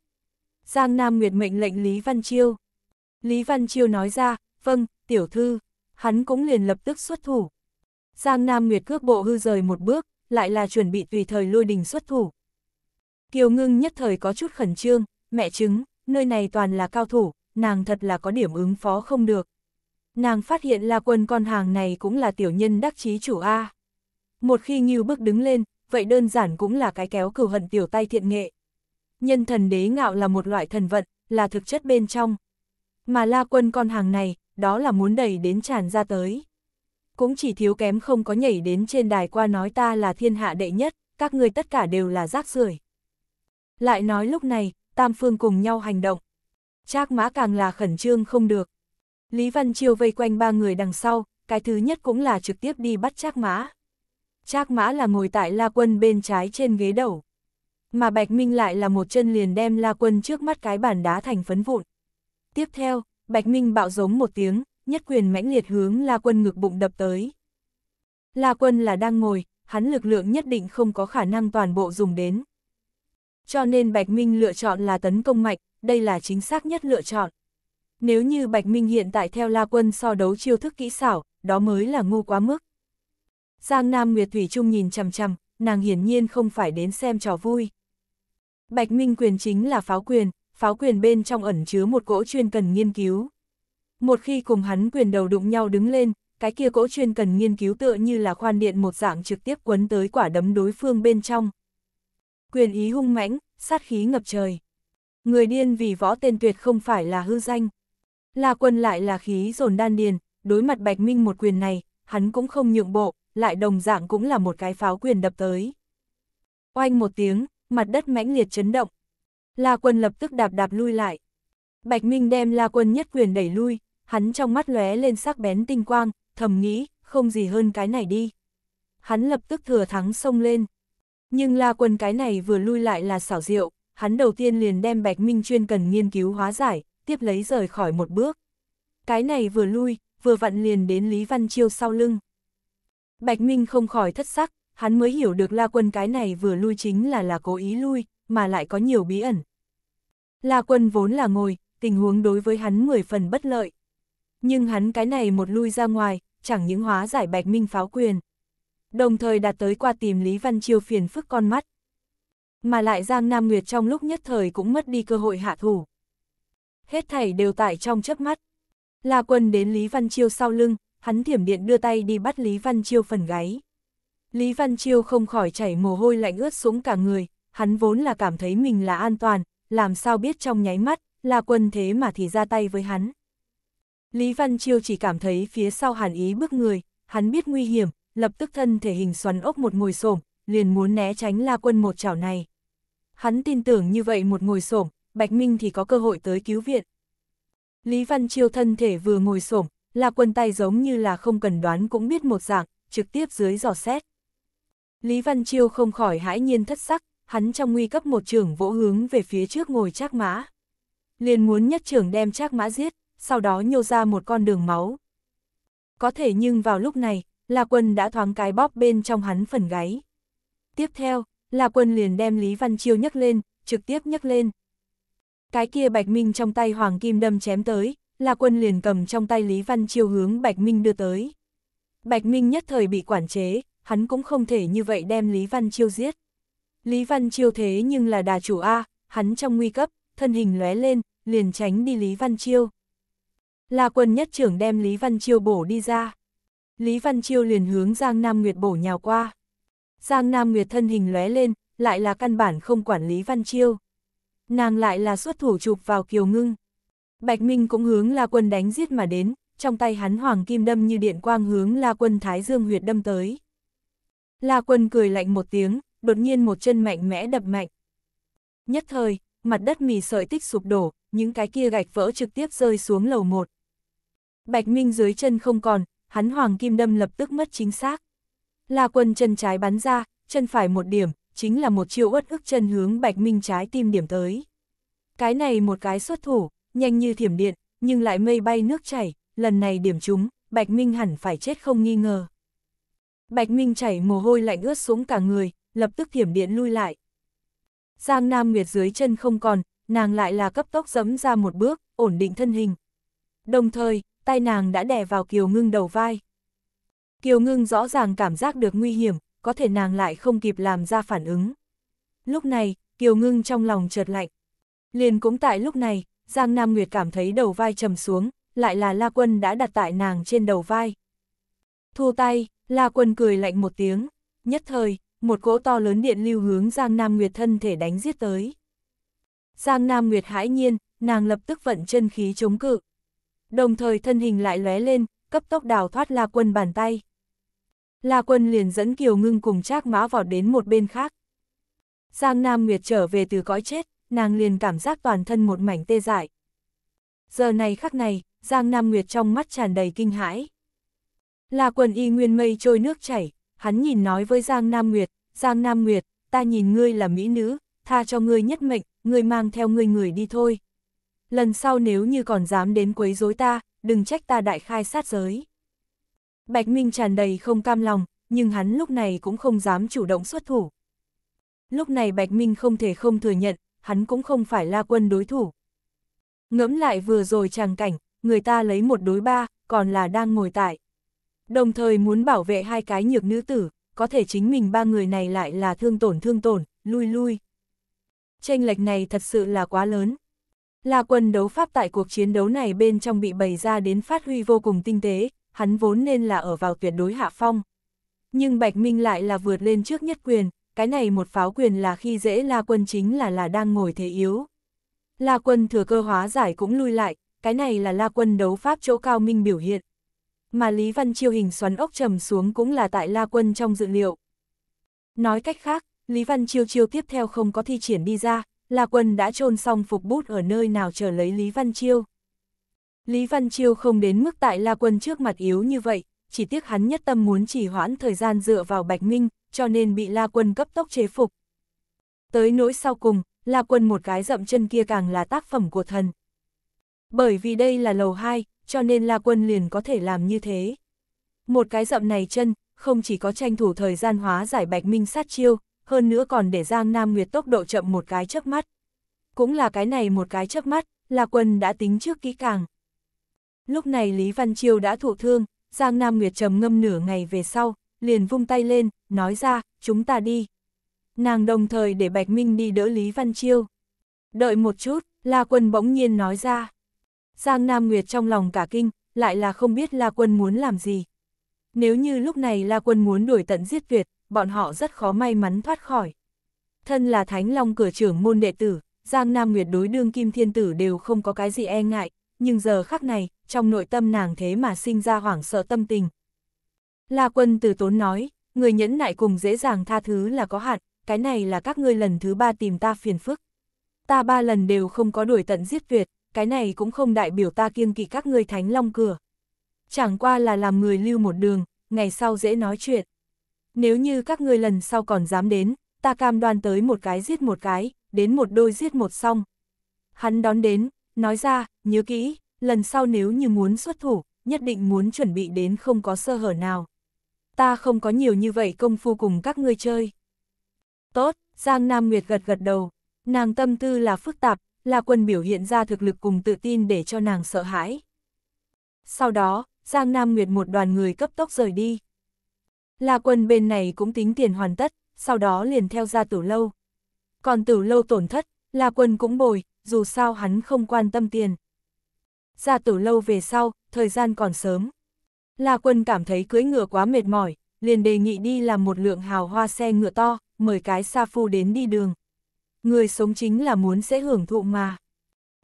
Giang Nam Nguyệt mệnh lệnh Lý Văn Chiêu. Lý Văn Chiêu nói ra, vâng, tiểu thư, hắn cũng liền lập tức xuất thủ. Giang Nam Nguyệt cước bộ hư rời một bước, lại là chuẩn bị tùy thời lôi đình xuất thủ. Kiều ngưng nhất thời có chút khẩn trương, mẹ chứng, nơi này toàn là cao thủ, nàng thật là có điểm ứng phó không được. Nàng phát hiện là quân con hàng này cũng là tiểu nhân đắc chí chủ A. Một khi nghiêu bước đứng lên, vậy đơn giản cũng là cái kéo cửu hận tiểu tay thiện nghệ. Nhân thần đế ngạo là một loại thần vận, là thực chất bên trong. Mà la quân con hàng này, đó là muốn đẩy đến tràn ra tới cũng chỉ thiếu kém không có nhảy đến trên đài qua nói ta là thiên hạ đệ nhất, các người tất cả đều là rác rưởi. Lại nói lúc này, Tam Phương cùng nhau hành động. Trác mã càng là khẩn trương không được. Lý Văn Chiêu vây quanh ba người đằng sau, cái thứ nhất cũng là trực tiếp đi bắt Trác mã. Trác mã là ngồi tại La Quân bên trái trên ghế đầu. Mà Bạch Minh lại là một chân liền đem La Quân trước mắt cái bàn đá thành phấn vụn. Tiếp theo, Bạch Minh bạo giống một tiếng, nhất quyền mãnh liệt hướng La Quân ngực bụng đập tới. La Quân là đang ngồi, hắn lực lượng nhất định không có khả năng toàn bộ dùng đến. Cho nên Bạch Minh lựa chọn là tấn công mạnh, đây là chính xác nhất lựa chọn. Nếu như Bạch Minh hiện tại theo La Quân so đấu chiêu thức kỹ xảo, đó mới là ngu quá mức. Giang Nam Nguyệt Thủy Trung nhìn chằm chằm, nàng hiển nhiên không phải đến xem trò vui. Bạch Minh quyền chính là pháo quyền, pháo quyền bên trong ẩn chứa một cỗ chuyên cần nghiên cứu. Một khi cùng hắn quyền đầu đụng nhau đứng lên, cái kia cỗ chuyên cần nghiên cứu tựa như là khoan điện một dạng trực tiếp quấn tới quả đấm đối phương bên trong. Quyền ý hung mãnh, sát khí ngập trời. Người điên vì võ tên tuyệt không phải là hư danh. Là quân lại là khí dồn đan điền, đối mặt Bạch Minh một quyền này, hắn cũng không nhượng bộ, lại đồng dạng cũng là một cái pháo quyền đập tới. Oanh một tiếng, mặt đất mãnh liệt chấn động. là quân lập tức đạp đạp lui lại. Bạch Minh đem La quân nhất quyền đẩy lui, hắn trong mắt lóe lên sắc bén tinh quang, thầm nghĩ, không gì hơn cái này đi. Hắn lập tức thừa thắng xông lên. Nhưng La Quân cái này vừa lui lại là xảo diệu, hắn đầu tiên liền đem Bạch Minh chuyên cần nghiên cứu hóa giải, tiếp lấy rời khỏi một bước. Cái này vừa lui, vừa vặn liền đến Lý Văn Chiêu sau lưng. Bạch Minh không khỏi thất sắc, hắn mới hiểu được La Quân cái này vừa lui chính là là cố ý lui, mà lại có nhiều bí ẩn. La Quân vốn là ngồi, tình huống đối với hắn 10 phần bất lợi, nhưng hắn cái này một lui ra ngoài, chẳng những hóa giải bạch minh pháo quyền. Đồng thời đạt tới qua tìm Lý Văn Chiêu phiền phức con mắt. Mà lại Giang Nam Nguyệt trong lúc nhất thời cũng mất đi cơ hội hạ thủ. Hết thảy đều tại trong chớp mắt. La quân đến Lý Văn Chiêu sau lưng, hắn thiểm điện đưa tay đi bắt Lý Văn Chiêu phần gáy. Lý Văn Chiêu không khỏi chảy mồ hôi lạnh ướt xuống cả người, hắn vốn là cảm thấy mình là an toàn, làm sao biết trong nháy mắt, la quân thế mà thì ra tay với hắn. Lý Văn Chiêu chỉ cảm thấy phía sau hàn ý bước người, hắn biết nguy hiểm, lập tức thân thể hình xoắn ốc một ngồi xổm liền muốn né tránh la quân một chảo này. Hắn tin tưởng như vậy một ngồi xổm Bạch Minh thì có cơ hội tới cứu viện. Lý Văn Chiêu thân thể vừa ngồi xổm la quân tay giống như là không cần đoán cũng biết một dạng, trực tiếp dưới giò xét. Lý Văn Chiêu không khỏi hãi nhiên thất sắc, hắn trong nguy cấp một trường vỗ hướng về phía trước ngồi Trác Mã. Liền muốn nhất trưởng đem Trác Mã giết sau đó nhô ra một con đường máu. Có thể nhưng vào lúc này, La Quân đã thoáng cái bóp bên trong hắn phần gáy. Tiếp theo, La Quân liền đem Lý Văn Chiêu nhấc lên, trực tiếp nhấc lên. Cái kia Bạch Minh trong tay Hoàng Kim đâm chém tới, La Quân liền cầm trong tay Lý Văn Chiêu hướng Bạch Minh đưa tới. Bạch Minh nhất thời bị quản chế, hắn cũng không thể như vậy đem Lý Văn Chiêu giết. Lý Văn Chiêu thế nhưng là đà chủ A, hắn trong nguy cấp, thân hình lóe lên, liền tránh đi Lý Văn Chiêu. La quân nhất trưởng đem Lý Văn Chiêu bổ đi ra. Lý Văn Chiêu liền hướng Giang Nam Nguyệt bổ nhào qua. Giang Nam Nguyệt thân hình lóe lên, lại là căn bản không quản Lý Văn Chiêu. Nàng lại là xuất thủ chụp vào kiều ngưng. Bạch Minh cũng hướng La Quân đánh giết mà đến, trong tay hắn hoàng kim đâm như điện quang hướng La Quân Thái Dương huyệt đâm tới. La Quân cười lạnh một tiếng, đột nhiên một chân mạnh mẽ đập mạnh. Nhất thời, mặt đất mì sợi tích sụp đổ, những cái kia gạch vỡ trực tiếp rơi xuống lầu một. Bạch Minh dưới chân không còn, hắn hoàng kim đâm lập tức mất chính xác. La quân chân trái bắn ra, chân phải một điểm, chính là một chiêu uất ức chân hướng Bạch Minh trái tim điểm tới. Cái này một cái xuất thủ, nhanh như thiểm điện, nhưng lại mây bay nước chảy, lần này điểm trúng, Bạch Minh hẳn phải chết không nghi ngờ. Bạch Minh chảy mồ hôi lạnh ướt xuống cả người, lập tức thiểm điện lui lại. Giang Nam Nguyệt dưới chân không còn, nàng lại là cấp tốc dẫm ra một bước, ổn định thân hình. Đồng thời, tay nàng đã đè vào Kiều Ngưng đầu vai. Kiều Ngưng rõ ràng cảm giác được nguy hiểm, có thể nàng lại không kịp làm ra phản ứng. Lúc này, Kiều Ngưng trong lòng chợt lạnh. Liền cũng tại lúc này, Giang Nam Nguyệt cảm thấy đầu vai trầm xuống, lại là La Quân đã đặt tại nàng trên đầu vai. Thu tay, La Quân cười lạnh một tiếng, nhất thời, một cỗ to lớn điện lưu hướng Giang Nam Nguyệt thân thể đánh giết tới. Giang Nam Nguyệt hãi nhiên, nàng lập tức vận chân khí chống cự đồng thời thân hình lại lóe lên, cấp tốc đào thoát La Quân bàn tay. La Quân liền dẫn Kiều Ngưng cùng Trác Mã vọt đến một bên khác. Giang Nam Nguyệt trở về từ cõi chết, nàng liền cảm giác toàn thân một mảnh tê dại. Giờ này khắc này, Giang Nam Nguyệt trong mắt tràn đầy kinh hãi. La Quân y nguyên mây trôi nước chảy, hắn nhìn nói với Giang Nam Nguyệt, Giang Nam Nguyệt, ta nhìn ngươi là mỹ nữ, tha cho ngươi nhất mệnh, ngươi mang theo ngươi người đi thôi lần sau nếu như còn dám đến quấy rối ta, đừng trách ta đại khai sát giới. Bạch Minh tràn đầy không cam lòng, nhưng hắn lúc này cũng không dám chủ động xuất thủ. Lúc này Bạch Minh không thể không thừa nhận, hắn cũng không phải la quân đối thủ. Ngẫm lại vừa rồi tràng cảnh, người ta lấy một đối ba, còn là đang ngồi tại. Đồng thời muốn bảo vệ hai cái nhược nữ tử, có thể chính mình ba người này lại là thương tổn thương tổn, lui lui. Tranh lệch này thật sự là quá lớn, La quân đấu pháp tại cuộc chiến đấu này bên trong bị bày ra đến phát huy vô cùng tinh tế, hắn vốn nên là ở vào tuyệt đối hạ phong. Nhưng Bạch Minh lại là vượt lên trước nhất quyền, cái này một pháo quyền là khi dễ La Quân chính là là đang ngồi thế yếu. La Quân thừa cơ hóa giải cũng lui lại, cái này là La Quân đấu pháp chỗ cao minh biểu hiện. Mà Lý Văn Chiêu hình xoắn ốc trầm xuống cũng là tại La Quân trong dự liệu. Nói cách khác, Lý Văn Chiêu chiêu tiếp theo không có thi triển đi ra, La Quân đã chôn xong phục bút ở nơi nào chờ lấy Lý Văn Chiêu. Lý Văn Chiêu không đến mức tại La Quân trước mặt yếu như vậy, chỉ tiếc hắn nhất tâm muốn chỉ hoãn thời gian dựa vào Bạch Minh, cho nên bị La Quân cấp tốc chế phục. Tới nỗi sau cùng, La Quân một cái dậm chân kia càng là tác phẩm của thần. Bởi vì đây là lầu 2, cho nên La Quân liền có thể làm như thế. Một cái dậm này chân, không chỉ có tranh thủ thời gian hóa giải Bạch Minh sát chiêu, hơn nữa còn để Giang Nam Nguyệt tốc độ chậm một cái chớp mắt. Cũng là cái này một cái chớp mắt, là quân đã tính trước kỹ càng. Lúc này Lý Văn Chiêu đã thụ thương, Giang Nam Nguyệt trầm ngâm nửa ngày về sau, liền vung tay lên, nói ra, chúng ta đi. Nàng đồng thời để Bạch Minh đi đỡ Lý Văn Chiêu. Đợi một chút, La Quân bỗng nhiên nói ra. Giang Nam Nguyệt trong lòng cả kinh, lại là không biết La Quân muốn làm gì. Nếu như lúc này La Quân muốn đuổi tận giết Việt bọn họ rất khó may mắn thoát khỏi. Thân là Thánh Long cửa trưởng môn đệ tử, Giang Nam Nguyệt đối đương kim thiên tử đều không có cái gì e ngại, nhưng giờ khắc này, trong nội tâm nàng thế mà sinh ra hoảng sợ tâm tình. La quân từ tốn nói, người nhẫn nại cùng dễ dàng tha thứ là có hạn, cái này là các ngươi lần thứ ba tìm ta phiền phức. Ta ba lần đều không có đuổi tận giết tuyệt, cái này cũng không đại biểu ta kiêng kỵ các ngươi thánh long cửa. Chẳng qua là làm người lưu một đường, ngày sau dễ nói chuyện nếu như các ngươi lần sau còn dám đến, ta cam đoan tới một cái giết một cái, đến một đôi giết một xong. Hắn đón đến, nói ra, nhớ kỹ, lần sau nếu như muốn xuất thủ, nhất định muốn chuẩn bị đến không có sơ hở nào. Ta không có nhiều như vậy công phu cùng các ngươi chơi. Tốt, Giang Nam Nguyệt gật gật đầu, nàng tâm tư là phức tạp, là quân biểu hiện ra thực lực cùng tự tin để cho nàng sợ hãi. Sau đó, Giang Nam Nguyệt một đoàn người cấp tốc rời đi. La quân bên này cũng tính tiền hoàn tất, sau đó liền theo ra tử lâu. Còn tử lâu tổn thất, La quân cũng bồi, dù sao hắn không quan tâm tiền. Ra tử lâu về sau, thời gian còn sớm. La quân cảm thấy cưỡi ngựa quá mệt mỏi, liền đề nghị đi làm một lượng hào hoa xe ngựa to, mời cái sa phu đến đi đường. Người sống chính là muốn sẽ hưởng thụ mà.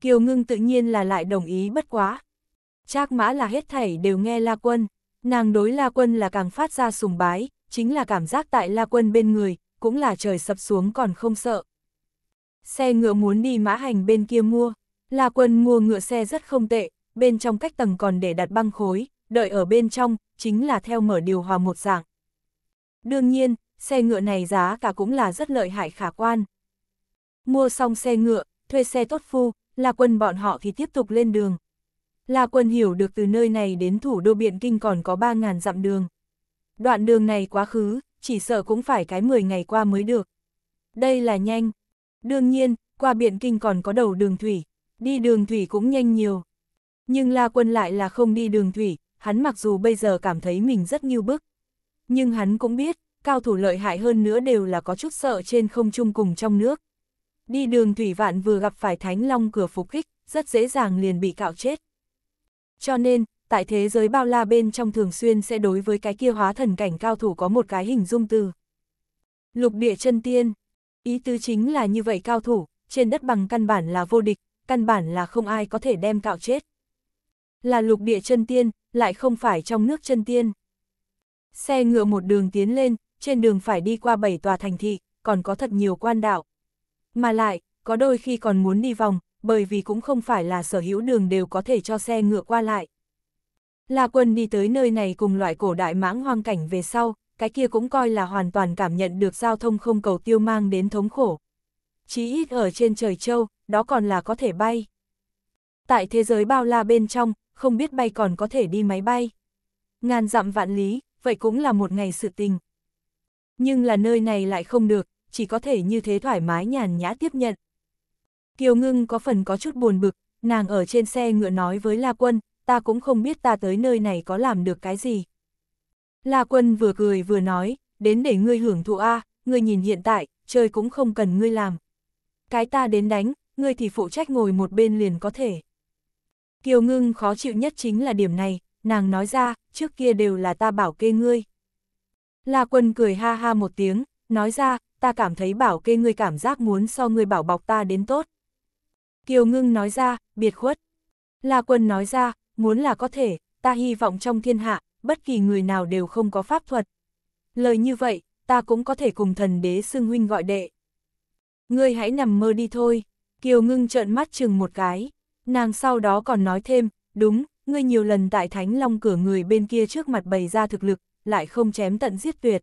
Kiều ngưng tự nhiên là lại đồng ý bất quá. Trác mã là hết thảy đều nghe La quân. Nàng đối La Quân là càng phát ra sùng bái, chính là cảm giác tại La Quân bên người, cũng là trời sập xuống còn không sợ. Xe ngựa muốn đi mã hành bên kia mua, La Quân mua ngựa xe rất không tệ, bên trong cách tầng còn để đặt băng khối, đợi ở bên trong, chính là theo mở điều hòa một dạng. Đương nhiên, xe ngựa này giá cả cũng là rất lợi hại khả quan. Mua xong xe ngựa, thuê xe tốt phu, La quân bọn họ thì tiếp tục lên đường. La Quân hiểu được từ nơi này đến thủ đô Biện Kinh còn có 3.000 dặm đường. Đoạn đường này quá khứ, chỉ sợ cũng phải cái 10 ngày qua mới được. Đây là nhanh. Đương nhiên, qua Biện Kinh còn có đầu đường thủy, đi đường thủy cũng nhanh nhiều. Nhưng La Quân lại là không đi đường thủy, hắn mặc dù bây giờ cảm thấy mình rất nghiêu bức. Nhưng hắn cũng biết, cao thủ lợi hại hơn nữa đều là có chút sợ trên không trung cùng trong nước. Đi đường thủy vạn vừa gặp phải Thánh Long cửa phục kích, rất dễ dàng liền bị cạo chết. Cho nên, tại thế giới bao la bên trong thường xuyên sẽ đối với cái kia hóa thần cảnh cao thủ có một cái hình dung từ. Lục địa chân tiên, ý tứ chính là như vậy cao thủ, trên đất bằng căn bản là vô địch, căn bản là không ai có thể đem cạo chết. Là lục địa chân tiên, lại không phải trong nước chân tiên. Xe ngựa một đường tiến lên, trên đường phải đi qua bảy tòa thành thị, còn có thật nhiều quan đạo. Mà lại, có đôi khi còn muốn đi vòng, bởi vì cũng không phải là sở hữu đường đều có thể cho xe ngựa qua lại. La Quân đi tới nơi này cùng loại cổ đại mãng hoang cảnh về sau, cái kia cũng coi là hoàn toàn cảm nhận được giao thông không cầu tiêu mang đến thống khổ. Chí ít ở trên trời châu, đó còn là có thể bay. Tại thế giới bao la bên trong, không biết bay còn có thể đi máy bay. Ngàn dặm vạn lý, vậy cũng là một ngày sự tình. Nhưng là nơi này lại không được, chỉ có thể như thế thoải mái nhàn nhã tiếp nhận. Kiều Ngưng có phần có chút buồn bực, nàng ở trên xe ngựa nói với La Quân, ta cũng không biết ta tới nơi này có làm được cái gì. La Quân vừa cười vừa nói, đến để ngươi hưởng thụ A, ngươi nhìn hiện tại, chơi cũng không cần ngươi làm. Cái ta đến đánh, ngươi thì phụ trách ngồi một bên liền có thể. Kiều Ngưng khó chịu nhất chính là điểm này, nàng nói ra, trước kia đều là ta bảo kê ngươi. La Quân cười ha ha một tiếng, nói ra, ta cảm thấy bảo kê ngươi cảm giác muốn so ngươi bảo bọc ta đến tốt. Kiều Ngưng nói ra, biệt khuất. La Quân nói ra, muốn là có thể, ta hy vọng trong thiên hạ, bất kỳ người nào đều không có pháp thuật. Lời như vậy, ta cũng có thể cùng thần đế xưng huynh gọi đệ. Ngươi hãy nằm mơ đi thôi, Kiều Ngưng trợn mắt chừng một cái, nàng sau đó còn nói thêm, đúng, ngươi nhiều lần tại Thánh Long cửa người bên kia trước mặt bày ra thực lực, lại không chém tận giết tuyệt.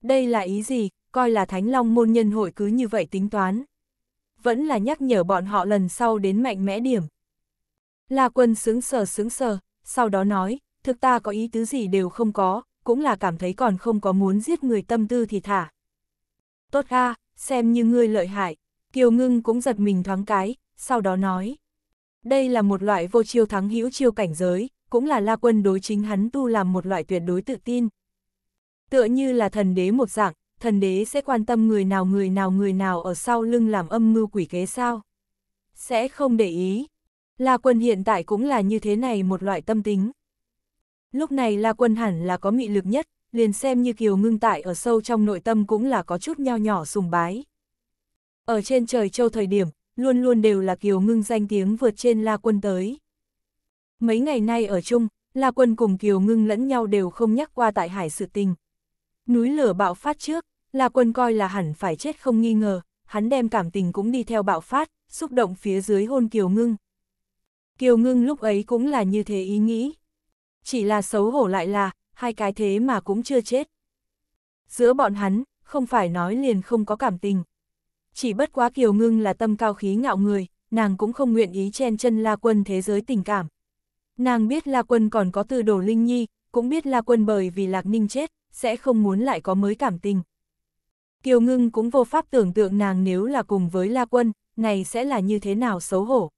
Đây là ý gì, coi là Thánh Long môn nhân hội cứ như vậy tính toán vẫn là nhắc nhở bọn họ lần sau đến mạnh mẽ điểm. La quân sướng sờ sướng sờ, sau đó nói, thực ta có ý tứ gì đều không có, cũng là cảm thấy còn không có muốn giết người tâm tư thì thả. Tốt a, xem như ngươi lợi hại, Kiều Ngưng cũng giật mình thoáng cái, sau đó nói. Đây là một loại vô chiêu thắng hữu chiêu cảnh giới, cũng là La Quân đối chính hắn tu làm một loại tuyệt đối tự tin. Tựa như là thần đế một dạng, thần đế sẽ quan tâm người nào người nào người nào ở sau lưng làm âm mưu quỷ kế sao? Sẽ không để ý. La quân hiện tại cũng là như thế này một loại tâm tính. Lúc này La quân hẳn là có mị lực nhất, liền xem như kiều ngưng tại ở sâu trong nội tâm cũng là có chút nho nhỏ sùng bái. Ở trên trời châu thời điểm, luôn luôn đều là kiều ngưng danh tiếng vượt trên La quân tới. Mấy ngày nay ở chung, La quân cùng kiều ngưng lẫn nhau đều không nhắc qua tại hải sự tình. Núi lửa bạo phát trước, La Quân coi là hẳn phải chết không nghi ngờ, hắn đem cảm tình cũng đi theo bạo phát, xúc động phía dưới hôn Kiều Ngưng. Kiều Ngưng lúc ấy cũng là như thế ý nghĩ. Chỉ là xấu hổ lại là, hai cái thế mà cũng chưa chết. Giữa bọn hắn, không phải nói liền không có cảm tình. Chỉ bất quá Kiều Ngưng là tâm cao khí ngạo người, nàng cũng không nguyện ý chen chân La Quân thế giới tình cảm. Nàng biết La Quân còn có từ đồ Linh Nhi, cũng biết La Quân bởi vì Lạc Ninh chết, sẽ không muốn lại có mới cảm tình. Kiều Ngưng cũng vô pháp tưởng tượng nàng nếu là cùng với La Quân, này sẽ là như thế nào xấu hổ.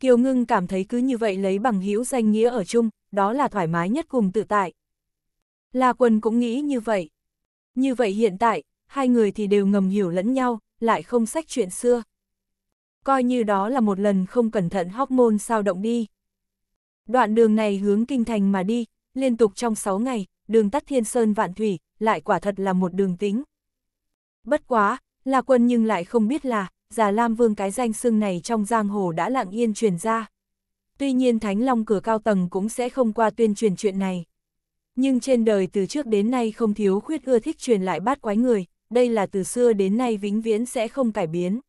Kiều Ngưng cảm thấy cứ như vậy lấy bằng hữu danh nghĩa ở chung, đó là thoải mái nhất cùng tự tại. La Quân cũng nghĩ như vậy. Như vậy hiện tại, hai người thì đều ngầm hiểu lẫn nhau, lại không sách chuyện xưa. Coi như đó là một lần không cẩn thận hormone sao động đi. Đoạn đường này hướng kinh thành mà đi, liên tục trong 6 ngày, đường tắt thiên sơn vạn thủy, lại quả thật là một đường tính. Bất quá, là quân nhưng lại không biết là, già Lam Vương cái danh xưng này trong giang hồ đã lặng yên truyền ra. Tuy nhiên Thánh Long cửa cao tầng cũng sẽ không qua tuyên truyền chuyện này. Nhưng trên đời từ trước đến nay không thiếu khuyết ưa thích truyền lại bát quái người, đây là từ xưa đến nay vĩnh viễn sẽ không cải biến.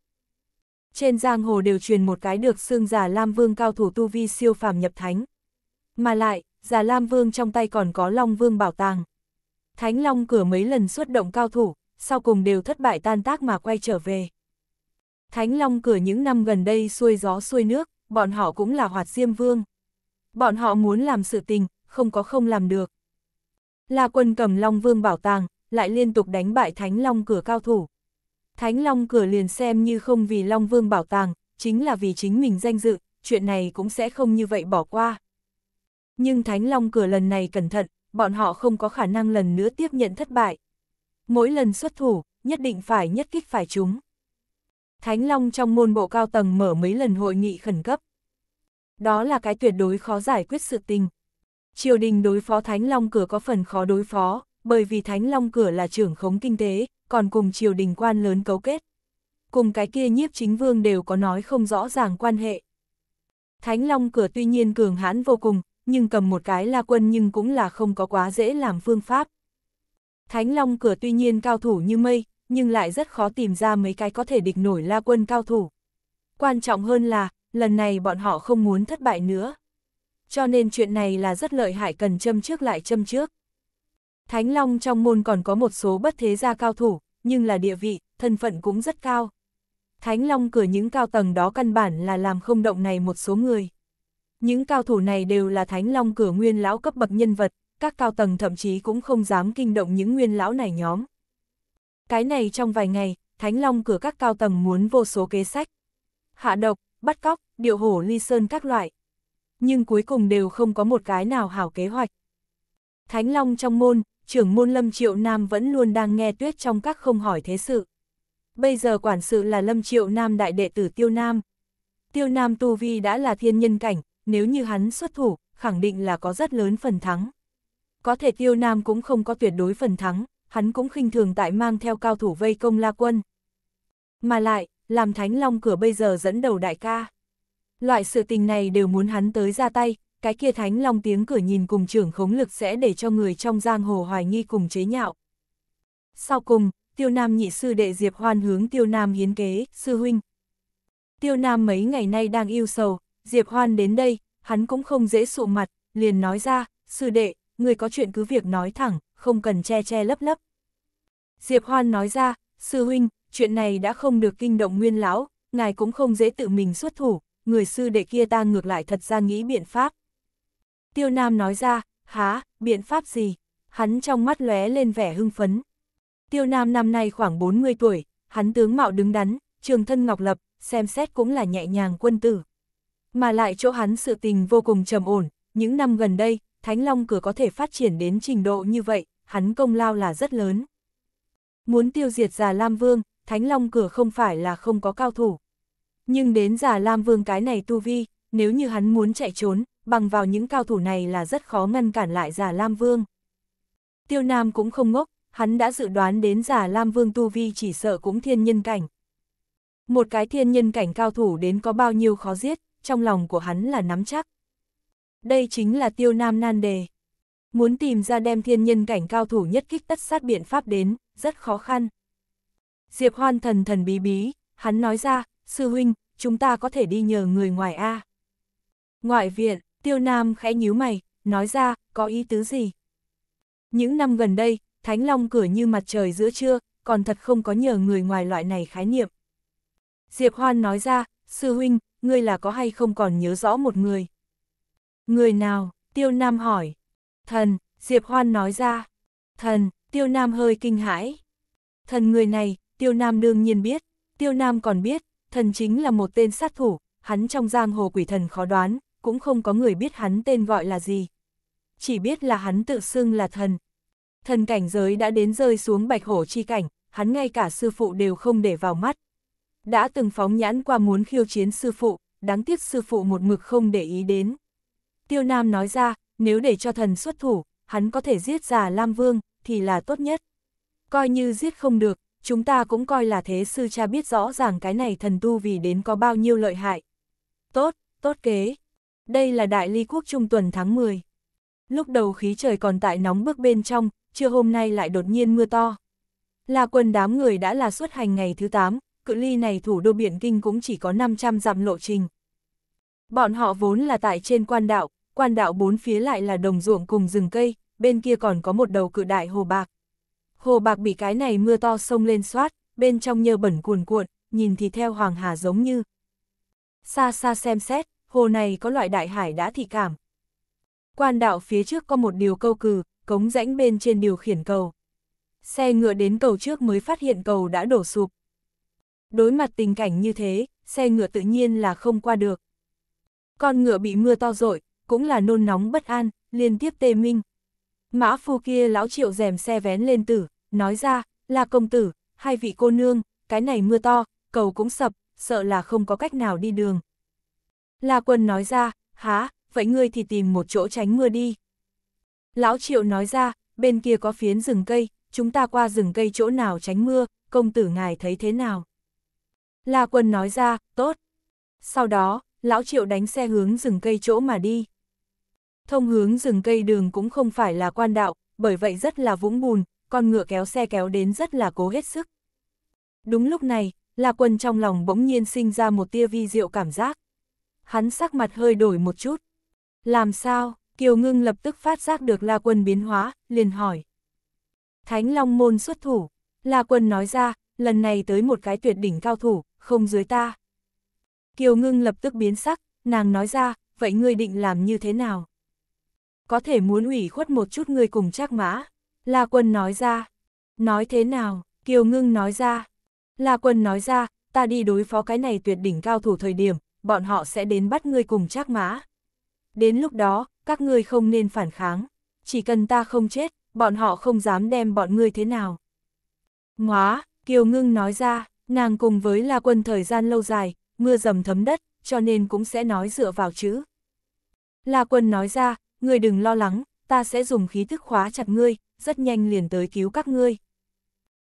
Trên giang hồ đều truyền một cái được xương giả Lam Vương cao thủ tu vi siêu phàm nhập thánh. Mà lại, giả Lam Vương trong tay còn có Long Vương bảo tàng. Thánh Long cửa mấy lần xuất động cao thủ, sau cùng đều thất bại tan tác mà quay trở về. Thánh Long cửa những năm gần đây xuôi gió xuôi nước, bọn họ cũng là hoạt diêm vương. Bọn họ muốn làm sự tình, không có không làm được. Là quân cầm Long Vương bảo tàng, lại liên tục đánh bại Thánh Long cửa cao thủ. Thánh Long cửa liền xem như không vì Long Vương bảo tàng, chính là vì chính mình danh dự, chuyện này cũng sẽ không như vậy bỏ qua. Nhưng Thánh Long cửa lần này cẩn thận, bọn họ không có khả năng lần nữa tiếp nhận thất bại mỗi lần xuất thủ, nhất định phải nhất kích phải chúng. Thánh Long trong môn bộ cao tầng mở mấy lần hội nghị khẩn cấp. Đó là cái tuyệt đối khó giải quyết sự tình. Triều đình đối phó Thánh Long cửa có phần khó đối phó, bởi vì Thánh Long cửa là trưởng khống kinh tế, còn cùng triều đình quan lớn cấu kết. Cùng cái kia nhiếp chính vương đều có nói không rõ ràng quan hệ. Thánh Long cửa tuy nhiên cường hãn vô cùng, nhưng cầm một cái la quân nhưng cũng là không có quá dễ làm phương pháp. Thánh Long cửa tuy nhiên cao thủ như mây, nhưng lại rất khó tìm ra mấy cái có thể địch nổi la quân cao thủ. Quan trọng hơn là, lần này bọn họ không muốn thất bại nữa. Cho nên chuyện này là rất lợi hại cần châm trước lại châm trước. Thánh Long trong môn còn có một số bất thế gia cao thủ, nhưng là địa vị, thân phận cũng rất cao. Thánh Long cửa những cao tầng đó căn bản là làm không động này một số người. Những cao thủ này đều là Thánh Long cửa nguyên lão cấp bậc nhân vật, các cao tầng thậm chí cũng không dám kinh động những nguyên lão này nhóm. Cái này trong vài ngày, Thánh Long cửa các cao tầng muốn vô số kế sách. Hạ độc, bắt cóc, điệu hổ ly sơn các loại. Nhưng cuối cùng đều không có một cái nào hảo kế hoạch. Thánh Long trong môn, trưởng môn Lâm Triệu Nam vẫn luôn đang nghe tuyết trong các không hỏi thế sự. Bây giờ quản sự là Lâm Triệu Nam đại đệ tử Tiêu Nam. Tiêu Nam Tu Vi đã là thiên nhân cảnh, nếu như hắn xuất thủ, khẳng định là có rất lớn phần thắng có thể Tiêu Nam cũng không có tuyệt đối phần thắng, hắn cũng khinh thường tại mang theo cao thủ vây công La Quân. Mà lại, làm Thánh Long cửa bây giờ dẫn đầu đại ca. Loại sự tình này đều muốn hắn tới ra tay, cái kia Thánh Long tiếng cửa nhìn cùng trưởng khống lực sẽ để cho người trong giang hồ hoài nghi cùng chế nhạo. Sau cùng, Tiêu Nam nhị sư đệ Diệp Hoan hướng Tiêu Nam hiến kế, sư huynh. Tiêu Nam mấy ngày nay đang yêu sầu, Diệp Hoan đến đây, hắn cũng không dễ sụ mặt, liền nói ra, sư đệ, người có chuyện cứ việc nói thẳng, không cần che che lấp lấp. Diệp Hoan nói ra, sư huynh, chuyện này đã không được kinh động nguyên lão, ngài cũng không dễ tự mình xuất thủ, người sư đệ kia ta ngược lại thật ra nghĩ biện pháp. Tiêu Nam nói ra, há, biện pháp gì? Hắn trong mắt lóe lên vẻ hưng phấn. Tiêu Nam năm nay khoảng 40 tuổi, hắn tướng mạo đứng đắn, trường thân ngọc lập, xem xét cũng là nhẹ nhàng quân tử. Mà lại chỗ hắn sự tình vô cùng trầm ổn, những năm gần đây, Thánh Long cửa có thể phát triển đến trình độ như vậy, hắn công lao là rất lớn. Muốn tiêu diệt Già Lam Vương, Thánh Long cửa không phải là không có cao thủ. Nhưng đến Già Lam Vương cái này tu vi, nếu như hắn muốn chạy trốn, bằng vào những cao thủ này là rất khó ngăn cản lại Già Lam Vương. Tiêu Nam cũng không ngốc, hắn đã dự đoán đến Già Lam Vương tu vi chỉ sợ cũng thiên nhân cảnh. Một cái thiên nhân cảnh cao thủ đến có bao nhiêu khó giết, trong lòng của hắn là nắm chắc đây chính là tiêu nam nan đề. Muốn tìm ra đem thiên nhân cảnh cao thủ nhất kích tất sát biện pháp đến, rất khó khăn. Diệp Hoan thần thần bí bí, hắn nói ra, sư huynh, chúng ta có thể đi nhờ người ngoài A. Ngoại viện, tiêu nam khẽ nhíu mày, nói ra, có ý tứ gì? Những năm gần đây, Thánh Long cửa như mặt trời giữa trưa, còn thật không có nhờ người ngoài loại này khái niệm. Diệp Hoan nói ra, sư huynh, ngươi là có hay không còn nhớ rõ một người. Người nào? Tiêu Nam hỏi. Thần, Diệp Hoan nói ra. Thần, Tiêu Nam hơi kinh hãi. Thần người này, Tiêu Nam đương nhiên biết. Tiêu Nam còn biết, thần chính là một tên sát thủ, hắn trong giang hồ quỷ thần khó đoán, cũng không có người biết hắn tên gọi là gì. Chỉ biết là hắn tự xưng là thần. Thần cảnh giới đã đến rơi xuống bạch hổ chi cảnh, hắn ngay cả sư phụ đều không để vào mắt. Đã từng phóng nhãn qua muốn khiêu chiến sư phụ, đáng tiếc sư phụ một mực không để ý đến. Tiêu Nam nói ra, nếu để cho thần xuất thủ, hắn có thể giết giả Lam Vương, thì là tốt nhất. Coi như giết không được, chúng ta cũng coi là thế sư cha biết rõ ràng cái này thần tu vì đến có bao nhiêu lợi hại. Tốt, tốt kế. Đây là Đại Ly Quốc Trung tuần tháng 10. Lúc đầu khí trời còn tại nóng bước bên trong, chưa hôm nay lại đột nhiên mưa to. Là quần đám người đã là xuất hành ngày thứ 8, cự ly này thủ đô Biển Kinh cũng chỉ có 500 dặm lộ trình. Bọn họ vốn là tại trên quan đạo, quan đạo bốn phía lại là đồng ruộng cùng rừng cây, bên kia còn có một đầu cự đại hồ bạc. Hồ bạc bị cái này mưa to sông lên xoát, bên trong nhơ bẩn cuồn cuộn, nhìn thì theo hoàng hà giống như. Xa xa xem xét, hồ này có loại đại hải đã thị cảm. Quan đạo phía trước có một điều câu cừ, cống rãnh bên trên điều khiển cầu. Xe ngựa đến cầu trước mới phát hiện cầu đã đổ sụp. Đối mặt tình cảnh như thế, xe ngựa tự nhiên là không qua được. Con ngựa bị mưa to rội, cũng là nôn nóng bất an, liên tiếp tê minh. Mã phu kia lão triệu rèm xe vén lên tử, nói ra, là công tử, hai vị cô nương, cái này mưa to, cầu cũng sập, sợ là không có cách nào đi đường. La quân nói ra, há, vậy ngươi thì tìm một chỗ tránh mưa đi. Lão triệu nói ra, bên kia có phiến rừng cây, chúng ta qua rừng cây chỗ nào tránh mưa, công tử ngài thấy thế nào? La quân nói ra, tốt. Sau đó, lão triệu đánh xe hướng rừng cây chỗ mà đi. Thông hướng rừng cây đường cũng không phải là quan đạo, bởi vậy rất là vũng bùn, con ngựa kéo xe kéo đến rất là cố hết sức. Đúng lúc này, La Quân trong lòng bỗng nhiên sinh ra một tia vi diệu cảm giác. Hắn sắc mặt hơi đổi một chút. Làm sao? Kiều Ngưng lập tức phát giác được La Quân biến hóa, liền hỏi. Thánh Long Môn xuất thủ. La Quân nói ra, lần này tới một cái tuyệt đỉnh cao thủ, không dưới ta. Kiều Ngưng lập tức biến sắc, nàng nói ra, vậy ngươi định làm như thế nào? có thể muốn ủy khuất một chút người cùng Trác Mã. La Quân nói ra. Nói thế nào, Kiều Ngưng nói ra. La Quân nói ra, ta đi đối phó cái này tuyệt đỉnh cao thủ thời điểm, bọn họ sẽ đến bắt ngươi cùng Trác Mã. Đến lúc đó, các ngươi không nên phản kháng. Chỉ cần ta không chết, bọn họ không dám đem bọn ngươi thế nào. Ngóa, Kiều Ngưng nói ra, nàng cùng với La Quân thời gian lâu dài, mưa dầm thấm đất, cho nên cũng sẽ nói dựa vào chữ. La Quân nói ra, ngươi đừng lo lắng, ta sẽ dùng khí thức khóa chặt ngươi, rất nhanh liền tới cứu các ngươi.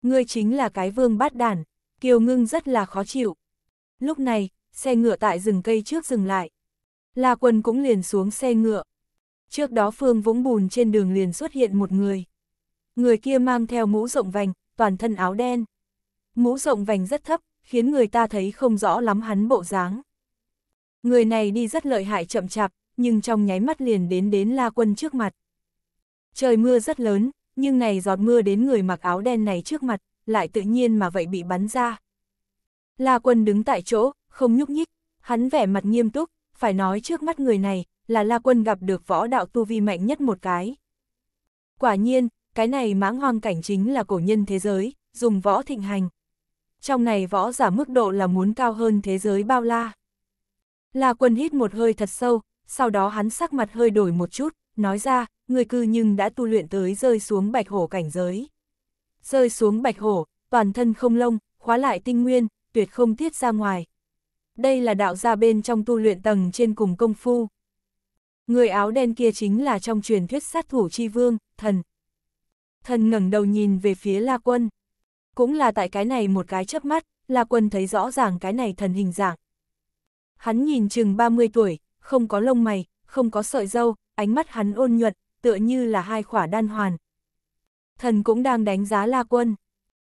Ngươi chính là cái vương bát đản, Kiều Ngưng rất là khó chịu. Lúc này, xe ngựa tại rừng cây trước dừng lại. La Quân cũng liền xuống xe ngựa. Trước đó Phương Vũng Bùn trên đường liền xuất hiện một người. Người kia mang theo mũ rộng vành, toàn thân áo đen. Mũ rộng vành rất thấp, khiến người ta thấy không rõ lắm hắn bộ dáng. Người này đi rất lợi hại chậm chạp, nhưng trong nháy mắt liền đến đến La Quân trước mặt. Trời mưa rất lớn, nhưng này giọt mưa đến người mặc áo đen này trước mặt, lại tự nhiên mà vậy bị bắn ra. La Quân đứng tại chỗ, không nhúc nhích, hắn vẻ mặt nghiêm túc, phải nói trước mắt người này, là La Quân gặp được võ đạo tu vi mạnh nhất một cái. Quả nhiên, cái này mãng hoang cảnh chính là cổ nhân thế giới, dùng võ thịnh hành. Trong này võ giả mức độ là muốn cao hơn thế giới bao la. La Quân hít một hơi thật sâu, sau đó hắn sắc mặt hơi đổi một chút, nói ra, người cư nhưng đã tu luyện tới rơi xuống bạch hổ cảnh giới. Rơi xuống bạch hổ, toàn thân không lông, khóa lại tinh nguyên, tuyệt không tiết ra ngoài. Đây là đạo gia bên trong tu luyện tầng trên cùng công phu. Người áo đen kia chính là trong truyền thuyết sát thủ chi vương, thần. Thần ngẩng đầu nhìn về phía La Quân. Cũng là tại cái này một cái chớp mắt, La Quân thấy rõ ràng cái này thần hình dạng. Hắn nhìn chừng 30 tuổi, không có lông mày, không có sợi dâu, ánh mắt hắn ôn nhuận, tựa như là hai khỏa đan hoàn. Thần cũng đang đánh giá La Quân.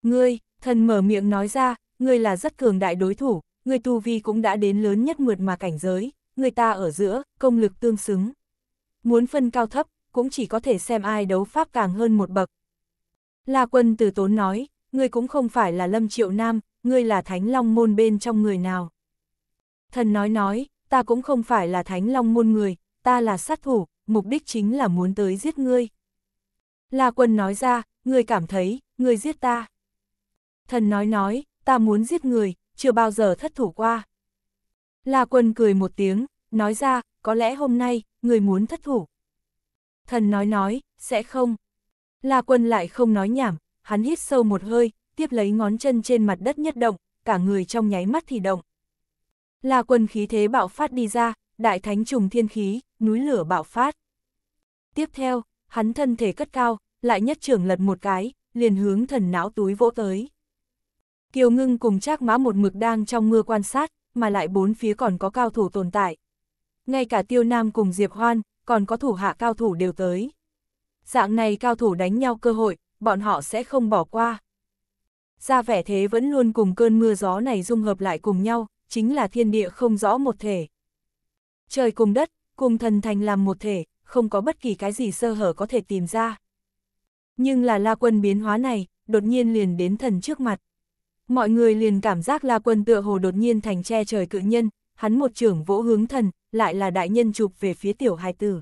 Ngươi, thần mở miệng nói ra, ngươi là rất cường đại đối thủ, ngươi tu vi cũng đã đến lớn nhất mượt mà cảnh giới, người ta ở giữa, công lực tương xứng. Muốn phân cao thấp, cũng chỉ có thể xem ai đấu pháp càng hơn một bậc. La Quân từ tốn nói, ngươi cũng không phải là Lâm Triệu Nam, ngươi là Thánh Long môn bên trong người nào. Thần nói nói, ta cũng không phải là thánh long môn người, ta là sát thủ, mục đích chính là muốn tới giết ngươi. La quân nói ra, ngươi cảm thấy, ngươi giết ta. Thần nói nói, ta muốn giết người, chưa bao giờ thất thủ qua. La quân cười một tiếng, nói ra, có lẽ hôm nay, người muốn thất thủ. Thần nói nói, sẽ không. La quân lại không nói nhảm, hắn hít sâu một hơi, tiếp lấy ngón chân trên mặt đất nhất động, cả người trong nháy mắt thì động là quần khí thế bạo phát đi ra, đại thánh trùng thiên khí, núi lửa bạo phát. Tiếp theo, hắn thân thể cất cao, lại nhất trưởng lật một cái, liền hướng thần não túi vỗ tới. Kiều ngưng cùng trác mã một mực đang trong mưa quan sát, mà lại bốn phía còn có cao thủ tồn tại. Ngay cả tiêu nam cùng Diệp Hoan, còn có thủ hạ cao thủ đều tới. Dạng này cao thủ đánh nhau cơ hội, bọn họ sẽ không bỏ qua. Ra vẻ thế vẫn luôn cùng cơn mưa gió này dung hợp lại cùng nhau, chính là thiên địa không rõ một thể. Trời cùng đất, cùng thần thành làm một thể, không có bất kỳ cái gì sơ hở có thể tìm ra. Nhưng là La Quân biến hóa này, đột nhiên liền đến thần trước mặt. Mọi người liền cảm giác La Quân tựa hồ đột nhiên thành che trời cự nhân, hắn một trưởng vỗ hướng thần, lại là đại nhân chụp về phía tiểu hài tử.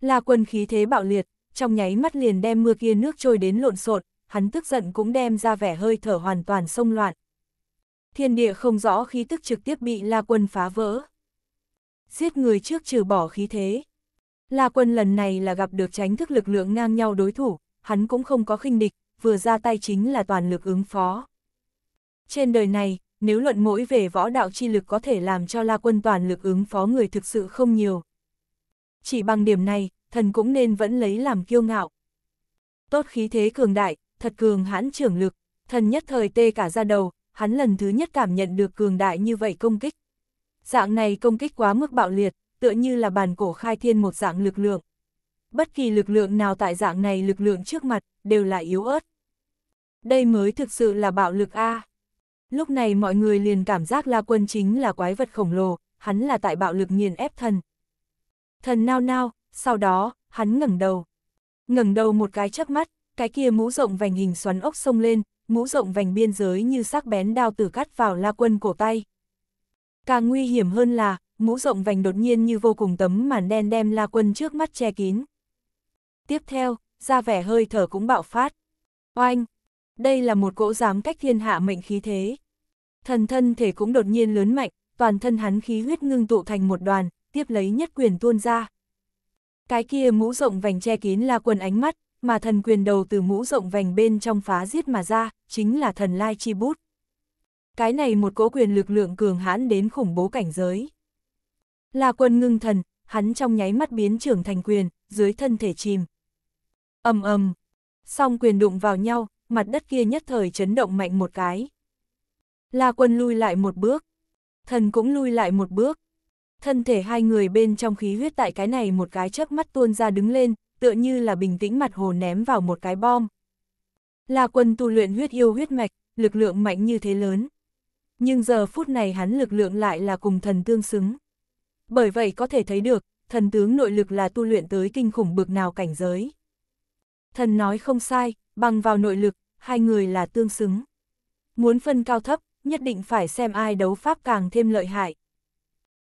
La Quân khí thế bạo liệt, trong nháy mắt liền đem mưa kia nước trôi đến lộn xộn, hắn tức giận cũng đem ra vẻ hơi thở hoàn toàn xông loạn, thiên địa không rõ khí tức trực tiếp bị La Quân phá vỡ. Giết người trước trừ bỏ khí thế. La Quân lần này là gặp được tránh thức lực lượng ngang nhau đối thủ, hắn cũng không có khinh địch, vừa ra tay chính là toàn lực ứng phó. Trên đời này, nếu luận mỗi về võ đạo chi lực có thể làm cho La Quân toàn lực ứng phó người thực sự không nhiều. Chỉ bằng điểm này, thần cũng nên vẫn lấy làm kiêu ngạo. Tốt khí thế cường đại, thật cường hãn trưởng lực, thần nhất thời tê cả ra đầu, hắn lần thứ nhất cảm nhận được cường đại như vậy công kích. Dạng này công kích quá mức bạo liệt, tựa như là bàn cổ khai thiên một dạng lực lượng. Bất kỳ lực lượng nào tại dạng này lực lượng trước mặt, đều là yếu ớt. Đây mới thực sự là bạo lực A. Lúc này mọi người liền cảm giác La Quân chính là quái vật khổng lồ, hắn là tại bạo lực nghiền ép thần. Thần nao nao, sau đó, hắn ngẩng đầu. ngẩng đầu một cái chớp mắt, cái kia mũ rộng vành hình xoắn ốc sông lên, mũ rộng vành biên giới như sắc bén đao tử cắt vào la quân cổ tay. Càng nguy hiểm hơn là, mũ rộng vành đột nhiên như vô cùng tấm màn đen đem la quân trước mắt che kín. Tiếp theo, ra vẻ hơi thở cũng bạo phát. Oanh! Đây là một cỗ giám cách thiên hạ mệnh khí thế. Thần thân thể cũng đột nhiên lớn mạnh, toàn thân hắn khí huyết ngưng tụ thành một đoàn, tiếp lấy nhất quyền tuôn ra. Cái kia mũ rộng vành che kín la quân ánh mắt, mà thần quyền đầu từ mũ rộng vành bên trong phá giết mà ra, chính là thần lai chi bút. Cái này một cỗ quyền lực lượng cường hãn đến khủng bố cảnh giới. Là quân ngưng thần, hắn trong nháy mắt biến trưởng thành quyền, dưới thân thể chìm. ầm ầm, song quyền đụng vào nhau, mặt đất kia nhất thời chấn động mạnh một cái. là quân lui lại một bước, thần cũng lui lại một bước. Thân thể hai người bên trong khí huyết tại cái này một cái chớp mắt tuôn ra đứng lên, tựa như là bình tĩnh mặt hồ ném vào một cái bom. La quân tu luyện huyết yêu huyết mạch, lực lượng mạnh như thế lớn. Nhưng giờ phút này hắn lực lượng lại là cùng thần tương xứng. Bởi vậy có thể thấy được, thần tướng nội lực là tu luyện tới kinh khủng bực nào cảnh giới. Thần nói không sai, bằng vào nội lực, hai người là tương xứng. Muốn phân cao thấp, nhất định phải xem ai đấu pháp càng thêm lợi hại.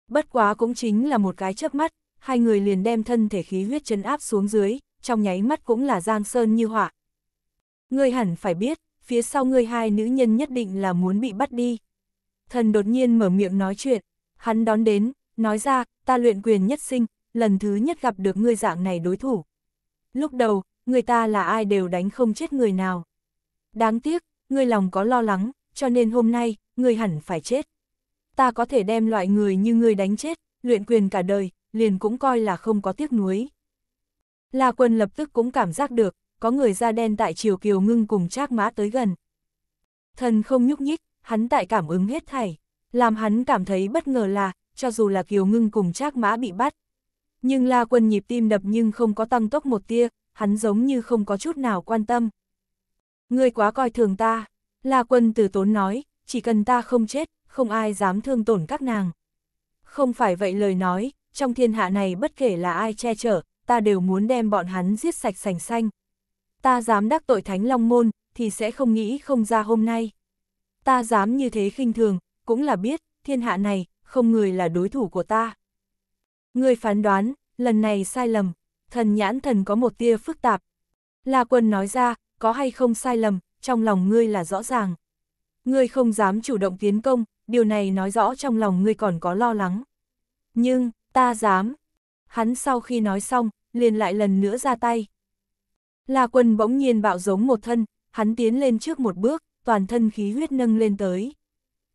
Bất quá cũng chính là một cái chớp mắt, hai người liền đem thân thể khí huyết chấn áp xuống dưới, trong nháy mắt cũng là giang sơn như họa, Ngươi hẳn phải biết, phía sau ngươi hai nữ nhân nhất định là muốn bị bắt đi. Thần đột nhiên mở miệng nói chuyện, hắn đón đến, nói ra, ta luyện quyền nhất sinh, lần thứ nhất gặp được ngươi dạng này đối thủ. Lúc đầu, người ta là ai đều đánh không chết người nào. Đáng tiếc, ngươi lòng có lo lắng, cho nên hôm nay, ngươi hẳn phải chết. Ta có thể đem loại người như ngươi đánh chết, luyện quyền cả đời, liền cũng coi là không có tiếc nuối. La quân lập tức cũng cảm giác được, có người da đen tại Triều Kiều ngưng cùng Trác Mã tới gần. Thần không nhúc nhích, hắn tại cảm ứng hết thảy, làm hắn cảm thấy bất ngờ là, cho dù là Kiều ngưng cùng Trác Mã bị bắt. Nhưng La Quân nhịp tim đập nhưng không có tăng tốc một tia, hắn giống như không có chút nào quan tâm. người quá coi thường ta, La Quân từ tốn nói, chỉ cần ta không chết, không ai dám thương tổn các nàng. Không phải vậy lời nói, trong thiên hạ này bất kể là ai che chở, ta đều muốn đem bọn hắn giết sạch sành xanh. Ta dám đắc tội Thánh Long Môn, thì sẽ không nghĩ không ra hôm nay. Ta dám như thế khinh thường, cũng là biết, thiên hạ này, không người là đối thủ của ta. Người phán đoán, lần này sai lầm, thần nhãn thần có một tia phức tạp. La quân nói ra, có hay không sai lầm, trong lòng ngươi là rõ ràng. Ngươi không dám chủ động tiến công, điều này nói rõ trong lòng ngươi còn có lo lắng. Nhưng, ta dám. Hắn sau khi nói xong, liền lại lần nữa ra tay. La quân bỗng nhiên bạo giống một thân, hắn tiến lên trước một bước, toàn thân khí huyết nâng lên tới.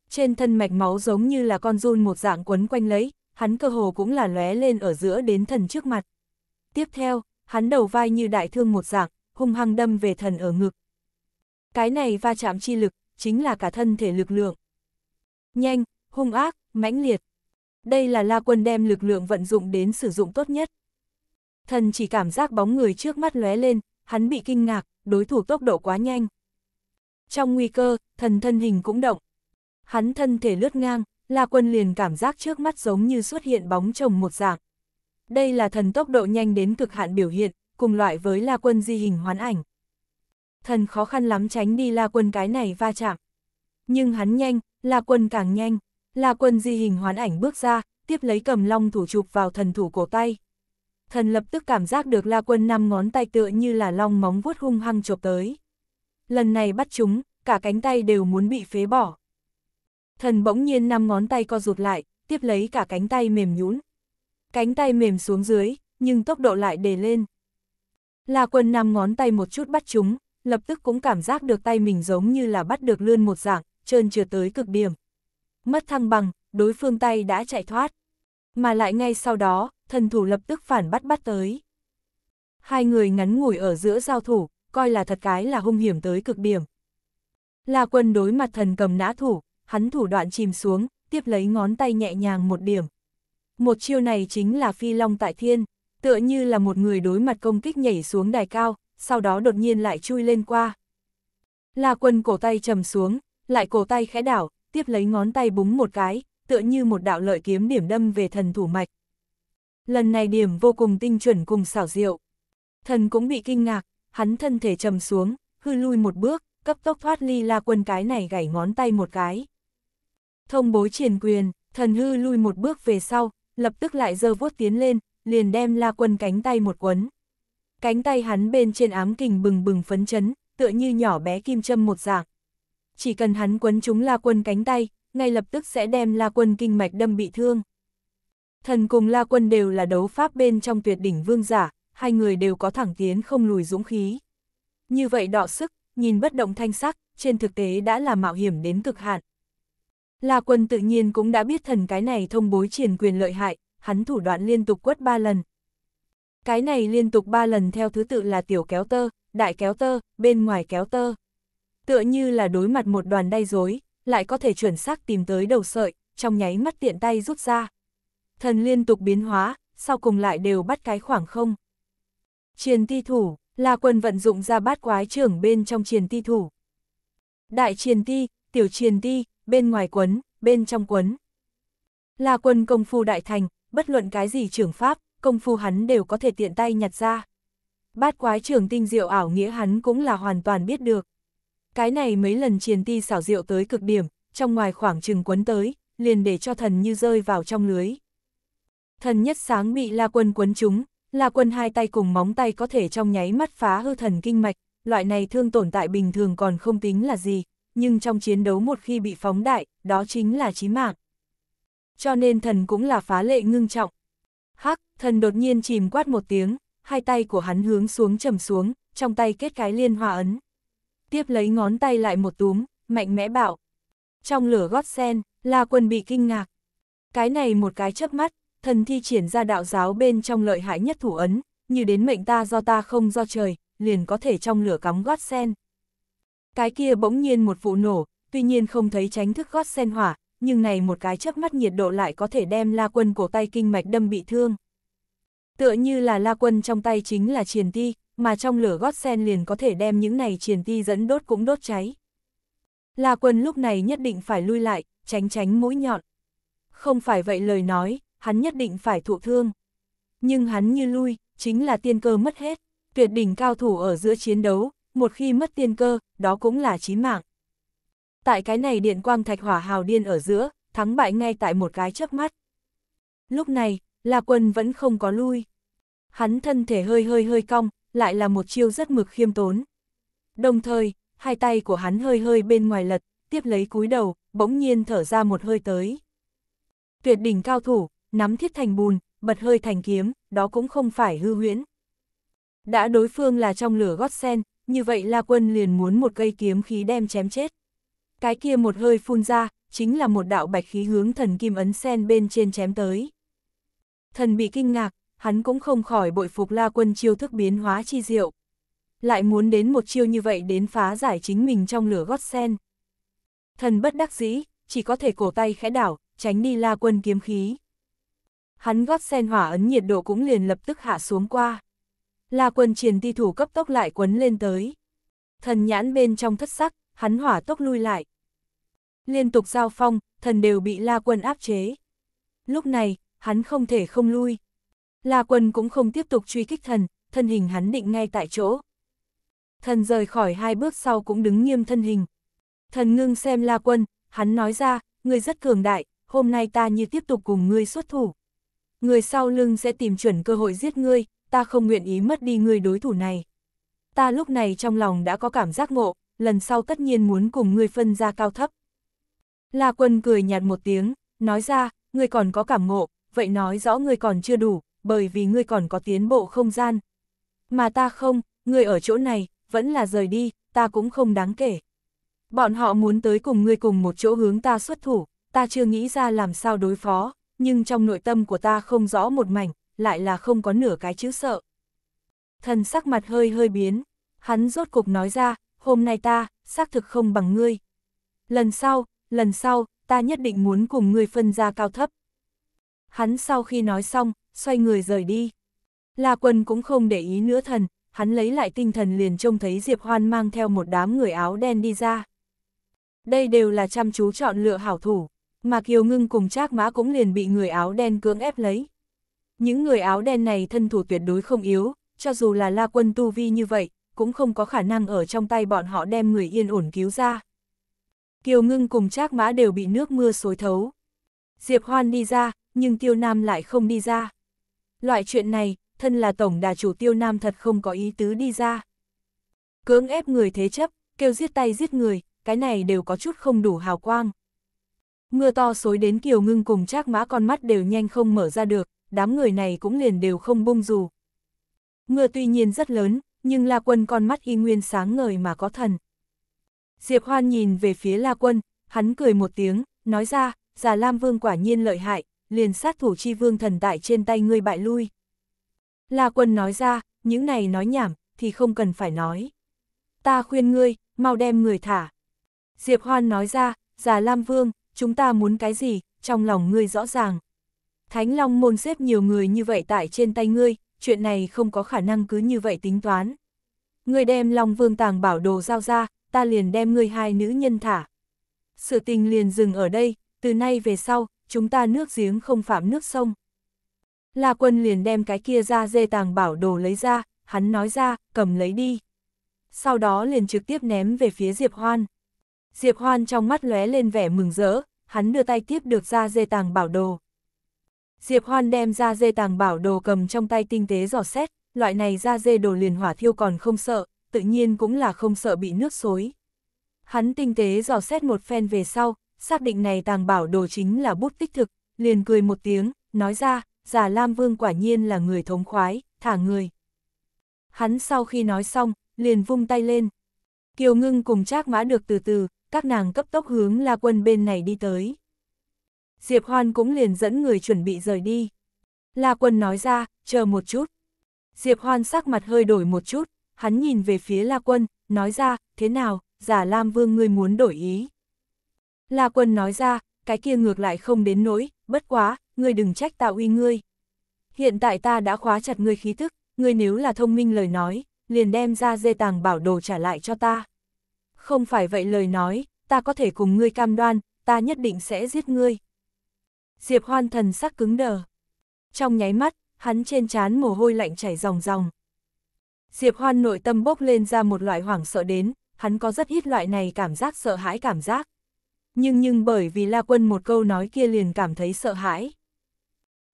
Trên thân mạch máu giống như là con run một dạng quấn quanh lấy, hắn cơ hồ cũng là lóe lên ở giữa đến thần trước mặt. Tiếp theo, hắn đầu vai như đại thương một dạng, hung hăng đâm về thần ở ngực. Cái này va chạm chi lực, chính là cả thân thể lực lượng. Nhanh, hung ác, mãnh liệt. Đây là La Quân đem lực lượng vận dụng đến sử dụng tốt nhất. Thần chỉ cảm giác bóng người trước mắt lóe lên, hắn bị kinh ngạc, đối thủ tốc độ quá nhanh. Trong nguy cơ, thần thân hình cũng động. Hắn thân thể lướt ngang, La Quân liền cảm giác trước mắt giống như xuất hiện bóng chồng một dạng. Đây là thần tốc độ nhanh đến cực hạn biểu hiện, cùng loại với La Quân di hình hoán ảnh. Thần khó khăn lắm tránh đi La Quân cái này va chạm. Nhưng hắn nhanh, La Quân càng nhanh. La Quân di hình hoán ảnh bước ra, tiếp lấy cầm long thủ chụp vào thần thủ cổ tay thần lập tức cảm giác được la quân năm ngón tay tựa như là long móng vuốt hung hăng chộp tới. Lần này bắt chúng, cả cánh tay đều muốn bị phế bỏ. Thần bỗng nhiên năm ngón tay co rụt lại, tiếp lấy cả cánh tay mềm nhũn. Cánh tay mềm xuống dưới, nhưng tốc độ lại đề lên. La quân năm ngón tay một chút bắt chúng, lập tức cũng cảm giác được tay mình giống như là bắt được lươn một dạng, trơn trượt tới cực điểm. Mất thăng bằng, đối phương tay đã chạy thoát. Mà lại ngay sau đó, thần thủ lập tức phản bắt bắt tới. Hai người ngắn ngủi ở giữa giao thủ, coi là thật cái là hung hiểm tới cực điểm. La quân đối mặt thần cầm nã thủ, hắn thủ đoạn chìm xuống, tiếp lấy ngón tay nhẹ nhàng một điểm. Một chiêu này chính là phi long tại thiên, tựa như là một người đối mặt công kích nhảy xuống đài cao, sau đó đột nhiên lại chui lên qua. La quân cổ tay trầm xuống, lại cổ tay khẽ đảo, tiếp lấy ngón tay búng một cái, tựa như một đạo lợi kiếm điểm đâm về thần thủ mạch lần này điểm vô cùng tinh chuẩn cùng xảo diệu. Thần cũng bị kinh ngạc, hắn thân thể trầm xuống, hư lui một bước, cấp tốc thoát ly la quân cái này gảy ngón tay một cái. Thông bố triển quyền, thần hư lui một bước về sau, lập tức lại giơ vuốt tiến lên, liền đem la quân cánh tay một quấn. Cánh tay hắn bên trên ám kình bừng bừng phấn chấn, tựa như nhỏ bé kim châm một dạng. Chỉ cần hắn quấn chúng la quân cánh tay, ngay lập tức sẽ đem la quân kinh mạch đâm bị thương. Thần cùng La Quân đều là đấu pháp bên trong tuyệt đỉnh vương giả, hai người đều có thẳng tiến không lùi dũng khí. Như vậy đọ sức, nhìn bất động thanh sắc, trên thực tế đã là mạo hiểm đến cực hạn. La Quân tự nhiên cũng đã biết thần cái này thông bối triển quyền lợi hại, hắn thủ đoạn liên tục quất ba lần. Cái này liên tục ba lần theo thứ tự là tiểu kéo tơ, đại kéo tơ, bên ngoài kéo tơ. Tựa như là đối mặt một đoàn đay rối, lại có thể chuẩn xác tìm tới đầu sợi, trong nháy mắt tiện tay rút ra, thần liên tục biến hóa, sau cùng lại đều bắt cái khoảng không. Triền ti thủ, là quần vận dụng ra bát quái trưởng bên trong triền ti thủ. Đại triền ti, tiểu triền ti, bên ngoài quấn, bên trong quấn. Là quân công phu đại thành, bất luận cái gì trưởng pháp, công phu hắn đều có thể tiện tay nhặt ra. Bát quái trưởng tinh diệu ảo nghĩa hắn cũng là hoàn toàn biết được. Cái này mấy lần triền ti xảo diệu tới cực điểm, trong ngoài khoảng chừng quấn tới, liền để cho thần như rơi vào trong lưới. Thần nhất sáng bị La Quân quấn chúng La Quân hai tay cùng móng tay có thể trong nháy mắt phá hư thần kinh mạch, loại này thương tổn tại bình thường còn không tính là gì, nhưng trong chiến đấu một khi bị phóng đại, đó chính là chí mạng. Cho nên thần cũng là phá lệ ngưng trọng. Hắc, thần đột nhiên chìm quát một tiếng, hai tay của hắn hướng xuống trầm xuống, trong tay kết cái liên hòa ấn. Tiếp lấy ngón tay lại một túm, mạnh mẽ bạo. Trong lửa gót sen, La Quân bị kinh ngạc. Cái này một cái chớp mắt, thần thi triển ra đạo giáo bên trong lợi hại nhất thủ ấn, như đến mệnh ta do ta không do trời, liền có thể trong lửa cắm gót sen. Cái kia bỗng nhiên một vụ nổ, tuy nhiên không thấy tránh thức gót sen hỏa, nhưng này một cái chớp mắt nhiệt độ lại có thể đem la quân cổ tay kinh mạch đâm bị thương. Tựa như là la quân trong tay chính là triền ti, mà trong lửa gót sen liền có thể đem những này triền ti dẫn đốt cũng đốt cháy. La quân lúc này nhất định phải lui lại, tránh tránh mũi nhọn. Không phải vậy lời nói, hắn nhất định phải thụ thương. Nhưng hắn như lui, chính là tiên cơ mất hết, tuyệt đỉnh cao thủ ở giữa chiến đấu, một khi mất tiên cơ, đó cũng là chí mạng. Tại cái này điện quang thạch hỏa hào điên ở giữa, thắng bại ngay tại một cái chớp mắt. Lúc này, La Quân vẫn không có lui. Hắn thân thể hơi hơi hơi cong, lại là một chiêu rất mực khiêm tốn. Đồng thời, hai tay của hắn hơi hơi bên ngoài lật, tiếp lấy cúi đầu, bỗng nhiên thở ra một hơi tới. Tuyệt đỉnh cao thủ, nắm thiết thành bùn, bật hơi thành kiếm, đó cũng không phải hư huyễn. Đã đối phương là trong lửa gót sen, như vậy La Quân liền muốn một cây kiếm khí đem chém chết. Cái kia một hơi phun ra, chính là một đạo bạch khí hướng thần kim ấn sen bên trên chém tới. Thần bị kinh ngạc, hắn cũng không khỏi bội phục La Quân chiêu thức biến hóa chi diệu. Lại muốn đến một chiêu như vậy đến phá giải chính mình trong lửa gót sen. Thần bất đắc dĩ, chỉ có thể cổ tay khẽ đảo, tránh đi La Quân kiếm khí hắn gót sen hỏa ấn nhiệt độ cũng liền lập tức hạ xuống qua. La quân triền ti thủ cấp tốc lại quấn lên tới. Thần nhãn bên trong thất sắc, hắn hỏa tốc lui lại. Liên tục giao phong, thần đều bị la quân áp chế. Lúc này, hắn không thể không lui. La quân cũng không tiếp tục truy kích thần, thân hình hắn định ngay tại chỗ. Thần rời khỏi hai bước sau cũng đứng nghiêm thân hình. Thần ngưng xem la quân, hắn nói ra, ngươi rất cường đại, hôm nay ta như tiếp tục cùng ngươi xuất thủ người sau lưng sẽ tìm chuẩn cơ hội giết ngươi, ta không nguyện ý mất đi người đối thủ này. Ta lúc này trong lòng đã có cảm giác ngộ, lần sau tất nhiên muốn cùng ngươi phân ra cao thấp. La quân cười nhạt một tiếng, nói ra, ngươi còn có cảm ngộ, vậy nói rõ ngươi còn chưa đủ, bởi vì ngươi còn có tiến bộ không gian. Mà ta không, ngươi ở chỗ này, vẫn là rời đi, ta cũng không đáng kể. Bọn họ muốn tới cùng ngươi cùng một chỗ hướng ta xuất thủ, ta chưa nghĩ ra làm sao đối phó nhưng trong nội tâm của ta không rõ một mảnh, lại là không có nửa cái chữ sợ. Thần sắc mặt hơi hơi biến, hắn rốt cục nói ra, hôm nay ta, xác thực không bằng ngươi. Lần sau, lần sau, ta nhất định muốn cùng ngươi phân ra cao thấp. Hắn sau khi nói xong, xoay người rời đi. La quân cũng không để ý nữa thần, hắn lấy lại tinh thần liền trông thấy Diệp Hoan mang theo một đám người áo đen đi ra. Đây đều là chăm chú chọn lựa hảo thủ mà Kiều Ngưng cùng Trác Mã cũng liền bị người áo đen cưỡng ép lấy. Những người áo đen này thân thủ tuyệt đối không yếu, cho dù là La Quân tu vi như vậy, cũng không có khả năng ở trong tay bọn họ đem người yên ổn cứu ra. Kiều Ngưng cùng Trác Mã đều bị nước mưa xối thấu. Diệp Hoan đi ra, nhưng Tiêu Nam lại không đi ra. Loại chuyện này, thân là tổng đà chủ Tiêu Nam thật không có ý tứ đi ra. Cưỡng ép người thế chấp, kêu giết tay giết người, cái này đều có chút không đủ hào quang. Mưa to xối đến Kiều Ngưng cùng Trác Mã con mắt đều nhanh không mở ra được, đám người này cũng liền đều không bung dù. Mưa tuy nhiên rất lớn, nhưng La Quân con mắt y nguyên sáng ngời mà có thần. Diệp Hoan nhìn về phía La Quân, hắn cười một tiếng, nói ra, già Lam Vương quả nhiên lợi hại, liền sát thủ chi vương thần tại trên tay ngươi bại lui. La Quân nói ra, những này nói nhảm, thì không cần phải nói. Ta khuyên ngươi, mau đem người thả. Diệp Hoan nói ra, già Lam Vương, chúng ta muốn cái gì, trong lòng ngươi rõ ràng. Thánh Long môn xếp nhiều người như vậy tại trên tay ngươi, chuyện này không có khả năng cứ như vậy tính toán. Ngươi đem Long Vương tàng bảo đồ giao ra, ta liền đem ngươi hai nữ nhân thả. Sự tình liền dừng ở đây, từ nay về sau, chúng ta nước giếng không phạm nước sông. La quân liền đem cái kia ra dê tàng bảo đồ lấy ra, hắn nói ra, cầm lấy đi. Sau đó liền trực tiếp ném về phía Diệp Hoan. Diệp Hoan trong mắt lóe lên vẻ mừng rỡ, hắn đưa tay tiếp được ra dê tàng bảo đồ. Diệp Hoan đem ra dê tàng bảo đồ cầm trong tay tinh tế dò xét, loại này ra dê đồ liền hỏa thiêu còn không sợ, tự nhiên cũng là không sợ bị nước xối. Hắn tinh tế dò xét một phen về sau, xác định này tàng bảo đồ chính là bút tích thực, liền cười một tiếng, nói ra, giả Lam Vương quả nhiên là người thống khoái, thả người. Hắn sau khi nói xong, liền vung tay lên. Kiều ngưng cùng trác mã được từ từ, các nàng cấp tốc hướng La Quân bên này đi tới. Diệp Hoan cũng liền dẫn người chuẩn bị rời đi. La Quân nói ra, chờ một chút. Diệp Hoan sắc mặt hơi đổi một chút, hắn nhìn về phía La Quân, nói ra, thế nào, giả Lam Vương ngươi muốn đổi ý. La Quân nói ra, cái kia ngược lại không đến nỗi, bất quá, ngươi đừng trách ta uy ngươi. Hiện tại ta đã khóa chặt ngươi khí thức, ngươi nếu là thông minh lời nói, liền đem ra dê tàng bảo đồ trả lại cho ta. Không phải vậy lời nói, ta có thể cùng ngươi cam đoan, ta nhất định sẽ giết ngươi. Diệp hoan thần sắc cứng đờ. Trong nháy mắt, hắn trên trán mồ hôi lạnh chảy ròng ròng. Diệp hoan nội tâm bốc lên ra một loại hoảng sợ đến, hắn có rất ít loại này cảm giác sợ hãi cảm giác. Nhưng nhưng bởi vì La Quân một câu nói kia liền cảm thấy sợ hãi.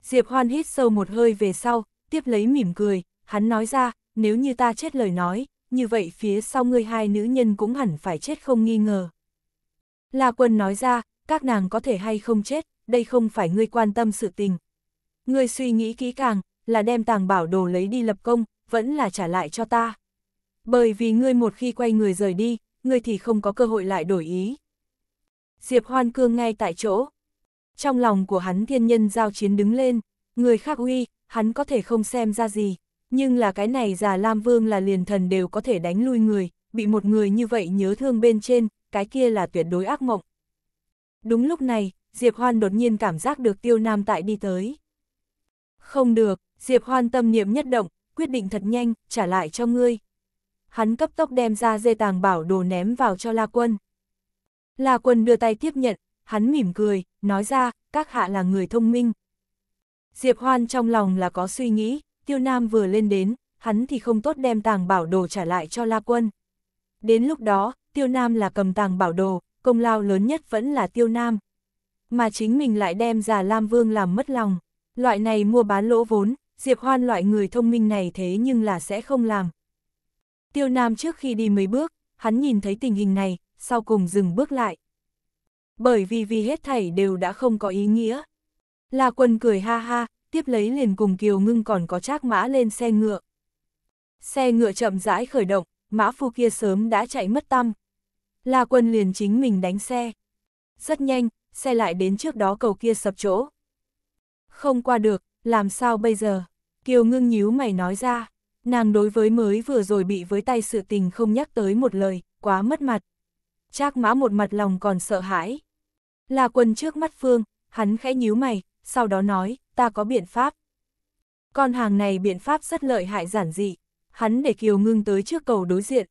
Diệp Hoan hít sâu một hơi về sau, tiếp lấy mỉm cười, hắn nói ra, nếu như ta chết lời nói, như vậy phía sau ngươi hai nữ nhân cũng hẳn phải chết không nghi ngờ. La quân nói ra, các nàng có thể hay không chết, đây không phải ngươi quan tâm sự tình. Ngươi suy nghĩ kỹ càng, là đem tàng bảo đồ lấy đi lập công, vẫn là trả lại cho ta. Bởi vì ngươi một khi quay người rời đi, ngươi thì không có cơ hội lại đổi ý. Diệp Hoan Cương ngay tại chỗ. Trong lòng của hắn thiên nhân giao chiến đứng lên, người khác uy, hắn có thể không xem ra gì nhưng là cái này già Lam Vương là liền thần đều có thể đánh lui người, bị một người như vậy nhớ thương bên trên, cái kia là tuyệt đối ác mộng. Đúng lúc này, Diệp Hoan đột nhiên cảm giác được Tiêu Nam Tại đi tới. Không được, Diệp Hoan tâm niệm nhất động, quyết định thật nhanh, trả lại cho ngươi. Hắn cấp tốc đem ra dê tàng bảo đồ ném vào cho La Quân. La Quân đưa tay tiếp nhận, hắn mỉm cười, nói ra, các hạ là người thông minh. Diệp Hoan trong lòng là có suy nghĩ, tiêu nam vừa lên đến, hắn thì không tốt đem tàng bảo đồ trả lại cho La Quân. Đến lúc đó, tiêu nam là cầm tàng bảo đồ, công lao lớn nhất vẫn là tiêu nam. Mà chính mình lại đem già Lam Vương làm mất lòng. Loại này mua bán lỗ vốn, Diệp Hoan loại người thông minh này thế nhưng là sẽ không làm. Tiêu Nam trước khi đi mấy bước, hắn nhìn thấy tình hình này, sau cùng dừng bước lại. Bởi vì vì hết thảy đều đã không có ý nghĩa. La Quân cười ha ha, tiếp lấy liền cùng Kiều Ngưng còn có trác mã lên xe ngựa. Xe ngựa chậm rãi khởi động, mã phu kia sớm đã chạy mất tăm. La quân liền chính mình đánh xe. Rất nhanh, xe lại đến trước đó cầu kia sập chỗ. Không qua được, làm sao bây giờ? Kiều Ngưng nhíu mày nói ra, nàng đối với mới vừa rồi bị với tay sự tình không nhắc tới một lời, quá mất mặt. Trác mã một mặt lòng còn sợ hãi. La quân trước mắt Phương, hắn khẽ nhíu mày, sau đó nói, ta có biện pháp. Con hàng này biện pháp rất lợi hại giản dị, hắn để Kiều Ngưng tới trước cầu đối diện.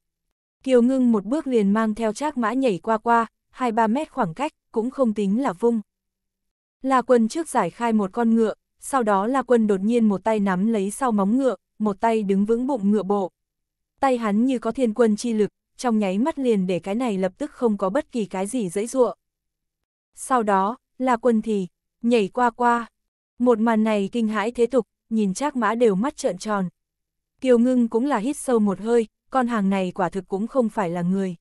Kiều Ngưng một bước liền mang theo trác mã nhảy qua qua, 2-3 mét khoảng cách, cũng không tính là vung. La quân trước giải khai một con ngựa, sau đó La quân đột nhiên một tay nắm lấy sau móng ngựa, một tay đứng vững bụng ngựa bộ. Tay hắn như có thiên quân chi lực, trong nháy mắt liền để cái này lập tức không có bất kỳ cái gì dễ dụa. Sau đó, La quân thì, nhảy qua qua. Một màn này kinh hãi thế tục, nhìn Trác Mã đều mắt trợn tròn. Kiều Ngưng cũng là hít sâu một hơi, con hàng này quả thực cũng không phải là người.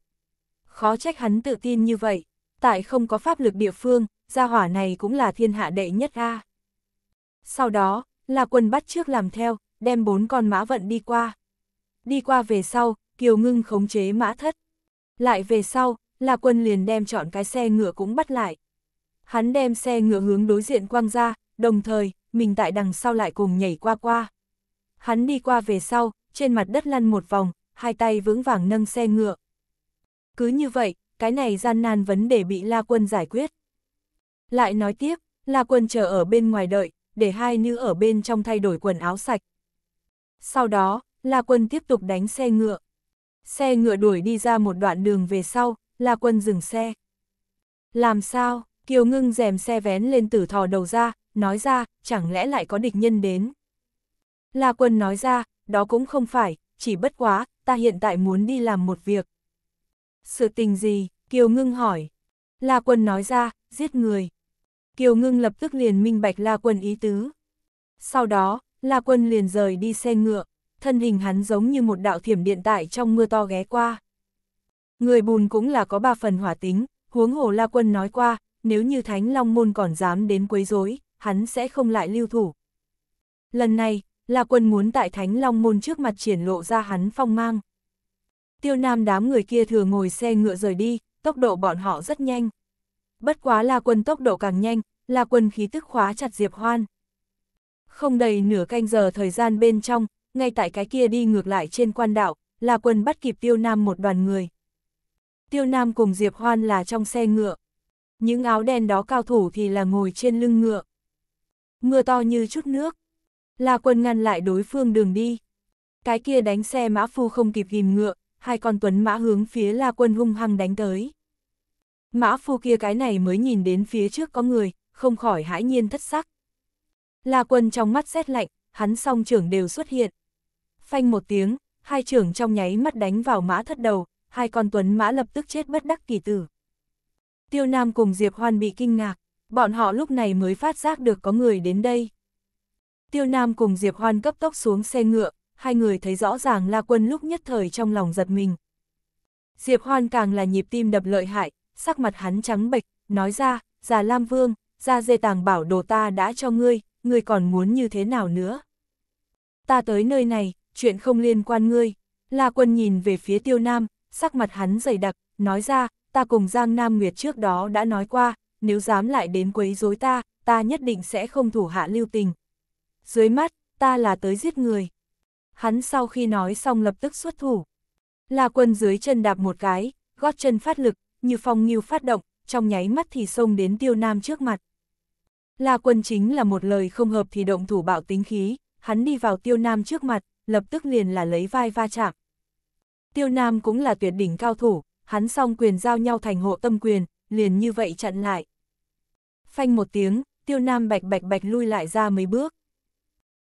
Khó trách hắn tự tin như vậy, tại không có pháp lực địa phương, gia hỏa này cũng là thiên hạ đệ nhất a. Sau đó, là quân bắt trước làm theo, đem bốn con mã vận đi qua. Đi qua về sau, Kiều Ngưng khống chế mã thất. Lại về sau, là quân liền đem chọn cái xe ngựa cũng bắt lại hắn đem xe ngựa hướng đối diện quang ra, đồng thời, mình tại đằng sau lại cùng nhảy qua qua. Hắn đi qua về sau, trên mặt đất lăn một vòng, hai tay vững vàng nâng xe ngựa. Cứ như vậy, cái này gian nan vấn đề bị La Quân giải quyết. Lại nói tiếp, La Quân chờ ở bên ngoài đợi, để hai nữ ở bên trong thay đổi quần áo sạch. Sau đó, La Quân tiếp tục đánh xe ngựa. Xe ngựa đuổi đi ra một đoạn đường về sau, La Quân dừng xe. Làm sao? Kiều ngưng rèm xe vén lên tử thò đầu ra, nói ra, chẳng lẽ lại có địch nhân đến. La quân nói ra, đó cũng không phải, chỉ bất quá, ta hiện tại muốn đi làm một việc. Sự tình gì? Kiều ngưng hỏi. La quân nói ra, giết người. Kiều ngưng lập tức liền minh bạch La quân ý tứ. Sau đó, La quân liền rời đi xe ngựa, thân hình hắn giống như một đạo thiểm điện tại trong mưa to ghé qua. Người bùn cũng là có ba phần hỏa tính, huống hồ La quân nói qua, nếu như Thánh Long Môn còn dám đến quấy rối, hắn sẽ không lại lưu thủ. Lần này, là quân muốn tại Thánh Long Môn trước mặt triển lộ ra hắn phong mang. Tiêu Nam đám người kia thừa ngồi xe ngựa rời đi, tốc độ bọn họ rất nhanh. Bất quá là quân tốc độ càng nhanh, là quân khí tức khóa chặt Diệp Hoan. Không đầy nửa canh giờ thời gian bên trong, ngay tại cái kia đi ngược lại trên quan đạo, là quân bắt kịp Tiêu Nam một đoàn người. Tiêu Nam cùng Diệp Hoan là trong xe ngựa, những áo đen đó cao thủ thì là ngồi trên lưng ngựa. Mưa to như chút nước. La quân ngăn lại đối phương đường đi. Cái kia đánh xe mã phu không kịp ghim ngựa, hai con tuấn mã hướng phía La quân hung hăng đánh tới. Mã phu kia cái này mới nhìn đến phía trước có người, không khỏi hãi nhiên thất sắc. La quân trong mắt rét lạnh, hắn song trưởng đều xuất hiện. Phanh một tiếng, hai trưởng trong nháy mắt đánh vào mã thất đầu, hai con tuấn mã lập tức chết bất đắc kỳ tử. Tiêu Nam cùng Diệp Hoan bị kinh ngạc, bọn họ lúc này mới phát giác được có người đến đây. Tiêu Nam cùng Diệp Hoan cấp tốc xuống xe ngựa, hai người thấy rõ ràng La Quân lúc nhất thời trong lòng giật mình. Diệp Hoan càng là nhịp tim đập lợi hại, sắc mặt hắn trắng bệch, nói ra, già Lam Vương, ra dê tàng bảo đồ ta đã cho ngươi, ngươi còn muốn như thế nào nữa. Ta tới nơi này, chuyện không liên quan ngươi. La Quân nhìn về phía Tiêu Nam, sắc mặt hắn dày đặc, nói ra, ta cùng Giang Nam Nguyệt trước đó đã nói qua, nếu dám lại đến quấy rối ta, ta nhất định sẽ không thủ hạ lưu tình. Dưới mắt, ta là tới giết người. Hắn sau khi nói xong lập tức xuất thủ. La quân dưới chân đạp một cái, gót chân phát lực, như phong nghiêu phát động, trong nháy mắt thì xông đến tiêu nam trước mặt. La quân chính là một lời không hợp thì động thủ bạo tính khí, hắn đi vào tiêu nam trước mặt, lập tức liền là lấy vai va chạm. Tiêu nam cũng là tuyệt đỉnh cao thủ, hắn song quyền giao nhau thành hộ tâm quyền, liền như vậy chặn lại. Phanh một tiếng, tiêu nam bạch bạch bạch lui lại ra mấy bước.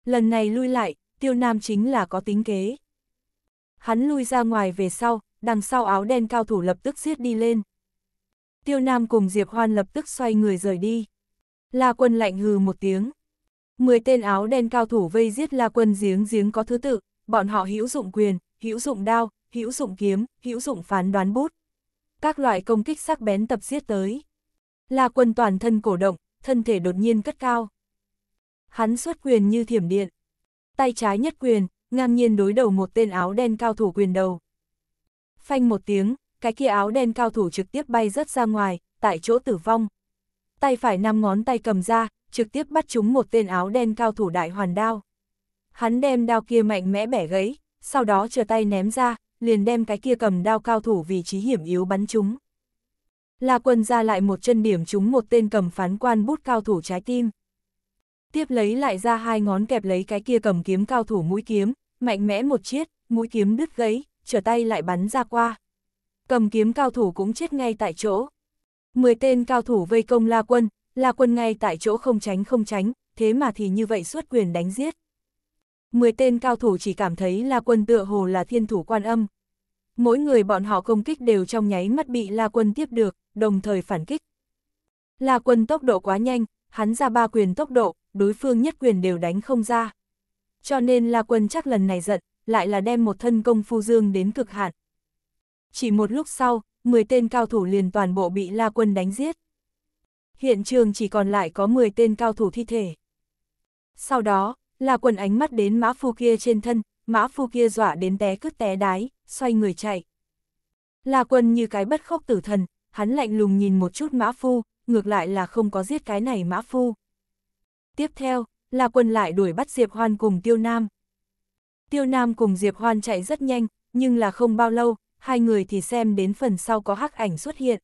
Lần này lui lại, tiêu nam chính là có tính kế. Hắn lui ra ngoài về sau, đằng sau áo đen cao thủ lập tức giết đi lên. Tiêu nam cùng Diệp Hoan lập tức xoay người rời đi. La quân lạnh hừ một tiếng. Mười tên áo đen cao thủ vây giết La quân giếng giếng có thứ tự, bọn họ hữu dụng quyền, hữu dụng đao, hữu dụng kiếm, hữu dụng phán đoán bút. Các loại công kích sắc bén tập giết tới. La quân toàn thân cổ động, thân thể đột nhiên cất cao. Hắn xuất quyền như thiểm điện. Tay trái nhất quyền, ngang nhiên đối đầu một tên áo đen cao thủ quyền đầu. Phanh một tiếng, cái kia áo đen cao thủ trực tiếp bay rớt ra ngoài, tại chỗ tử vong. Tay phải năm ngón tay cầm ra, trực tiếp bắt chúng một tên áo đen cao thủ đại hoàn đao. Hắn đem đao kia mạnh mẽ bẻ gãy, sau đó chờ tay ném ra, liền đem cái kia cầm đao cao thủ vị trí hiểm yếu bắn chúng. La quân ra lại một chân điểm chúng một tên cầm phán quan bút cao thủ trái tim. Tiếp lấy lại ra hai ngón kẹp lấy cái kia cầm kiếm cao thủ mũi kiếm, mạnh mẽ một chiết, mũi kiếm đứt gãy, trở tay lại bắn ra qua. Cầm kiếm cao thủ cũng chết ngay tại chỗ. Mười tên cao thủ vây công La quân, La quân ngay tại chỗ không tránh không tránh, thế mà thì như vậy suốt quyền đánh giết. 10 tên cao thủ chỉ cảm thấy La Quân tựa hồ là thiên thủ quan âm. Mỗi người bọn họ công kích đều trong nháy mắt bị La Quân tiếp được, đồng thời phản kích. La Quân tốc độ quá nhanh, hắn ra ba quyền tốc độ, đối phương nhất quyền đều đánh không ra. Cho nên La Quân chắc lần này giận, lại là đem một thân công phu dương đến cực hạn. Chỉ một lúc sau, 10 tên cao thủ liền toàn bộ bị La Quân đánh giết. Hiện trường chỉ còn lại có 10 tên cao thủ thi thể. Sau đó, là quần ánh mắt đến mã phu kia trên thân, mã phu kia dọa đến té cứt té đái, xoay người chạy. Là quần như cái bất khốc tử thần, hắn lạnh lùng nhìn một chút mã phu, ngược lại là không có giết cái này mã phu. Tiếp theo, là quần lại đuổi bắt Diệp Hoan cùng Tiêu Nam. Tiêu Nam cùng Diệp Hoan chạy rất nhanh, nhưng là không bao lâu, hai người thì xem đến phần sau có hắc ảnh xuất hiện.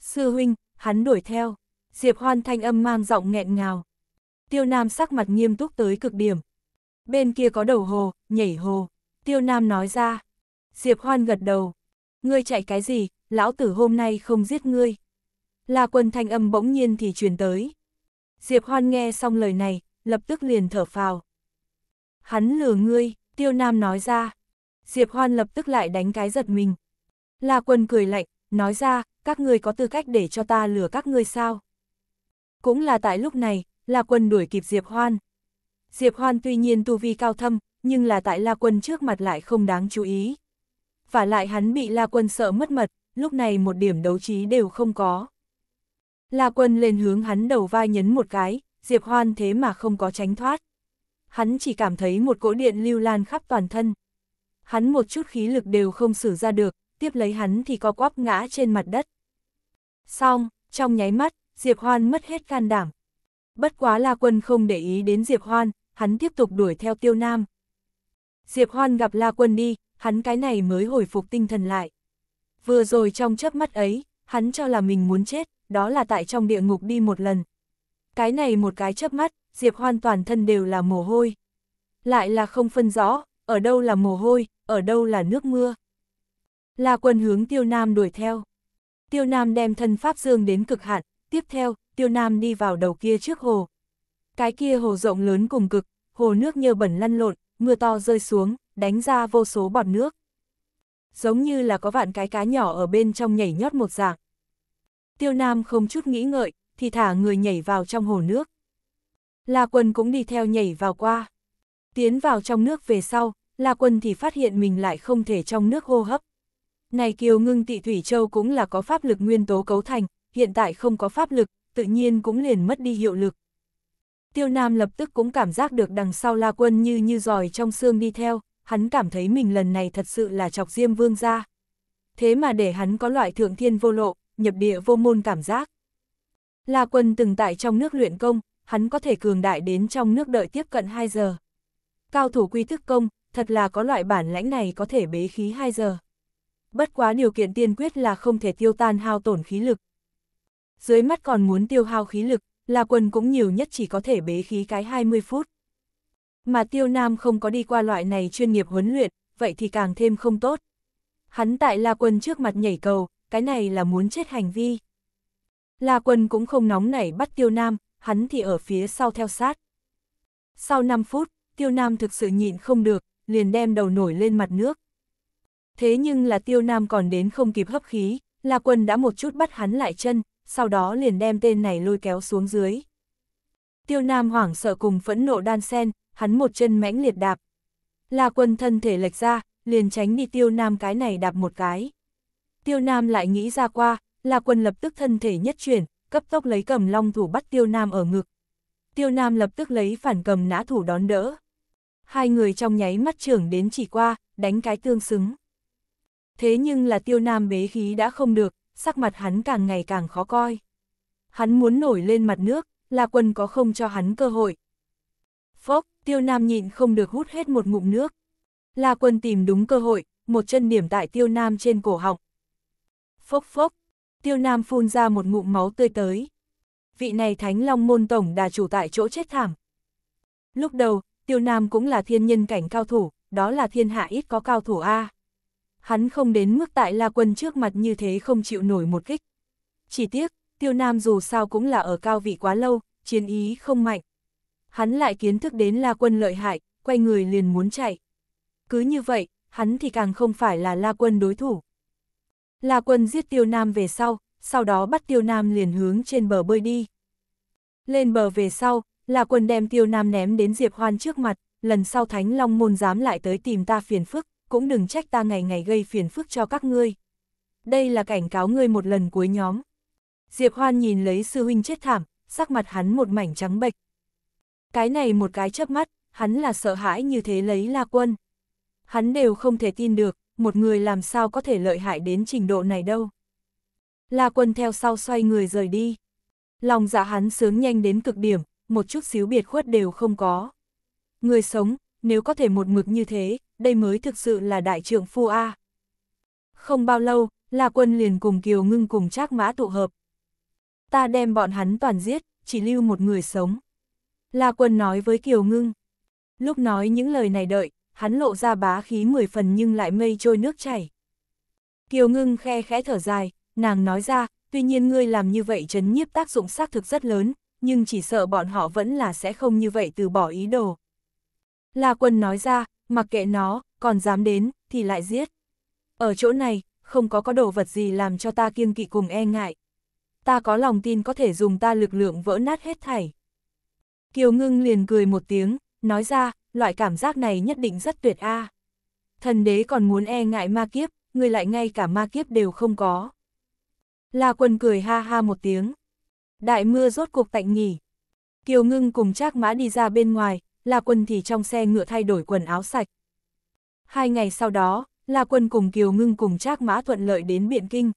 Sư huynh, hắn đuổi theo, Diệp Hoan thanh âm mang giọng nghẹn ngào. Tiêu Nam sắc mặt nghiêm túc tới cực điểm. Bên kia có đầu hồ, nhảy hồ. Tiêu Nam nói ra. Diệp Hoan gật đầu. Ngươi chạy cái gì, lão tử hôm nay không giết ngươi. La quân thanh âm bỗng nhiên thì truyền tới. Diệp Hoan nghe xong lời này, lập tức liền thở phào. Hắn lừa ngươi, Tiêu Nam nói ra. Diệp Hoan lập tức lại đánh cái giật mình. La quân cười lạnh, nói ra, các ngươi có tư cách để cho ta lừa các ngươi sao? Cũng là tại lúc này, La Quân đuổi kịp Diệp Hoan. Diệp Hoan tuy nhiên tu vi cao thâm, nhưng là tại La Quân trước mặt lại không đáng chú ý. Và lại hắn bị La Quân sợ mất mật, lúc này một điểm đấu trí đều không có. La Quân lên hướng hắn đầu vai nhấn một cái, Diệp Hoan thế mà không có tránh thoát. Hắn chỉ cảm thấy một cỗ điện lưu lan khắp toàn thân. Hắn một chút khí lực đều không sử ra được, tiếp lấy hắn thì có quắp ngã trên mặt đất. Xong, trong nháy mắt, Diệp Hoan mất hết can đảm, bất quá La Quân không để ý đến Diệp Hoan, hắn tiếp tục đuổi theo Tiêu Nam. Diệp Hoan gặp La Quân đi, hắn cái này mới hồi phục tinh thần lại. Vừa rồi trong chớp mắt ấy, hắn cho là mình muốn chết, đó là tại trong địa ngục đi một lần. Cái này một cái chớp mắt, Diệp Hoan toàn thân đều là mồ hôi. Lại là không phân rõ, ở đâu là mồ hôi, ở đâu là nước mưa. La Quân hướng Tiêu Nam đuổi theo. Tiêu Nam đem thân Pháp Dương đến cực hạn, tiếp theo, tiêu nam đi vào đầu kia trước hồ. Cái kia hồ rộng lớn cùng cực, hồ nước nhơ bẩn lăn lộn, mưa to rơi xuống, đánh ra vô số bọt nước. Giống như là có vạn cái cá nhỏ ở bên trong nhảy nhót một dạng. Tiêu Nam không chút nghĩ ngợi, thì thả người nhảy vào trong hồ nước. La Quân cũng đi theo nhảy vào qua. Tiến vào trong nước về sau, La Quân thì phát hiện mình lại không thể trong nước hô hấp. Này Kiều Ngưng Tị Thủy Châu cũng là có pháp lực nguyên tố cấu thành, hiện tại không có pháp lực, tự nhiên cũng liền mất đi hiệu lực. Tiêu Nam lập tức cũng cảm giác được đằng sau La Quân như như giỏi trong xương đi theo, hắn cảm thấy mình lần này thật sự là chọc Diêm Vương ra. Thế mà để hắn có loại thượng thiên vô lộ, nhập địa vô môn cảm giác. La Quân từng tại trong nước luyện công, hắn có thể cường đại đến trong nước đợi tiếp cận 2 giờ. Cao thủ quy thức công, thật là có loại bản lãnh này có thể bế khí 2 giờ. Bất quá điều kiện tiên quyết là không thể tiêu tan hao tổn khí lực dưới mắt còn muốn tiêu hao khí lực, là quân cũng nhiều nhất chỉ có thể bế khí cái 20 phút. Mà tiêu nam không có đi qua loại này chuyên nghiệp huấn luyện, vậy thì càng thêm không tốt. Hắn tại La Quân trước mặt nhảy cầu, cái này là muốn chết hành vi. La Quân cũng không nóng nảy bắt Tiêu Nam, hắn thì ở phía sau theo sát. Sau 5 phút, Tiêu Nam thực sự nhịn không được, liền đem đầu nổi lên mặt nước. Thế nhưng là Tiêu Nam còn đến không kịp hấp khí, La Quân đã một chút bắt hắn lại chân, sau đó liền đem tên này lôi kéo xuống dưới. Tiêu Nam hoảng sợ cùng phẫn nộ đan sen, hắn một chân mãnh liệt đạp. La quân thân thể lệch ra, liền tránh đi Tiêu Nam cái này đạp một cái. Tiêu Nam lại nghĩ ra qua, La quân lập tức thân thể nhất chuyển, cấp tốc lấy cầm long thủ bắt Tiêu Nam ở ngực. Tiêu Nam lập tức lấy phản cầm nã thủ đón đỡ. Hai người trong nháy mắt trưởng đến chỉ qua, đánh cái tương xứng. Thế nhưng là Tiêu Nam bế khí đã không được, sắc mặt hắn càng ngày càng khó coi. Hắn muốn nổi lên mặt nước, La quân có không cho hắn cơ hội. Phốc, tiêu nam nhịn không được hút hết một ngụm nước. La quân tìm đúng cơ hội, một chân điểm tại tiêu nam trên cổ họng. Phốc phốc, tiêu nam phun ra một ngụm máu tươi tới. Vị này thánh long môn tổng đà chủ tại chỗ chết thảm. Lúc đầu, tiêu nam cũng là thiên nhân cảnh cao thủ, đó là thiên hạ ít có cao thủ A hắn không đến mức tại La Quân trước mặt như thế không chịu nổi một kích. Chỉ tiếc, Tiêu Nam dù sao cũng là ở cao vị quá lâu, chiến ý không mạnh. Hắn lại kiến thức đến La Quân lợi hại, quay người liền muốn chạy. Cứ như vậy, hắn thì càng không phải là La Quân đối thủ. La Quân giết Tiêu Nam về sau, sau đó bắt Tiêu Nam liền hướng trên bờ bơi đi. Lên bờ về sau, La Quân đem Tiêu Nam ném đến Diệp Hoan trước mặt, lần sau Thánh Long Môn dám lại tới tìm ta phiền phức cũng đừng trách ta ngày ngày gây phiền phức cho các ngươi. Đây là cảnh cáo ngươi một lần cuối nhóm. Diệp Hoan nhìn lấy sư huynh chết thảm, sắc mặt hắn một mảnh trắng bệch. Cái này một cái chớp mắt, hắn là sợ hãi như thế lấy La Quân. Hắn đều không thể tin được, một người làm sao có thể lợi hại đến trình độ này đâu. La Quân theo sau xoay người rời đi. Lòng dạ hắn sướng nhanh đến cực điểm, một chút xíu biệt khuất đều không có. Người sống, nếu có thể một mực như thế, đây mới thực sự là đại trưởng phu A. Không bao lâu, La Quân liền cùng Kiều Ngưng cùng Trác Mã tụ hợp. Ta đem bọn hắn toàn giết, chỉ lưu một người sống. La Quân nói với Kiều Ngưng. Lúc nói những lời này đợi, hắn lộ ra bá khí mười phần nhưng lại mây trôi nước chảy. Kiều Ngưng khe khẽ thở dài, nàng nói ra, tuy nhiên ngươi làm như vậy chấn nhiếp tác dụng xác thực rất lớn, nhưng chỉ sợ bọn họ vẫn là sẽ không như vậy từ bỏ ý đồ. La Quân nói ra, mặc kệ nó, còn dám đến, thì lại giết. Ở chỗ này, không có có đồ vật gì làm cho ta kiêng kỵ cùng e ngại. Ta có lòng tin có thể dùng ta lực lượng vỡ nát hết thảy. Kiều ngưng liền cười một tiếng, nói ra, loại cảm giác này nhất định rất tuyệt a. Thần đế còn muốn e ngại ma kiếp, người lại ngay cả ma kiếp đều không có. La quân cười ha ha một tiếng. Đại mưa rốt cuộc tạnh nghỉ. Kiều ngưng cùng trác mã đi ra bên ngoài, La Quân thì trong xe ngựa thay đổi quần áo sạch. Hai ngày sau đó, La Quân cùng Kiều Ngưng cùng Trác Mã thuận lợi đến Biện Kinh.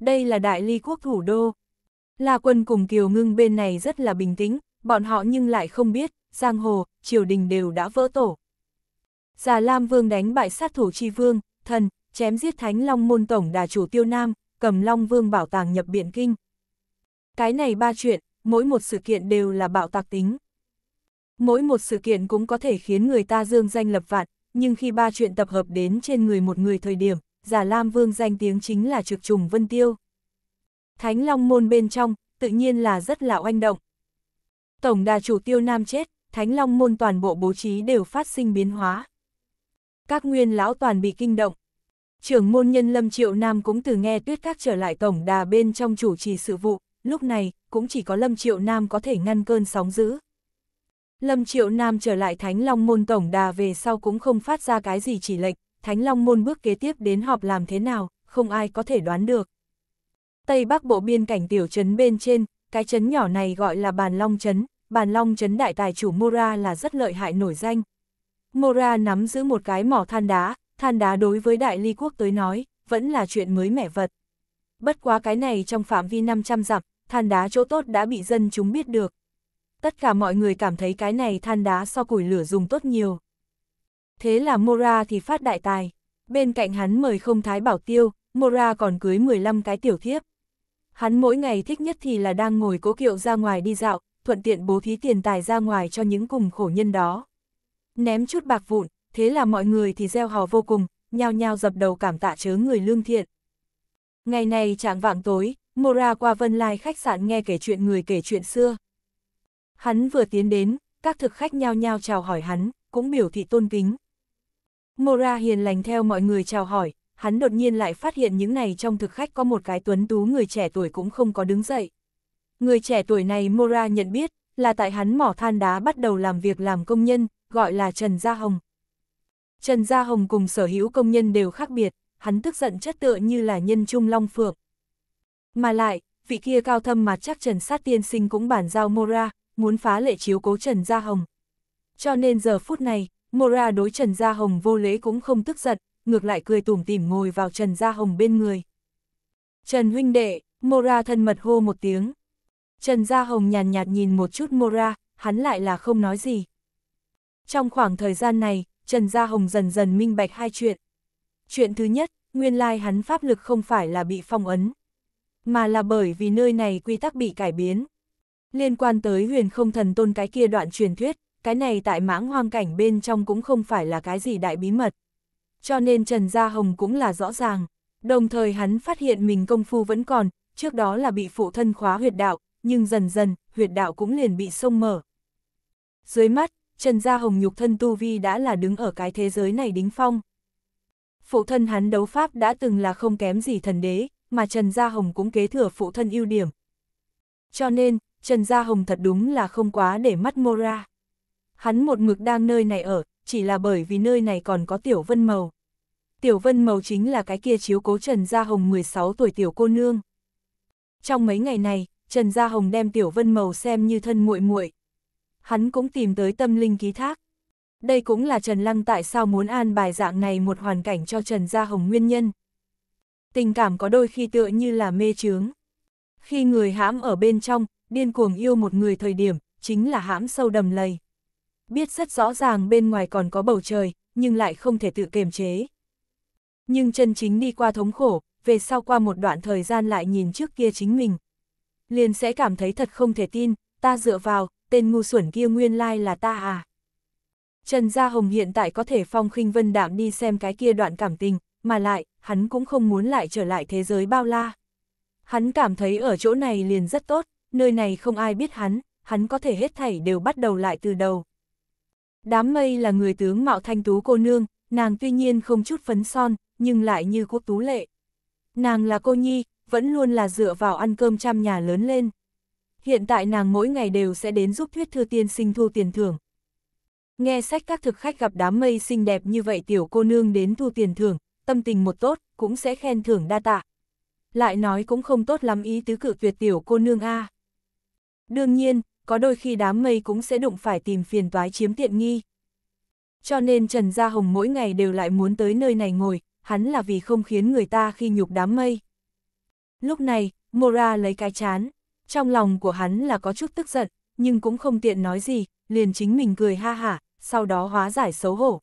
Đây là đại ly quốc thủ đô. La Quân cùng Kiều Ngưng bên này rất là bình tĩnh, bọn họ nhưng lại không biết, giang hồ, triều đình đều đã vỡ tổ. Già Lam Vương đánh bại sát thủ chi vương, thần, chém giết Thánh Long môn tổng đà chủ Tiêu Nam, cầm Long Vương bảo tàng nhập Biện Kinh. Cái này ba chuyện, mỗi một sự kiện đều là bạo tạc tính. Mỗi một sự kiện cũng có thể khiến người ta dương danh lập vạn, nhưng khi ba chuyện tập hợp đến trên người một người thời điểm, giả Lam Vương danh tiếng chính là trực trùng Vân Tiêu. Thánh Long môn bên trong, tự nhiên là rất là oanh động. Tổng đà chủ tiêu nam chết, Thánh Long môn toàn bộ bố trí đều phát sinh biến hóa. Các nguyên lão toàn bị kinh động. Trưởng môn nhân Lâm Triệu Nam cũng từ nghe tuyết các trở lại tổng đà bên trong chủ trì sự vụ, lúc này cũng chỉ có Lâm Triệu Nam có thể ngăn cơn sóng dữ, Lâm Triệu Nam trở lại Thánh Long Môn Tổng Đà về sau cũng không phát ra cái gì chỉ lệnh, Thánh Long Môn bước kế tiếp đến họp làm thế nào, không ai có thể đoán được. Tây Bắc bộ biên cảnh tiểu trấn bên trên, cái trấn nhỏ này gọi là Bàn Long Trấn, Bàn Long Trấn đại tài chủ Mora là rất lợi hại nổi danh. Mora nắm giữ một cái mỏ than đá, than đá đối với đại ly quốc tới nói, vẫn là chuyện mới mẻ vật. Bất quá cái này trong phạm vi 500 dặm, than đá chỗ tốt đã bị dân chúng biết được tất cả mọi người cảm thấy cái này than đá so củi lửa dùng tốt nhiều. Thế là Mora thì phát đại tài, bên cạnh hắn mời không thái bảo tiêu, Mora còn cưới 15 cái tiểu thiếp. Hắn mỗi ngày thích nhất thì là đang ngồi cố kiệu ra ngoài đi dạo, thuận tiện bố thí tiền tài ra ngoài cho những cùng khổ nhân đó. Ném chút bạc vụn, thế là mọi người thì gieo hò vô cùng, nhao nhao dập đầu cảm tạ chớ người lương thiện. Ngày này trạng vạng tối, Mora qua Vân Lai khách sạn nghe kể chuyện người kể chuyện xưa. Hắn vừa tiến đến, các thực khách nhao nhao chào hỏi hắn, cũng biểu thị tôn kính. Mora hiền lành theo mọi người chào hỏi, hắn đột nhiên lại phát hiện những này trong thực khách có một cái tuấn tú người trẻ tuổi cũng không có đứng dậy. Người trẻ tuổi này Mora nhận biết, là tại hắn mỏ than đá bắt đầu làm việc làm công nhân, gọi là Trần Gia Hồng. Trần Gia Hồng cùng sở hữu công nhân đều khác biệt, hắn tức giận chất tựa như là nhân trung long phượng. Mà lại, vị kia cao thâm mà chắc Trần Sát Tiên Sinh cũng bản giao Mora, muốn phá lệ chiếu cố Trần Gia Hồng. Cho nên giờ phút này, Mora đối Trần Gia Hồng vô lễ cũng không tức giận, ngược lại cười tủm tỉm ngồi vào Trần Gia Hồng bên người. Trần huynh đệ, Mora thân mật hô một tiếng. Trần Gia Hồng nhàn nhạt, nhạt nhìn một chút Mora, hắn lại là không nói gì. Trong khoảng thời gian này, Trần Gia Hồng dần dần minh bạch hai chuyện. Chuyện thứ nhất, nguyên lai hắn pháp lực không phải là bị phong ấn, mà là bởi vì nơi này quy tắc bị cải biến. Liên quan tới huyền không thần tôn cái kia đoạn truyền thuyết, cái này tại mãng hoang cảnh bên trong cũng không phải là cái gì đại bí mật. Cho nên Trần Gia Hồng cũng là rõ ràng, đồng thời hắn phát hiện mình công phu vẫn còn, trước đó là bị phụ thân khóa huyệt đạo, nhưng dần dần, huyệt đạo cũng liền bị sông mở. Dưới mắt, Trần Gia Hồng nhục thân Tu Vi đã là đứng ở cái thế giới này đính phong. Phụ thân hắn đấu pháp đã từng là không kém gì thần đế, mà Trần Gia Hồng cũng kế thừa phụ thân ưu điểm. Cho nên, Trần Gia Hồng thật đúng là không quá để mắt mô ra. Hắn một mực đang nơi này ở, chỉ là bởi vì nơi này còn có Tiểu Vân Màu. Tiểu Vân Màu chính là cái kia chiếu cố Trần Gia Hồng 16 tuổi tiểu cô nương. Trong mấy ngày này, Trần Gia Hồng đem Tiểu Vân Màu xem như thân muội muội. Hắn cũng tìm tới tâm linh ký thác. Đây cũng là Trần Lăng tại sao muốn an bài dạng này một hoàn cảnh cho Trần Gia Hồng nguyên nhân. Tình cảm có đôi khi tựa như là mê chướng. Khi người hãm ở bên trong, điên cuồng yêu một người thời điểm, chính là hãm sâu đầm lầy. Biết rất rõ ràng bên ngoài còn có bầu trời, nhưng lại không thể tự kiềm chế. Nhưng chân chính đi qua thống khổ, về sau qua một đoạn thời gian lại nhìn trước kia chính mình. Liền sẽ cảm thấy thật không thể tin, ta dựa vào, tên ngu xuẩn kia nguyên lai là ta à. Trần Gia Hồng hiện tại có thể phong khinh vân đạm đi xem cái kia đoạn cảm tình, mà lại, hắn cũng không muốn lại trở lại thế giới bao la. Hắn cảm thấy ở chỗ này liền rất tốt nơi này không ai biết hắn, hắn có thể hết thảy đều bắt đầu lại từ đầu. Đám mây là người tướng mạo thanh tú cô nương, nàng tuy nhiên không chút phấn son, nhưng lại như quốc tú lệ. Nàng là cô nhi, vẫn luôn là dựa vào ăn cơm trăm nhà lớn lên. Hiện tại nàng mỗi ngày đều sẽ đến giúp thuyết thư tiên sinh thu tiền thưởng. Nghe sách các thực khách gặp đám mây xinh đẹp như vậy tiểu cô nương đến thu tiền thưởng, tâm tình một tốt, cũng sẽ khen thưởng đa tạ. Lại nói cũng không tốt lắm ý tứ cự tuyệt tiểu cô nương a à. Đương nhiên, có đôi khi đám mây cũng sẽ đụng phải tìm phiền toái chiếm tiện nghi. Cho nên Trần Gia Hồng mỗi ngày đều lại muốn tới nơi này ngồi, hắn là vì không khiến người ta khi nhục đám mây. Lúc này, Mora lấy cái chán, trong lòng của hắn là có chút tức giận, nhưng cũng không tiện nói gì, liền chính mình cười ha hả, sau đó hóa giải xấu hổ.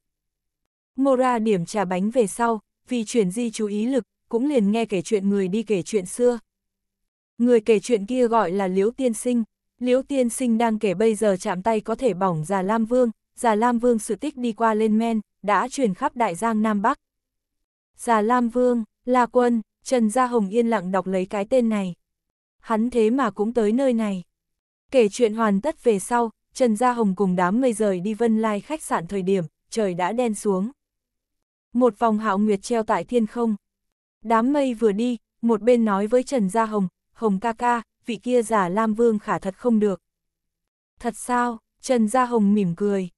Mora điểm trà bánh về sau, vì chuyển di chú ý lực, cũng liền nghe kể chuyện người đi kể chuyện xưa. Người kể chuyện kia gọi là Liễu Tiên Sinh, Liễu tiên sinh đang kể bây giờ chạm tay có thể bỏng già Lam Vương, già Lam Vương sự tích đi qua lên men, đã truyền khắp Đại Giang Nam Bắc. Già Lam Vương, La Quân, Trần Gia Hồng yên lặng đọc lấy cái tên này. Hắn thế mà cũng tới nơi này. Kể chuyện hoàn tất về sau, Trần Gia Hồng cùng đám mây rời đi Vân Lai khách sạn thời điểm, trời đã đen xuống. Một vòng hạo nguyệt treo tại thiên không. Đám mây vừa đi, một bên nói với Trần Gia Hồng, Hồng ca ca, vị kia giả Lam Vương khả thật không được. Thật sao, Trần Gia Hồng mỉm cười.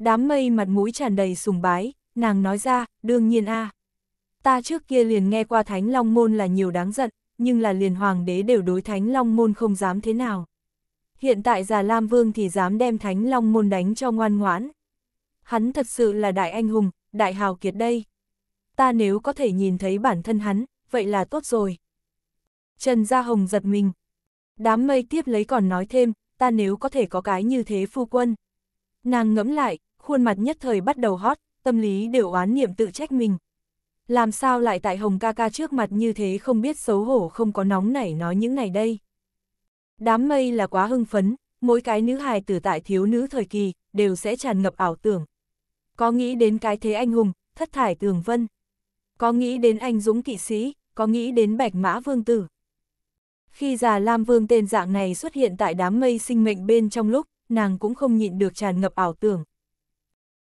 Đám mây mặt mũi tràn đầy sùng bái, nàng nói ra, đương nhiên a Ta trước kia liền nghe qua Thánh Long Môn là nhiều đáng giận, nhưng là liền hoàng đế đều đối Thánh Long Môn không dám thế nào. Hiện tại giả Lam Vương thì dám đem Thánh Long Môn đánh cho ngoan ngoãn. Hắn thật sự là đại anh hùng, đại hào kiệt đây. Ta nếu có thể nhìn thấy bản thân hắn, vậy là tốt rồi. Trần Gia Hồng giật mình, Đám mây tiếp lấy còn nói thêm, ta nếu có thể có cái như thế phu quân. Nàng ngẫm lại, khuôn mặt nhất thời bắt đầu hót, tâm lý đều oán niệm tự trách mình. Làm sao lại tại Hồng ca ca trước mặt như thế không biết xấu hổ không có nóng nảy nói những này đây. Đám mây là quá hưng phấn, mỗi cái nữ hài tử tại thiếu nữ thời kỳ, đều sẽ tràn ngập ảo tưởng. Có nghĩ đến cái thế anh hùng, thất thải tường vân. Có nghĩ đến anh dũng kỵ sĩ, có nghĩ đến bạch mã vương tử. Khi già Lam Vương tên dạng này xuất hiện tại đám mây sinh mệnh bên trong lúc, nàng cũng không nhịn được tràn ngập ảo tưởng.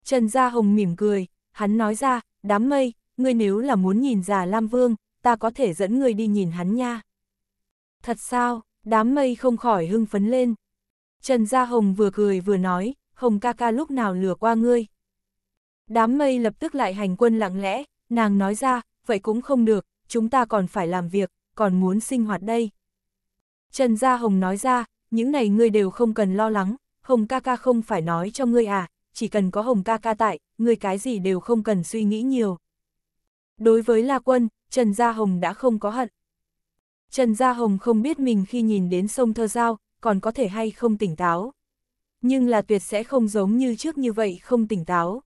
Trần Gia Hồng mỉm cười, hắn nói ra, đám mây, ngươi nếu là muốn nhìn già Lam Vương, ta có thể dẫn ngươi đi nhìn hắn nha. Thật sao, đám mây không khỏi hưng phấn lên. Trần Gia Hồng vừa cười vừa nói, Hồng ca ca lúc nào lừa qua ngươi. Đám mây lập tức lại hành quân lặng lẽ, nàng nói ra, vậy cũng không được, chúng ta còn phải làm việc, còn muốn sinh hoạt đây. Trần Gia Hồng nói ra, những này ngươi đều không cần lo lắng, Hồng ca ca không phải nói cho ngươi à, chỉ cần có Hồng ca ca tại, ngươi cái gì đều không cần suy nghĩ nhiều. Đối với La Quân, Trần Gia Hồng đã không có hận. Trần Gia Hồng không biết mình khi nhìn đến sông Thơ Giao, còn có thể hay không tỉnh táo. Nhưng là tuyệt sẽ không giống như trước như vậy không tỉnh táo.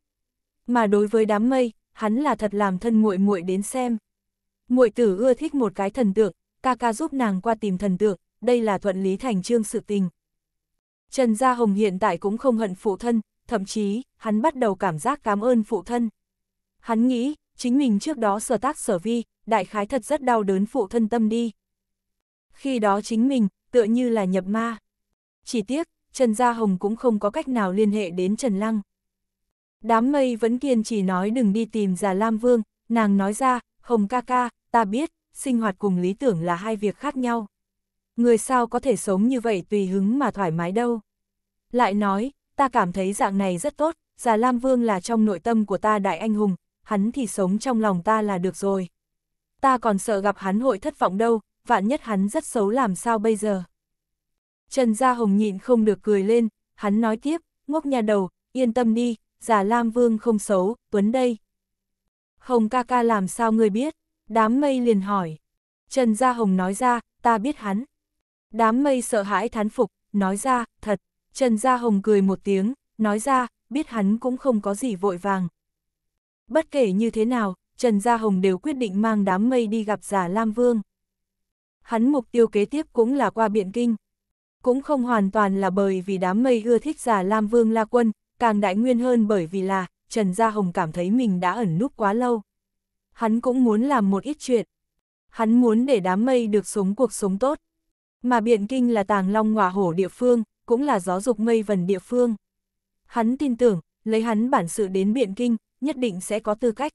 Mà đối với đám mây, hắn là thật làm thân muội muội đến xem. Muội tử ưa thích một cái thần tượng, ca ca giúp nàng qua tìm thần tượng, đây là thuận lý thành trương sự tình. Trần Gia Hồng hiện tại cũng không hận phụ thân, thậm chí, hắn bắt đầu cảm giác cảm ơn phụ thân. Hắn nghĩ, chính mình trước đó sở tác sở vi, đại khái thật rất đau đớn phụ thân tâm đi. Khi đó chính mình, tựa như là nhập ma. Chỉ tiếc, Trần Gia Hồng cũng không có cách nào liên hệ đến Trần Lăng. Đám mây vẫn kiên trì nói đừng đi tìm già Lam Vương, nàng nói ra, Hồng ca ca, ta biết, sinh hoạt cùng lý tưởng là hai việc khác nhau người sao có thể sống như vậy tùy hứng mà thoải mái đâu. Lại nói, ta cảm thấy dạng này rất tốt, Già Lam Vương là trong nội tâm của ta đại anh hùng, hắn thì sống trong lòng ta là được rồi. Ta còn sợ gặp hắn hội thất vọng đâu, vạn nhất hắn rất xấu làm sao bây giờ. Trần Gia Hồng nhịn không được cười lên, hắn nói tiếp, ngốc nhà đầu, yên tâm đi, Già Lam Vương không xấu, Tuấn đây. Hồng ca ca làm sao ngươi biết, đám mây liền hỏi. Trần Gia Hồng nói ra, ta biết hắn, Đám mây sợ hãi thán phục, nói ra, thật, Trần Gia Hồng cười một tiếng, nói ra, biết hắn cũng không có gì vội vàng. Bất kể như thế nào, Trần Gia Hồng đều quyết định mang đám mây đi gặp giả Lam Vương. Hắn mục tiêu kế tiếp cũng là qua Biện Kinh. Cũng không hoàn toàn là bởi vì đám mây ưa thích giả Lam Vương La Quân, càng đại nguyên hơn bởi vì là Trần Gia Hồng cảm thấy mình đã ẩn núp quá lâu. Hắn cũng muốn làm một ít chuyện. Hắn muốn để đám mây được sống cuộc sống tốt. Mà Biện Kinh là tàng long ngọa hổ địa phương, cũng là gió dục mây vần địa phương. Hắn tin tưởng, lấy hắn bản sự đến Biện Kinh, nhất định sẽ có tư cách.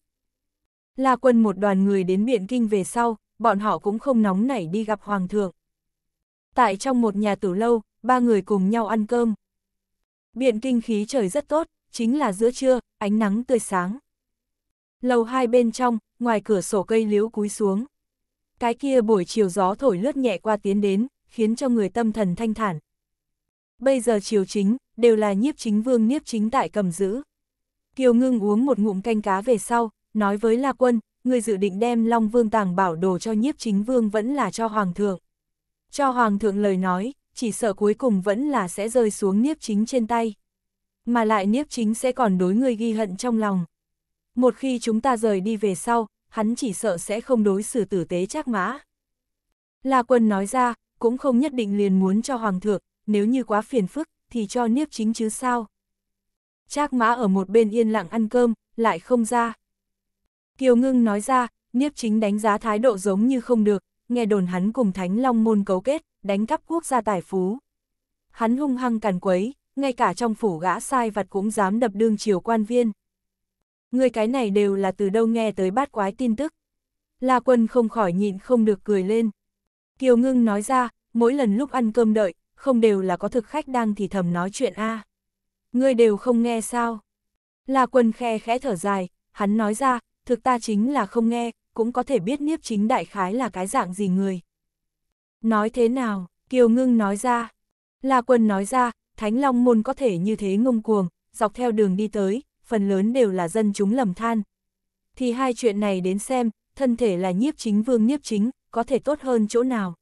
La quân một đoàn người đến Biện Kinh về sau, bọn họ cũng không nóng nảy đi gặp Hoàng thượng. Tại trong một nhà tử lâu, ba người cùng nhau ăn cơm. Biện Kinh khí trời rất tốt, chính là giữa trưa, ánh nắng tươi sáng. Lầu hai bên trong, ngoài cửa sổ cây liễu cúi xuống. Cái kia buổi chiều gió thổi lướt nhẹ qua tiến đến, khiến cho người tâm thần thanh thản. Bây giờ triều chính, đều là nhiếp chính vương nhiếp chính tại cầm giữ. Kiều ngưng uống một ngụm canh cá về sau, nói với La Quân, người dự định đem Long Vương tàng bảo đồ cho nhiếp chính vương vẫn là cho Hoàng thượng. Cho Hoàng thượng lời nói, chỉ sợ cuối cùng vẫn là sẽ rơi xuống nhiếp chính trên tay. Mà lại nhiếp chính sẽ còn đối người ghi hận trong lòng. Một khi chúng ta rời đi về sau, hắn chỉ sợ sẽ không đối xử tử tế chắc mã. La Quân nói ra, cũng không nhất định liền muốn cho hoàng thượng, nếu như quá phiền phức, thì cho niếp chính chứ sao. Trác mã ở một bên yên lặng ăn cơm, lại không ra. Kiều ngưng nói ra, niếp chính đánh giá thái độ giống như không được, nghe đồn hắn cùng Thánh Long môn cấu kết, đánh cắp quốc gia tài phú. Hắn hung hăng càn quấy, ngay cả trong phủ gã sai vặt cũng dám đập đương chiều quan viên. Người cái này đều là từ đâu nghe tới bát quái tin tức. La quân không khỏi nhịn không được cười lên. Kiều Ngưng nói ra, mỗi lần lúc ăn cơm đợi, không đều là có thực khách đang thì thầm nói chuyện a à. Ngươi đều không nghe sao? La quân khe khẽ thở dài, hắn nói ra, thực ta chính là không nghe, cũng có thể biết niếp chính đại khái là cái dạng gì người. Nói thế nào, Kiều Ngưng nói ra. La quân nói ra, Thánh Long Môn có thể như thế ngông cuồng, dọc theo đường đi tới, phần lớn đều là dân chúng lầm than. Thì hai chuyện này đến xem, thân thể là nhiếp chính vương nhiếp chính, có thể tốt hơn chỗ nào.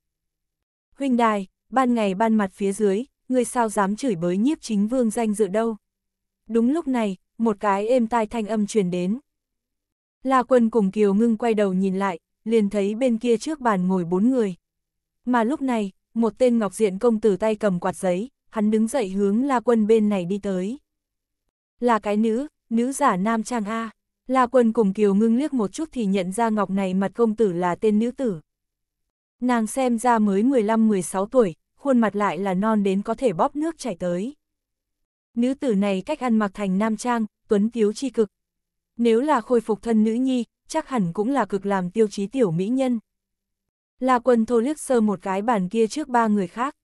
Huynh đài, ban ngày ban mặt phía dưới, người sao dám chửi bới nhiếp chính vương danh dự đâu. Đúng lúc này, một cái êm tai thanh âm truyền đến. La quân cùng Kiều ngưng quay đầu nhìn lại, liền thấy bên kia trước bàn ngồi bốn người. Mà lúc này, một tên ngọc diện công tử tay cầm quạt giấy, hắn đứng dậy hướng La quân bên này đi tới. Là cái nữ, nữ giả nam trang A. La quân cùng Kiều ngưng liếc một chút thì nhận ra ngọc này mặt công tử là tên nữ tử. Nàng xem ra mới 15-16 tuổi, khuôn mặt lại là non đến có thể bóp nước chảy tới. Nữ tử này cách ăn mặc thành nam trang, tuấn tiếu chi cực. Nếu là khôi phục thân nữ nhi, chắc hẳn cũng là cực làm tiêu chí tiểu mỹ nhân. La quân thô liếc sơ một cái bàn kia trước ba người khác.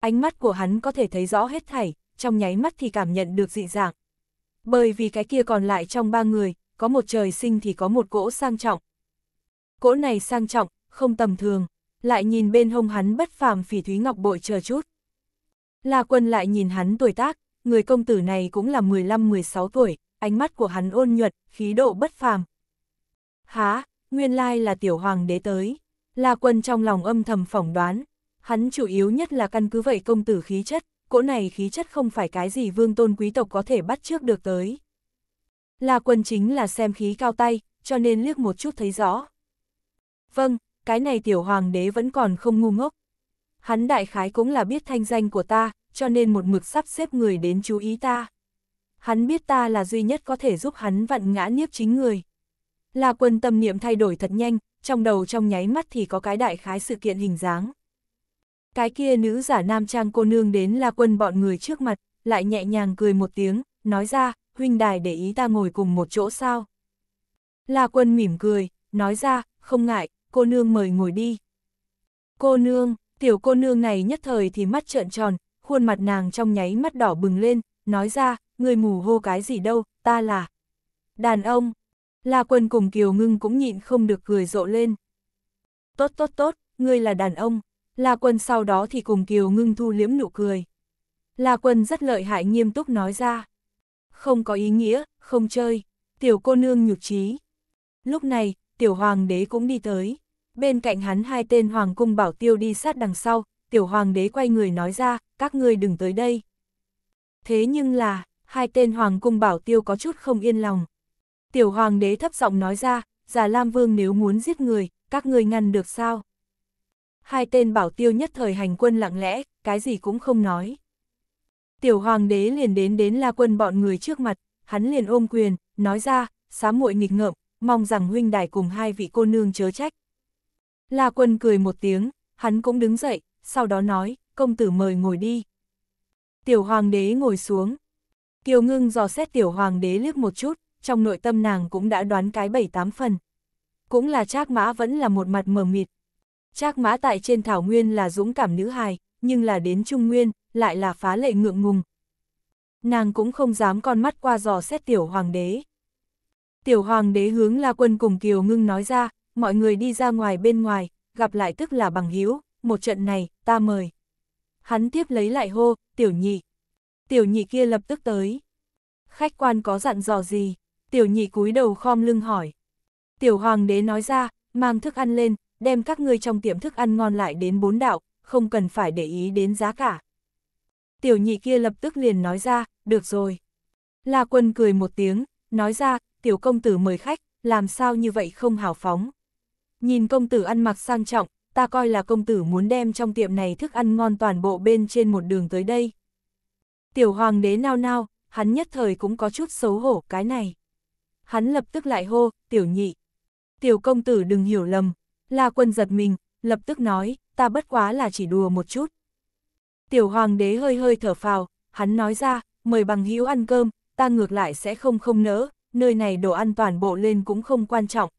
Ánh mắt của hắn có thể thấy rõ hết thảy, trong nháy mắt thì cảm nhận được dị dạng. Bởi vì cái kia còn lại trong ba người, có một trời sinh thì có một cỗ sang trọng. Cỗ này sang trọng, không tầm thường, lại nhìn bên hông hắn bất phàm phỉ thúy ngọc bội chờ chút. La quân lại nhìn hắn tuổi tác, người công tử này cũng là 15-16 tuổi, ánh mắt của hắn ôn nhuận, khí độ bất phàm. Há, nguyên lai là tiểu hoàng đế tới. La quân trong lòng âm thầm phỏng đoán, hắn chủ yếu nhất là căn cứ vậy công tử khí chất, cỗ này khí chất không phải cái gì vương tôn quý tộc có thể bắt trước được tới. La quân chính là xem khí cao tay, cho nên liếc một chút thấy rõ. Vâng, cái này tiểu hoàng đế vẫn còn không ngu ngốc. Hắn đại khái cũng là biết thanh danh của ta, cho nên một mực sắp xếp người đến chú ý ta. Hắn biết ta là duy nhất có thể giúp hắn vặn ngã niếp chính người. La quân tâm niệm thay đổi thật nhanh, trong đầu trong nháy mắt thì có cái đại khái sự kiện hình dáng. Cái kia nữ giả nam trang cô nương đến là quân bọn người trước mặt, lại nhẹ nhàng cười một tiếng, nói ra, huynh đài để ý ta ngồi cùng một chỗ sao. La quân mỉm cười, nói ra, không ngại, cô nương mời ngồi đi. Cô nương, tiểu cô nương này nhất thời thì mắt trợn tròn, khuôn mặt nàng trong nháy mắt đỏ bừng lên, nói ra, người mù hô cái gì đâu, ta là đàn ông. La quân cùng Kiều Ngưng cũng nhịn không được cười rộ lên. Tốt tốt tốt, ngươi là đàn ông. La quân sau đó thì cùng Kiều Ngưng thu liếm nụ cười. La quân rất lợi hại nghiêm túc nói ra. Không có ý nghĩa, không chơi. Tiểu cô nương nhục trí. Lúc này, tiểu hoàng đế cũng đi tới bên cạnh hắn hai tên hoàng cung bảo tiêu đi sát đằng sau, tiểu hoàng đế quay người nói ra, các ngươi đừng tới đây. Thế nhưng là, hai tên hoàng cung bảo tiêu có chút không yên lòng. Tiểu hoàng đế thấp giọng nói ra, già Lam Vương nếu muốn giết người, các ngươi ngăn được sao? Hai tên bảo tiêu nhất thời hành quân lặng lẽ, cái gì cũng không nói. Tiểu hoàng đế liền đến đến la quân bọn người trước mặt, hắn liền ôm quyền, nói ra, xám muội nghịch ngợm, mong rằng huynh đài cùng hai vị cô nương chớ trách, La Quân cười một tiếng, hắn cũng đứng dậy, sau đó nói, công tử mời ngồi đi. Tiểu hoàng đế ngồi xuống. Kiều ngưng dò xét tiểu hoàng đế liếc một chút, trong nội tâm nàng cũng đã đoán cái bảy tám phần. Cũng là Trác Mã vẫn là một mặt mờ mịt. Trác Mã tại trên thảo nguyên là dũng cảm nữ hài, nhưng là đến trung nguyên, lại là phá lệ ngượng ngùng. Nàng cũng không dám con mắt qua dò xét tiểu hoàng đế. Tiểu hoàng đế hướng La Quân cùng Kiều Ngưng nói ra, mọi người đi ra ngoài bên ngoài, gặp lại tức là bằng hữu một trận này, ta mời. Hắn tiếp lấy lại hô, tiểu nhị. Tiểu nhị kia lập tức tới. Khách quan có dặn dò gì? Tiểu nhị cúi đầu khom lưng hỏi. Tiểu hoàng đế nói ra, mang thức ăn lên, đem các ngươi trong tiệm thức ăn ngon lại đến bốn đạo, không cần phải để ý đến giá cả. Tiểu nhị kia lập tức liền nói ra, được rồi. La quân cười một tiếng, nói ra, tiểu công tử mời khách, làm sao như vậy không hào phóng. Nhìn công tử ăn mặc sang trọng, ta coi là công tử muốn đem trong tiệm này thức ăn ngon toàn bộ bên trên một đường tới đây. Tiểu hoàng đế nao nao, hắn nhất thời cũng có chút xấu hổ cái này. Hắn lập tức lại hô, tiểu nhị. Tiểu công tử đừng hiểu lầm, la quân giật mình, lập tức nói, ta bất quá là chỉ đùa một chút. Tiểu hoàng đế hơi hơi thở phào, hắn nói ra, mời bằng hữu ăn cơm, ta ngược lại sẽ không không nỡ, nơi này đồ ăn toàn bộ lên cũng không quan trọng,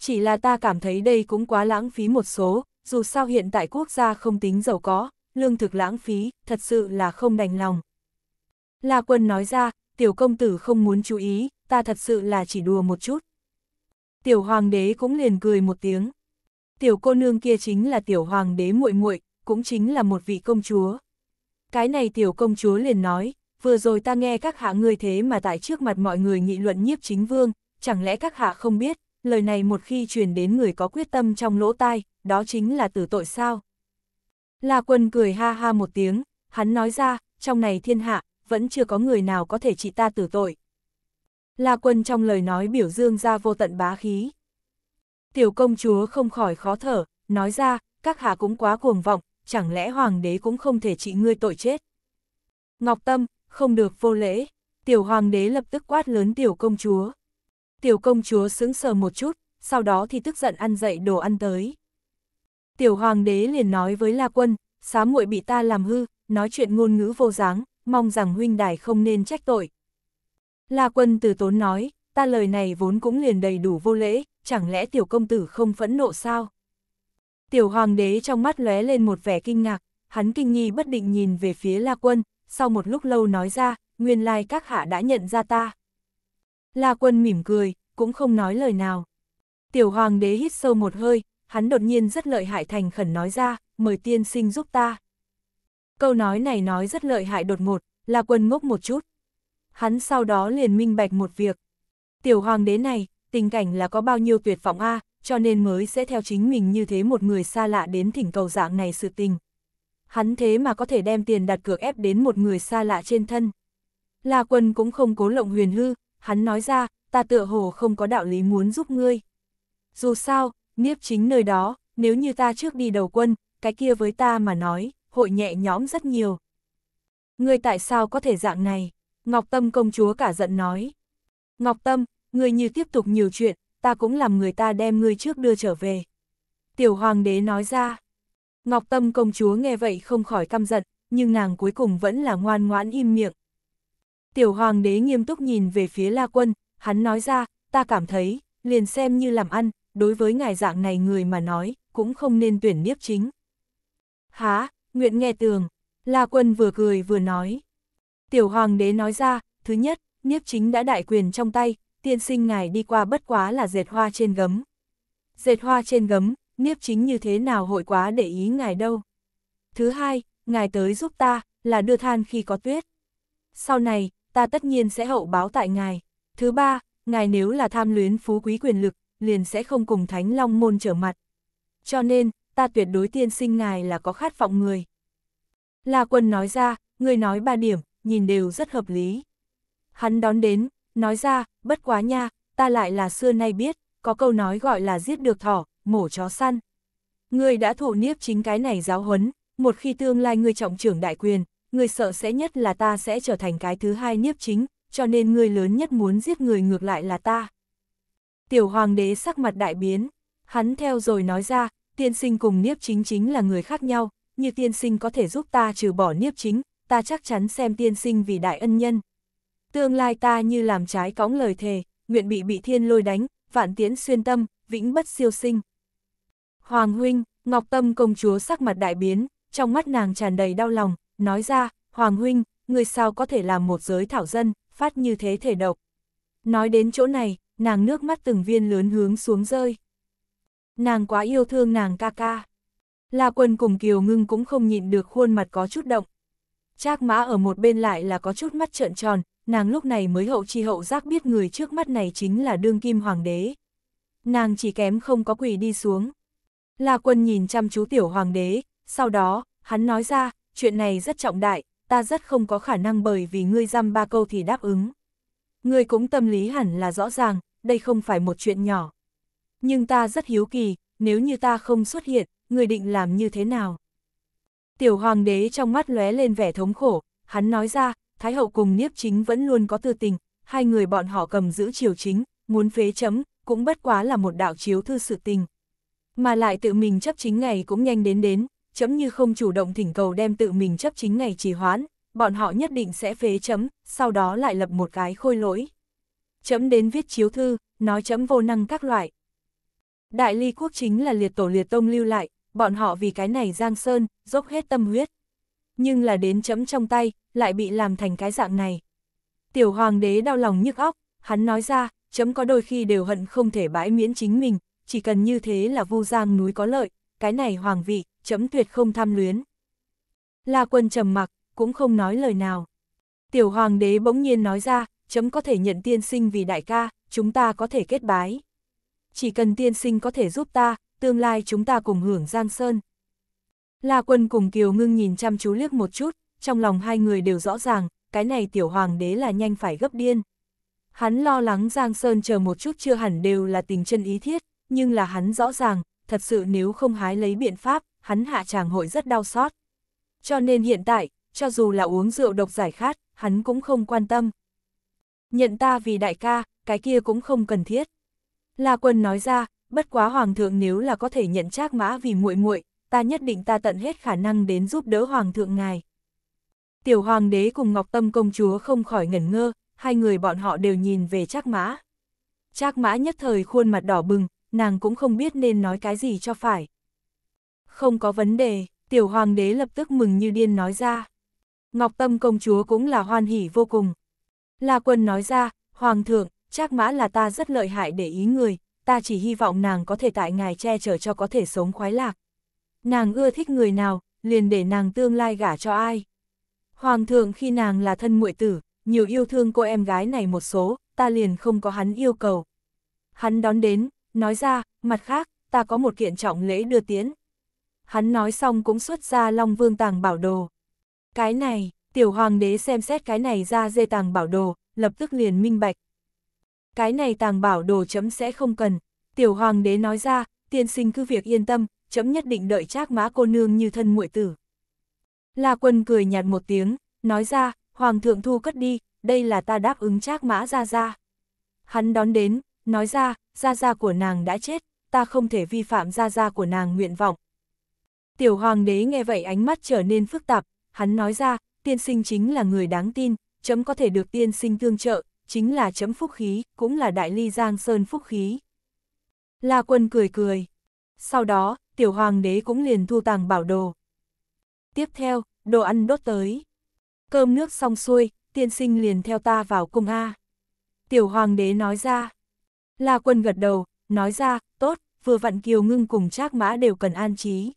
chỉ là ta cảm thấy đây cũng quá lãng phí một số, dù sao hiện tại quốc gia không tính giàu có, lương thực lãng phí, thật sự là không đành lòng. La quân nói ra, tiểu công tử không muốn chú ý, ta thật sự là chỉ đùa một chút. Tiểu hoàng đế cũng liền cười một tiếng. Tiểu cô nương kia chính là tiểu hoàng đế muội muội, cũng chính là một vị công chúa. Cái này tiểu công chúa liền nói, vừa rồi ta nghe các hạ ngươi thế mà tại trước mặt mọi người nghị luận nhiếp chính vương, chẳng lẽ các hạ không biết, lời này một khi truyền đến người có quyết tâm trong lỗ tai, đó chính là tử tội sao. La quân cười ha ha một tiếng, hắn nói ra, trong này thiên hạ, vẫn chưa có người nào có thể trị ta tử tội. La quân trong lời nói biểu dương ra vô tận bá khí. Tiểu công chúa không khỏi khó thở, nói ra, các hạ cũng quá cuồng vọng, chẳng lẽ hoàng đế cũng không thể trị ngươi tội chết. Ngọc Tâm, không được vô lễ, tiểu hoàng đế lập tức quát lớn tiểu công chúa. Tiểu công chúa sững sờ một chút, sau đó thì tức giận ăn dậy đồ ăn tới. Tiểu hoàng đế liền nói với La Quân, xá muội bị ta làm hư, nói chuyện ngôn ngữ vô dáng, mong rằng huynh đài không nên trách tội. La Quân từ tốn nói, ta lời này vốn cũng liền đầy đủ vô lễ, chẳng lẽ tiểu công tử không phẫn nộ sao? Tiểu hoàng đế trong mắt lóe lên một vẻ kinh ngạc, hắn kinh nghi bất định nhìn về phía La Quân, sau một lúc lâu nói ra, nguyên lai các hạ đã nhận ra ta. La quân mỉm cười, cũng không nói lời nào. Tiểu hoàng đế hít sâu một hơi, hắn đột nhiên rất lợi hại thành khẩn nói ra, mời tiên sinh giúp ta. Câu nói này nói rất lợi hại đột ngột, La quân ngốc một chút. Hắn sau đó liền minh bạch một việc. Tiểu hoàng đế này, tình cảnh là có bao nhiêu tuyệt vọng a, cho nên mới sẽ theo chính mình như thế một người xa lạ đến thỉnh cầu dạng này sự tình. Hắn thế mà có thể đem tiền đặt cược ép đến một người xa lạ trên thân. La quân cũng không cố lộng huyền hư, hắn nói ra, ta tựa hồ không có đạo lý muốn giúp ngươi. Dù sao, niếp chính nơi đó, nếu như ta trước đi đầu quân, cái kia với ta mà nói, hội nhẹ nhõm rất nhiều. Ngươi tại sao có thể dạng này? Ngọc Tâm công chúa cả giận nói. Ngọc Tâm, ngươi như tiếp tục nhiều chuyện, ta cũng làm người ta đem ngươi trước đưa trở về. Tiểu hoàng đế nói ra. Ngọc Tâm công chúa nghe vậy không khỏi căm giận, nhưng nàng cuối cùng vẫn là ngoan ngoãn im miệng, Tiểu hoàng đế nghiêm túc nhìn về phía La Quân, hắn nói ra, ta cảm thấy, liền xem như làm ăn, đối với ngài dạng này người mà nói, cũng không nên tuyển niếp chính. Há, nguyện nghe tường, La Quân vừa cười vừa nói. Tiểu hoàng đế nói ra, thứ nhất, niếp chính đã đại quyền trong tay, tiên sinh ngài đi qua bất quá là dệt hoa trên gấm. Dệt hoa trên gấm, niếp chính như thế nào hội quá để ý ngài đâu. Thứ hai, ngài tới giúp ta, là đưa than khi có tuyết. Sau này, ta tất nhiên sẽ hậu báo tại ngài. Thứ ba, ngài nếu là tham luyến phú quý quyền lực, liền sẽ không cùng Thánh Long môn trở mặt. Cho nên, ta tuyệt đối tiên sinh ngài là có khát vọng người. La quân nói ra, người nói ba điểm, nhìn đều rất hợp lý. Hắn đón đến, nói ra, bất quá nha, ta lại là xưa nay biết, có câu nói gọi là giết được thỏ, mổ chó săn. người đã thụ niếp chính cái này giáo huấn, một khi tương lai người trọng trưởng đại quyền, người sợ sẽ nhất là ta sẽ trở thành cái thứ hai nhiếp chính, cho nên người lớn nhất muốn giết người ngược lại là ta. Tiểu hoàng đế sắc mặt đại biến, hắn theo rồi nói ra, tiên sinh cùng niếp chính chính là người khác nhau, như tiên sinh có thể giúp ta trừ bỏ niếp chính, ta chắc chắn xem tiên sinh vì đại ân nhân. Tương lai ta như làm trái cõng lời thề, nguyện bị bị thiên lôi đánh, vạn tiễn xuyên tâm, vĩnh bất siêu sinh. Hoàng huynh, Ngọc Tâm công chúa sắc mặt đại biến, trong mắt nàng tràn đầy đau lòng, nói ra, Hoàng Huynh, người sao có thể làm một giới thảo dân, phát như thế thể độc. Nói đến chỗ này, nàng nước mắt từng viên lớn hướng xuống rơi. Nàng quá yêu thương nàng ca ca. La quân cùng Kiều Ngưng cũng không nhịn được khuôn mặt có chút động. Trác mã ở một bên lại là có chút mắt trợn tròn, nàng lúc này mới hậu chi hậu giác biết người trước mắt này chính là đương kim hoàng đế. Nàng chỉ kém không có quỷ đi xuống. La quân nhìn chăm chú tiểu hoàng đế, sau đó, hắn nói ra, chuyện này rất trọng đại, ta rất không có khả năng bởi vì ngươi dăm ba câu thì đáp ứng. Ngươi cũng tâm lý hẳn là rõ ràng, đây không phải một chuyện nhỏ. Nhưng ta rất hiếu kỳ, nếu như ta không xuất hiện, ngươi định làm như thế nào? Tiểu hoàng đế trong mắt lóe lên vẻ thống khổ, hắn nói ra, Thái hậu cùng Niếp chính vẫn luôn có tư tình, hai người bọn họ cầm giữ triều chính, muốn phế chấm, cũng bất quá là một đạo chiếu thư sự tình. Mà lại tự mình chấp chính ngày cũng nhanh đến đến, chấm như không chủ động thỉnh cầu đem tự mình chấp chính ngày trì hoãn, bọn họ nhất định sẽ phế chấm, sau đó lại lập một cái khôi lỗi. Chấm đến viết chiếu thư, nói chấm vô năng các loại. Đại ly quốc chính là liệt tổ liệt tông lưu lại, bọn họ vì cái này giang sơn, dốc hết tâm huyết. Nhưng là đến chấm trong tay, lại bị làm thành cái dạng này. Tiểu hoàng đế đau lòng nhức óc, hắn nói ra, chấm có đôi khi đều hận không thể bãi miễn chính mình, chỉ cần như thế là vu giang núi có lợi, cái này hoàng vị, chấm tuyệt không tham luyến. La quân trầm mặc, cũng không nói lời nào. Tiểu hoàng đế bỗng nhiên nói ra, chấm có thể nhận tiên sinh vì đại ca, chúng ta có thể kết bái. Chỉ cần tiên sinh có thể giúp ta, tương lai chúng ta cùng hưởng Giang Sơn. La quân cùng Kiều ngưng nhìn chăm chú liếc một chút, trong lòng hai người đều rõ ràng, cái này tiểu hoàng đế là nhanh phải gấp điên. Hắn lo lắng Giang Sơn chờ một chút chưa hẳn đều là tình chân ý thiết, nhưng là hắn rõ ràng, thật sự nếu không hái lấy biện pháp, hắn hạ tràng hội rất đau xót. Cho nên hiện tại, cho dù là uống rượu độc giải khát, hắn cũng không quan tâm. Nhận ta vì đại ca, cái kia cũng không cần thiết. La quân nói ra, bất quá hoàng thượng nếu là có thể nhận trác mã vì muội muội, ta nhất định ta tận hết khả năng đến giúp đỡ hoàng thượng ngài. Tiểu hoàng đế cùng Ngọc Tâm công chúa không khỏi ngẩn ngơ, hai người bọn họ đều nhìn về Trác Mã. Trác Mã nhất thời khuôn mặt đỏ bừng, nàng cũng không biết nên nói cái gì cho phải không có vấn đề, tiểu hoàng đế lập tức mừng như điên nói ra. Ngọc Tâm công chúa cũng là hoan hỉ vô cùng. La quân nói ra, hoàng thượng, chắc mã là ta rất lợi hại để ý người, ta chỉ hy vọng nàng có thể tại ngài che chở cho có thể sống khoái lạc. Nàng ưa thích người nào, liền để nàng tương lai gả cho ai. Hoàng thượng khi nàng là thân muội tử, nhiều yêu thương cô em gái này một số, ta liền không có hắn yêu cầu. Hắn đón đến, nói ra, mặt khác, ta có một kiện trọng lễ đưa tiến, hắn nói xong cũng xuất ra Long Vương tàng bảo đồ. Cái này, tiểu hoàng đế xem xét cái này ra dê tàng bảo đồ, lập tức liền minh bạch. Cái này tàng bảo đồ chấm sẽ không cần, tiểu hoàng đế nói ra, tiên sinh cứ việc yên tâm, chấm nhất định đợi trác mã cô nương như thân muội tử. La quân cười nhạt một tiếng, nói ra, hoàng thượng thu cất đi, đây là ta đáp ứng trác mã ra ra. Hắn đón đến, nói ra, ra ra của nàng đã chết, ta không thể vi phạm ra ra của nàng nguyện vọng, Tiểu hoàng đế nghe vậy ánh mắt trở nên phức tạp, hắn nói ra, tiên sinh chính là người đáng tin, chấm có thể được tiên sinh tương trợ, chính là chấm phúc khí, cũng là đại ly giang sơn phúc khí. La quân cười cười. Sau đó, tiểu hoàng đế cũng liền thu tàng bảo đồ. Tiếp theo, đồ ăn đốt tới. Cơm nước xong xuôi, tiên sinh liền theo ta vào cung A. Tiểu hoàng đế nói ra. La quân gật đầu, nói ra, tốt, vừa vặn kiều ngưng cùng trác mã đều cần an trí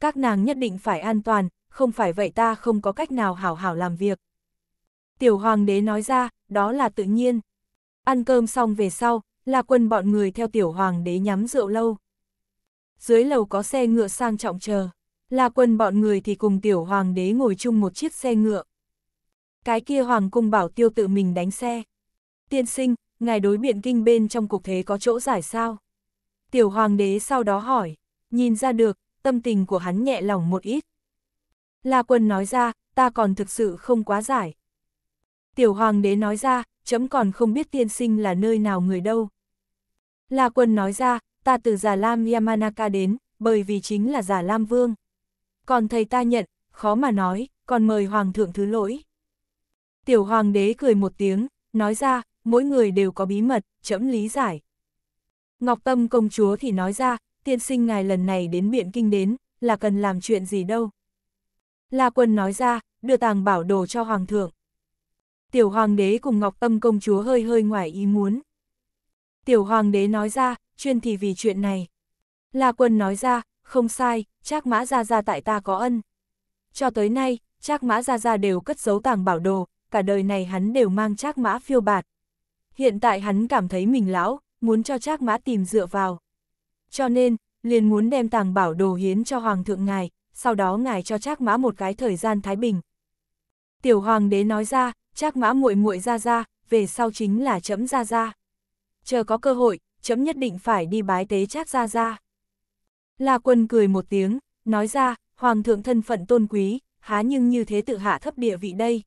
các nàng nhất định phải an toàn, không phải vậy ta không có cách nào hảo hảo làm việc. Tiểu hoàng đế nói ra, đó là tự nhiên. Ăn cơm xong về sau, là quân bọn người theo tiểu hoàng đế nhắm rượu lâu. Dưới lầu có xe ngựa sang trọng chờ, là quân bọn người thì cùng tiểu hoàng đế ngồi chung một chiếc xe ngựa. Cái kia hoàng cung bảo tiêu tự mình đánh xe. Tiên sinh, ngài đối biện kinh bên trong cục thế có chỗ giải sao? Tiểu hoàng đế sau đó hỏi, nhìn ra được, tâm tình của hắn nhẹ lòng một ít. La quân nói ra, ta còn thực sự không quá giải. Tiểu hoàng đế nói ra, chấm còn không biết tiên sinh là nơi nào người đâu. La quân nói ra, ta từ Già Lam Yamanaka đến, bởi vì chính là Già Lam Vương. Còn thầy ta nhận, khó mà nói, còn mời hoàng thượng thứ lỗi. Tiểu hoàng đế cười một tiếng, nói ra, mỗi người đều có bí mật, chấm lý giải. Ngọc Tâm công chúa thì nói ra, tiên sinh ngài lần này đến biện kinh đến, là cần làm chuyện gì đâu. La quân nói ra, đưa tàng bảo đồ cho hoàng thượng. Tiểu hoàng đế cùng ngọc Tâm công chúa hơi hơi ngoài ý muốn. Tiểu hoàng đế nói ra, chuyên thì vì chuyện này. La quân nói ra, không sai, trác mã ra ra tại ta có ân. Cho tới nay, trác mã ra ra đều cất giấu tàng bảo đồ, cả đời này hắn đều mang trác mã phiêu bạt. Hiện tại hắn cảm thấy mình lão, muốn cho trác mã tìm dựa vào cho nên, liền muốn đem tàng bảo đồ hiến cho Hoàng thượng ngài, sau đó ngài cho Trác Mã một cái thời gian thái bình. Tiểu Hoàng đế nói ra, Trác Mã muội muội ra ra, về sau chính là chấm ra ra. Chờ có cơ hội, chấm nhất định phải đi bái tế Trác ra ra. La Quân cười một tiếng, nói ra, Hoàng thượng thân phận tôn quý, há nhưng như thế tự hạ thấp địa vị đây.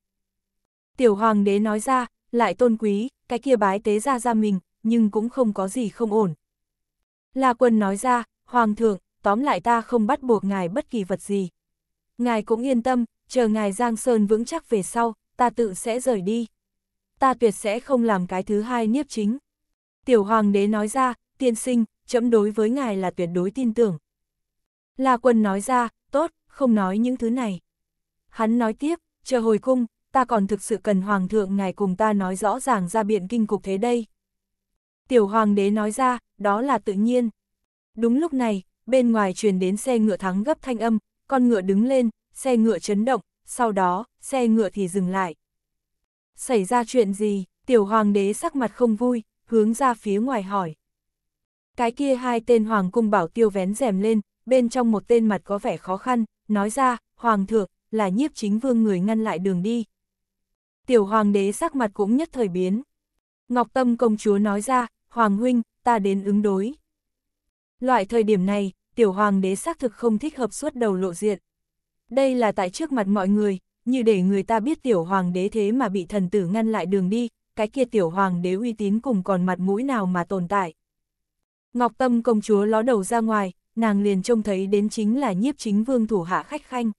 Tiểu Hoàng đế nói ra, lại tôn quý, cái kia bái tế ra ra mình, nhưng cũng không có gì không ổn, La Quân nói ra, Hoàng thượng, tóm lại ta không bắt buộc ngài bất kỳ vật gì. Ngài cũng yên tâm, chờ ngài Giang Sơn vững chắc về sau, ta tự sẽ rời đi. Ta tuyệt sẽ không làm cái thứ hai niếp chính. Tiểu Hoàng đế nói ra, tiên sinh, chấm đối với ngài là tuyệt đối tin tưởng. La Quân nói ra, tốt, không nói những thứ này. Hắn nói tiếp, chờ hồi cung, ta còn thực sự cần Hoàng thượng ngài cùng ta nói rõ ràng ra biện kinh cục thế đây. Tiểu Hoàng đế nói ra, đó là tự nhiên. Đúng lúc này, bên ngoài truyền đến xe ngựa thắng gấp thanh âm, con ngựa đứng lên, xe ngựa chấn động, sau đó, xe ngựa thì dừng lại. Xảy ra chuyện gì, tiểu hoàng đế sắc mặt không vui, hướng ra phía ngoài hỏi. Cái kia hai tên hoàng cung bảo tiêu vén rèm lên, bên trong một tên mặt có vẻ khó khăn, nói ra, hoàng thượng, là nhiếp chính vương người ngăn lại đường đi. Tiểu hoàng đế sắc mặt cũng nhất thời biến. Ngọc Tâm công chúa nói ra, hoàng huynh, ta đến ứng đối. Loại thời điểm này, tiểu hoàng đế xác thực không thích hợp suốt đầu lộ diện. Đây là tại trước mặt mọi người, như để người ta biết tiểu hoàng đế thế mà bị thần tử ngăn lại đường đi, cái kia tiểu hoàng đế uy tín cùng còn mặt mũi nào mà tồn tại. Ngọc Tâm công chúa ló đầu ra ngoài, nàng liền trông thấy đến chính là nhiếp chính vương thủ hạ khách khanh.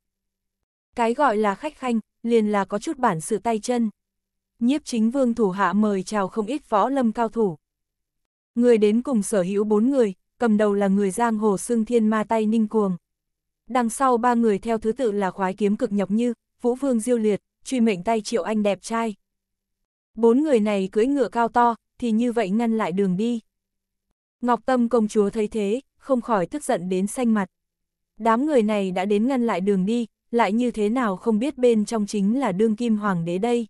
Cái gọi là khách khanh, liền là có chút bản sự tay chân. Nhiếp chính vương thủ hạ mời chào không ít võ lâm cao thủ. Người đến cùng sở hữu bốn người, cầm đầu là người giang hồ xương thiên ma tay ninh cuồng. Đằng sau ba người theo thứ tự là khoái kiếm cực nhọc như, vũ vương diêu liệt, truy mệnh tay triệu anh đẹp trai. Bốn người này cưỡi ngựa cao to, thì như vậy ngăn lại đường đi. Ngọc Tâm công chúa thấy thế, không khỏi tức giận đến xanh mặt. Đám người này đã đến ngăn lại đường đi, lại như thế nào không biết bên trong chính là đương kim hoàng đế đây.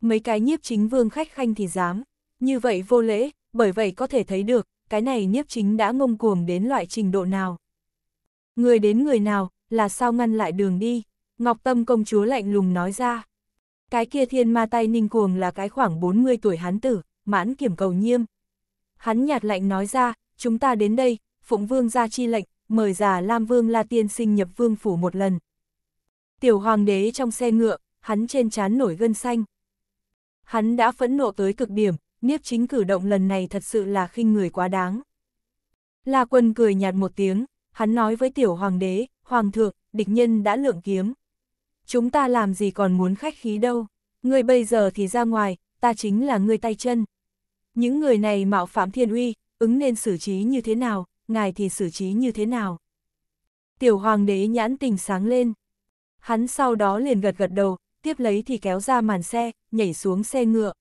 Mấy cái nhiếp chính vương khách khanh thì dám, như vậy vô lễ, bởi vậy có thể thấy được, cái này nhiếp chính đã ngông cuồng đến loại trình độ nào. Người đến người nào, là sao ngăn lại đường đi, Ngọc Tâm công chúa lạnh lùng nói ra. Cái kia thiên ma tay ninh cuồng là cái khoảng 40 tuổi hán tử, mãn kiểm cầu nhiêm. Hắn nhạt lạnh nói ra, chúng ta đến đây, Phụng Vương ra chi lệnh, mời già Lam Vương La Tiên sinh nhập vương phủ một lần. Tiểu hoàng đế trong xe ngựa, hắn trên trán nổi gân xanh. Hắn đã phẫn nộ tới cực điểm, Niếp chính cử động lần này thật sự là khinh người quá đáng. La quân cười nhạt một tiếng, hắn nói với tiểu hoàng đế, hoàng thượng, địch nhân đã lượng kiếm. Chúng ta làm gì còn muốn khách khí đâu, ngươi bây giờ thì ra ngoài, ta chính là ngươi tay chân. Những người này mạo phạm thiên uy, ứng nên xử trí như thế nào, ngài thì xử trí như thế nào. Tiểu hoàng đế nhãn tình sáng lên. Hắn sau đó liền gật gật đầu, tiếp lấy thì kéo ra màn xe, nhảy xuống xe ngựa.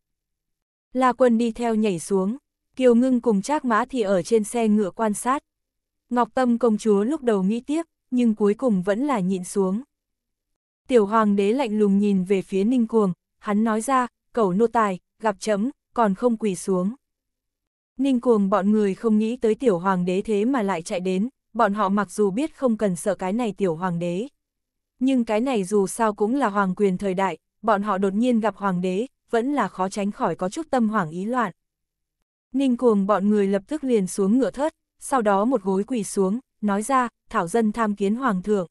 La Quân đi theo nhảy xuống, Kiều Ngưng cùng Trác Mã thì ở trên xe ngựa quan sát. Ngọc Tâm công chúa lúc đầu nghĩ tiếp, nhưng cuối cùng vẫn là nhịn xuống. Tiểu hoàng đế lạnh lùng nhìn về phía Ninh Cuồng, hắn nói ra, cẩu nô tài, gặp chấm, còn không quỳ xuống. Ninh Cuồng bọn người không nghĩ tới tiểu hoàng đế thế mà lại chạy đến, bọn họ mặc dù biết không cần sợ cái này tiểu hoàng đế. Nhưng cái này dù sao cũng là hoàng quyền thời đại, bọn họ đột nhiên gặp hoàng đế, vẫn là khó tránh khỏi có chút tâm hoảng ý loạn. Ninh cuồng bọn người lập tức liền xuống ngựa thớt, sau đó một gối quỳ xuống, nói ra, thảo dân tham kiến hoàng thượng.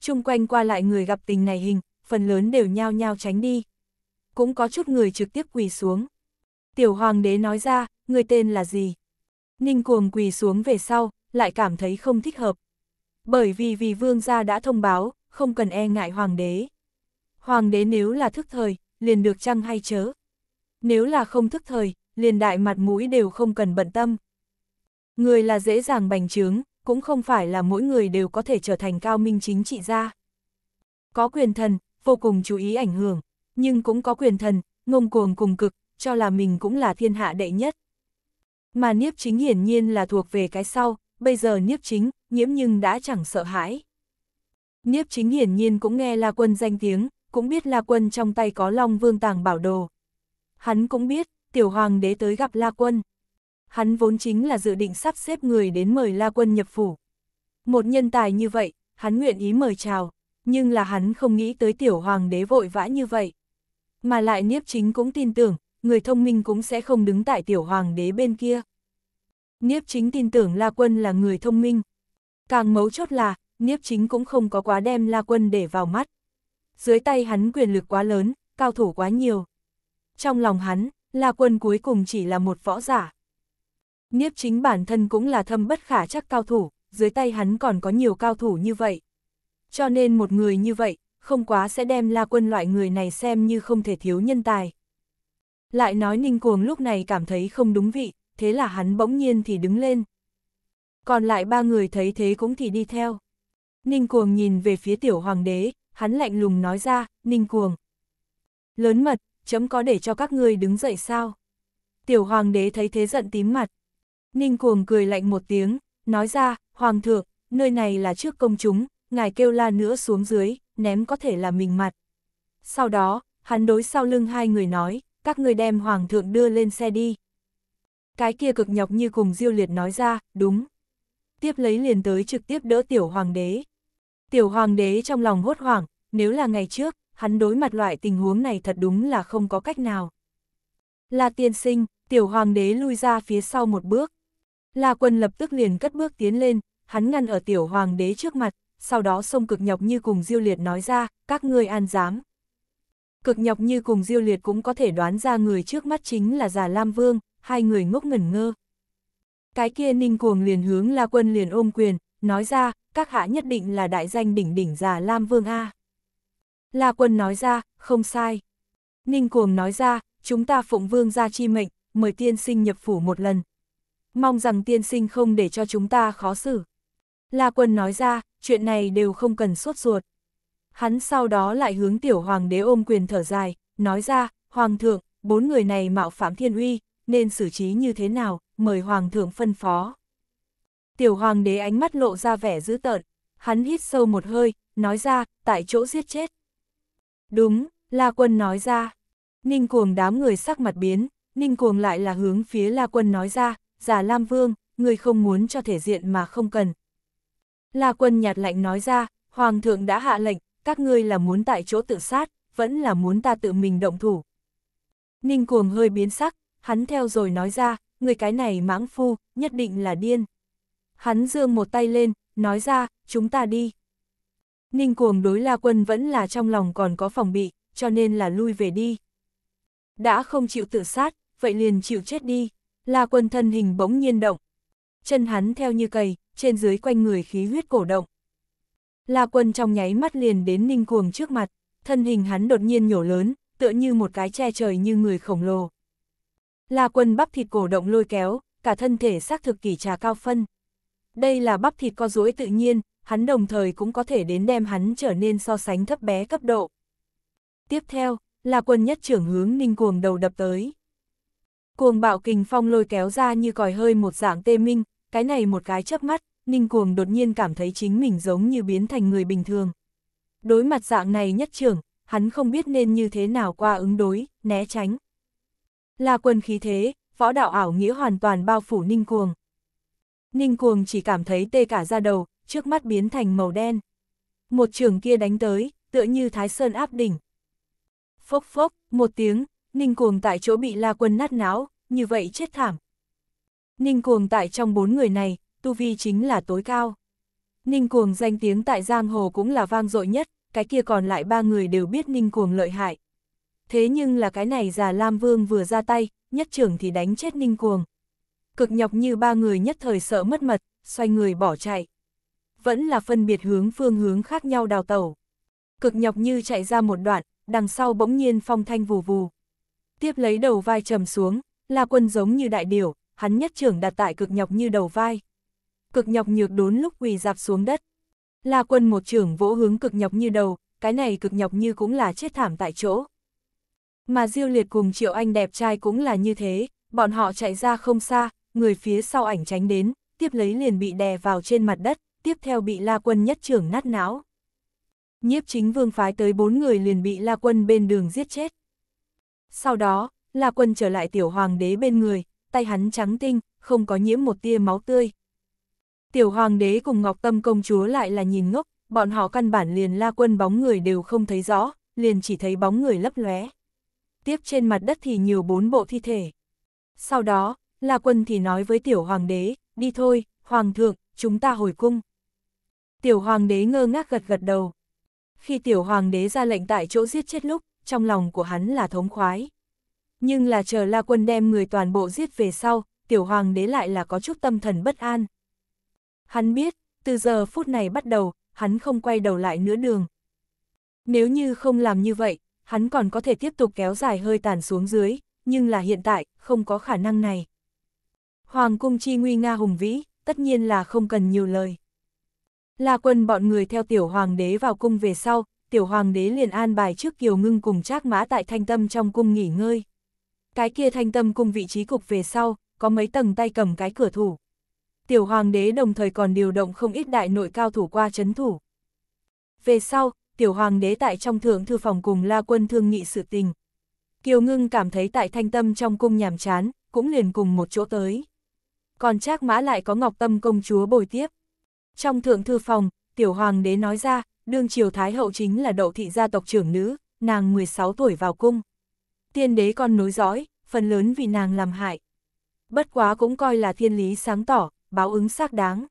Trung quanh qua lại người gặp tình này hình, phần lớn đều nhao nhao tránh đi. Cũng có chút người trực tiếp quỳ xuống. Tiểu hoàng đế nói ra, người tên là gì? Ninh cuồng quỳ xuống về sau, lại cảm thấy không thích hợp. Bởi vì vì vương gia đã thông báo, không cần e ngại hoàng đế. Hoàng đế nếu là thức thời, liền được chăng hay chớ. Nếu là không thức thời, liền đại mặt mũi đều không cần bận tâm. Người là dễ dàng bành trướng, cũng không phải là mỗi người đều có thể trở thành cao minh chính trị gia. Có quyền thần, vô cùng chú ý ảnh hưởng, nhưng cũng có quyền thần, ngông cuồng cùng cực, cho là mình cũng là thiên hạ đệ nhất. Mà Niếp Chính hiển nhiên là thuộc về cái sau, bây giờ Niếp Chính, nhiễm nhưng đã chẳng sợ hãi. Niếp Chính hiển nhiên cũng nghe La Quân danh tiếng, cũng biết La Quân trong tay có Long Vương Tàng Bảo Đồ. Hắn cũng biết, tiểu hoàng đế tới gặp La Quân. Hắn vốn chính là dự định sắp xếp người đến mời La Quân nhập phủ. Một nhân tài như vậy, hắn nguyện ý mời chào, nhưng là hắn không nghĩ tới tiểu hoàng đế vội vã như vậy. Mà lại Niếp Chính cũng tin tưởng, người thông minh cũng sẽ không đứng tại tiểu hoàng đế bên kia. Niếp Chính tin tưởng La Quân là người thông minh. Càng mấu chốt là, Niếp Chính cũng không có quá đem La Quân để vào mắt dưới tay hắn quyền lực quá lớn, cao thủ quá nhiều. Trong lòng hắn, La Quân cuối cùng chỉ là một võ giả. Niếp chính bản thân cũng là thâm bất khả chắc cao thủ, dưới tay hắn còn có nhiều cao thủ như vậy. Cho nên một người như vậy, không quá sẽ đem La Quân loại người này xem như không thể thiếu nhân tài. Lại nói Ninh Cuồng lúc này cảm thấy không đúng vị, thế là hắn bỗng nhiên thì đứng lên. Còn lại ba người thấy thế cũng thì đi theo. Ninh Cuồng nhìn về phía tiểu hoàng đế, hắn lạnh lùng nói ra, ninh cuồng. Lớn mật, chấm có để cho các ngươi đứng dậy sao? Tiểu hoàng đế thấy thế giận tím mặt. Ninh cuồng cười lạnh một tiếng, nói ra, hoàng thượng, nơi này là trước công chúng, ngài kêu la nữa xuống dưới, ném có thể là mình mặt. Sau đó, hắn đối sau lưng hai người nói, các ngươi đem hoàng thượng đưa lên xe đi. Cái kia cực nhọc như cùng diêu liệt nói ra, đúng. Tiếp lấy liền tới trực tiếp đỡ tiểu hoàng đế. Tiểu hoàng đế trong lòng hốt hoảng, nếu là ngày trước, hắn đối mặt loại tình huống này thật đúng là không có cách nào. La tiên sinh, tiểu hoàng đế lui ra phía sau một bước. La quân lập tức liền cất bước tiến lên, hắn ngăn ở tiểu hoàng đế trước mặt, sau đó sông cực nhọc như cùng diêu liệt nói ra, các ngươi an dám. Cực nhọc như cùng diêu liệt cũng có thể đoán ra người trước mắt chính là già Lam Vương, hai người ngốc ngẩn ngơ. Cái kia ninh cuồng liền hướng La Quân liền ôm quyền, nói ra, các hạ nhất định là đại danh đỉnh đỉnh già Lam Vương A. La quân nói ra, không sai. Ninh cuồng nói ra, chúng ta phụng vương ra chi mệnh, mời tiên sinh nhập phủ một lần. Mong rằng tiên sinh không để cho chúng ta khó xử. La quân nói ra, chuyện này đều không cần sốt ruột. Hắn sau đó lại hướng tiểu hoàng đế ôm quyền thở dài, nói ra, hoàng thượng, bốn người này mạo phạm thiên uy, nên xử trí như thế nào, mời hoàng thượng phân phó. Tiểu hoàng đế ánh mắt lộ ra vẻ dữ tợn, hắn hít sâu một hơi, nói ra, tại chỗ giết chết. Đúng, La Quân nói ra. Ninh cuồng đám người sắc mặt biến, Ninh cuồng lại là hướng phía La Quân nói ra, giả Lam Vương, người không muốn cho thể diện mà không cần. La Quân nhạt lạnh nói ra, Hoàng thượng đã hạ lệnh, các ngươi là muốn tại chỗ tự sát, vẫn là muốn ta tự mình động thủ. Ninh cuồng hơi biến sắc, hắn theo rồi nói ra, người cái này mãng phu, nhất định là điên hắn dương một tay lên, nói ra, chúng ta đi. Ninh cuồng đối la quân vẫn là trong lòng còn có phòng bị, cho nên là lui về đi. Đã không chịu tự sát, vậy liền chịu chết đi. La quân thân hình bỗng nhiên động. Chân hắn theo như cầy, trên dưới quanh người khí huyết cổ động. La quân trong nháy mắt liền đến ninh cuồng trước mặt, thân hình hắn đột nhiên nhổ lớn, tựa như một cái che trời như người khổng lồ. La quân bắp thịt cổ động lôi kéo, cả thân thể xác thực kỳ trà cao phân. Đây là bắp thịt co duỗi tự nhiên, hắn đồng thời cũng có thể đến đem hắn trở nên so sánh thấp bé cấp độ. Tiếp theo, là quân nhất trưởng hướng ninh cuồng đầu đập tới. Cuồng bạo kình phong lôi kéo ra như còi hơi một dạng tê minh, cái này một cái chớp mắt, ninh cuồng đột nhiên cảm thấy chính mình giống như biến thành người bình thường. Đối mặt dạng này nhất trưởng, hắn không biết nên như thế nào qua ứng đối, né tránh. Là quân khí thế, võ đạo ảo nghĩa hoàn toàn bao phủ ninh cuồng. Ninh cuồng chỉ cảm thấy tê cả da đầu, trước mắt biến thành màu đen. Một trường kia đánh tới, tựa như thái sơn áp đỉnh. Phốc phốc, một tiếng, Ninh cuồng tại chỗ bị la quân nát não, như vậy chết thảm. Ninh cuồng tại trong bốn người này, tu vi chính là tối cao. Ninh cuồng danh tiếng tại giang hồ cũng là vang dội nhất, cái kia còn lại ba người đều biết Ninh cuồng lợi hại. Thế nhưng là cái này già Lam Vương vừa ra tay, nhất trưởng thì đánh chết Ninh cuồng cực nhọc như ba người nhất thời sợ mất mật, xoay người bỏ chạy. Vẫn là phân biệt hướng phương hướng khác nhau đào tẩu. Cực nhọc như chạy ra một đoạn, đằng sau bỗng nhiên phong thanh vù vù. Tiếp lấy đầu vai trầm xuống, là quân giống như đại điểu, hắn nhất trưởng đặt tại cực nhọc như đầu vai. Cực nhọc nhược đốn lúc quỳ dạp xuống đất. La quân một trưởng vỗ hướng cực nhọc như đầu, cái này cực nhọc như cũng là chết thảm tại chỗ. Mà Diêu Liệt cùng Triệu Anh đẹp trai cũng là như thế, bọn họ chạy ra không xa, người phía sau ảnh tránh đến, tiếp lấy liền bị đè vào trên mặt đất, tiếp theo bị La Quân nhất trưởng nát não. Nhiếp chính vương phái tới bốn người liền bị La Quân bên đường giết chết. Sau đó, La Quân trở lại tiểu hoàng đế bên người, tay hắn trắng tinh, không có nhiễm một tia máu tươi. Tiểu hoàng đế cùng Ngọc Tâm công chúa lại là nhìn ngốc, bọn họ căn bản liền La Quân bóng người đều không thấy rõ, liền chỉ thấy bóng người lấp lóe. Tiếp trên mặt đất thì nhiều bốn bộ thi thể. Sau đó, La Quân thì nói với tiểu hoàng đế, đi thôi, hoàng thượng, chúng ta hồi cung. Tiểu hoàng đế ngơ ngác gật gật đầu. Khi tiểu hoàng đế ra lệnh tại chỗ giết chết lúc, trong lòng của hắn là thống khoái. Nhưng là chờ La Quân đem người toàn bộ giết về sau, tiểu hoàng đế lại là có chút tâm thần bất an. Hắn biết, từ giờ phút này bắt đầu, hắn không quay đầu lại nữa đường. Nếu như không làm như vậy, hắn còn có thể tiếp tục kéo dài hơi tàn xuống dưới, nhưng là hiện tại, không có khả năng này. Hoàng cung chi nguy nga hùng vĩ, tất nhiên là không cần nhiều lời. La quân bọn người theo tiểu hoàng đế vào cung về sau, tiểu hoàng đế liền an bài trước kiều ngưng cùng trác mã tại thanh tâm trong cung nghỉ ngơi. Cái kia thanh tâm cung vị trí cục về sau, có mấy tầng tay cầm cái cửa thủ. Tiểu hoàng đế đồng thời còn điều động không ít đại nội cao thủ qua chấn thủ. Về sau, tiểu hoàng đế tại trong thượng thư phòng cùng la quân thương nghị sự tình. Kiều ngưng cảm thấy tại thanh tâm trong cung nhàm chán, cũng liền cùng một chỗ tới còn Trác Mã lại có Ngọc Tâm công chúa bồi tiếp. Trong thượng thư phòng, tiểu hoàng đế nói ra, đương triều thái hậu chính là đậu thị gia tộc trưởng nữ, nàng 16 tuổi vào cung. Tiên đế con nối dõi, phần lớn vì nàng làm hại. Bất quá cũng coi là thiên lý sáng tỏ, báo ứng xác đáng.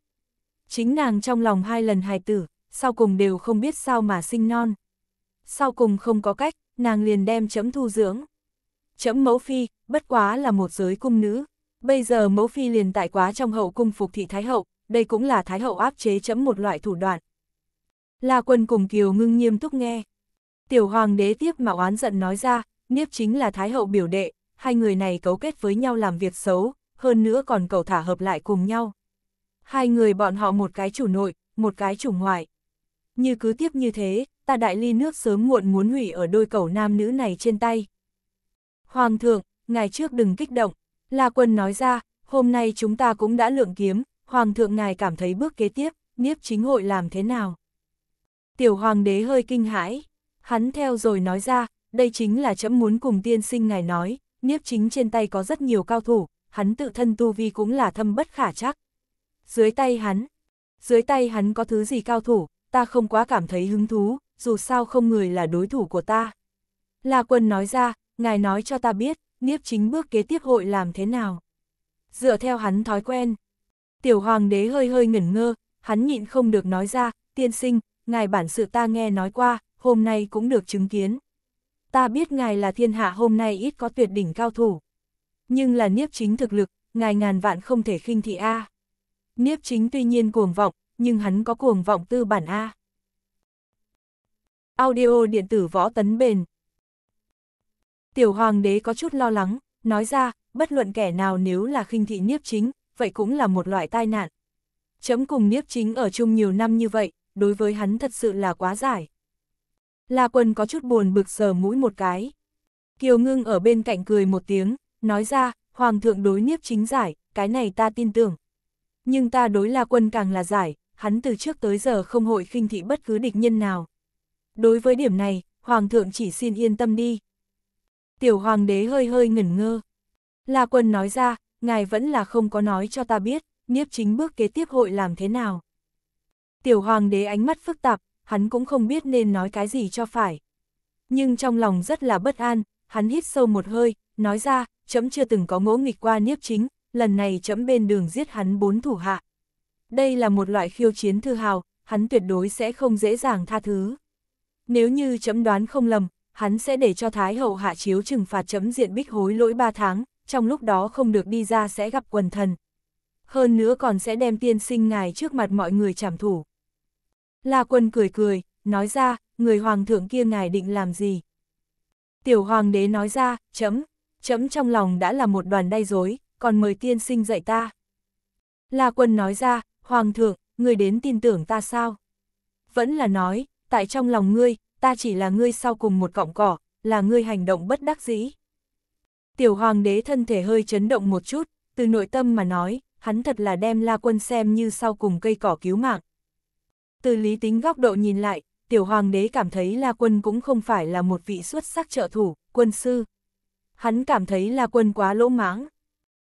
Chính nàng trong lòng hai lần hài tử, sau cùng đều không biết sao mà sinh non. Sau cùng không có cách, nàng liền đem chấm thu dưỡng. Chấm mẫu phi, bất quá là một giới cung nữ, Bây giờ mẫu phi liền tại quá trong hậu cung phục thị Thái Hậu, đây cũng là Thái Hậu áp chế chấm một loại thủ đoạn. La quân cùng Kiều ngưng nghiêm túc nghe. Tiểu hoàng đế tiếp mà oán giận nói ra, Niếp chính là Thái Hậu biểu đệ, hai người này cấu kết với nhau làm việc xấu, hơn nữa còn cầu thả hợp lại cùng nhau. Hai người bọn họ một cái chủ nội, một cái chủ ngoại. Như cứ tiếp như thế, ta đại ly nước sớm muộn muốn hủy ở đôi cầu nam nữ này trên tay. Hoàng thượng, ngài trước đừng kích động, La Quân nói ra, hôm nay chúng ta cũng đã lượng kiếm, Hoàng thượng ngài cảm thấy bước kế tiếp, niếp chính hội làm thế nào? Tiểu Hoàng đế hơi kinh hãi, hắn theo rồi nói ra, đây chính là chấm muốn cùng tiên sinh ngài nói, niếp chính trên tay có rất nhiều cao thủ, hắn tự thân tu vi cũng là thâm bất khả chắc. Dưới tay hắn, dưới tay hắn có thứ gì cao thủ, ta không quá cảm thấy hứng thú, dù sao không người là đối thủ của ta. La Quân nói ra, ngài nói cho ta biết, Niếp chính bước kế tiếp hội làm thế nào. Dựa theo hắn thói quen, tiểu hoàng đế hơi hơi ngẩn ngơ, hắn nhịn không được nói ra, tiên sinh, ngài bản sự ta nghe nói qua, hôm nay cũng được chứng kiến. Ta biết ngài là thiên hạ hôm nay ít có tuyệt đỉnh cao thủ. Nhưng là niếp chính thực lực, ngài ngàn vạn không thể khinh thị A. Niếp chính tuy nhiên cuồng vọng, nhưng hắn có cuồng vọng tư bản A. Audio điện tử võ tấn bền Tiểu hoàng đế có chút lo lắng, nói ra, bất luận kẻ nào nếu là khinh thị Niếp chính, vậy cũng là một loại tai nạn. Chấm cùng Niếp chính ở chung nhiều năm như vậy, đối với hắn thật sự là quá giải. La quân có chút buồn bực sờ mũi một cái. Kiều ngưng ở bên cạnh cười một tiếng, nói ra, hoàng thượng đối Niếp chính giải, cái này ta tin tưởng. Nhưng ta đối la quân càng là giải, hắn từ trước tới giờ không hội khinh thị bất cứ địch nhân nào. Đối với điểm này, hoàng thượng chỉ xin yên tâm đi. Tiểu hoàng đế hơi hơi ngẩn ngơ. La quân nói ra, ngài vẫn là không có nói cho ta biết, Niếp chính bước kế tiếp hội làm thế nào. Tiểu hoàng đế ánh mắt phức tạp, hắn cũng không biết nên nói cái gì cho phải. Nhưng trong lòng rất là bất an, hắn hít sâu một hơi, nói ra, chấm chưa từng có ngỗ nghịch qua Niếp chính, lần này chấm bên đường giết hắn bốn thủ hạ. Đây là một loại khiêu chiến thư hào, hắn tuyệt đối sẽ không dễ dàng tha thứ. Nếu như chấm đoán không lầm, hắn sẽ để cho Thái Hậu hạ chiếu trừng phạt chấm diện bích hối lỗi 3 tháng, trong lúc đó không được đi ra sẽ gặp quần thần. Hơn nữa còn sẽ đem tiên sinh ngài trước mặt mọi người trảm thủ. La quân cười cười, nói ra, người hoàng thượng kia ngài định làm gì? Tiểu hoàng đế nói ra, chấm, chấm trong lòng đã là một đoàn đay dối, còn mời tiên sinh dạy ta. La quân nói ra, hoàng thượng, người đến tin tưởng ta sao? Vẫn là nói, tại trong lòng ngươi, ta chỉ là ngươi sau cùng một cọng cỏ, là ngươi hành động bất đắc dĩ. Tiểu hoàng đế thân thể hơi chấn động một chút, từ nội tâm mà nói, hắn thật là đem la quân xem như sau cùng cây cỏ cứu mạng. Từ lý tính góc độ nhìn lại, tiểu hoàng đế cảm thấy la quân cũng không phải là một vị xuất sắc trợ thủ, quân sư. Hắn cảm thấy la quân quá lỗ mãng.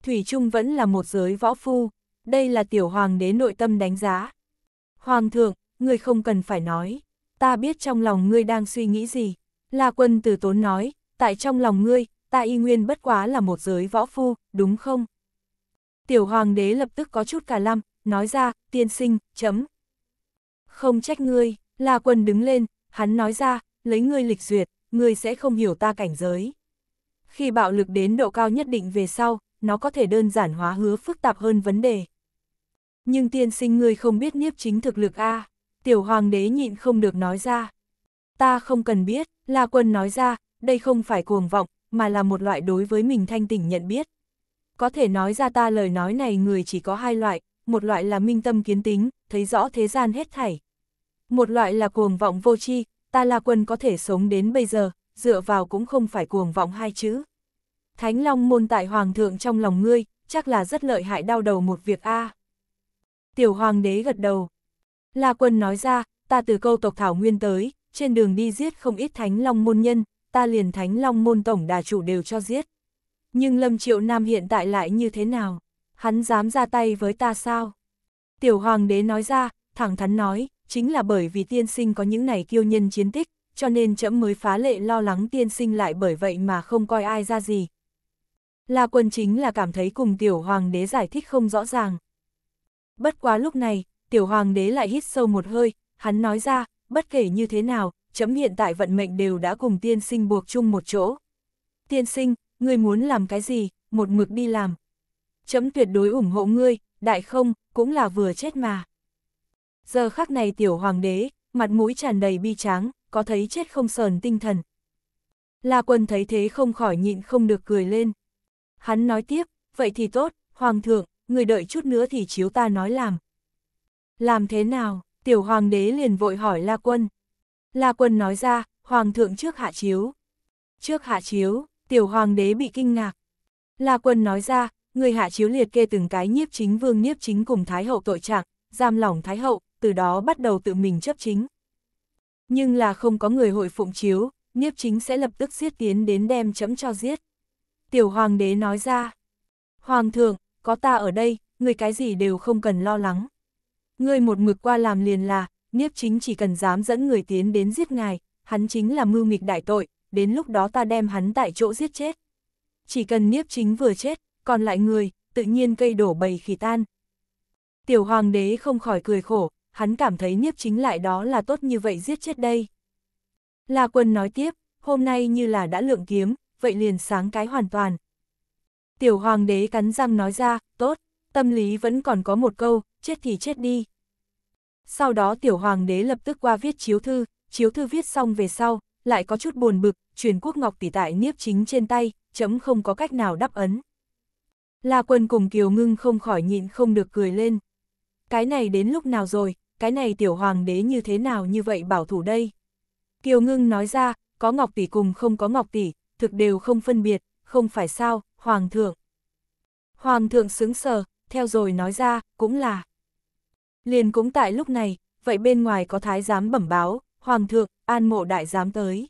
Thủy Trung vẫn là một giới võ phu, đây là tiểu hoàng đế nội tâm đánh giá. Hoàng thượng, người không cần phải nói ta biết trong lòng ngươi đang suy nghĩ gì. La quân tử tốn nói, tại trong lòng ngươi, ta y nguyên bất quá là một giới võ phu, đúng không? Tiểu hoàng đế lập tức có chút cả lăm, nói ra, tiên sinh, chấm. Không trách ngươi, La quân đứng lên, hắn nói ra, lấy ngươi lịch duyệt, ngươi sẽ không hiểu ta cảnh giới. Khi bạo lực đến độ cao nhất định về sau, nó có thể đơn giản hóa hứa phức tạp hơn vấn đề. Nhưng tiên sinh ngươi không biết nhiếp chính thực lực A. À tiểu hoàng đế nhịn không được nói ra. Ta không cần biết, La Quân nói ra, đây không phải cuồng vọng, mà là một loại đối với mình thanh tỉnh nhận biết. Có thể nói ra ta lời nói này người chỉ có hai loại, một loại là minh tâm kiến tính, thấy rõ thế gian hết thảy. Một loại là cuồng vọng vô tri, ta La Quân có thể sống đến bây giờ, dựa vào cũng không phải cuồng vọng hai chữ. Thánh Long môn tại Hoàng thượng trong lòng ngươi, chắc là rất lợi hại đau đầu một việc a Tiểu Hoàng đế gật đầu, La Quân nói ra, ta từ câu tộc Thảo Nguyên tới, trên đường đi giết không ít thánh long môn nhân, ta liền thánh long môn tổng đà chủ đều cho giết. Nhưng Lâm Triệu Nam hiện tại lại như thế nào? Hắn dám ra tay với ta sao? Tiểu Hoàng đế nói ra, thẳng thắn nói, chính là bởi vì tiên sinh có những này kiêu nhân chiến tích, cho nên trẫm mới phá lệ lo lắng tiên sinh lại bởi vậy mà không coi ai ra gì. La quân chính là cảm thấy cùng tiểu hoàng đế giải thích không rõ ràng. Bất quá lúc này, tiểu hoàng đế lại hít sâu một hơi, hắn nói ra, bất kể như thế nào, chấm hiện tại vận mệnh đều đã cùng tiên sinh buộc chung một chỗ. Tiên sinh, ngươi muốn làm cái gì, một mực đi làm. Chấm tuyệt đối ủng hộ ngươi, đại không, cũng là vừa chết mà. Giờ khắc này tiểu hoàng đế, mặt mũi tràn đầy bi tráng, có thấy chết không sờn tinh thần. La quân thấy thế không khỏi nhịn không được cười lên. Hắn nói tiếp, vậy thì tốt, hoàng thượng, người đợi chút nữa thì chiếu ta nói làm, làm thế nào? Tiểu hoàng đế liền vội hỏi La Quân. La Quân nói ra, hoàng thượng trước hạ chiếu. Trước hạ chiếu, tiểu hoàng đế bị kinh ngạc. La Quân nói ra, người hạ chiếu liệt kê từng cái nhiếp chính vương nhiếp chính cùng thái hậu tội trạng, giam lỏng thái hậu, từ đó bắt đầu tự mình chấp chính. Nhưng là không có người hội phụng chiếu, nhiếp chính sẽ lập tức giết tiến đến đem chấm cho giết. Tiểu hoàng đế nói ra, hoàng thượng, có ta ở đây, người cái gì đều không cần lo lắng. Ngươi một mực qua làm liền là, Niếp chính chỉ cần dám dẫn người tiến đến giết ngài, hắn chính là mưu nghịch đại tội, đến lúc đó ta đem hắn tại chỗ giết chết. Chỉ cần Niếp chính vừa chết, còn lại người, tự nhiên cây đổ bầy khỉ tan. Tiểu hoàng đế không khỏi cười khổ, hắn cảm thấy Niếp chính lại đó là tốt như vậy giết chết đây. La quân nói tiếp, hôm nay như là đã lượng kiếm, vậy liền sáng cái hoàn toàn. Tiểu hoàng đế cắn răng nói ra, tốt, tâm lý vẫn còn có một câu, chết thì chết đi. Sau đó tiểu hoàng đế lập tức qua viết chiếu thư, chiếu thư viết xong về sau, lại có chút buồn bực, truyền quốc ngọc tỷ tại niếp chính trên tay, chấm không có cách nào đáp ấn. La quân cùng kiều ngưng không khỏi nhịn không được cười lên. Cái này đến lúc nào rồi, cái này tiểu hoàng đế như thế nào như vậy bảo thủ đây. Kiều ngưng nói ra, có ngọc tỷ cùng không có ngọc tỷ, thực đều không phân biệt, không phải sao, hoàng thượng. Hoàng thượng xứng sờ, theo rồi nói ra, cũng là. Liền cũng tại lúc này, vậy bên ngoài có thái giám bẩm báo, hoàng thượng, an mộ đại giám tới.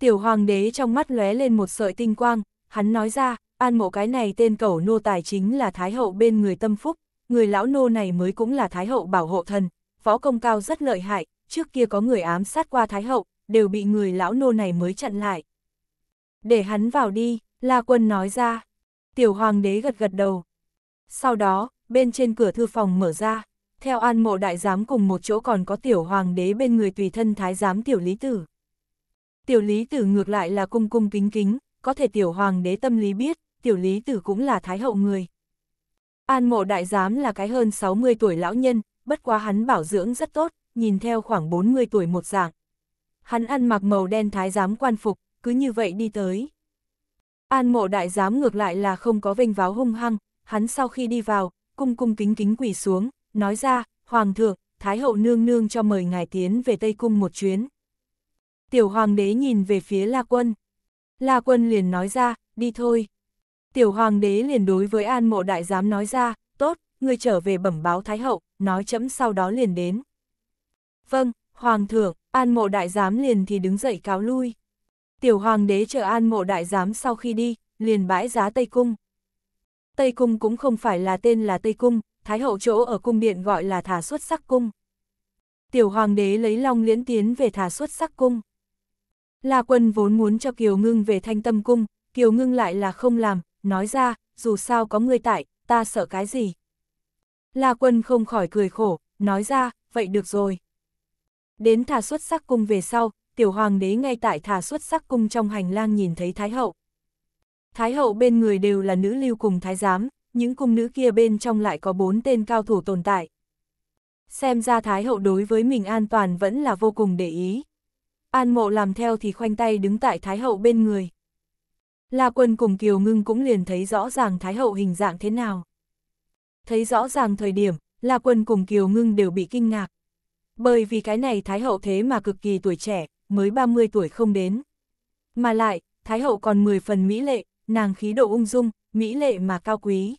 Tiểu hoàng đế trong mắt lóe lên một sợi tinh quang, hắn nói ra, an mộ cái này tên cẩu nô tài chính là thái hậu bên người tâm phúc, người lão nô này mới cũng là thái hậu bảo hộ thần, võ công cao rất lợi hại, trước kia có người ám sát qua thái hậu, đều bị người lão nô này mới chặn lại. Để hắn vào đi, La Quân nói ra. Tiểu hoàng đế gật gật đầu, sau đó, bên trên cửa thư phòng mở ra, theo an mộ đại giám cùng một chỗ còn có tiểu hoàng đế bên người tùy thân thái giám tiểu lý tử. Tiểu lý tử ngược lại là cung cung kính kính, có thể tiểu hoàng đế tâm lý biết, tiểu lý tử cũng là thái hậu người. An mộ đại giám là cái hơn 60 tuổi lão nhân, bất quá hắn bảo dưỡng rất tốt, nhìn theo khoảng 40 tuổi một dạng. Hắn ăn mặc màu đen thái giám quan phục, cứ như vậy đi tới. An mộ đại giám ngược lại là không có vinh váo hung hăng, hắn sau khi đi vào, cung cung kính kính quỳ xuống, nói ra, Hoàng thượng, Thái hậu nương nương cho mời ngài tiến về Tây Cung một chuyến. Tiểu hoàng đế nhìn về phía La Quân. La Quân liền nói ra, đi thôi. Tiểu hoàng đế liền đối với an mộ đại giám nói ra, tốt, người trở về bẩm báo Thái hậu, nói chấm sau đó liền đến. Vâng, hoàng thượng, an mộ đại giám liền thì đứng dậy cáo lui. Tiểu hoàng đế chờ an mộ đại giám sau khi đi, liền bãi giá Tây Cung. Tây Cung cũng không phải là tên là Tây Cung, Thái Hậu chỗ ở cung điện gọi là Thả Xuất Sắc Cung. Tiểu Hoàng đế lấy Long Liễn tiến về Thả Xuất Sắc Cung. La Quân vốn muốn cho Kiều Ngưng về Thanh Tâm Cung, Kiều Ngưng lại là không làm, nói ra, dù sao có người tại, ta sợ cái gì. La Quân không khỏi cười khổ, nói ra, vậy được rồi. Đến Thả Xuất Sắc Cung về sau, Tiểu Hoàng đế ngay tại Thả Xuất Sắc Cung trong hành lang nhìn thấy Thái Hậu, Thái hậu bên người đều là nữ lưu cùng thái giám, những cung nữ kia bên trong lại có bốn tên cao thủ tồn tại. Xem ra thái hậu đối với mình an toàn vẫn là vô cùng để ý. An mộ làm theo thì khoanh tay đứng tại thái hậu bên người. La quân cùng Kiều Ngưng cũng liền thấy rõ ràng thái hậu hình dạng thế nào. Thấy rõ ràng thời điểm, La quân cùng Kiều Ngưng đều bị kinh ngạc. Bởi vì cái này thái hậu thế mà cực kỳ tuổi trẻ, mới 30 tuổi không đến. Mà lại, thái hậu còn 10 phần mỹ lệ, nàng khí độ ung dung, mỹ lệ mà cao quý.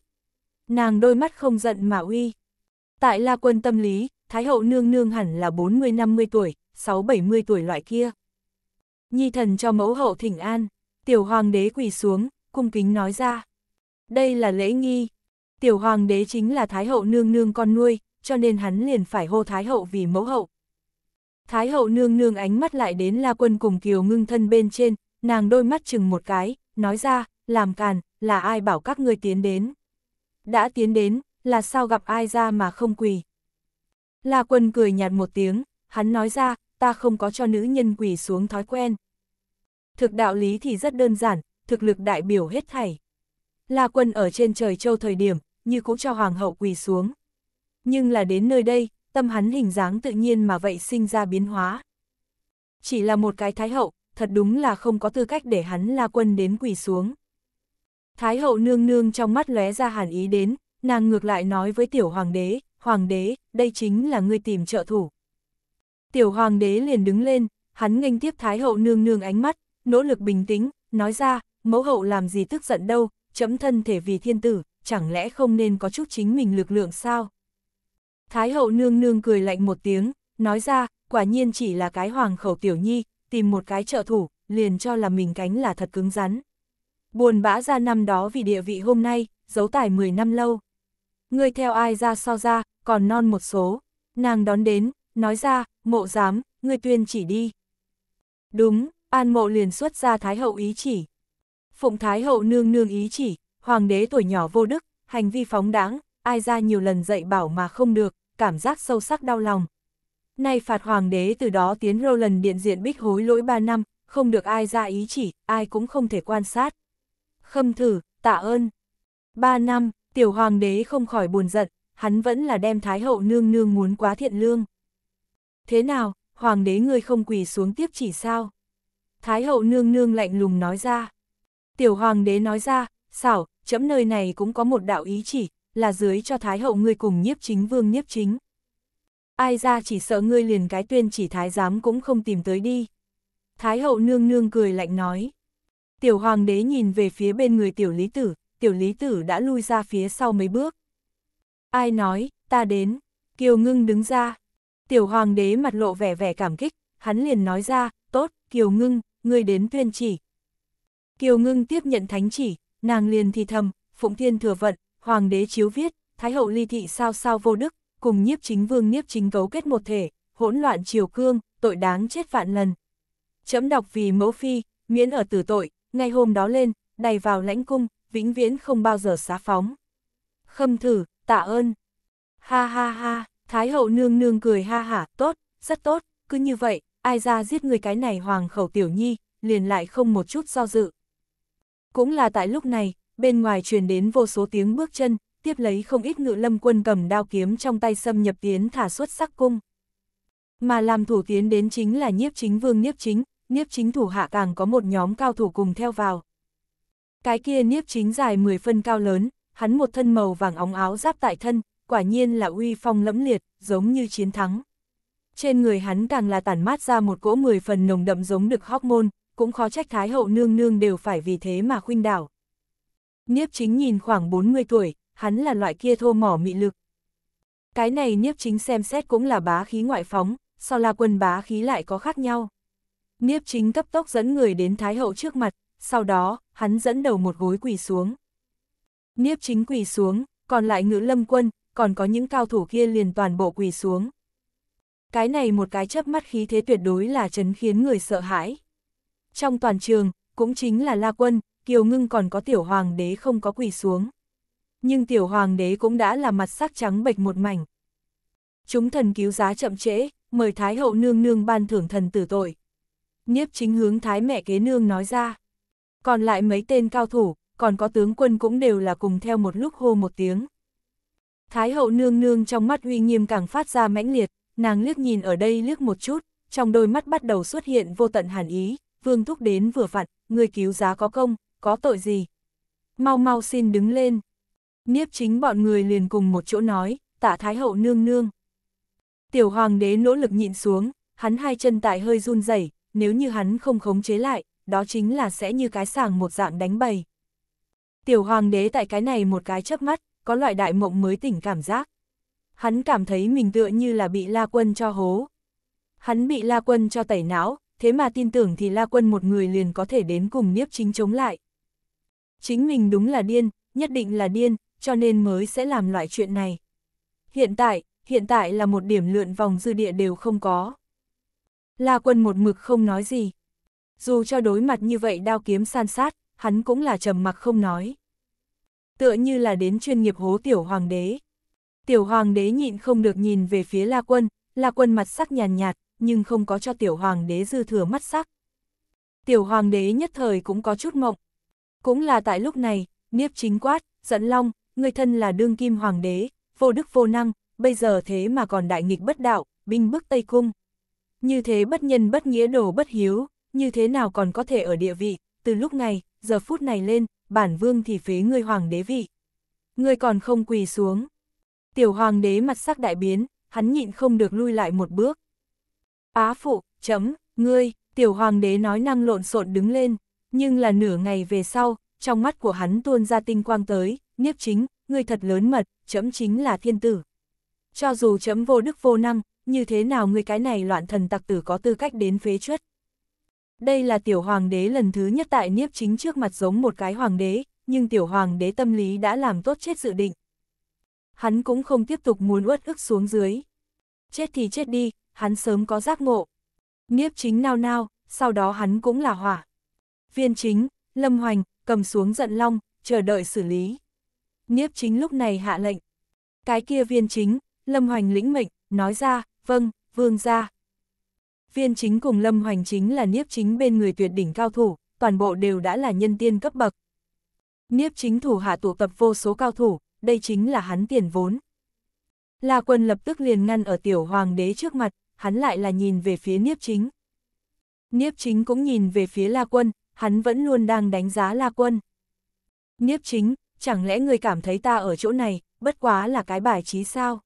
Nàng đôi mắt không giận mà uy. Tại La Quân tâm lý, Thái hậu nương nương hẳn là 40-50 tuổi, 6-70 tuổi loại kia. Nhi thần cho mẫu hậu thỉnh an, tiểu hoàng đế quỳ xuống, cung kính nói ra. Đây là lễ nghi. Tiểu hoàng đế chính là Thái hậu nương nương con nuôi, cho nên hắn liền phải hô Thái hậu vì mẫu hậu. Thái hậu nương nương ánh mắt lại đến La Quân cùng Kiều ngưng thân bên trên, nàng đôi mắt chừng một cái, nói ra, làm càn, là ai bảo các ngươi tiến đến. Đã tiến đến, là sao gặp ai ra mà không quỳ. La quân cười nhạt một tiếng, hắn nói ra, ta không có cho nữ nhân quỳ xuống thói quen. Thực đạo lý thì rất đơn giản, thực lực đại biểu hết thảy. La quân ở trên trời châu thời điểm, như cũng cho hoàng hậu quỳ xuống. Nhưng là đến nơi đây, tâm hắn hình dáng tự nhiên mà vậy sinh ra biến hóa. Chỉ là một cái thái hậu, thật đúng là không có tư cách để hắn la quân đến quỳ xuống. Thái hậu nương nương trong mắt lóe ra hàn ý đến, nàng ngược lại nói với tiểu hoàng đế, hoàng đế, đây chính là ngươi tìm trợ thủ. Tiểu hoàng đế liền đứng lên, hắn nghênh tiếp thái hậu nương nương ánh mắt, nỗ lực bình tĩnh, nói ra, mẫu hậu làm gì tức giận đâu, chấm thân thể vì thiên tử, chẳng lẽ không nên có chút chính mình lực lượng sao? Thái hậu nương nương cười lạnh một tiếng, nói ra, quả nhiên chỉ là cái hoàng khẩu tiểu nhi, tìm một cái trợ thủ, liền cho là mình cánh là thật cứng rắn. Buồn bã ra năm đó vì địa vị hôm nay, giấu tài 10 năm lâu. Ngươi theo ai ra so ra, còn non một số. Nàng đón đến, nói ra, mộ dám, ngươi tuyên chỉ đi. Đúng, an mộ liền xuất ra Thái Hậu ý chỉ. Phụng Thái Hậu nương nương ý chỉ, hoàng đế tuổi nhỏ vô đức, hành vi phóng đáng, ai ra nhiều lần dạy bảo mà không được, cảm giác sâu sắc đau lòng. Nay phạt hoàng đế từ đó tiến rô lần điện diện bích hối lỗi 3 năm, không được ai ra ý chỉ, ai cũng không thể quan sát khâm thử, tạ ơn. Ba năm, tiểu hoàng đế không khỏi buồn giận, hắn vẫn là đem thái hậu nương nương muốn quá thiện lương. Thế nào, hoàng đế ngươi không quỳ xuống tiếp chỉ sao? Thái hậu nương nương lạnh lùng nói ra. Tiểu hoàng đế nói ra, xảo, chấm nơi này cũng có một đạo ý chỉ, là dưới cho thái hậu ngươi cùng nhiếp chính vương nhiếp chính. Ai ra chỉ sợ ngươi liền cái tuyên chỉ thái giám cũng không tìm tới đi. Thái hậu nương nương cười lạnh nói. Tiểu hoàng đế nhìn về phía bên người tiểu lý tử, tiểu lý tử đã lui ra phía sau mấy bước. Ai nói, ta đến, Kiều Ngưng đứng ra. Tiểu hoàng đế mặt lộ vẻ vẻ cảm kích, hắn liền nói ra, tốt, Kiều Ngưng, ngươi đến tuyên chỉ. Kiều Ngưng tiếp nhận thánh chỉ, nàng liền thì thầm, Phụng Thiên thừa vận, hoàng đế chiếu viết, Thái hậu ly thị sao sao vô đức, cùng nhiếp chính vương nhiếp chính cấu kết một thể, hỗn loạn triều cương, tội đáng chết vạn lần. Chấm đọc vì mẫu phi, miễn ở tử tội, ngày hôm đó lên, đầy vào lãnh cung, vĩnh viễn không bao giờ xá phóng. Khâm thử, tạ ơn. Ha ha ha, Thái hậu nương nương cười ha hả, tốt, rất tốt, cứ như vậy, ai ra giết người cái này hoàng khẩu tiểu nhi, liền lại không một chút do dự. Cũng là tại lúc này, bên ngoài truyền đến vô số tiếng bước chân, tiếp lấy không ít ngự lâm quân cầm đao kiếm trong tay xâm nhập tiến thả xuất sắc cung. Mà làm thủ tiến đến chính là nhiếp chính vương nhiếp chính, Niếp chính thủ hạ càng có một nhóm cao thủ cùng theo vào. Cái kia niếp chính dài 10 phân cao lớn, hắn một thân màu vàng óng áo giáp tại thân, quả nhiên là uy phong lẫm liệt, giống như chiến thắng. Trên người hắn càng là tản mát ra một cỗ 10 phần nồng đậm giống được hormone, cũng khó trách thái hậu nương nương đều phải vì thế mà khuynh đảo. Niếp chính nhìn khoảng 40 tuổi, hắn là loại kia thô mỏ mị lực. Cái này niếp chính xem xét cũng là bá khí ngoại phóng, so la quân bá khí lại có khác nhau. Niếp chính cấp tốc dẫn người đến Thái Hậu trước mặt, sau đó, hắn dẫn đầu một gối quỳ xuống. Niếp chính quỳ xuống, còn lại ngữ lâm quân, còn có những cao thủ kia liền toàn bộ quỳ xuống. Cái này một cái chớp mắt khí thế tuyệt đối là chấn khiến người sợ hãi. Trong toàn trường, cũng chính là La Quân, Kiều Ngưng còn có tiểu hoàng đế không có quỳ xuống. Nhưng tiểu hoàng đế cũng đã là mặt sắc trắng bệch một mảnh. Chúng thần cứu giá chậm trễ, mời Thái hậu nương nương ban thưởng thần tử tội nhiếp chính hướng thái mẹ kế nương nói ra. Còn lại mấy tên cao thủ, còn có tướng quân cũng đều là cùng theo một lúc hô một tiếng. Thái hậu nương nương trong mắt uy nghiêm càng phát ra mãnh liệt, nàng liếc nhìn ở đây liếc một chút, trong đôi mắt bắt đầu xuất hiện vô tận hàn ý, vương thúc đến vừa vặn, người cứu giá có công, có tội gì. Mau mau xin đứng lên. Niếp chính bọn người liền cùng một chỗ nói, tạ thái hậu nương nương. Tiểu hoàng đế nỗ lực nhịn xuống, hắn hai chân tại hơi run rẩy nếu như hắn không khống chế lại, đó chính là sẽ như cái sàng một dạng đánh bầy. Tiểu hoàng đế tại cái này một cái chớp mắt, có loại đại mộng mới tỉnh cảm giác. Hắn cảm thấy mình tựa như là bị La Quân cho hố. Hắn bị La Quân cho tẩy não, thế mà tin tưởng thì La Quân một người liền có thể đến cùng Niếp Chính chống lại. Chính mình đúng là điên, nhất định là điên, cho nên mới sẽ làm loại chuyện này. Hiện tại, hiện tại là một điểm lượn vòng dư địa đều không có. La quân một mực không nói gì. Dù cho đối mặt như vậy đao kiếm san sát, hắn cũng là trầm mặc không nói. Tựa như là đến chuyên nghiệp hố tiểu hoàng đế. Tiểu hoàng đế nhịn không được nhìn về phía La quân, La quân mặt sắc nhàn nhạt, nhạt, nhưng không có cho tiểu hoàng đế dư thừa mắt sắc. Tiểu hoàng đế nhất thời cũng có chút mộng. Cũng là tại lúc này, Niếp chính quát, giận long, người thân là đương kim hoàng đế, vô đức vô năng, bây giờ thế mà còn đại nghịch bất đạo, binh bức Tây Cung. Như thế bất nhân bất nghĩa đồ bất hiếu, như thế nào còn có thể ở địa vị, từ lúc này, giờ phút này lên, bản vương thì phế ngươi hoàng đế vị. Ngươi còn không quỳ xuống. Tiểu hoàng đế mặt sắc đại biến, hắn nhịn không được lui lại một bước. Á phụ, chấm, ngươi, tiểu hoàng đế nói năng lộn xộn đứng lên, nhưng là nửa ngày về sau, trong mắt của hắn tuôn ra tinh quang tới, nhiếp chính, ngươi thật lớn mật, chấm chính là thiên tử. Cho dù chấm vô đức vô năng, như thế nào người cái này loạn thần tặc tử có tư cách đến phế chuất. Đây là tiểu hoàng đế lần thứ nhất tại Niếp Chính trước mặt giống một cái hoàng đế, nhưng tiểu hoàng đế tâm lý đã làm tốt chết dự định. Hắn cũng không tiếp tục muốn uất ức xuống dưới. Chết thì chết đi, hắn sớm có giác ngộ. Niếp Chính nao nao, sau đó hắn cũng là hỏa. Viên Chính, Lâm Hoành, cầm xuống giận long, chờ đợi xử lý. Niếp Chính lúc này hạ lệnh. Cái kia viên chính, Lâm Hoành lĩnh mệnh, nói ra, vâng, vương gia. Viên chính cùng Lâm Hoành chính là niếp chính bên người tuyệt đỉnh cao thủ, toàn bộ đều đã là nhân tiên cấp bậc. Niếp chính thủ hạ tụ tập vô số cao thủ, đây chính là hắn tiền vốn. La quân lập tức liền ngăn ở tiểu hoàng đế trước mặt, hắn lại là nhìn về phía niếp chính. Niếp chính cũng nhìn về phía La quân, hắn vẫn luôn đang đánh giá La quân. Niếp chính, chẳng lẽ người cảm thấy ta ở chỗ này, bất quá là cái bài trí sao?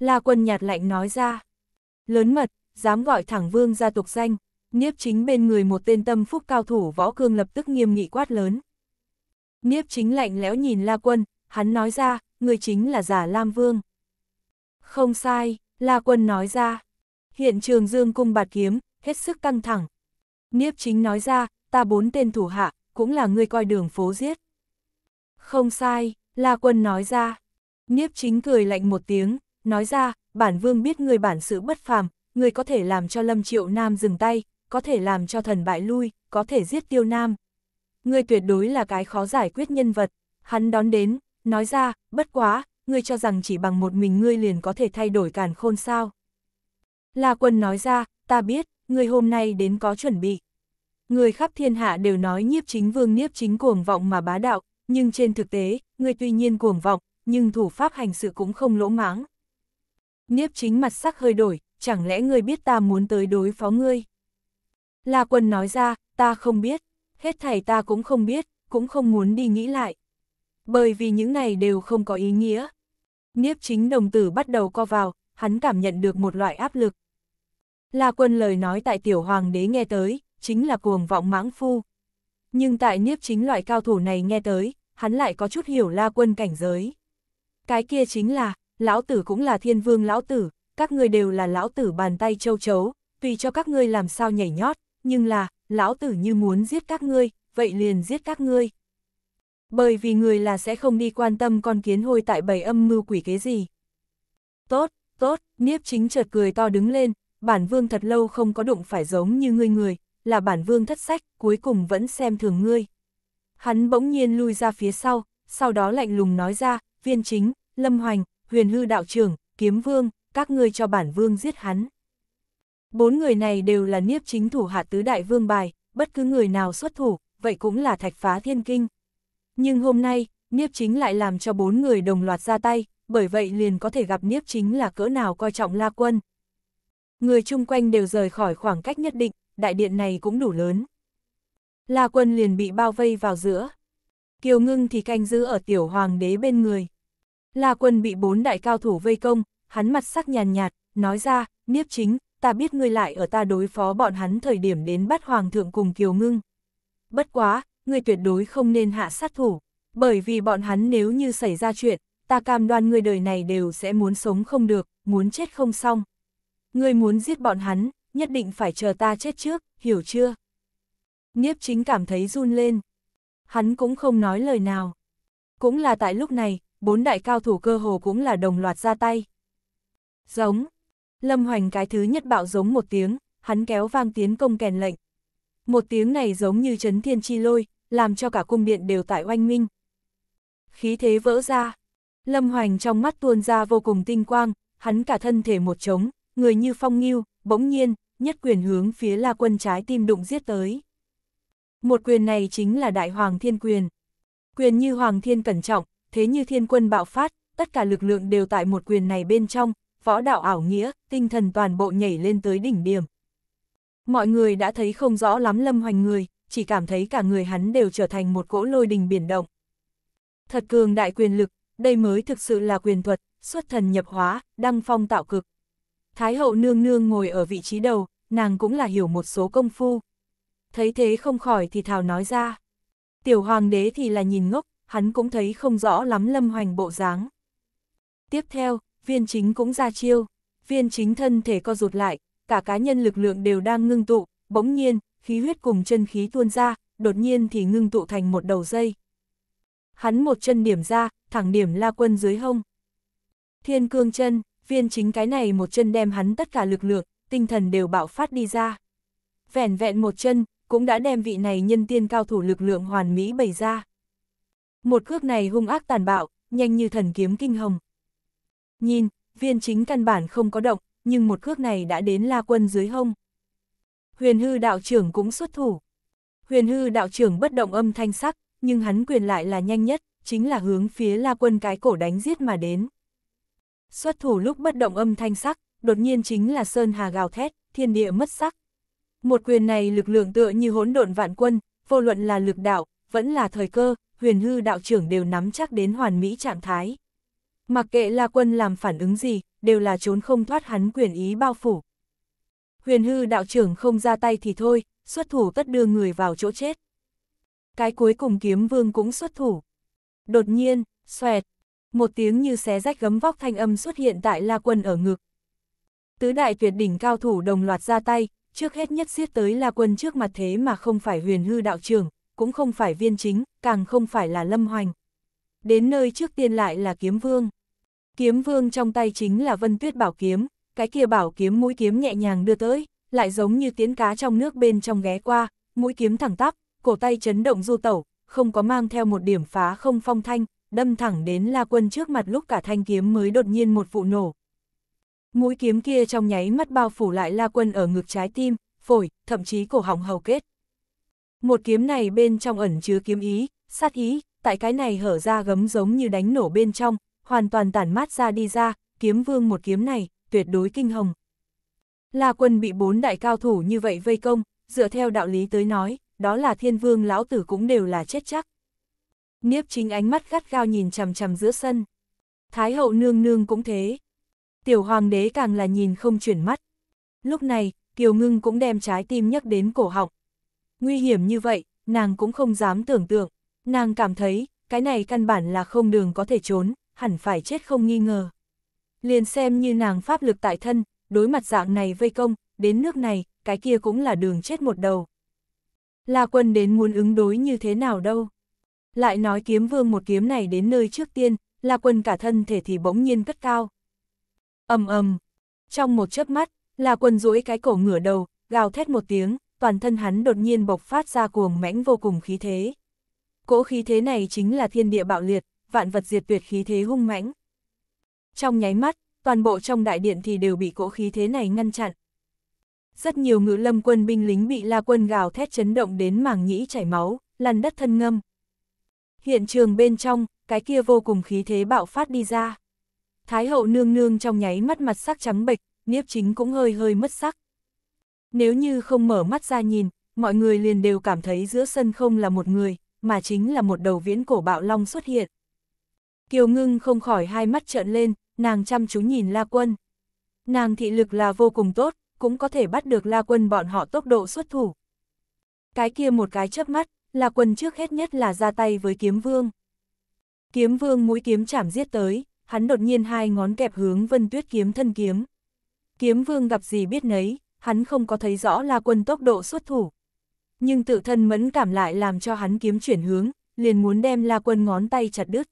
La quân nhạt lạnh nói ra. Lớn mật, dám gọi thẳng vương ra tục danh, Niếp chính bên người một tên tâm phúc cao thủ võ cương lập tức nghiêm nghị quát lớn. Niếp chính lạnh lẽo nhìn La quân, hắn nói ra, người chính là giả Lam Vương. Không sai, La quân nói ra. Hiện trường dương cung bạt kiếm, hết sức căng thẳng. Niếp chính nói ra, ta bốn tên thủ hạ, cũng là người coi đường phố giết. Không sai, La Quân nói ra. Niếp chính cười lạnh một tiếng, nói ra, bản vương biết người bản sự bất phàm, người có thể làm cho Lâm Triệu Nam dừng tay, có thể làm cho thần bại lui, có thể giết Tiêu Nam. Người tuyệt đối là cái khó giải quyết nhân vật, hắn đón đến, nói ra, bất quá, người cho rằng chỉ bằng một mình ngươi liền có thể thay đổi càn khôn sao. La quân nói ra, ta biết, người hôm nay đến có chuẩn bị. Người khắp thiên hạ đều nói nhiếp chính vương nhiếp chính cuồng vọng mà bá đạo, nhưng trên thực tế, người tuy nhiên cuồng vọng, nhưng thủ pháp hành sự cũng không lỗ mãng, Niếp chính mặt sắc hơi đổi, chẳng lẽ ngươi biết ta muốn tới đối phó ngươi? La quân nói ra, ta không biết, hết thảy ta cũng không biết, cũng không muốn đi nghĩ lại. Bởi vì những này đều không có ý nghĩa. Niếp chính đồng tử bắt đầu co vào, hắn cảm nhận được một loại áp lực. La quân lời nói tại tiểu hoàng đế nghe tới, chính là cuồng vọng mãng phu. Nhưng tại niếp chính loại cao thủ này nghe tới, hắn lại có chút hiểu la quân cảnh giới. Cái kia chính là, lão tử cũng là thiên vương lão tử, các ngươi đều là lão tử bàn tay châu chấu, tùy cho các ngươi làm sao nhảy nhót, nhưng là, lão tử như muốn giết các ngươi, vậy liền giết các ngươi. Bởi vì người là sẽ không đi quan tâm con kiến hôi tại bảy âm mưu quỷ kế gì. Tốt, tốt, Niếp chính chợt cười to đứng lên, bản vương thật lâu không có đụng phải giống như ngươi người, là bản vương thất sách, cuối cùng vẫn xem thường ngươi. Hắn bỗng nhiên lui ra phía sau, sau đó lạnh lùng nói ra, viên chính, lâm hoành, huyền hư đạo trưởng, kiếm vương, các ngươi cho bản vương giết hắn. Bốn người này đều là niếp chính thủ hạ tứ đại vương bài, bất cứ người nào xuất thủ, vậy cũng là thạch phá thiên kinh. Nhưng hôm nay, niếp chính lại làm cho bốn người đồng loạt ra tay, bởi vậy liền có thể gặp niếp chính là cỡ nào coi trọng la quân. Người chung quanh đều rời khỏi khoảng cách nhất định, đại điện này cũng đủ lớn. La quân liền bị bao vây vào giữa. Kiều ngưng thì canh giữ ở tiểu hoàng đế bên người. La quân bị bốn đại cao thủ vây công, hắn mặt sắc nhàn nhạt, nói ra, niếp chính, ta biết ngươi lại ở ta đối phó bọn hắn thời điểm đến bắt hoàng thượng cùng kiều ngưng. Bất quá, ngươi tuyệt đối không nên hạ sát thủ, bởi vì bọn hắn nếu như xảy ra chuyện, ta cam đoan ngươi đời này đều sẽ muốn sống không được, muốn chết không xong. Ngươi muốn giết bọn hắn, nhất định phải chờ ta chết trước, hiểu chưa? Niếp chính cảm thấy run lên. Hắn cũng không nói lời nào. Cũng là tại lúc này, bốn đại cao thủ cơ hồ cũng là đồng loạt ra tay. Giống, Lâm Hoành cái thứ nhất bạo giống một tiếng, hắn kéo vang tiến công kèn lệnh. Một tiếng này giống như chấn thiên chi lôi, làm cho cả cung điện đều tại oanh minh. Khí thế vỡ ra, Lâm Hoành trong mắt tuôn ra vô cùng tinh quang, hắn cả thân thể một trống, người như phong nghiêu, bỗng nhiên, nhất quyền hướng phía La Quân trái tim đụng giết tới. Một quyền này chính là Đại Hoàng Thiên Quyền. Quyền như Hoàng Thiên cẩn trọng, thế như thiên quân bạo phát, tất cả lực lượng đều tại một quyền này bên trong, võ đạo ảo nghĩa, tinh thần toàn bộ nhảy lên tới đỉnh điểm. Mọi người đã thấy không rõ lắm lâm hoành người, chỉ cảm thấy cả người hắn đều trở thành một cỗ lôi đình biển động. Thật cường đại quyền lực, đây mới thực sự là quyền thuật, xuất thần nhập hóa, đăng phong tạo cực. Thái hậu nương nương ngồi ở vị trí đầu, nàng cũng là hiểu một số công phu. Thấy thế không khỏi thì thảo nói ra. Tiểu hoàng đế thì là nhìn ngốc, hắn cũng thấy không rõ lắm lâm hoành bộ dáng. Tiếp theo, viên chính cũng ra chiêu, viên chính thân thể co rụt lại, cả cá nhân lực lượng đều đang ngưng tụ, bỗng nhiên, khí huyết cùng chân khí tuôn ra, đột nhiên thì ngưng tụ thành một đầu dây. Hắn một chân điểm ra, thẳng điểm la quân dưới hông. Thiên cương chân, viên chính cái này một chân đem hắn tất cả lực lượng, tinh thần đều bạo phát đi ra. Vẻn vẹn một chân, cũng đã đem vị này nhân tiên cao thủ lực lượng hoàn mỹ bày ra. Một cước này hung ác tàn bạo, nhanh như thần kiếm kinh hồng. Nhìn, viên chính căn bản không có động, nhưng một cước này đã đến la quân dưới hông. Huyền hư đạo trưởng cũng xuất thủ. Huyền hư đạo trưởng bất động âm thanh sắc, nhưng hắn quyền lại là nhanh nhất, chính là hướng phía la quân cái cổ đánh giết mà đến. Xuất thủ lúc bất động âm thanh sắc, đột nhiên chính là sơn hà gào thét, thiên địa mất sắc. Một quyền này lực lượng tựa như hỗn độn vạn quân, vô luận là lực đạo, vẫn là thời cơ, huyền hư đạo trưởng đều nắm chắc đến hoàn mỹ trạng thái. Mặc kệ là quân làm phản ứng gì, đều là trốn không thoát hắn quyền ý bao phủ. Huyền hư đạo trưởng không ra tay thì thôi, xuất thủ tất đưa người vào chỗ chết. Cái cuối cùng kiếm vương cũng xuất thủ. Đột nhiên, xoẹt, một tiếng như xé rách gấm vóc thanh âm xuất hiện tại La Quân ở ngực. Tứ đại tuyệt đỉnh cao thủ đồng loạt ra tay, trước hết nhất giết tới La Quân trước mặt thế mà không phải huyền hư đạo trưởng, cũng không phải viên chính, càng không phải là lâm hoành. Đến nơi trước tiên lại là kiếm vương. Kiếm vương trong tay chính là vân tuyết bảo kiếm, cái kia bảo kiếm mũi kiếm nhẹ nhàng đưa tới, lại giống như tiến cá trong nước bên trong ghé qua, mũi kiếm thẳng tắp, cổ tay chấn động du tẩu, không có mang theo một điểm phá không phong thanh, đâm thẳng đến La Quân trước mặt lúc cả thanh kiếm mới đột nhiên một vụ nổ. Mũi kiếm kia trong nháy mắt bao phủ lại La Quân ở ngực trái tim, phổi, thậm chí cổ họng hầu kết. Một kiếm này bên trong ẩn chứa kiếm ý, sát ý, tại cái này hở ra gấm giống như đánh nổ bên trong, hoàn toàn tản mát ra đi ra, kiếm vương một kiếm này, tuyệt đối kinh hồng. La quân bị bốn đại cao thủ như vậy vây công, dựa theo đạo lý tới nói, đó là thiên vương lão tử cũng đều là chết chắc. Niếp chính ánh mắt gắt gao nhìn chằm chằm giữa sân. Thái hậu nương nương cũng thế. Tiểu hoàng đế càng là nhìn không chuyển mắt. Lúc này, Kiều Ngưng cũng đem trái tim nhắc đến cổ họng, nguy hiểm như vậy, nàng cũng không dám tưởng tượng. Nàng cảm thấy, cái này căn bản là không đường có thể trốn, hẳn phải chết không nghi ngờ. Liền xem như nàng pháp lực tại thân, đối mặt dạng này vây công, đến nước này, cái kia cũng là đường chết một đầu. La quân đến muốn ứng đối như thế nào đâu. Lại nói kiếm vương một kiếm này đến nơi trước tiên, La quân cả thân thể thì bỗng nhiên cất cao. ầm ầm Trong một chớp mắt, La quân duỗi cái cổ ngửa đầu, gào thét một tiếng, toàn thân hắn đột nhiên bộc phát ra cuồng mãnh vô cùng khí thế. Cỗ khí thế này chính là thiên địa bạo liệt, vạn vật diệt tuyệt khí thế hung mãnh. Trong nháy mắt, toàn bộ trong đại điện thì đều bị cỗ khí thế này ngăn chặn. Rất nhiều ngự lâm quân binh lính bị la quân gào thét chấn động đến màng nhĩ chảy máu, lăn đất thân ngâm. Hiện trường bên trong, cái kia vô cùng khí thế bạo phát đi ra. Thái hậu nương nương trong nháy mắt mặt sắc trắng bệch, niếp chính cũng hơi hơi mất sắc. Nếu như không mở mắt ra nhìn, mọi người liền đều cảm thấy giữa sân không là một người, mà chính là một đầu viễn cổ bạo long xuất hiện. Kiều ngưng không khỏi hai mắt trợn lên, nàng chăm chú nhìn La Quân. Nàng thị lực là vô cùng tốt, cũng có thể bắt được La Quân bọn họ tốc độ xuất thủ. Cái kia một cái chớp mắt, La Quân trước hết nhất là ra tay với kiếm vương. Kiếm vương mũi kiếm chảm giết tới, hắn đột nhiên hai ngón kẹp hướng vân tuyết kiếm thân kiếm. Kiếm vương gặp gì biết nấy, hắn không có thấy rõ La Quân tốc độ xuất thủ. Nhưng tự thân mẫn cảm lại làm cho hắn kiếm chuyển hướng, liền muốn đem La Quân ngón tay chặt đứt.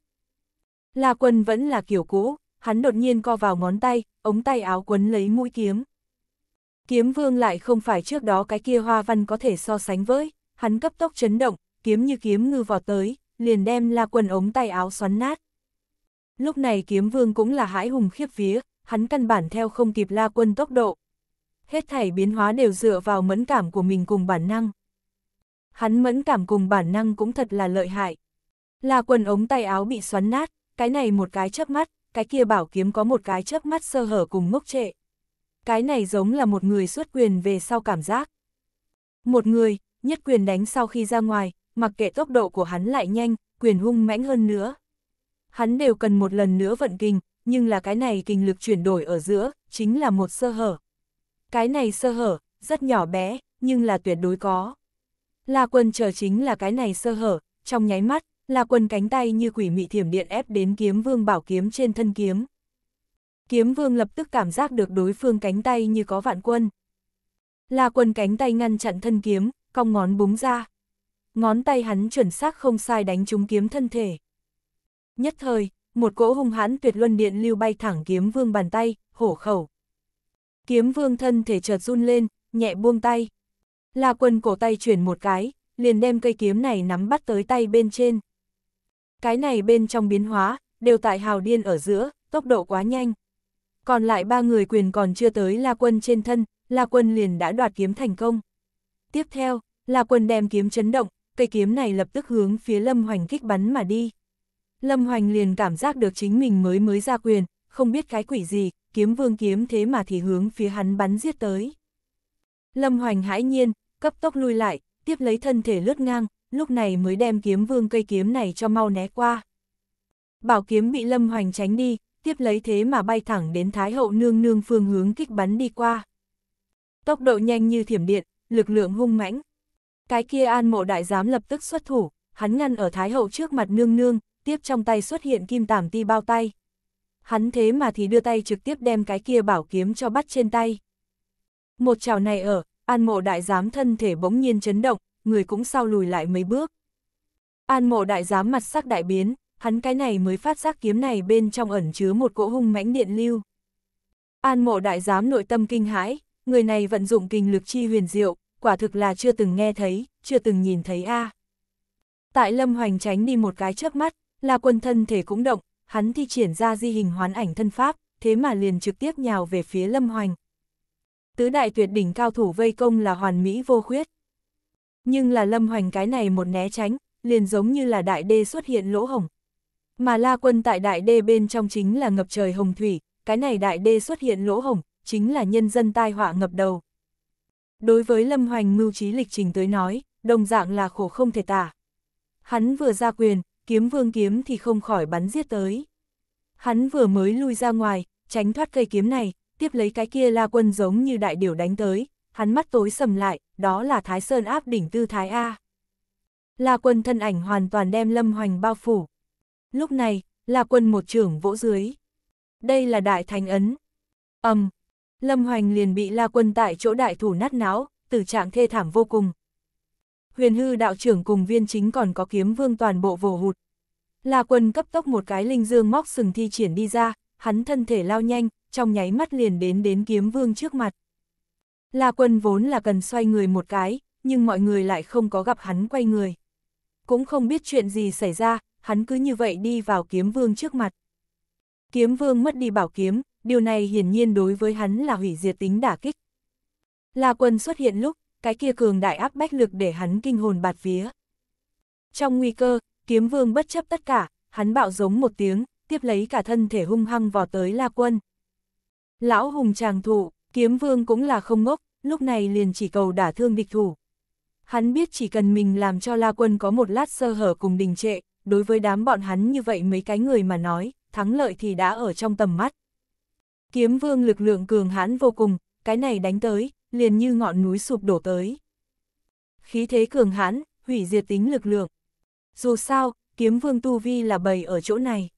La Quân vẫn là kiểu cũ, hắn đột nhiên co vào ngón tay, ống tay áo quấn lấy mũi kiếm. Kiếm vương lại không phải trước đó cái kia hoa văn có thể so sánh với, hắn cấp tốc chấn động, kiếm như kiếm ngư vọt tới, liền đem la quân ống tay áo xoắn nát. Lúc này kiếm vương cũng là hãi hùng khiếp vía, hắn căn bản theo không kịp la quân tốc độ, hết thảy biến hóa đều dựa vào mẫn cảm của mình cùng bản năng. Hắn mẫn cảm cùng bản năng cũng thật là lợi hại. Là quần ống tay áo bị xoắn nát, cái này một cái chớp mắt, cái kia bảo kiếm có một cái chớp mắt sơ hở cùng ngốc trệ. Cái này giống là một người xuất quyền về sau cảm giác. Một người, nhất quyền đánh sau khi ra ngoài, mặc kệ tốc độ của hắn lại nhanh, quyền hung mãnh hơn nữa. Hắn đều cần một lần nữa vận kinh, nhưng là cái này kinh lực chuyển đổi ở giữa, chính là một sơ hở. Cái này sơ hở, rất nhỏ bé, nhưng là tuyệt đối có. La quân chờ chính là cái này sơ hở, trong nháy mắt, La quân cánh tay như quỷ mị thiểm điện ép đến kiếm vương bảo kiếm trên thân kiếm. Kiếm vương lập tức cảm giác được đối phương cánh tay như có vạn quân. La quân cánh tay ngăn chặn thân kiếm, cong ngón búng ra. Ngón tay hắn chuẩn xác không sai đánh trúng kiếm thân thể. Nhất thời, một cỗ hung hãn tuyệt luân điện lưu bay thẳng kiếm vương bàn tay, hổ khẩu. Kiếm vương thân thể chợt run lên, nhẹ buông tay. La quân cổ tay chuyển một cái, liền đem cây kiếm này nắm bắt tới tay bên trên. Cái này bên trong biến hóa, đều tại hào điên ở giữa, tốc độ quá nhanh. Còn lại ba người quyền còn chưa tới La Quân trên thân, La Quân liền đã đoạt kiếm thành công. Tiếp theo, La Quân đem kiếm chấn động, cây kiếm này lập tức hướng phía Lâm Hoành kích bắn mà đi. Lâm Hoành liền cảm giác được chính mình mới mới ra quyền, không biết cái quỷ gì, kiếm vương kiếm thế mà thì hướng phía hắn bắn giết tới. Lâm Hoành hãi nhiên, cấp tốc lui lại, tiếp lấy thân thể lướt ngang, lúc này mới đem kiếm vương cây kiếm này cho mau né qua. Bảo kiếm bị Lâm Hoành tránh đi, tiếp lấy thế mà bay thẳng đến Thái Hậu nương nương phương hướng kích bắn đi qua. Tốc độ nhanh như thiểm điện, lực lượng hung mãnh. Cái kia an mộ đại giám lập tức xuất thủ, hắn ngăn ở Thái Hậu trước mặt nương nương, tiếp trong tay xuất hiện kim tảm ti bao tay hắn thế mà thì đưa tay trực tiếp đem cái kia bảo kiếm cho bắt trên tay. Một chảo này ở, An mộ đại giám thân thể bỗng nhiên chấn động, người cũng sau lùi lại mấy bước. An mộ đại giám mặt sắc đại biến, hắn cái này mới phát giác kiếm này bên trong ẩn chứa một cỗ hung mãnh điện lưu. An mộ đại giám nội tâm kinh hãi, người này vận dụng kinh lực chi huyền diệu, quả thực là chưa từng nghe thấy, chưa từng nhìn thấy a. À. Tại lâm hoành tránh đi một cái chớp mắt, là quân thân thể cũng động, hắn thi triển ra di hình hoán ảnh thân pháp, thế mà liền trực tiếp nhào về phía Lâm Hoành. Tứ đại tuyệt đỉnh cao thủ vây công là hoàn mỹ vô khuyết. Nhưng là Lâm Hoành cái này một né tránh, liền giống như là đại đê xuất hiện lỗ hồng. Mà la quân tại đại đê bên trong chính là ngập trời hồng thủy, cái này đại đê xuất hiện lỗ hồng, chính là nhân dân tai họa ngập đầu. Đối với Lâm Hoành mưu trí lịch trình tới nói, đồng dạng là khổ không thể tả. Hắn vừa ra quyền, kiếm vương kiếm thì không khỏi bắn giết tới. Hắn vừa mới lui ra ngoài, tránh thoát cây kiếm này, tiếp lấy cái kia la quân giống như đại điểu đánh tới, hắn mắt tối sầm lại, đó là Thái Sơn áp đỉnh tư Thái A. La quân thân ảnh hoàn toàn đem lâm hoành bao phủ. Lúc này, la quân một trưởng vỗ dưới. Đây là đại thành ấn. ầm Lâm hoành liền bị la quân tại chỗ đại thủ nát não, tử trạng thê thảm vô cùng, huyền hư đạo trưởng cùng viên chính còn có kiếm vương toàn bộ vồ hụt. La quân cấp tốc một cái linh dương móc sừng thi triển đi ra, hắn thân thể lao nhanh, trong nháy mắt liền đến đến kiếm vương trước mặt. La quân vốn là cần xoay người một cái, nhưng mọi người lại không có gặp hắn quay người. Cũng không biết chuyện gì xảy ra, hắn cứ như vậy đi vào kiếm vương trước mặt. Kiếm vương mất đi bảo kiếm, điều này hiển nhiên đối với hắn là hủy diệt tính đả kích. La quân xuất hiện lúc, cái kia cường đại áp bách lực để hắn kinh hồn bạt vía. Trong nguy cơ, kiếm vương bất chấp tất cả, hắn bạo giống một tiếng, tiếp lấy cả thân thể hung hăng vò tới La Quân. Lão hùng tràng thủ, kiếm vương cũng là không ngốc, lúc này liền chỉ cầu đả thương địch thủ. Hắn biết chỉ cần mình làm cho La Quân có một lát sơ hở cùng đình trệ, đối với đám bọn hắn như vậy mấy cái người mà nói, thắng lợi thì đã ở trong tầm mắt. Kiếm vương lực lượng cường hãn vô cùng, cái này đánh tới, liền như ngọn núi sụp đổ tới. Khí thế cường hãn, hủy diệt tính lực lượng. Dù sao, kiếm vương tu vi là bầy ở chỗ này.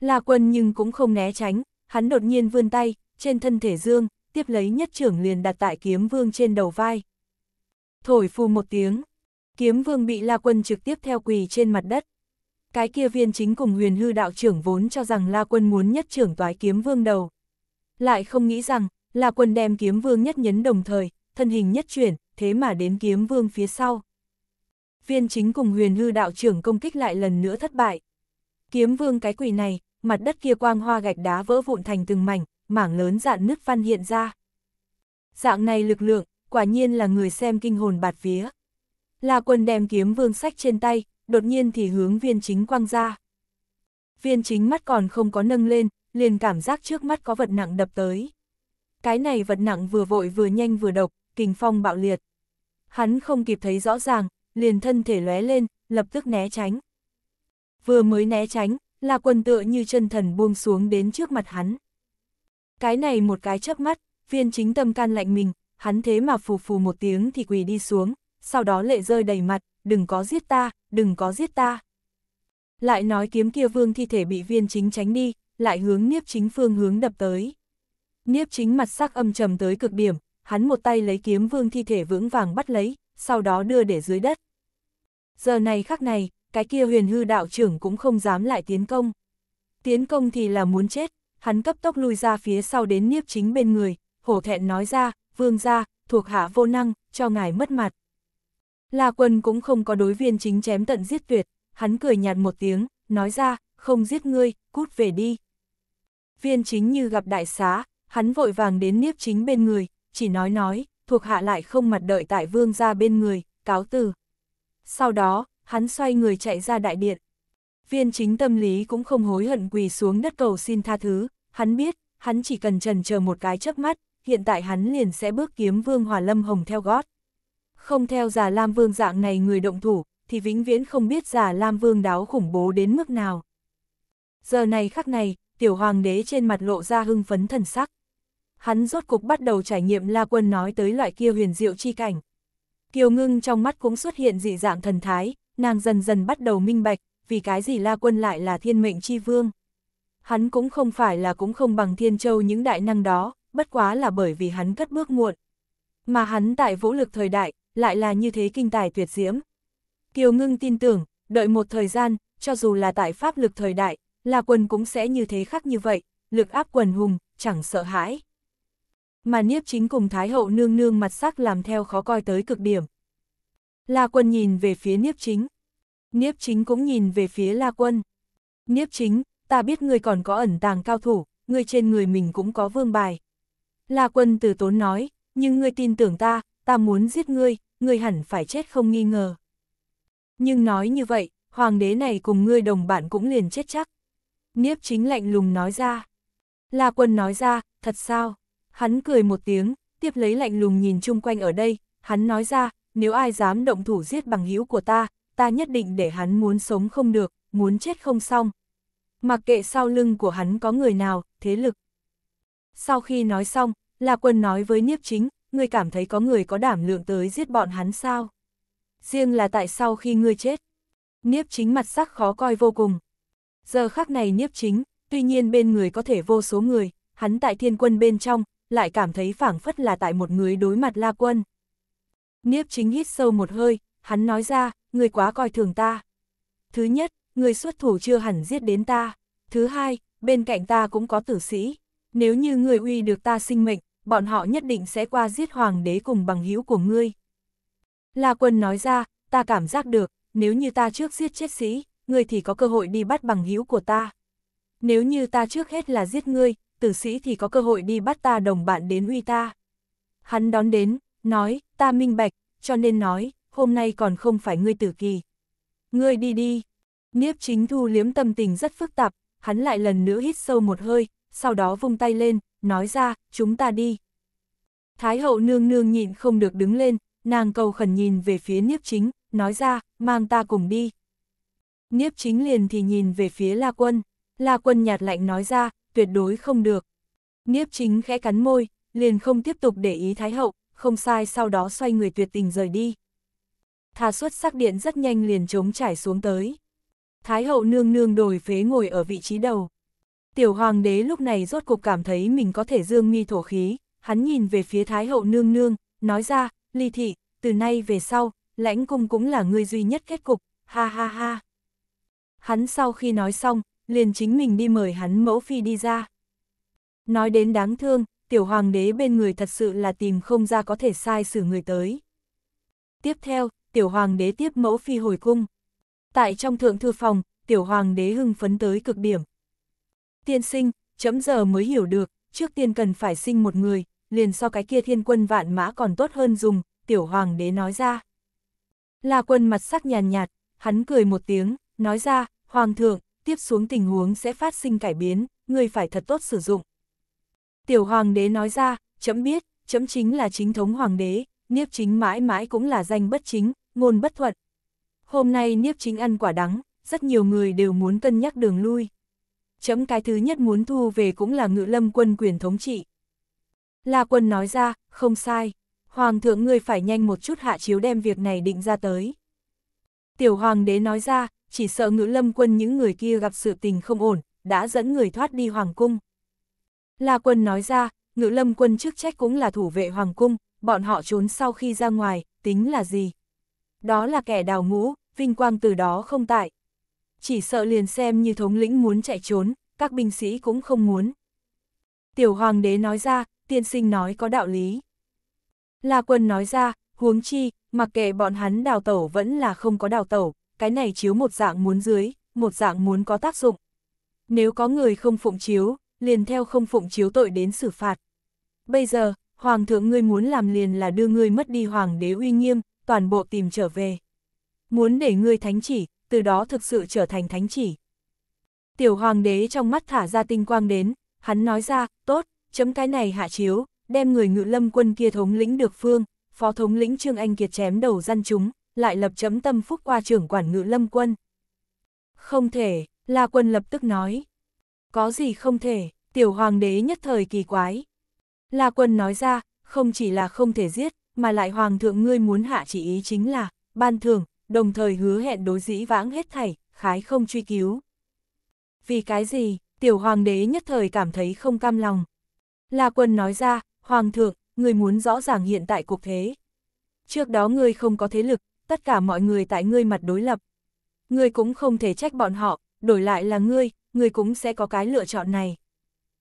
La quân nhưng cũng không né tránh, hắn đột nhiên vươn tay, trên thân thể dương, tiếp lấy nhất trưởng liền đặt tại kiếm vương trên đầu vai. Thổi phù một tiếng, kiếm vương bị La quân trực tiếp theo quỳ trên mặt đất. Cái kia viên chính cùng huyền hư đạo trưởng vốn cho rằng La quân muốn nhất trưởng toái kiếm vương đầu. Lại không nghĩ rằng, là quần đem kiếm vương nhất nhấn đồng thời, thân hình nhất chuyển, thế mà đến kiếm vương phía sau. Viên chính cùng huyền hư đạo trưởng công kích lại lần nữa thất bại. Kiếm vương cái quỷ này, mặt đất kia quang hoa gạch đá vỡ vụn thành từng mảnh, mảng lớn dạn nứt văn hiện ra. Dạng này lực lượng, quả nhiên là người xem kinh hồn bạt vía. La quân đem kiếm vương sách trên tay, đột nhiên thì hướng viên chính quang ra. Viên chính mắt còn không có nâng lên, liền cảm giác trước mắt có vật nặng đập tới. Cái này vật nặng vừa vội vừa nhanh vừa độc, kình phong bạo liệt. Hắn không kịp thấy rõ ràng, liền thân thể lóe lên, lập tức né tránh. Vừa mới né tránh, là quần tựa như chân thần buông xuống đến trước mặt hắn. Cái này một cái chớp mắt, viên chính tâm can lạnh mình, hắn thế mà phù phù một tiếng thì quỳ đi xuống, sau đó lệ rơi đầy mặt, đừng có giết ta, đừng có giết ta. Lại nói kiếm kia vương thi thể bị viên chính tránh đi, lại hướng niếp chính phương hướng đập tới. Niếp chính mặt sắc âm trầm tới cực điểm, hắn một tay lấy kiếm vương thi thể vững vàng bắt lấy, sau đó đưa để dưới đất. Giờ này khắc này, cái kia huyền hư đạo trưởng cũng không dám lại tiến công. Tiến công thì là muốn chết, hắn cấp tốc lui ra phía sau đến niếp chính bên người, hổ thẹn nói ra, vương ra, thuộc hạ vô năng, cho ngài mất mặt. La quân cũng không có đối viên chính chém tận giết tuyệt, hắn cười nhạt một tiếng, nói ra, không giết ngươi, cút về đi. Viên chính như gặp đại xá, hắn vội vàng đến niếp chính bên người, chỉ nói nói, thuộc hạ lại không mặt đợi tại vương ra bên người, cáo từ. Sau đó, hắn xoay người chạy ra đại điện. Viên chính tâm lý cũng không hối hận quỳ xuống đất cầu xin tha thứ, hắn biết, hắn chỉ cần trần chờ một cái chớp mắt, hiện tại hắn liền sẽ bước kiếm vương hòa lâm hồng theo gót. Không theo giả Lam Vương dạng này người động thủ, thì vĩnh viễn không biết giả Lam Vương đáo khủng bố đến mức nào. Giờ này khắc này, tiểu hoàng đế trên mặt lộ ra hưng phấn thần sắc hắn rốt cục bắt đầu trải nghiệm La Quân nói tới loại kia huyền diệu chi cảnh. Kiều ngưng trong mắt cũng xuất hiện dị dạng thần thái, nàng dần dần bắt đầu minh bạch, vì cái gì La Quân lại là thiên mệnh chi vương. Hắn cũng không phải là cũng không bằng thiên châu những đại năng đó, bất quá là bởi vì hắn cất bước muộn. Mà hắn tại vũ lực thời đại, lại là như thế kinh tài tuyệt diễm. Kiều ngưng tin tưởng, đợi một thời gian, cho dù là tại pháp lực thời đại, La Quân cũng sẽ như thế khác như vậy, lực áp quần hùng, chẳng sợ hãi mà Niếp chính cùng Thái hậu nương nương mặt sắc làm theo khó coi tới cực điểm. La quân nhìn về phía Niếp chính. Niếp chính cũng nhìn về phía La quân. Niếp chính, ta biết ngươi còn có ẩn tàng cao thủ, ngươi trên người mình cũng có vương bài. La quân từ tốn nói, nhưng ngươi tin tưởng ta, ta muốn giết ngươi, ngươi hẳn phải chết không nghi ngờ. Nhưng nói như vậy, hoàng đế này cùng ngươi đồng bạn cũng liền chết chắc. Niếp chính lạnh lùng nói ra. La quân nói ra, thật sao? Hắn cười một tiếng, tiếp lấy lạnh lùng nhìn chung quanh ở đây, hắn nói ra, nếu ai dám động thủ giết bằng hữu của ta, ta nhất định để hắn muốn sống không được, muốn chết không xong. Mặc kệ sau lưng của hắn có người nào, thế lực. Sau khi nói xong, La Quân nói với Niếp Chính, ngươi cảm thấy có người có đảm lượng tới giết bọn hắn sao? Riêng là tại sao khi ngươi chết. Niếp Chính mặt sắc khó coi vô cùng. Giờ khắc này Niếp Chính, tuy nhiên bên người có thể vô số người, hắn tại thiên quân bên trong, lại cảm thấy phảng phất là tại một người đối mặt La Quân. Niếp chính hít sâu một hơi, hắn nói ra, người quá coi thường ta. Thứ nhất, người xuất thủ chưa hẳn giết đến ta. Thứ hai, bên cạnh ta cũng có tử sĩ. Nếu như người uy được ta sinh mệnh, bọn họ nhất định sẽ qua giết hoàng đế cùng bằng hữu của ngươi. La Quân nói ra, ta cảm giác được, nếu như ta trước giết chết sĩ, người thì có cơ hội đi bắt bằng hữu của ta. Nếu như ta trước hết là giết ngươi, tử sĩ thì có cơ hội đi bắt ta đồng bạn đến uy ta. Hắn đón đến, nói, ta minh bạch, cho nên nói, hôm nay còn không phải ngươi tử kỳ. Ngươi đi đi. Niếp chính thu liếm tâm tình rất phức tạp, hắn lại lần nữa hít sâu một hơi, sau đó vung tay lên, nói ra, chúng ta đi. Thái hậu nương nương nhịn không được đứng lên, nàng cầu khẩn nhìn về phía niếp chính, nói ra, mang ta cùng đi. Niếp chính liền thì nhìn về phía La Quân, La Quân nhạt lạnh nói ra, tuyệt đối không được. Niếp chính khẽ cắn môi, liền không tiếp tục để ý Thái Hậu, không sai sau đó xoay người tuyệt tình rời đi. Thà xuất sắc điện rất nhanh liền trống trải xuống tới. Thái Hậu nương nương đổi phế ngồi ở vị trí đầu. Tiểu Hoàng đế lúc này rốt cục cảm thấy mình có thể dương mi thổ khí, hắn nhìn về phía Thái Hậu nương nương, nói ra, ly thị, từ nay về sau, lãnh cung cũng là người duy nhất kết cục, ha ha ha. Hắn sau khi nói xong, liền chính mình đi mời hắn mẫu phi đi ra. Nói đến đáng thương, tiểu hoàng đế bên người thật sự là tìm không ra có thể sai xử người tới. Tiếp theo, tiểu hoàng đế tiếp mẫu phi hồi cung. Tại trong thượng thư phòng, tiểu hoàng đế hưng phấn tới cực điểm. Tiên sinh, chấm giờ mới hiểu được, trước tiên cần phải sinh một người, liền so cái kia thiên quân vạn mã còn tốt hơn dùng, tiểu hoàng đế nói ra. La quân mặt sắc nhàn nhạt, nhạt, hắn cười một tiếng, nói ra, hoàng thượng, tiếp xuống tình huống sẽ phát sinh cải biến, người phải thật tốt sử dụng. Tiểu hoàng đế nói ra, chấm biết, chấm chính là chính thống hoàng đế, niếp chính mãi mãi cũng là danh bất chính, ngôn bất thuận. Hôm nay niếp chính ăn quả đắng, rất nhiều người đều muốn cân nhắc đường lui. Chấm cái thứ nhất muốn thu về cũng là ngự lâm quân quyền thống trị. La quân nói ra, không sai, hoàng thượng ngươi phải nhanh một chút hạ chiếu đem việc này định ra tới. Tiểu hoàng đế nói ra, chỉ sợ ngữ lâm quân những người kia gặp sự tình không ổn, đã dẫn người thoát đi hoàng cung. La quân nói ra, ngữ lâm quân chức trách cũng là thủ vệ hoàng cung, bọn họ trốn sau khi ra ngoài, tính là gì? Đó là kẻ đào ngũ, vinh quang từ đó không tại. Chỉ sợ liền xem như thống lĩnh muốn chạy trốn, các binh sĩ cũng không muốn. Tiểu hoàng đế nói ra, tiên sinh nói có đạo lý. La quân nói ra, huống chi, mặc kệ bọn hắn đào tẩu vẫn là không có đào tẩu, cái này chiếu một dạng muốn dưới, một dạng muốn có tác dụng. Nếu có người không phụng chiếu, liền theo không phụng chiếu tội đến xử phạt. Bây giờ, Hoàng thượng ngươi muốn làm liền là đưa ngươi mất đi Hoàng đế uy nghiêm, toàn bộ tìm trở về. Muốn để ngươi thánh chỉ, từ đó thực sự trở thành thánh chỉ. Tiểu Hoàng đế trong mắt thả ra tinh quang đến, hắn nói ra, tốt, chấm cái này hạ chiếu, đem người ngự lâm quân kia thống lĩnh được phương, phó thống lĩnh Trương Anh Kiệt chém đầu răn chúng, lại lập chấm tâm phúc qua trưởng quản ngự lâm quân. Không thể, La Quân lập tức nói. Có gì không thể, tiểu hoàng đế nhất thời kỳ quái. La Quân nói ra, không chỉ là không thể giết, mà lại hoàng thượng ngươi muốn hạ chỉ ý chính là, ban thường, đồng thời hứa hẹn đối dĩ vãng hết thảy, khái không truy cứu. Vì cái gì, tiểu hoàng đế nhất thời cảm thấy không cam lòng. La Quân nói ra, hoàng thượng, người muốn rõ ràng hiện tại cuộc thế. Trước đó người không có thế lực, tất cả mọi người tại ngươi mặt đối lập. Ngươi cũng không thể trách bọn họ, đổi lại là ngươi, ngươi cũng sẽ có cái lựa chọn này.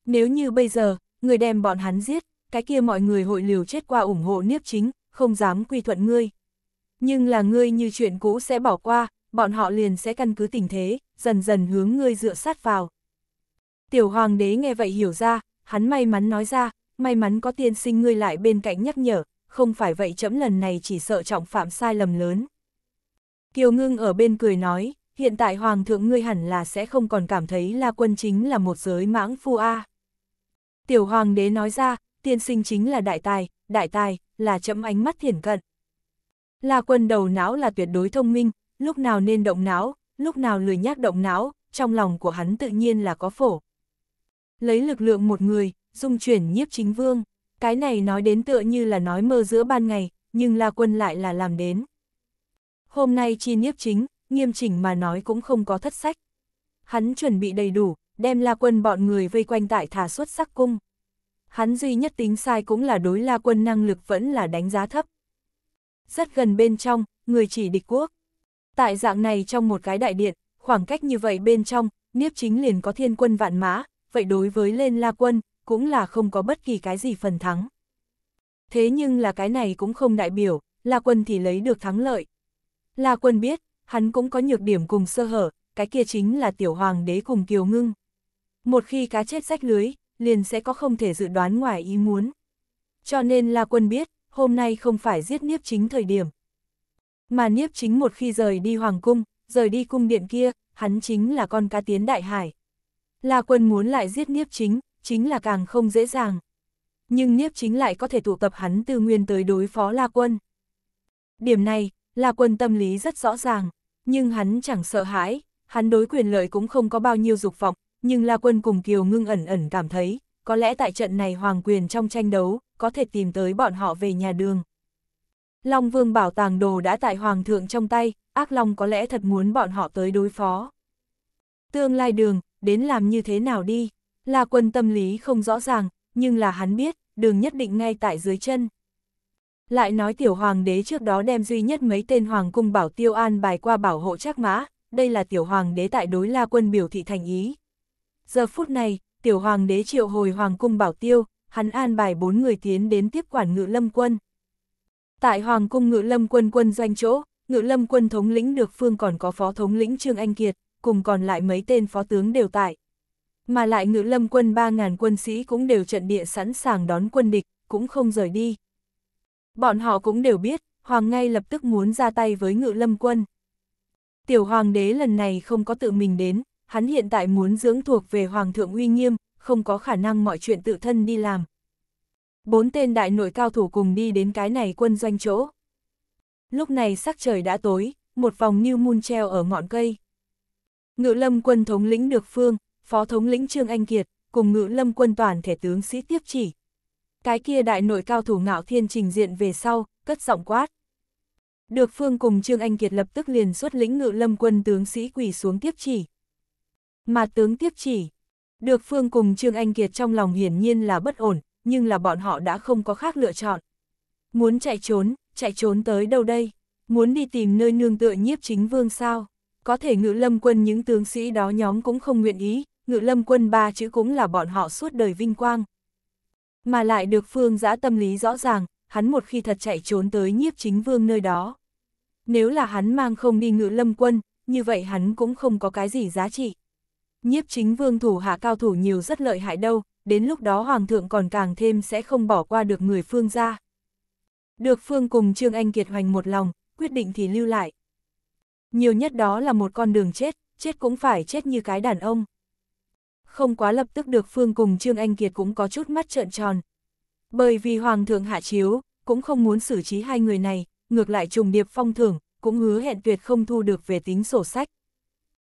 Nếu như bây giờ, ngươi đem bọn hắn giết, cái kia mọi người hội liều chết qua ủng hộ niếp chính, không dám quy thuận ngươi. Nhưng là ngươi như chuyện cũ sẽ bỏ qua, bọn họ liền sẽ căn cứ tình thế, dần dần hướng ngươi dựa sát vào. Tiểu hoàng đế nghe vậy hiểu ra, hắn may mắn nói ra, may mắn có tiên sinh ngươi lại bên cạnh nhắc nhở, không phải vậy chấm lần này chỉ sợ trọng phạm sai lầm lớn. Kiều ngưng ở bên cười nói, hiện tại hoàng thượng ngươi hẳn là sẽ không còn cảm thấy La Quân chính là một giới mãng phu a. Tiểu hoàng đế nói ra, tiên sinh chính là đại tài, đại tài là chấm ánh mắt thiển cận. La Quân đầu não là tuyệt đối thông minh, lúc nào nên động não, lúc nào lười nhác động não, trong lòng của hắn tự nhiên là có phổ. Lấy lực lượng một người, dung chuyển nhiếp chính vương cái này nói đến tựa như là nói mơ giữa ban ngày, nhưng La Quân lại là làm đến. Hôm nay chi nhiếp chính, nghiêm chỉnh mà nói cũng không có thất sách. Hắn chuẩn bị đầy đủ, đem La Quân bọn người vây quanh tại thả xuất sắc cung. Hắn duy nhất tính sai cũng là đối La Quân năng lực vẫn là đánh giá thấp. Rất gần bên trong, người chỉ địch quốc. Tại dạng này trong một cái đại điện, khoảng cách như vậy bên trong, Niếp chính liền có thiên quân vạn mã, vậy đối với lên La Quân, cũng là không có bất kỳ cái gì phần thắng. Thế nhưng là cái này cũng không đại biểu, La Quân thì lấy được thắng lợi. La Quân biết, hắn cũng có nhược điểm cùng sơ hở, cái kia chính là tiểu hoàng đế cùng kiều ngưng. Một khi cá chết rách lưới, liền sẽ có không thể dự đoán ngoài ý muốn. Cho nên La Quân biết, hôm nay không phải giết Niếp Chính thời điểm. Mà Niếp Chính một khi rời đi Hoàng Cung, rời đi cung điện kia, hắn chính là con cá tiến đại hải. La Quân muốn lại giết Niếp Chính, chính là càng không dễ dàng. Nhưng nhiếp chính lại có thể tụ tập hắn tư nguyên tới đối phó La Quân. Điểm này, La Quân tâm lý rất rõ ràng, nhưng hắn chẳng sợ hãi, hắn đối quyền lợi cũng không có bao nhiêu dục vọng, nhưng La Quân cùng Kiều Ngưng ẩn ẩn cảm thấy, có lẽ tại trận này hoàng quyền trong tranh đấu, có thể tìm tới bọn họ về nhà đường. Long Vương bảo tàng đồ đã tại hoàng thượng trong tay, ác long có lẽ thật muốn bọn họ tới đối phó. Tương lai đường, đến làm như thế nào đi? La quân tâm lý không rõ ràng, nhưng là hắn biết, đường nhất định ngay tại dưới chân. Lại nói tiểu hoàng đế trước đó đem duy nhất mấy tên hoàng cung bảo tiêu an bài qua bảo hộ trác mã, đây là tiểu hoàng đế tại đối la quân biểu thị thành ý. Giờ phút này, tiểu hoàng đế triệu hồi hoàng cung bảo tiêu, hắn an bài bốn người tiến đến tiếp quản ngự lâm quân. Tại hoàng cung ngự lâm quân quân doanh chỗ, ngự lâm quân thống lĩnh được phương còn có phó thống lĩnh Trương Anh Kiệt, cùng còn lại mấy tên phó tướng đều tại mà lại ngự lâm quân 3.000 quân sĩ cũng đều trận địa sẵn sàng đón quân địch, cũng không rời đi. Bọn họ cũng đều biết, Hoàng ngay lập tức muốn ra tay với ngự lâm quân. Tiểu Hoàng đế lần này không có tự mình đến, hắn hiện tại muốn dưỡng thuộc về Hoàng thượng uy nghiêm, không có khả năng mọi chuyện tự thân đi làm. Bốn tên đại nội cao thủ cùng đi đến cái này quân doanh chỗ. Lúc này sắc trời đã tối, một vòng new moon treo ở ngọn cây. Ngự lâm quân thống lĩnh được phương, Phó Thống lĩnh Trương Anh Kiệt, cùng ngự lâm quân toàn thể tướng sĩ tiếp chỉ. Cái kia đại nội cao thủ ngạo thiên trình diện về sau, cất giọng quát. Được Phương cùng Trương Anh Kiệt lập tức liền xuất lĩnh ngự lâm quân tướng sĩ quỳ xuống tiếp chỉ. Mà tướng tiếp chỉ, được Phương cùng Trương Anh Kiệt trong lòng hiển nhiên là bất ổn, nhưng là bọn họ đã không có khác lựa chọn. Muốn chạy trốn, chạy trốn tới đâu đây? Muốn đi tìm nơi nương tựa nhiếp chính vương sao? Có thể ngự lâm quân những tướng sĩ đó nhóm cũng không nguyện ý, ngự lâm quân ba chữ cũng là bọn họ suốt đời vinh quang. Mà lại được phương giã tâm lý rõ ràng, hắn một khi thật chạy trốn tới nhiếp chính vương nơi đó. Nếu là hắn mang không đi ngự lâm quân, như vậy hắn cũng không có cái gì giá trị. Nhiếp chính vương thủ hạ cao thủ nhiều rất lợi hại đâu, đến lúc đó hoàng thượng còn càng thêm sẽ không bỏ qua được người phương ra. Được phương cùng Trương Anh Kiệt hoành một lòng, quyết định thì lưu lại. Nhiều nhất đó là một con đường chết, chết cũng phải chết như cái đàn ông không quá lập tức được Phương cùng Trương Anh Kiệt cũng có chút mắt trợn tròn. Bởi vì Hoàng thượng hạ chiếu, cũng không muốn xử trí hai người này, ngược lại trùng điệp phong thưởng, cũng hứa hẹn tuyệt không thu được về tính sổ sách.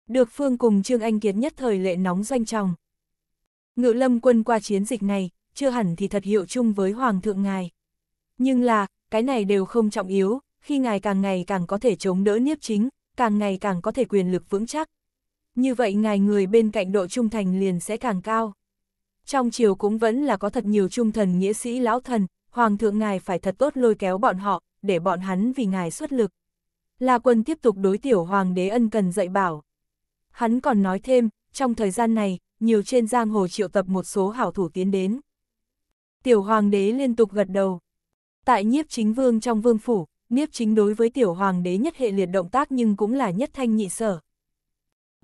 Được Phương cùng Trương Anh Kiệt nhất thời lệ nóng doanh trọng. Ngự lâm quân qua chiến dịch này, chưa hẳn thì thật hiệu chung với Hoàng thượng ngài. Nhưng là, cái này đều không trọng yếu, khi ngài càng ngày càng có thể chống đỡ niếp chính, càng ngày càng có thể quyền lực vững chắc, như vậy ngài người bên cạnh độ trung thành liền sẽ càng cao. Trong triều cũng vẫn là có thật nhiều trung thần nghĩa sĩ lão thần, hoàng thượng ngài phải thật tốt lôi kéo bọn họ, để bọn hắn vì ngài xuất lực. La quân tiếp tục đối tiểu hoàng đế ân cần dạy bảo. Hắn còn nói thêm, trong thời gian này, nhiều trên giang hồ triệu tập một số hảo thủ tiến đến. Tiểu hoàng đế liên tục gật đầu. Tại nhiếp chính vương trong vương phủ, nhiếp chính đối với tiểu hoàng đế nhất hệ liệt động tác nhưng cũng là nhất thanh nhị sở.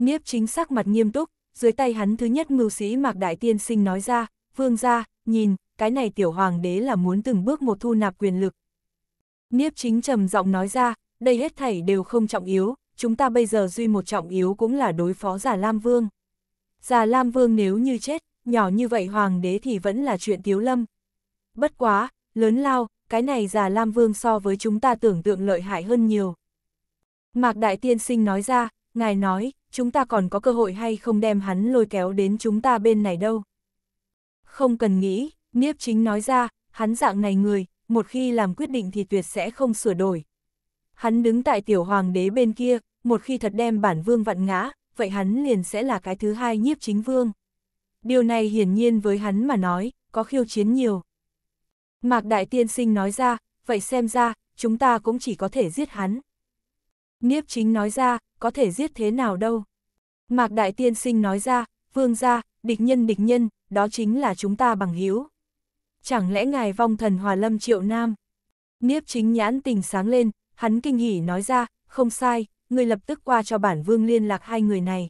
Niếp chính sắc mặt nghiêm túc, dưới tay hắn thứ nhất mưu sĩ Mạc Đại Tiên Sinh nói ra, vương ra, nhìn, cái này tiểu hoàng đế là muốn từng bước một thu nạp quyền lực. Niếp chính trầm giọng nói ra, đây hết thảy đều không trọng yếu, chúng ta bây giờ duy một trọng yếu cũng là đối phó giả Lam Vương. Già Lam Vương nếu như chết, nhỏ như vậy hoàng đế thì vẫn là chuyện tiếu lâm. Bất quá, lớn lao, cái này già Lam Vương so với chúng ta tưởng tượng lợi hại hơn nhiều. Mạc Đại Tiên Sinh nói ra, ngài nói, chúng ta còn có cơ hội hay không đem hắn lôi kéo đến chúng ta bên này đâu. Không cần nghĩ, Niếp chính nói ra, hắn dạng này người, một khi làm quyết định thì tuyệt sẽ không sửa đổi. Hắn đứng tại tiểu hoàng đế bên kia, một khi thật đem bản vương vặn ngã, vậy hắn liền sẽ là cái thứ hai nhiếp chính vương. Điều này hiển nhiên với hắn mà nói, có khiêu chiến nhiều. Mạc Đại Tiên Sinh nói ra, vậy xem ra, chúng ta cũng chỉ có thể giết hắn. Niếp chính nói ra, có thể giết thế nào đâu. Mạc Đại Tiên Sinh nói ra, vương gia, địch nhân địch nhân, đó chính là chúng ta bằng hiếu. Chẳng lẽ ngài vong thần hòa lâm triệu nam? Niếp chính nhãn tình sáng lên, hắn kinh hỉ nói ra, không sai, người lập tức qua cho bản vương liên lạc hai người này.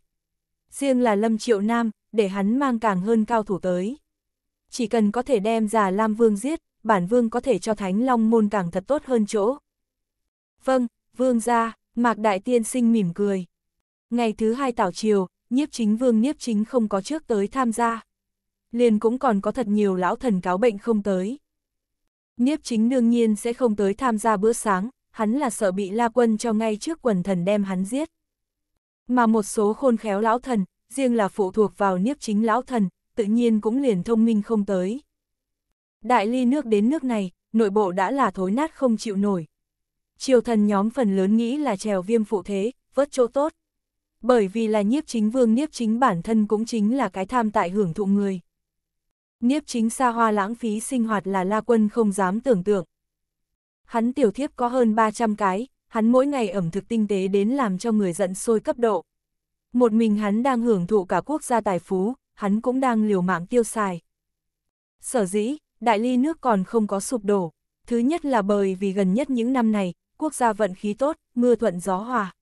Riêng là lâm triệu nam, để hắn mang càng hơn cao thủ tới. Chỉ cần có thể đem già Lam Vương giết, bản vương có thể cho Thánh Long môn càng thật tốt hơn chỗ. Vâng, vương ra. Mạc Đại Tiên sinh mỉm cười. Ngày thứ hai tảo chiều, nhiếp chính vương nhiếp chính không có trước tới tham gia. Liền cũng còn có thật nhiều lão thần cáo bệnh không tới. Nhiếp chính đương nhiên sẽ không tới tham gia bữa sáng, hắn là sợ bị la quân cho ngay trước quần thần đem hắn giết. Mà một số khôn khéo lão thần, riêng là phụ thuộc vào nhiếp chính lão thần, tự nhiên cũng liền thông minh không tới. Đại ly nước đến nước này, nội bộ đã là thối nát không chịu nổi, triều thần nhóm phần lớn nghĩ là trèo viêm phụ thế, vớt chỗ tốt. Bởi vì là nhiếp chính vương nhiếp chính bản thân cũng chính là cái tham tại hưởng thụ người. Nhiếp chính xa hoa lãng phí sinh hoạt là la quân không dám tưởng tượng. Hắn tiểu thiếp có hơn 300 cái, hắn mỗi ngày ẩm thực tinh tế đến làm cho người giận sôi cấp độ. Một mình hắn đang hưởng thụ cả quốc gia tài phú, hắn cũng đang liều mạng tiêu xài. Sở dĩ, đại ly nước còn không có sụp đổ. Thứ nhất là bởi vì gần nhất những năm này, quốc gia vận khí tốt, mưa thuận gió hòa.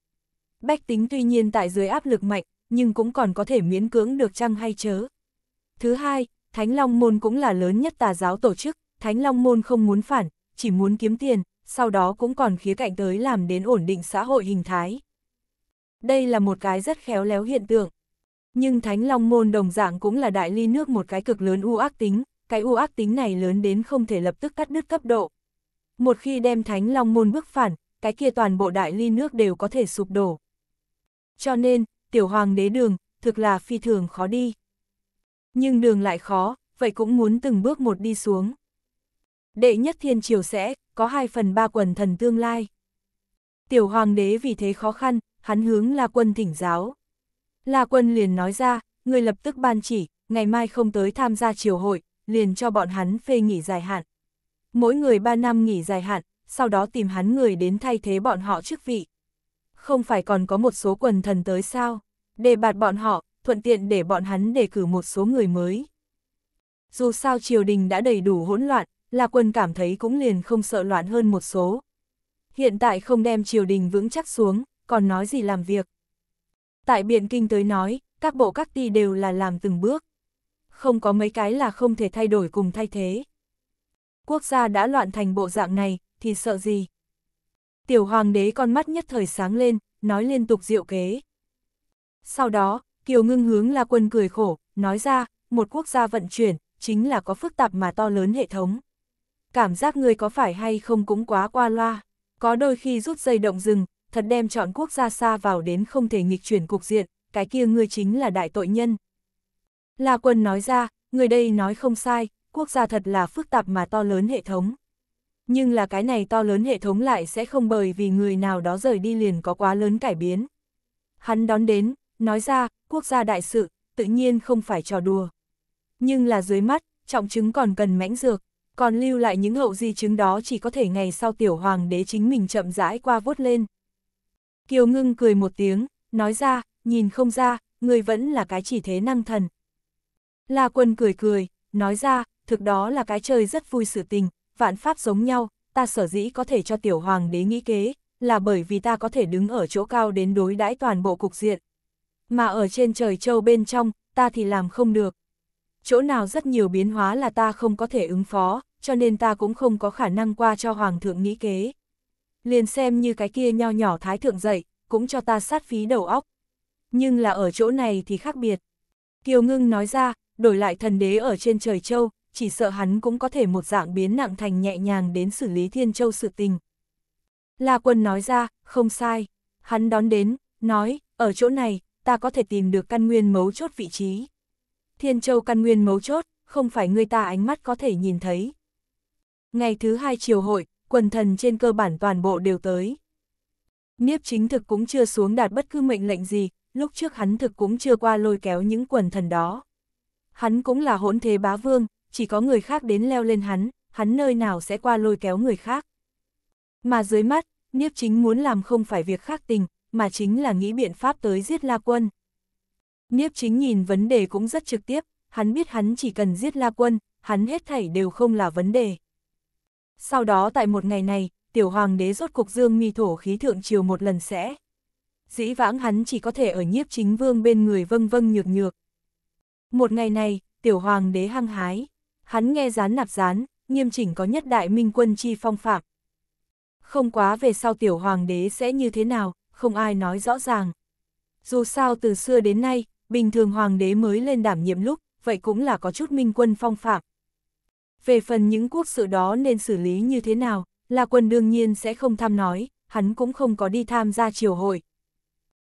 Bách tính tuy nhiên tại dưới áp lực mạnh, nhưng cũng còn có thể miễn cưỡng được chăng hay chớ. Thứ hai, Thánh Long Môn cũng là lớn nhất tà giáo tổ chức, Thánh Long Môn không muốn phản, chỉ muốn kiếm tiền, sau đó cũng còn khía cạnh tới làm đến ổn định xã hội hình thái. Đây là một cái rất khéo léo hiện tượng. Nhưng Thánh Long Môn đồng dạng cũng là đại ly nước một cái cực lớn u ác tính, cái u ác tính này lớn đến không thể lập tức cắt đứt cấp độ, một khi đem Thánh Long Môn bước phản, cái kia toàn bộ đại ly nước đều có thể sụp đổ. Cho nên, tiểu hoàng đế đường, thực là phi thường khó đi. Nhưng đường lại khó, vậy cũng muốn từng bước một đi xuống. Đệ nhất thiên triều sẽ, có hai phần ba quần thần tương lai. Tiểu hoàng đế vì thế khó khăn, hắn hướng La Quân thỉnh giáo. La Quân liền nói ra, người lập tức ban chỉ, ngày mai không tới tham gia triều hội, liền cho bọn hắn phê nghỉ dài hạn mỗi người 3 năm nghỉ dài hạn, sau đó tìm hắn người đến thay thế bọn họ chức vị. Không phải còn có một số quần thần tới sao, để bạt bọn họ, thuận tiện để bọn hắn đề cử một số người mới. Dù sao triều đình đã đầy đủ hỗn loạn, là quân cảm thấy cũng liền không sợ loạn hơn một số. Hiện tại không đem triều đình vững chắc xuống, còn nói gì làm việc. Tại Biện Kinh tới nói, các bộ các ty đều là làm từng bước. Không có mấy cái là không thể thay đổi cùng thay thế. Quốc gia đã loạn thành bộ dạng này, thì sợ gì? Tiểu hoàng đế con mắt nhất thời sáng lên, nói liên tục diệu kế. Sau đó, Kiều ngưng hướng là quân cười khổ, nói ra, một quốc gia vận chuyển, chính là có phức tạp mà to lớn hệ thống. Cảm giác người có phải hay không cũng quá qua loa, có đôi khi rút dây động rừng, thật đem chọn quốc gia xa vào đến không thể nghịch chuyển cục diện, cái kia ngươi chính là đại tội nhân. La quân nói ra, người đây nói không sai, quốc gia thật là phức tạp mà to lớn hệ thống. Nhưng là cái này to lớn hệ thống lại sẽ không bởi vì người nào đó rời đi liền có quá lớn cải biến. Hắn đón đến, nói ra, quốc gia đại sự, tự nhiên không phải trò đùa. Nhưng là dưới mắt, trọng chứng còn cần mãnh dược, còn lưu lại những hậu di chứng đó chỉ có thể ngày sau tiểu hoàng đế chính mình chậm rãi qua vốt lên. Kiều ngưng cười một tiếng, nói ra, nhìn không ra, người vẫn là cái chỉ thế năng thần. La quân cười cười, nói ra, thực đó là cái chơi rất vui sự tình, vạn pháp giống nhau, ta sở dĩ có thể cho tiểu hoàng đế nghĩ kế, là bởi vì ta có thể đứng ở chỗ cao đến đối đãi toàn bộ cục diện. Mà ở trên trời châu bên trong, ta thì làm không được. Chỗ nào rất nhiều biến hóa là ta không có thể ứng phó, cho nên ta cũng không có khả năng qua cho hoàng thượng nghĩ kế. Liền xem như cái kia nho nhỏ thái thượng dậy, cũng cho ta sát phí đầu óc. Nhưng là ở chỗ này thì khác biệt. Kiều Ngưng nói ra, đổi lại thần đế ở trên trời châu, chỉ sợ hắn cũng có thể một dạng biến nặng thành nhẹ nhàng đến xử lý Thiên Châu sự tình. La Quân nói ra, không sai, hắn đón đến, nói, ở chỗ này, ta có thể tìm được căn nguyên mấu chốt vị trí. Thiên Châu căn nguyên mấu chốt, không phải người ta ánh mắt có thể nhìn thấy. Ngày thứ hai chiều hội, quần thần trên cơ bản toàn bộ đều tới. Niếp chính thực cũng chưa xuống đạt bất cứ mệnh lệnh gì, lúc trước hắn thực cũng chưa qua lôi kéo những quần thần đó. Hắn cũng là hỗn thế bá vương, chỉ có người khác đến leo lên hắn, hắn nơi nào sẽ qua lôi kéo người khác. Mà dưới mắt, Niếp chính muốn làm không phải việc khác tình, mà chính là nghĩ biện pháp tới giết La Quân. Niếp chính nhìn vấn đề cũng rất trực tiếp, hắn biết hắn chỉ cần giết La Quân, hắn hết thảy đều không là vấn đề. Sau đó tại một ngày này, tiểu hoàng đế rốt cục dương mi thổ khí thượng triều một lần sẽ. Dĩ vãng hắn chỉ có thể ở nhiếp chính vương bên người vâng vâng nhược nhược. Một ngày này, tiểu hoàng đế hăng hái hắn nghe rán nạp rán, nghiêm chỉnh có nhất đại minh quân chi phong phạm. Không quá về sau tiểu hoàng đế sẽ như thế nào, không ai nói rõ ràng. Dù sao từ xưa đến nay, bình thường hoàng đế mới lên đảm nhiệm lúc, vậy cũng là có chút minh quân phong phạm. Về phần những quốc sự đó nên xử lý như thế nào, là quân đương nhiên sẽ không tham nói, hắn cũng không có đi tham gia triều hội.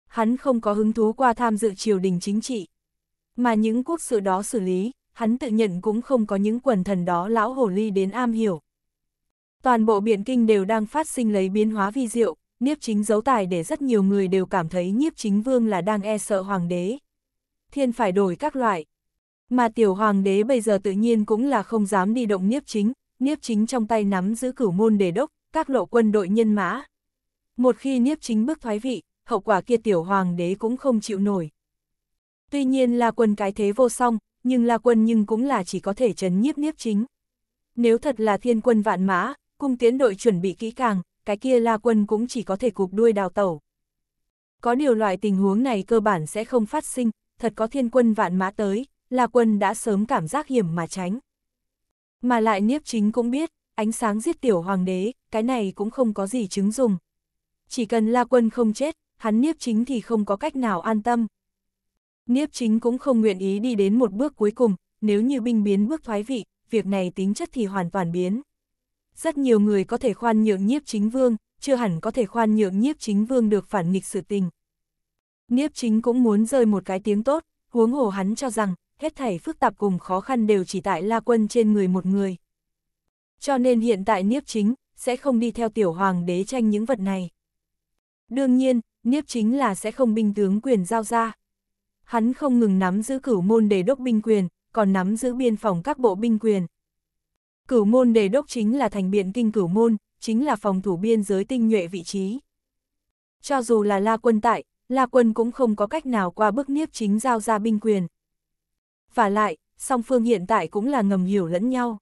Hắn không có hứng thú qua tham dự triều đình chính trị. Mà những quốc sự đó xử lý, hắn tự nhận cũng không có những quần thần đó lão hồ ly đến am hiểu. Toàn bộ biển kinh đều đang phát sinh lấy biến hóa vi diệu, niếp chính giấu tài để rất nhiều người đều cảm thấy nhiếp chính vương là đang e sợ hoàng đế. Thiên phải đổi các loại. Mà tiểu hoàng đế bây giờ tự nhiên cũng là không dám đi động niếp chính, niếp chính trong tay nắm giữ cửu môn đề đốc, các lộ quân đội nhân mã. Một khi niếp chính bước thoái vị, hậu quả kia tiểu hoàng đế cũng không chịu nổi. Tuy nhiên là quân cái thế vô song, nhưng La Quân nhưng cũng là chỉ có thể chấn nhiếp nhiếp chính. Nếu thật là thiên quân vạn mã, cung tiến đội chuẩn bị kỹ càng, cái kia La Quân cũng chỉ có thể cụp đuôi đào tẩu. Có điều loại tình huống này cơ bản sẽ không phát sinh, thật có thiên quân vạn mã tới, La Quân đã sớm cảm giác hiểm mà tránh. Mà lại nhiếp Chính cũng biết, ánh sáng giết tiểu hoàng đế, cái này cũng không có gì chứng dùng. Chỉ cần La Quân không chết, hắn nhiếp Chính thì không có cách nào an tâm, Niếp chính cũng không nguyện ý đi đến một bước cuối cùng, nếu như binh biến bước thoái vị, việc này tính chất thì hoàn toàn biến. Rất nhiều người có thể khoan nhượng nhiếp chính vương, chưa hẳn có thể khoan nhượng nhiếp chính vương được phản nghịch sự tình. Niếp chính cũng muốn rơi một cái tiếng tốt, huống hồ hắn cho rằng, hết thảy phức tạp cùng khó khăn đều chỉ tại la quân trên người một người. Cho nên hiện tại Niếp chính, sẽ không đi theo tiểu hoàng đế tranh những vật này. Đương nhiên, Niếp chính là sẽ không binh tướng quyền giao ra hắn không ngừng nắm giữ cửu môn đề đốc binh quyền, còn nắm giữ biên phòng các bộ binh quyền. Cửu môn đề đốc chính là thành biện kinh cửu môn, chính là phòng thủ biên giới tinh nhuệ vị trí. Cho dù là La Quân tại, La Quân cũng không có cách nào qua bước niếp chính giao ra binh quyền. Và lại, song phương hiện tại cũng là ngầm hiểu lẫn nhau.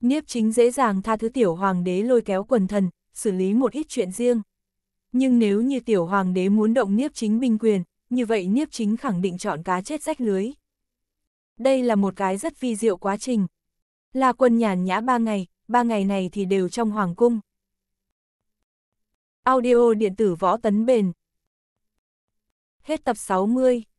Niếp chính dễ dàng tha thứ tiểu hoàng đế lôi kéo quần thần, xử lý một ít chuyện riêng. Nhưng nếu như tiểu hoàng đế muốn động niếp chính binh quyền, như vậy nhiếp Chính khẳng định chọn cá chết rách lưới. Đây là một cái rất vi diệu quá trình. La Quân nhàn nhã ba ngày, ba ngày này thì đều trong Hoàng Cung. Audio điện tử võ tấn bền. Hết tập 60.